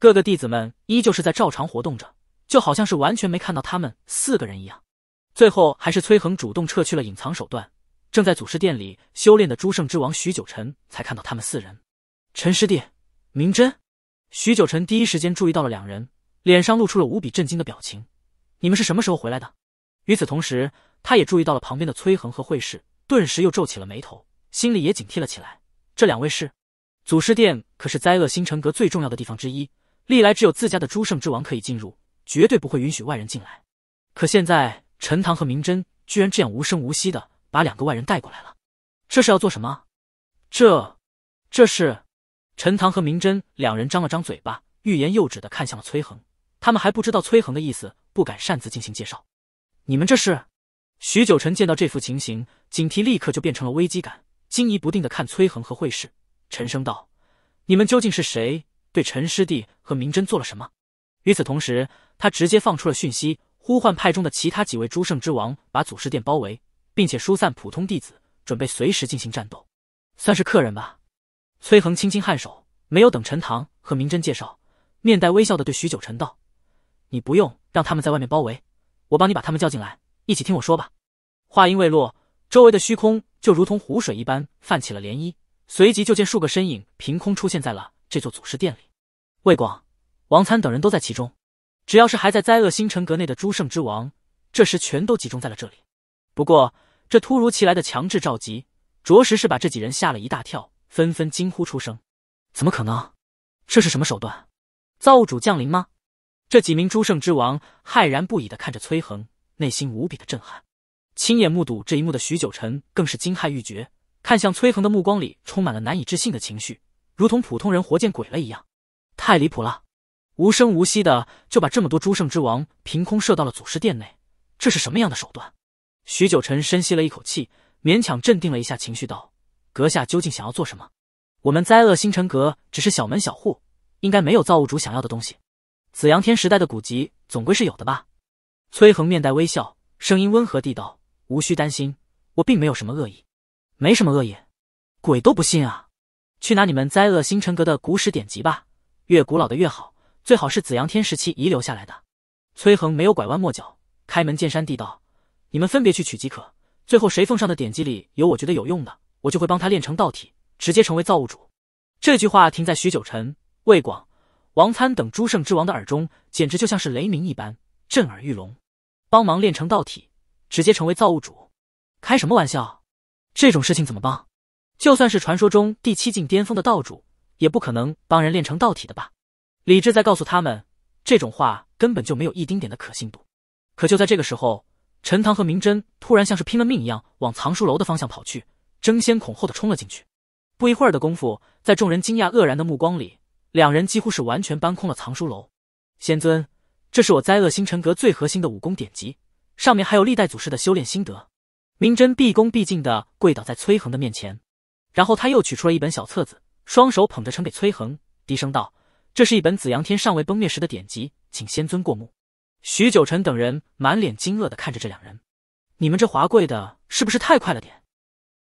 各个弟子们依旧是在照常活动着，就好像是完全没看到他们四个人一样。最后还是崔恒主动撤去了隐藏手段，正在祖师殿里修炼的诸圣之王许久臣才看到他们四人。陈师弟，明真！许久臣第一时间注意到了两人，脸上露出了无比震惊的表情。你们是什么时候回来的？与此同时，他也注意到了旁边的崔恒和惠氏，顿时又皱起了眉头，心里也警惕了起来。这两位是？祖师殿可是灾厄星辰阁最重要的地方之一。历来只有自家的诸圣之王可以进入，绝对不会允许外人进来。可现在，陈塘和明真居然这样无声无息的把两个外人带过来了，这是要做什么？这，这是？陈塘和明真两人张了张嘴巴，欲言又止的看向了崔恒，他们还不知道崔恒的意思，不敢擅自进行介绍。你们这是？许久辰见到这副情形，警惕立刻就变成了危机感，惊疑不定的看崔恒和会氏，沉声道：“你们究竟是谁？”对陈师弟和明真做了什么？与此同时，他直接放出了讯息，呼唤派中的其他几位诸圣之王把祖师殿包围，并且疏散普通弟子，准备随时进行战斗。算是客人吧。崔恒轻轻颔首，没有等陈塘和明真介绍，面带微笑的对许久陈道：“你不用让他们在外面包围，我帮你把他们叫进来，一起听我说吧。”话音未落，周围的虚空就如同湖水一般泛起了涟漪，随即就见数个身影凭空出现在了。这座祖师殿里，魏广、王参等人都在其中。只要是还在灾厄星辰阁内的诸圣之王，这时全都集中在了这里。不过，这突如其来的强制召集，着实是把这几人吓了一大跳，纷纷惊呼出声：“怎么可能？这是什么手段？造物主降临吗？”这几名诸圣之王骇然不已的看着崔恒，内心无比的震撼。亲眼目睹这一幕的许久辰更是惊骇欲绝，看向崔恒的目光里充满了难以置信的情绪。如同普通人活见鬼了一样，太离谱了！无声无息的就把这么多诸圣之王凭空射到了祖师殿内，这是什么样的手段？许久辰深吸了一口气，勉强镇定了一下情绪，道：“阁下究竟想要做什么？我们灾厄星辰阁只是小门小户，应该没有造物主想要的东西。紫阳天时代的古籍总归是有的吧？”崔恒面带微笑，声音温和地道：“无需担心，我并没有什么恶意。没什么恶意，鬼都不信啊。”去拿你们灾厄星辰阁的古史典籍吧，越古老的越好，最好是紫阳天时期遗留下来的。崔恒没有拐弯抹角，开门见山地道：“你们分别去取即可，最后谁奉上的典籍里有我觉得有用的，我就会帮他练成道体，直接成为造物主。”这句话停在许久辰、魏广、王参等诸圣之王的耳中，简直就像是雷鸣一般，震耳欲聋。帮忙练成道体，直接成为造物主，开什么玩笑？这种事情怎么帮？就算是传说中第七境巅峰的道主，也不可能帮人练成道体的吧？李智在告诉他们，这种话根本就没有一丁点的可信度。可就在这个时候，陈塘和明真突然像是拼了命一样往藏书楼的方向跑去，争先恐后的冲了进去。不一会儿的功夫，在众人惊讶愕然的目光里，两人几乎是完全搬空了藏书楼。仙尊，这是我灾厄星辰阁最核心的武功典籍，上面还有历代祖师的修炼心得。明真毕恭毕敬地跪倒在崔恒的面前。然后他又取出了一本小册子，双手捧着呈给崔恒，低声道：“这是一本紫阳天尚未崩灭时的典籍，请仙尊过目。”许久臣等人满脸惊愕地看着这两人，你们这华贵的是不是太快了点？